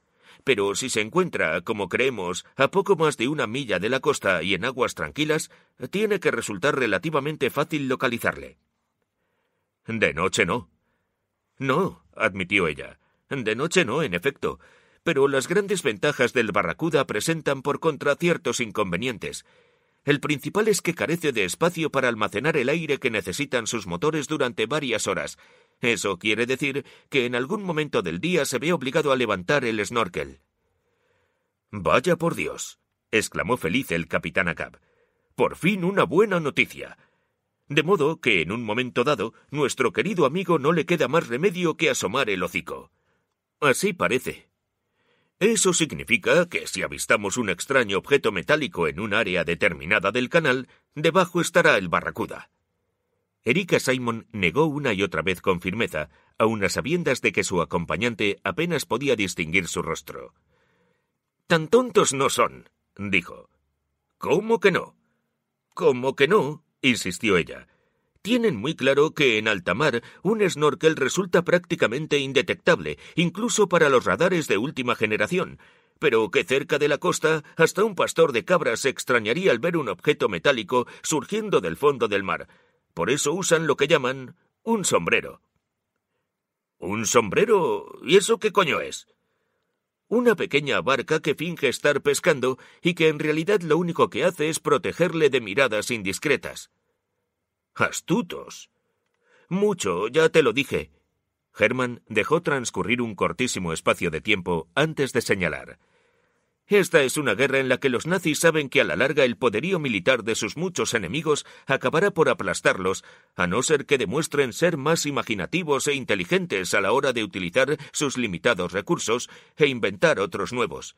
Pero si se encuentra, como creemos, a poco más de una milla de la costa y en aguas tranquilas, tiene que resultar relativamente fácil localizarle. De noche no. No, admitió ella. De noche no, en efecto. Pero las grandes ventajas del Barracuda presentan por contra ciertos inconvenientes. El principal es que carece de espacio para almacenar el aire que necesitan sus motores durante varias horas. Eso quiere decir que en algún momento del día se ve obligado a levantar el snorkel. Vaya por Dios. exclamó feliz el capitán Acab. Por fin una buena noticia. De modo que en un momento dado nuestro querido amigo no le queda más remedio que asomar el hocico. Así parece. Eso significa que si avistamos un extraño objeto metálico en un área determinada del canal, debajo estará el barracuda. Erika Simon negó una y otra vez con firmeza, aun a sabiendas de que su acompañante apenas podía distinguir su rostro. Tan tontos no son, dijo. ¿Cómo que no? ¿Cómo que no? insistió ella. Tienen muy claro que en alta mar un snorkel resulta prácticamente indetectable, incluso para los radares de última generación, pero que cerca de la costa hasta un pastor de cabras se extrañaría al ver un objeto metálico surgiendo del fondo del mar. Por eso usan lo que llaman un sombrero. ¿Un sombrero? ¿Y eso qué coño es? una pequeña barca que finge estar pescando y que en realidad lo único que hace es protegerle de miradas indiscretas. Astutos. Mucho, ya te lo dije. Herman dejó transcurrir un cortísimo espacio de tiempo antes de señalar. Esta es una guerra en la que los nazis saben que a la larga el poderío militar de sus muchos enemigos acabará por aplastarlos, a no ser que demuestren ser más imaginativos e inteligentes a la hora de utilizar sus limitados recursos e inventar otros nuevos.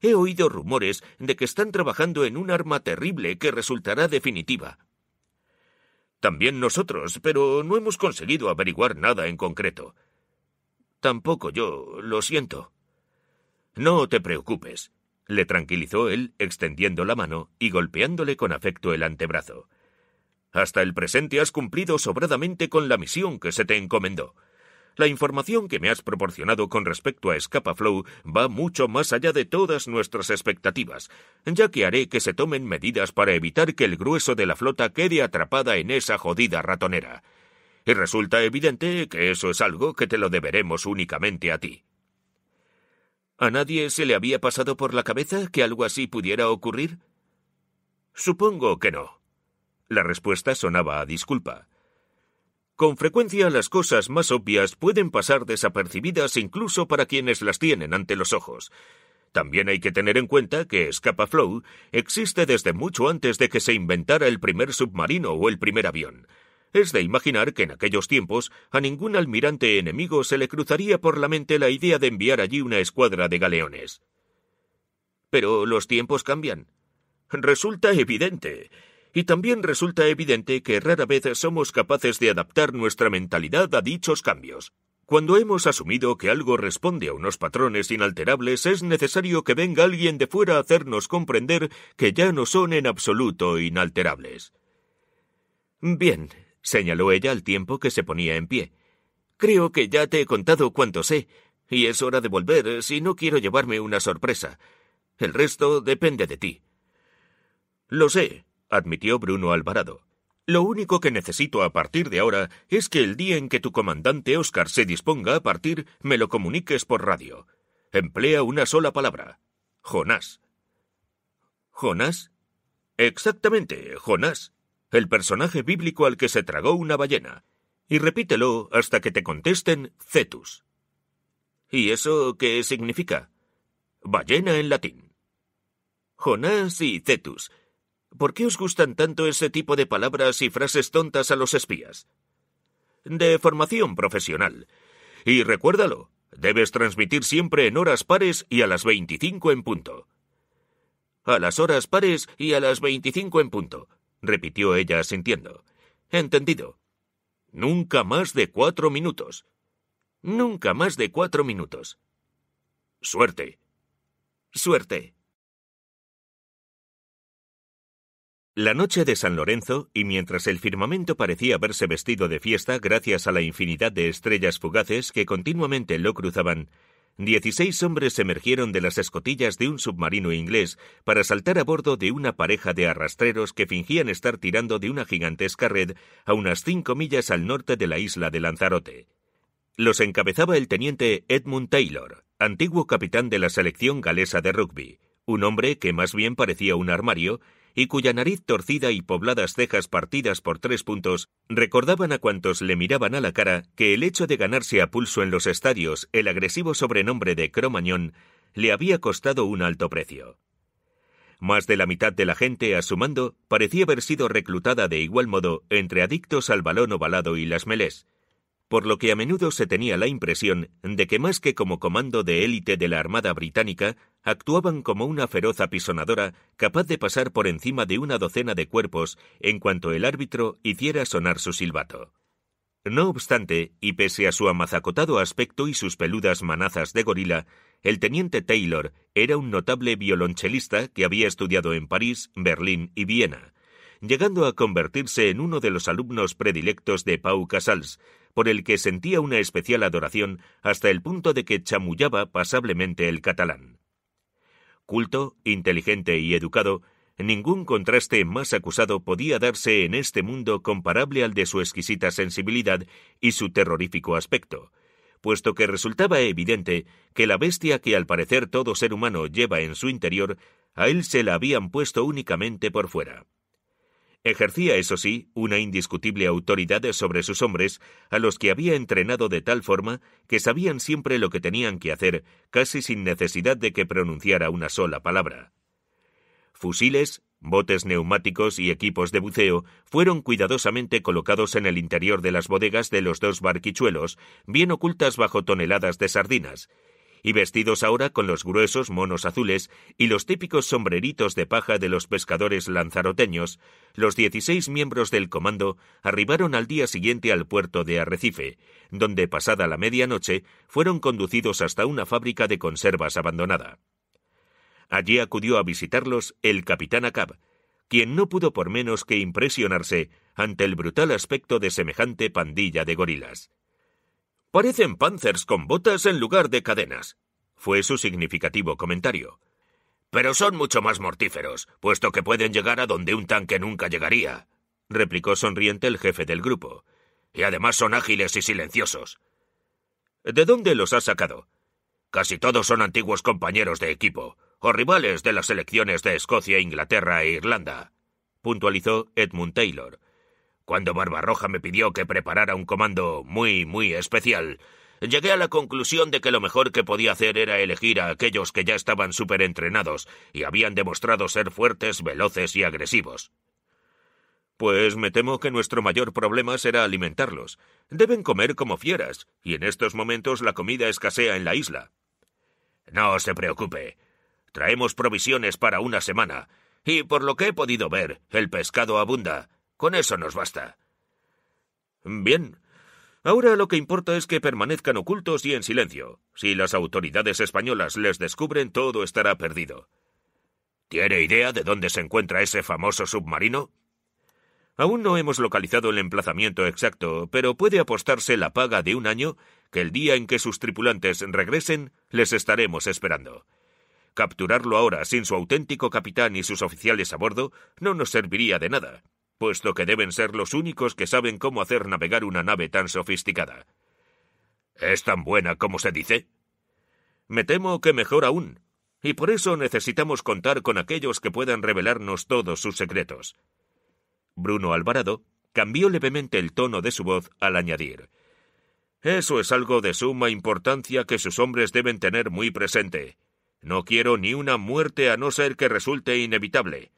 He oído rumores de que están trabajando en un arma terrible que resultará definitiva. También nosotros, pero no hemos conseguido averiguar nada en concreto. Tampoco yo, lo siento. No te preocupes, le tranquilizó él, extendiendo la mano y golpeándole con afecto el antebrazo. Hasta el presente has cumplido sobradamente con la misión que se te encomendó. La información que me has proporcionado con respecto a Flow va mucho más allá de todas nuestras expectativas, ya que haré que se tomen medidas para evitar que el grueso de la flota quede atrapada en esa jodida ratonera. Y resulta evidente que eso es algo que te lo deberemos únicamente a ti. ¿A nadie se le había pasado por la cabeza que algo así pudiera ocurrir? Supongo que no. La respuesta sonaba a disculpa. Con frecuencia las cosas más obvias pueden pasar desapercibidas incluso para quienes las tienen ante los ojos. También hay que tener en cuenta que Scapa Flow existe desde mucho antes de que se inventara el primer submarino o el primer avión. Es de imaginar que en aquellos tiempos a ningún almirante enemigo se le cruzaría por la mente la idea de enviar allí una escuadra de galeones. Pero los tiempos cambian. Resulta evidente. Y también resulta evidente que rara vez somos capaces de adaptar nuestra mentalidad a dichos cambios. Cuando hemos asumido que algo responde a unos patrones inalterables, es necesario que venga alguien de fuera a hacernos comprender que ya no son en absoluto inalterables. Bien, señaló ella al tiempo que se ponía en pie. Creo que ya te he contado cuánto sé, y es hora de volver eh, si no quiero llevarme una sorpresa. El resto depende de ti. Lo sé, admitió Bruno Alvarado. Lo único que necesito a partir de ahora es que el día en que tu comandante Oscar se disponga a partir, me lo comuniques por radio. Emplea una sola palabra. Jonás. ¿Jonás? Exactamente, Jonás el personaje bíblico al que se tragó una ballena, y repítelo hasta que te contesten cetus. ¿Y eso qué significa? Ballena en latín. Jonás y cetus. ¿Por qué os gustan tanto ese tipo de palabras y frases tontas a los espías? De formación profesional. Y recuérdalo, debes transmitir siempre en horas pares y a las 25 en punto. A las horas pares y a las 25 en punto repitió ella asintiendo. Entendido. Nunca más de cuatro minutos. Nunca más de cuatro minutos. Suerte. Suerte. La noche de San Lorenzo, y mientras el firmamento parecía haberse vestido de fiesta gracias a la infinidad de estrellas fugaces que continuamente lo cruzaban, 16 hombres emergieron de las escotillas de un submarino inglés para saltar a bordo de una pareja de arrastreros que fingían estar tirando de una gigantesca red a unas cinco millas al norte de la isla de Lanzarote. Los encabezaba el teniente Edmund Taylor, antiguo capitán de la selección galesa de rugby, un hombre que más bien parecía un armario y cuya nariz torcida y pobladas cejas partidas por tres puntos recordaban a cuantos le miraban a la cara que el hecho de ganarse a pulso en los estadios el agresivo sobrenombre de Cromañón le había costado un alto precio. Más de la mitad de la gente, a su mando, parecía haber sido reclutada de igual modo entre adictos al balón ovalado y las melés, por lo que a menudo se tenía la impresión de que más que como comando de élite de la Armada británica, actuaban como una feroz apisonadora capaz de pasar por encima de una docena de cuerpos en cuanto el árbitro hiciera sonar su silbato. No obstante, y pese a su amazacotado aspecto y sus peludas manazas de gorila, el teniente Taylor era un notable violonchelista que había estudiado en París, Berlín y Viena, llegando a convertirse en uno de los alumnos predilectos de Pau Casals, por el que sentía una especial adoración hasta el punto de que chamullaba pasablemente el catalán. Culto, inteligente y educado, ningún contraste más acusado podía darse en este mundo comparable al de su exquisita sensibilidad y su terrorífico aspecto, puesto que resultaba evidente que la bestia que al parecer todo ser humano lleva en su interior, a él se la habían puesto únicamente por fuera. Ejercía, eso sí, una indiscutible autoridad sobre sus hombres, a los que había entrenado de tal forma que sabían siempre lo que tenían que hacer, casi sin necesidad de que pronunciara una sola palabra. Fusiles, botes neumáticos y equipos de buceo fueron cuidadosamente colocados en el interior de las bodegas de los dos barquichuelos, bien ocultas bajo toneladas de sardinas, y vestidos ahora con los gruesos monos azules y los típicos sombreritos de paja de los pescadores lanzaroteños, los dieciséis miembros del comando arribaron al día siguiente al puerto de Arrecife, donde pasada la medianoche fueron conducidos hasta una fábrica de conservas abandonada. Allí acudió a visitarlos el capitán Acab, quien no pudo por menos que impresionarse ante el brutal aspecto de semejante pandilla de gorilas. Parecen panzers con botas en lugar de cadenas, fue su significativo comentario. Pero son mucho más mortíferos, puesto que pueden llegar a donde un tanque nunca llegaría, replicó sonriente el jefe del grupo. Y además son ágiles y silenciosos. ¿De dónde los ha sacado? Casi todos son antiguos compañeros de equipo, o rivales de las selecciones de Escocia, Inglaterra e Irlanda, puntualizó Edmund Taylor, cuando Barbarroja me pidió que preparara un comando muy, muy especial, llegué a la conclusión de que lo mejor que podía hacer era elegir a aquellos que ya estaban entrenados y habían demostrado ser fuertes, veloces y agresivos. Pues me temo que nuestro mayor problema será alimentarlos. Deben comer como fieras, y en estos momentos la comida escasea en la isla. No se preocupe. Traemos provisiones para una semana, y por lo que he podido ver, el pescado abunda, con eso nos basta. Bien. Ahora lo que importa es que permanezcan ocultos y en silencio. Si las autoridades españolas les descubren, todo estará perdido. ¿Tiene idea de dónde se encuentra ese famoso submarino? Aún no hemos localizado el emplazamiento exacto, pero puede apostarse la paga de un año que el día en que sus tripulantes regresen les estaremos esperando. Capturarlo ahora sin su auténtico capitán y sus oficiales a bordo no nos serviría de nada puesto que deben ser los únicos que saben cómo hacer navegar una nave tan sofisticada. ¿Es tan buena como se dice? Me temo que mejor aún, y por eso necesitamos contar con aquellos que puedan revelarnos todos sus secretos. Bruno Alvarado cambió levemente el tono de su voz al añadir Eso es algo de suma importancia que sus hombres deben tener muy presente. No quiero ni una muerte a no ser que resulte inevitable.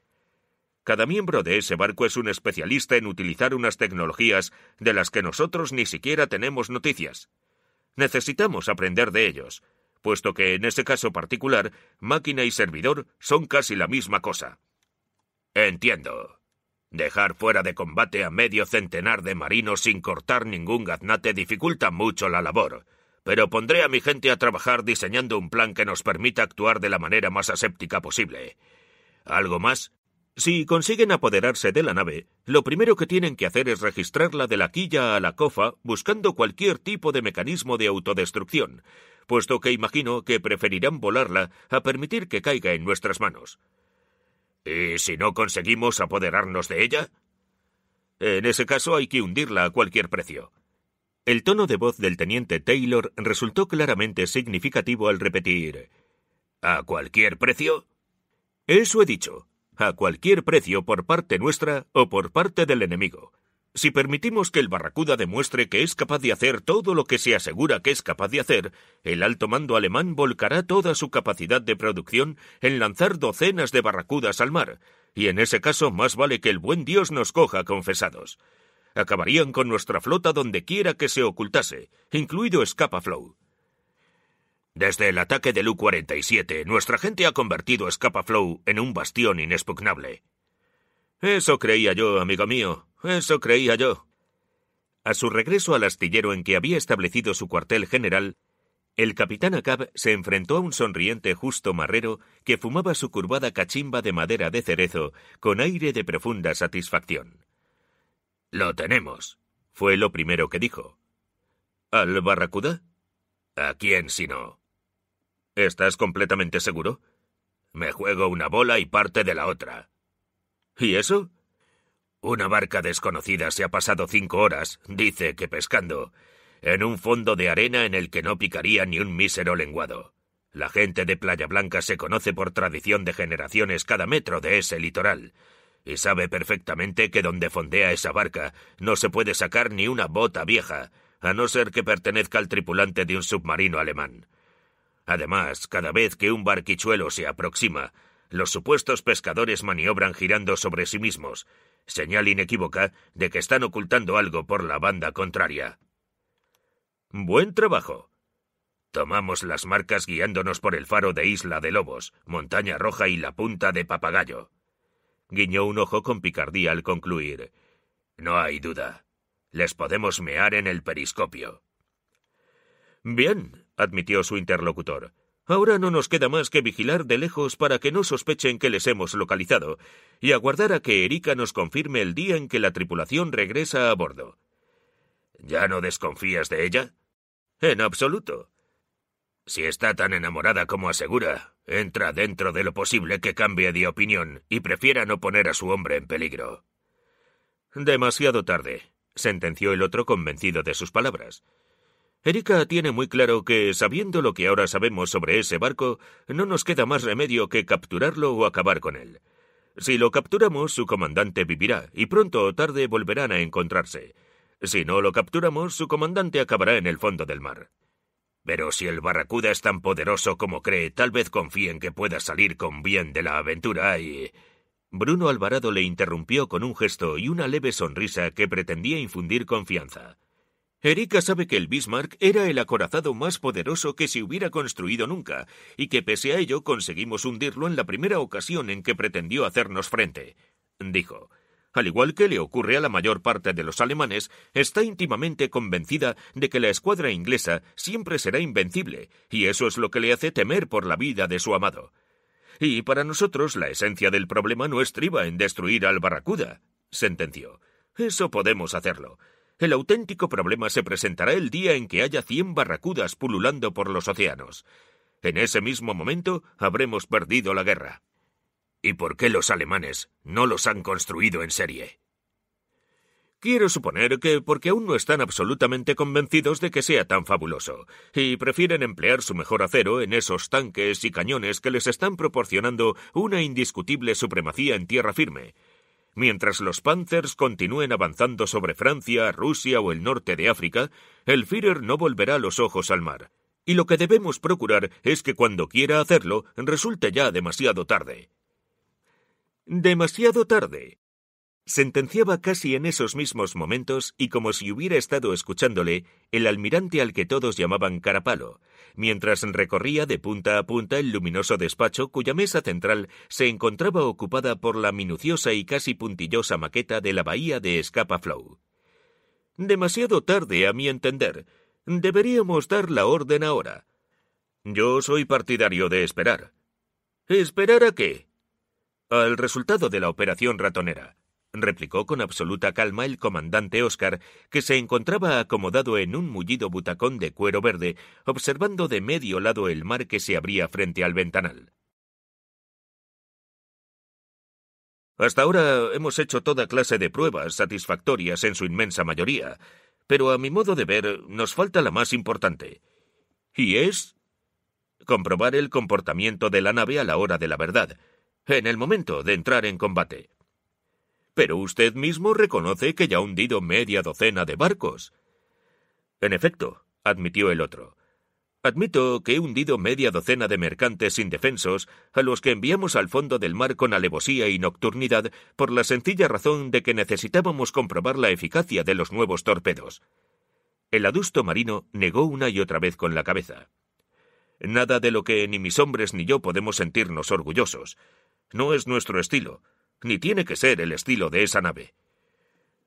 Cada miembro de ese barco es un especialista en utilizar unas tecnologías de las que nosotros ni siquiera tenemos noticias. Necesitamos aprender de ellos, puesto que en ese caso particular, máquina y servidor son casi la misma cosa. Entiendo. Dejar fuera de combate a medio centenar de marinos sin cortar ningún gaznate dificulta mucho la labor, pero pondré a mi gente a trabajar diseñando un plan que nos permita actuar de la manera más aséptica posible. ¿Algo más? Si consiguen apoderarse de la nave, lo primero que tienen que hacer es registrarla de la quilla a la cofa buscando cualquier tipo de mecanismo de autodestrucción, puesto que imagino que preferirán volarla a permitir que caiga en nuestras manos. ¿Y si no conseguimos apoderarnos de ella? En ese caso hay que hundirla a cualquier precio. El tono de voz del teniente Taylor resultó claramente significativo al repetir ¿A cualquier precio? Eso he dicho, a cualquier precio por parte nuestra o por parte del enemigo. Si permitimos que el Barracuda demuestre que es capaz de hacer todo lo que se asegura que es capaz de hacer, el alto mando alemán volcará toda su capacidad de producción en lanzar docenas de Barracudas al mar, y en ese caso más vale que el buen Dios nos coja confesados. Acabarían con nuestra flota donde quiera que se ocultase, incluido Scapa Flow. Desde el ataque de Lu-47, nuestra gente ha convertido Escapa Flow en un bastión inexpugnable. Eso creía yo, amigo mío, eso creía yo. A su regreso al astillero en que había establecido su cuartel general, el capitán Acab se enfrentó a un sonriente justo marrero que fumaba su curvada cachimba de madera de cerezo con aire de profunda satisfacción. Lo tenemos, fue lo primero que dijo. ¿Al Barracuda? ¿A quién sino? ¿Estás completamente seguro? Me juego una bola y parte de la otra. ¿Y eso? Una barca desconocida se ha pasado cinco horas, dice que pescando, en un fondo de arena en el que no picaría ni un mísero lenguado. La gente de Playa Blanca se conoce por tradición de generaciones cada metro de ese litoral, y sabe perfectamente que donde fondea esa barca no se puede sacar ni una bota vieja, a no ser que pertenezca al tripulante de un submarino alemán. Además, cada vez que un barquichuelo se aproxima, los supuestos pescadores maniobran girando sobre sí mismos, señal inequívoca de que están ocultando algo por la banda contraria. Buen trabajo. Tomamos las marcas guiándonos por el faro de Isla de Lobos, Montaña Roja y la Punta de Papagayo. Guiñó un ojo con picardía al concluir. No hay duda. Les podemos mear en el periscopio. Bien, admitió su interlocutor. Ahora no nos queda más que vigilar de lejos para que no sospechen que les hemos localizado, y aguardar a que Erika nos confirme el día en que la tripulación regresa a bordo. ¿Ya no desconfías de ella? En absoluto. Si está tan enamorada como asegura, entra dentro de lo posible que cambie de opinión y prefiera no poner a su hombre en peligro. Demasiado tarde, sentenció el otro convencido de sus palabras. Erika tiene muy claro que, sabiendo lo que ahora sabemos sobre ese barco, no nos queda más remedio que capturarlo o acabar con él. Si lo capturamos, su comandante vivirá, y pronto o tarde volverán a encontrarse. Si no lo capturamos, su comandante acabará en el fondo del mar. Pero si el Barracuda es tan poderoso como cree, tal vez confíe en que pueda salir con bien de la aventura y. Bruno Alvarado le interrumpió con un gesto y una leve sonrisa que pretendía infundir confianza. Erika sabe que el Bismarck era el acorazado más poderoso que se hubiera construido nunca, y que pese a ello conseguimos hundirlo en la primera ocasión en que pretendió hacernos frente, dijo. Al igual que le ocurre a la mayor parte de los alemanes, está íntimamente convencida de que la escuadra inglesa siempre será invencible, y eso es lo que le hace temer por la vida de su amado. Y para nosotros la esencia del problema no estriba en destruir al Barracuda, sentenció. Eso podemos hacerlo. El auténtico problema se presentará el día en que haya cien barracudas pululando por los océanos. En ese mismo momento habremos perdido la guerra. ¿Y por qué los alemanes no los han construido en serie? Quiero suponer que porque aún no están absolutamente convencidos de que sea tan fabuloso, y prefieren emplear su mejor acero en esos tanques y cañones que les están proporcionando una indiscutible supremacía en tierra firme, Mientras los Panthers continúen avanzando sobre Francia, Rusia o el norte de África, el Führer no volverá los ojos al mar. Y lo que debemos procurar es que cuando quiera hacerlo, resulte ya demasiado tarde. Demasiado tarde. Sentenciaba casi en esos mismos momentos, y como si hubiera estado escuchándole, el almirante al que todos llamaban Carapalo, mientras recorría de punta a punta el luminoso despacho cuya mesa central se encontraba ocupada por la minuciosa y casi puntillosa maqueta de la bahía de Escapa Flow. Demasiado tarde, a mi entender. Deberíamos dar la orden ahora. Yo soy partidario de esperar. ¿Esperar a qué? Al resultado de la operación ratonera replicó con absoluta calma el comandante Oscar, que se encontraba acomodado en un mullido butacón de cuero verde, observando de medio lado el mar que se abría frente al ventanal. Hasta ahora hemos hecho toda clase de pruebas satisfactorias en su inmensa mayoría, pero a mi modo de ver nos falta la más importante. Y es comprobar el comportamiento de la nave a la hora de la verdad, en el momento de entrar en combate pero usted mismo reconoce que ya ha hundido media docena de barcos. En efecto, admitió el otro. Admito que he hundido media docena de mercantes indefensos a los que enviamos al fondo del mar con alevosía y nocturnidad por la sencilla razón de que necesitábamos comprobar la eficacia de los nuevos torpedos. El adusto marino negó una y otra vez con la cabeza. Nada de lo que ni mis hombres ni yo podemos sentirnos orgullosos. No es nuestro estilo ni tiene que ser el estilo de esa nave.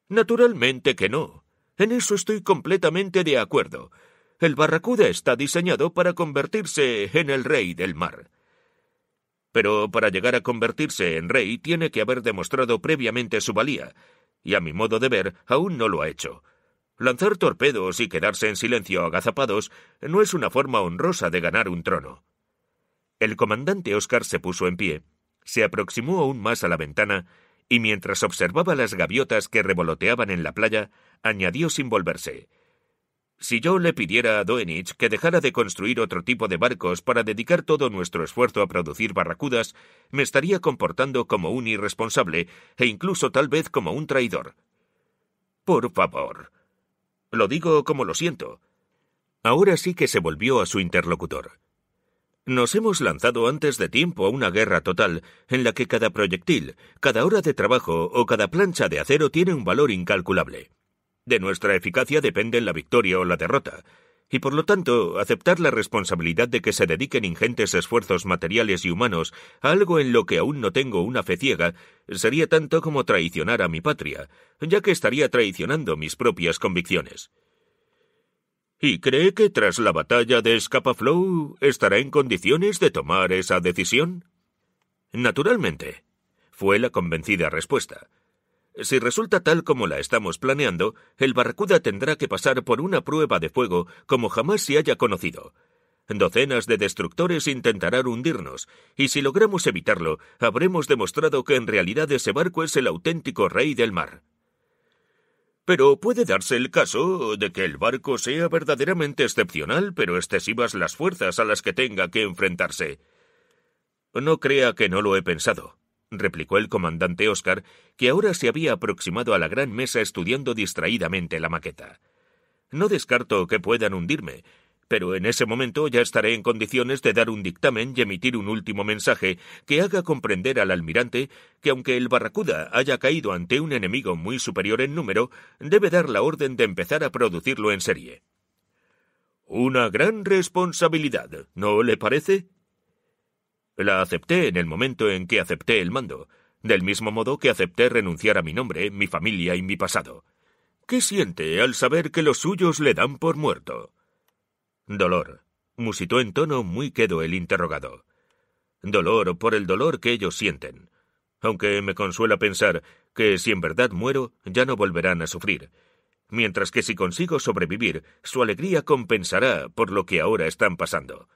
Naturalmente que no. En eso estoy completamente de acuerdo. El Barracuda está diseñado para convertirse en el rey del mar. Pero para llegar a convertirse en rey tiene que haber demostrado previamente su valía, y a mi modo de ver, aún no lo ha hecho. Lanzar torpedos y quedarse en silencio agazapados no es una forma honrosa de ganar un trono. El comandante Oscar se puso en pie se aproximó aún más a la ventana y mientras observaba las gaviotas que revoloteaban en la playa, añadió sin volverse Si yo le pidiera a Doenich que dejara de construir otro tipo de barcos para dedicar todo nuestro esfuerzo a producir barracudas, me estaría comportando como un irresponsable e incluso tal vez como un traidor. Por favor. Lo digo como lo siento. Ahora sí que se volvió a su interlocutor. Nos hemos lanzado antes de tiempo a una guerra total, en la que cada proyectil, cada hora de trabajo o cada plancha de acero tiene un valor incalculable. De nuestra eficacia dependen la victoria o la derrota, y por lo tanto aceptar la responsabilidad de que se dediquen ingentes esfuerzos materiales y humanos a algo en lo que aún no tengo una fe ciega sería tanto como traicionar a mi patria, ya que estaría traicionando mis propias convicciones y cree que tras la batalla de Flow estará en condiciones de tomar esa decisión. Naturalmente, fue la convencida respuesta. Si resulta tal como la estamos planeando, el Barracuda tendrá que pasar por una prueba de fuego como jamás se haya conocido. Docenas de destructores intentarán hundirnos, y si logramos evitarlo, habremos demostrado que en realidad ese barco es el auténtico rey del mar pero puede darse el caso de que el barco sea verdaderamente excepcional, pero excesivas las fuerzas a las que tenga que enfrentarse. No crea que no lo he pensado, replicó el comandante Oscar, que ahora se había aproximado a la gran mesa estudiando distraídamente la maqueta. No descarto que puedan hundirme, pero en ese momento ya estaré en condiciones de dar un dictamen y emitir un último mensaje que haga comprender al almirante que aunque el Barracuda haya caído ante un enemigo muy superior en número, debe dar la orden de empezar a producirlo en serie. Una gran responsabilidad, ¿no le parece? La acepté en el momento en que acepté el mando, del mismo modo que acepté renunciar a mi nombre, mi familia y mi pasado. ¿Qué siente al saber que los suyos le dan por muerto? Dolor. Musitó en tono muy quedo el interrogado. Dolor por el dolor que ellos sienten. Aunque me consuela pensar que si en verdad muero, ya no volverán a sufrir. Mientras que si consigo sobrevivir, su alegría compensará por lo que ahora están pasando.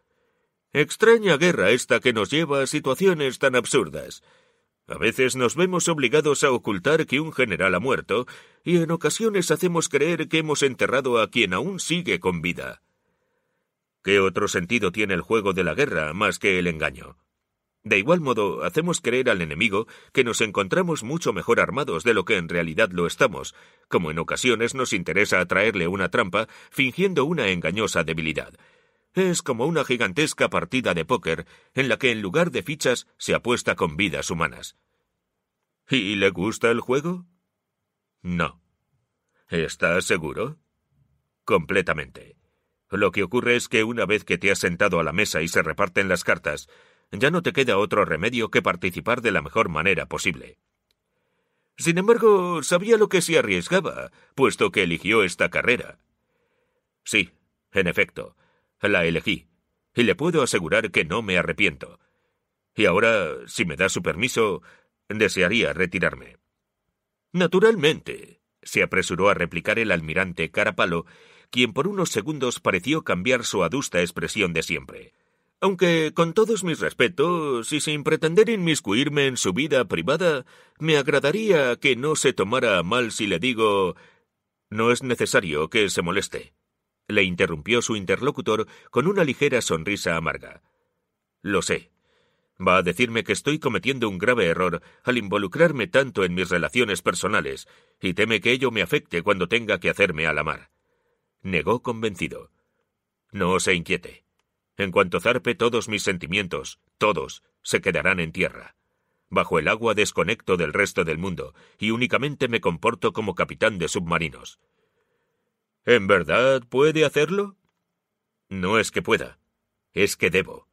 Extraña guerra esta que nos lleva a situaciones tan absurdas. A veces nos vemos obligados a ocultar que un general ha muerto, y en ocasiones hacemos creer que hemos enterrado a quien aún sigue con vida. ¿Qué otro sentido tiene el juego de la guerra más que el engaño? De igual modo, hacemos creer al enemigo que nos encontramos mucho mejor armados de lo que en realidad lo estamos, como en ocasiones nos interesa atraerle una trampa fingiendo una engañosa debilidad. Es como una gigantesca partida de póker en la que en lugar de fichas se apuesta con vidas humanas. ¿Y le gusta el juego? No. ¿Estás seguro? Completamente. Lo que ocurre es que una vez que te has sentado a la mesa y se reparten las cartas, ya no te queda otro remedio que participar de la mejor manera posible. Sin embargo, sabía lo que se arriesgaba, puesto que eligió esta carrera. Sí, en efecto, la elegí, y le puedo asegurar que no me arrepiento. Y ahora, si me da su permiso, desearía retirarme. Naturalmente, se apresuró a replicar el almirante Carapalo, quien por unos segundos pareció cambiar su adusta expresión de siempre. Aunque, con todos mis respetos, y sin pretender inmiscuirme en su vida privada, me agradaría que no se tomara mal si le digo. No es necesario que se moleste. Le interrumpió su interlocutor con una ligera sonrisa amarga. Lo sé. Va a decirme que estoy cometiendo un grave error al involucrarme tanto en mis relaciones personales, y teme que ello me afecte cuando tenga que hacerme a la mar negó convencido. No se inquiete. En cuanto zarpe todos mis sentimientos, todos, se quedarán en tierra. Bajo el agua desconecto del resto del mundo y únicamente me comporto como capitán de submarinos. ¿En verdad puede hacerlo? No es que pueda, es que debo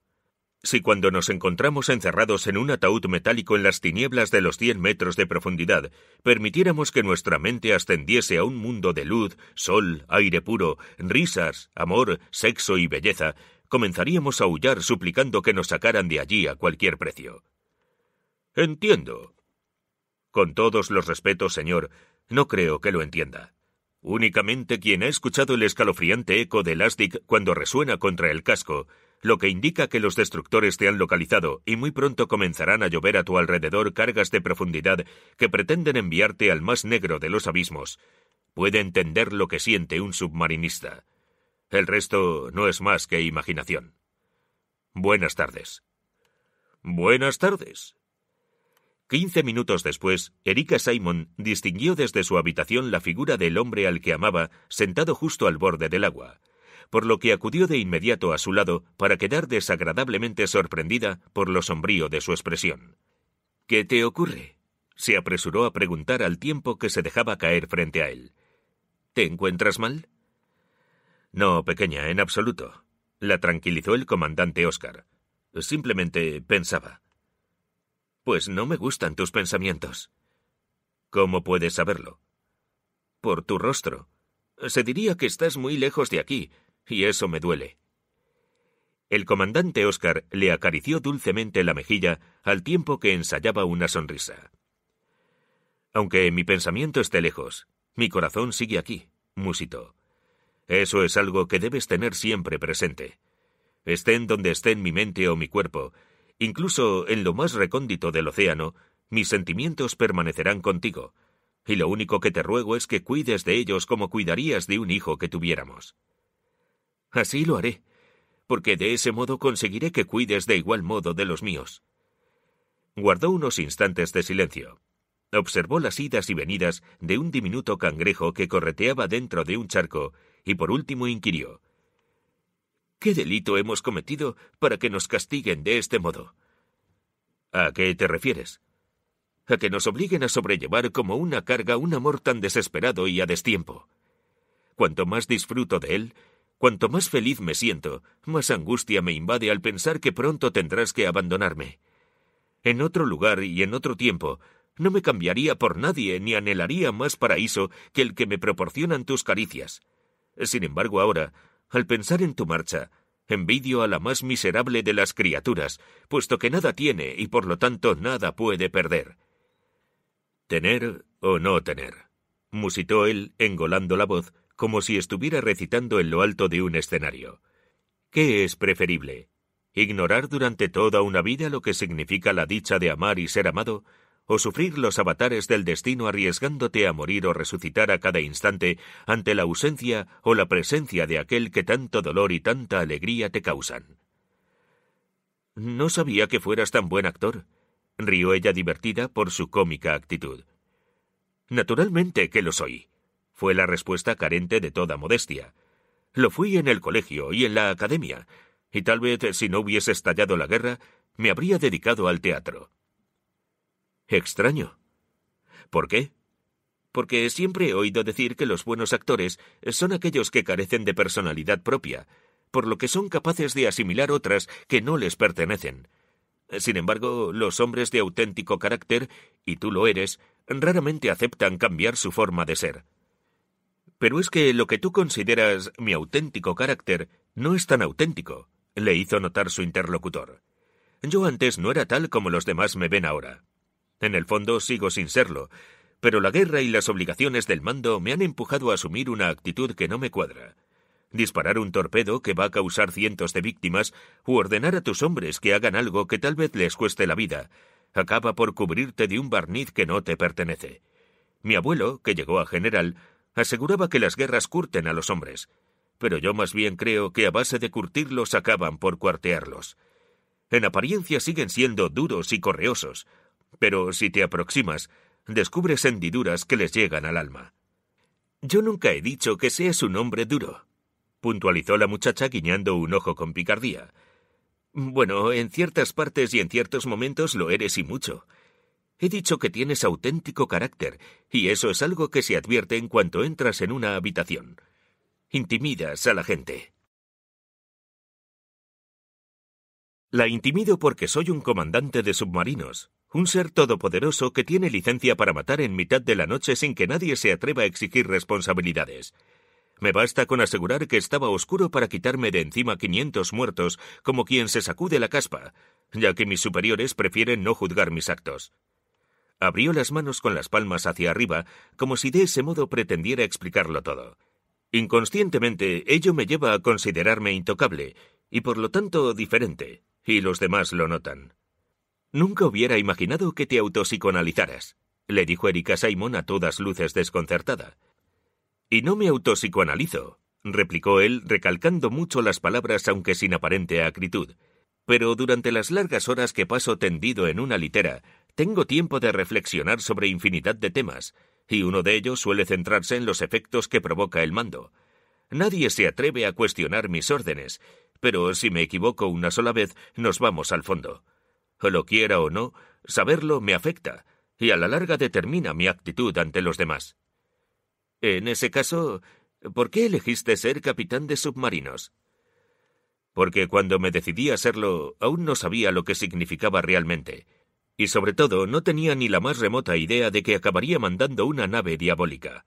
si cuando nos encontramos encerrados en un ataúd metálico en las tinieblas de los cien metros de profundidad, permitiéramos que nuestra mente ascendiese a un mundo de luz, sol, aire puro, risas, amor, sexo y belleza, comenzaríamos a aullar suplicando que nos sacaran de allí a cualquier precio. Entiendo. Con todos los respetos, señor, no creo que lo entienda. Únicamente quien ha escuchado el escalofriante eco de elastic cuando resuena contra el casco lo que indica que los destructores te han localizado y muy pronto comenzarán a llover a tu alrededor cargas de profundidad que pretenden enviarte al más negro de los abismos. Puede entender lo que siente un submarinista. El resto no es más que imaginación. Buenas tardes. Buenas tardes. Quince minutos después, Erika Simon distinguió desde su habitación la figura del hombre al que amaba sentado justo al borde del agua por lo que acudió de inmediato a su lado para quedar desagradablemente sorprendida por lo sombrío de su expresión. ¿Qué te ocurre? se apresuró a preguntar al tiempo que se dejaba caer frente a él. ¿Te encuentras mal? No, pequeña, en absoluto, la tranquilizó el comandante Oscar. Simplemente pensaba. Pues no me gustan tus pensamientos. ¿Cómo puedes saberlo? Por tu rostro. Se diría que estás muy lejos de aquí, y eso me duele. El comandante Oscar le acarició dulcemente la mejilla al tiempo que ensayaba una sonrisa. Aunque mi pensamiento esté lejos, mi corazón sigue aquí, musitó. Eso es algo que debes tener siempre presente. Estén donde estén mi mente o mi cuerpo, incluso en lo más recóndito del océano, mis sentimientos permanecerán contigo, y lo único que te ruego es que cuides de ellos como cuidarías de un hijo que tuviéramos. Así lo haré, porque de ese modo conseguiré que cuides de igual modo de los míos. Guardó unos instantes de silencio. Observó las idas y venidas de un diminuto cangrejo que correteaba dentro de un charco y por último inquirió ¿Qué delito hemos cometido para que nos castiguen de este modo? ¿A qué te refieres? A que nos obliguen a sobrellevar como una carga un amor tan desesperado y a destiempo. Cuanto más disfruto de él, Cuanto más feliz me siento, más angustia me invade al pensar que pronto tendrás que abandonarme. En otro lugar y en otro tiempo, no me cambiaría por nadie ni anhelaría más paraíso que el que me proporcionan tus caricias. Sin embargo, ahora, al pensar en tu marcha, envidio a la más miserable de las criaturas, puesto que nada tiene y por lo tanto nada puede perder. Tener o no tener, musitó él, engolando la voz, como si estuviera recitando en lo alto de un escenario. ¿Qué es preferible? ¿Ignorar durante toda una vida lo que significa la dicha de amar y ser amado? ¿O sufrir los avatares del destino arriesgándote a morir o resucitar a cada instante ante la ausencia o la presencia de aquel que tanto dolor y tanta alegría te causan? No sabía que fueras tan buen actor, rió ella divertida por su cómica actitud. Naturalmente que lo soy fue la respuesta carente de toda modestia. Lo fui en el colegio y en la academia, y tal vez si no hubiese estallado la guerra, me habría dedicado al teatro. Extraño. ¿Por qué? Porque siempre he oído decir que los buenos actores son aquellos que carecen de personalidad propia, por lo que son capaces de asimilar otras que no les pertenecen. Sin embargo, los hombres de auténtico carácter, y tú lo eres, raramente aceptan cambiar su forma de ser. Pero es que lo que tú consideras mi auténtico carácter no es tan auténtico, le hizo notar su interlocutor. Yo antes no era tal como los demás me ven ahora. En el fondo sigo sin serlo, pero la guerra y las obligaciones del mando me han empujado a asumir una actitud que no me cuadra. Disparar un torpedo que va a causar cientos de víctimas u ordenar a tus hombres que hagan algo que tal vez les cueste la vida acaba por cubrirte de un barniz que no te pertenece. Mi abuelo, que llegó a general, aseguraba que las guerras curten a los hombres, pero yo más bien creo que a base de curtirlos acaban por cuartearlos. En apariencia siguen siendo duros y correosos, pero si te aproximas, descubres hendiduras que les llegan al alma. Yo nunca he dicho que seas un hombre duro, puntualizó la muchacha guiñando un ojo con picardía. Bueno, en ciertas partes y en ciertos momentos lo eres y mucho, He dicho que tienes auténtico carácter, y eso es algo que se advierte en cuanto entras en una habitación. Intimidas a la gente. La intimido porque soy un comandante de submarinos, un ser todopoderoso que tiene licencia para matar en mitad de la noche sin que nadie se atreva a exigir responsabilidades. Me basta con asegurar que estaba oscuro para quitarme de encima 500 muertos como quien se sacude la caspa, ya que mis superiores prefieren no juzgar mis actos. Abrió las manos con las palmas hacia arriba, como si de ese modo pretendiera explicarlo todo. Inconscientemente, ello me lleva a considerarme intocable, y por lo tanto diferente, y los demás lo notan. Nunca hubiera imaginado que te autopsicoanalizaras, le dijo Erika Simon a todas luces desconcertada. Y no me autopsicoanalizo, replicó él, recalcando mucho las palabras aunque sin aparente acritud. Pero durante las largas horas que paso tendido en una litera, tengo tiempo de reflexionar sobre infinidad de temas, y uno de ellos suele centrarse en los efectos que provoca el mando. Nadie se atreve a cuestionar mis órdenes, pero si me equivoco una sola vez, nos vamos al fondo. Lo quiera o no, saberlo me afecta, y a la larga determina mi actitud ante los demás. En ese caso, ¿por qué elegiste ser capitán de submarinos? Porque cuando me decidí a serlo, aún no sabía lo que significaba realmente y sobre todo no tenía ni la más remota idea de que acabaría mandando una nave diabólica.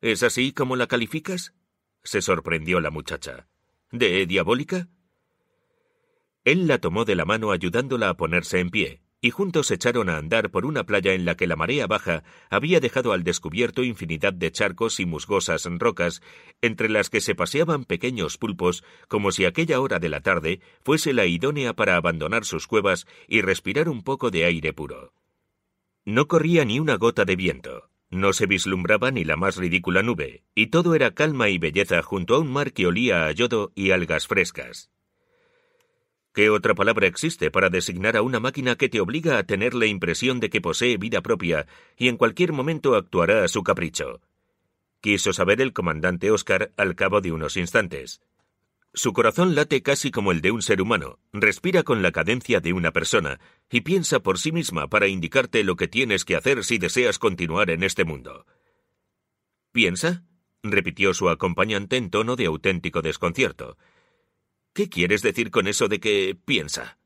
¿Es así como la calificas? se sorprendió la muchacha. ¿De diabólica? Él la tomó de la mano ayudándola a ponerse en pie, y juntos echaron a andar por una playa en la que la marea baja había dejado al descubierto infinidad de charcos y musgosas rocas, entre las que se paseaban pequeños pulpos, como si aquella hora de la tarde fuese la idónea para abandonar sus cuevas y respirar un poco de aire puro. No corría ni una gota de viento, no se vislumbraba ni la más ridícula nube, y todo era calma y belleza junto a un mar que olía a yodo y algas frescas. ¿Qué otra palabra existe para designar a una máquina que te obliga a tener la impresión de que posee vida propia y en cualquier momento actuará a su capricho? quiso saber el comandante Oscar al cabo de unos instantes. Su corazón late casi como el de un ser humano, respira con la cadencia de una persona, y piensa por sí misma para indicarte lo que tienes que hacer si deseas continuar en este mundo. ¿Piensa? repitió su acompañante en tono de auténtico desconcierto. ¿Qué quieres decir con eso de que piensa?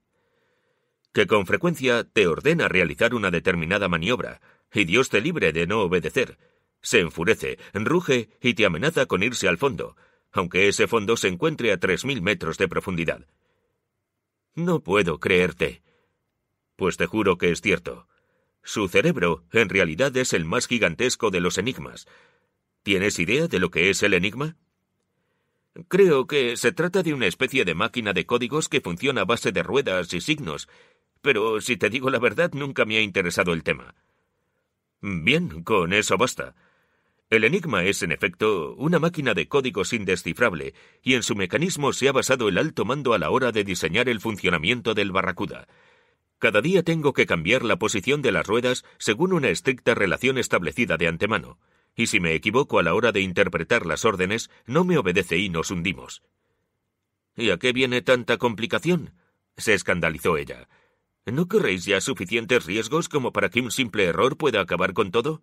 Que con frecuencia te ordena realizar una determinada maniobra, y Dios te libre de no obedecer. Se enfurece, ruge y te amenaza con irse al fondo, aunque ese fondo se encuentre a tres mil metros de profundidad. No puedo creerte. Pues te juro que es cierto. Su cerebro, en realidad, es el más gigantesco de los enigmas. ¿Tienes idea de lo que es el enigma? Creo que se trata de una especie de máquina de códigos que funciona a base de ruedas y signos, pero si te digo la verdad nunca me ha interesado el tema. Bien, con eso basta. El enigma es, en efecto, una máquina de códigos indescifrable, y en su mecanismo se ha basado el alto mando a la hora de diseñar el funcionamiento del Barracuda. Cada día tengo que cambiar la posición de las ruedas según una estricta relación establecida de antemano y si me equivoco a la hora de interpretar las órdenes, no me obedece y nos hundimos. ¿Y a qué viene tanta complicación? se escandalizó ella. ¿No querréis ya suficientes riesgos como para que un simple error pueda acabar con todo?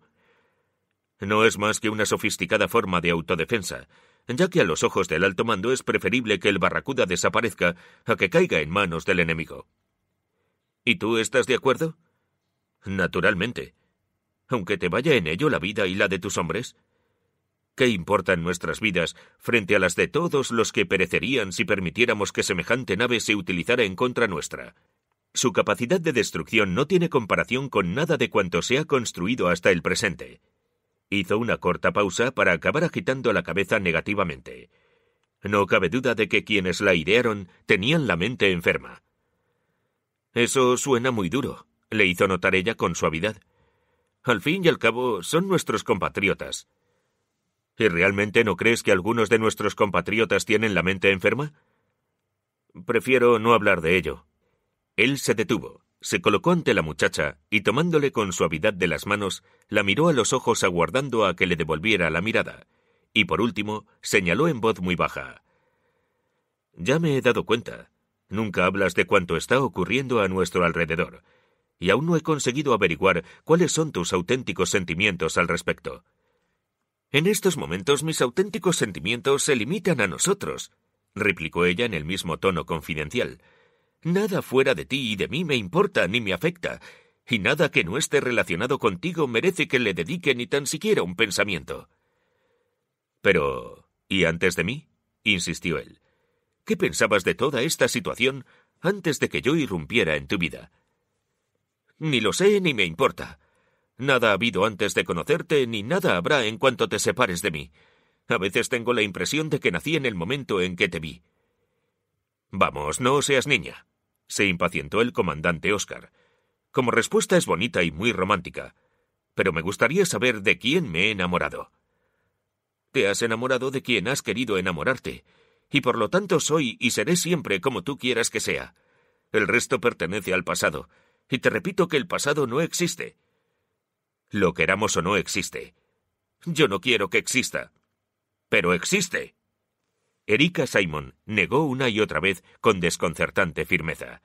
No es más que una sofisticada forma de autodefensa, ya que a los ojos del alto mando es preferible que el barracuda desaparezca a que caiga en manos del enemigo. ¿Y tú estás de acuerdo? Naturalmente aunque te vaya en ello la vida y la de tus hombres? ¿Qué importan nuestras vidas frente a las de todos los que perecerían si permitiéramos que semejante nave se utilizara en contra nuestra? Su capacidad de destrucción no tiene comparación con nada de cuanto se ha construido hasta el presente. Hizo una corta pausa para acabar agitando la cabeza negativamente. No cabe duda de que quienes la idearon tenían la mente enferma. Eso suena muy duro, le hizo notar ella con suavidad. Al fin y al cabo, son nuestros compatriotas. ¿Y realmente no crees que algunos de nuestros compatriotas tienen la mente enferma? Prefiero no hablar de ello. Él se detuvo, se colocó ante la muchacha y tomándole con suavidad de las manos, la miró a los ojos aguardando a que le devolviera la mirada, y por último señaló en voz muy baja. Ya me he dado cuenta. Nunca hablas de cuanto está ocurriendo a nuestro alrededor, y aún no he conseguido averiguar cuáles son tus auténticos sentimientos al respecto. En estos momentos mis auténticos sentimientos se limitan a nosotros, replicó ella en el mismo tono confidencial. Nada fuera de ti y de mí me importa ni me afecta, y nada que no esté relacionado contigo merece que le dedique ni tan siquiera un pensamiento. Pero. ¿Y antes de mí? insistió él. ¿Qué pensabas de toda esta situación antes de que yo irrumpiera en tu vida? Ni lo sé ni me importa. Nada ha habido antes de conocerte ni nada habrá en cuanto te separes de mí. A veces tengo la impresión de que nací en el momento en que te vi. Vamos, no seas niña, se impacientó el comandante Oscar. Como respuesta es bonita y muy romántica, pero me gustaría saber de quién me he enamorado. Te has enamorado de quien has querido enamorarte, y por lo tanto soy y seré siempre como tú quieras que sea. El resto pertenece al pasado, y te repito que el pasado no existe. Lo queramos o no existe. Yo no quiero que exista. Pero existe. Erika Simon negó una y otra vez con desconcertante firmeza.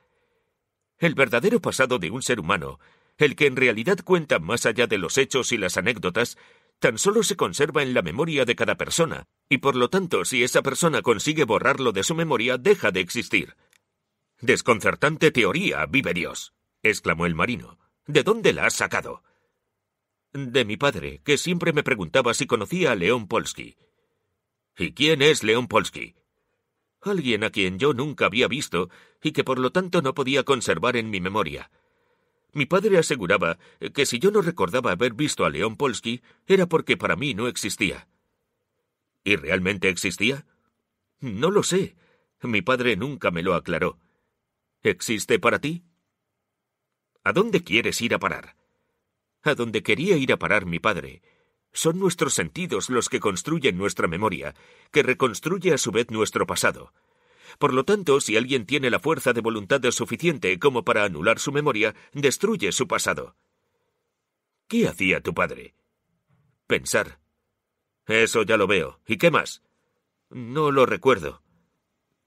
El verdadero pasado de un ser humano, el que en realidad cuenta más allá de los hechos y las anécdotas, tan solo se conserva en la memoria de cada persona, y por lo tanto si esa persona consigue borrarlo de su memoria deja de existir. Desconcertante teoría, vive Dios exclamó el marino. ¿De dónde la has sacado? De mi padre, que siempre me preguntaba si conocía a León Polsky. ¿Y quién es León Polsky? Alguien a quien yo nunca había visto y que por lo tanto no podía conservar en mi memoria. Mi padre aseguraba que si yo no recordaba haber visto a León Polsky era porque para mí no existía. ¿Y realmente existía? No lo sé. Mi padre nunca me lo aclaró. ¿Existe para ti? ¿A dónde quieres ir a parar? A dónde quería ir a parar mi padre. Son nuestros sentidos los que construyen nuestra memoria, que reconstruye a su vez nuestro pasado. Por lo tanto, si alguien tiene la fuerza de voluntad suficiente como para anular su memoria, destruye su pasado. ¿Qué hacía tu padre? Pensar. Eso ya lo veo. ¿Y qué más? No lo recuerdo.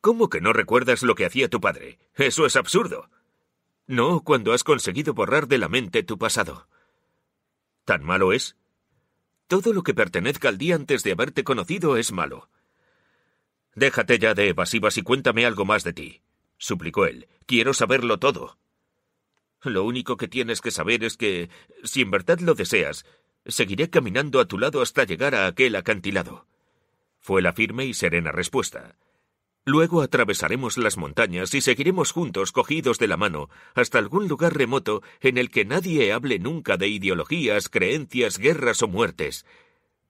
¿Cómo que no recuerdas lo que hacía tu padre? Eso es absurdo. No cuando has conseguido borrar de la mente tu pasado. ¿Tan malo es? Todo lo que pertenezca al día antes de haberte conocido es malo. Déjate ya de evasivas y cuéntame algo más de ti, suplicó él. Quiero saberlo todo. Lo único que tienes que saber es que, si en verdad lo deseas, seguiré caminando a tu lado hasta llegar a aquel acantilado. Fue la firme y serena respuesta. Luego atravesaremos las montañas y seguiremos juntos cogidos de la mano hasta algún lugar remoto en el que nadie hable nunca de ideologías, creencias, guerras o muertes.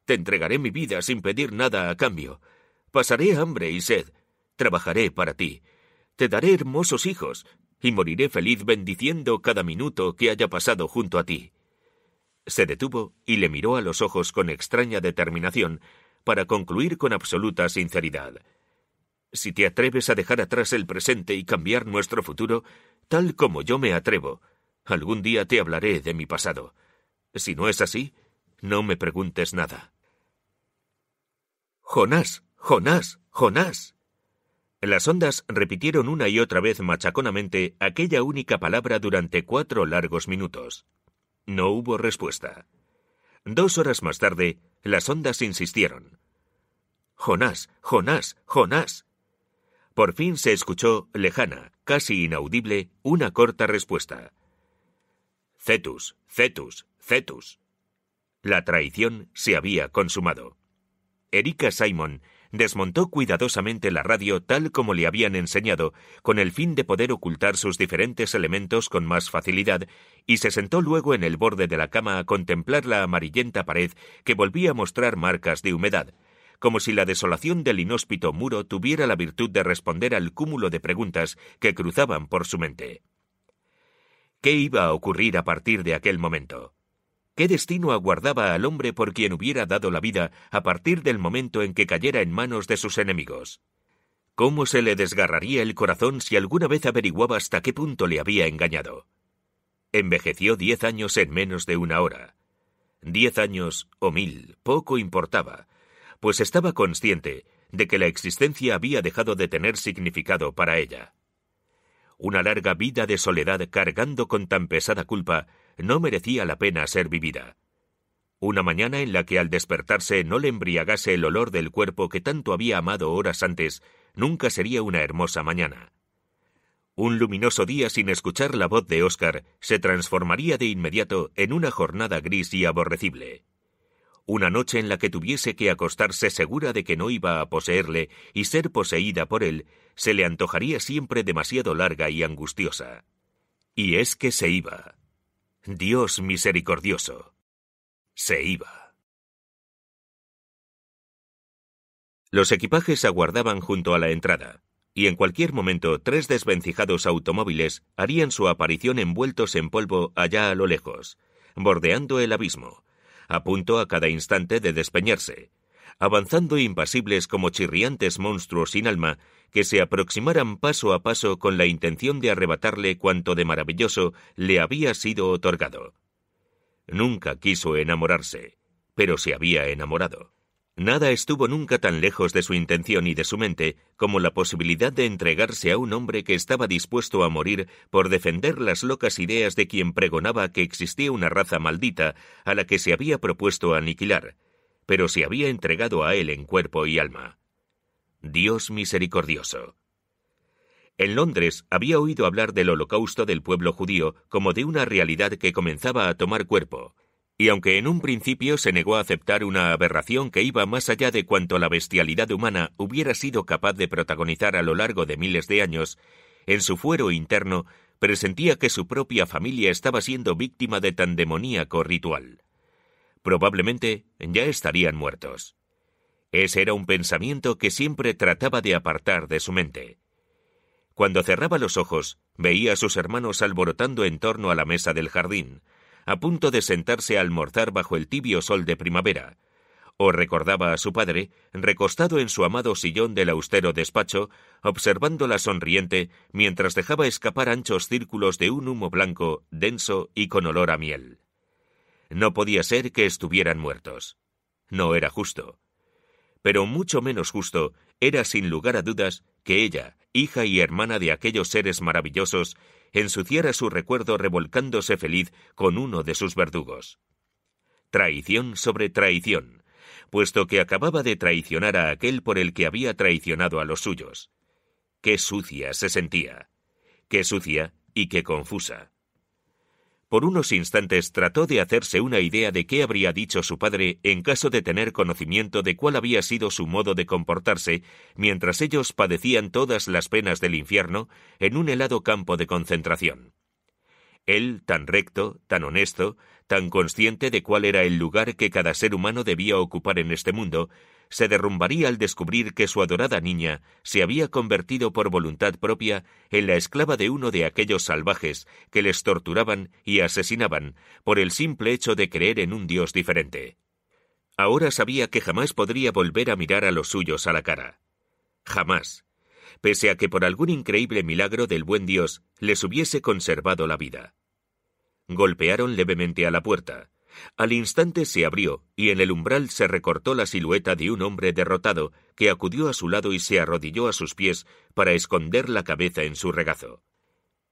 Te entregaré mi vida sin pedir nada a cambio. Pasaré hambre y sed. Trabajaré para ti. Te daré hermosos hijos y moriré feliz bendiciendo cada minuto que haya pasado junto a ti. Se detuvo y le miró a los ojos con extraña determinación para concluir con absoluta sinceridad. Si te atreves a dejar atrás el presente y cambiar nuestro futuro, tal como yo me atrevo, algún día te hablaré de mi pasado. Si no es así, no me preguntes nada. Jonás, Jonás, Jonás. Las ondas repitieron una y otra vez machaconamente aquella única palabra durante cuatro largos minutos. No hubo respuesta. Dos horas más tarde, las ondas insistieron. Jonás, Jonás, Jonás. Por fin se escuchó, lejana, casi inaudible, una corta respuesta. Cetus, Cetus, Cetus. La traición se había consumado. Erika Simon desmontó cuidadosamente la radio tal como le habían enseñado, con el fin de poder ocultar sus diferentes elementos con más facilidad, y se sentó luego en el borde de la cama a contemplar la amarillenta pared que volvía a mostrar marcas de humedad, como si la desolación del inhóspito muro tuviera la virtud de responder al cúmulo de preguntas que cruzaban por su mente. ¿Qué iba a ocurrir a partir de aquel momento? ¿Qué destino aguardaba al hombre por quien hubiera dado la vida a partir del momento en que cayera en manos de sus enemigos? ¿Cómo se le desgarraría el corazón si alguna vez averiguaba hasta qué punto le había engañado? Envejeció diez años en menos de una hora. Diez años o mil, poco importaba, pues estaba consciente de que la existencia había dejado de tener significado para ella. Una larga vida de soledad cargando con tan pesada culpa no merecía la pena ser vivida. Una mañana en la que al despertarse no le embriagase el olor del cuerpo que tanto había amado horas antes, nunca sería una hermosa mañana. Un luminoso día sin escuchar la voz de Oscar se transformaría de inmediato en una jornada gris y aborrecible una noche en la que tuviese que acostarse segura de que no iba a poseerle y ser poseída por él, se le antojaría siempre demasiado larga y angustiosa. Y es que se iba. Dios misericordioso. Se iba. Los equipajes aguardaban junto a la entrada, y en cualquier momento tres desvencijados automóviles harían su aparición envueltos en polvo allá a lo lejos, bordeando el abismo, a punto a cada instante de despeñarse, avanzando impasibles como chirriantes monstruos sin alma que se aproximaran paso a paso con la intención de arrebatarle cuanto de maravilloso le había sido otorgado. Nunca quiso enamorarse, pero se había enamorado. Nada estuvo nunca tan lejos de su intención y de su mente como la posibilidad de entregarse a un hombre que estaba dispuesto a morir por defender las locas ideas de quien pregonaba que existía una raza maldita a la que se había propuesto aniquilar, pero se había entregado a él en cuerpo y alma. Dios misericordioso. En Londres había oído hablar del holocausto del pueblo judío como de una realidad que comenzaba a tomar cuerpo, y aunque en un principio se negó a aceptar una aberración que iba más allá de cuanto la bestialidad humana hubiera sido capaz de protagonizar a lo largo de miles de años, en su fuero interno presentía que su propia familia estaba siendo víctima de tan demoníaco ritual. Probablemente ya estarían muertos. Ese era un pensamiento que siempre trataba de apartar de su mente. Cuando cerraba los ojos, veía a sus hermanos alborotando en torno a la mesa del jardín, a punto de sentarse a almorzar bajo el tibio sol de primavera, o recordaba a su padre, recostado en su amado sillón del austero despacho, observándola sonriente mientras dejaba escapar anchos círculos de un humo blanco, denso y con olor a miel. No podía ser que estuvieran muertos. No era justo. Pero mucho menos justo era, sin lugar a dudas, que ella, hija y hermana de aquellos seres maravillosos, ensuciara su recuerdo revolcándose feliz con uno de sus verdugos. Traición sobre traición, puesto que acababa de traicionar a aquel por el que había traicionado a los suyos. Qué sucia se sentía, qué sucia y qué confusa. Por unos instantes trató de hacerse una idea de qué habría dicho su padre en caso de tener conocimiento de cuál había sido su modo de comportarse mientras ellos padecían todas las penas del infierno en un helado campo de concentración. Él, tan recto, tan honesto, tan consciente de cuál era el lugar que cada ser humano debía ocupar en este mundo, se derrumbaría al descubrir que su adorada niña se había convertido por voluntad propia en la esclava de uno de aquellos salvajes que les torturaban y asesinaban por el simple hecho de creer en un Dios diferente. Ahora sabía que jamás podría volver a mirar a los suyos a la cara. Jamás, pese a que por algún increíble milagro del buen Dios les hubiese conservado la vida. Golpearon levemente a la puerta. Al instante se abrió, y en el umbral se recortó la silueta de un hombre derrotado, que acudió a su lado y se arrodilló a sus pies para esconder la cabeza en su regazo.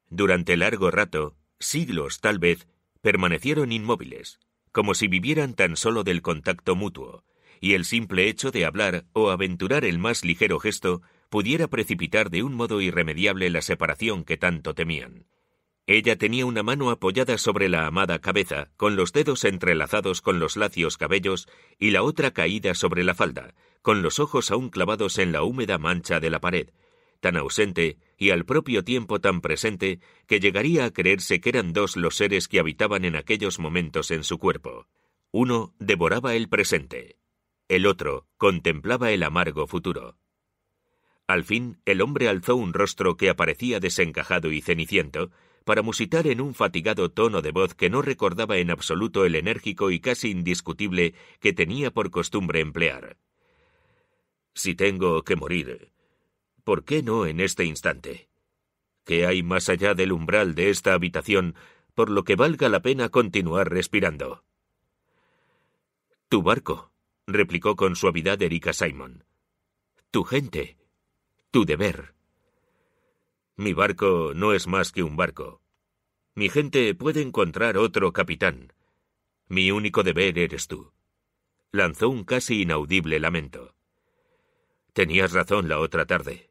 Durante largo rato, siglos tal vez, permanecieron inmóviles, como si vivieran tan solo del contacto mutuo, y el simple hecho de hablar o aventurar el más ligero gesto pudiera precipitar de un modo irremediable la separación que tanto temían. Ella tenía una mano apoyada sobre la amada cabeza, con los dedos entrelazados con los lacios cabellos y la otra caída sobre la falda, con los ojos aún clavados en la húmeda mancha de la pared, tan ausente y al propio tiempo tan presente que llegaría a creerse que eran dos los seres que habitaban en aquellos momentos en su cuerpo. Uno devoraba el presente, el otro contemplaba el amargo futuro. Al fin, el hombre alzó un rostro que aparecía desencajado y ceniciento, para musitar en un fatigado tono de voz que no recordaba en absoluto el enérgico y casi indiscutible que tenía por costumbre emplear. Si tengo que morir, ¿por qué no en este instante? ¿Qué hay más allá del umbral de esta habitación por lo que valga la pena continuar respirando? Tu barco, replicó con suavidad Erika Simon. Tu gente. Tu deber. Mi barco no es más que un barco. Mi gente puede encontrar otro capitán. Mi único deber eres tú. Lanzó un casi inaudible lamento. Tenías razón la otra tarde.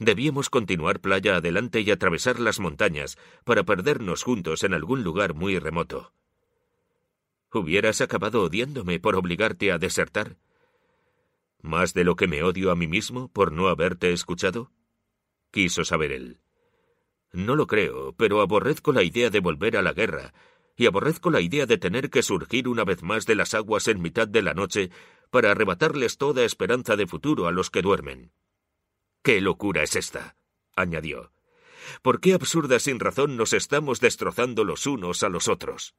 Debíamos continuar playa adelante y atravesar las montañas para perdernos juntos en algún lugar muy remoto. ¿Hubieras acabado odiándome por obligarte a desertar? ¿Más de lo que me odio a mí mismo por no haberte escuchado? quiso saber él. No lo creo, pero aborrezco la idea de volver a la guerra, y aborrezco la idea de tener que surgir una vez más de las aguas en mitad de la noche para arrebatarles toda esperanza de futuro a los que duermen. ¡Qué locura es esta! añadió. ¿Por qué absurda sin razón nos estamos destrozando los unos a los otros?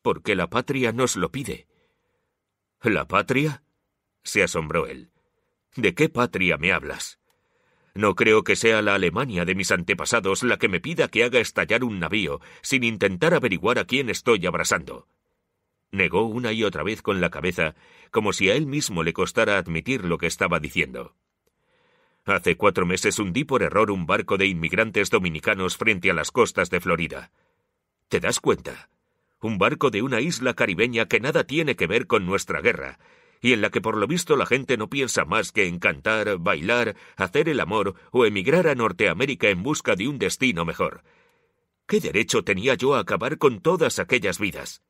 Porque la patria nos lo pide. ¿La patria? se asombró él. ¿De qué patria me hablas? No creo que sea la Alemania de mis antepasados la que me pida que haga estallar un navío sin intentar averiguar a quién estoy abrazando. Negó una y otra vez con la cabeza, como si a él mismo le costara admitir lo que estaba diciendo. Hace cuatro meses hundí por error un barco de inmigrantes dominicanos frente a las costas de Florida. ¿Te das cuenta? Un barco de una isla caribeña que nada tiene que ver con nuestra guerra, y en la que por lo visto la gente no piensa más que en cantar, bailar, hacer el amor o emigrar a Norteamérica en busca de un destino mejor. ¿Qué derecho tenía yo a acabar con todas aquellas vidas?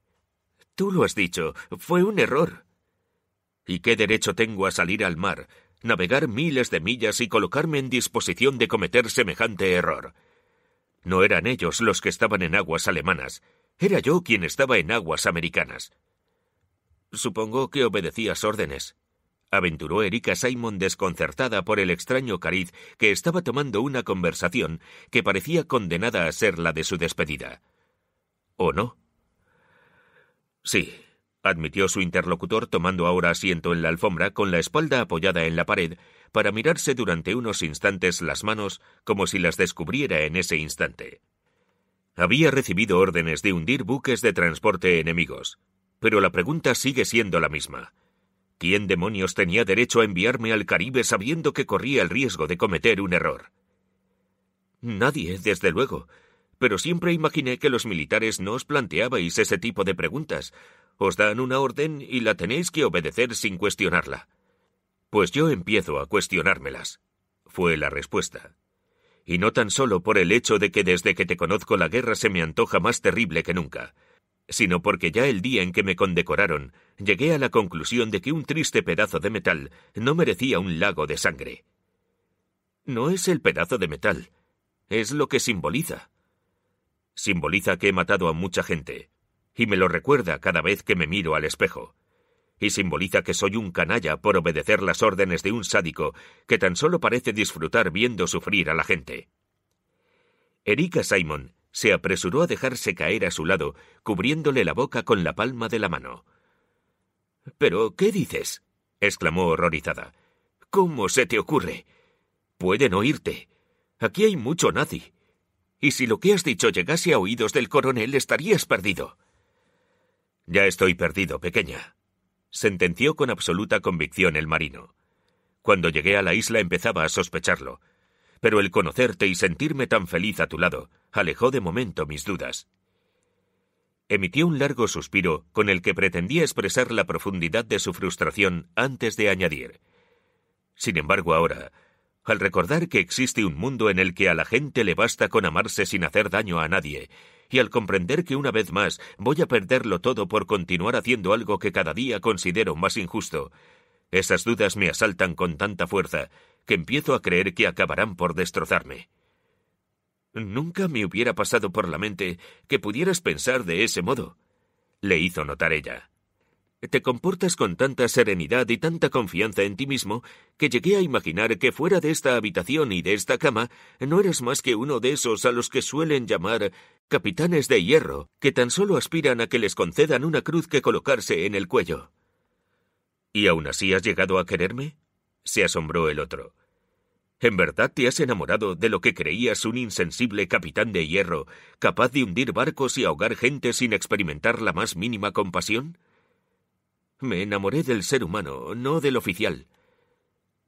Tú lo has dicho, fue un error. ¿Y qué derecho tengo a salir al mar, navegar miles de millas y colocarme en disposición de cometer semejante error? No eran ellos los que estaban en aguas alemanas, era yo quien estaba en aguas americanas. Supongo que obedecías órdenes. Aventuró Erika Simon desconcertada por el extraño cariz que estaba tomando una conversación que parecía condenada a ser la de su despedida. ¿O no? Sí, admitió su interlocutor tomando ahora asiento en la alfombra con la espalda apoyada en la pared para mirarse durante unos instantes las manos como si las descubriera en ese instante. Había recibido órdenes de hundir buques de transporte enemigos, pero la pregunta sigue siendo la misma. ¿Quién demonios tenía derecho a enviarme al Caribe sabiendo que corría el riesgo de cometer un error? Nadie, desde luego. Pero siempre imaginé que los militares no os planteabais ese tipo de preguntas. Os dan una orden y la tenéis que obedecer sin cuestionarla. Pues yo empiezo a cuestionármelas, fue la respuesta. Y no tan solo por el hecho de que desde que te conozco la guerra se me antoja más terrible que nunca, sino porque ya el día en que me condecoraron llegué a la conclusión de que un triste pedazo de metal no merecía un lago de sangre. No es el pedazo de metal, es lo que simboliza. Simboliza que he matado a mucha gente, y me lo recuerda cada vez que me miro al espejo, y simboliza que soy un canalla por obedecer las órdenes de un sádico que tan solo parece disfrutar viendo sufrir a la gente. Erika Simon se apresuró a dejarse caer a su lado, cubriéndole la boca con la palma de la mano. ¿Pero qué dices? exclamó horrorizada. ¿Cómo se te ocurre? Pueden oírte. Aquí hay mucho nazi. Y si lo que has dicho llegase a oídos del coronel, estarías perdido. Ya estoy perdido, pequeña, sentenció con absoluta convicción el marino. Cuando llegué a la isla empezaba a sospecharlo, pero el conocerte y sentirme tan feliz a tu lado alejó de momento mis dudas. Emitió un largo suspiro con el que pretendía expresar la profundidad de su frustración antes de añadir. Sin embargo, ahora, al recordar que existe un mundo en el que a la gente le basta con amarse sin hacer daño a nadie, y al comprender que una vez más voy a perderlo todo por continuar haciendo algo que cada día considero más injusto, esas dudas me asaltan con tanta fuerza que empiezo a creer que acabarán por destrozarme. Nunca me hubiera pasado por la mente que pudieras pensar de ese modo, le hizo notar ella. Te comportas con tanta serenidad y tanta confianza en ti mismo que llegué a imaginar que fuera de esta habitación y de esta cama no eres más que uno de esos a los que suelen llamar capitanes de hierro, que tan solo aspiran a que les concedan una cruz que colocarse en el cuello. ¿Y aún así has llegado a quererme? se asombró el otro. ¿En verdad te has enamorado de lo que creías un insensible capitán de hierro, capaz de hundir barcos y ahogar gente sin experimentar la más mínima compasión? Me enamoré del ser humano, no del oficial.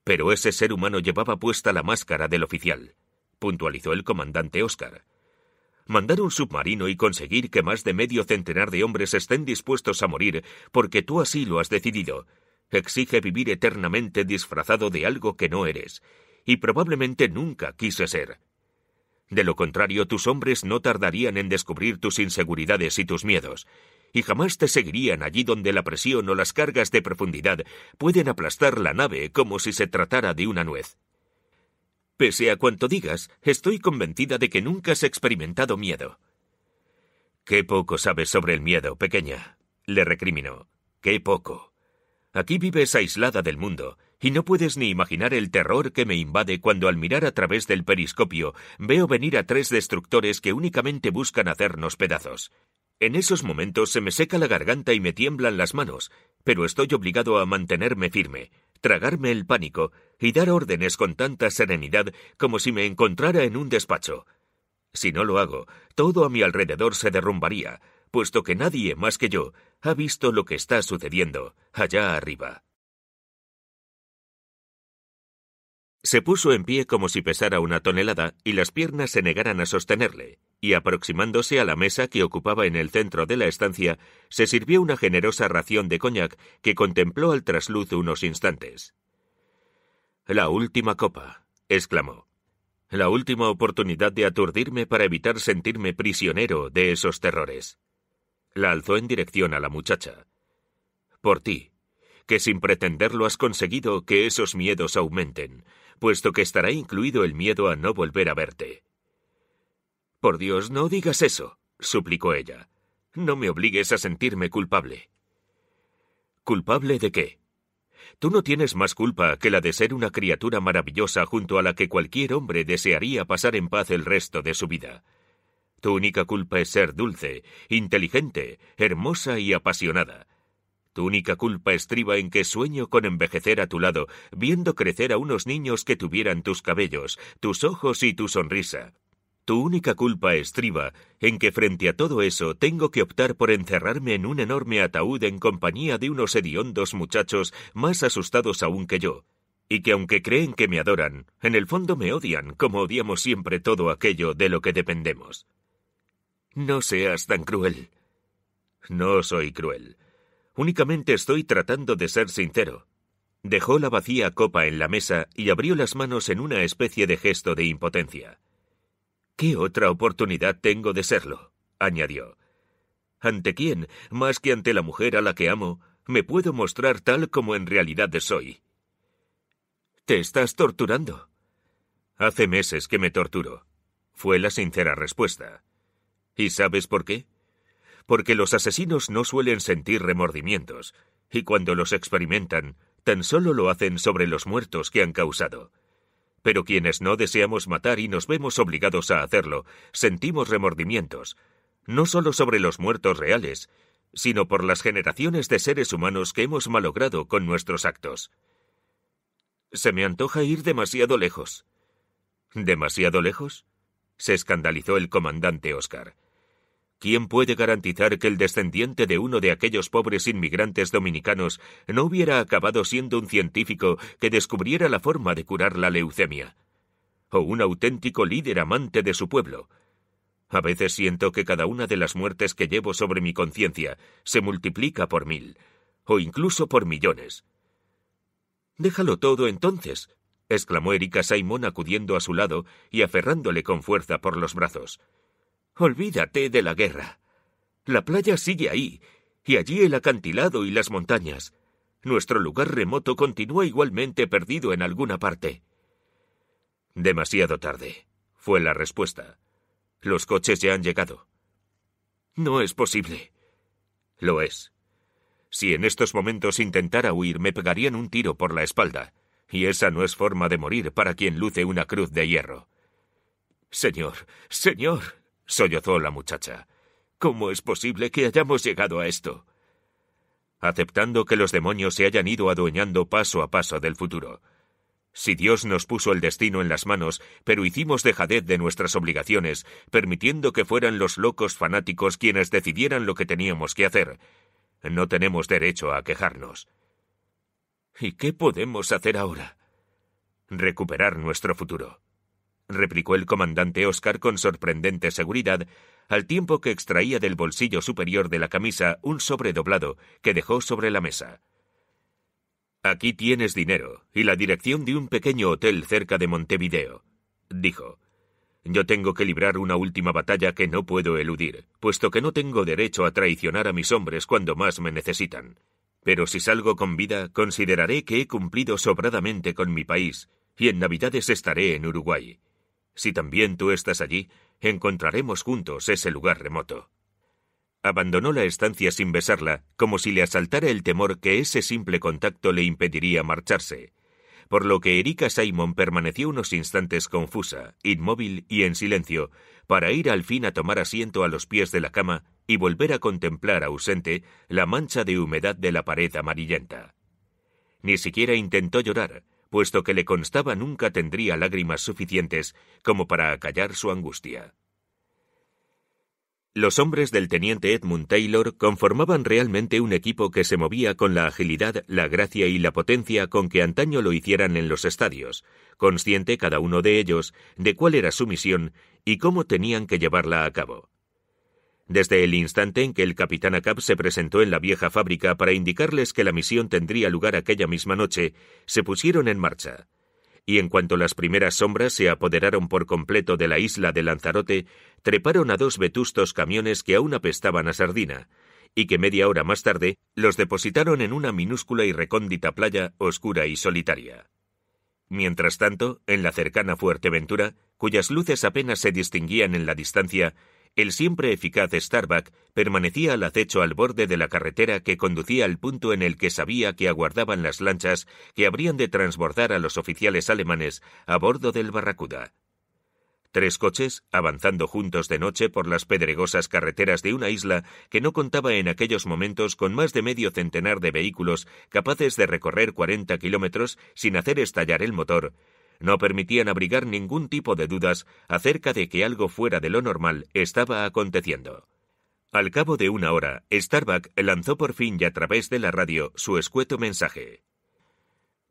Pero ese ser humano llevaba puesta la máscara del oficial, puntualizó el comandante Oscar. Mandar un submarino y conseguir que más de medio centenar de hombres estén dispuestos a morir porque tú así lo has decidido, exige vivir eternamente disfrazado de algo que no eres, y probablemente nunca quise ser. De lo contrario, tus hombres no tardarían en descubrir tus inseguridades y tus miedos, y jamás te seguirían allí donde la presión o las cargas de profundidad pueden aplastar la nave como si se tratara de una nuez. Pese a cuanto digas, estoy convencida de que nunca has experimentado miedo. Qué poco sabes sobre el miedo, pequeña, le recriminó. Qué poco. Aquí vives aislada del mundo, y no puedes ni imaginar el terror que me invade cuando al mirar a través del periscopio veo venir a tres destructores que únicamente buscan hacernos pedazos. En esos momentos se me seca la garganta y me tiemblan las manos, pero estoy obligado a mantenerme firme, tragarme el pánico y dar órdenes con tanta serenidad como si me encontrara en un despacho. Si no lo hago, todo a mi alrededor se derrumbaría, puesto que nadie más que yo ha visto lo que está sucediendo allá arriba. Se puso en pie como si pesara una tonelada y las piernas se negaran a sostenerle, y aproximándose a la mesa que ocupaba en el centro de la estancia, se sirvió una generosa ración de coñac que contempló al trasluz unos instantes. La última copa, exclamó. La última oportunidad de aturdirme para evitar sentirme prisionero de esos terrores. La alzó en dirección a la muchacha. Por ti, que sin pretenderlo has conseguido que esos miedos aumenten, puesto que estará incluido el miedo a no volver a verte. Por Dios, no digas eso, suplicó ella. No me obligues a sentirme culpable. ¿Culpable de qué? Tú no tienes más culpa que la de ser una criatura maravillosa junto a la que cualquier hombre desearía pasar en paz el resto de su vida. Tu única culpa es ser dulce, inteligente, hermosa y apasionada, tu única culpa estriba en que sueño con envejecer a tu lado, viendo crecer a unos niños que tuvieran tus cabellos, tus ojos y tu sonrisa. Tu única culpa estriba en que frente a todo eso tengo que optar por encerrarme en un enorme ataúd en compañía de unos hediondos muchachos más asustados aún que yo, y que aunque creen que me adoran, en el fondo me odian como odiamos siempre todo aquello de lo que dependemos. No seas tan cruel. No soy cruel. Únicamente estoy tratando de ser sincero. Dejó la vacía copa en la mesa y abrió las manos en una especie de gesto de impotencia. ¿Qué otra oportunidad tengo de serlo? añadió. ¿Ante quién, más que ante la mujer a la que amo, me puedo mostrar tal como en realidad soy? Te estás torturando. Hace meses que me torturo, fue la sincera respuesta. ¿Y sabes por qué? porque los asesinos no suelen sentir remordimientos, y cuando los experimentan, tan solo lo hacen sobre los muertos que han causado. Pero quienes no deseamos matar y nos vemos obligados a hacerlo, sentimos remordimientos, no solo sobre los muertos reales, sino por las generaciones de seres humanos que hemos malogrado con nuestros actos. Se me antoja ir demasiado lejos. ¿Demasiado lejos? se escandalizó el comandante Oscar. ¿Quién puede garantizar que el descendiente de uno de aquellos pobres inmigrantes dominicanos no hubiera acabado siendo un científico que descubriera la forma de curar la leucemia? O un auténtico líder amante de su pueblo. A veces siento que cada una de las muertes que llevo sobre mi conciencia se multiplica por mil, o incluso por millones. Déjalo todo entonces, exclamó Erika Simón acudiendo a su lado y aferrándole con fuerza por los brazos. Olvídate de la guerra. La playa sigue ahí, y allí el acantilado y las montañas. Nuestro lugar remoto continúa igualmente perdido en alguna parte. Demasiado tarde, fue la respuesta. Los coches ya han llegado. No es posible. Lo es. Si en estos momentos intentara huir, me pegarían un tiro por la espalda, y esa no es forma de morir para quien luce una cruz de hierro. Señor, señor, sollozó la muchacha. ¿Cómo es posible que hayamos llegado a esto? Aceptando que los demonios se hayan ido adueñando paso a paso del futuro. Si Dios nos puso el destino en las manos, pero hicimos dejadez de nuestras obligaciones, permitiendo que fueran los locos fanáticos quienes decidieran lo que teníamos que hacer, no tenemos derecho a quejarnos. ¿Y qué podemos hacer ahora? Recuperar nuestro futuro replicó el comandante Oscar con sorprendente seguridad, al tiempo que extraía del bolsillo superior de la camisa un sobredoblado que dejó sobre la mesa. Aquí tienes dinero y la dirección de un pequeño hotel cerca de Montevideo, dijo. Yo tengo que librar una última batalla que no puedo eludir, puesto que no tengo derecho a traicionar a mis hombres cuando más me necesitan. Pero si salgo con vida, consideraré que he cumplido sobradamente con mi país, y en Navidades estaré en Uruguay. Si también tú estás allí, encontraremos juntos ese lugar remoto. Abandonó la estancia sin besarla, como si le asaltara el temor que ese simple contacto le impediría marcharse, por lo que Erika Simon permaneció unos instantes confusa, inmóvil y en silencio, para ir al fin a tomar asiento a los pies de la cama y volver a contemplar ausente la mancha de humedad de la pared amarillenta. Ni siquiera intentó llorar, puesto que le constaba nunca tendría lágrimas suficientes como para acallar su angustia. Los hombres del teniente Edmund Taylor conformaban realmente un equipo que se movía con la agilidad, la gracia y la potencia con que antaño lo hicieran en los estadios, consciente cada uno de ellos de cuál era su misión y cómo tenían que llevarla a cabo. Desde el instante en que el capitán Acap se presentó en la vieja fábrica para indicarles que la misión tendría lugar aquella misma noche, se pusieron en marcha. Y en cuanto las primeras sombras se apoderaron por completo de la isla de Lanzarote, treparon a dos vetustos camiones que aún apestaban a sardina, y que media hora más tarde los depositaron en una minúscula y recóndita playa oscura y solitaria. Mientras tanto, en la cercana Fuerteventura, cuyas luces apenas se distinguían en la distancia, el siempre eficaz Starbuck permanecía al acecho al borde de la carretera que conducía al punto en el que sabía que aguardaban las lanchas que habrían de transbordar a los oficiales alemanes a bordo del Barracuda. Tres coches, avanzando juntos de noche por las pedregosas carreteras de una isla que no contaba en aquellos momentos con más de medio centenar de vehículos capaces de recorrer 40 kilómetros sin hacer estallar el motor, no permitían abrigar ningún tipo de dudas acerca de que algo fuera de lo normal estaba aconteciendo. Al cabo de una hora, Starbuck lanzó por fin y a través de la radio su escueto mensaje.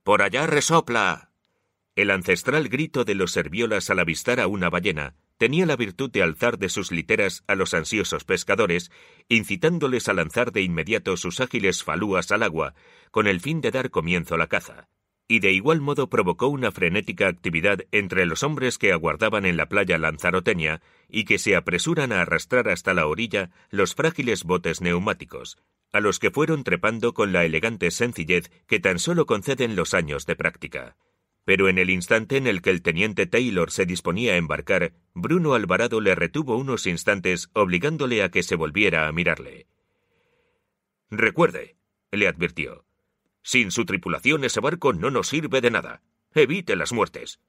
¡Por allá resopla! El ancestral grito de los serviolas al avistar a una ballena tenía la virtud de alzar de sus literas a los ansiosos pescadores, incitándoles a lanzar de inmediato sus ágiles falúas al agua, con el fin de dar comienzo a la caza y de igual modo provocó una frenética actividad entre los hombres que aguardaban en la playa lanzaroteña y que se apresuran a arrastrar hasta la orilla los frágiles botes neumáticos, a los que fueron trepando con la elegante sencillez que tan solo conceden los años de práctica. Pero en el instante en el que el teniente Taylor se disponía a embarcar, Bruno Alvarado le retuvo unos instantes obligándole a que se volviera a mirarle. Recuerde, le advirtió, sin su tripulación ese barco no nos sirve de nada. Evite las muertes.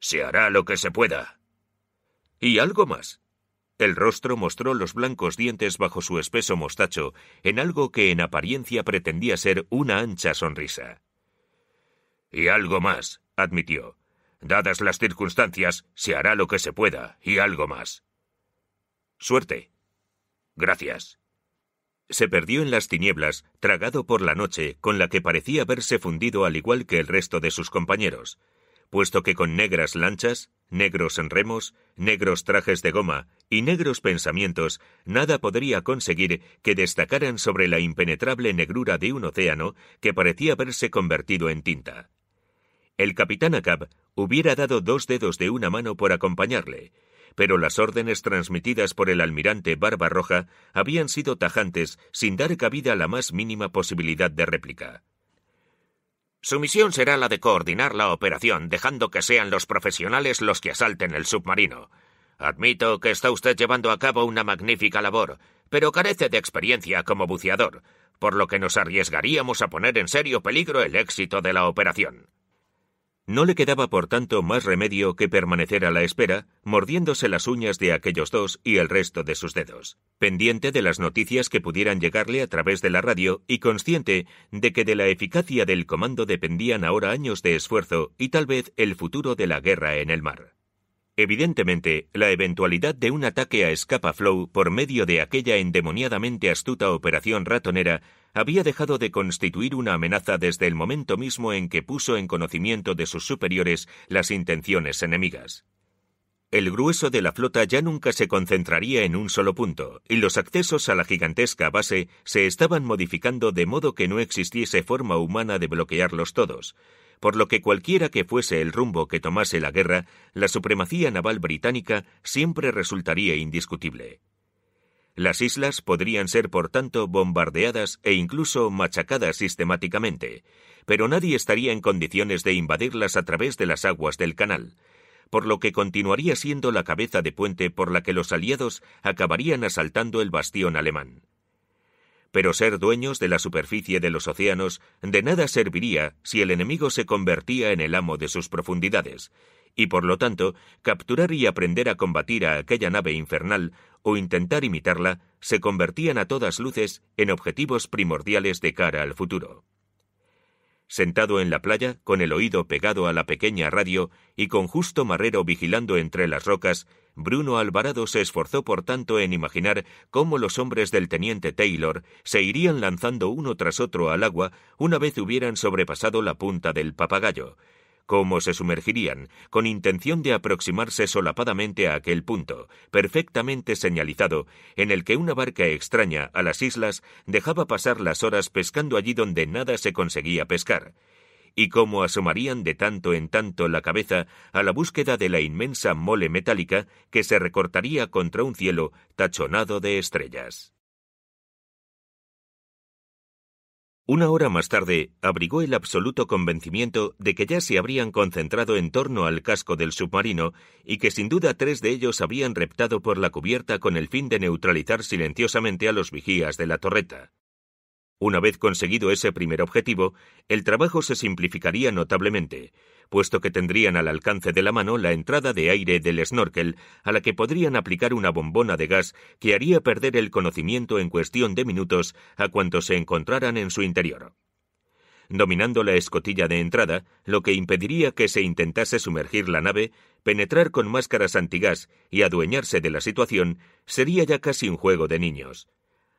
Se hará lo que se pueda. Y algo más. El rostro mostró los blancos dientes bajo su espeso mostacho en algo que en apariencia pretendía ser una ancha sonrisa. Y algo más, admitió. Dadas las circunstancias, se hará lo que se pueda, y algo más. Suerte. Gracias se perdió en las tinieblas, tragado por la noche, con la que parecía haberse fundido al igual que el resto de sus compañeros, puesto que con negras lanchas, negros remos, negros trajes de goma y negros pensamientos, nada podría conseguir que destacaran sobre la impenetrable negrura de un océano que parecía haberse convertido en tinta. El capitán Acab hubiera dado dos dedos de una mano por acompañarle, pero las órdenes transmitidas por el almirante Barbarroja habían sido tajantes sin dar cabida a la más mínima posibilidad de réplica. Su misión será la de coordinar la operación, dejando que sean los profesionales los que asalten el submarino. Admito que está usted llevando a cabo una magnífica labor, pero carece de experiencia como buceador, por lo que nos arriesgaríamos a poner en serio peligro el éxito de la operación. No le quedaba por tanto más remedio que permanecer a la espera, mordiéndose las uñas de aquellos dos y el resto de sus dedos, pendiente de las noticias que pudieran llegarle a través de la radio y consciente de que de la eficacia del comando dependían ahora años de esfuerzo y tal vez el futuro de la guerra en el mar. Evidentemente, la eventualidad de un ataque a Escapa Flow por medio de aquella endemoniadamente astuta operación ratonera había dejado de constituir una amenaza desde el momento mismo en que puso en conocimiento de sus superiores las intenciones enemigas. El grueso de la flota ya nunca se concentraría en un solo punto, y los accesos a la gigantesca base se estaban modificando de modo que no existiese forma humana de bloquearlos todos, por lo que cualquiera que fuese el rumbo que tomase la guerra, la supremacía naval británica siempre resultaría indiscutible. Las islas podrían ser, por tanto, bombardeadas e incluso machacadas sistemáticamente, pero nadie estaría en condiciones de invadirlas a través de las aguas del canal, por lo que continuaría siendo la cabeza de puente por la que los aliados acabarían asaltando el bastión alemán. Pero ser dueños de la superficie de los océanos de nada serviría si el enemigo se convertía en el amo de sus profundidades, y por lo tanto, capturar y aprender a combatir a aquella nave infernal o intentar imitarla se convertían a todas luces en objetivos primordiales de cara al futuro. Sentado en la playa, con el oído pegado a la pequeña radio y con justo marrero vigilando entre las rocas, Bruno Alvarado se esforzó por tanto en imaginar cómo los hombres del teniente Taylor se irían lanzando uno tras otro al agua una vez hubieran sobrepasado la punta del papagayo, cómo se sumergirían, con intención de aproximarse solapadamente a aquel punto, perfectamente señalizado, en el que una barca extraña a las islas dejaba pasar las horas pescando allí donde nada se conseguía pescar, y cómo asomarían de tanto en tanto la cabeza a la búsqueda de la inmensa mole metálica que se recortaría contra un cielo tachonado de estrellas. Una hora más tarde, abrigó el absoluto convencimiento de que ya se habrían concentrado en torno al casco del submarino y que sin duda tres de ellos habían reptado por la cubierta con el fin de neutralizar silenciosamente a los vigías de la torreta. Una vez conseguido ese primer objetivo, el trabajo se simplificaría notablemente, puesto que tendrían al alcance de la mano la entrada de aire del snorkel, a la que podrían aplicar una bombona de gas que haría perder el conocimiento en cuestión de minutos a cuantos se encontraran en su interior. Dominando la escotilla de entrada, lo que impediría que se intentase sumergir la nave, penetrar con máscaras antigás y adueñarse de la situación sería ya casi un juego de niños.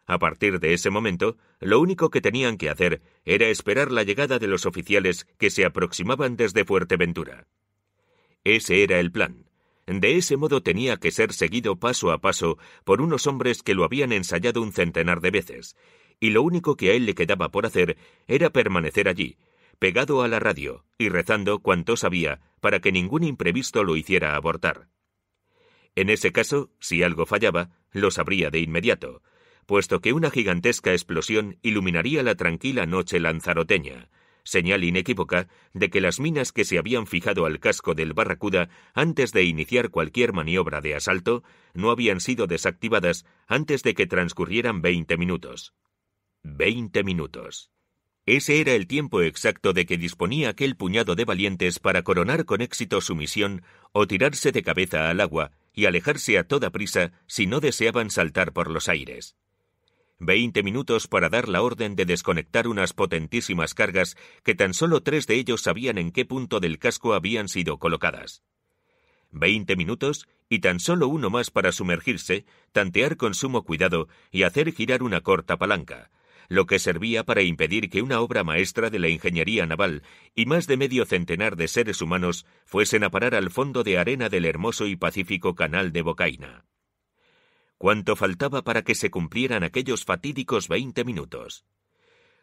A partir de ese momento, lo único que tenían que hacer era esperar la llegada de los oficiales que se aproximaban desde Fuerteventura. Ese era el plan. De ese modo tenía que ser seguido paso a paso por unos hombres que lo habían ensayado un centenar de veces, y lo único que a él le quedaba por hacer era permanecer allí, pegado a la radio y rezando cuanto sabía para que ningún imprevisto lo hiciera abortar. En ese caso, si algo fallaba, lo sabría de inmediato, puesto que una gigantesca explosión iluminaría la tranquila noche lanzaroteña, señal inequívoca de que las minas que se habían fijado al casco del Barracuda antes de iniciar cualquier maniobra de asalto no habían sido desactivadas antes de que transcurrieran veinte minutos. Veinte minutos. Ese era el tiempo exacto de que disponía aquel puñado de valientes para coronar con éxito su misión o tirarse de cabeza al agua y alejarse a toda prisa si no deseaban saltar por los aires. Veinte minutos para dar la orden de desconectar unas potentísimas cargas que tan solo tres de ellos sabían en qué punto del casco habían sido colocadas. Veinte minutos y tan solo uno más para sumergirse, tantear con sumo cuidado y hacer girar una corta palanca, lo que servía para impedir que una obra maestra de la ingeniería naval y más de medio centenar de seres humanos fuesen a parar al fondo de arena del hermoso y pacífico canal de Bocaina cuánto faltaba para que se cumplieran aquellos fatídicos veinte minutos.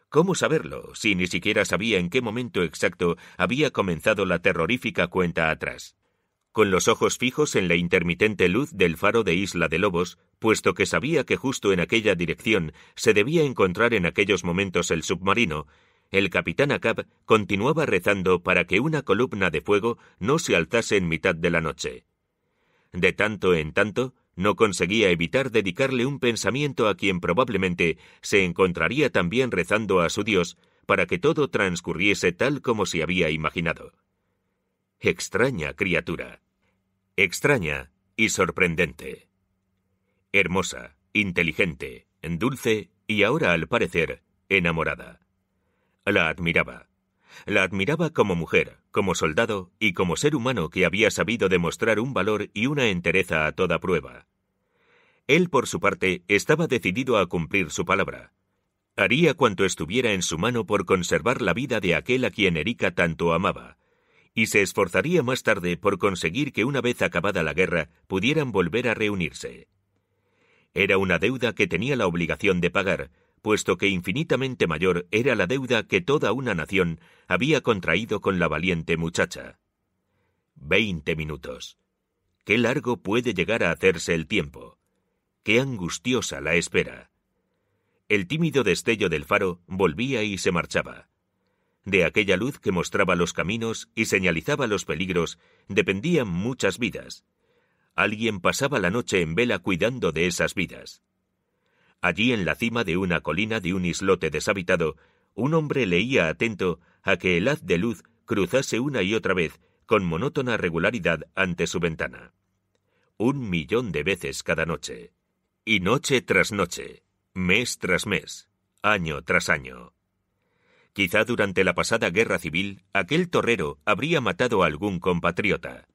¿Cómo saberlo si ni siquiera sabía en qué momento exacto había comenzado la terrorífica cuenta atrás? Con los ojos fijos en la intermitente luz del faro de Isla de Lobos, puesto que sabía que justo en aquella dirección se debía encontrar en aquellos momentos el submarino, el capitán Acab continuaba rezando para que una columna de fuego no se alzase en mitad de la noche. De tanto en tanto, no conseguía evitar dedicarle un pensamiento a quien probablemente se encontraría también rezando a su Dios para que todo transcurriese tal como se había imaginado. Extraña criatura. Extraña y sorprendente. Hermosa, inteligente, dulce y ahora, al parecer, enamorada. La admiraba. La admiraba como mujer, como soldado y como ser humano que había sabido demostrar un valor y una entereza a toda prueba. Él, por su parte, estaba decidido a cumplir su palabra. Haría cuanto estuviera en su mano por conservar la vida de aquel a quien Erika tanto amaba, y se esforzaría más tarde por conseguir que una vez acabada la guerra pudieran volver a reunirse. Era una deuda que tenía la obligación de pagar, puesto que infinitamente mayor era la deuda que toda una nación había contraído con la valiente muchacha. Veinte minutos. Qué largo puede llegar a hacerse el tiempo. Qué angustiosa la espera. El tímido destello del faro volvía y se marchaba. De aquella luz que mostraba los caminos y señalizaba los peligros dependían muchas vidas. Alguien pasaba la noche en vela cuidando de esas vidas. Allí en la cima de una colina de un islote deshabitado, un hombre leía atento a que el haz de luz cruzase una y otra vez con monótona regularidad ante su ventana. Un millón de veces cada noche. Y noche tras noche, mes tras mes, año tras año. Quizá durante la pasada guerra civil aquel torrero habría matado a algún compatriota.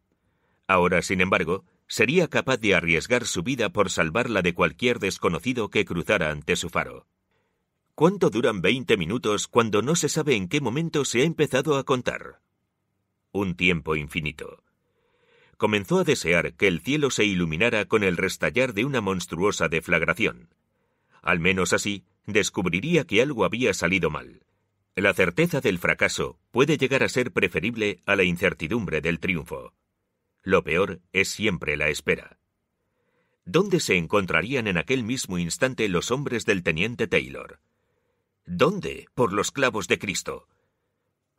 Ahora, sin embargo, sería capaz de arriesgar su vida por salvarla de cualquier desconocido que cruzara ante su faro. ¿Cuánto duran veinte minutos cuando no se sabe en qué momento se ha empezado a contar? Un tiempo infinito. Comenzó a desear que el cielo se iluminara con el restallar de una monstruosa deflagración. Al menos así, descubriría que algo había salido mal. La certeza del fracaso puede llegar a ser preferible a la incertidumbre del triunfo. Lo peor es siempre la espera. ¿Dónde se encontrarían en aquel mismo instante los hombres del teniente Taylor? ¿Dónde? Por los clavos de Cristo.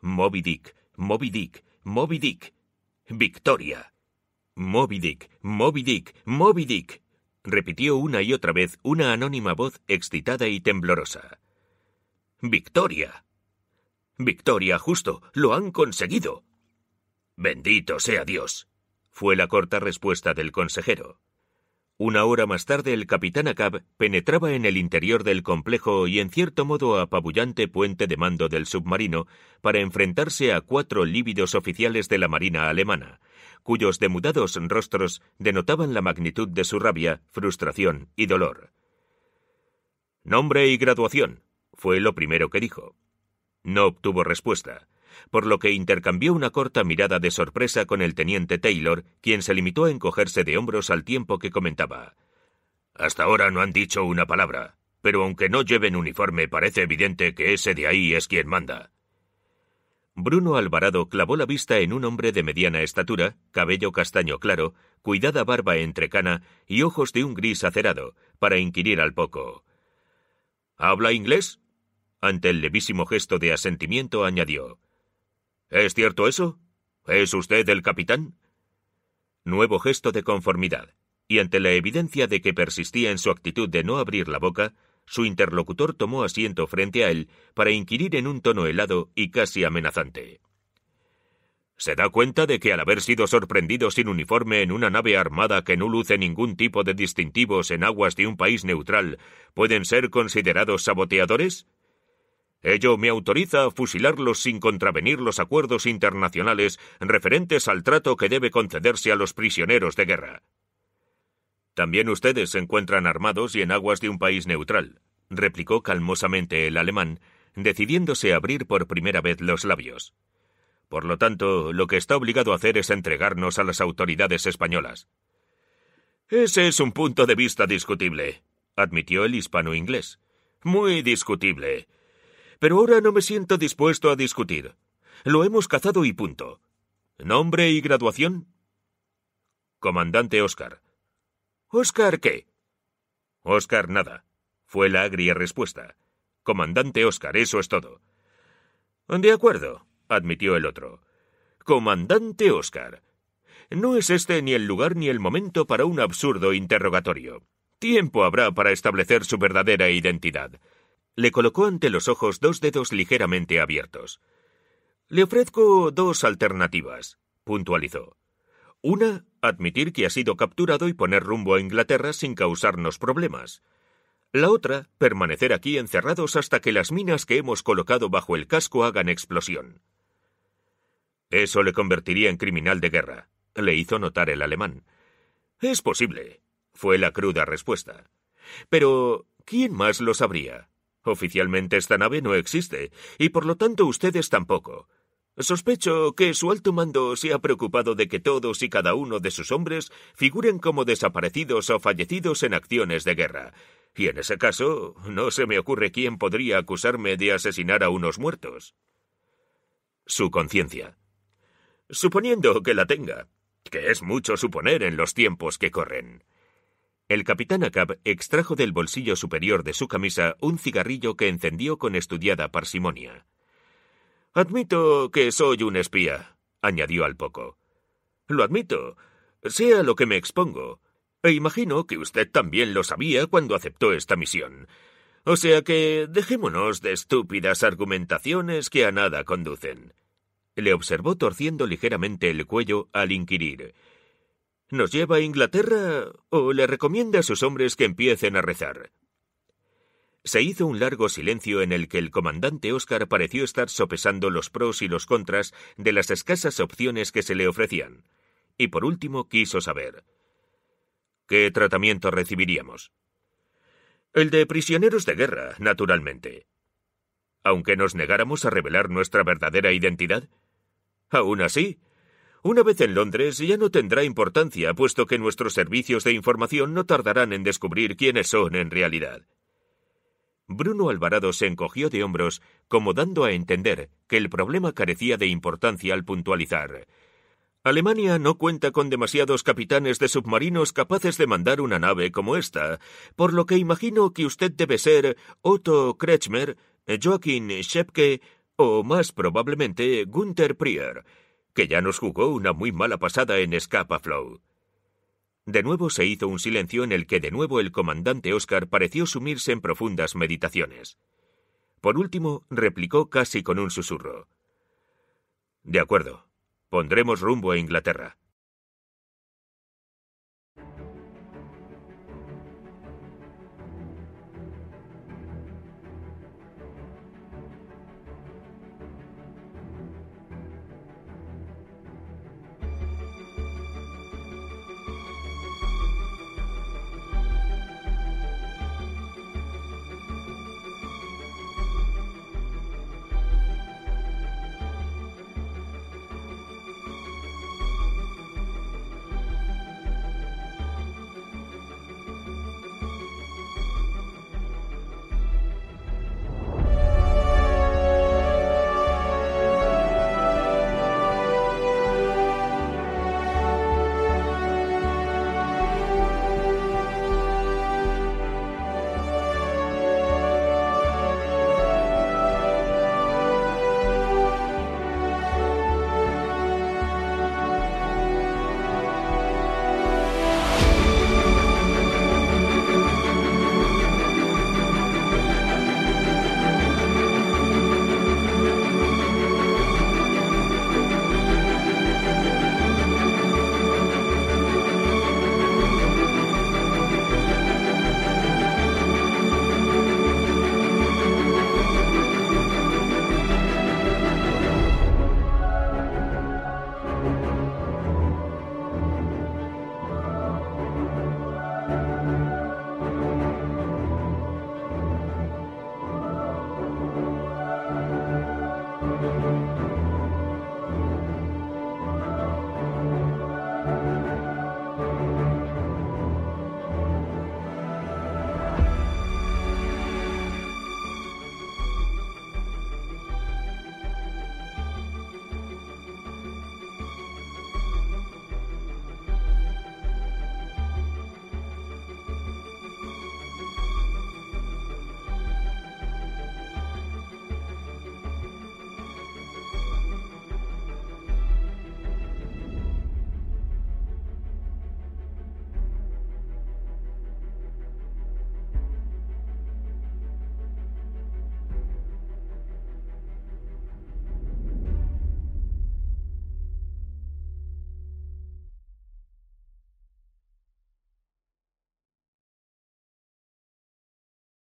Moby Dick, Moby Dick, Moby Dick. Victoria. Moby Dick, Moby Dick, Moby Dick. repitió una y otra vez una anónima voz excitada y temblorosa. Victoria. Victoria, justo. Lo han conseguido. Bendito sea Dios fue la corta respuesta del consejero. Una hora más tarde el capitán Acab penetraba en el interior del complejo y en cierto modo apabullante puente de mando del submarino para enfrentarse a cuatro lívidos oficiales de la Marina alemana, cuyos demudados rostros denotaban la magnitud de su rabia, frustración y dolor. Nombre y graduación, fue lo primero que dijo. No obtuvo respuesta por lo que intercambió una corta mirada de sorpresa con el teniente Taylor, quien se limitó a encogerse de hombros al tiempo que comentaba. Hasta ahora no han dicho una palabra, pero aunque no lleven uniforme parece evidente que ese de ahí es quien manda. Bruno Alvarado clavó la vista en un hombre de mediana estatura, cabello castaño claro, cuidada barba entrecana y ojos de un gris acerado, para inquirir al poco. ¿Habla inglés? Ante el levísimo gesto de asentimiento añadió ¿Es cierto eso? ¿Es usted el capitán? Nuevo gesto de conformidad, y ante la evidencia de que persistía en su actitud de no abrir la boca, su interlocutor tomó asiento frente a él para inquirir en un tono helado y casi amenazante. ¿Se da cuenta de que al haber sido sorprendido sin uniforme en una nave armada que no luce ningún tipo de distintivos en aguas de un país neutral, pueden ser considerados saboteadores? Ello me autoriza a fusilarlos sin contravenir los acuerdos internacionales referentes al trato que debe concederse a los prisioneros de guerra. También ustedes se encuentran armados y en aguas de un país neutral, replicó calmosamente el alemán, decidiéndose a abrir por primera vez los labios. Por lo tanto, lo que está obligado a hacer es entregarnos a las autoridades españolas. Ese es un punto de vista discutible, admitió el hispano inglés. Muy discutible pero ahora no me siento dispuesto a discutir. Lo hemos cazado y punto. ¿Nombre y graduación? Comandante Oscar. ¿Oscar qué? Oscar nada. Fue la agria respuesta. Comandante Oscar, eso es todo. De acuerdo, admitió el otro. Comandante Oscar. No es este ni el lugar ni el momento para un absurdo interrogatorio. Tiempo habrá para establecer su verdadera identidad. Le colocó ante los ojos dos dedos ligeramente abiertos. Le ofrezco dos alternativas, puntualizó. Una, admitir que ha sido capturado y poner rumbo a Inglaterra sin causarnos problemas. La otra, permanecer aquí encerrados hasta que las minas que hemos colocado bajo el casco hagan explosión. Eso le convertiría en criminal de guerra, le hizo notar el alemán. Es posible, fue la cruda respuesta. Pero, ¿quién más lo sabría? Oficialmente esta nave no existe, y por lo tanto ustedes tampoco. Sospecho que su alto mando se ha preocupado de que todos y cada uno de sus hombres figuren como desaparecidos o fallecidos en acciones de guerra. Y en ese caso, no se me ocurre quién podría acusarme de asesinar a unos muertos. Su conciencia. Suponiendo que la tenga, que es mucho suponer en los tiempos que corren. El capitán Acab extrajo del bolsillo superior de su camisa un cigarrillo que encendió con estudiada parsimonia. Admito que soy un espía, añadió al poco. Lo admito, sea lo que me expongo. E imagino que usted también lo sabía cuando aceptó esta misión. O sea que dejémonos de estúpidas argumentaciones que a nada conducen. Le observó torciendo ligeramente el cuello al inquirir. ¿Nos lleva a Inglaterra o le recomienda a sus hombres que empiecen a rezar? Se hizo un largo silencio en el que el comandante Oscar pareció estar sopesando los pros y los contras de las escasas opciones que se le ofrecían, y por último quiso saber ¿Qué tratamiento recibiríamos? El de prisioneros de guerra, naturalmente. Aunque nos negáramos a revelar nuestra verdadera identidad. Aún así, una vez en Londres ya no tendrá importancia, puesto que nuestros servicios de información no tardarán en descubrir quiénes son en realidad. Bruno Alvarado se encogió de hombros, como dando a entender que el problema carecía de importancia al puntualizar. Alemania no cuenta con demasiados capitanes de submarinos capaces de mandar una nave como esta, por lo que imagino que usted debe ser Otto Kretschmer, Joachim Schepke o, más probablemente, Gunther Prier que ya nos jugó una muy mala pasada en Scapa Flow. De nuevo se hizo un silencio en el que de nuevo el comandante Oscar pareció sumirse en profundas meditaciones. Por último, replicó casi con un susurro. De acuerdo, pondremos rumbo a Inglaterra.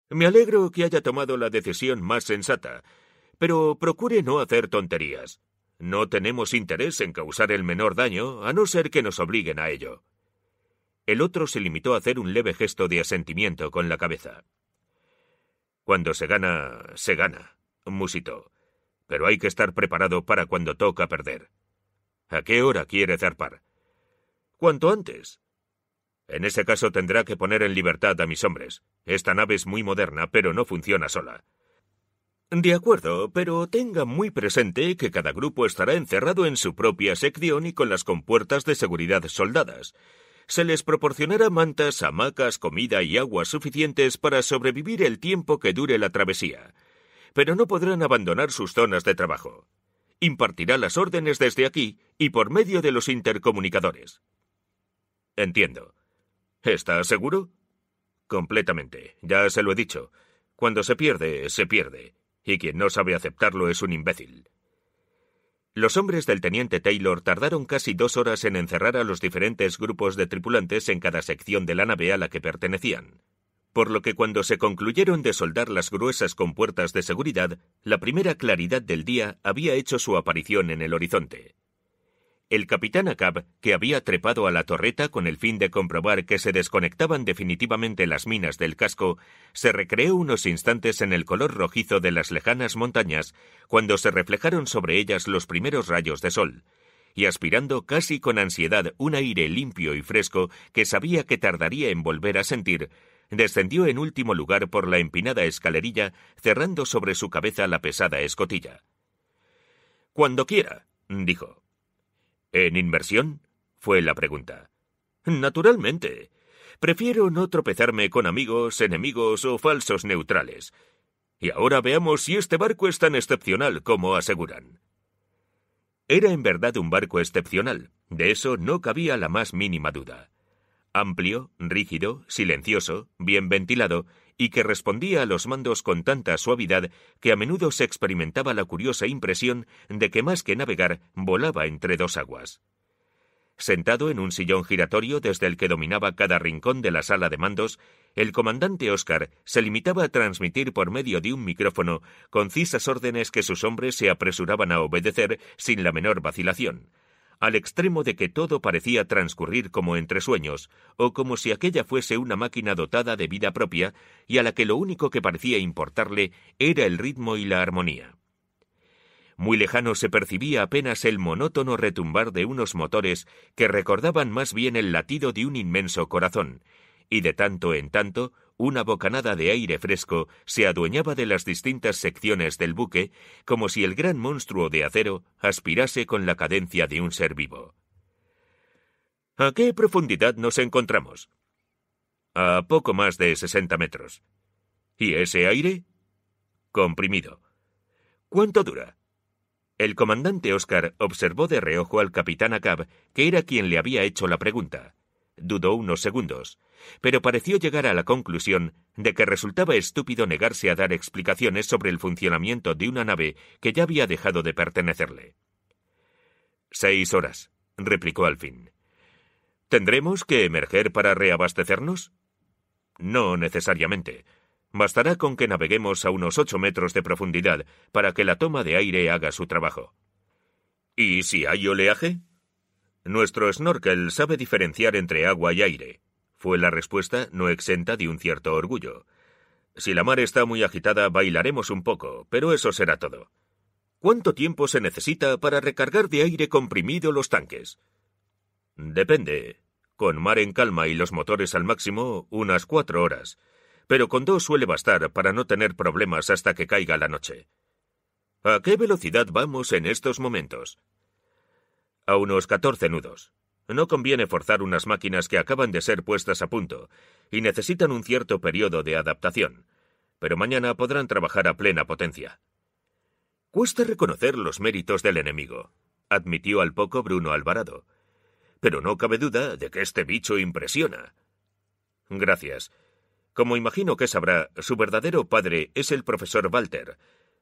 Me alegro que haya tomado la decisión más sensata, pero procure no hacer tonterías. No tenemos interés en causar el menor daño, a no ser que nos obliguen a ello. El otro se limitó a hacer un leve gesto de asentimiento con la cabeza. Cuando se gana, se gana, musitó. Pero hay que estar preparado para cuando toca perder. ¿A qué hora quiere zarpar? Cuanto antes, en ese caso tendrá que poner en libertad a mis hombres. Esta nave es muy moderna, pero no funciona sola. De acuerdo, pero tenga muy presente que cada grupo estará encerrado en su propia sección y con las compuertas de seguridad soldadas. Se les proporcionará mantas, hamacas, comida y agua suficientes para sobrevivir el tiempo que dure la travesía. Pero no podrán abandonar sus zonas de trabajo. Impartirá las órdenes desde aquí y por medio de los intercomunicadores. Entiendo. ¿Estás seguro? Completamente. Ya se lo he dicho. Cuando se pierde, se pierde. Y quien no sabe aceptarlo es un imbécil. Los hombres del teniente Taylor tardaron casi dos horas en encerrar a los diferentes grupos de tripulantes en cada sección de la nave a la que pertenecían, por lo que cuando se concluyeron de soldar las gruesas compuertas de seguridad, la primera claridad del día había hecho su aparición en el horizonte. El capitán Acab, que había trepado a la torreta con el fin de comprobar que se desconectaban definitivamente las minas del casco, se recreó unos instantes en el color rojizo de las lejanas montañas cuando se reflejaron sobre ellas los primeros rayos de sol, y aspirando casi con ansiedad un aire limpio y fresco que sabía que tardaría en volver a sentir, descendió en último lugar por la empinada escalerilla, cerrando sobre su cabeza la pesada escotilla. Cuando quiera, dijo. ¿En inversión? fue la pregunta. Naturalmente. Prefiero no tropezarme con amigos, enemigos o falsos neutrales. Y ahora veamos si este barco es tan excepcional como aseguran. Era en verdad un barco excepcional, de eso no cabía la más mínima duda. Amplio, rígido, silencioso, bien ventilado y que respondía a los mandos con tanta suavidad que a menudo se experimentaba la curiosa impresión de que más que navegar volaba entre dos aguas. Sentado en un sillón giratorio desde el que dominaba cada rincón de la sala de mandos, el comandante Óscar se limitaba a transmitir por medio de un micrófono concisas órdenes que sus hombres se apresuraban a obedecer sin la menor vacilación, al extremo de que todo parecía transcurrir como entre sueños, o como si aquella fuese una máquina dotada de vida propia y a la que lo único que parecía importarle era el ritmo y la armonía. Muy lejano se percibía apenas el monótono retumbar de unos motores que recordaban más bien el latido de un inmenso corazón, y de tanto en tanto una bocanada de aire fresco se adueñaba de las distintas secciones del buque, como si el gran monstruo de acero aspirase con la cadencia de un ser vivo. ¿A qué profundidad nos encontramos? A poco más de sesenta metros. ¿Y ese aire? Comprimido. ¿Cuánto dura? El comandante Oscar observó de reojo al capitán Acab, que era quien le había hecho la pregunta. Dudó unos segundos pero pareció llegar a la conclusión de que resultaba estúpido negarse a dar explicaciones sobre el funcionamiento de una nave que ya había dejado de pertenecerle. Seis horas, replicó al fin. ¿Tendremos que emerger para reabastecernos? No necesariamente. Bastará con que naveguemos a unos ocho metros de profundidad para que la toma de aire haga su trabajo. ¿Y si hay oleaje? Nuestro snorkel sabe diferenciar entre agua y aire fue la respuesta no exenta de un cierto orgullo. Si la mar está muy agitada, bailaremos un poco, pero eso será todo. ¿Cuánto tiempo se necesita para recargar de aire comprimido los tanques? Depende. Con mar en calma y los motores al máximo, unas cuatro horas. Pero con dos suele bastar para no tener problemas hasta que caiga la noche. ¿A qué velocidad vamos en estos momentos? A unos catorce nudos. No conviene forzar unas máquinas que acaban de ser puestas a punto y necesitan un cierto periodo de adaptación, pero mañana podrán trabajar a plena potencia. Cuesta reconocer los méritos del enemigo, admitió al poco Bruno Alvarado. Pero no cabe duda de que este bicho impresiona. Gracias. Como imagino que sabrá, su verdadero padre es el profesor Walter,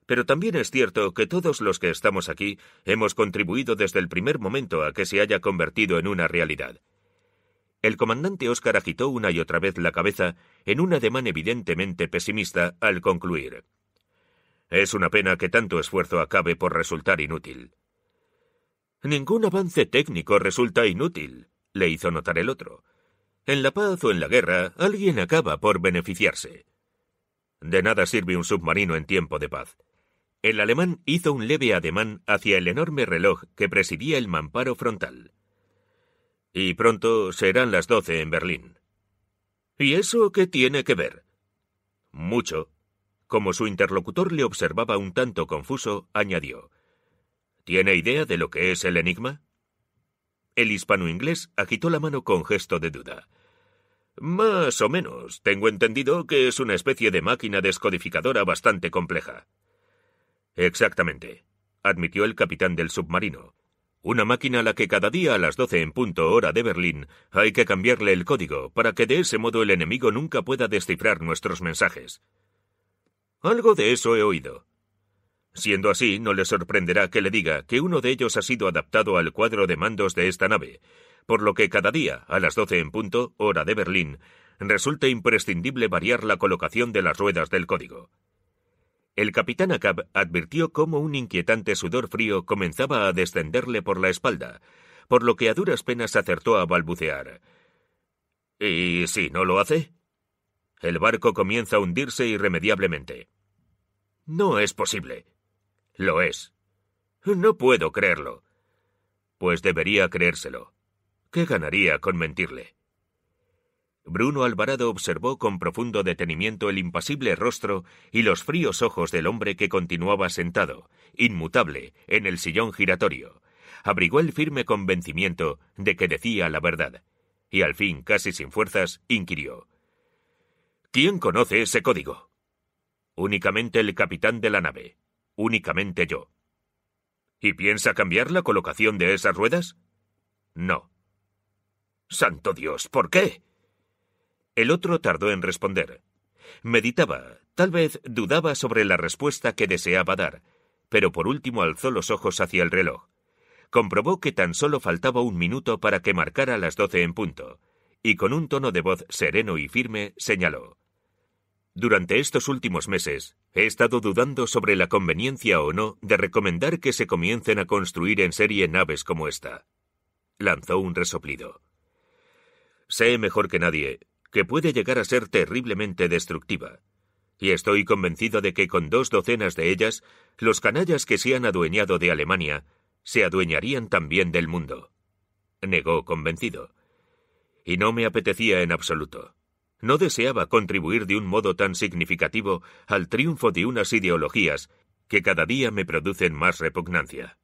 pero también es cierto que todos los que estamos aquí hemos contribuido desde el primer momento a que se haya convertido en una realidad. El comandante Oscar agitó una y otra vez la cabeza en un ademán evidentemente pesimista al concluir. Es una pena que tanto esfuerzo acabe por resultar inútil. Ningún avance técnico resulta inútil, le hizo notar el otro. En la paz o en la guerra, alguien acaba por beneficiarse. De nada sirve un submarino en tiempo de paz. El alemán hizo un leve ademán hacia el enorme reloj que presidía el mamparo frontal. Y pronto serán las doce en Berlín. ¿Y eso qué tiene que ver? Mucho. Como su interlocutor le observaba un tanto confuso, añadió. ¿Tiene idea de lo que es el enigma? El hispano-inglés agitó la mano con gesto de duda. Más o menos. Tengo entendido que es una especie de máquina descodificadora bastante compleja. Exactamente, admitió el capitán del submarino. Una máquina a la que cada día a las doce en punto hora de Berlín hay que cambiarle el código para que de ese modo el enemigo nunca pueda descifrar nuestros mensajes. Algo de eso he oído. Siendo así, no le sorprenderá que le diga que uno de ellos ha sido adaptado al cuadro de mandos de esta nave, por lo que cada día, a las doce en punto, hora de Berlín, resulta imprescindible variar la colocación de las ruedas del código. El capitán Acab advirtió cómo un inquietante sudor frío comenzaba a descenderle por la espalda, por lo que a duras penas acertó a balbucear. ¿Y si no lo hace? El barco comienza a hundirse irremediablemente. No es posible. Lo es. No puedo creerlo. Pues debería creérselo. ¿Qué ganaría con mentirle? Bruno Alvarado observó con profundo detenimiento el impasible rostro y los fríos ojos del hombre que continuaba sentado, inmutable, en el sillón giratorio. Abrigó el firme convencimiento de que decía la verdad, y al fin, casi sin fuerzas, inquirió. ¿Quién conoce ese código? Únicamente el capitán de la nave. Únicamente yo. ¿Y piensa cambiar la colocación de esas ruedas? No. Santo Dios, ¿por qué? El otro tardó en responder. Meditaba, tal vez dudaba sobre la respuesta que deseaba dar, pero por último alzó los ojos hacia el reloj. Comprobó que tan solo faltaba un minuto para que marcara las doce en punto, y con un tono de voz sereno y firme señaló Durante estos últimos meses he estado dudando sobre la conveniencia o no de recomendar que se comiencen a construir en serie naves como esta. Lanzó un resoplido. Sé mejor que nadie que puede llegar a ser terriblemente destructiva. Y estoy convencido de que con dos docenas de ellas, los canallas que se han adueñado de Alemania se adueñarían también del mundo. Negó convencido. Y no me apetecía en absoluto. No deseaba contribuir de un modo tan significativo al triunfo de unas ideologías que cada día me producen más repugnancia.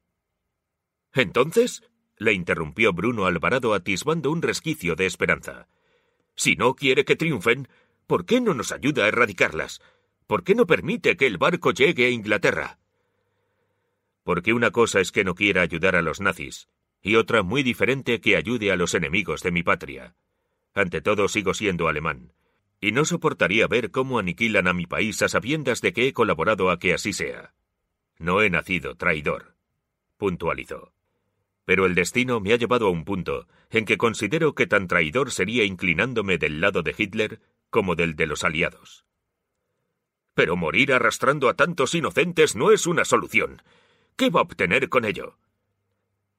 Entonces, le interrumpió Bruno Alvarado atisbando un resquicio de esperanza. Si no quiere que triunfen, ¿por qué no nos ayuda a erradicarlas? ¿Por qué no permite que el barco llegue a Inglaterra? Porque una cosa es que no quiera ayudar a los nazis, y otra muy diferente que ayude a los enemigos de mi patria. Ante todo sigo siendo alemán, y no soportaría ver cómo aniquilan a mi país a sabiendas de que he colaborado a que así sea. No he nacido traidor, puntualizó. Pero el destino me ha llevado a un punto en que considero que tan traidor sería inclinándome del lado de Hitler como del de los aliados. Pero morir arrastrando a tantos inocentes no es una solución. ¿Qué va a obtener con ello?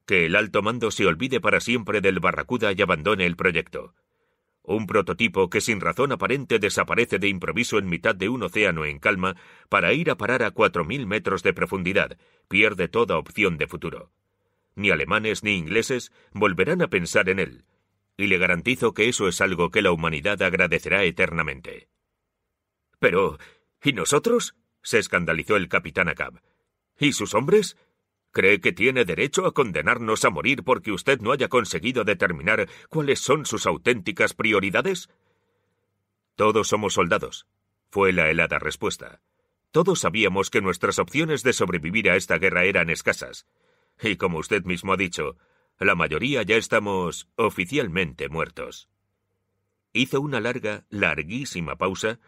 Que el alto mando se olvide para siempre del Barracuda y abandone el proyecto. Un prototipo que sin razón aparente desaparece de improviso en mitad de un océano en calma para ir a parar a cuatro mil metros de profundidad, pierde toda opción de futuro ni alemanes ni ingleses volverán a pensar en él, y le garantizo que eso es algo que la humanidad agradecerá eternamente. Pero, ¿y nosotros? se escandalizó el capitán Acab. ¿Y sus hombres? ¿Cree que tiene derecho a condenarnos a morir porque usted no haya conseguido determinar cuáles son sus auténticas prioridades? Todos somos soldados, fue la helada respuesta. Todos sabíamos que nuestras opciones de sobrevivir a esta guerra eran escasas, y como usted mismo ha dicho, la mayoría ya estamos oficialmente muertos. Hizo una larga, larguísima pausa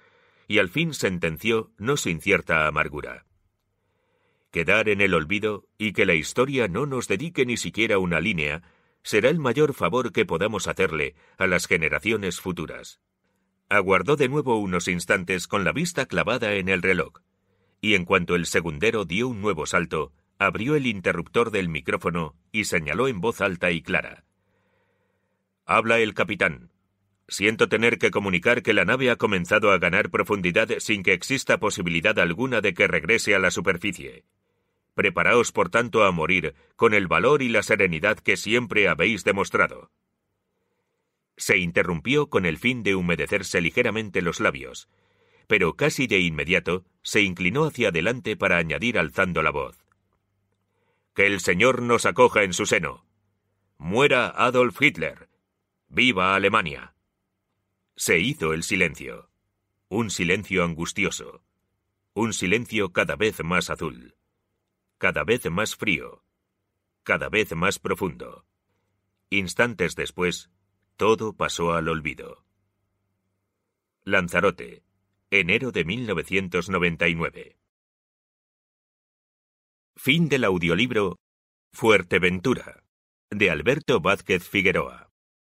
y al fin sentenció no sin cierta amargura. Quedar en el olvido y que la historia no nos dedique ni siquiera una línea será el mayor favor que podamos hacerle a las generaciones futuras. Aguardó de nuevo unos instantes con la vista clavada en el reloj, y en cuanto el segundero dio un nuevo salto, abrió el interruptor del micrófono y señaló en voz alta y clara. Habla el capitán. Siento tener que comunicar que la nave ha comenzado a ganar profundidad sin que exista posibilidad alguna de que regrese a la superficie. Preparaos, por tanto, a morir con el valor y la serenidad que siempre habéis demostrado. Se interrumpió con el fin de humedecerse ligeramente los labios, pero casi de inmediato se inclinó hacia adelante para añadir alzando la voz. Que el Señor nos acoja en su seno. Muera Adolf Hitler. Viva Alemania. Se hizo el silencio. Un silencio angustioso. Un silencio cada vez más azul. Cada vez más frío. Cada vez más profundo. Instantes después, todo pasó al olvido. Lanzarote, enero de 1999. Fin del audiolibro Fuerteventura, de Alberto Vázquez Figueroa.